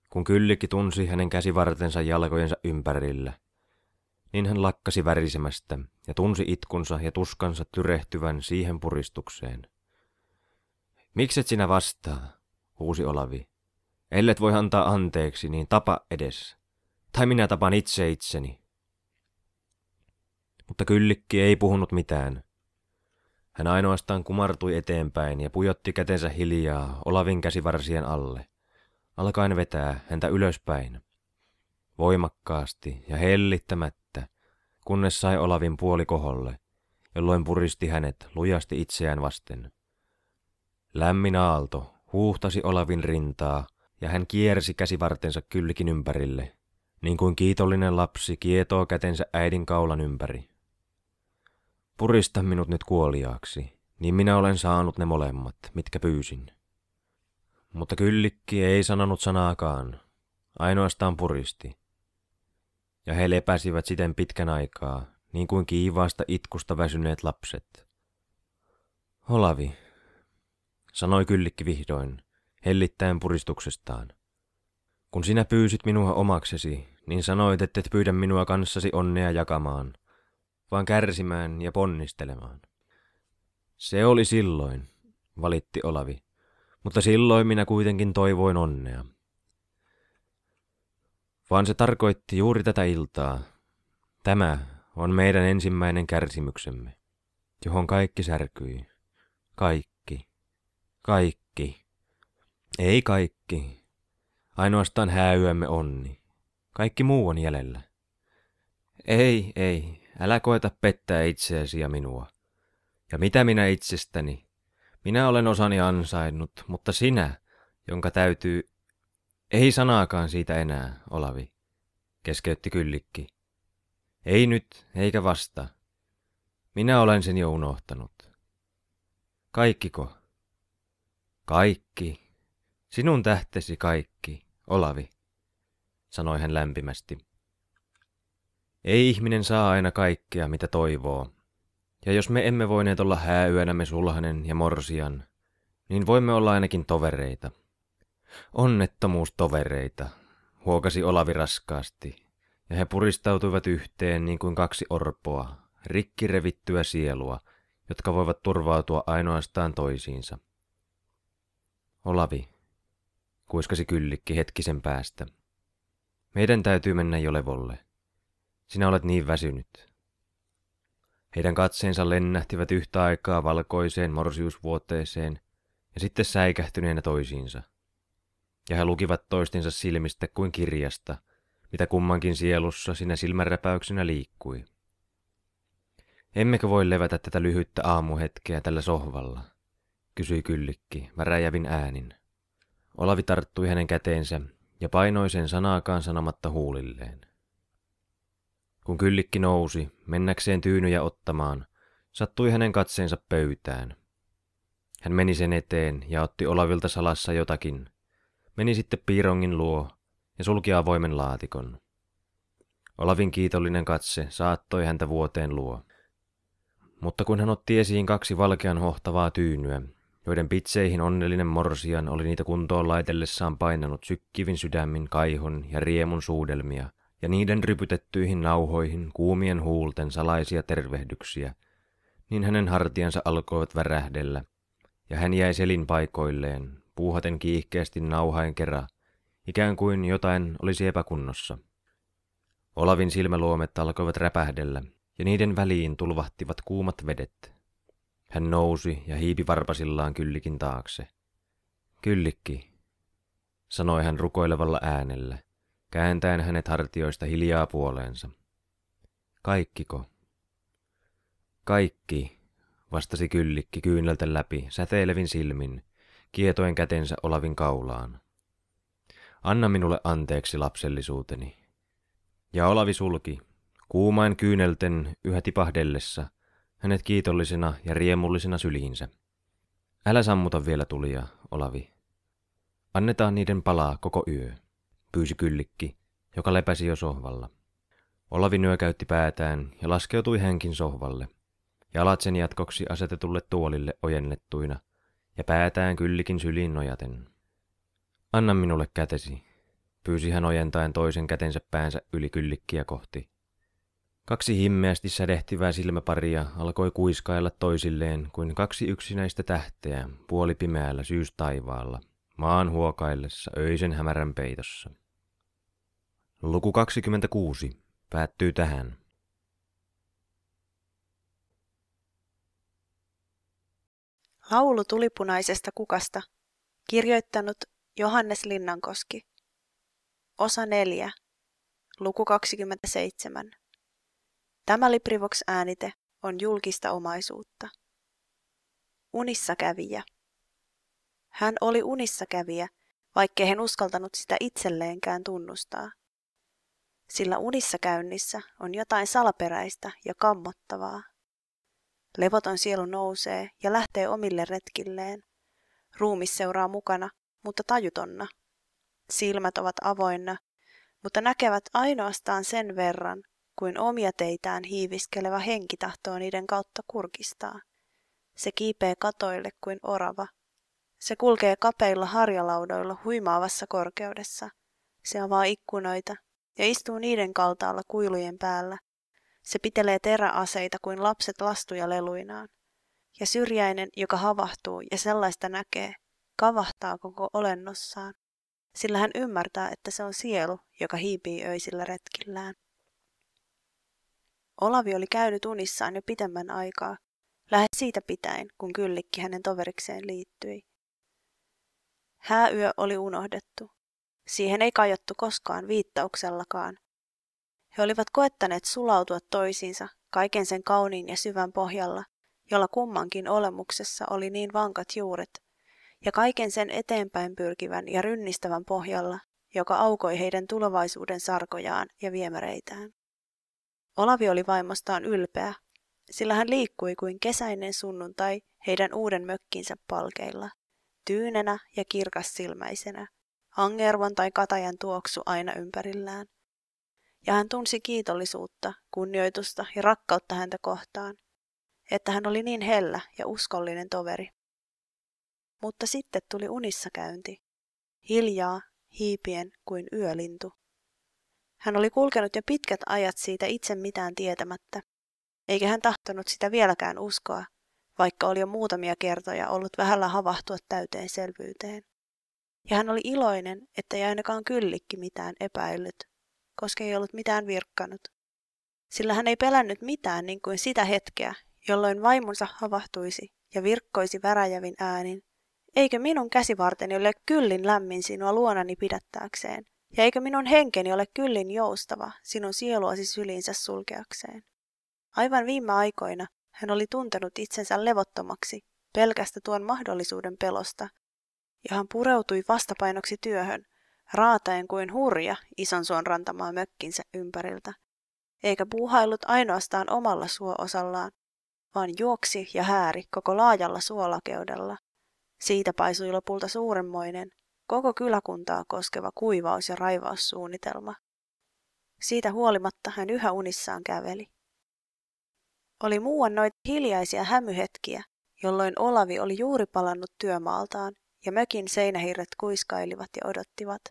Kun kyllikki tunsi hänen käsivartensa jalkojensa ympärillä – niin hän lakkasi värisemästä ja tunsi itkunsa ja tuskansa tyrehtyvän siihen puristukseen. Mikset sinä vastaa, huusi Olavi. Ellet voi antaa anteeksi, niin tapa edes. Tai minä tapan itse itseni. Mutta Kyllikki ei puhunut mitään. Hän ainoastaan kumartui eteenpäin ja pujotti kätensä hiljaa Olavin käsivarsien alle, alkaen vetää häntä ylöspäin. Voimakkaasti ja hellittämättä kunnes sai Olavin puolikoholle, jolloin puristi hänet lujasti itseään vasten. Lämmin aalto huuhtasi Olavin rintaa, ja hän kiersi käsivartensa kyllikin ympärille, niin kuin kiitollinen lapsi kietoo kätensä äidin kaulan ympäri. Purista minut nyt kuoliaaksi, niin minä olen saanut ne molemmat, mitkä pyysin. Mutta kyllikki ei sanonut sanaakaan, ainoastaan puristi, ja he lepäsivät siten pitkän aikaa, niin kuin kiivaasta itkusta väsyneet lapset. Olavi, sanoi kyllikki vihdoin, hellittäen puristuksestaan. Kun sinä pyysit minua omaksesi, niin sanoit, että et pyydä minua kanssasi onnea jakamaan, vaan kärsimään ja ponnistelemaan. Se oli silloin, valitti Olavi, mutta silloin minä kuitenkin toivoin onnea, vaan se tarkoitti juuri tätä iltaa. Tämä on meidän ensimmäinen kärsimyksemme, johon kaikki särkyi. Kaikki. Kaikki. Ei kaikki. Ainoastaan hääyömme onni. Kaikki muu on jäljellä. Ei, ei, älä koeta pettää itseäsi ja minua. Ja mitä minä itsestäni? Minä olen osani ansainnut, mutta sinä, jonka täytyy ei sanaakaan siitä enää, Olavi, keskeytti kyllikki. Ei nyt, eikä vasta. Minä olen sen jo unohtanut. Kaikkiko? Kaikki. Sinun tähtesi kaikki, Olavi, sanoi hän lämpimästi. Ei ihminen saa aina kaikkea, mitä toivoo. Ja jos me emme voineet olla hääyönämme sulhanen ja morsian, niin voimme olla ainakin tovereita. Onnettomuustovereita, huokasi Olavi raskaasti, ja he puristautuivat yhteen niin kuin kaksi orpoa, rikkirevittyä sielua, jotka voivat turvautua ainoastaan toisiinsa. Olavi, kuiskasi kyllikki hetkisen päästä. Meidän täytyy mennä jo levolle. Sinä olet niin väsynyt. Heidän katseensa lennähtivät yhtä aikaa valkoiseen morsiusvuoteeseen ja sitten säikähtyneenä toisiinsa – ja he lukivat toistensa silmistä kuin kirjasta, mitä kummankin sielussa sinä silmänräpäyksenä liikkui. Emmekö voi levätä tätä lyhyttä aamuhetkeä tällä sohvalla? kysyi Kyllikki väräjävin äänin. Olavi tarttui hänen käteensä ja painoi sen sanaakaan sanomatta huulilleen. Kun Kyllikki nousi, mennäkseen tyynyjä ottamaan, sattui hänen katseensa pöytään. Hän meni sen eteen ja otti Olavilta salassa jotakin, Meni sitten piirongin luo ja sulki avoimen laatikon. Olavin kiitollinen katse saattoi häntä vuoteen luo. Mutta kun hän otti esiin kaksi valkean hohtavaa tyynyä, joiden pitseihin onnellinen morsian oli niitä kuntoon laitellessaan painanut sykkivin sydämin kaihon ja riemun suudelmia, ja niiden rypytettyihin nauhoihin kuumien huulten salaisia tervehdyksiä, niin hänen hartiansa alkoivat värähdellä, ja hän jäi selin paikoilleen, puuhaten kiihkeästi nauhaen kerran, ikään kuin jotain olisi epäkunnossa. Olavin silmäluomet alkoivat räpähdellä, ja niiden väliin tulvahtivat kuumat vedet. Hän nousi ja hiipi varpasillaan kyllikin taakse. Kyllikki, sanoi hän rukoilevalla äänellä, kääntäen hänet hartioista hiljaa puoleensa. Kaikkiko? Kaikki, vastasi kyllikki kyyneltä läpi, säteilevin silmin, kietoen kätensä Olavin kaulaan. Anna minulle anteeksi lapsellisuuteni. Ja Olavi sulki, kuumain kyynelten yhä tipahdellessa, hänet kiitollisena ja riemullisena syliinsä. Älä sammuta vielä tulia, Olavi. Annetaan niiden palaa koko yö, pyysi Kyllikki, joka lepäsi jo sohvalla. Olavi nyökäytti päätään ja laskeutui hänkin sohvalle, jalat sen jatkoksi asetetulle tuolille ojennettuina, ja päätään kyllikin syliin nojaten. Anna minulle kätesi, pyysi hän ojentaen toisen kätensä päänsä yli kyllikkiä kohti. Kaksi himmeästi sädehtivää silmäparia alkoi kuiskailla toisilleen kuin kaksi yksinäistä tähteä puolipimeällä syystaivaalla, maan huokaillessa öisen hämärän peitossa. Luku 26 päättyy tähän. Laulu tulipunaisesta kukasta. Kirjoittanut Johannes Linnankoski. Osa 4. Luku 27. Tämä Librivox-äänite on julkista omaisuutta. Unissa Hän oli unissa kävijä, vaikkei hän uskaltanut sitä itselleenkään tunnustaa. Sillä unissa käynnissä on jotain salaperäistä ja kammottavaa. Levoton sielu nousee ja lähtee omille retkilleen. Ruumis seuraa mukana, mutta tajutonna. Silmät ovat avoinna, mutta näkevät ainoastaan sen verran, kuin omia teitään hiiviskelevä henki tahtoo niiden kautta kurkistaa. Se kiipee katoille kuin orava. Se kulkee kapeilla harjalaudoilla huimaavassa korkeudessa. Se avaa ikkunoita ja istuu niiden kaltaalla kuilujen päällä, se pitelee teräaseita kuin lapset lastuja leluinaan. Ja syrjäinen, joka havahtuu ja sellaista näkee, kavahtaa koko olennossaan, sillä hän ymmärtää, että se on sielu, joka hiipii öisillä retkillään. Olavi oli käynyt unissaan jo pitemmän aikaa, lähes siitä pitäen, kun kyllikki hänen toverikseen liittyi. Hääyö oli unohdettu. Siihen ei kajottu koskaan viittauksellakaan, he olivat koettaneet sulautua toisiinsa kaiken sen kauniin ja syvän pohjalla, jolla kummankin olemuksessa oli niin vankat juuret, ja kaiken sen eteenpäin pyrkivän ja rynnistävän pohjalla, joka aukoi heidän tulevaisuuden sarkojaan ja viemäreitään. Olavi oli vaimostaan ylpeä, sillä hän liikkui kuin kesäinen sunnuntai heidän uuden mökkinsä palkeilla, tyynenä ja kirkassilmäisenä, angervon tai katajan tuoksu aina ympärillään ja hän tunsi kiitollisuutta, kunnioitusta ja rakkautta häntä kohtaan, että hän oli niin hellä ja uskollinen toveri. Mutta sitten tuli unissa käynti, hiljaa, hiipien kuin yölintu. Hän oli kulkenut jo pitkät ajat siitä itse mitään tietämättä, eikä hän tahtonut sitä vieläkään uskoa, vaikka oli jo muutamia kertoja ollut vähällä havahtua täyteen selvyyteen. Ja hän oli iloinen, että ei ainakaan kyllikki mitään epäillyt koska ei ollut mitään virkkanut. Sillä hän ei pelännyt mitään niin kuin sitä hetkeä, jolloin vaimonsa havahtuisi ja virkkoisi väräjävin äänin. Eikö minun käsivarteni ole kyllin lämmin sinua luonani pidättääkseen, ja eikö minun henkeni ole kyllin joustava sinun sieluasi syliinsä sulkeakseen? Aivan viime aikoina hän oli tuntenut itsensä levottomaksi pelkästä tuon mahdollisuuden pelosta, ja hän pureutui vastapainoksi työhön, raataen kuin hurja ison suon rantamaa mökkinsä ympäriltä, eikä puuhaillut ainoastaan omalla suoosallaan, vaan juoksi ja hääri koko laajalla suolakeudella. Siitä paisui lopulta suuremmoinen, koko kyläkuntaa koskeva kuivaus- ja raivaussuunnitelma. Siitä huolimatta hän yhä unissaan käveli. Oli muuan noita hiljaisia hämyhetkiä, jolloin Olavi oli juuri palannut työmaaltaan ja mökin seinähirret kuiskailivat ja odottivat.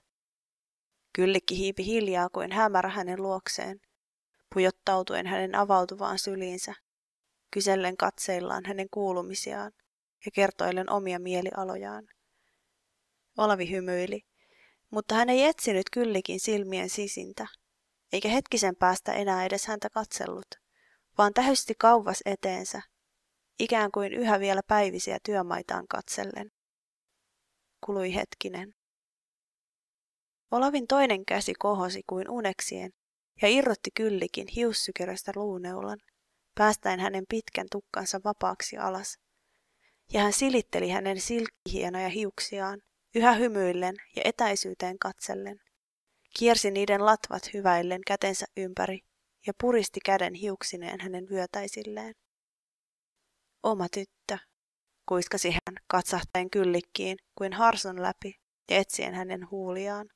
Kyllikki hiipi hiljaa kuin hämärä hänen luokseen, pujottautuen hänen avautuvaan syliinsä, kysellen katseillaan hänen kuulumisiaan ja kertoillen omia mielialojaan. Olavi hymyili, mutta hän ei etsinyt kyllikin silmien sisintä, eikä hetkisen päästä enää edes häntä katsellut, vaan tähysti kauvas eteensä, ikään kuin yhä vielä päivisiä työmaitaan katsellen. Kului hetkinen. Olavin toinen käsi kohosi kuin uneksien ja irrotti kyllikin hiussykeröstä luuneulan, päästäen hänen pitkän tukkansa vapaaksi alas. Ja hän silitteli hänen silkkihienoja hiuksiaan, yhä hymyillen ja etäisyyteen katsellen. Kiersi niiden latvat hyväillen kätensä ympäri ja puristi käden hiuksineen hänen vyötäisilleen. Oma tyttö, kuiskasi hän katsahtaen kyllikkiin kuin harson läpi ja etsien hänen huuliaan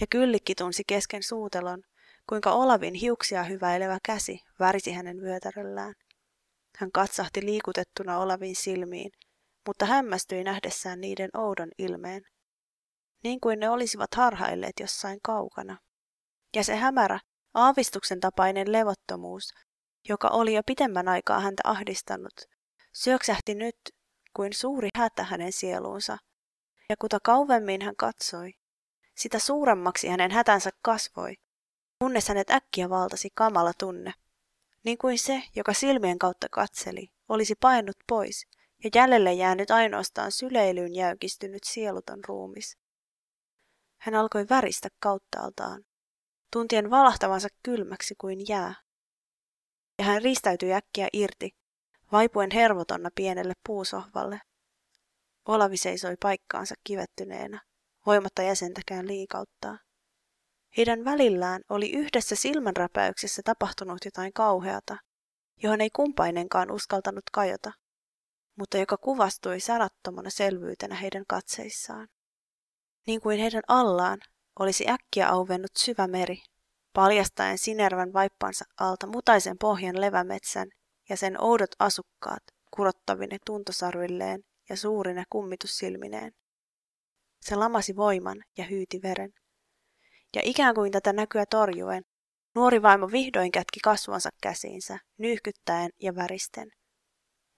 ja Kyllikki tunsi kesken suutelon, kuinka Olavin hiuksia hyväilevä käsi värisi hänen vyötäröllään. Hän katsahti liikutettuna Olavin silmiin, mutta hämmästyi nähdessään niiden oudon ilmeen. Niin kuin ne olisivat harhailleet jossain kaukana. Ja se hämärä, aavistuksen tapainen levottomuus, joka oli jo pitemmän aikaa häntä ahdistanut, syöksähti nyt kuin suuri hätä hänen sieluunsa, ja kuta kauemmin hän katsoi, sitä suuremmaksi hänen hätänsä kasvoi, kunnes hänet äkkiä valtasi kamala tunne. Niin kuin se, joka silmien kautta katseli, olisi painut pois ja jäljelle jäänyt ainoastaan syleilyyn jäykistynyt sieluton ruumis. Hän alkoi väristä kauttaaltaan, tuntien valahtavansa kylmäksi kuin jää. Ja hän ristäytyi äkkiä irti, vaipuen hervotonna pienelle puusohvalle. Olavi seisoi paikkaansa kivettyneenä voimatta jäsentäkään liikauttaa. Heidän välillään oli yhdessä silmänräpäyksessä tapahtunut jotain kauheata, johon ei kumpainenkaan uskaltanut kajota, mutta joka kuvastui sanattomana selvyytenä heidän katseissaan. Niin kuin heidän allaan olisi äkkiä auvennut syvä meri, paljastaen Sinervän vaippansa alta mutaisen pohjan levämetsän ja sen oudot asukkaat kurottavine tuntosarvilleen ja suurine kummitussilmineen. Se lamasi voiman ja hyyti veren. Ja ikään kuin tätä näkyä torjuen, nuori vaimo vihdoin kätki kasvonsa käsiinsä, nyyhkyttäen ja väristen.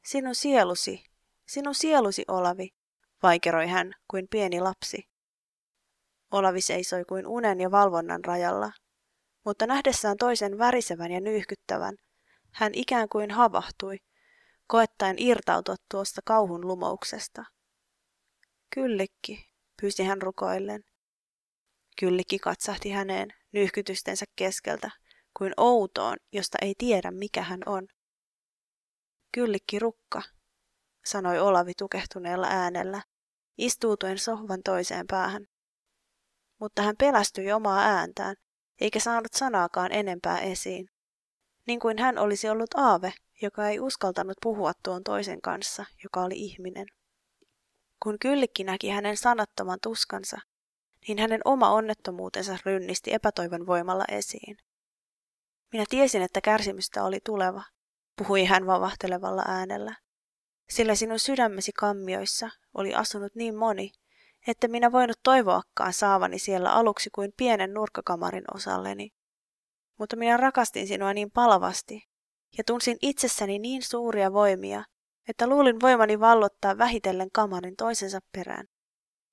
Sinun sielusi, sinun sielusi Olavi, vaikeroi hän kuin pieni lapsi. Olavi seisoi kuin unen ja valvonnan rajalla, mutta nähdessään toisen värisevän ja nyyhkyttävän, hän ikään kuin havahtui, koettaen irtautua tuosta kauhun lumouksesta. Kyllikki, pyysi hän rukoillen. Kyllikki katsahti häneen nyyhkytystensä keskeltä, kuin outoon, josta ei tiedä mikä hän on. Kyllikki rukka, sanoi Olavi tukehtuneella äänellä, istuutuen sohvan toiseen päähän. Mutta hän pelästyi omaa ääntään, eikä saanut sanaakaan enempää esiin. Niin kuin hän olisi ollut aave, joka ei uskaltanut puhua tuon toisen kanssa, joka oli ihminen. Kun Kyllikki näki hänen sanattoman tuskansa, niin hänen oma onnettomuutensa rynnisti epätoivon voimalla esiin. Minä tiesin, että kärsimystä oli tuleva, puhui hän vavahtelevalla äänellä. Sillä sinun sydämesi kammioissa oli asunut niin moni, että minä voinut toivoakaan saavani siellä aluksi kuin pienen nurkkakamarin osalleni. Mutta minä rakastin sinua niin palavasti ja tunsin itsessäni niin suuria voimia, että luulin voimani vallottaa vähitellen kamarin toisensa perään,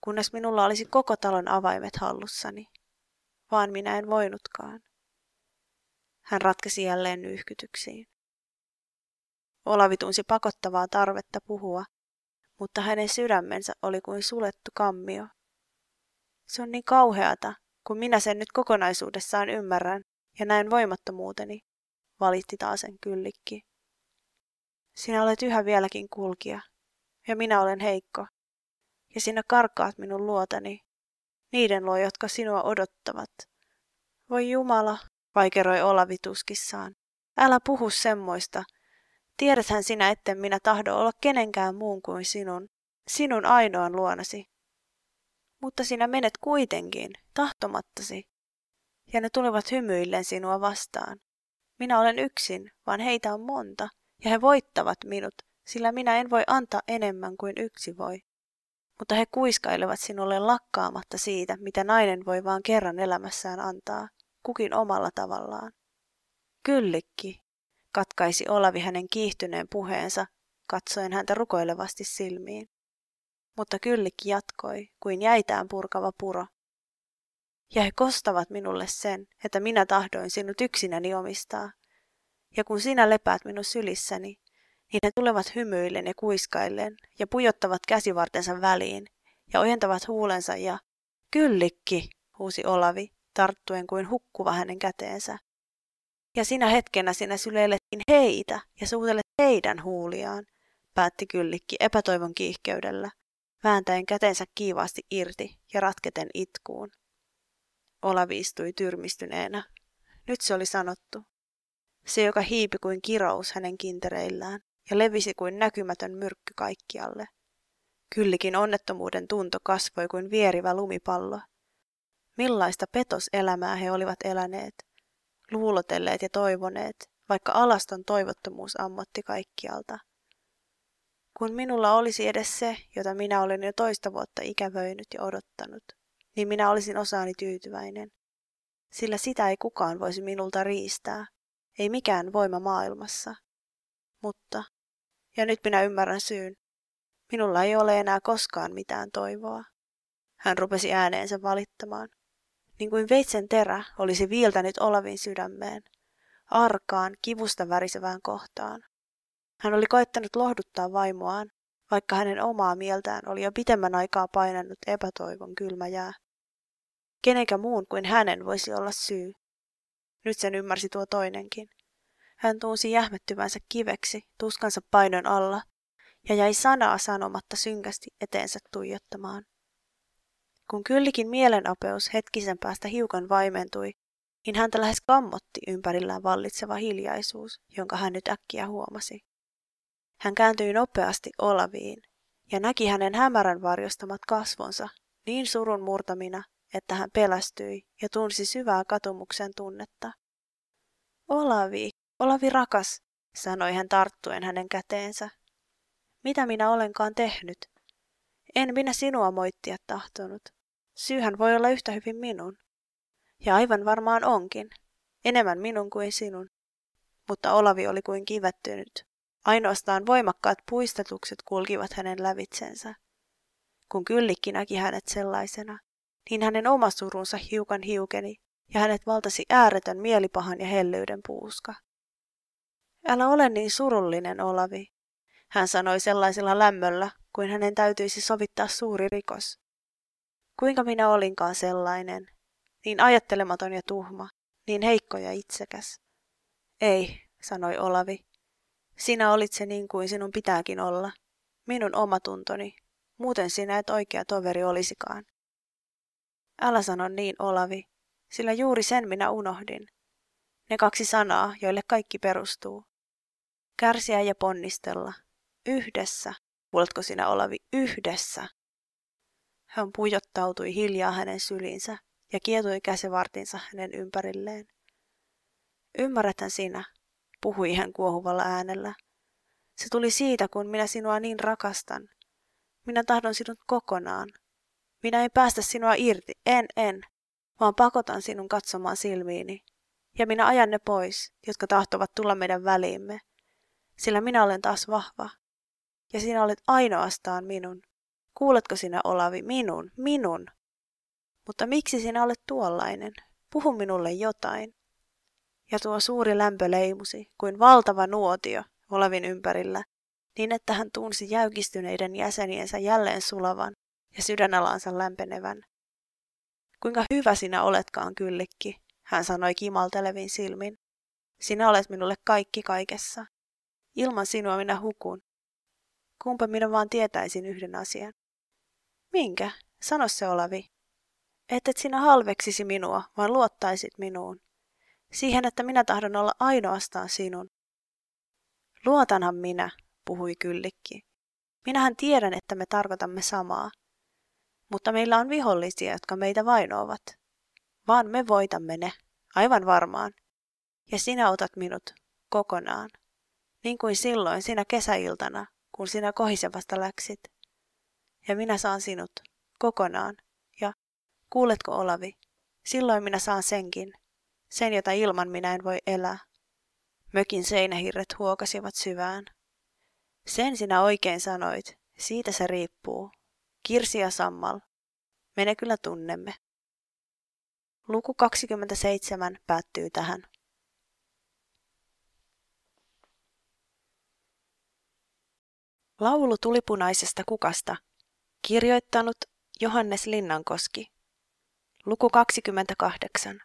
kunnes minulla olisi koko talon avaimet hallussani. Vaan minä en voinutkaan. Hän ratkesi jälleen nyyhkytyksiin. Olavi tunsi pakottavaa tarvetta puhua, mutta hänen sydämensä oli kuin sulettu kammio. Se on niin kauheata, kun minä sen nyt kokonaisuudessaan ymmärrän ja näen voimattomuuteni, valitti taasen kyllikki. Sinä olet yhä vieläkin kulkija, ja minä olen heikko. Ja sinä karkaat minun luotani, niiden luo, jotka sinua odottavat. Voi Jumala, vaikeroi Olavi tuskissaan, älä puhu semmoista. Tiedäthän sinä, etten minä tahdo olla kenenkään muun kuin sinun, sinun ainoan luonasi. Mutta sinä menet kuitenkin, tahtomattasi, ja ne tulevat hymyillen sinua vastaan. Minä olen yksin, vaan heitä on monta, ja he voittavat minut, sillä minä en voi antaa enemmän kuin yksi voi. Mutta he kuiskailevat sinulle lakkaamatta siitä, mitä nainen voi vaan kerran elämässään antaa, kukin omalla tavallaan. Kyllikki, katkaisi Olavi hänen kiihtyneen puheensa, katsoen häntä rukoilevasti silmiin. Mutta Kyllikki jatkoi, kuin jäitään purkava puro. Ja he kostavat minulle sen, että minä tahdoin sinut yksinäni omistaa, ja kun sinä lepäät minun sylissäni, niin ne tulevat hymyillen ja kuiskaillen ja pujottavat käsivartensa väliin ja ojentavat huulensa ja kyllikki, huusi Olavi, tarttuen kuin hukkuva hänen käteensä. Ja sinä hetkenä sinä syleilettiin heitä ja suutelet heidän huuliaan, päätti kyllikki epätoivon kiihkeydellä, vääntäen kätensä kiivaasti irti ja ratketen itkuun. Olavi istui tyrmistyneenä. Nyt se oli sanottu se joka hiipi kuin kirous hänen kintereillään ja levisi kuin näkymätön myrkky kaikkialle. Kyllikin onnettomuuden tunto kasvoi kuin vierivä lumipallo. Millaista petoselämää he olivat eläneet, luulotelleet ja toivoneet, vaikka alaston toivottomuus ammotti kaikkialta. Kun minulla olisi edes se, jota minä olen jo toista vuotta ikävöinyt ja odottanut, niin minä olisin osaani tyytyväinen, sillä sitä ei kukaan voisi minulta riistää, ei mikään voima maailmassa. Mutta, ja nyt minä ymmärrän syyn, minulla ei ole enää koskaan mitään toivoa. Hän rupesi ääneensä valittamaan. Niin kuin veitsen terä olisi viiltänyt Olavin sydämeen, arkaan, kivusta värisevään kohtaan. Hän oli koettanut lohduttaa vaimoaan, vaikka hänen omaa mieltään oli jo pitemmän aikaa painannut epätoivon kylmäjää. Kenenkä muun kuin hänen voisi olla syy, nyt sen ymmärsi tuo toinenkin. Hän tunsi jähmettyvänsä kiveksi tuskansa painon alla ja jäi sanaa sanomatta synkästi eteensä tuijottamaan. Kun kyllikin mielenapeus hetkisen päästä hiukan vaimentui, niin häntä lähes kammotti ympärillään vallitseva hiljaisuus, jonka hän nyt äkkiä huomasi. Hän kääntyi nopeasti Olaviin ja näki hänen hämärän varjostamat kasvonsa niin surun murtamina että hän pelästyi ja tunsi syvää katumuksen tunnetta. Olavi, Olavi rakas, sanoi hän tarttuen hänen käteensä. Mitä minä olenkaan tehnyt? En minä sinua moittia tahtonut. Syyhän voi olla yhtä hyvin minun. Ja aivan varmaan onkin. Enemmän minun kuin sinun. Mutta Olavi oli kuin kivettynyt. Ainoastaan voimakkaat puistetukset kulkivat hänen lävitsensä. Kun kyllikki näki hänet sellaisena, niin hänen oma surunsa hiukan hiukeni ja hänet valtasi ääretön mielipahan ja hellyyden puuska. Älä ole niin surullinen, Olavi, hän sanoi sellaisella lämmöllä, kuin hänen täytyisi sovittaa suuri rikos. Kuinka minä olinkaan sellainen, niin ajattelematon ja tuhma, niin heikko ja itsekäs. Ei, sanoi Olavi. Sinä olit se niin kuin sinun pitääkin olla. Minun omatuntoni. Muuten sinä et oikea toveri olisikaan. Älä sano niin, Olavi, sillä juuri sen minä unohdin. Ne kaksi sanaa, joille kaikki perustuu. Kärsiä ja ponnistella. Yhdessä. Kuuletko sinä, Olavi, yhdessä? Hän pujottautui hiljaa hänen syliinsä ja kietui käsivartinsa hänen ympärilleen. Ymmärrätän sinä, puhui hän kuohuvalla äänellä. Se tuli siitä, kun minä sinua niin rakastan. Minä tahdon sinut kokonaan, minä en päästä sinua irti, en, en, vaan pakotan sinun katsomaan silmiini. Ja minä ajan ne pois, jotka tahtovat tulla meidän väliimme, sillä minä olen taas vahva. Ja sinä olet ainoastaan minun. Kuuletko sinä, Olavi, minun, minun? Mutta miksi sinä olet tuollainen? Puhu minulle jotain. Ja tuo suuri lämpö leimusi kuin valtava nuotio Olavin ympärillä, niin että hän tunsi jäykistyneiden jäseniensä jälleen sulavan ja sydänalansa lämpenevän. Kuinka hyvä sinä oletkaan kyllikki, hän sanoi kimaltelevin silmin. Sinä olet minulle kaikki kaikessa. Ilman sinua minä hukun. Kumpa minä vaan tietäisin yhden asian. Minkä? Sano se Olavi. Et et sinä halveksisi minua, vaan luottaisit minuun. Siihen, että minä tahdon olla ainoastaan sinun. Luotanhan minä, puhui kyllikki. Minähän tiedän, että me tarkoitamme samaa mutta meillä on vihollisia, jotka meitä vainoavat. Vaan me voitamme ne, aivan varmaan. Ja sinä otat minut kokonaan, niin kuin silloin sinä kesäiltana, kun sinä kohisevasta läksit. Ja minä saan sinut kokonaan. Ja kuuletko Olavi, silloin minä saan senkin, sen jota ilman minä en voi elää. Mökin seinähirret huokasivat syvään. Sen sinä oikein sanoit, siitä se riippuu, Kirsi ja Sammal. Me ne kyllä tunnemme. Luku 27 päättyy tähän. Laulu tulipunaisesta kukasta. Kirjoittanut Johannes Linnankoski. Luku 28.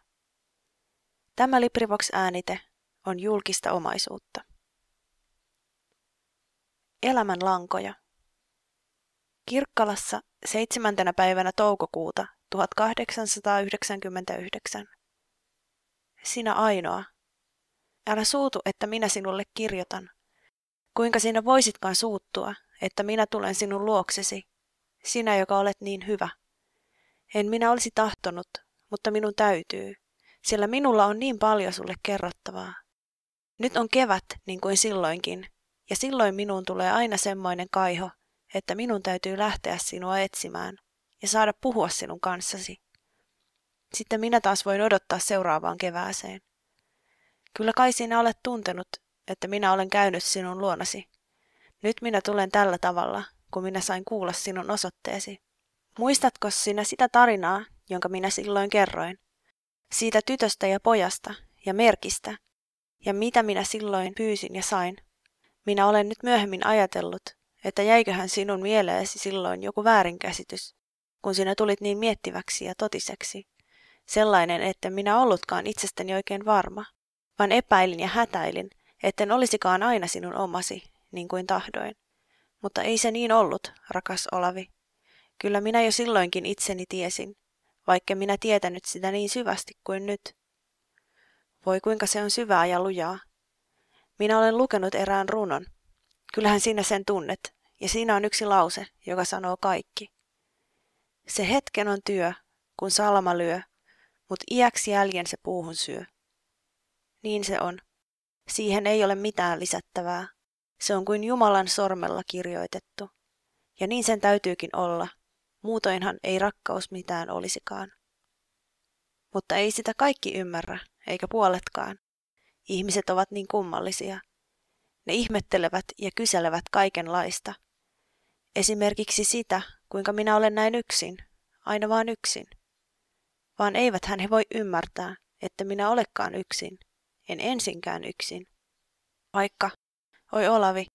Tämä Librivox äänite on julkista omaisuutta. Elämän lankoja. Kirkkalassa 7. päivänä toukokuuta 1899. Sinä ainoa. Älä suutu, että minä sinulle kirjoitan. Kuinka sinä voisitkaan suuttua, että minä tulen sinun luoksesi, sinä joka olet niin hyvä. En minä olisi tahtonut, mutta minun täytyy, sillä minulla on niin paljon sulle kerrottavaa. Nyt on kevät niin kuin silloinkin, ja silloin minuun tulee aina semmoinen kaiho, että minun täytyy lähteä sinua etsimään ja saada puhua sinun kanssasi. Sitten minä taas voin odottaa seuraavaan kevääseen. Kyllä kai sinä olet tuntenut, että minä olen käynyt sinun luonasi. Nyt minä tulen tällä tavalla, kun minä sain kuulla sinun osoitteesi. Muistatko sinä sitä tarinaa, jonka minä silloin kerroin? Siitä tytöstä ja pojasta ja merkistä, ja mitä minä silloin pyysin ja sain. Minä olen nyt myöhemmin ajatellut, että jäiköhän sinun mieleesi silloin joku väärinkäsitys, kun sinä tulit niin miettiväksi ja totiseksi. Sellainen, että minä ollutkaan itsestäni oikein varma, vaan epäilin ja hätäilin, etten olisikaan aina sinun omasi, niin kuin tahdoin. Mutta ei se niin ollut, rakas Olavi. Kyllä minä jo silloinkin itseni tiesin, vaikka minä tietänyt sitä niin syvästi kuin nyt. Voi kuinka se on syvää ja lujaa. Minä olen lukenut erään runon, Kyllähän sinä sen tunnet, ja siinä on yksi lause, joka sanoo kaikki. Se hetken on työ, kun salma lyö, mutta iäksi jäljen se puuhun syö. Niin se on. Siihen ei ole mitään lisättävää. Se on kuin Jumalan sormella kirjoitettu. Ja niin sen täytyykin olla. Muutoinhan ei rakkaus mitään olisikaan. Mutta ei sitä kaikki ymmärrä, eikä puoletkaan. Ihmiset ovat niin kummallisia – ne ihmettelevät ja kyselevät kaikenlaista. Esimerkiksi sitä, kuinka minä olen näin yksin, aina vaan yksin. Vaan eivät hän he voi ymmärtää, että minä olekaan yksin, en ensinkään yksin. Vaikka, oi Olavi,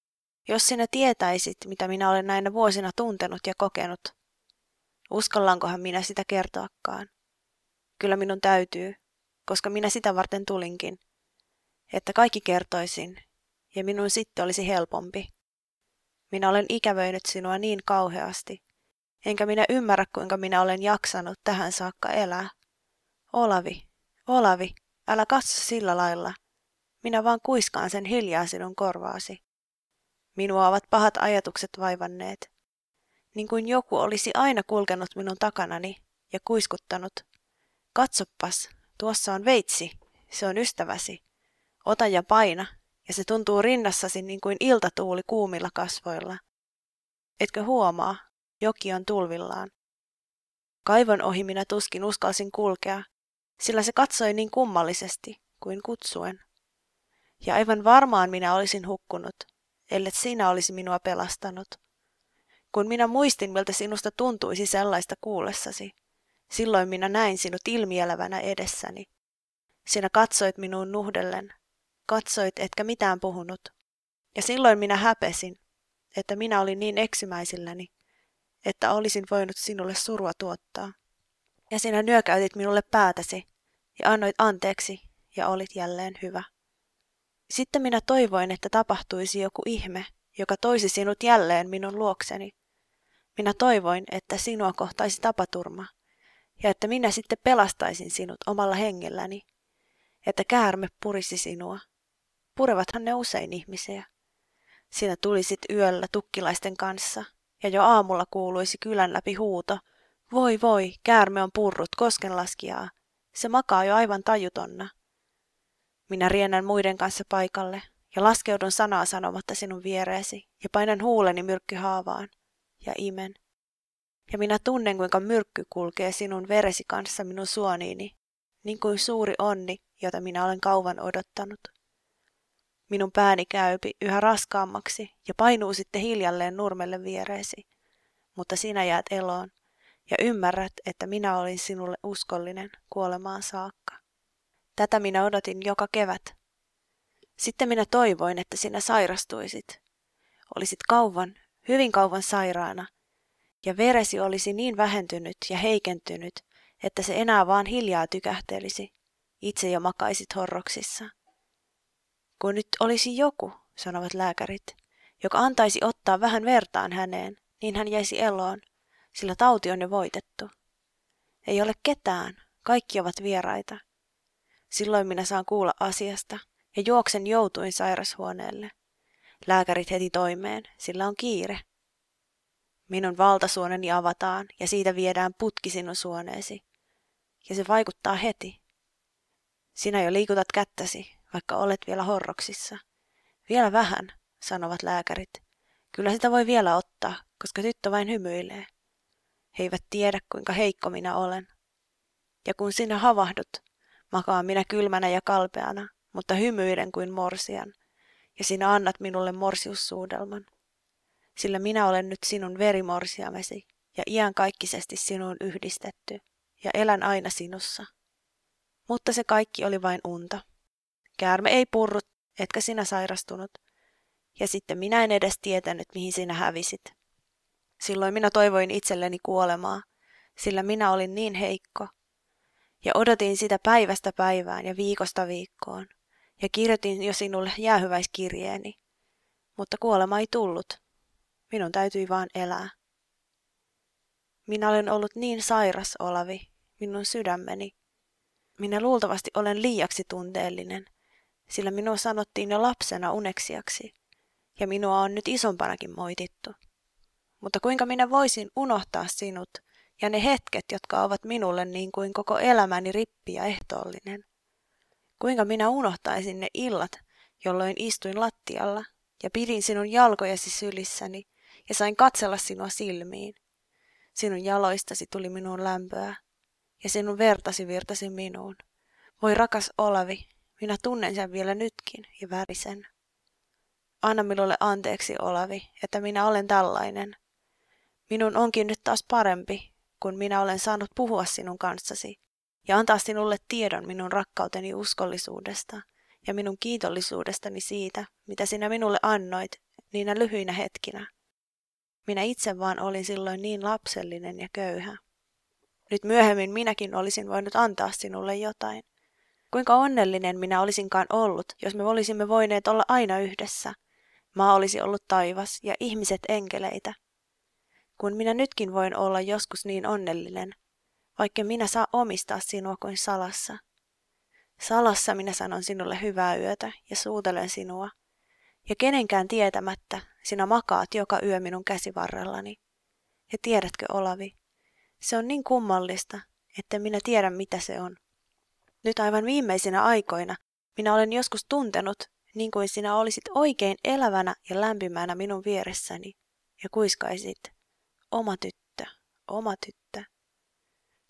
jos sinä tietäisit, mitä minä olen näinä vuosina tuntenut ja kokenut, uskallankohan minä sitä kertoakaan? Kyllä minun täytyy, koska minä sitä varten tulinkin, että kaikki kertoisin, ja minun sitten olisi helpompi. Minä olen ikävöinyt sinua niin kauheasti, enkä minä ymmärrä kuinka minä olen jaksanut tähän saakka elää. Olavi, Olavi, älä katso sillä lailla. Minä vaan kuiskaan sen hiljaa sinun korvaasi. Minua ovat pahat ajatukset vaivanneet. Niin kuin joku olisi aina kulkenut minun takanani ja kuiskuttanut. Katsoppas, tuossa on veitsi, se on ystäväsi. Ota ja paina, ja se tuntuu rinnassasi niin kuin iltatuuli kuumilla kasvoilla. Etkö huomaa, joki on tulvillaan. Kaivon ohi minä tuskin uskalsin kulkea, sillä se katsoi niin kummallisesti kuin kutsuen. Ja aivan varmaan minä olisin hukkunut, ellet sinä olisi minua pelastanut. Kun minä muistin, miltä sinusta tuntuisi sellaista kuullessasi, silloin minä näin sinut ilmielävänä edessäni. Sinä katsoit minuun nuhdellen, katsoit etkä mitään puhunut. Ja silloin minä häpesin, että minä olin niin eksymäisilläni, että olisin voinut sinulle surua tuottaa. Ja sinä nyökäytit minulle päätäsi ja annoit anteeksi ja olit jälleen hyvä. Sitten minä toivoin, että tapahtuisi joku ihme, joka toisi sinut jälleen minun luokseni. Minä toivoin, että sinua kohtaisi tapaturma, ja että minä sitten pelastaisin sinut omalla hengelläni, että käärme purisi sinua Purevathan ne usein ihmisiä. Sinä tulisit yöllä tukkilaisten kanssa, ja jo aamulla kuuluisi kylän läpi huuto. Voi voi, käärme on purrut koskenlaskijaa. Se makaa jo aivan tajutonna. Minä riennän muiden kanssa paikalle ja laskeudun sanaa sanomatta sinun viereesi ja painan huuleni myrkkyhaavaan ja imen. Ja minä tunnen, kuinka myrkky kulkee sinun veresi kanssa minun suoniini, niin kuin suuri onni, jota minä olen kauan odottanut. Minun pääni käypi yhä raskaammaksi ja painuu sitten hiljalleen nurmelle viereesi. Mutta sinä jäät eloon ja ymmärrät, että minä olin sinulle uskollinen kuolemaan saakka. Tätä minä odotin joka kevät. Sitten minä toivoin, että sinä sairastuisit. Olisit kauan, hyvin kauan sairaana, ja veresi olisi niin vähentynyt ja heikentynyt, että se enää vaan hiljaa tykähtelisi. Itse jo makaisit horroksissa. Kun nyt olisi joku, sanovat lääkärit, joka antaisi ottaa vähän vertaan häneen, niin hän jäisi eloon, sillä tauti on jo voitettu. Ei ole ketään, kaikki ovat vieraita. Silloin minä saan kuulla asiasta ja juoksen joutuin sairashuoneelle. Lääkärit heti toimeen, sillä on kiire. Minun valtasuoneni avataan ja siitä viedään putki sinun suoneesi. Ja se vaikuttaa heti. Sinä jo liikutat kättäsi, vaikka olet vielä horroksissa. Vielä vähän, sanovat lääkärit. Kyllä sitä voi vielä ottaa, koska tyttö vain hymyilee. He eivät tiedä, kuinka heikko minä olen. Ja kun sinä havahdut, makaan minä kylmänä ja kalpeana, mutta hymyiden kuin morsian, ja sinä annat minulle morsiussuudelman. Sillä minä olen nyt sinun verimorsiamesi ja iankaikkisesti sinuun yhdistetty, ja elän aina sinussa. Mutta se kaikki oli vain unta. Käärme ei purrut, etkä sinä sairastunut. Ja sitten minä en edes tietänyt, mihin sinä hävisit. Silloin minä toivoin itselleni kuolemaa, sillä minä olin niin heikko. Ja odotin sitä päivästä päivään ja viikosta viikkoon. Ja kirjoitin jo sinulle jäähyväiskirjeeni. Mutta kuolema ei tullut. Minun täytyi vaan elää. Minä olen ollut niin sairas, Olavi, minun sydämeni. Minä luultavasti olen liiaksi tunteellinen sillä minua sanottiin jo lapsena uneksiaksi, ja minua on nyt isompanakin moitittu. Mutta kuinka minä voisin unohtaa sinut ja ne hetket, jotka ovat minulle niin kuin koko elämäni rippi ja ehtoollinen? Kuinka minä unohtaisin ne illat, jolloin istuin lattialla ja pidin sinun jalkojasi sylissäni ja sain katsella sinua silmiin. Sinun jaloistasi tuli minuun lämpöä ja sinun vertasi virtasi minuun. Voi rakas Olavi, minä tunnen sen vielä nytkin ja värisen. Anna minulle anteeksi, Olavi, että minä olen tällainen. Minun onkin nyt taas parempi, kun minä olen saanut puhua sinun kanssasi ja antaa sinulle tiedon minun rakkauteni uskollisuudesta ja minun kiitollisuudestani siitä, mitä sinä minulle annoit niinä lyhyinä hetkinä. Minä itse vaan olin silloin niin lapsellinen ja köyhä. Nyt myöhemmin minäkin olisin voinut antaa sinulle jotain, Kuinka onnellinen minä olisinkaan ollut, jos me olisimme voineet olla aina yhdessä. Maa olisi ollut taivas ja ihmiset enkeleitä. Kun minä nytkin voin olla joskus niin onnellinen, vaikka minä saa omistaa sinua kuin salassa. Salassa minä sanon sinulle hyvää yötä ja suutelen sinua. Ja kenenkään tietämättä sinä makaat joka yö minun käsivarrellani. Ja tiedätkö Olavi, se on niin kummallista, että minä tiedän mitä se on. Nyt aivan viimeisinä aikoina minä olen joskus tuntenut, niin kuin sinä olisit oikein elävänä ja lämpimänä minun vieressäni, ja kuiskaisit, oma tyttö, oma tyttö.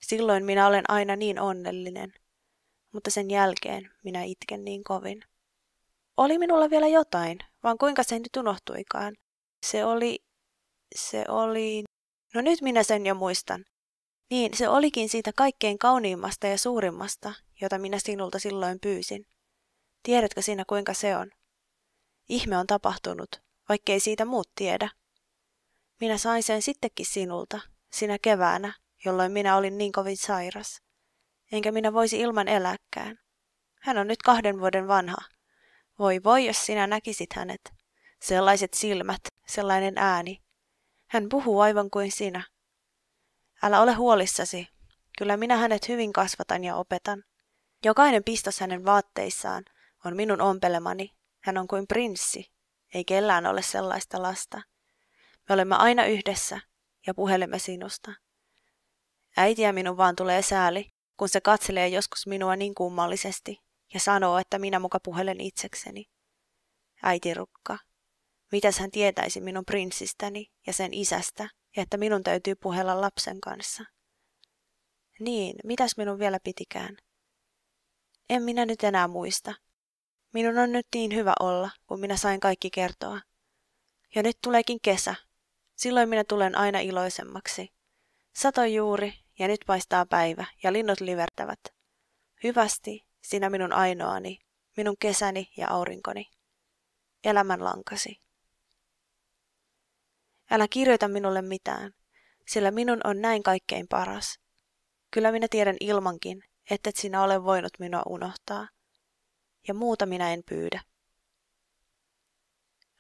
Silloin minä olen aina niin onnellinen, mutta sen jälkeen minä itken niin kovin. Oli minulla vielä jotain, vaan kuinka se nyt unohtuikaan. Se oli, se oli, no nyt minä sen jo muistan. Niin, se olikin siitä kaikkein kauniimmasta ja suurimmasta jota minä sinulta silloin pyysin. Tiedätkö sinä, kuinka se on? Ihme on tapahtunut, vaikkei siitä muut tiedä. Minä sain sen sittenkin sinulta, sinä keväänä, jolloin minä olin niin kovin sairas. Enkä minä voisi ilman eläkkään. Hän on nyt kahden vuoden vanha. Voi voi, jos sinä näkisit hänet. Sellaiset silmät, sellainen ääni. Hän puhuu aivan kuin sinä. Älä ole huolissasi. Kyllä minä hänet hyvin kasvatan ja opetan. Jokainen pistos hänen vaatteissaan on minun ompelemani. Hän on kuin prinssi. Ei kellään ole sellaista lasta. Me olemme aina yhdessä ja puhelemme sinusta. Äitiä minun vaan tulee sääli, kun se katselee joskus minua niin kummallisesti ja sanoo, että minä muka puhelen itsekseni. Äiti rukka, mitäs hän tietäisi minun prinssistäni ja sen isästä, ja että minun täytyy puhella lapsen kanssa. Niin, mitäs minun vielä pitikään? En minä nyt enää muista. Minun on nyt niin hyvä olla, kun minä sain kaikki kertoa. Ja nyt tuleekin kesä. Silloin minä tulen aina iloisemmaksi. Sato juuri, ja nyt paistaa päivä, ja linnut livertävät. Hyvästi, sinä minun ainoani, minun kesäni ja aurinkoni. Elämän lankasi. Älä kirjoita minulle mitään, sillä minun on näin kaikkein paras. Kyllä minä tiedän ilmankin, että et sinä ole voinut minua unohtaa, ja muuta minä en pyydä.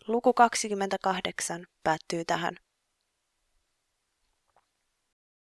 Luku 28 päättyy tähän.